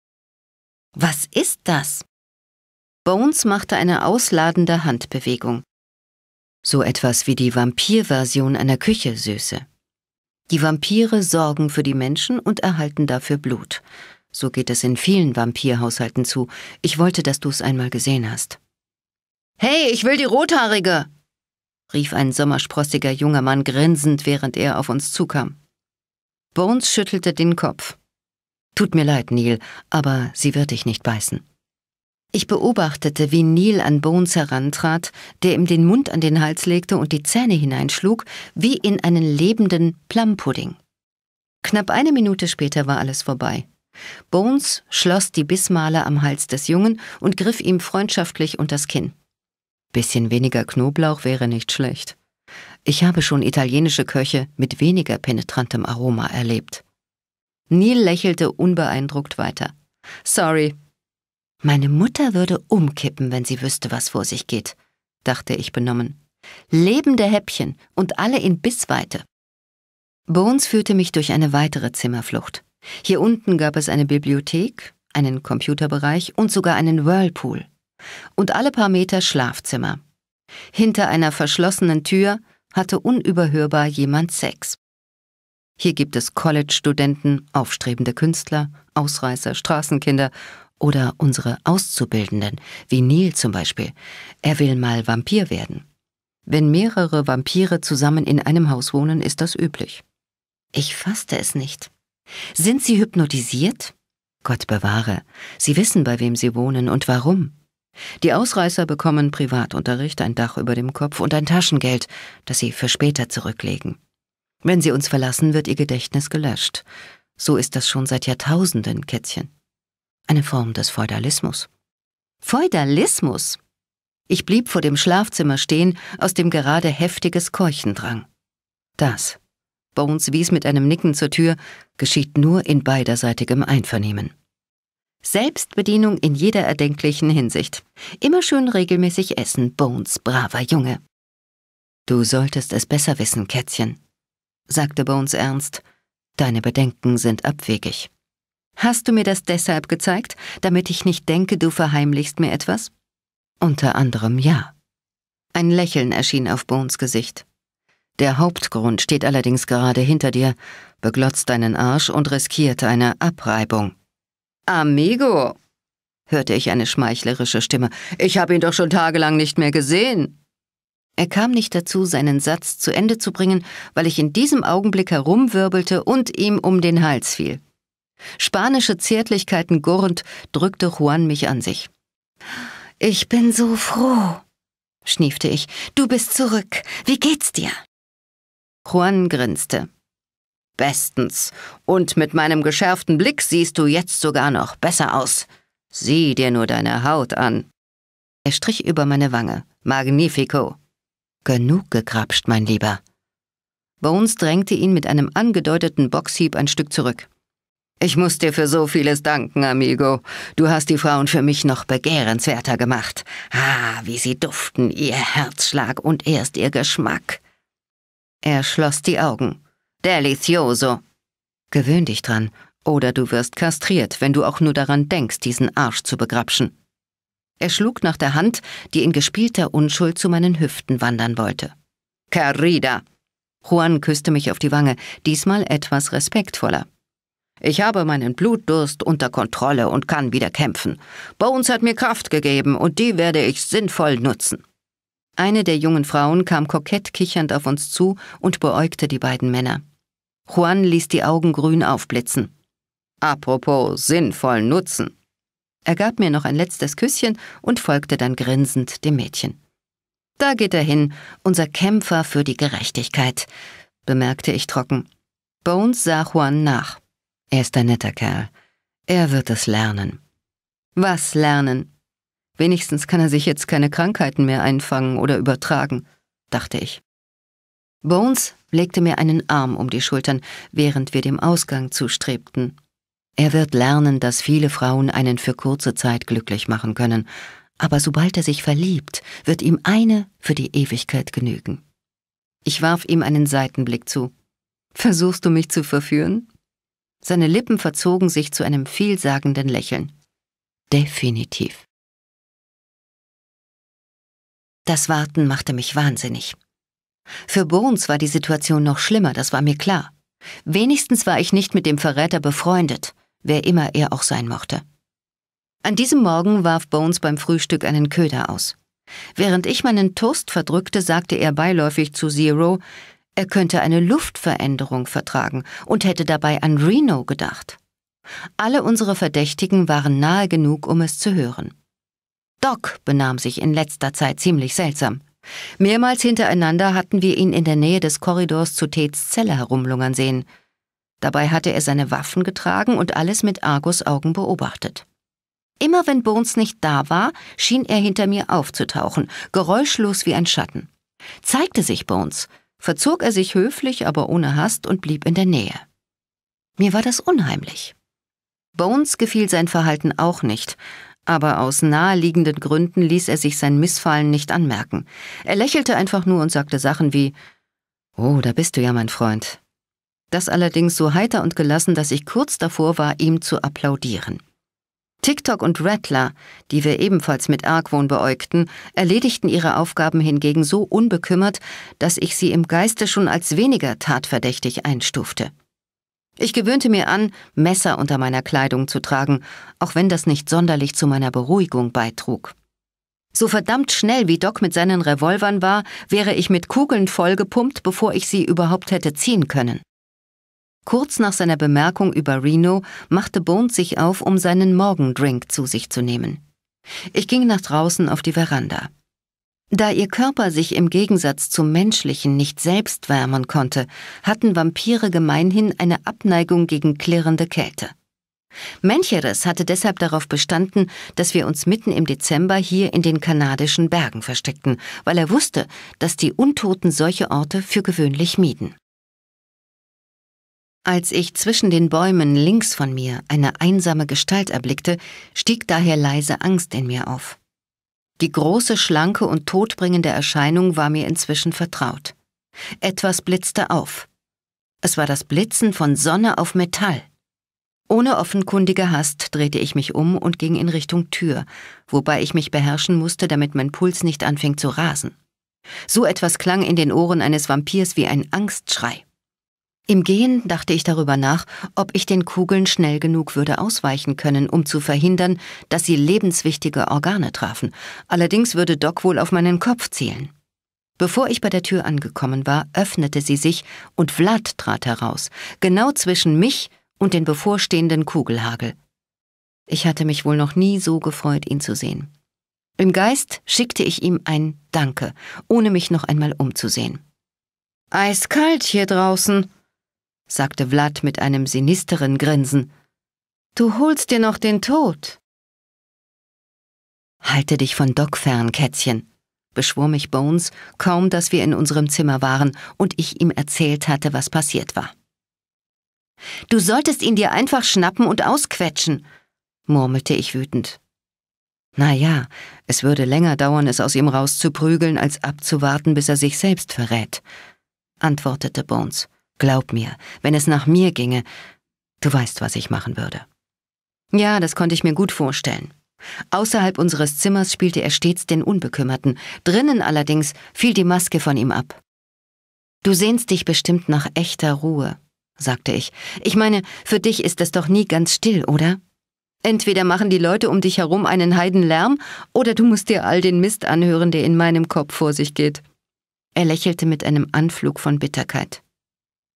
Was ist das? Bones machte eine ausladende Handbewegung. So etwas wie die Vampirversion einer Küche, Süße. Die Vampire sorgen für die Menschen und erhalten dafür Blut. So geht es in vielen Vampirhaushalten zu. Ich wollte, dass du es einmal gesehen hast. Hey, ich will die Rothaarige! rief ein sommersprossiger junger Mann grinsend, während er auf uns zukam. Bones schüttelte den Kopf. Tut mir leid, Neil, aber sie wird dich nicht beißen. Ich beobachtete, wie Neil an Bones herantrat, der ihm den Mund an den Hals legte und die Zähne hineinschlug, wie in einen lebenden Plumpudding. Knapp eine Minute später war alles vorbei. Bones schloss die Bissmale am Hals des Jungen und griff ihm freundschaftlich unters Kinn. Bisschen weniger Knoblauch wäre nicht schlecht. Ich habe schon italienische Köche mit weniger penetrantem Aroma erlebt. Neil lächelte unbeeindruckt weiter. Sorry, meine Mutter würde umkippen, wenn sie wüsste, was vor sich geht, dachte ich benommen. Lebende Häppchen und alle in Bissweite. Bones führte mich durch eine weitere Zimmerflucht. Hier unten gab es eine Bibliothek, einen Computerbereich und sogar einen Whirlpool. Und alle paar Meter Schlafzimmer. Hinter einer verschlossenen Tür hatte unüberhörbar jemand Sex. Hier gibt es College-Studenten, aufstrebende Künstler, Ausreißer, Straßenkinder oder unsere Auszubildenden, wie Neil zum Beispiel. Er will mal Vampir werden. Wenn mehrere Vampire zusammen in einem Haus wohnen, ist das üblich. Ich fasste es nicht. Sind sie hypnotisiert? Gott bewahre, sie wissen, bei wem sie wohnen und warum. Die Ausreißer bekommen Privatunterricht, ein Dach über dem Kopf und ein Taschengeld, das sie für später zurücklegen. Wenn sie uns verlassen, wird ihr Gedächtnis gelöscht. So ist das schon seit Jahrtausenden, Kätzchen eine Form des Feudalismus. Feudalismus? Ich blieb vor dem Schlafzimmer stehen, aus dem gerade heftiges Keuchen drang. Das, Bones wies mit einem Nicken zur Tür, geschieht nur in beiderseitigem Einvernehmen. Selbstbedienung in jeder erdenklichen Hinsicht. Immer schön regelmäßig essen, Bones, braver Junge. Du solltest es besser wissen, Kätzchen, sagte Bones ernst. Deine Bedenken sind abwegig. Hast du mir das deshalb gezeigt, damit ich nicht denke, du verheimlichst mir etwas? Unter anderem ja. Ein Lächeln erschien auf Bones Gesicht. Der Hauptgrund steht allerdings gerade hinter dir, beglotzt deinen Arsch und riskiert eine Abreibung. Amigo, hörte ich eine schmeichlerische Stimme. Ich habe ihn doch schon tagelang nicht mehr gesehen. Er kam nicht dazu, seinen Satz zu Ende zu bringen, weil ich in diesem Augenblick herumwirbelte und ihm um den Hals fiel. Spanische Zärtlichkeiten gurrend drückte Juan mich an sich. Ich bin so froh, schniefte ich. Du bist zurück. Wie geht's dir? Juan grinste. Bestens. Und mit meinem geschärften Blick siehst du jetzt sogar noch besser aus. Sieh dir nur deine Haut an. Er strich über meine Wange. Magnifico. Genug gekrapscht, mein Lieber. Bones drängte ihn mit einem angedeuteten Boxhieb ein Stück zurück. Ich muss dir für so vieles danken, Amigo. Du hast die Frauen für mich noch begehrenswerter gemacht. Ah, wie sie duften, ihr Herzschlag und erst ihr Geschmack. Er schloss die Augen. Delicioso. Gewöhn dich dran, oder du wirst kastriert, wenn du auch nur daran denkst, diesen Arsch zu begrapschen. Er schlug nach der Hand, die in gespielter Unschuld zu meinen Hüften wandern wollte. Carida! Juan küsste mich auf die Wange, diesmal etwas respektvoller. Ich habe meinen Blutdurst unter Kontrolle und kann wieder kämpfen. Bones hat mir Kraft gegeben und die werde ich sinnvoll nutzen. Eine der jungen Frauen kam kokett kichernd auf uns zu und beäugte die beiden Männer. Juan ließ die Augen grün aufblitzen. Apropos sinnvoll nutzen. Er gab mir noch ein letztes Küsschen und folgte dann grinsend dem Mädchen. Da geht er hin, unser Kämpfer für die Gerechtigkeit, bemerkte ich trocken. Bones sah Juan nach. Er ist ein netter Kerl. Er wird es lernen. Was lernen? Wenigstens kann er sich jetzt keine Krankheiten mehr einfangen oder übertragen, dachte ich. Bones legte mir einen Arm um die Schultern, während wir dem Ausgang zustrebten. Er wird lernen, dass viele Frauen einen für kurze Zeit glücklich machen können, aber sobald er sich verliebt, wird ihm eine für die Ewigkeit genügen. Ich warf ihm einen Seitenblick zu. Versuchst du mich zu verführen? Seine Lippen verzogen sich zu einem vielsagenden Lächeln. Definitiv. Das Warten machte mich wahnsinnig. Für Bones war die Situation noch schlimmer, das war mir klar. Wenigstens war ich nicht mit dem Verräter befreundet, wer immer er auch sein mochte. An diesem Morgen warf Bones beim Frühstück einen Köder aus. Während ich meinen Toast verdrückte, sagte er beiläufig zu Zero, er könnte eine Luftveränderung vertragen und hätte dabei an Reno gedacht. Alle unsere Verdächtigen waren nahe genug, um es zu hören. Doc benahm sich in letzter Zeit ziemlich seltsam. Mehrmals hintereinander hatten wir ihn in der Nähe des Korridors zu Teds Zelle herumlungern sehen. Dabei hatte er seine Waffen getragen und alles mit Argusaugen beobachtet. Immer wenn Bones nicht da war, schien er hinter mir aufzutauchen, geräuschlos wie ein Schatten. Zeigte sich Bones, verzog er sich höflich, aber ohne Hast und blieb in der Nähe. Mir war das unheimlich. Bones gefiel sein Verhalten auch nicht, aber aus naheliegenden Gründen ließ er sich sein Missfallen nicht anmerken. Er lächelte einfach nur und sagte Sachen wie Oh, da bist du ja, mein Freund. Das allerdings so heiter und gelassen, dass ich kurz davor war, ihm zu applaudieren. TikTok und Rattler, die wir ebenfalls mit Argwohn beäugten, erledigten ihre Aufgaben hingegen so unbekümmert, dass ich sie im Geiste schon als weniger tatverdächtig einstufte. Ich gewöhnte mir an, Messer unter meiner Kleidung zu tragen, auch wenn das nicht sonderlich zu meiner Beruhigung beitrug. So verdammt schnell wie Doc mit seinen Revolvern war, wäre ich mit Kugeln vollgepumpt, bevor ich sie überhaupt hätte ziehen können. Kurz nach seiner Bemerkung über Reno machte Bones sich auf, um seinen Morgendrink zu sich zu nehmen. Ich ging nach draußen auf die Veranda. Da ihr Körper sich im Gegensatz zum menschlichen nicht selbst wärmen konnte, hatten Vampire gemeinhin eine Abneigung gegen klirrende Kälte. Mancheres hatte deshalb darauf bestanden, dass wir uns mitten im Dezember hier in den kanadischen Bergen versteckten, weil er wusste, dass die Untoten solche Orte für gewöhnlich mieden. Als ich zwischen den Bäumen links von mir eine einsame Gestalt erblickte, stieg daher leise Angst in mir auf. Die große, schlanke und todbringende Erscheinung war mir inzwischen vertraut. Etwas blitzte auf. Es war das Blitzen von Sonne auf Metall. Ohne offenkundige Hast drehte ich mich um und ging in Richtung Tür, wobei ich mich beherrschen musste, damit mein Puls nicht anfing zu rasen. So etwas klang in den Ohren eines Vampirs wie ein Angstschrei. Im Gehen dachte ich darüber nach, ob ich den Kugeln schnell genug würde ausweichen können, um zu verhindern, dass sie lebenswichtige Organe trafen. Allerdings würde Doc wohl auf meinen Kopf zielen. Bevor ich bei der Tür angekommen war, öffnete sie sich und Vlad trat heraus, genau zwischen mich und den bevorstehenden Kugelhagel. Ich hatte mich wohl noch nie so gefreut, ihn zu sehen. Im Geist schickte ich ihm ein Danke, ohne mich noch einmal umzusehen. Eiskalt hier draußen, sagte Vlad mit einem sinisteren Grinsen. Du holst dir noch den Tod. Halte dich von Doc fern, Kätzchen, beschwor mich Bones, kaum dass wir in unserem Zimmer waren und ich ihm erzählt hatte, was passiert war. Du solltest ihn dir einfach schnappen und ausquetschen, murmelte ich wütend. Na ja, es würde länger dauern, es aus ihm rauszuprügeln, als abzuwarten, bis er sich selbst verrät, antwortete Bones. Glaub mir, wenn es nach mir ginge, du weißt, was ich machen würde. Ja, das konnte ich mir gut vorstellen. Außerhalb unseres Zimmers spielte er stets den Unbekümmerten, drinnen allerdings fiel die Maske von ihm ab. Du sehnst dich bestimmt nach echter Ruhe, sagte ich. Ich meine, für dich ist es doch nie ganz still, oder? Entweder machen die Leute um dich herum einen Heidenlärm, oder du musst dir all den Mist anhören, der in meinem Kopf vor sich geht. Er lächelte mit einem Anflug von Bitterkeit.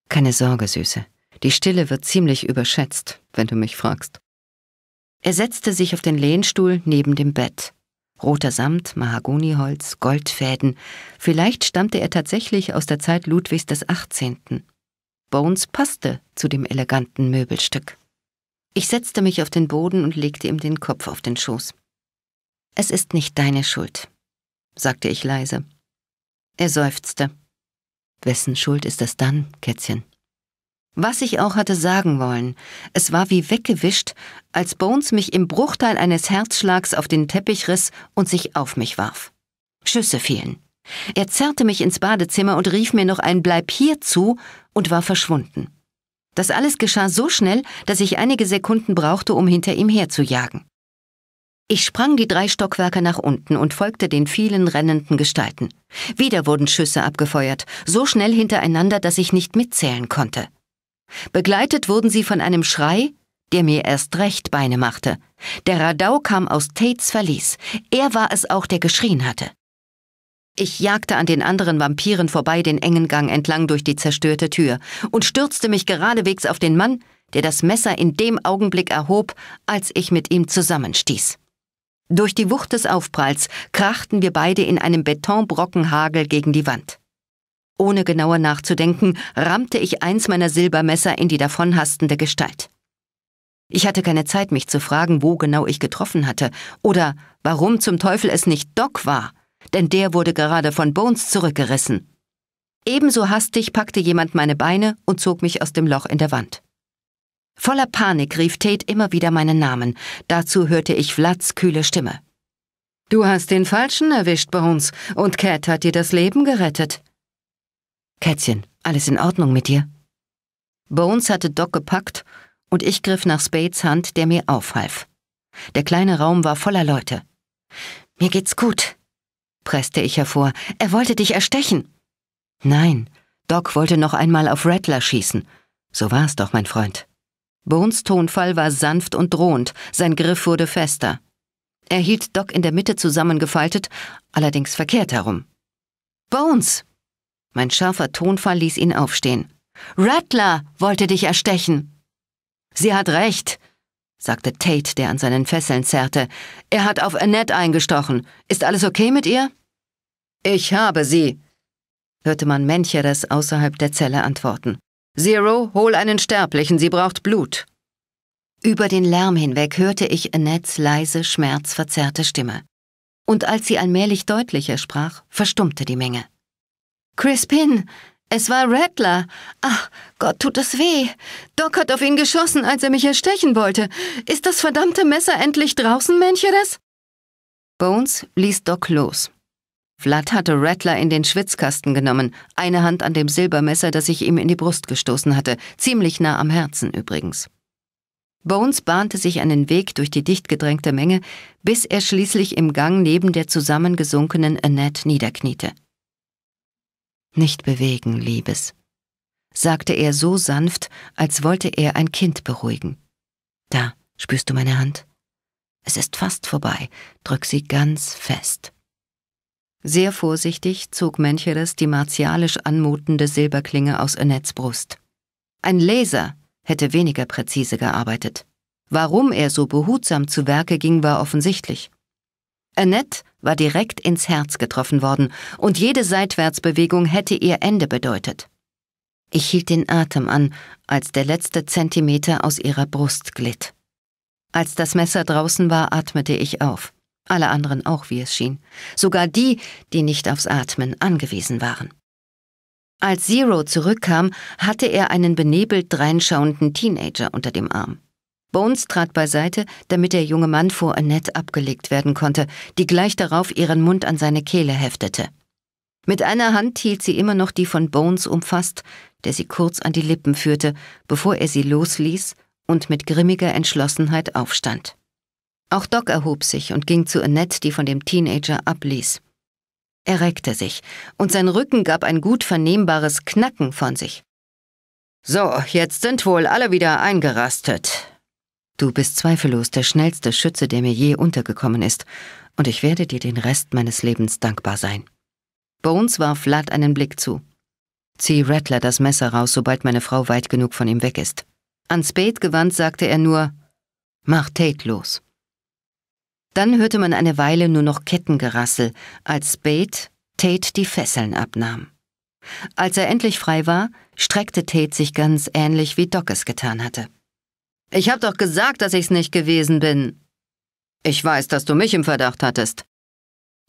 Keine Sorge, Süße. Die Stille wird ziemlich überschätzt, wenn du mich fragst. Er setzte sich auf den Lehnstuhl neben dem Bett. Roter Samt, Mahagoniholz, Goldfäden. Vielleicht stammte er tatsächlich aus der Zeit Ludwigs des 18. Bones passte zu dem eleganten Möbelstück. Ich setzte mich auf den Boden und legte ihm den Kopf auf den Schoß. Es ist nicht deine Schuld, sagte ich leise. Er seufzte. Wessen Schuld ist das dann, Kätzchen? Was ich auch hatte sagen wollen, es war wie weggewischt, als Bones mich im Bruchteil eines Herzschlags auf den Teppich riss und sich auf mich warf. Schüsse fielen. Er zerrte mich ins Badezimmer und rief mir noch ein Bleib hier zu und war verschwunden. Das alles geschah so schnell, dass ich einige Sekunden brauchte, um hinter ihm herzujagen. Ich sprang die drei Stockwerke nach unten und folgte den vielen rennenden Gestalten. Wieder wurden Schüsse abgefeuert, so schnell hintereinander, dass ich nicht mitzählen konnte. Begleitet wurden sie von einem Schrei, der mir erst recht Beine machte. Der Radau kam aus Tates Verlies. Er war es auch, der geschrien hatte. Ich jagte an den anderen Vampiren vorbei den engen Gang entlang durch die zerstörte Tür und stürzte mich geradewegs auf den Mann, der das Messer in dem Augenblick erhob, als ich mit ihm zusammenstieß. Durch die Wucht des Aufpralls krachten wir beide in einem Betonbrockenhagel gegen die Wand. Ohne genauer nachzudenken, rammte ich eins meiner Silbermesser in die davonhastende Gestalt. Ich hatte keine Zeit, mich zu fragen, wo genau ich getroffen hatte oder warum zum Teufel es nicht Doc war, denn der wurde gerade von Bones zurückgerissen. Ebenso hastig packte jemand meine Beine und zog mich aus dem Loch in der Wand. Voller Panik rief Tate immer wieder meinen Namen. Dazu hörte ich Vlads kühle Stimme. Du hast den Falschen erwischt, Bones, und Cat hat dir das Leben gerettet. Kätzchen, alles in Ordnung mit dir? Bones hatte Doc gepackt und ich griff nach Spades Hand, der mir aufhalf. Der kleine Raum war voller Leute. Mir geht's gut, presste ich hervor. Er wollte dich erstechen. Nein, Doc wollte noch einmal auf Rattler schießen. So war's doch, mein Freund. Bones Tonfall war sanft und drohend, sein Griff wurde fester. Er hielt Doc in der Mitte zusammengefaltet, allerdings verkehrt herum. Bones! Mein scharfer Tonfall ließ ihn aufstehen. Rattler wollte dich erstechen! Sie hat recht, sagte Tate, der an seinen Fesseln zerrte. Er hat auf Annette eingestochen. Ist alles okay mit ihr? Ich habe sie, hörte man Mencheres außerhalb der Zelle antworten. Zero, hol einen Sterblichen, sie braucht Blut. Über den Lärm hinweg hörte ich Annettes leise, schmerzverzerrte Stimme. Und als sie allmählich deutlicher sprach, verstummte die Menge. Crispin, es war Rattler. Ach, Gott tut es weh. Doc hat auf ihn geschossen, als er mich erstechen wollte. Ist das verdammte Messer endlich draußen, Menscheres? Bones ließ Doc los. Vlad hatte Rattler in den Schwitzkasten genommen, eine Hand an dem Silbermesser, das ich ihm in die Brust gestoßen hatte, ziemlich nah am Herzen übrigens. Bones bahnte sich einen Weg durch die dicht gedrängte Menge, bis er schließlich im Gang neben der zusammengesunkenen Annette niederkniete. Nicht bewegen, Liebes, sagte er so sanft, als wollte er ein Kind beruhigen. Da, spürst du meine Hand? Es ist fast vorbei, drück sie ganz fest. Sehr vorsichtig zog Mencheres die martialisch anmutende Silberklinge aus Annettes Brust. Ein Laser hätte weniger präzise gearbeitet. Warum er so behutsam zu Werke ging, war offensichtlich. Annette war direkt ins Herz getroffen worden und jede Seitwärtsbewegung hätte ihr Ende bedeutet. Ich hielt den Atem an, als der letzte Zentimeter aus ihrer Brust glitt. Als das Messer draußen war, atmete ich auf alle anderen auch, wie es schien, sogar die, die nicht aufs Atmen angewiesen waren. Als Zero zurückkam, hatte er einen benebelt dreinschauenden Teenager unter dem Arm. Bones trat beiseite, damit der junge Mann vor Annette abgelegt werden konnte, die gleich darauf ihren Mund an seine Kehle heftete. Mit einer Hand hielt sie immer noch die von Bones umfasst, der sie kurz an die Lippen führte, bevor er sie losließ und mit grimmiger Entschlossenheit aufstand. Auch Doc erhob sich und ging zu Annette, die von dem Teenager abließ. Er reckte sich, und sein Rücken gab ein gut vernehmbares Knacken von sich. So, jetzt sind wohl alle wieder eingerastet. Du bist zweifellos der schnellste Schütze, der mir je untergekommen ist, und ich werde dir den Rest meines Lebens dankbar sein. Bones warf Vlad einen Blick zu. Zieh Rattler das Messer raus, sobald meine Frau weit genug von ihm weg ist. An Spade gewandt sagte er nur, mach Tate los. Dann hörte man eine Weile nur noch Kettengerassel, als Spade Tate die Fesseln abnahm. Als er endlich frei war, streckte Tate sich ganz ähnlich, wie Doc es getan hatte. Ich hab doch gesagt, dass ich's nicht gewesen bin. Ich weiß, dass du mich im Verdacht hattest,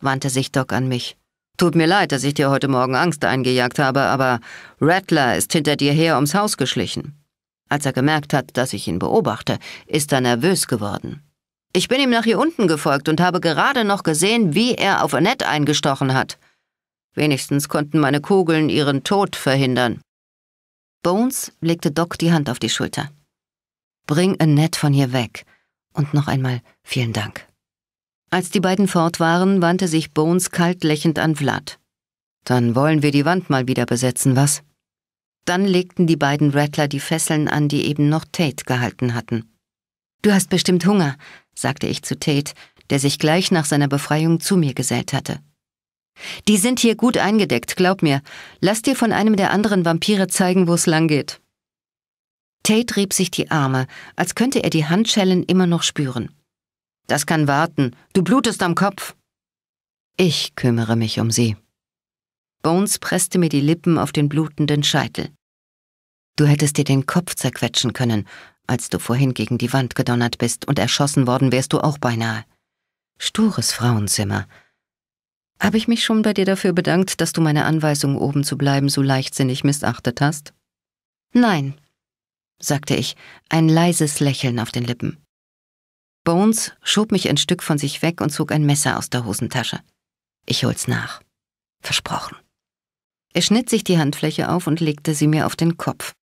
wandte sich Doc an mich. Tut mir leid, dass ich dir heute Morgen Angst eingejagt habe, aber Rattler ist hinter dir her ums Haus geschlichen. Als er gemerkt hat, dass ich ihn beobachte, ist er nervös geworden. Ich bin ihm nach hier unten gefolgt und habe gerade noch gesehen, wie er auf Annette eingestochen hat. Wenigstens konnten meine Kugeln ihren Tod verhindern. Bones legte Doc die Hand auf die Schulter. Bring Annette von hier weg. Und noch einmal vielen Dank. Als die beiden fort waren, wandte sich Bones kalt lächelnd an Vlad. Dann wollen wir die Wand mal wieder besetzen, was? Dann legten die beiden Rattler die Fesseln an, die eben noch Tate gehalten hatten. Du hast bestimmt Hunger, sagte ich zu Tate, der sich gleich nach seiner Befreiung zu mir gesellt hatte. Die sind hier gut eingedeckt, glaub mir. Lass dir von einem der anderen Vampire zeigen, wo es langgeht. Tate rieb sich die Arme, als könnte er die Handschellen immer noch spüren. Das kann warten. Du blutest am Kopf. Ich kümmere mich um sie. Bones presste mir die Lippen auf den blutenden Scheitel. Du hättest dir den Kopf zerquetschen können, als du vorhin gegen die Wand gedonnert bist und erschossen worden wärst du auch beinahe. Stures Frauenzimmer. Habe ich mich schon bei dir dafür bedankt, dass du meine Anweisung, oben zu bleiben, so leichtsinnig missachtet hast? Nein, sagte ich, ein leises Lächeln auf den Lippen. Bones schob mich ein Stück von sich weg und zog ein Messer aus der Hosentasche. Ich hol's nach. Versprochen. Er schnitt sich die Handfläche auf und legte sie mir auf den Kopf.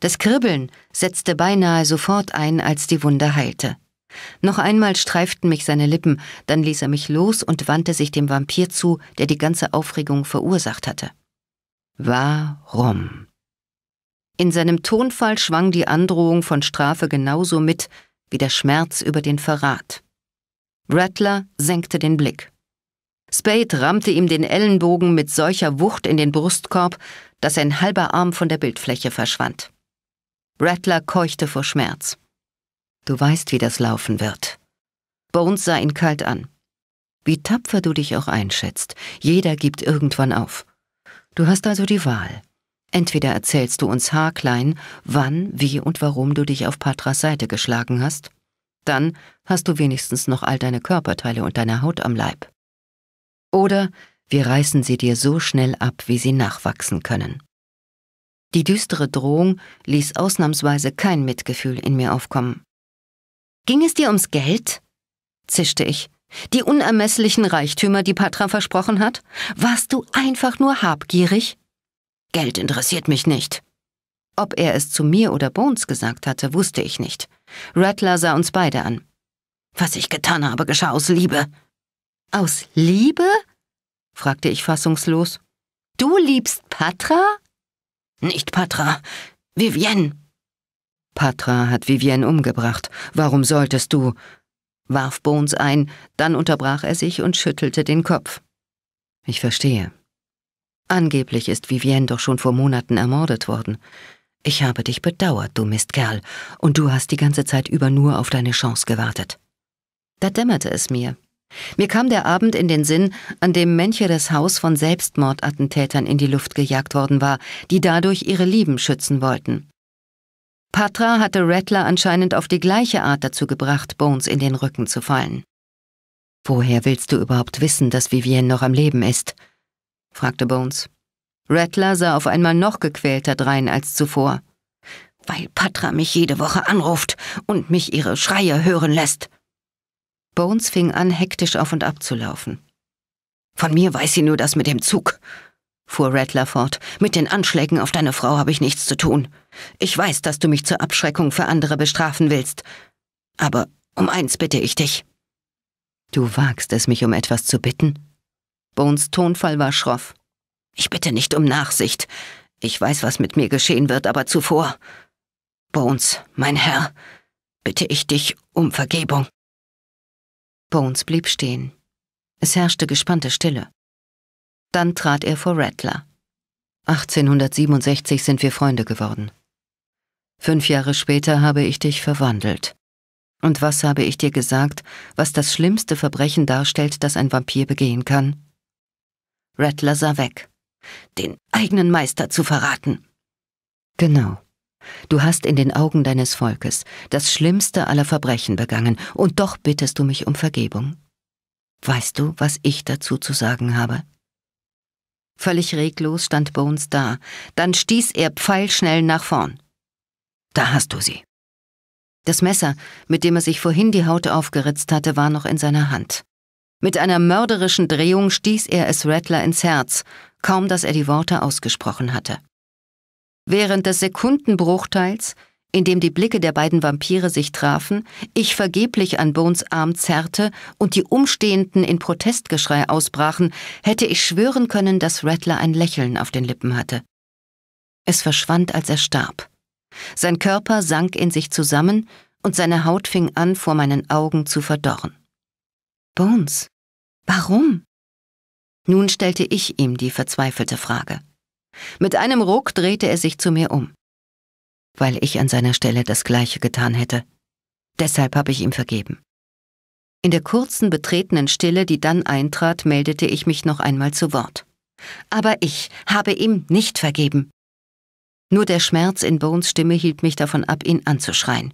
Das Kribbeln setzte beinahe sofort ein, als die Wunde heilte. Noch einmal streiften mich seine Lippen, dann ließ er mich los und wandte sich dem Vampir zu, der die ganze Aufregung verursacht hatte. Warum? In seinem Tonfall schwang die Androhung von Strafe genauso mit wie der Schmerz über den Verrat. Rattler senkte den Blick. Spade rammte ihm den Ellenbogen mit solcher Wucht in den Brustkorb, dass sein halber Arm von der Bildfläche verschwand. Rattler keuchte vor Schmerz. Du weißt, wie das laufen wird. Bones sah ihn kalt an. Wie tapfer du dich auch einschätzt, jeder gibt irgendwann auf. Du hast also die Wahl. Entweder erzählst du uns haarklein, wann, wie und warum du dich auf Patras Seite geschlagen hast, dann hast du wenigstens noch all deine Körperteile und deine Haut am Leib. Oder wir reißen sie dir so schnell ab, wie sie nachwachsen können. Die düstere Drohung ließ ausnahmsweise kein Mitgefühl in mir aufkommen. Ging es dir ums Geld? zischte ich. Die unermesslichen Reichtümer, die Patra versprochen hat? Warst du einfach nur habgierig? Geld interessiert mich nicht. Ob er es zu mir oder Bones gesagt hatte, wusste ich nicht. Rattler sah uns beide an. Was ich getan habe, geschah aus Liebe. Aus Liebe? fragte ich fassungslos. Du liebst Patra? Nicht Patra. Vivienne. Patra hat Vivienne umgebracht. Warum solltest du? warf Bones ein, dann unterbrach er sich und schüttelte den Kopf. Ich verstehe. Angeblich ist Vivienne doch schon vor Monaten ermordet worden. Ich habe dich bedauert, du Mistkerl, und du hast die ganze Zeit über nur auf deine Chance gewartet. Da dämmerte es mir, mir kam der Abend in den Sinn, an dem das Haus von Selbstmordattentätern in die Luft gejagt worden war, die dadurch ihre Lieben schützen wollten. Patra hatte Rattler anscheinend auf die gleiche Art dazu gebracht, Bones in den Rücken zu fallen. Woher willst du überhaupt wissen, dass Vivienne noch am Leben ist? fragte Bones. Rattler sah auf einmal noch gequälter drein als zuvor. Weil Patra mich jede Woche anruft und mich ihre Schreie hören lässt, Bones fing an, hektisch auf und ab zu laufen. Von mir weiß sie nur das mit dem Zug, fuhr Rattler fort. Mit den Anschlägen auf deine Frau habe ich nichts zu tun. Ich weiß, dass du mich zur Abschreckung für andere bestrafen willst. Aber um eins bitte ich dich. Du wagst es, mich um etwas zu bitten? Bones Tonfall war schroff. Ich bitte nicht um Nachsicht. Ich weiß, was mit mir geschehen wird, aber zuvor. Bones, mein Herr, bitte ich dich um Vergebung. Bones blieb stehen. Es herrschte gespannte Stille. Dann trat er vor Rattler. 1867 sind wir Freunde geworden. Fünf Jahre später habe ich dich verwandelt. Und was habe ich dir gesagt, was das schlimmste Verbrechen darstellt, das ein Vampir begehen kann? Rattler sah weg. Den eigenen Meister zu verraten. Genau. Du hast in den Augen deines Volkes das schlimmste aller Verbrechen begangen, und doch bittest du mich um Vergebung. Weißt du, was ich dazu zu sagen habe? Völlig reglos stand Bones da, dann stieß er pfeilschnell nach vorn. Da hast du sie. Das Messer, mit dem er sich vorhin die Haut aufgeritzt hatte, war noch in seiner Hand. Mit einer mörderischen Drehung stieß er es Rattler ins Herz, kaum dass er die Worte ausgesprochen hatte während des Sekundenbruchteils, in dem die Blicke der beiden Vampire sich trafen, ich vergeblich an Bones Arm zerrte und die Umstehenden in Protestgeschrei ausbrachen, hätte ich schwören können, dass Rattler ein Lächeln auf den Lippen hatte. Es verschwand, als er starb. Sein Körper sank in sich zusammen und seine Haut fing an, vor meinen Augen zu verdorren. Bones, warum? Nun stellte ich ihm die verzweifelte Frage. Mit einem Ruck drehte er sich zu mir um. Weil ich an seiner Stelle das Gleiche getan hätte. Deshalb habe ich ihm vergeben. In der kurzen, betretenen Stille, die dann eintrat, meldete ich mich noch einmal zu Wort. Aber ich habe ihm nicht vergeben. Nur der Schmerz in Bones Stimme hielt mich davon ab, ihn anzuschreien.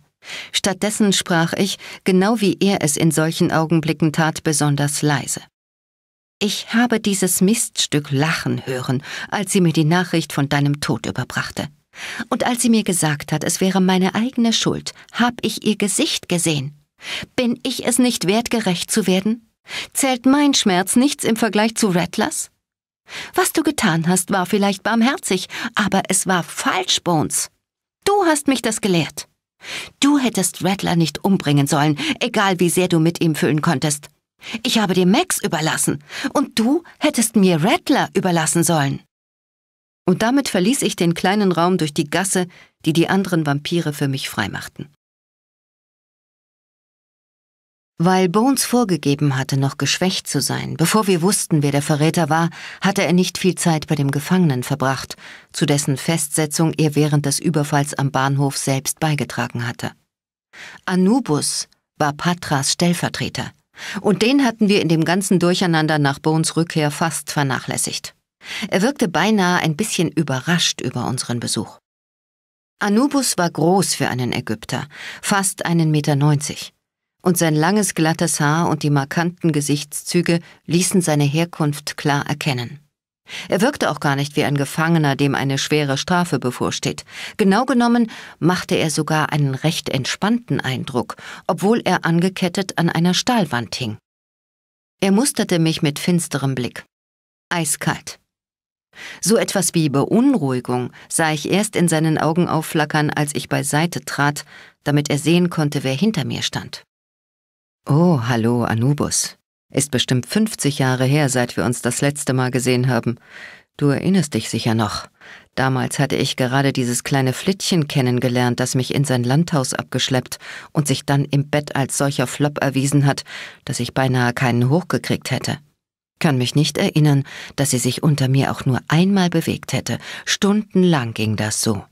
Stattdessen sprach ich, genau wie er es in solchen Augenblicken tat, besonders leise. Ich habe dieses Miststück lachen hören, als sie mir die Nachricht von deinem Tod überbrachte. Und als sie mir gesagt hat, es wäre meine eigene Schuld, hab ich ihr Gesicht gesehen. Bin ich es nicht wert, gerecht zu werden? Zählt mein Schmerz nichts im Vergleich zu Rattlers? Was du getan hast, war vielleicht barmherzig, aber es war falsch, Bones. Du hast mich das gelehrt. Du hättest Rattler nicht umbringen sollen, egal wie sehr du mit ihm füllen konntest. Ich habe dir Max überlassen und du hättest mir Rattler überlassen sollen. Und damit verließ ich den kleinen Raum durch die Gasse, die die anderen Vampire für mich freimachten. Weil Bones vorgegeben hatte, noch geschwächt zu sein, bevor wir wussten, wer der Verräter war, hatte er nicht viel Zeit bei dem Gefangenen verbracht, zu dessen Festsetzung er während des Überfalls am Bahnhof selbst beigetragen hatte. Anubis war Patras Stellvertreter. Und den hatten wir in dem ganzen Durcheinander nach Bones Rückkehr fast vernachlässigt. Er wirkte beinahe ein bisschen überrascht über unseren Besuch. Anubis war groß für einen Ägypter, fast einen Meter neunzig. Und sein langes glattes Haar und die markanten Gesichtszüge ließen seine Herkunft klar erkennen. Er wirkte auch gar nicht wie ein Gefangener, dem eine schwere Strafe bevorsteht. Genau genommen machte er sogar einen recht entspannten Eindruck, obwohl er angekettet an einer Stahlwand hing. Er musterte mich mit finsterem Blick. Eiskalt. So etwas wie Beunruhigung sah ich erst in seinen Augen aufflackern, als ich beiseite trat, damit er sehen konnte, wer hinter mir stand. Oh, hallo, Anubis, ist bestimmt 50 Jahre her, seit wir uns das letzte Mal gesehen haben. Du erinnerst dich sicher noch. Damals hatte ich gerade dieses kleine Flittchen kennengelernt, das mich in sein Landhaus abgeschleppt und sich dann im Bett als solcher Flop erwiesen hat, dass ich beinahe keinen hochgekriegt hätte. Kann mich nicht erinnern, dass sie sich unter mir auch nur einmal bewegt hätte. Stundenlang ging das so.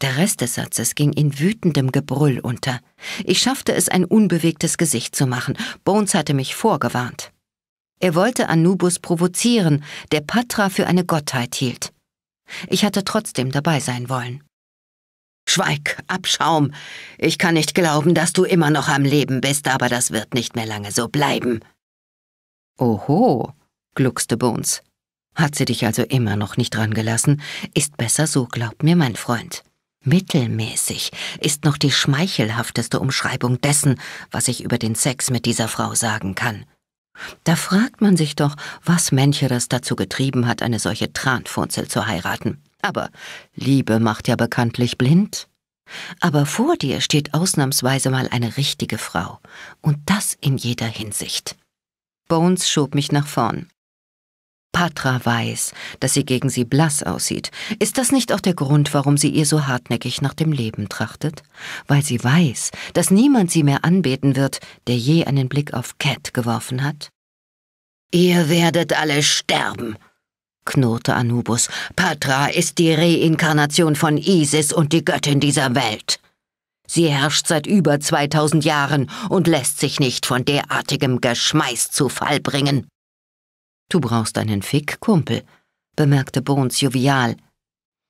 Der Rest des Satzes ging in wütendem Gebrüll unter. Ich schaffte es, ein unbewegtes Gesicht zu machen. Bones hatte mich vorgewarnt. Er wollte Anubis provozieren, der Patra für eine Gottheit hielt. Ich hatte trotzdem dabei sein wollen. Schweig, Abschaum. Ich kann nicht glauben, dass du immer noch am Leben bist, aber das wird nicht mehr lange so bleiben. Oho, gluckste Bones. Hat sie dich also immer noch nicht dran gelassen? Ist besser so, glaub mir mein Freund. Mittelmäßig ist noch die schmeichelhafteste Umschreibung dessen, was ich über den Sex mit dieser Frau sagen kann. Da fragt man sich doch, was Mencheres dazu getrieben hat, eine solche Tranfunzel zu heiraten. Aber Liebe macht ja bekanntlich blind. Aber vor dir steht ausnahmsweise mal eine richtige Frau. Und das in jeder Hinsicht. Bones schob mich nach vorn. Patra weiß, dass sie gegen sie blass aussieht. Ist das nicht auch der Grund, warum sie ihr so hartnäckig nach dem Leben trachtet? Weil sie weiß, dass niemand sie mehr anbeten wird, der je einen Blick auf Cat geworfen hat? Ihr werdet alle sterben, knurrte Anubis. Patra ist die Reinkarnation von Isis und die Göttin dieser Welt. Sie herrscht seit über 2000 Jahren und lässt sich nicht von derartigem Geschmeiß zu Fall bringen. Du brauchst einen Fick, Kumpel, bemerkte Bones jovial.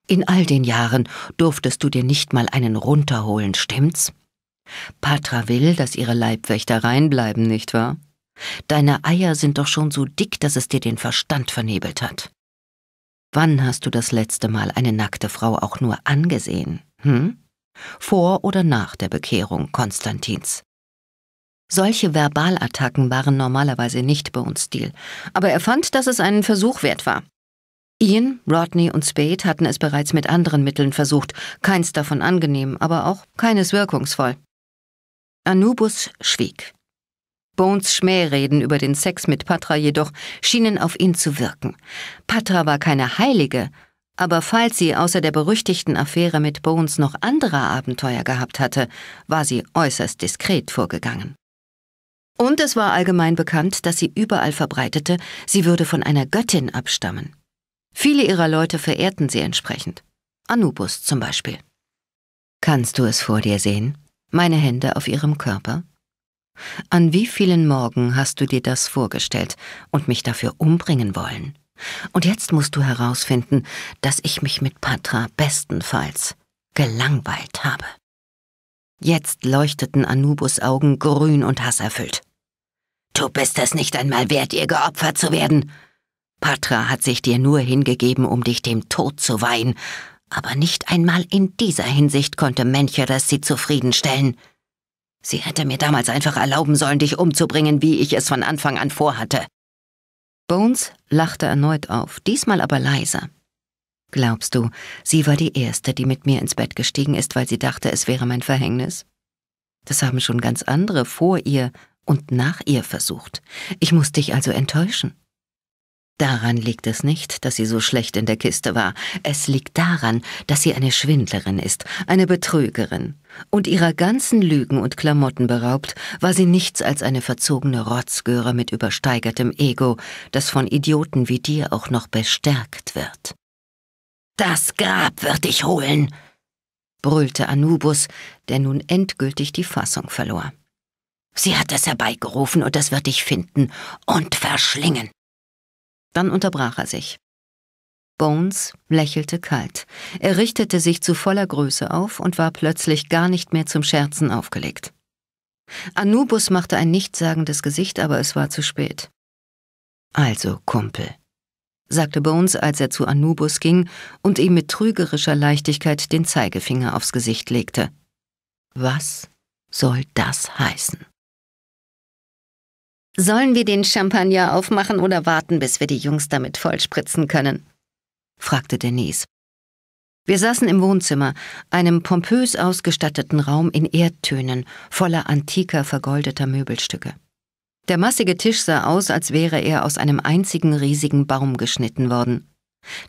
In all den Jahren durftest du dir nicht mal einen runterholen, stimmt's? Patra will, dass ihre Leibwächter reinbleiben, nicht wahr? Deine Eier sind doch schon so dick, dass es dir den Verstand vernebelt hat. Wann hast du das letzte Mal eine nackte Frau auch nur angesehen? Hm? Vor oder nach der Bekehrung Konstantins? Solche Verbalattacken waren normalerweise nicht Bones Stil, aber er fand, dass es einen Versuch wert war. Ian, Rodney und Spade hatten es bereits mit anderen Mitteln versucht, keins davon angenehm, aber auch keines wirkungsvoll. Anubis schwieg. Bones Schmähreden über den Sex mit Patra jedoch schienen auf ihn zu wirken. Patra war keine Heilige, aber falls sie außer der berüchtigten Affäre mit Bones noch andere Abenteuer gehabt hatte, war sie äußerst diskret vorgegangen. Und es war allgemein bekannt, dass sie überall verbreitete, sie würde von einer Göttin abstammen. Viele ihrer Leute verehrten sie entsprechend. Anubis zum Beispiel. Kannst du es vor dir sehen? Meine Hände auf ihrem Körper? An wie vielen Morgen hast du dir das vorgestellt und mich dafür umbringen wollen? Und jetzt musst du herausfinden, dass ich mich mit Patra bestenfalls gelangweilt habe. Jetzt leuchteten Anubis Augen grün und hasserfüllt. Du bist es nicht einmal wert, ihr geopfert zu werden. Patra hat sich dir nur hingegeben, um dich dem Tod zu weihen, aber nicht einmal in dieser Hinsicht konnte Mencheres sie zufriedenstellen. Sie hätte mir damals einfach erlauben sollen, dich umzubringen, wie ich es von Anfang an vorhatte. Bones lachte erneut auf, diesmal aber leiser. Glaubst du, sie war die Erste, die mit mir ins Bett gestiegen ist, weil sie dachte, es wäre mein Verhängnis? Das haben schon ganz andere vor ihr und nach ihr versucht. Ich muss dich also enttäuschen. Daran liegt es nicht, dass sie so schlecht in der Kiste war. Es liegt daran, dass sie eine Schwindlerin ist, eine Betrügerin. Und ihrer ganzen Lügen und Klamotten beraubt, war sie nichts als eine verzogene Rotzgöre mit übersteigertem Ego, das von Idioten wie dir auch noch bestärkt wird. Das Grab wird dich holen, brüllte Anubis, der nun endgültig die Fassung verlor. Sie hat es herbeigerufen und es wird dich finden und verschlingen. Dann unterbrach er sich. Bones lächelte kalt. Er richtete sich zu voller Größe auf und war plötzlich gar nicht mehr zum Scherzen aufgelegt. Anubis machte ein nichtssagendes Gesicht, aber es war zu spät. Also, Kumpel, sagte Bones, als er zu Anubis ging und ihm mit trügerischer Leichtigkeit den Zeigefinger aufs Gesicht legte. Was soll das heißen? Sollen wir den Champagner aufmachen oder warten, bis wir die Jungs damit vollspritzen können? fragte Denise. Wir saßen im Wohnzimmer, einem pompös ausgestatteten Raum in Erdtönen, voller antiker, vergoldeter Möbelstücke. Der massige Tisch sah aus, als wäre er aus einem einzigen riesigen Baum geschnitten worden.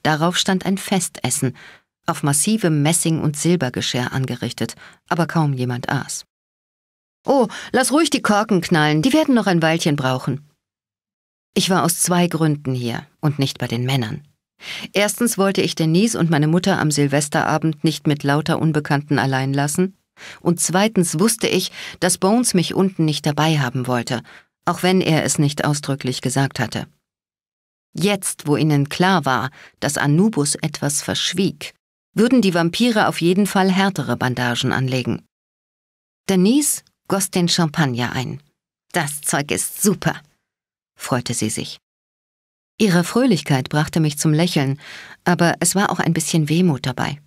Darauf stand ein Festessen, auf massivem Messing- und Silbergeschirr angerichtet, aber kaum jemand aß. Oh, lass ruhig die Korken knallen, die werden noch ein Weilchen brauchen. Ich war aus zwei Gründen hier und nicht bei den Männern. Erstens wollte ich Denise und meine Mutter am Silvesterabend nicht mit lauter Unbekannten allein lassen, und zweitens wusste ich, dass Bones mich unten nicht dabei haben wollte, auch wenn er es nicht ausdrücklich gesagt hatte. Jetzt, wo ihnen klar war, dass Anubis etwas verschwieg, würden die Vampire auf jeden Fall härtere Bandagen anlegen. Denise goss den Champagner ein. Das Zeug ist super, freute sie sich. Ihre Fröhlichkeit brachte mich zum Lächeln, aber es war auch ein bisschen Wehmut dabei.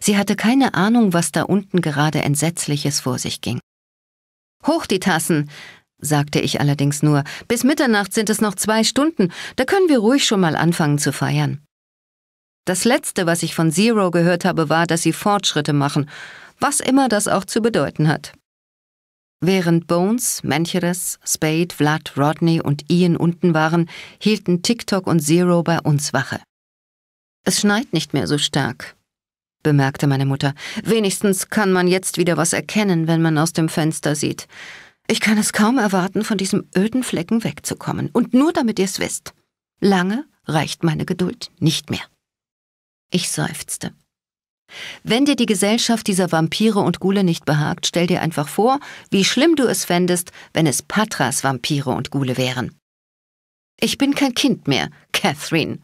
Sie hatte keine Ahnung, was da unten gerade Entsetzliches vor sich ging. Hoch die Tassen, sagte ich allerdings nur, bis Mitternacht sind es noch zwei Stunden, da können wir ruhig schon mal anfangen zu feiern. Das Letzte, was ich von Zero gehört habe, war, dass sie Fortschritte machen, was immer das auch zu bedeuten hat. Während Bones, Mancheres, Spade, Vlad, Rodney und Ian unten waren, hielten TikTok und Zero bei uns Wache. Es schneit nicht mehr so stark, bemerkte meine Mutter. Wenigstens kann man jetzt wieder was erkennen, wenn man aus dem Fenster sieht. Ich kann es kaum erwarten, von diesem öden Flecken wegzukommen. Und nur damit ihr's wisst. Lange reicht meine Geduld nicht mehr. Ich seufzte. Wenn dir die Gesellschaft dieser Vampire und Gule nicht behagt, stell dir einfach vor, wie schlimm du es fändest, wenn es Patras Vampire und Gule wären. Ich bin kein Kind mehr, Catherine,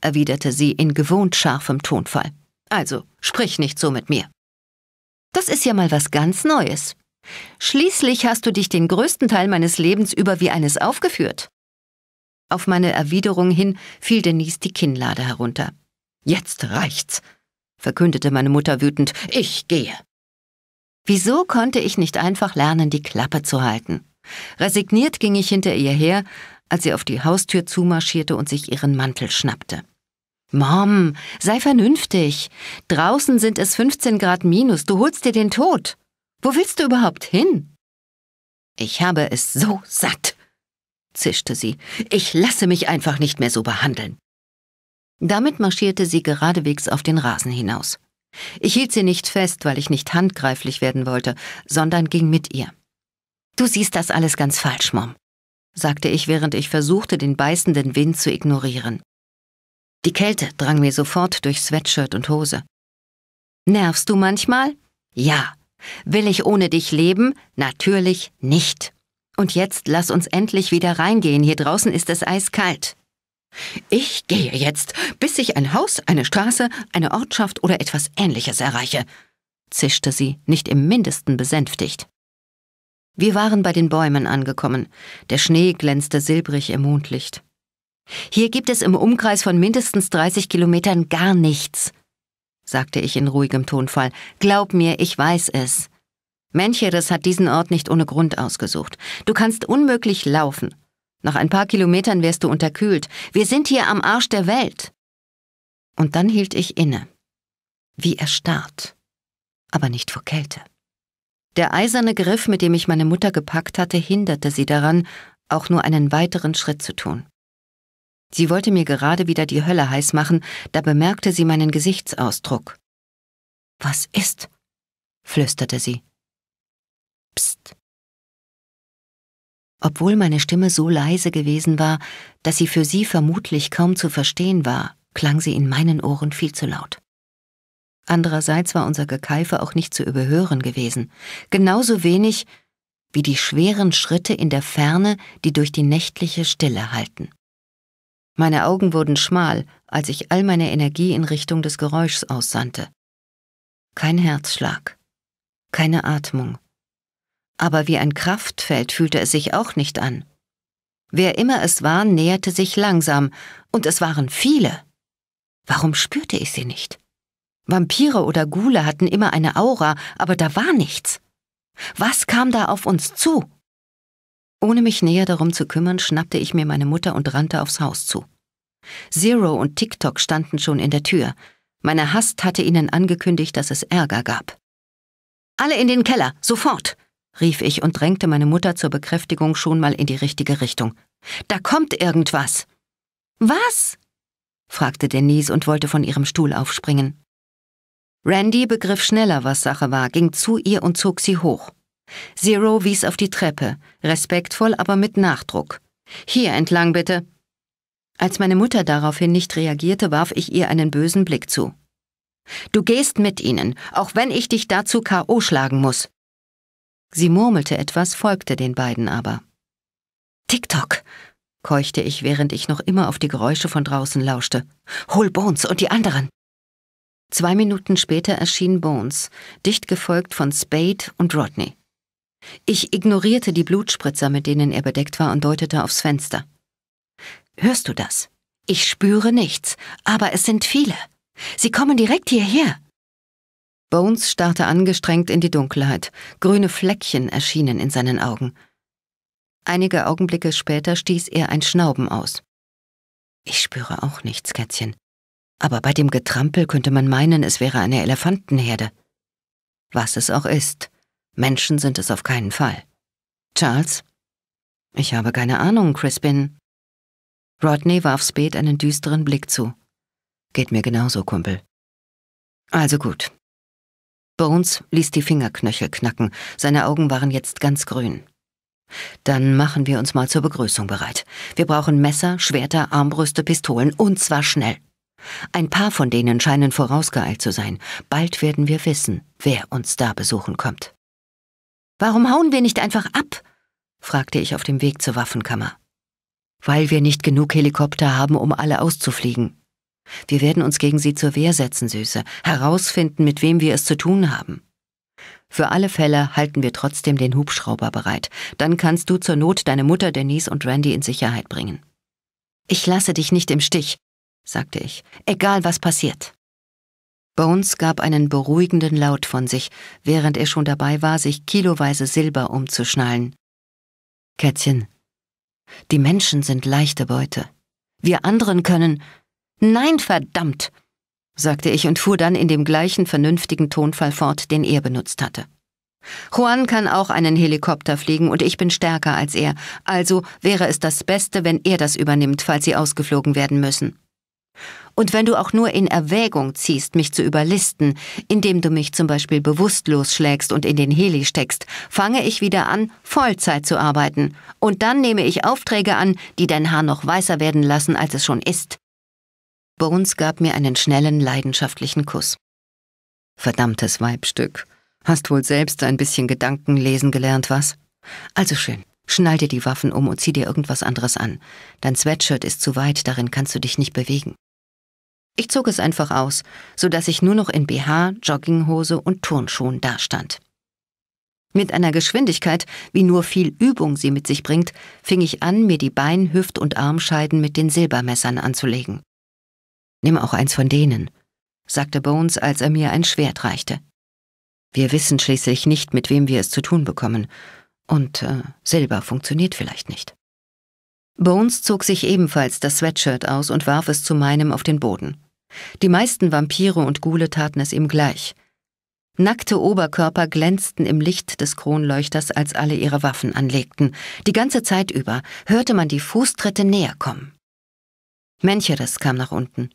erwiderte sie in gewohnt scharfem Tonfall. Also, sprich nicht so mit mir. Das ist ja mal was ganz Neues. Schließlich hast du dich den größten Teil meines Lebens über wie eines aufgeführt. Auf meine Erwiderung hin fiel Denise die Kinnlade herunter. Jetzt reicht's, verkündete meine Mutter wütend, ich gehe. Wieso konnte ich nicht einfach lernen, die Klappe zu halten? Resigniert ging ich hinter ihr her, als sie auf die Haustür zumarschierte und sich ihren Mantel schnappte. Mom, sei vernünftig. Draußen sind es 15 Grad minus, du holst dir den Tod. Wo willst du überhaupt hin? Ich habe es so satt, zischte sie. Ich lasse mich einfach nicht mehr so behandeln. Damit marschierte sie geradewegs auf den Rasen hinaus. Ich hielt sie nicht fest, weil ich nicht handgreiflich werden wollte, sondern ging mit ihr. Du siehst das alles ganz falsch, Mom, sagte ich, während ich versuchte, den beißenden Wind zu ignorieren. Die Kälte drang mir sofort durch Sweatshirt und Hose. Nervst du manchmal? Ja. Will ich ohne dich leben? Natürlich nicht. Und jetzt lass uns endlich wieder reingehen, hier draußen ist es eiskalt. Ich gehe jetzt, bis ich ein Haus, eine Straße, eine Ortschaft oder etwas ähnliches erreiche, zischte sie, nicht im mindesten besänftigt. Wir waren bei den Bäumen angekommen. Der Schnee glänzte silbrig im Mondlicht. Hier gibt es im Umkreis von mindestens 30 Kilometern gar nichts, sagte ich in ruhigem Tonfall. Glaub mir, ich weiß es. Mencheres hat diesen Ort nicht ohne Grund ausgesucht. Du kannst unmöglich laufen, nach ein paar Kilometern wärst du unterkühlt. Wir sind hier am Arsch der Welt. Und dann hielt ich inne, wie erstarrt, aber nicht vor Kälte. Der eiserne Griff, mit dem ich meine Mutter gepackt hatte, hinderte sie daran, auch nur einen weiteren Schritt zu tun. Sie wollte mir gerade wieder die Hölle heiß machen, da bemerkte sie meinen Gesichtsausdruck. Was ist? flüsterte sie. Psst obwohl meine Stimme so leise gewesen war, dass sie für sie vermutlich kaum zu verstehen war, klang sie in meinen Ohren viel zu laut. Andererseits war unser Gekeife auch nicht zu überhören gewesen, genauso wenig wie die schweren Schritte in der Ferne, die durch die nächtliche Stille halten. Meine Augen wurden schmal, als ich all meine Energie in Richtung des Geräuschs aussandte. Kein Herzschlag, keine Atmung, aber wie ein Kraftfeld fühlte es sich auch nicht an. Wer immer es war, näherte sich langsam, und es waren viele. Warum spürte ich sie nicht? Vampire oder Gule hatten immer eine Aura, aber da war nichts. Was kam da auf uns zu? Ohne mich näher darum zu kümmern, schnappte ich mir meine Mutter und rannte aufs Haus zu. Zero und TikTok standen schon in der Tür. Meine Hast hatte ihnen angekündigt, dass es Ärger gab. Alle in den Keller, sofort! rief ich und drängte meine Mutter zur Bekräftigung schon mal in die richtige Richtung. Da kommt irgendwas. Was? fragte Denise und wollte von ihrem Stuhl aufspringen. Randy begriff schneller, was Sache war, ging zu ihr und zog sie hoch. Zero wies auf die Treppe, respektvoll, aber mit Nachdruck. Hier entlang bitte. Als meine Mutter daraufhin nicht reagierte, warf ich ihr einen bösen Blick zu. Du gehst mit ihnen, auch wenn ich dich dazu K.O. schlagen muss, Sie murmelte etwas, folgte den beiden aber. TikTok, keuchte ich, während ich noch immer auf die Geräusche von draußen lauschte. Hol Bones und die anderen! Zwei Minuten später erschien Bones, dicht gefolgt von Spade und Rodney. Ich ignorierte die Blutspritzer, mit denen er bedeckt war, und deutete aufs Fenster. Hörst du das? Ich spüre nichts, aber es sind viele. Sie kommen direkt hierher. Bones starrte angestrengt in die Dunkelheit. Grüne Fleckchen erschienen in seinen Augen. Einige Augenblicke später stieß er ein Schnauben aus. Ich spüre auch nichts, Kätzchen. Aber bei dem Getrampel könnte man meinen, es wäre eine Elefantenherde. Was es auch ist, Menschen sind es auf keinen Fall. Charles? Ich habe keine Ahnung, Crispin. Rodney warf Spade einen düsteren Blick zu. Geht mir genauso, Kumpel. Also gut, Bones ließ die Fingerknöchel knacken, seine Augen waren jetzt ganz grün. Dann machen wir uns mal zur Begrüßung bereit. Wir brauchen Messer, Schwerter, Armbrüste, Pistolen und zwar schnell. Ein paar von denen scheinen vorausgeeilt zu sein. Bald werden wir wissen, wer uns da besuchen kommt. Warum hauen wir nicht einfach ab? fragte ich auf dem Weg zur Waffenkammer. Weil wir nicht genug Helikopter haben, um alle auszufliegen, wir werden uns gegen sie zur Wehr setzen, Süße, herausfinden, mit wem wir es zu tun haben. Für alle Fälle halten wir trotzdem den Hubschrauber bereit. Dann kannst du zur Not deine Mutter, Denise und Randy in Sicherheit bringen. Ich lasse dich nicht im Stich, sagte ich, egal was passiert. Bones gab einen beruhigenden Laut von sich, während er schon dabei war, sich kiloweise Silber umzuschnallen. Kätzchen, die Menschen sind leichte Beute. Wir anderen können. Nein, verdammt, sagte ich und fuhr dann in dem gleichen vernünftigen Tonfall fort, den er benutzt hatte. Juan kann auch einen Helikopter fliegen und ich bin stärker als er, also wäre es das Beste, wenn er das übernimmt, falls sie ausgeflogen werden müssen. Und wenn du auch nur in Erwägung ziehst, mich zu überlisten, indem du mich zum Beispiel bewusstlos schlägst und in den Heli steckst, fange ich wieder an, Vollzeit zu arbeiten. Und dann nehme ich Aufträge an, die dein Haar noch weißer werden lassen, als es schon ist. Bones gab mir einen schnellen, leidenschaftlichen Kuss. Verdammtes Weibstück. Hast wohl selbst ein bisschen Gedanken lesen gelernt, was? Also schön. Schnall dir die Waffen um und zieh dir irgendwas anderes an. Dein Sweatshirt ist zu weit, darin kannst du dich nicht bewegen. Ich zog es einfach aus, sodass ich nur noch in BH, Jogginghose und Turnschuhen dastand. Mit einer Geschwindigkeit, wie nur viel Übung sie mit sich bringt, fing ich an, mir die Bein-, Hüft- und Armscheiden mit den Silbermessern anzulegen. Nimm auch eins von denen, sagte Bones, als er mir ein Schwert reichte. Wir wissen schließlich nicht, mit wem wir es zu tun bekommen, und äh, Silber funktioniert vielleicht nicht. Bones zog sich ebenfalls das Sweatshirt aus und warf es zu meinem auf den Boden. Die meisten Vampire und Gule taten es ihm gleich. Nackte Oberkörper glänzten im Licht des Kronleuchters, als alle ihre Waffen anlegten. Die ganze Zeit über hörte man die Fußtritte näher kommen. Mencheres kam nach unten.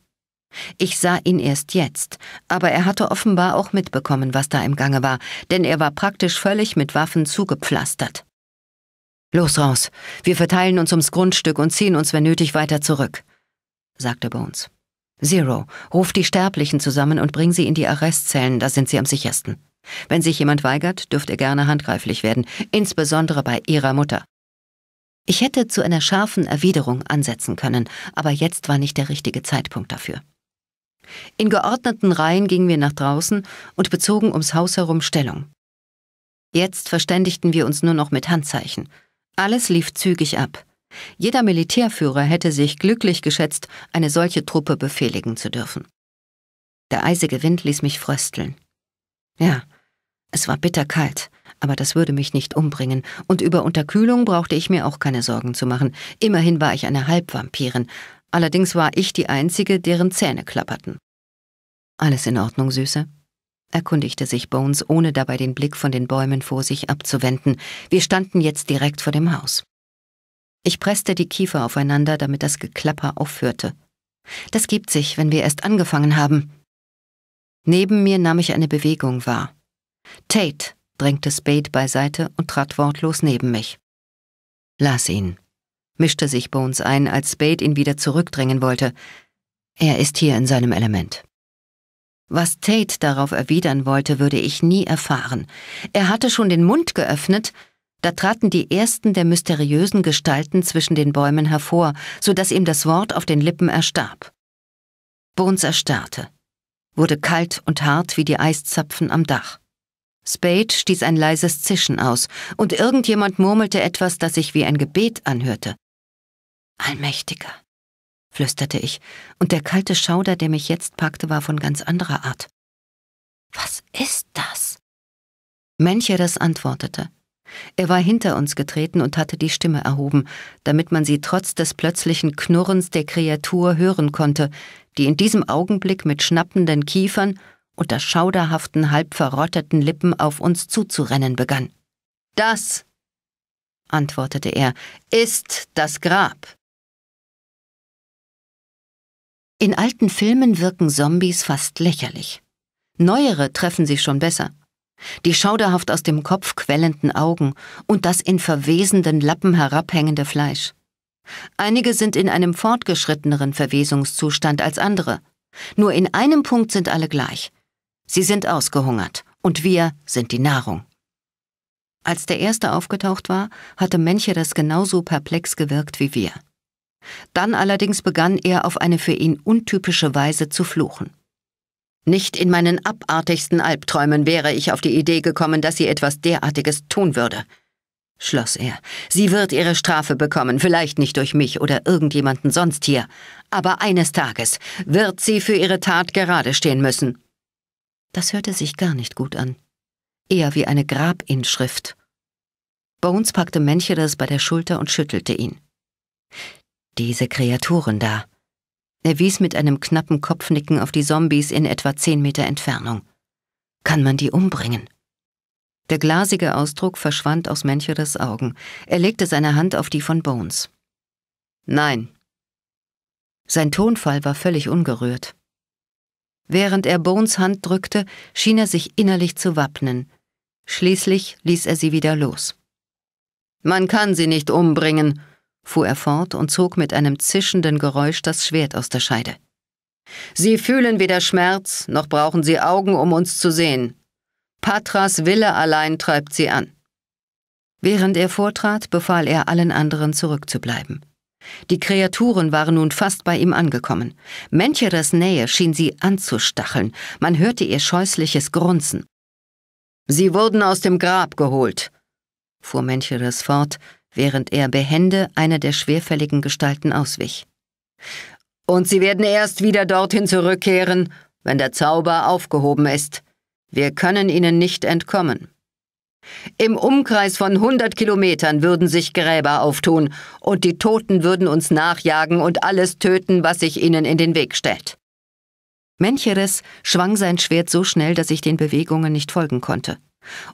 Ich sah ihn erst jetzt, aber er hatte offenbar auch mitbekommen, was da im Gange war, denn er war praktisch völlig mit Waffen zugepflastert. Los raus, wir verteilen uns ums Grundstück und ziehen uns, wenn nötig, weiter zurück, sagte Bones. Zero, ruf die Sterblichen zusammen und bring sie in die Arrestzellen, da sind sie am sichersten. Wenn sich jemand weigert, dürft ihr gerne handgreiflich werden, insbesondere bei ihrer Mutter. Ich hätte zu einer scharfen Erwiderung ansetzen können, aber jetzt war nicht der richtige Zeitpunkt dafür. In geordneten Reihen gingen wir nach draußen und bezogen ums Haus herum Stellung. Jetzt verständigten wir uns nur noch mit Handzeichen. Alles lief zügig ab. Jeder Militärführer hätte sich glücklich geschätzt, eine solche Truppe befehligen zu dürfen. Der eisige Wind ließ mich frösteln. Ja, es war bitterkalt, aber das würde mich nicht umbringen, und über Unterkühlung brauchte ich mir auch keine Sorgen zu machen. Immerhin war ich eine Halbvampirin, Allerdings war ich die Einzige, deren Zähne klapperten. Alles in Ordnung, Süße? erkundigte sich Bones, ohne dabei den Blick von den Bäumen vor sich abzuwenden. Wir standen jetzt direkt vor dem Haus. Ich presste die Kiefer aufeinander, damit das Geklapper aufhörte. Das gibt sich, wenn wir erst angefangen haben. Neben mir nahm ich eine Bewegung wahr. Tate drängte Spade beiseite und trat wortlos neben mich. Lass ihn, mischte sich Bones ein, als Spade ihn wieder zurückdrängen wollte. Er ist hier in seinem Element. Was Tate darauf erwidern wollte, würde ich nie erfahren. Er hatte schon den Mund geöffnet, da traten die ersten der mysteriösen Gestalten zwischen den Bäumen hervor, so dass ihm das Wort auf den Lippen erstarb. Bones erstarrte, wurde kalt und hart wie die Eiszapfen am Dach. Spade stieß ein leises Zischen aus, und irgendjemand murmelte etwas, das sich wie ein Gebet anhörte. Allmächtiger, flüsterte ich, und der kalte Schauder, der mich jetzt packte, war von ganz anderer Art. Was ist das? Mencheres antwortete. Er war hinter uns getreten und hatte die Stimme erhoben, damit man sie trotz des plötzlichen Knurrens der Kreatur hören konnte, die in diesem Augenblick mit schnappenden Kiefern und unter schauderhaften, halb verrotteten Lippen auf uns zuzurennen begann. Das, antwortete er, ist das Grab. In alten Filmen wirken Zombies fast lächerlich. Neuere treffen sie schon besser. Die schauderhaft aus dem Kopf quellenden Augen und das in verwesenden Lappen herabhängende Fleisch. Einige sind in einem fortgeschritteneren Verwesungszustand als andere. Nur in einem Punkt sind alle gleich. Sie sind ausgehungert und wir sind die Nahrung. Als der Erste aufgetaucht war, hatte Menche das genauso perplex gewirkt wie wir. Dann allerdings begann er auf eine für ihn untypische Weise zu fluchen. Nicht in meinen abartigsten Albträumen wäre ich auf die Idee gekommen, dass sie etwas derartiges tun würde, schloss er. Sie wird ihre Strafe bekommen, vielleicht nicht durch mich oder irgendjemanden sonst hier, aber eines Tages wird sie für ihre Tat gerade stehen müssen. Das hörte sich gar nicht gut an. Eher wie eine Grabinschrift. Bones packte Mencheres bei der Schulter und schüttelte ihn diese Kreaturen da. Er wies mit einem knappen Kopfnicken auf die Zombies in etwa zehn Meter Entfernung. Kann man die umbringen? Der glasige Ausdruck verschwand aus Mencheres Augen. Er legte seine Hand auf die von Bones. Nein. Sein Tonfall war völlig ungerührt. Während er Bones Hand drückte, schien er sich innerlich zu wappnen. Schließlich ließ er sie wieder los. Man kann sie nicht umbringen, fuhr er fort und zog mit einem zischenden Geräusch das Schwert aus der Scheide. Sie fühlen weder Schmerz, noch brauchen sie Augen, um uns zu sehen. Patras Wille allein treibt sie an. Während er vortrat, befahl er allen anderen zurückzubleiben. Die Kreaturen waren nun fast bei ihm angekommen. Mencheres Nähe schien sie anzustacheln, man hörte ihr scheußliches Grunzen. Sie wurden aus dem Grab geholt, fuhr Mencheres fort, während er behende einer der schwerfälligen Gestalten auswich. Und sie werden erst wieder dorthin zurückkehren, wenn der Zauber aufgehoben ist. Wir können ihnen nicht entkommen. Im Umkreis von hundert Kilometern würden sich Gräber auftun, und die Toten würden uns nachjagen und alles töten, was sich ihnen in den Weg stellt. Mencheres schwang sein Schwert so schnell, dass ich den Bewegungen nicht folgen konnte.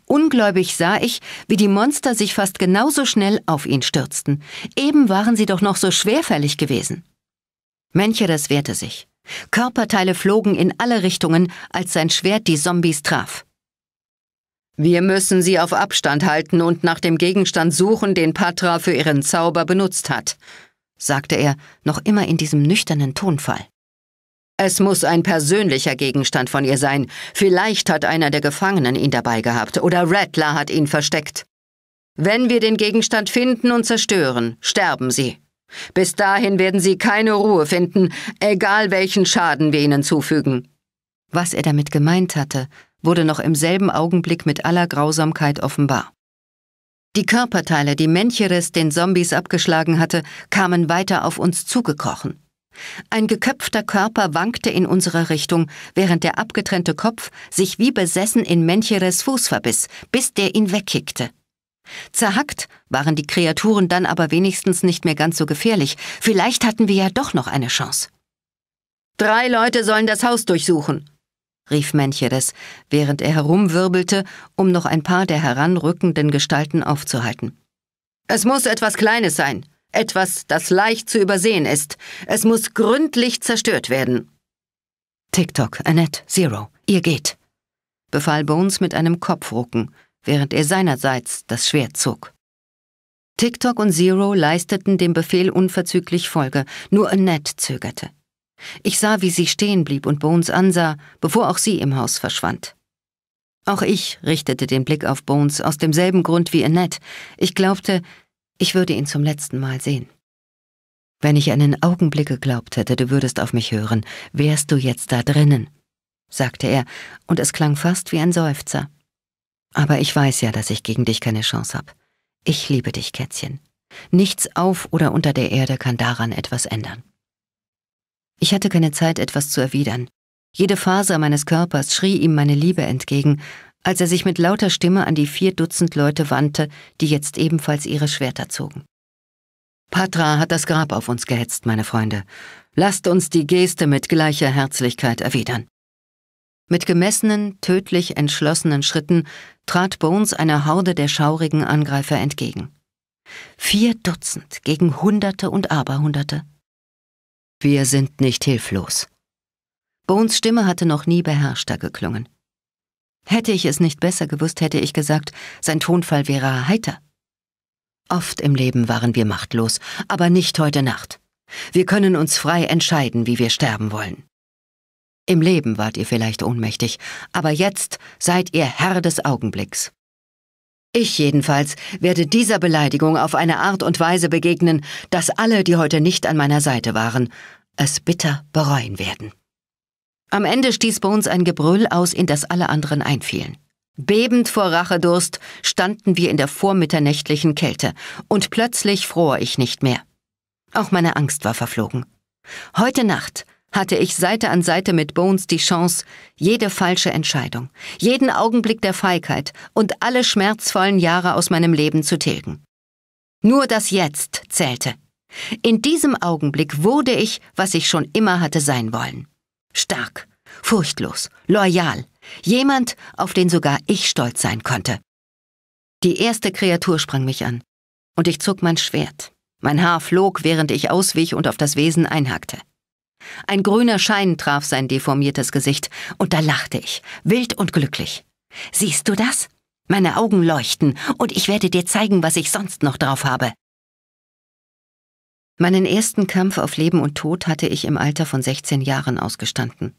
Ungläubig sah ich, wie die Monster sich fast genauso schnell auf ihn stürzten. Eben waren sie doch noch so schwerfällig gewesen. Mencheres wehrte sich. Körperteile flogen in alle Richtungen, als sein Schwert die Zombies traf. Wir müssen sie auf Abstand halten und nach dem Gegenstand suchen, den Patra für ihren Zauber benutzt hat, sagte er, noch immer in diesem nüchternen Tonfall. Es muss ein persönlicher Gegenstand von ihr sein. Vielleicht hat einer der Gefangenen ihn dabei gehabt oder Rattler hat ihn versteckt. Wenn wir den Gegenstand finden und zerstören, sterben sie. Bis dahin werden sie keine Ruhe finden, egal welchen Schaden wir ihnen zufügen. Was er damit gemeint hatte, wurde noch im selben Augenblick mit aller Grausamkeit offenbar. Die Körperteile, die Mencheres den Zombies abgeschlagen hatte, kamen weiter auf uns zugekrochen. Ein geköpfter Körper wankte in unserer Richtung, während der abgetrennte Kopf sich wie besessen in Mencheres Fuß verbiss, bis der ihn wegkickte. Zerhackt waren die Kreaturen dann aber wenigstens nicht mehr ganz so gefährlich. Vielleicht hatten wir ja doch noch eine Chance. Drei Leute sollen das Haus durchsuchen, rief Mencheres, während er herumwirbelte, um noch ein paar der heranrückenden Gestalten aufzuhalten. Es muss etwas Kleines sein, etwas, das leicht zu übersehen ist. Es muss gründlich zerstört werden. TikTok, Annette, Zero, ihr geht, befahl Bones mit einem Kopfrucken, während er seinerseits das Schwert zog. TikTok und Zero leisteten dem Befehl unverzüglich Folge, nur Annette zögerte. Ich sah, wie sie stehen blieb und Bones ansah, bevor auch sie im Haus verschwand. Auch ich richtete den Blick auf Bones aus demselben Grund wie Annette. Ich glaubte, ich würde ihn zum letzten Mal sehen. Wenn ich einen Augenblick geglaubt hätte, du würdest auf mich hören, wärst du jetzt da drinnen, sagte er, und es klang fast wie ein Seufzer. Aber ich weiß ja, dass ich gegen dich keine Chance hab. Ich liebe dich, Kätzchen. Nichts auf oder unter der Erde kann daran etwas ändern. Ich hatte keine Zeit, etwas zu erwidern. Jede Faser meines Körpers schrie ihm meine Liebe entgegen, als er sich mit lauter Stimme an die vier Dutzend Leute wandte, die jetzt ebenfalls ihre Schwerter zogen. Patra hat das Grab auf uns gehetzt, meine Freunde. Lasst uns die Geste mit gleicher Herzlichkeit erwidern. Mit gemessenen, tödlich entschlossenen Schritten trat Bones einer Horde der schaurigen Angreifer entgegen. Vier Dutzend gegen Hunderte und Aberhunderte. Wir sind nicht hilflos. Bones Stimme hatte noch nie beherrschter geklungen. Hätte ich es nicht besser gewusst, hätte ich gesagt, sein Tonfall wäre heiter. Oft im Leben waren wir machtlos, aber nicht heute Nacht. Wir können uns frei entscheiden, wie wir sterben wollen. Im Leben wart ihr vielleicht ohnmächtig, aber jetzt seid ihr Herr des Augenblicks. Ich jedenfalls werde dieser Beleidigung auf eine Art und Weise begegnen, dass alle, die heute nicht an meiner Seite waren, es bitter bereuen werden. Am Ende stieß Bones ein Gebrüll aus, in das alle anderen einfielen. Bebend vor Rachedurst standen wir in der vormitternächtlichen Kälte, und plötzlich fror ich nicht mehr. Auch meine Angst war verflogen. Heute Nacht hatte ich Seite an Seite mit Bones die Chance, jede falsche Entscheidung, jeden Augenblick der Feigheit und alle schmerzvollen Jahre aus meinem Leben zu tilgen. Nur das Jetzt zählte. In diesem Augenblick wurde ich, was ich schon immer hatte sein wollen. Stark, furchtlos, loyal. Jemand, auf den sogar ich stolz sein konnte. Die erste Kreatur sprang mich an. Und ich zog mein Schwert. Mein Haar flog, während ich auswich und auf das Wesen einhackte. Ein grüner Schein traf sein deformiertes Gesicht, und da lachte ich, wild und glücklich. Siehst du das? Meine Augen leuchten, und ich werde dir zeigen, was ich sonst noch drauf habe. Meinen ersten Kampf auf Leben und Tod hatte ich im Alter von 16 Jahren ausgestanden.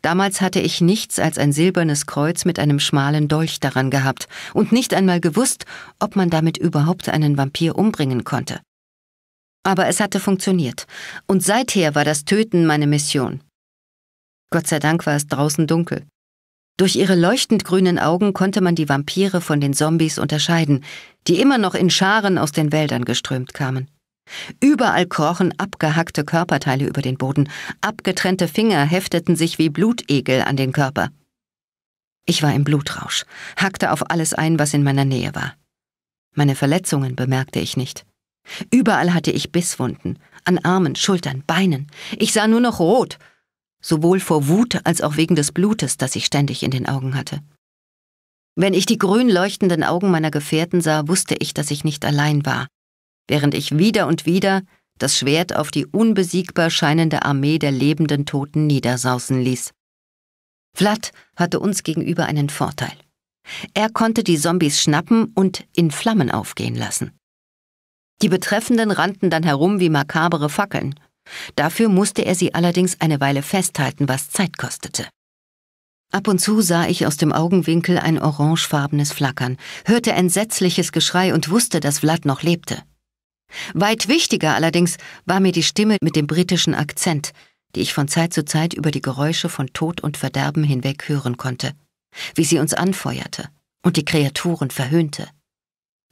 Damals hatte ich nichts als ein silbernes Kreuz mit einem schmalen Dolch daran gehabt und nicht einmal gewusst, ob man damit überhaupt einen Vampir umbringen konnte. Aber es hatte funktioniert, und seither war das Töten meine Mission. Gott sei Dank war es draußen dunkel. Durch ihre leuchtend grünen Augen konnte man die Vampire von den Zombies unterscheiden, die immer noch in Scharen aus den Wäldern geströmt kamen. Überall krochen abgehackte Körperteile über den Boden, abgetrennte Finger hefteten sich wie Blutegel an den Körper. Ich war im Blutrausch, hackte auf alles ein, was in meiner Nähe war. Meine Verletzungen bemerkte ich nicht. Überall hatte ich Bisswunden, an Armen, Schultern, Beinen. Ich sah nur noch rot, sowohl vor Wut als auch wegen des Blutes, das ich ständig in den Augen hatte. Wenn ich die grün leuchtenden Augen meiner Gefährten sah, wusste ich, dass ich nicht allein war, während ich wieder und wieder das Schwert auf die unbesiegbar scheinende Armee der lebenden Toten niedersausen ließ. Vlad hatte uns gegenüber einen Vorteil. Er konnte die Zombies schnappen und in Flammen aufgehen lassen. Die Betreffenden rannten dann herum wie makabere Fackeln. Dafür musste er sie allerdings eine Weile festhalten, was Zeit kostete. Ab und zu sah ich aus dem Augenwinkel ein orangefarbenes Flackern, hörte entsetzliches Geschrei und wusste, dass Vlad noch lebte. Weit wichtiger allerdings war mir die Stimme mit dem britischen Akzent, die ich von Zeit zu Zeit über die Geräusche von Tod und Verderben hinweg hören konnte, wie sie uns anfeuerte und die Kreaturen verhöhnte.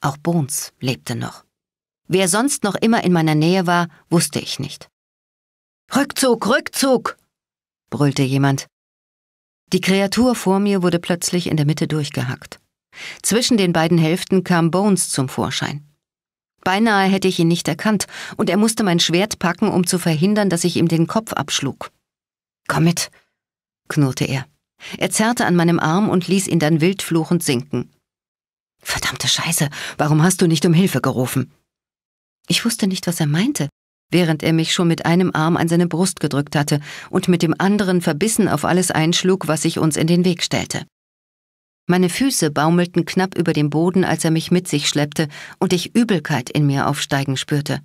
Auch Bones lebte noch. Wer sonst noch immer in meiner Nähe war, wusste ich nicht. Rückzug, Rückzug! brüllte jemand. Die Kreatur vor mir wurde plötzlich in der Mitte durchgehackt. Zwischen den beiden Hälften kam Bones zum Vorschein. Beinahe hätte ich ihn nicht erkannt, und er musste mein Schwert packen, um zu verhindern, dass ich ihm den Kopf abschlug. Komm mit, knurrte er. Er zerrte an meinem Arm und ließ ihn dann wildfluchend sinken. Verdammte Scheiße, warum hast du nicht um Hilfe gerufen? Ich wusste nicht, was er meinte, während er mich schon mit einem Arm an seine Brust gedrückt hatte und mit dem anderen verbissen auf alles einschlug, was sich uns in den Weg stellte. Meine Füße baumelten knapp über dem Boden, als er mich mit sich schleppte und ich Übelkeit in mir aufsteigen spürte.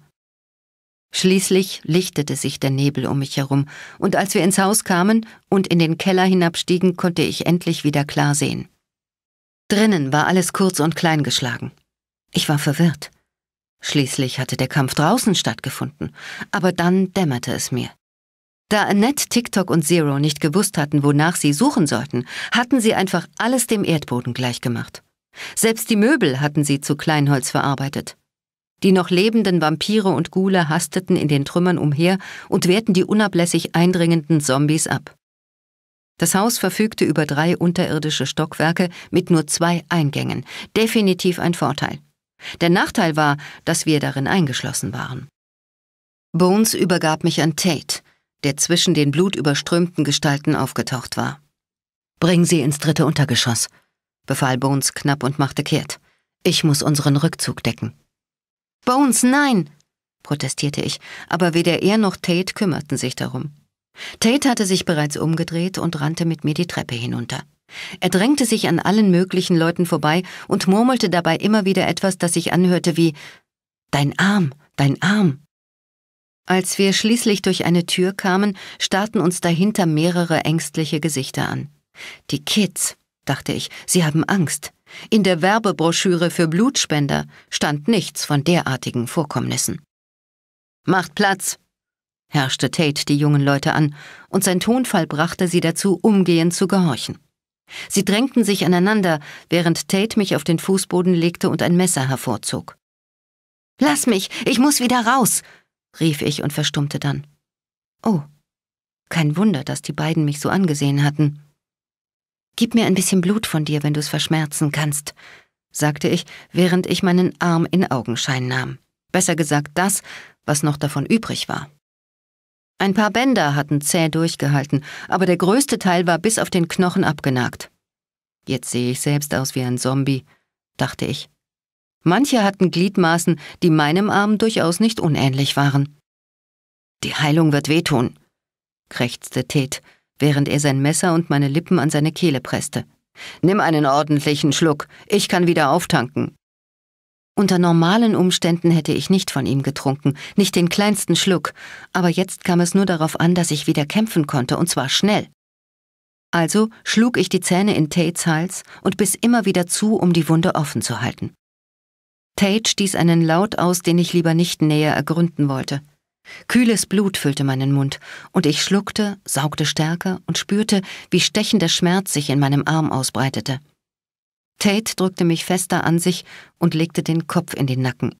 Schließlich lichtete sich der Nebel um mich herum, und als wir ins Haus kamen und in den Keller hinabstiegen, konnte ich endlich wieder klar sehen. Drinnen war alles kurz und klein geschlagen. Ich war verwirrt. Schließlich hatte der Kampf draußen stattgefunden, aber dann dämmerte es mir. Da Annette, TikTok und Zero nicht gewusst hatten, wonach sie suchen sollten, hatten sie einfach alles dem Erdboden gleichgemacht. Selbst die Möbel hatten sie zu Kleinholz verarbeitet. Die noch lebenden Vampire und Ghule hasteten in den Trümmern umher und wehrten die unablässig eindringenden Zombies ab. Das Haus verfügte über drei unterirdische Stockwerke mit nur zwei Eingängen, definitiv ein Vorteil. Der Nachteil war, dass wir darin eingeschlossen waren. Bones übergab mich an Tate, der zwischen den blutüberströmten Gestalten aufgetaucht war. Bring sie ins dritte Untergeschoss, befahl Bones knapp und machte kehrt. Ich muss unseren Rückzug decken. Bones, nein! protestierte ich, aber weder er noch Tate kümmerten sich darum. Tate hatte sich bereits umgedreht und rannte mit mir die Treppe hinunter. Er drängte sich an allen möglichen Leuten vorbei und murmelte dabei immer wieder etwas, das sich anhörte wie Dein Arm, dein Arm. Als wir schließlich durch eine Tür kamen, starrten uns dahinter mehrere ängstliche Gesichter an. Die Kids, dachte ich, sie haben Angst. In der Werbebroschüre für Blutspender stand nichts von derartigen Vorkommnissen. Macht Platz, herrschte Tate die jungen Leute an, und sein Tonfall brachte sie dazu, umgehend zu gehorchen. Sie drängten sich aneinander, während Tate mich auf den Fußboden legte und ein Messer hervorzog. Lass mich, ich muss wieder raus, rief ich und verstummte dann. Oh, kein Wunder, dass die beiden mich so angesehen hatten. Gib mir ein bisschen Blut von dir, wenn du's verschmerzen kannst, sagte ich, während ich meinen Arm in Augenschein nahm. Besser gesagt das, was noch davon übrig war. Ein paar Bänder hatten zäh durchgehalten, aber der größte Teil war bis auf den Knochen abgenagt. Jetzt sehe ich selbst aus wie ein Zombie, dachte ich. Manche hatten Gliedmaßen, die meinem Arm durchaus nicht unähnlich waren. Die Heilung wird wehtun, krächzte Ted, während er sein Messer und meine Lippen an seine Kehle presste. Nimm einen ordentlichen Schluck, ich kann wieder auftanken. Unter normalen Umständen hätte ich nicht von ihm getrunken, nicht den kleinsten Schluck, aber jetzt kam es nur darauf an, dass ich wieder kämpfen konnte, und zwar schnell. Also schlug ich die Zähne in Tates Hals und biss immer wieder zu, um die Wunde offen zu halten. Tate stieß einen Laut aus, den ich lieber nicht näher ergründen wollte. Kühles Blut füllte meinen Mund, und ich schluckte, saugte stärker und spürte, wie stechender Schmerz sich in meinem Arm ausbreitete. Tate drückte mich fester an sich und legte den Kopf in den Nacken.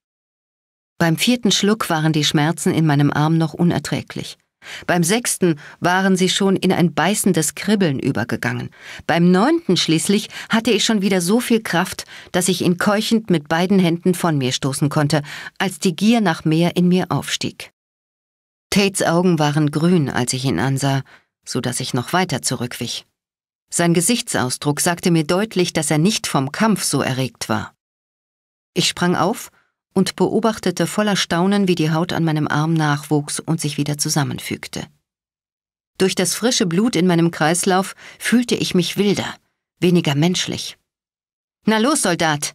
Beim vierten Schluck waren die Schmerzen in meinem Arm noch unerträglich. Beim sechsten waren sie schon in ein beißendes Kribbeln übergegangen. Beim neunten schließlich hatte ich schon wieder so viel Kraft, dass ich ihn keuchend mit beiden Händen von mir stoßen konnte, als die Gier nach mehr in mir aufstieg. Tates Augen waren grün, als ich ihn ansah, so dass ich noch weiter zurückwich. Sein Gesichtsausdruck sagte mir deutlich, dass er nicht vom Kampf so erregt war. Ich sprang auf und beobachtete voller Staunen, wie die Haut an meinem Arm nachwuchs und sich wieder zusammenfügte. Durch das frische Blut in meinem Kreislauf fühlte ich mich wilder, weniger menschlich. Na los, Soldat,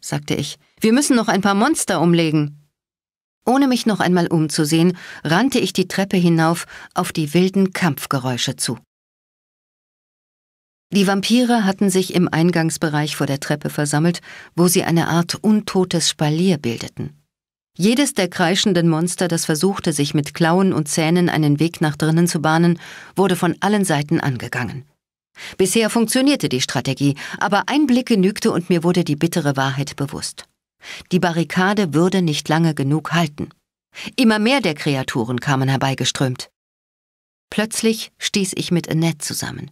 sagte ich, wir müssen noch ein paar Monster umlegen. Ohne mich noch einmal umzusehen, rannte ich die Treppe hinauf auf die wilden Kampfgeräusche zu. Die Vampire hatten sich im Eingangsbereich vor der Treppe versammelt, wo sie eine Art untotes Spalier bildeten. Jedes der kreischenden Monster, das versuchte, sich mit Klauen und Zähnen einen Weg nach drinnen zu bahnen, wurde von allen Seiten angegangen. Bisher funktionierte die Strategie, aber ein Blick genügte und mir wurde die bittere Wahrheit bewusst. Die Barrikade würde nicht lange genug halten. Immer mehr der Kreaturen kamen herbeigeströmt. Plötzlich stieß ich mit Annette zusammen.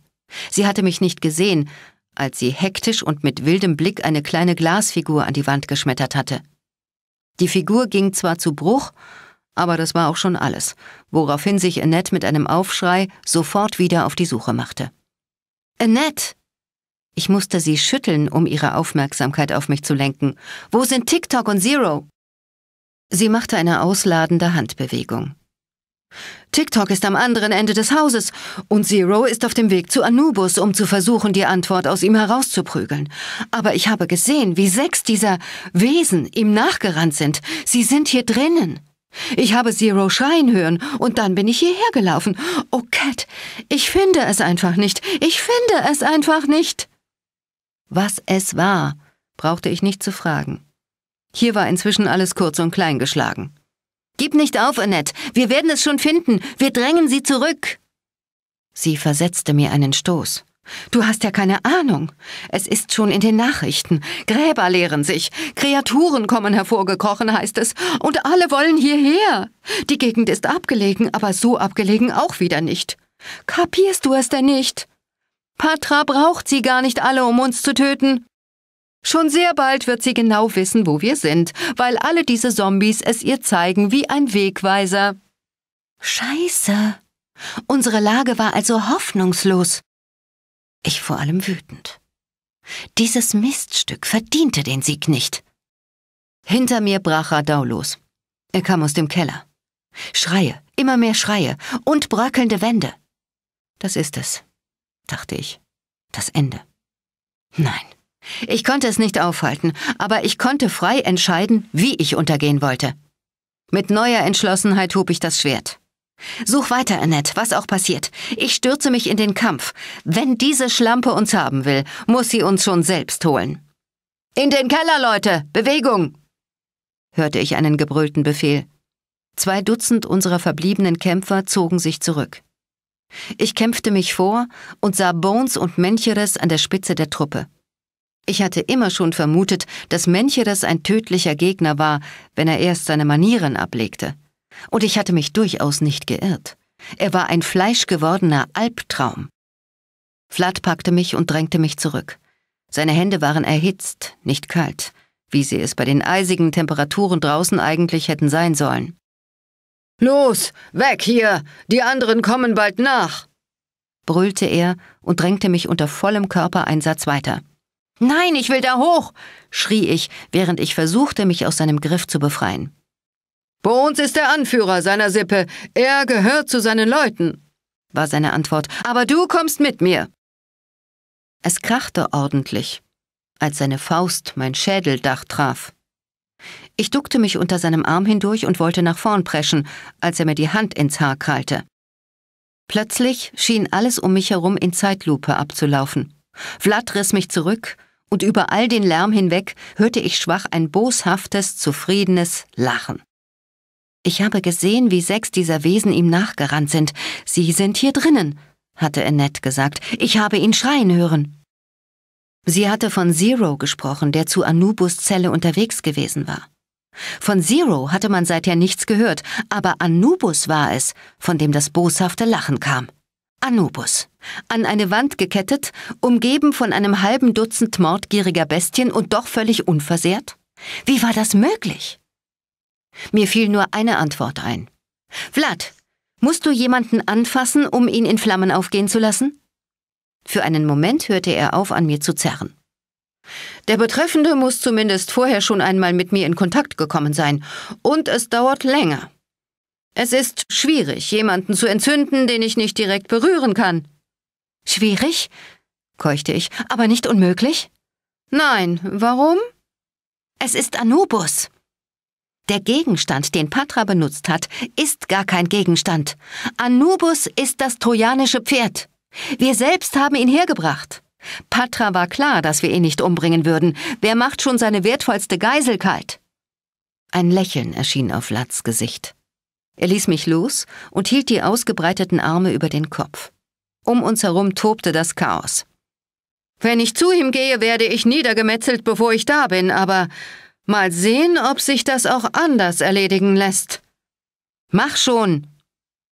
Sie hatte mich nicht gesehen, als sie hektisch und mit wildem Blick eine kleine Glasfigur an die Wand geschmettert hatte. Die Figur ging zwar zu Bruch, aber das war auch schon alles, woraufhin sich Annette mit einem Aufschrei sofort wieder auf die Suche machte. Annette! Ich musste sie schütteln, um ihre Aufmerksamkeit auf mich zu lenken. Wo sind TikTok und Zero? Sie machte eine ausladende Handbewegung. TikTok ist am anderen Ende des Hauses und Zero ist auf dem Weg zu Anubis, um zu versuchen, die Antwort aus ihm herauszuprügeln. Aber ich habe gesehen, wie sechs dieser Wesen ihm nachgerannt sind. Sie sind hier drinnen. Ich habe Zero schreien hören und dann bin ich hierher gelaufen. Oh, Cat, ich finde es einfach nicht. Ich finde es einfach nicht. Was es war, brauchte ich nicht zu fragen. Hier war inzwischen alles kurz und klein geschlagen. Gib nicht auf, Annette. Wir werden es schon finden. Wir drängen sie zurück. Sie versetzte mir einen Stoß. Du hast ja keine Ahnung. Es ist schon in den Nachrichten. Gräber leeren sich, Kreaturen kommen hervorgekrochen, heißt es, und alle wollen hierher. Die Gegend ist abgelegen, aber so abgelegen auch wieder nicht. Kapierst du es denn nicht? Patra braucht sie gar nicht alle, um uns zu töten. Schon sehr bald wird sie genau wissen, wo wir sind, weil alle diese Zombies es ihr zeigen wie ein Wegweiser. Scheiße. Unsere Lage war also hoffnungslos. Ich vor allem wütend. Dieses Miststück verdiente den Sieg nicht. Hinter mir brach Radau los. Er kam aus dem Keller. Schreie, immer mehr Schreie und bröckelnde Wände. Das ist es, dachte ich. Das Ende. Nein. Ich konnte es nicht aufhalten, aber ich konnte frei entscheiden, wie ich untergehen wollte. Mit neuer Entschlossenheit hob ich das Schwert. Such weiter, Annette, was auch passiert. Ich stürze mich in den Kampf. Wenn diese Schlampe uns haben will, muss sie uns schon selbst holen. In den Keller, Leute! Bewegung! hörte ich einen gebrüllten Befehl. Zwei Dutzend unserer verbliebenen Kämpfer zogen sich zurück. Ich kämpfte mich vor und sah Bones und Mencheres an der Spitze der Truppe. Ich hatte immer schon vermutet, dass Mencheres ein tödlicher Gegner war, wenn er erst seine Manieren ablegte. Und ich hatte mich durchaus nicht geirrt. Er war ein fleischgewordener Albtraum. Flat packte mich und drängte mich zurück. Seine Hände waren erhitzt, nicht kalt, wie sie es bei den eisigen Temperaturen draußen eigentlich hätten sein sollen. Los, weg hier! Die anderen kommen bald nach! brüllte er und drängte mich unter vollem Körpereinsatz weiter. Nein, ich will da hoch, schrie ich, während ich versuchte, mich aus seinem Griff zu befreien. Bei uns ist der Anführer seiner Sippe, er gehört zu seinen Leuten, war seine Antwort, aber du kommst mit mir. Es krachte ordentlich, als seine Faust mein Schädeldach traf. Ich duckte mich unter seinem Arm hindurch und wollte nach vorn preschen, als er mir die Hand ins Haar krallte. Plötzlich schien alles um mich herum in Zeitlupe abzulaufen. Vlad riss mich zurück und über all den Lärm hinweg hörte ich schwach ein boshaftes, zufriedenes Lachen. Ich habe gesehen, wie sechs dieser Wesen ihm nachgerannt sind. Sie sind hier drinnen, hatte Annette gesagt. Ich habe ihn schreien hören. Sie hatte von Zero gesprochen, der zu Anubus Zelle unterwegs gewesen war. Von Zero hatte man seither nichts gehört, aber Anubus war es, von dem das boshafte Lachen kam. Anubus an eine Wand gekettet, umgeben von einem halben Dutzend mordgieriger Bestien und doch völlig unversehrt? Wie war das möglich? Mir fiel nur eine Antwort ein. Vlad, musst du jemanden anfassen, um ihn in Flammen aufgehen zu lassen? Für einen Moment hörte er auf, an mir zu zerren. Der Betreffende muss zumindest vorher schon einmal mit mir in Kontakt gekommen sein, und es dauert länger. Es ist schwierig, jemanden zu entzünden, den ich nicht direkt berühren kann. Schwierig? keuchte ich, aber nicht unmöglich? Nein, warum? Es ist Anubis. Der Gegenstand, den Patra benutzt hat, ist gar kein Gegenstand. Anubis ist das trojanische Pferd. Wir selbst haben ihn hergebracht. Patra war klar, dass wir ihn nicht umbringen würden. Wer macht schon seine wertvollste Geisel kalt? Ein Lächeln erschien auf Lats Gesicht. Er ließ mich los und hielt die ausgebreiteten Arme über den Kopf. Um uns herum tobte das Chaos. Wenn ich zu ihm gehe, werde ich niedergemetzelt, bevor ich da bin, aber mal sehen, ob sich das auch anders erledigen lässt. Mach schon,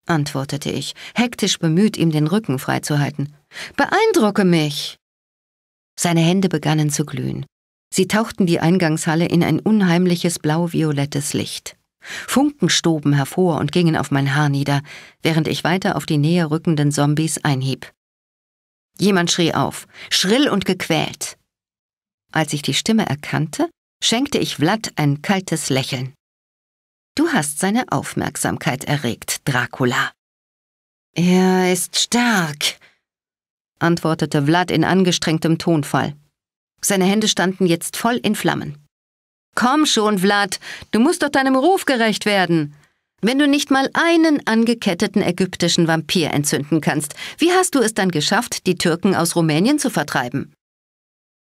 antwortete ich, hektisch bemüht, ihm den Rücken freizuhalten. Beeindrucke mich. Seine Hände begannen zu glühen. Sie tauchten die Eingangshalle in ein unheimliches blau-violettes Licht. Funken stoben hervor und gingen auf mein Haar nieder, während ich weiter auf die näher rückenden Zombies einhieb. Jemand schrie auf, schrill und gequält. Als ich die Stimme erkannte, schenkte ich Vlad ein kaltes Lächeln. Du hast seine Aufmerksamkeit erregt, Dracula. Er ist stark, antwortete Vlad in angestrengtem Tonfall. Seine Hände standen jetzt voll in Flammen. Komm schon, Vlad, du musst doch deinem Ruf gerecht werden. Wenn du nicht mal einen angeketteten ägyptischen Vampir entzünden kannst, wie hast du es dann geschafft, die Türken aus Rumänien zu vertreiben?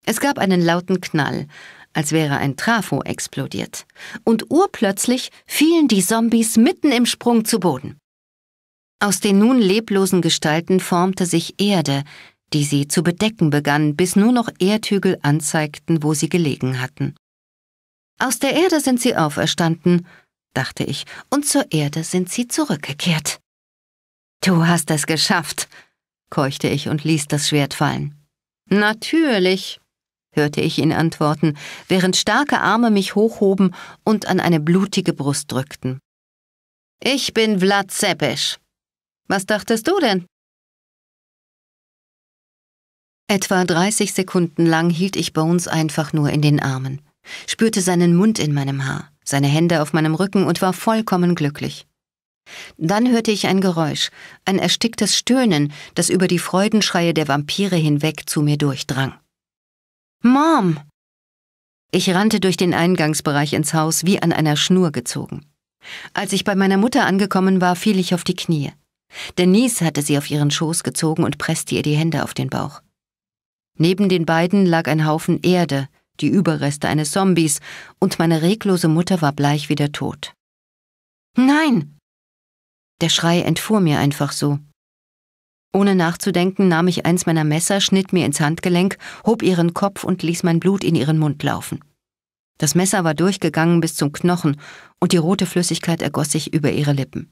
Es gab einen lauten Knall, als wäre ein Trafo explodiert, und urplötzlich fielen die Zombies mitten im Sprung zu Boden. Aus den nun leblosen Gestalten formte sich Erde, die sie zu bedecken begann, bis nur noch Erdhügel anzeigten, wo sie gelegen hatten. Aus der Erde sind sie auferstanden, dachte ich, und zur Erde sind sie zurückgekehrt. Du hast es geschafft, keuchte ich und ließ das Schwert fallen. Natürlich, hörte ich ihn antworten, während starke Arme mich hochhoben und an eine blutige Brust drückten. Ich bin Vlad Zepesch. Was dachtest du denn? Etwa 30 Sekunden lang hielt ich Bones einfach nur in den Armen spürte seinen Mund in meinem Haar, seine Hände auf meinem Rücken und war vollkommen glücklich. Dann hörte ich ein Geräusch, ein ersticktes Stöhnen, das über die Freudenschreie der Vampire hinweg zu mir durchdrang. Mom! Ich rannte durch den Eingangsbereich ins Haus wie an einer Schnur gezogen. Als ich bei meiner Mutter angekommen war, fiel ich auf die Knie. Denise hatte sie auf ihren Schoß gezogen und presste ihr die Hände auf den Bauch. Neben den beiden lag ein Haufen Erde, die Überreste eines Zombies, und meine reglose Mutter war bleich wie der Tod. Nein! Der Schrei entfuhr mir einfach so. Ohne nachzudenken nahm ich eins meiner Messer, schnitt mir ins Handgelenk, hob ihren Kopf und ließ mein Blut in ihren Mund laufen. Das Messer war durchgegangen bis zum Knochen, und die rote Flüssigkeit ergoss sich über ihre Lippen.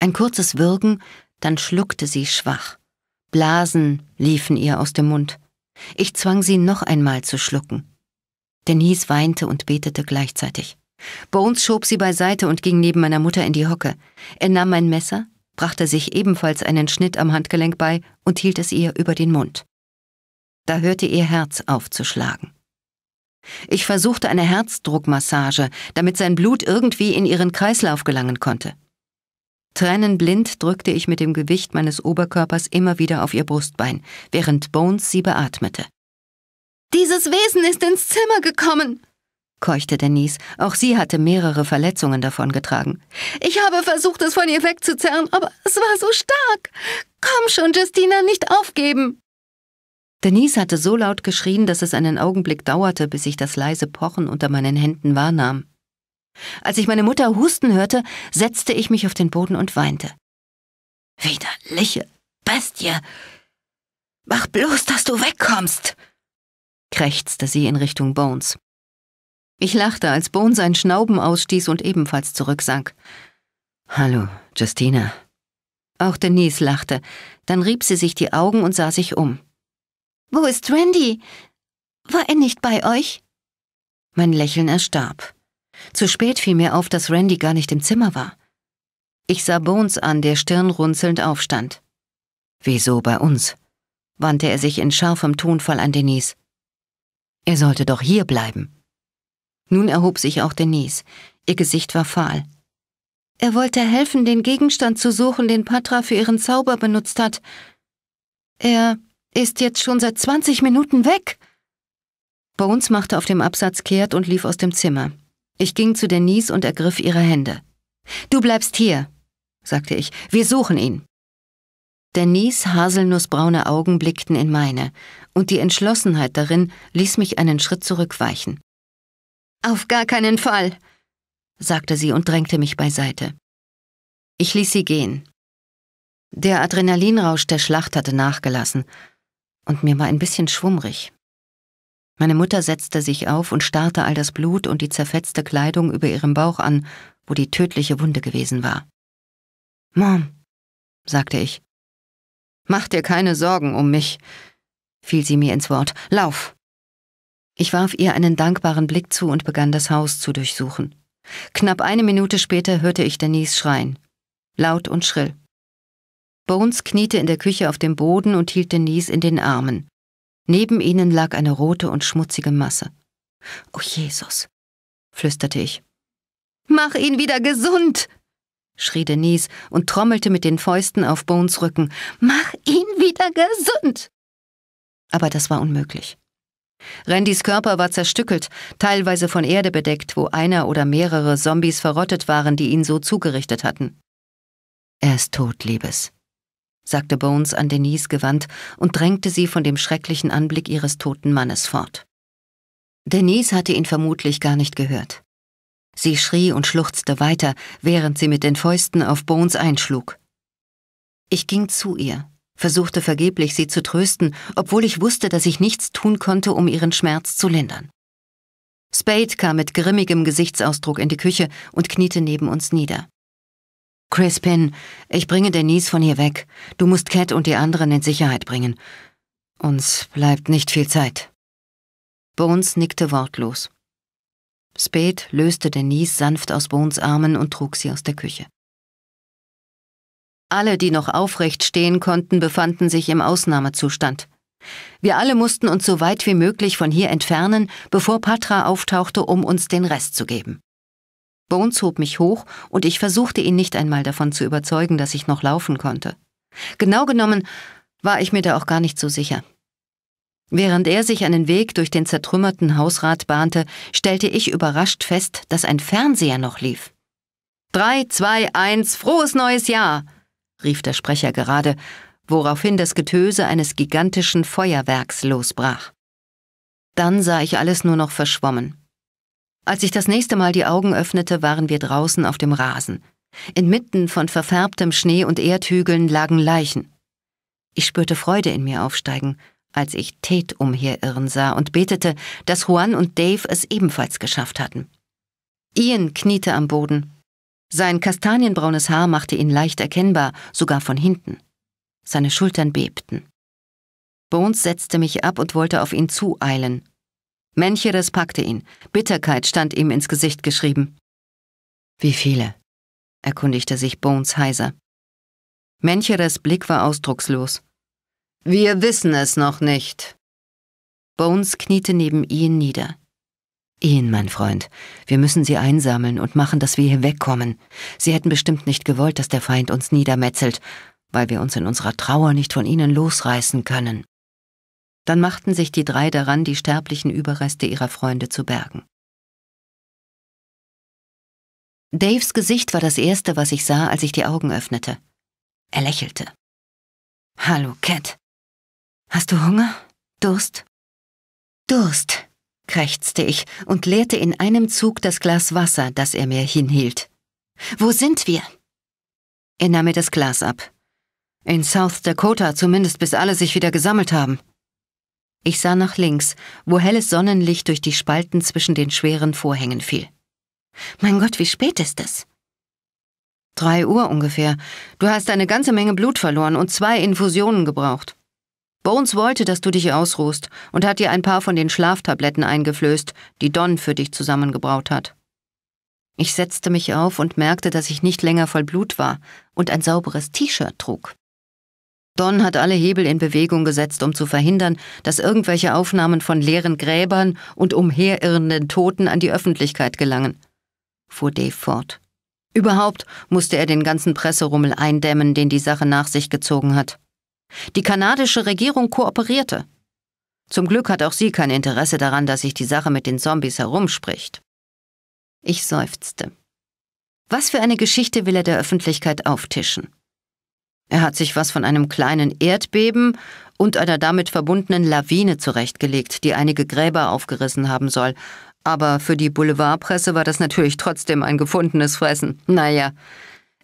Ein kurzes Würgen, dann schluckte sie schwach. Blasen liefen ihr aus dem Mund. Ich zwang sie noch einmal zu schlucken. Denise weinte und betete gleichzeitig. Bones schob sie beiseite und ging neben meiner Mutter in die Hocke. Er nahm mein Messer, brachte sich ebenfalls einen Schnitt am Handgelenk bei und hielt es ihr über den Mund. Da hörte ihr Herz aufzuschlagen. Ich versuchte eine Herzdruckmassage, damit sein Blut irgendwie in ihren Kreislauf gelangen konnte. Tränenblind drückte ich mit dem Gewicht meines Oberkörpers immer wieder auf ihr Brustbein, während Bones sie beatmete. Dieses Wesen ist ins Zimmer gekommen, keuchte Denise. Auch sie hatte mehrere Verletzungen davongetragen. Ich habe versucht, es von ihr wegzuzerren, aber es war so stark. Komm schon, Justina, nicht aufgeben. Denise hatte so laut geschrien, dass es einen Augenblick dauerte, bis ich das leise Pochen unter meinen Händen wahrnahm. Als ich meine Mutter husten hörte, setzte ich mich auf den Boden und weinte. Widerliche Bestie! Mach bloß, dass du wegkommst! krächzte sie in Richtung Bones. Ich lachte, als Bones ein Schnauben ausstieß und ebenfalls zurücksank. Hallo, Justina. Auch Denise lachte, dann rieb sie sich die Augen und sah sich um. Wo ist Randy? War er nicht bei euch? Mein Lächeln erstarb. Zu spät fiel mir auf, dass Randy gar nicht im Zimmer war. Ich sah Bones an, der stirnrunzelnd aufstand. Wieso bei uns? wandte er sich in scharfem Tonfall an Denise. Er sollte doch hier bleiben. Nun erhob sich auch Denise. Ihr Gesicht war fahl. Er wollte helfen, den Gegenstand zu suchen, den Patra für ihren Zauber benutzt hat. Er ist jetzt schon seit 20 Minuten weg. Bones machte auf dem Absatz kehrt und lief aus dem Zimmer. Ich ging zu Denise und ergriff ihre Hände. Du bleibst hier, sagte ich. Wir suchen ihn. Denise haselnussbraune Augen blickten in meine, und die Entschlossenheit darin ließ mich einen Schritt zurückweichen. Auf gar keinen Fall, sagte sie und drängte mich beiseite. Ich ließ sie gehen. Der Adrenalinrausch der Schlacht hatte nachgelassen, und mir war ein bisschen schwummrig. Meine Mutter setzte sich auf und starrte all das Blut und die zerfetzte Kleidung über ihrem Bauch an, wo die tödliche Wunde gewesen war. Mom, sagte ich. Mach dir keine Sorgen um mich, fiel sie mir ins Wort. Lauf! Ich warf ihr einen dankbaren Blick zu und begann das Haus zu durchsuchen. Knapp eine Minute später hörte ich Denise schreien. Laut und schrill. Bones kniete in der Küche auf dem Boden und hielt Denise in den Armen. Neben ihnen lag eine rote und schmutzige Masse. oh Jesus, flüsterte ich. Mach ihn wieder gesund! schrie Denise und trommelte mit den Fäusten auf Bones Rücken. Mach ihn wieder gesund! Aber das war unmöglich. Randys Körper war zerstückelt, teilweise von Erde bedeckt, wo einer oder mehrere Zombies verrottet waren, die ihn so zugerichtet hatten. Er ist tot, Liebes, sagte Bones an Denise gewandt und drängte sie von dem schrecklichen Anblick ihres toten Mannes fort. Denise hatte ihn vermutlich gar nicht gehört. Sie schrie und schluchzte weiter, während sie mit den Fäusten auf Bones einschlug. Ich ging zu ihr, versuchte vergeblich, sie zu trösten, obwohl ich wusste, dass ich nichts tun konnte, um ihren Schmerz zu lindern. Spade kam mit grimmigem Gesichtsausdruck in die Küche und kniete neben uns nieder. Crispin, ich bringe Denise von hier weg. Du musst Cat und die anderen in Sicherheit bringen. Uns bleibt nicht viel Zeit. Bones nickte wortlos. Spät löste Denise sanft aus Bones Armen und trug sie aus der Küche. Alle, die noch aufrecht stehen konnten, befanden sich im Ausnahmezustand. Wir alle mussten uns so weit wie möglich von hier entfernen, bevor Patra auftauchte, um uns den Rest zu geben. Bones hob mich hoch und ich versuchte ihn nicht einmal davon zu überzeugen, dass ich noch laufen konnte. Genau genommen war ich mir da auch gar nicht so sicher. Während er sich einen Weg durch den zertrümmerten Hausrat bahnte, stellte ich überrascht fest, dass ein Fernseher noch lief. Drei, zwei, eins, frohes neues Jahr! rief der Sprecher gerade, woraufhin das Getöse eines gigantischen Feuerwerks losbrach. Dann sah ich alles nur noch verschwommen. Als ich das nächste Mal die Augen öffnete, waren wir draußen auf dem Rasen. Inmitten von verfärbtem Schnee und Erdhügeln lagen Leichen. Ich spürte Freude in mir aufsteigen, als ich Tate umherirren sah und betete, dass Juan und Dave es ebenfalls geschafft hatten. Ian kniete am Boden. Sein kastanienbraunes Haar machte ihn leicht erkennbar, sogar von hinten. Seine Schultern bebten. Bones setzte mich ab und wollte auf ihn zueilen, Mencheres packte ihn. Bitterkeit stand ihm ins Gesicht geschrieben. Wie viele? erkundigte sich Bones heiser. Mencheres Blick war ausdruckslos. Wir wissen es noch nicht. Bones kniete neben Ian nieder. Ian, mein Freund, wir müssen sie einsammeln und machen, dass wir hier wegkommen. Sie hätten bestimmt nicht gewollt, dass der Feind uns niedermetzelt, weil wir uns in unserer Trauer nicht von ihnen losreißen können. Dann machten sich die drei daran, die sterblichen Überreste ihrer Freunde zu bergen. Daves Gesicht war das Erste, was ich sah, als ich die Augen öffnete. Er lächelte. Hallo, Cat. Hast du Hunger? Durst? Durst, krächzte ich und leerte in einem Zug das Glas Wasser, das er mir hinhielt. Wo sind wir? Er nahm mir das Glas ab. In South Dakota, zumindest bis alle sich wieder gesammelt haben. Ich sah nach links, wo helles Sonnenlicht durch die Spalten zwischen den schweren Vorhängen fiel. Mein Gott, wie spät ist es? Drei Uhr ungefähr. Du hast eine ganze Menge Blut verloren und zwei Infusionen gebraucht. Bones wollte, dass du dich ausruhst und hat dir ein paar von den Schlaftabletten eingeflößt, die Don für dich zusammengebraut hat. Ich setzte mich auf und merkte, dass ich nicht länger voll Blut war und ein sauberes T-Shirt trug. Don hat alle Hebel in Bewegung gesetzt, um zu verhindern, dass irgendwelche Aufnahmen von leeren Gräbern und umherirrenden Toten an die Öffentlichkeit gelangen, fuhr Dave fort. Überhaupt musste er den ganzen Presserummel eindämmen, den die Sache nach sich gezogen hat. Die kanadische Regierung kooperierte. Zum Glück hat auch sie kein Interesse daran, dass sich die Sache mit den Zombies herumspricht. Ich seufzte. Was für eine Geschichte will er der Öffentlichkeit auftischen? Er hat sich was von einem kleinen Erdbeben und einer damit verbundenen Lawine zurechtgelegt, die einige Gräber aufgerissen haben soll. Aber für die Boulevardpresse war das natürlich trotzdem ein gefundenes Fressen. Naja,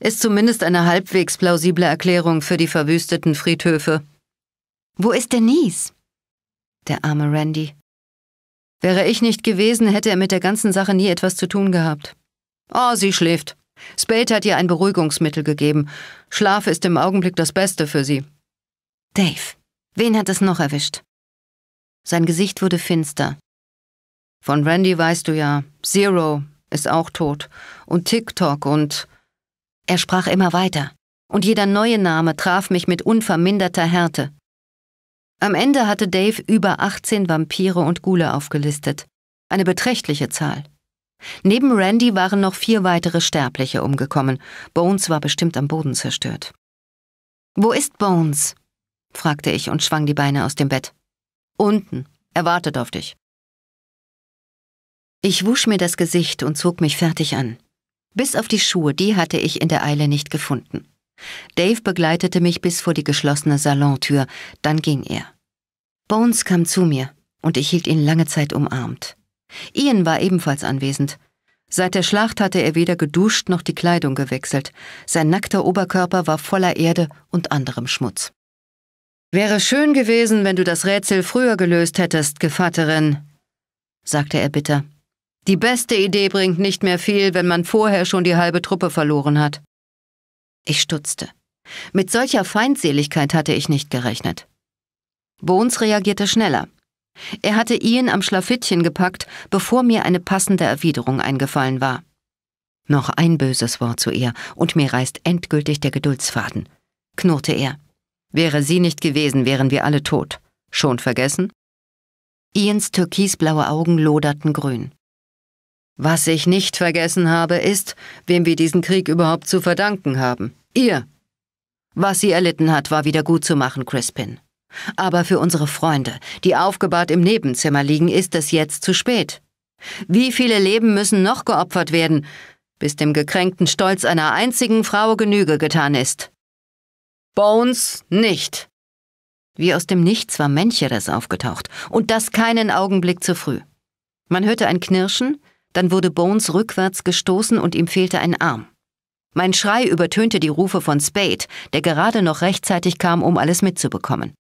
ist zumindest eine halbwegs plausible Erklärung für die verwüsteten Friedhöfe. Wo ist Denise? Der arme Randy. Wäre ich nicht gewesen, hätte er mit der ganzen Sache nie etwas zu tun gehabt. Oh, sie schläft, Spade hat ihr ein Beruhigungsmittel gegeben. Schlaf ist im Augenblick das Beste für sie. Dave, wen hat es noch erwischt? Sein Gesicht wurde finster. Von Randy weißt du ja, Zero ist auch tot. Und TikTok und... Er sprach immer weiter. Und jeder neue Name traf mich mit unverminderter Härte. Am Ende hatte Dave über 18 Vampire und Gule aufgelistet. Eine beträchtliche Zahl. Neben Randy waren noch vier weitere Sterbliche umgekommen. Bones war bestimmt am Boden zerstört. Wo ist Bones? fragte ich und schwang die Beine aus dem Bett. Unten. Er wartet auf dich. Ich wusch mir das Gesicht und zog mich fertig an. Bis auf die Schuhe, die hatte ich in der Eile nicht gefunden. Dave begleitete mich bis vor die geschlossene Salontür, dann ging er. Bones kam zu mir und ich hielt ihn lange Zeit umarmt. Ian war ebenfalls anwesend. Seit der Schlacht hatte er weder geduscht noch die Kleidung gewechselt. Sein nackter Oberkörper war voller Erde und anderem Schmutz. Wäre schön gewesen, wenn du das Rätsel früher gelöst hättest, Gevatterin, sagte er bitter. Die beste Idee bringt nicht mehr viel, wenn man vorher schon die halbe Truppe verloren hat. Ich stutzte. Mit solcher Feindseligkeit hatte ich nicht gerechnet. Bones reagierte schneller. Er hatte Ian am Schlafittchen gepackt, bevor mir eine passende Erwiderung eingefallen war. Noch ein böses Wort zu ihr, und mir reißt endgültig der Geduldsfaden, knurrte er. Wäre sie nicht gewesen, wären wir alle tot. Schon vergessen? Ians türkisblaue Augen loderten grün. Was ich nicht vergessen habe, ist, wem wir diesen Krieg überhaupt zu verdanken haben. Ihr! Was sie erlitten hat, war wieder gut zu machen, Crispin. Aber für unsere Freunde, die aufgebahrt im Nebenzimmer liegen, ist es jetzt zu spät. Wie viele Leben müssen noch geopfert werden, bis dem gekränkten Stolz einer einzigen Frau Genüge getan ist? Bones nicht. Wie aus dem Nichts war Mencheres aufgetaucht, und das keinen Augenblick zu früh. Man hörte ein Knirschen, dann wurde Bones rückwärts gestoßen und ihm fehlte ein Arm. Mein Schrei übertönte die Rufe von Spade, der gerade noch rechtzeitig kam, um alles mitzubekommen.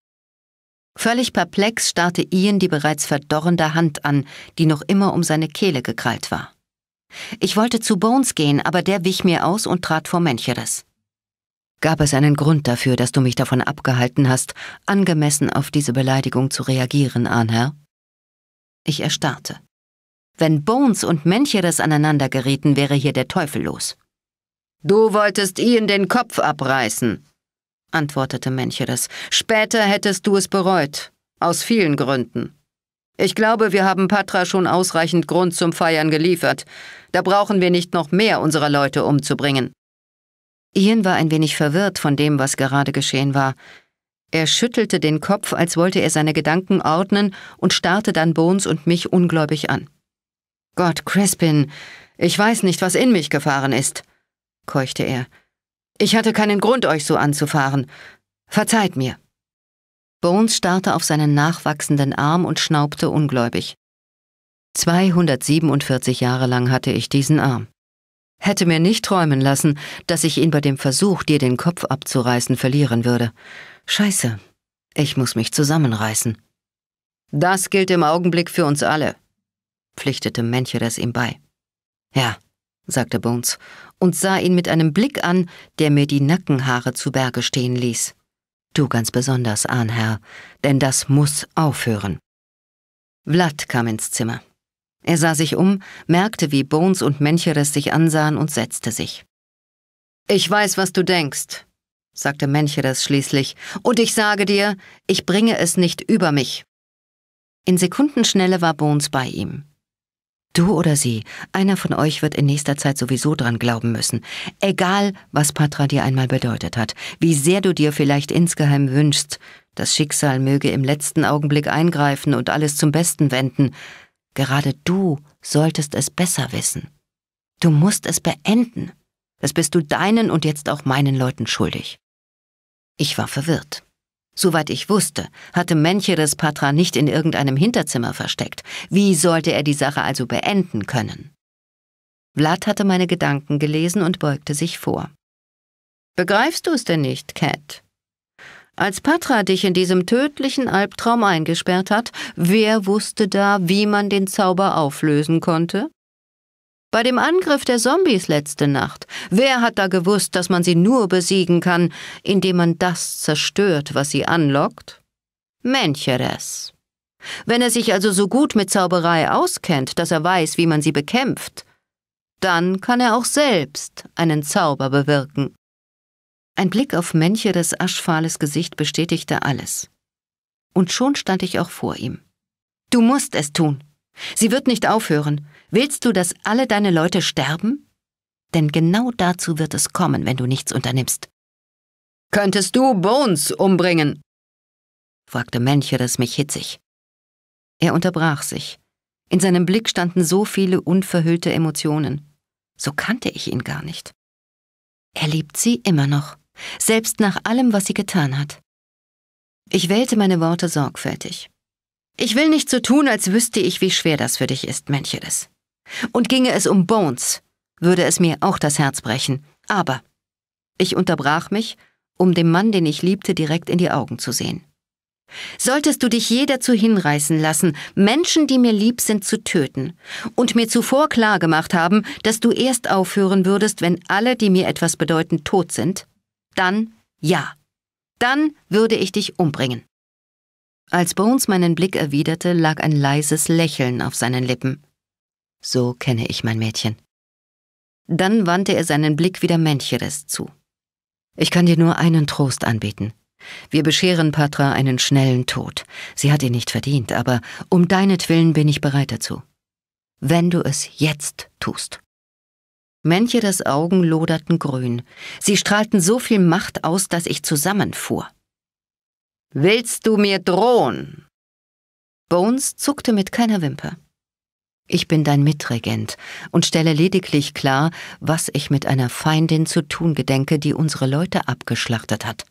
Völlig perplex starrte Ian die bereits verdorrende Hand an, die noch immer um seine Kehle gekrallt war. Ich wollte zu Bones gehen, aber der wich mir aus und trat vor Mencheres. Gab es einen Grund dafür, dass du mich davon abgehalten hast, angemessen auf diese Beleidigung zu reagieren, Ahnherr? Ich erstarrte. Wenn Bones und Mencheres aneinander gerieten, wäre hier der Teufel los. Du wolltest Ian den Kopf abreißen, antwortete Mencheres. Später hättest du es bereut. Aus vielen Gründen. Ich glaube, wir haben Patra schon ausreichend Grund zum Feiern geliefert. Da brauchen wir nicht noch mehr unserer Leute umzubringen. Ian war ein wenig verwirrt von dem, was gerade geschehen war. Er schüttelte den Kopf, als wollte er seine Gedanken ordnen und starrte dann Bones und mich ungläubig an. Gott, Crispin, ich weiß nicht, was in mich gefahren ist, keuchte er. Ich hatte keinen Grund, euch so anzufahren. Verzeiht mir. Bones starrte auf seinen nachwachsenden Arm und schnaubte ungläubig. 247 Jahre lang hatte ich diesen Arm. Hätte mir nicht träumen lassen, dass ich ihn bei dem Versuch, dir den Kopf abzureißen, verlieren würde. Scheiße, ich muss mich zusammenreißen. Das gilt im Augenblick für uns alle, pflichtete Menche ihm bei. Ja, sagte Bones und sah ihn mit einem Blick an, der mir die Nackenhaare zu Berge stehen ließ. Du ganz besonders, Ahnherr, denn das muss aufhören. Vlad kam ins Zimmer. Er sah sich um, merkte, wie Bones und Mencheres sich ansahen und setzte sich. Ich weiß, was du denkst, sagte Mencheres schließlich, und ich sage dir, ich bringe es nicht über mich. In Sekundenschnelle war Bones bei ihm. Du oder sie, einer von euch wird in nächster Zeit sowieso dran glauben müssen. Egal, was Patra dir einmal bedeutet hat, wie sehr du dir vielleicht insgeheim wünschst, das Schicksal möge im letzten Augenblick eingreifen und alles zum Besten wenden. Gerade du solltest es besser wissen. Du musst es beenden. Das bist du deinen und jetzt auch meinen Leuten schuldig. Ich war verwirrt. Soweit ich wusste, hatte Mencheres Patra nicht in irgendeinem Hinterzimmer versteckt. Wie sollte er die Sache also beenden können? Vlad hatte meine Gedanken gelesen und beugte sich vor. Begreifst du es denn nicht, Cat? Als Patra dich in diesem tödlichen Albtraum eingesperrt hat, wer wusste da, wie man den Zauber auflösen konnte? Bei dem Angriff der Zombies letzte Nacht. Wer hat da gewusst, dass man sie nur besiegen kann, indem man das zerstört, was sie anlockt? Mancheres. Wenn er sich also so gut mit Zauberei auskennt, dass er weiß, wie man sie bekämpft, dann kann er auch selbst einen Zauber bewirken. Ein Blick auf Mancheres aschfahles Gesicht bestätigte alles. Und schon stand ich auch vor ihm. Du musst es tun. Sie wird nicht aufhören. Willst du, dass alle deine Leute sterben? Denn genau dazu wird es kommen, wenn du nichts unternimmst. Könntest du Bones umbringen? fragte Melchiades mich hitzig. Er unterbrach sich. In seinem Blick standen so viele unverhüllte Emotionen. So kannte ich ihn gar nicht. Er liebt sie immer noch, selbst nach allem, was sie getan hat. Ich wählte meine Worte sorgfältig. Ich will nicht so tun, als wüsste ich, wie schwer das für dich ist, Menchedes. Und ginge es um Bones, würde es mir auch das Herz brechen. Aber ich unterbrach mich, um dem Mann, den ich liebte, direkt in die Augen zu sehen. Solltest du dich je dazu hinreißen lassen, Menschen, die mir lieb sind, zu töten und mir zuvor klargemacht haben, dass du erst aufhören würdest, wenn alle, die mir etwas bedeuten, tot sind, dann ja, dann würde ich dich umbringen. Als Bones meinen Blick erwiderte, lag ein leises Lächeln auf seinen Lippen. So kenne ich mein Mädchen. Dann wandte er seinen Blick wieder Mencheres zu. Ich kann dir nur einen Trost anbieten. Wir bescheren Patra einen schnellen Tod. Sie hat ihn nicht verdient, aber um deinetwillen bin ich bereit dazu. Wenn du es jetzt tust. Mencheres Augen loderten grün. Sie strahlten so viel Macht aus, dass ich zusammenfuhr. Willst du mir drohen? Bones zuckte mit keiner Wimper. Ich bin dein Mitregent und stelle lediglich klar, was ich mit einer Feindin zu tun gedenke, die unsere Leute abgeschlachtet hat.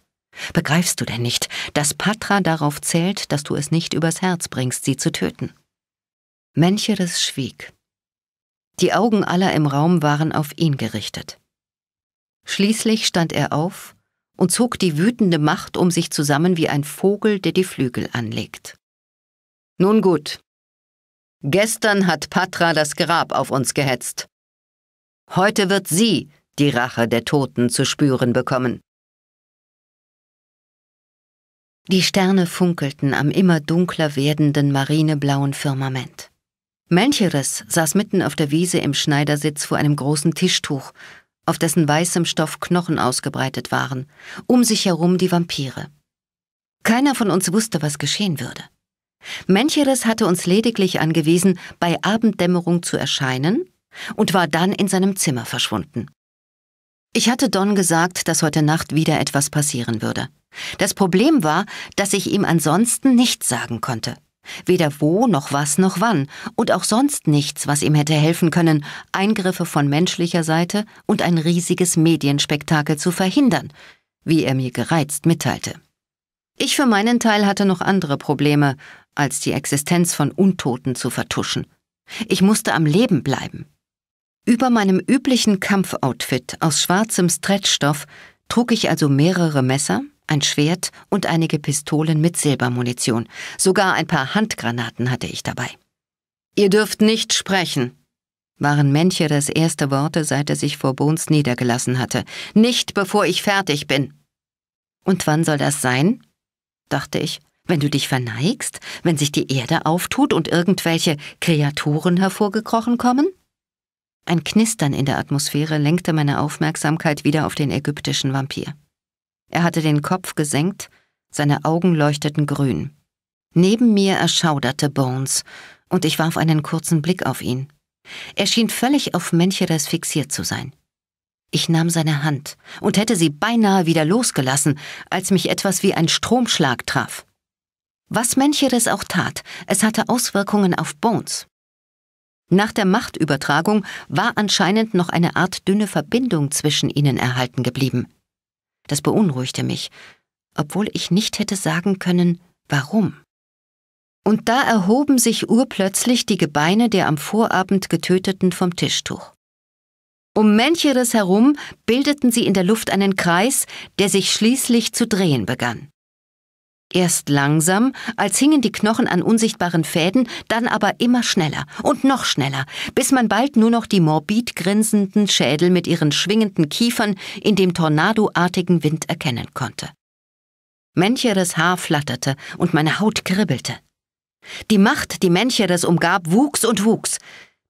Begreifst du denn nicht, dass Patra darauf zählt, dass du es nicht übers Herz bringst, sie zu töten? Mencheres schwieg. Die Augen aller im Raum waren auf ihn gerichtet. Schließlich stand er auf und zog die wütende Macht um sich zusammen wie ein Vogel, der die Flügel anlegt. Nun gut, Gestern hat Patra das Grab auf uns gehetzt. Heute wird sie die Rache der Toten zu spüren bekommen. Die Sterne funkelten am immer dunkler werdenden marineblauen Firmament. Melcheres saß mitten auf der Wiese im Schneidersitz vor einem großen Tischtuch, auf dessen weißem Stoff Knochen ausgebreitet waren, um sich herum die Vampire. Keiner von uns wusste, was geschehen würde. Mencheres hatte uns lediglich angewiesen, bei Abenddämmerung zu erscheinen und war dann in seinem Zimmer verschwunden. Ich hatte Don gesagt, dass heute Nacht wieder etwas passieren würde. Das Problem war, dass ich ihm ansonsten nichts sagen konnte. Weder wo, noch was, noch wann. Und auch sonst nichts, was ihm hätte helfen können, Eingriffe von menschlicher Seite und ein riesiges Medienspektakel zu verhindern, wie er mir gereizt mitteilte. Ich für meinen Teil hatte noch andere Probleme, als die Existenz von Untoten zu vertuschen. Ich musste am Leben bleiben. Über meinem üblichen Kampfoutfit aus schwarzem Stretchstoff trug ich also mehrere Messer, ein Schwert und einige Pistolen mit Silbermunition. Sogar ein paar Handgranaten hatte ich dabei. Ihr dürft nicht sprechen, waren Menche das erste Worte, seit er sich vor Bones niedergelassen hatte. Nicht bevor ich fertig bin. Und wann soll das sein? dachte ich wenn du dich verneigst, wenn sich die Erde auftut und irgendwelche Kreaturen hervorgekrochen kommen? Ein Knistern in der Atmosphäre lenkte meine Aufmerksamkeit wieder auf den ägyptischen Vampir. Er hatte den Kopf gesenkt, seine Augen leuchteten grün. Neben mir erschauderte Bones, und ich warf einen kurzen Blick auf ihn. Er schien völlig auf Mencheres fixiert zu sein. Ich nahm seine Hand und hätte sie beinahe wieder losgelassen, als mich etwas wie ein Stromschlag traf. Was Mencheres auch tat, es hatte Auswirkungen auf Bones. Nach der Machtübertragung war anscheinend noch eine Art dünne Verbindung zwischen ihnen erhalten geblieben. Das beunruhigte mich, obwohl ich nicht hätte sagen können, warum. Und da erhoben sich urplötzlich die Gebeine der am Vorabend getöteten vom Tischtuch. Um Mencheres herum bildeten sie in der Luft einen Kreis, der sich schließlich zu drehen begann. Erst langsam, als hingen die Knochen an unsichtbaren Fäden, dann aber immer schneller und noch schneller, bis man bald nur noch die morbid grinsenden Schädel mit ihren schwingenden Kiefern in dem tornadoartigen Wind erkennen konnte. Mencheres Haar flatterte und meine Haut kribbelte. Die Macht, die Mencheres umgab, wuchs und wuchs,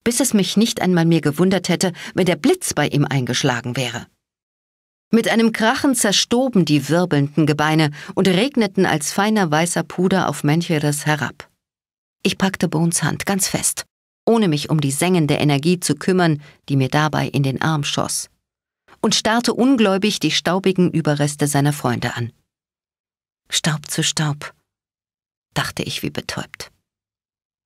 bis es mich nicht einmal mehr gewundert hätte, wenn der Blitz bei ihm eingeschlagen wäre. Mit einem Krachen zerstoben die wirbelnden Gebeine und regneten als feiner weißer Puder auf Mencheres herab. Ich packte Bones Hand ganz fest, ohne mich um die sengende Energie zu kümmern, die mir dabei in den Arm schoss, und starrte ungläubig die staubigen Überreste seiner Freunde an. Staub zu Staub, dachte ich wie betäubt.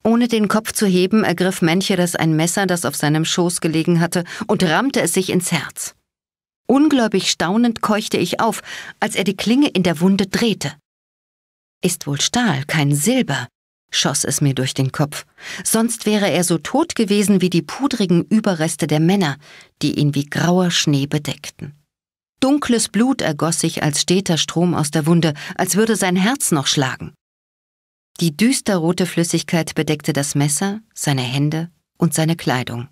Ohne den Kopf zu heben, ergriff Mencheres ein Messer, das auf seinem Schoß gelegen hatte, und rammte es sich ins Herz. Ungläubig staunend keuchte ich auf, als er die Klinge in der Wunde drehte. Ist wohl Stahl, kein Silber, schoss es mir durch den Kopf, sonst wäre er so tot gewesen wie die pudrigen Überreste der Männer, die ihn wie grauer Schnee bedeckten. Dunkles Blut ergoss sich als steter Strom aus der Wunde, als würde sein Herz noch schlagen. Die düsterrote Flüssigkeit bedeckte das Messer, seine Hände und seine Kleidung.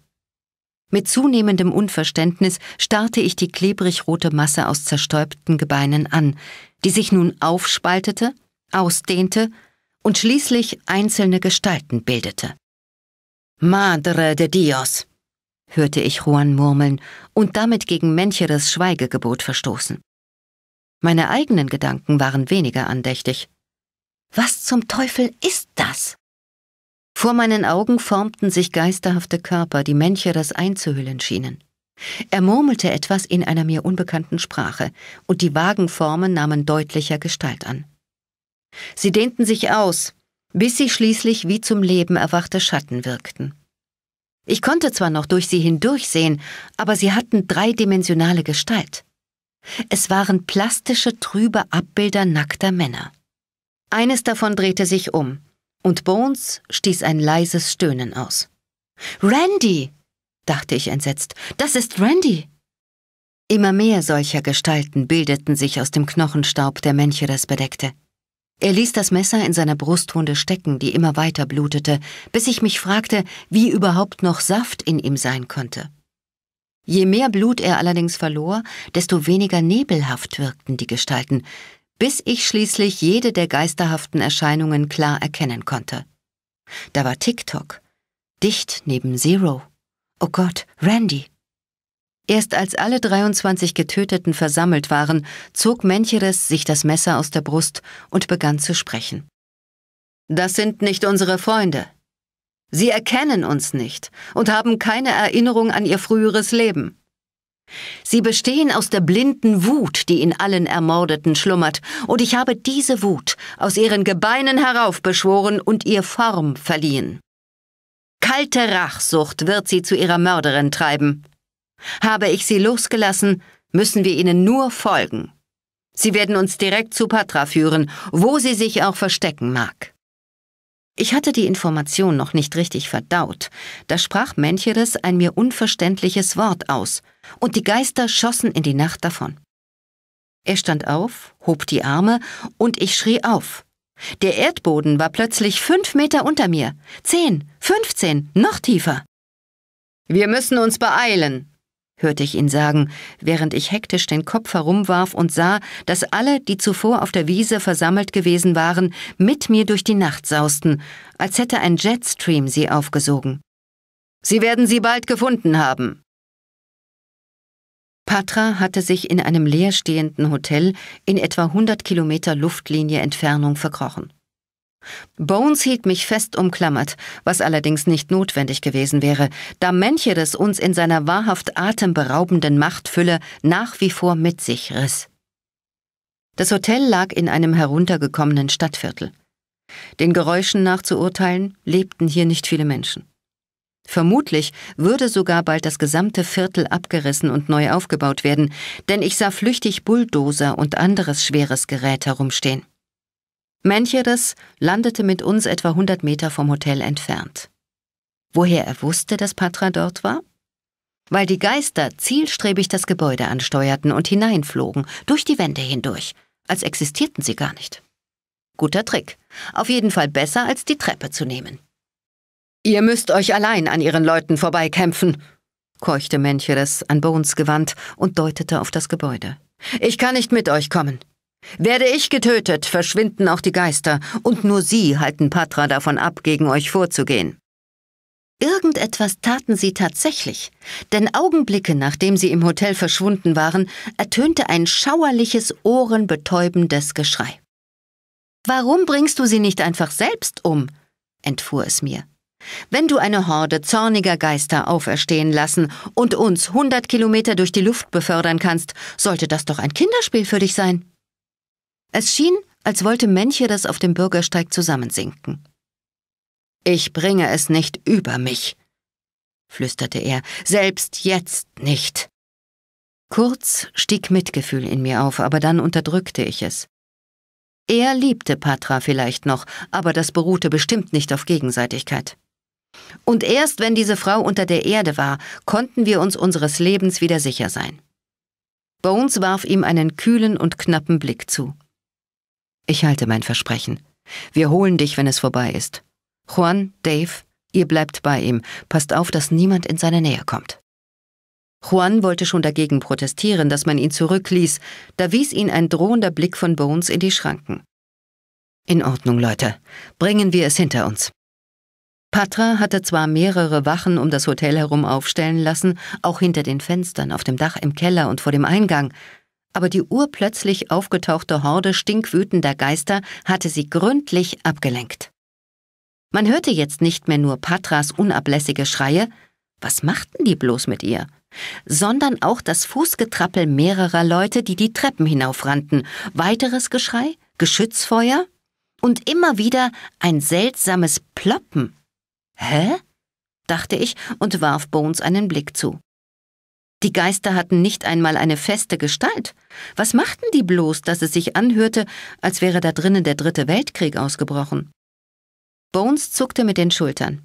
Mit zunehmendem Unverständnis starrte ich die klebrig-rote Masse aus zerstäubten Gebeinen an, die sich nun aufspaltete, ausdehnte und schließlich einzelne Gestalten bildete. Madre de Dios, hörte ich Juan murmeln und damit gegen Mencheres Schweigegebot verstoßen. Meine eigenen Gedanken waren weniger andächtig. Was zum Teufel ist das? Vor meinen Augen formten sich geisterhafte Körper, die Mönche das einzuhüllen schienen. Er murmelte etwas in einer mir unbekannten Sprache, und die Wagenformen nahmen deutlicher Gestalt an. Sie dehnten sich aus, bis sie schließlich wie zum Leben erwachte Schatten wirkten. Ich konnte zwar noch durch sie hindurchsehen, aber sie hatten dreidimensionale Gestalt. Es waren plastische, trübe Abbilder nackter Männer. Eines davon drehte sich um, und Bones stieß ein leises Stöhnen aus. Randy! dachte ich entsetzt. Das ist Randy! Immer mehr solcher Gestalten bildeten sich aus dem Knochenstaub, der Männchen das bedeckte. Er ließ das Messer in seiner Brustwunde stecken, die immer weiter blutete, bis ich mich fragte, wie überhaupt noch Saft in ihm sein konnte. Je mehr Blut er allerdings verlor, desto weniger nebelhaft wirkten die Gestalten, bis ich schließlich jede der geisterhaften Erscheinungen klar erkennen konnte. Da war TikTok, dicht neben Zero. Oh Gott, Randy. Erst als alle 23 Getöteten versammelt waren, zog Mencheres sich das Messer aus der Brust und begann zu sprechen. Das sind nicht unsere Freunde. Sie erkennen uns nicht und haben keine Erinnerung an ihr früheres Leben. Sie bestehen aus der blinden Wut, die in allen Ermordeten schlummert, und ich habe diese Wut aus ihren Gebeinen heraufbeschworen und ihr Form verliehen. Kalte Rachsucht wird sie zu ihrer Mörderin treiben. Habe ich sie losgelassen, müssen wir ihnen nur folgen. Sie werden uns direkt zu Patra führen, wo sie sich auch verstecken mag. Ich hatte die Information noch nicht richtig verdaut. Da sprach Mencheres ein mir unverständliches Wort aus – und die Geister schossen in die Nacht davon. Er stand auf, hob die Arme und ich schrie auf. Der Erdboden war plötzlich fünf Meter unter mir, zehn, fünfzehn, noch tiefer. Wir müssen uns beeilen, hörte ich ihn sagen, während ich hektisch den Kopf herumwarf und sah, dass alle, die zuvor auf der Wiese versammelt gewesen waren, mit mir durch die Nacht sausten, als hätte ein Jetstream sie aufgesogen. Sie werden sie bald gefunden haben, Patra hatte sich in einem leerstehenden Hotel in etwa 100 Kilometer Luftlinie Entfernung verkrochen. Bones hielt mich fest umklammert, was allerdings nicht notwendig gewesen wäre, da Mencheres uns in seiner wahrhaft atemberaubenden Machtfülle nach wie vor mit sich riss. Das Hotel lag in einem heruntergekommenen Stadtviertel. Den Geräuschen nach zu urteilen, lebten hier nicht viele Menschen. Vermutlich würde sogar bald das gesamte Viertel abgerissen und neu aufgebaut werden, denn ich sah flüchtig Bulldozer und anderes schweres Gerät herumstehen. Mencheres landete mit uns etwa 100 Meter vom Hotel entfernt. Woher er wusste, dass Patra dort war? Weil die Geister zielstrebig das Gebäude ansteuerten und hineinflogen, durch die Wände hindurch, als existierten sie gar nicht. Guter Trick. Auf jeden Fall besser, als die Treppe zu nehmen. Ihr müsst euch allein an ihren Leuten vorbeikämpfen, keuchte Mencheres an Bones gewandt und deutete auf das Gebäude. Ich kann nicht mit euch kommen. Werde ich getötet, verschwinden auch die Geister, und nur sie halten Patra davon ab, gegen euch vorzugehen. Irgendetwas taten sie tatsächlich, denn Augenblicke nachdem sie im Hotel verschwunden waren, ertönte ein schauerliches, ohrenbetäubendes Geschrei. Warum bringst du sie nicht einfach selbst um? entfuhr es mir. Wenn du eine Horde zorniger Geister auferstehen lassen und uns hundert Kilometer durch die Luft befördern kannst, sollte das doch ein Kinderspiel für dich sein. Es schien, als wollte Menche das auf dem Bürgersteig zusammensinken. Ich bringe es nicht über mich, flüsterte er, selbst jetzt nicht. Kurz stieg Mitgefühl in mir auf, aber dann unterdrückte ich es. Er liebte Patra vielleicht noch, aber das beruhte bestimmt nicht auf Gegenseitigkeit. Und erst wenn diese Frau unter der Erde war, konnten wir uns unseres Lebens wieder sicher sein. Bones warf ihm einen kühlen und knappen Blick zu. Ich halte mein Versprechen. Wir holen dich, wenn es vorbei ist. Juan, Dave, ihr bleibt bei ihm, passt auf, dass niemand in seine Nähe kommt. Juan wollte schon dagegen protestieren, dass man ihn zurückließ, da wies ihn ein drohender Blick von Bones in die Schranken. In Ordnung, Leute. Bringen wir es hinter uns. Patra hatte zwar mehrere Wachen um das Hotel herum aufstellen lassen, auch hinter den Fenstern, auf dem Dach, im Keller und vor dem Eingang, aber die urplötzlich aufgetauchte Horde stinkwütender Geister hatte sie gründlich abgelenkt. Man hörte jetzt nicht mehr nur Patras unablässige Schreie, was machten die bloß mit ihr, sondern auch das Fußgetrappel mehrerer Leute, die die Treppen hinaufrannten, weiteres Geschrei, Geschützfeuer und immer wieder ein seltsames Ploppen. Hä? dachte ich und warf Bones einen Blick zu. Die Geister hatten nicht einmal eine feste Gestalt. Was machten die bloß, dass es sich anhörte, als wäre da drinnen der dritte Weltkrieg ausgebrochen? Bones zuckte mit den Schultern.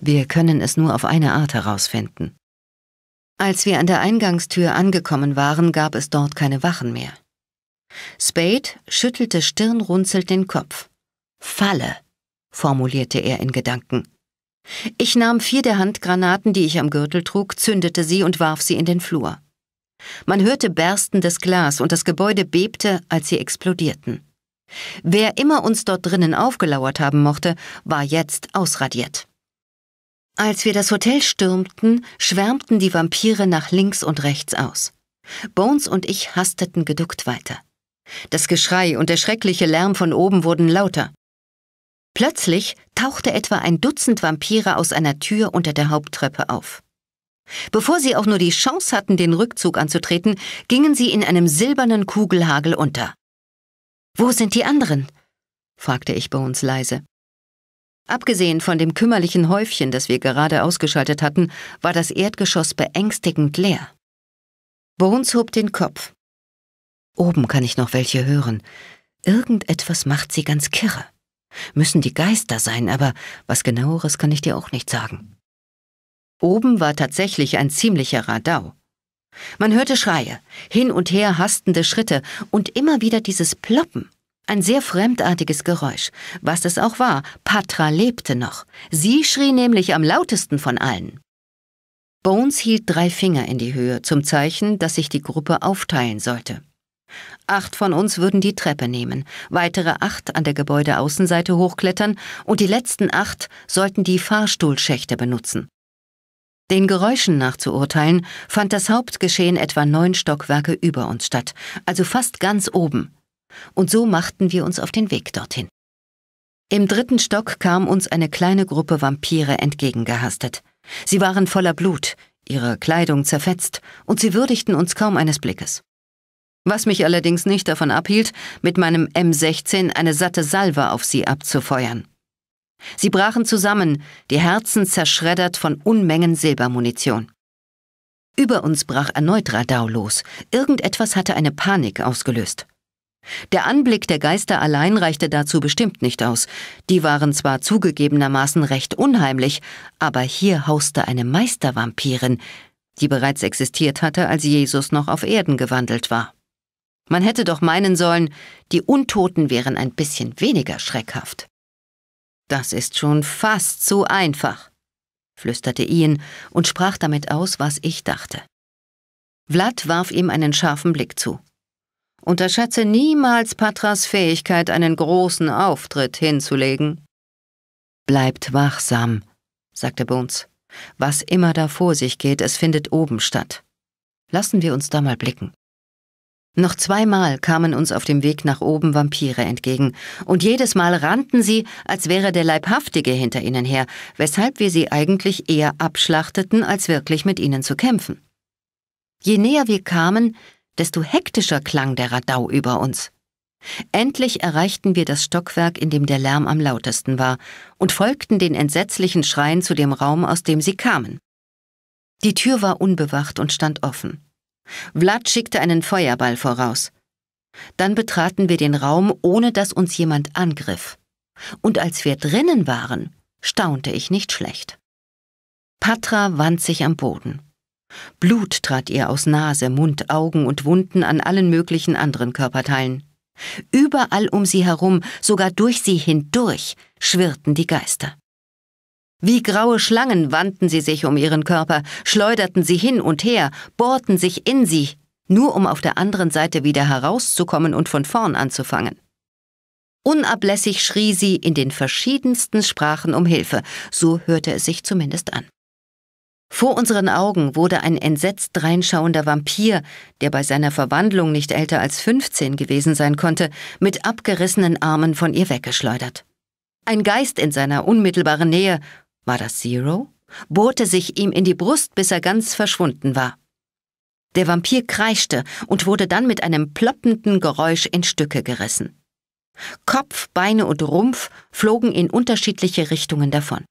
Wir können es nur auf eine Art herausfinden. Als wir an der Eingangstür angekommen waren, gab es dort keine Wachen mehr. Spade schüttelte stirnrunzelnd den Kopf. Falle, formulierte er in Gedanken. Ich nahm vier der Handgranaten, die ich am Gürtel trug, zündete sie und warf sie in den Flur. Man hörte berstendes Glas und das Gebäude bebte, als sie explodierten. Wer immer uns dort drinnen aufgelauert haben mochte, war jetzt ausradiert. Als wir das Hotel stürmten, schwärmten die Vampire nach links und rechts aus. Bones und ich hasteten geduckt weiter. Das Geschrei und der schreckliche Lärm von oben wurden lauter. Plötzlich tauchte etwa ein Dutzend Vampire aus einer Tür unter der Haupttreppe auf. Bevor sie auch nur die Chance hatten, den Rückzug anzutreten, gingen sie in einem silbernen Kugelhagel unter. Wo sind die anderen? fragte ich Bones leise. Abgesehen von dem kümmerlichen Häufchen, das wir gerade ausgeschaltet hatten, war das Erdgeschoss beängstigend leer. Bones hob den Kopf. Oben kann ich noch welche hören. Irgendetwas macht sie ganz kirre. Müssen die Geister sein, aber was genaueres kann ich dir auch nicht sagen. Oben war tatsächlich ein ziemlicher Radau. Man hörte Schreie, hin und her hastende Schritte und immer wieder dieses Ploppen. Ein sehr fremdartiges Geräusch. Was es auch war, Patra lebte noch. Sie schrie nämlich am lautesten von allen. Bones hielt drei Finger in die Höhe zum Zeichen, dass sich die Gruppe aufteilen sollte. Acht von uns würden die Treppe nehmen, weitere acht an der Gebäudeaußenseite hochklettern und die letzten acht sollten die Fahrstuhlschächte benutzen. Den Geräuschen nachzuurteilen, fand das Hauptgeschehen etwa neun Stockwerke über uns statt, also fast ganz oben. Und so machten wir uns auf den Weg dorthin. Im dritten Stock kam uns eine kleine Gruppe Vampire entgegengehastet. Sie waren voller Blut, ihre Kleidung zerfetzt, und sie würdigten uns kaum eines Blickes was mich allerdings nicht davon abhielt, mit meinem M16 eine satte Salve auf sie abzufeuern. Sie brachen zusammen, die Herzen zerschreddert von Unmengen Silbermunition. Über uns brach erneut Radau los. Irgendetwas hatte eine Panik ausgelöst. Der Anblick der Geister allein reichte dazu bestimmt nicht aus. Die waren zwar zugegebenermaßen recht unheimlich, aber hier hauste eine Meistervampirin, die bereits existiert hatte, als Jesus noch auf Erden gewandelt war. Man hätte doch meinen sollen, die Untoten wären ein bisschen weniger schreckhaft. Das ist schon fast zu einfach, flüsterte Ian und sprach damit aus, was ich dachte. Vlad warf ihm einen scharfen Blick zu. Unterschätze niemals Patras Fähigkeit, einen großen Auftritt hinzulegen. Bleibt wachsam, sagte Bones. Was immer da vor sich geht, es findet oben statt. Lassen wir uns da mal blicken. Noch zweimal kamen uns auf dem Weg nach oben Vampire entgegen, und jedes Mal rannten sie, als wäre der Leibhaftige hinter ihnen her, weshalb wir sie eigentlich eher abschlachteten, als wirklich mit ihnen zu kämpfen. Je näher wir kamen, desto hektischer klang der Radau über uns. Endlich erreichten wir das Stockwerk, in dem der Lärm am lautesten war, und folgten den entsetzlichen Schreien zu dem Raum, aus dem sie kamen. Die Tür war unbewacht und stand offen. Vlad schickte einen Feuerball voraus. Dann betraten wir den Raum, ohne dass uns jemand angriff. Und als wir drinnen waren, staunte ich nicht schlecht. Patra wand sich am Boden. Blut trat ihr aus Nase, Mund, Augen und Wunden an allen möglichen anderen Körperteilen. Überall um sie herum, sogar durch sie hindurch, schwirrten die Geister. Wie graue Schlangen wandten sie sich um ihren Körper, schleuderten sie hin und her, bohrten sich in sie, nur um auf der anderen Seite wieder herauszukommen und von vorn anzufangen. Unablässig schrie sie in den verschiedensten Sprachen um Hilfe, so hörte es sich zumindest an. Vor unseren Augen wurde ein entsetzt reinschauender Vampir, der bei seiner Verwandlung nicht älter als 15 gewesen sein konnte, mit abgerissenen Armen von ihr weggeschleudert. Ein Geist in seiner unmittelbaren Nähe war das Zero? bohrte sich ihm in die Brust, bis er ganz verschwunden war. Der Vampir kreischte und wurde dann mit einem ploppenden Geräusch in Stücke gerissen. Kopf, Beine und Rumpf flogen in unterschiedliche Richtungen davon.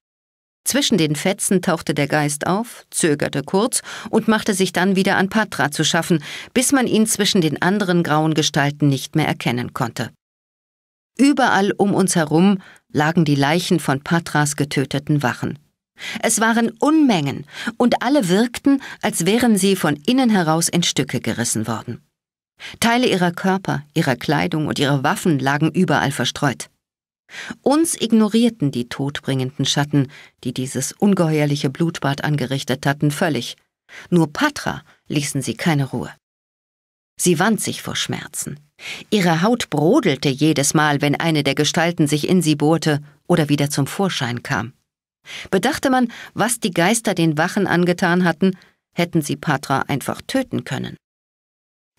Zwischen den Fetzen tauchte der Geist auf, zögerte kurz und machte sich dann wieder an Patra zu schaffen, bis man ihn zwischen den anderen grauen Gestalten nicht mehr erkennen konnte. Überall um uns herum lagen die Leichen von Patras getöteten Wachen. Es waren Unmengen, und alle wirkten, als wären sie von innen heraus in Stücke gerissen worden. Teile ihrer Körper, ihrer Kleidung und ihrer Waffen lagen überall verstreut. Uns ignorierten die todbringenden Schatten, die dieses ungeheuerliche Blutbad angerichtet hatten, völlig. Nur Patra ließen sie keine Ruhe. Sie wand sich vor Schmerzen. Ihre Haut brodelte jedes Mal, wenn eine der Gestalten sich in sie bohrte oder wieder zum Vorschein kam. Bedachte man, was die Geister den Wachen angetan hatten, hätten sie Patra einfach töten können.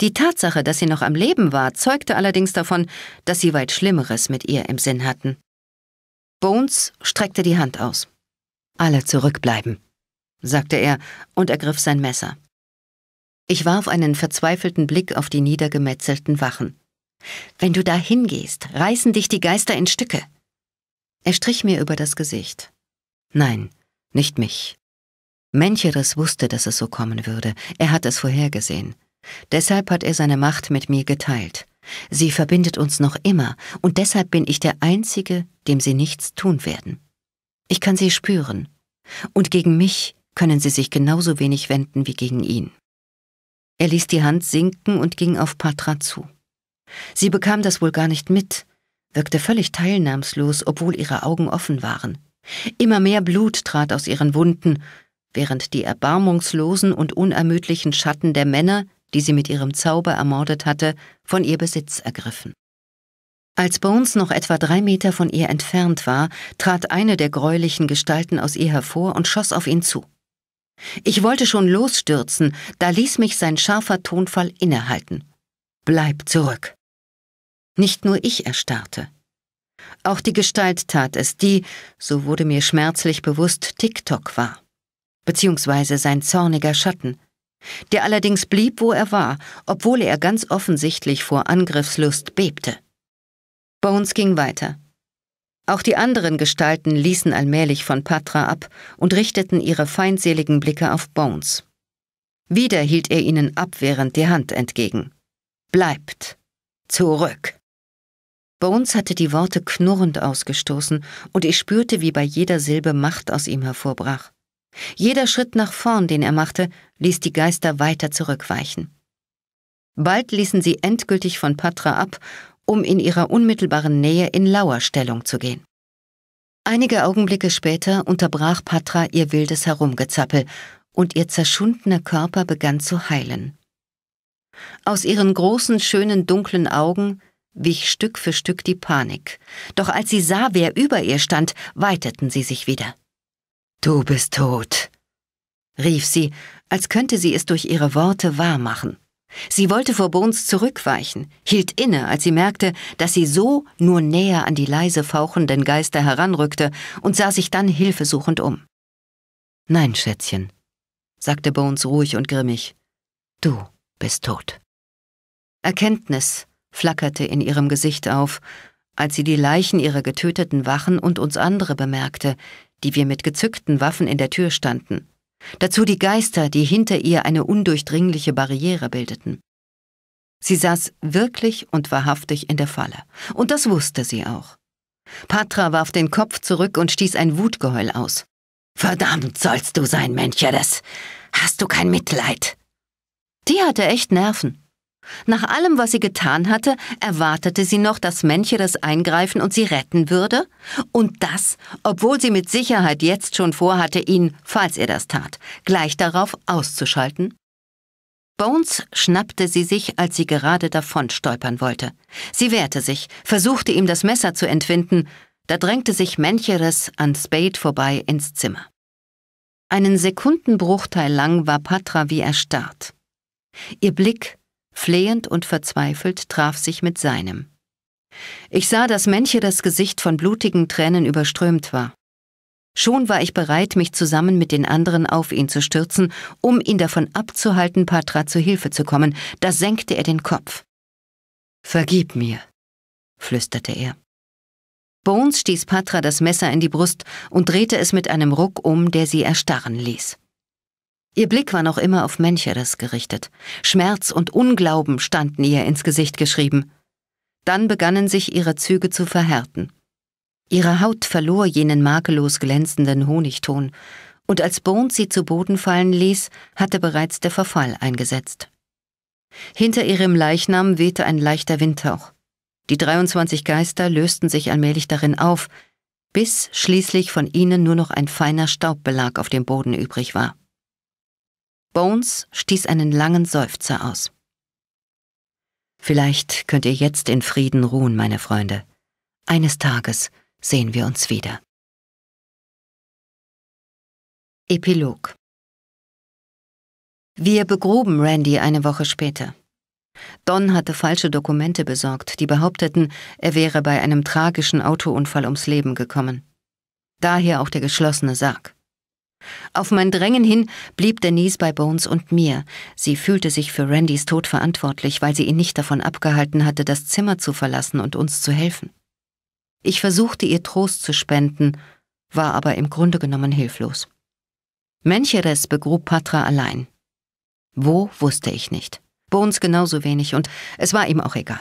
Die Tatsache, dass sie noch am Leben war, zeugte allerdings davon, dass sie weit Schlimmeres mit ihr im Sinn hatten. Bones streckte die Hand aus. Alle zurückbleiben, sagte er und ergriff sein Messer. Ich warf einen verzweifelten Blick auf die niedergemetzelten Wachen. Wenn du da hingehst, reißen dich die Geister in Stücke. Er strich mir über das Gesicht. Nein, nicht mich. Mencheres wusste, dass es so kommen würde. Er hat es vorhergesehen. Deshalb hat er seine Macht mit mir geteilt. Sie verbindet uns noch immer, und deshalb bin ich der Einzige, dem sie nichts tun werden. Ich kann sie spüren. Und gegen mich können sie sich genauso wenig wenden wie gegen ihn. Er ließ die Hand sinken und ging auf Patra zu. Sie bekam das wohl gar nicht mit, wirkte völlig teilnahmslos, obwohl ihre Augen offen waren. Immer mehr Blut trat aus ihren Wunden, während die erbarmungslosen und unermüdlichen Schatten der Männer, die sie mit ihrem Zauber ermordet hatte, von ihr Besitz ergriffen. Als Bones noch etwa drei Meter von ihr entfernt war, trat eine der gräulichen Gestalten aus ihr hervor und schoss auf ihn zu. Ich wollte schon losstürzen, da ließ mich sein scharfer Tonfall innehalten. Bleib zurück. Nicht nur ich erstarrte. Auch die Gestalt tat es, die, so wurde mir schmerzlich bewusst, TikTok war. Beziehungsweise sein zorniger Schatten. Der allerdings blieb, wo er war, obwohl er ganz offensichtlich vor Angriffslust bebte. Bones ging weiter. Auch die anderen Gestalten ließen allmählich von Patra ab und richteten ihre feindseligen Blicke auf Bones. Wieder hielt er ihnen abwehrend die Hand entgegen. Bleibt. Zurück. Bones hatte die Worte knurrend ausgestoßen, und ich spürte, wie bei jeder Silbe Macht aus ihm hervorbrach. Jeder Schritt nach vorn, den er machte, ließ die Geister weiter zurückweichen. Bald ließen sie endgültig von Patra ab um in ihrer unmittelbaren Nähe in Lauerstellung zu gehen. Einige Augenblicke später unterbrach Patra ihr wildes Herumgezappel und ihr zerschundener Körper begann zu heilen. Aus ihren großen, schönen, dunklen Augen wich Stück für Stück die Panik. Doch als sie sah, wer über ihr stand, weiteten sie sich wieder. Du bist tot, rief sie, als könnte sie es durch ihre Worte wahrmachen. Sie wollte vor Bones zurückweichen, hielt inne, als sie merkte, dass sie so nur näher an die leise fauchenden Geister heranrückte und sah sich dann hilfesuchend um. Nein, Schätzchen, sagte Bones ruhig und grimmig, du bist tot. Erkenntnis flackerte in ihrem Gesicht auf, als sie die Leichen ihrer getöteten Wachen und uns andere bemerkte, die wir mit gezückten Waffen in der Tür standen. Dazu die Geister, die hinter ihr eine undurchdringliche Barriere bildeten. Sie saß wirklich und wahrhaftig in der Falle. Und das wusste sie auch. Patra warf den Kopf zurück und stieß ein Wutgeheul aus. Verdammt sollst du sein, das Hast du kein Mitleid? Die hatte echt Nerven. Nach allem, was sie getan hatte, erwartete sie noch, dass Mencheres eingreifen und sie retten würde? Und das, obwohl sie mit Sicherheit jetzt schon vorhatte, ihn, falls er das tat, gleich darauf auszuschalten? Bones schnappte sie sich, als sie gerade davon stolpern wollte. Sie wehrte sich, versuchte ihm das Messer zu entwinden, da drängte sich Mancheres an Spade vorbei ins Zimmer. Einen Sekundenbruchteil lang war Patra wie erstarrt. Ihr Blick Flehend und verzweifelt traf sich mit seinem. Ich sah, dass Menche das Gesicht von blutigen Tränen überströmt war. Schon war ich bereit, mich zusammen mit den anderen auf ihn zu stürzen, um ihn davon abzuhalten, Patra zu Hilfe zu kommen. Da senkte er den Kopf. Vergib mir, flüsterte er. Bones stieß Patra das Messer in die Brust und drehte es mit einem Ruck um, der sie erstarren ließ. Ihr Blick war noch immer auf Mencheres gerichtet. Schmerz und Unglauben standen ihr ins Gesicht geschrieben. Dann begannen sich ihre Züge zu verhärten. Ihre Haut verlor jenen makellos glänzenden Honigton, und als Bond sie zu Boden fallen ließ, hatte bereits der Verfall eingesetzt. Hinter ihrem Leichnam wehte ein leichter Windhauch. Die 23 Geister lösten sich allmählich darin auf, bis schließlich von ihnen nur noch ein feiner Staubbelag auf dem Boden übrig war. Bones stieß einen langen Seufzer aus. Vielleicht könnt ihr jetzt in Frieden ruhen, meine Freunde. Eines Tages sehen wir uns wieder. Epilog Wir begruben Randy eine Woche später. Don hatte falsche Dokumente besorgt, die behaupteten, er wäre bei einem tragischen Autounfall ums Leben gekommen. Daher auch der geschlossene Sarg. Auf mein Drängen hin blieb Denise bei Bones und mir. Sie fühlte sich für Randys Tod verantwortlich, weil sie ihn nicht davon abgehalten hatte, das Zimmer zu verlassen und uns zu helfen. Ich versuchte ihr Trost zu spenden, war aber im Grunde genommen hilflos. Mencheres begrub Patra allein. Wo wusste ich nicht. Bones genauso wenig und es war ihm auch egal.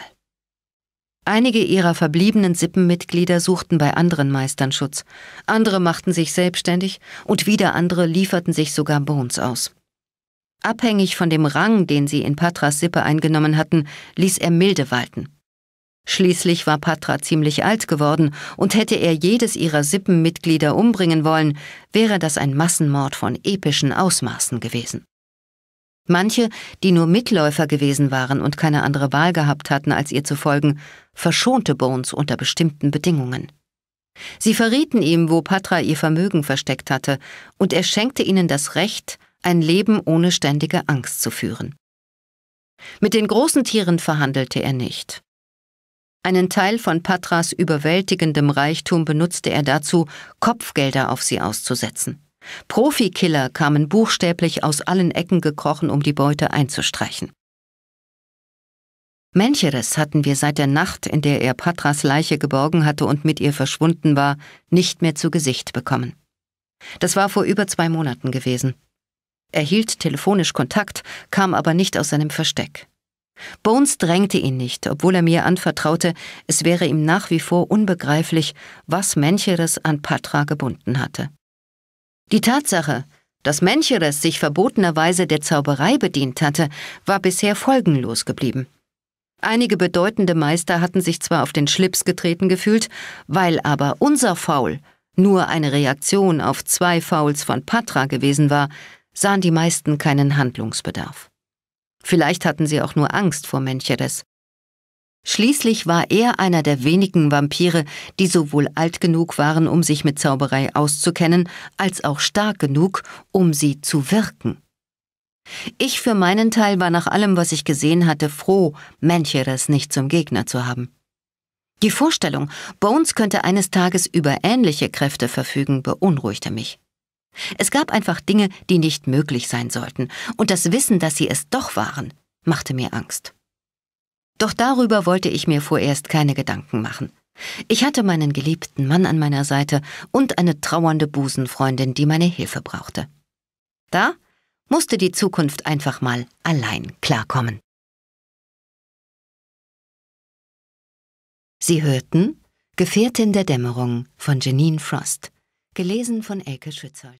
Einige ihrer verbliebenen Sippenmitglieder suchten bei anderen Meistern Schutz, andere machten sich selbstständig und wieder andere lieferten sich sogar Bones aus. Abhängig von dem Rang, den sie in Patras Sippe eingenommen hatten, ließ er milde walten. Schließlich war Patra ziemlich alt geworden und hätte er jedes ihrer Sippenmitglieder umbringen wollen, wäre das ein Massenmord von epischen Ausmaßen gewesen. Manche, die nur Mitläufer gewesen waren und keine andere Wahl gehabt hatten, als ihr zu folgen, verschonte Bones unter bestimmten Bedingungen. Sie verrieten ihm, wo Patra ihr Vermögen versteckt hatte, und er schenkte ihnen das Recht, ein Leben ohne ständige Angst zu führen. Mit den großen Tieren verhandelte er nicht. Einen Teil von Patras überwältigendem Reichtum benutzte er dazu, Kopfgelder auf sie auszusetzen. Profikiller kamen buchstäblich aus allen Ecken gekrochen, um die Beute einzustreichen. Mancheres hatten wir seit der Nacht, in der er Patras Leiche geborgen hatte und mit ihr verschwunden war, nicht mehr zu Gesicht bekommen. Das war vor über zwei Monaten gewesen. Er hielt telefonisch Kontakt, kam aber nicht aus seinem Versteck. Bones drängte ihn nicht, obwohl er mir anvertraute, es wäre ihm nach wie vor unbegreiflich, was Mancheres an Patra gebunden hatte. Die Tatsache, dass Mencheres sich verbotenerweise der Zauberei bedient hatte, war bisher folgenlos geblieben. Einige bedeutende Meister hatten sich zwar auf den Schlips getreten gefühlt, weil aber unser Foul nur eine Reaktion auf zwei Fouls von Patra gewesen war, sahen die meisten keinen Handlungsbedarf. Vielleicht hatten sie auch nur Angst vor Mencheres. Schließlich war er einer der wenigen Vampire, die sowohl alt genug waren, um sich mit Zauberei auszukennen, als auch stark genug, um sie zu wirken. Ich für meinen Teil war nach allem, was ich gesehen hatte, froh, Mancheres nicht zum Gegner zu haben. Die Vorstellung, Bones könnte eines Tages über ähnliche Kräfte verfügen, beunruhigte mich. Es gab einfach Dinge, die nicht möglich sein sollten, und das Wissen, dass sie es doch waren, machte mir Angst. Doch darüber wollte ich mir vorerst keine Gedanken machen. Ich hatte meinen geliebten Mann an meiner Seite und eine trauernde Busenfreundin, die meine Hilfe brauchte. Da musste die Zukunft einfach mal allein klarkommen. Sie hörten Gefährtin der Dämmerung von Janine Frost, gelesen von Elke Schützold.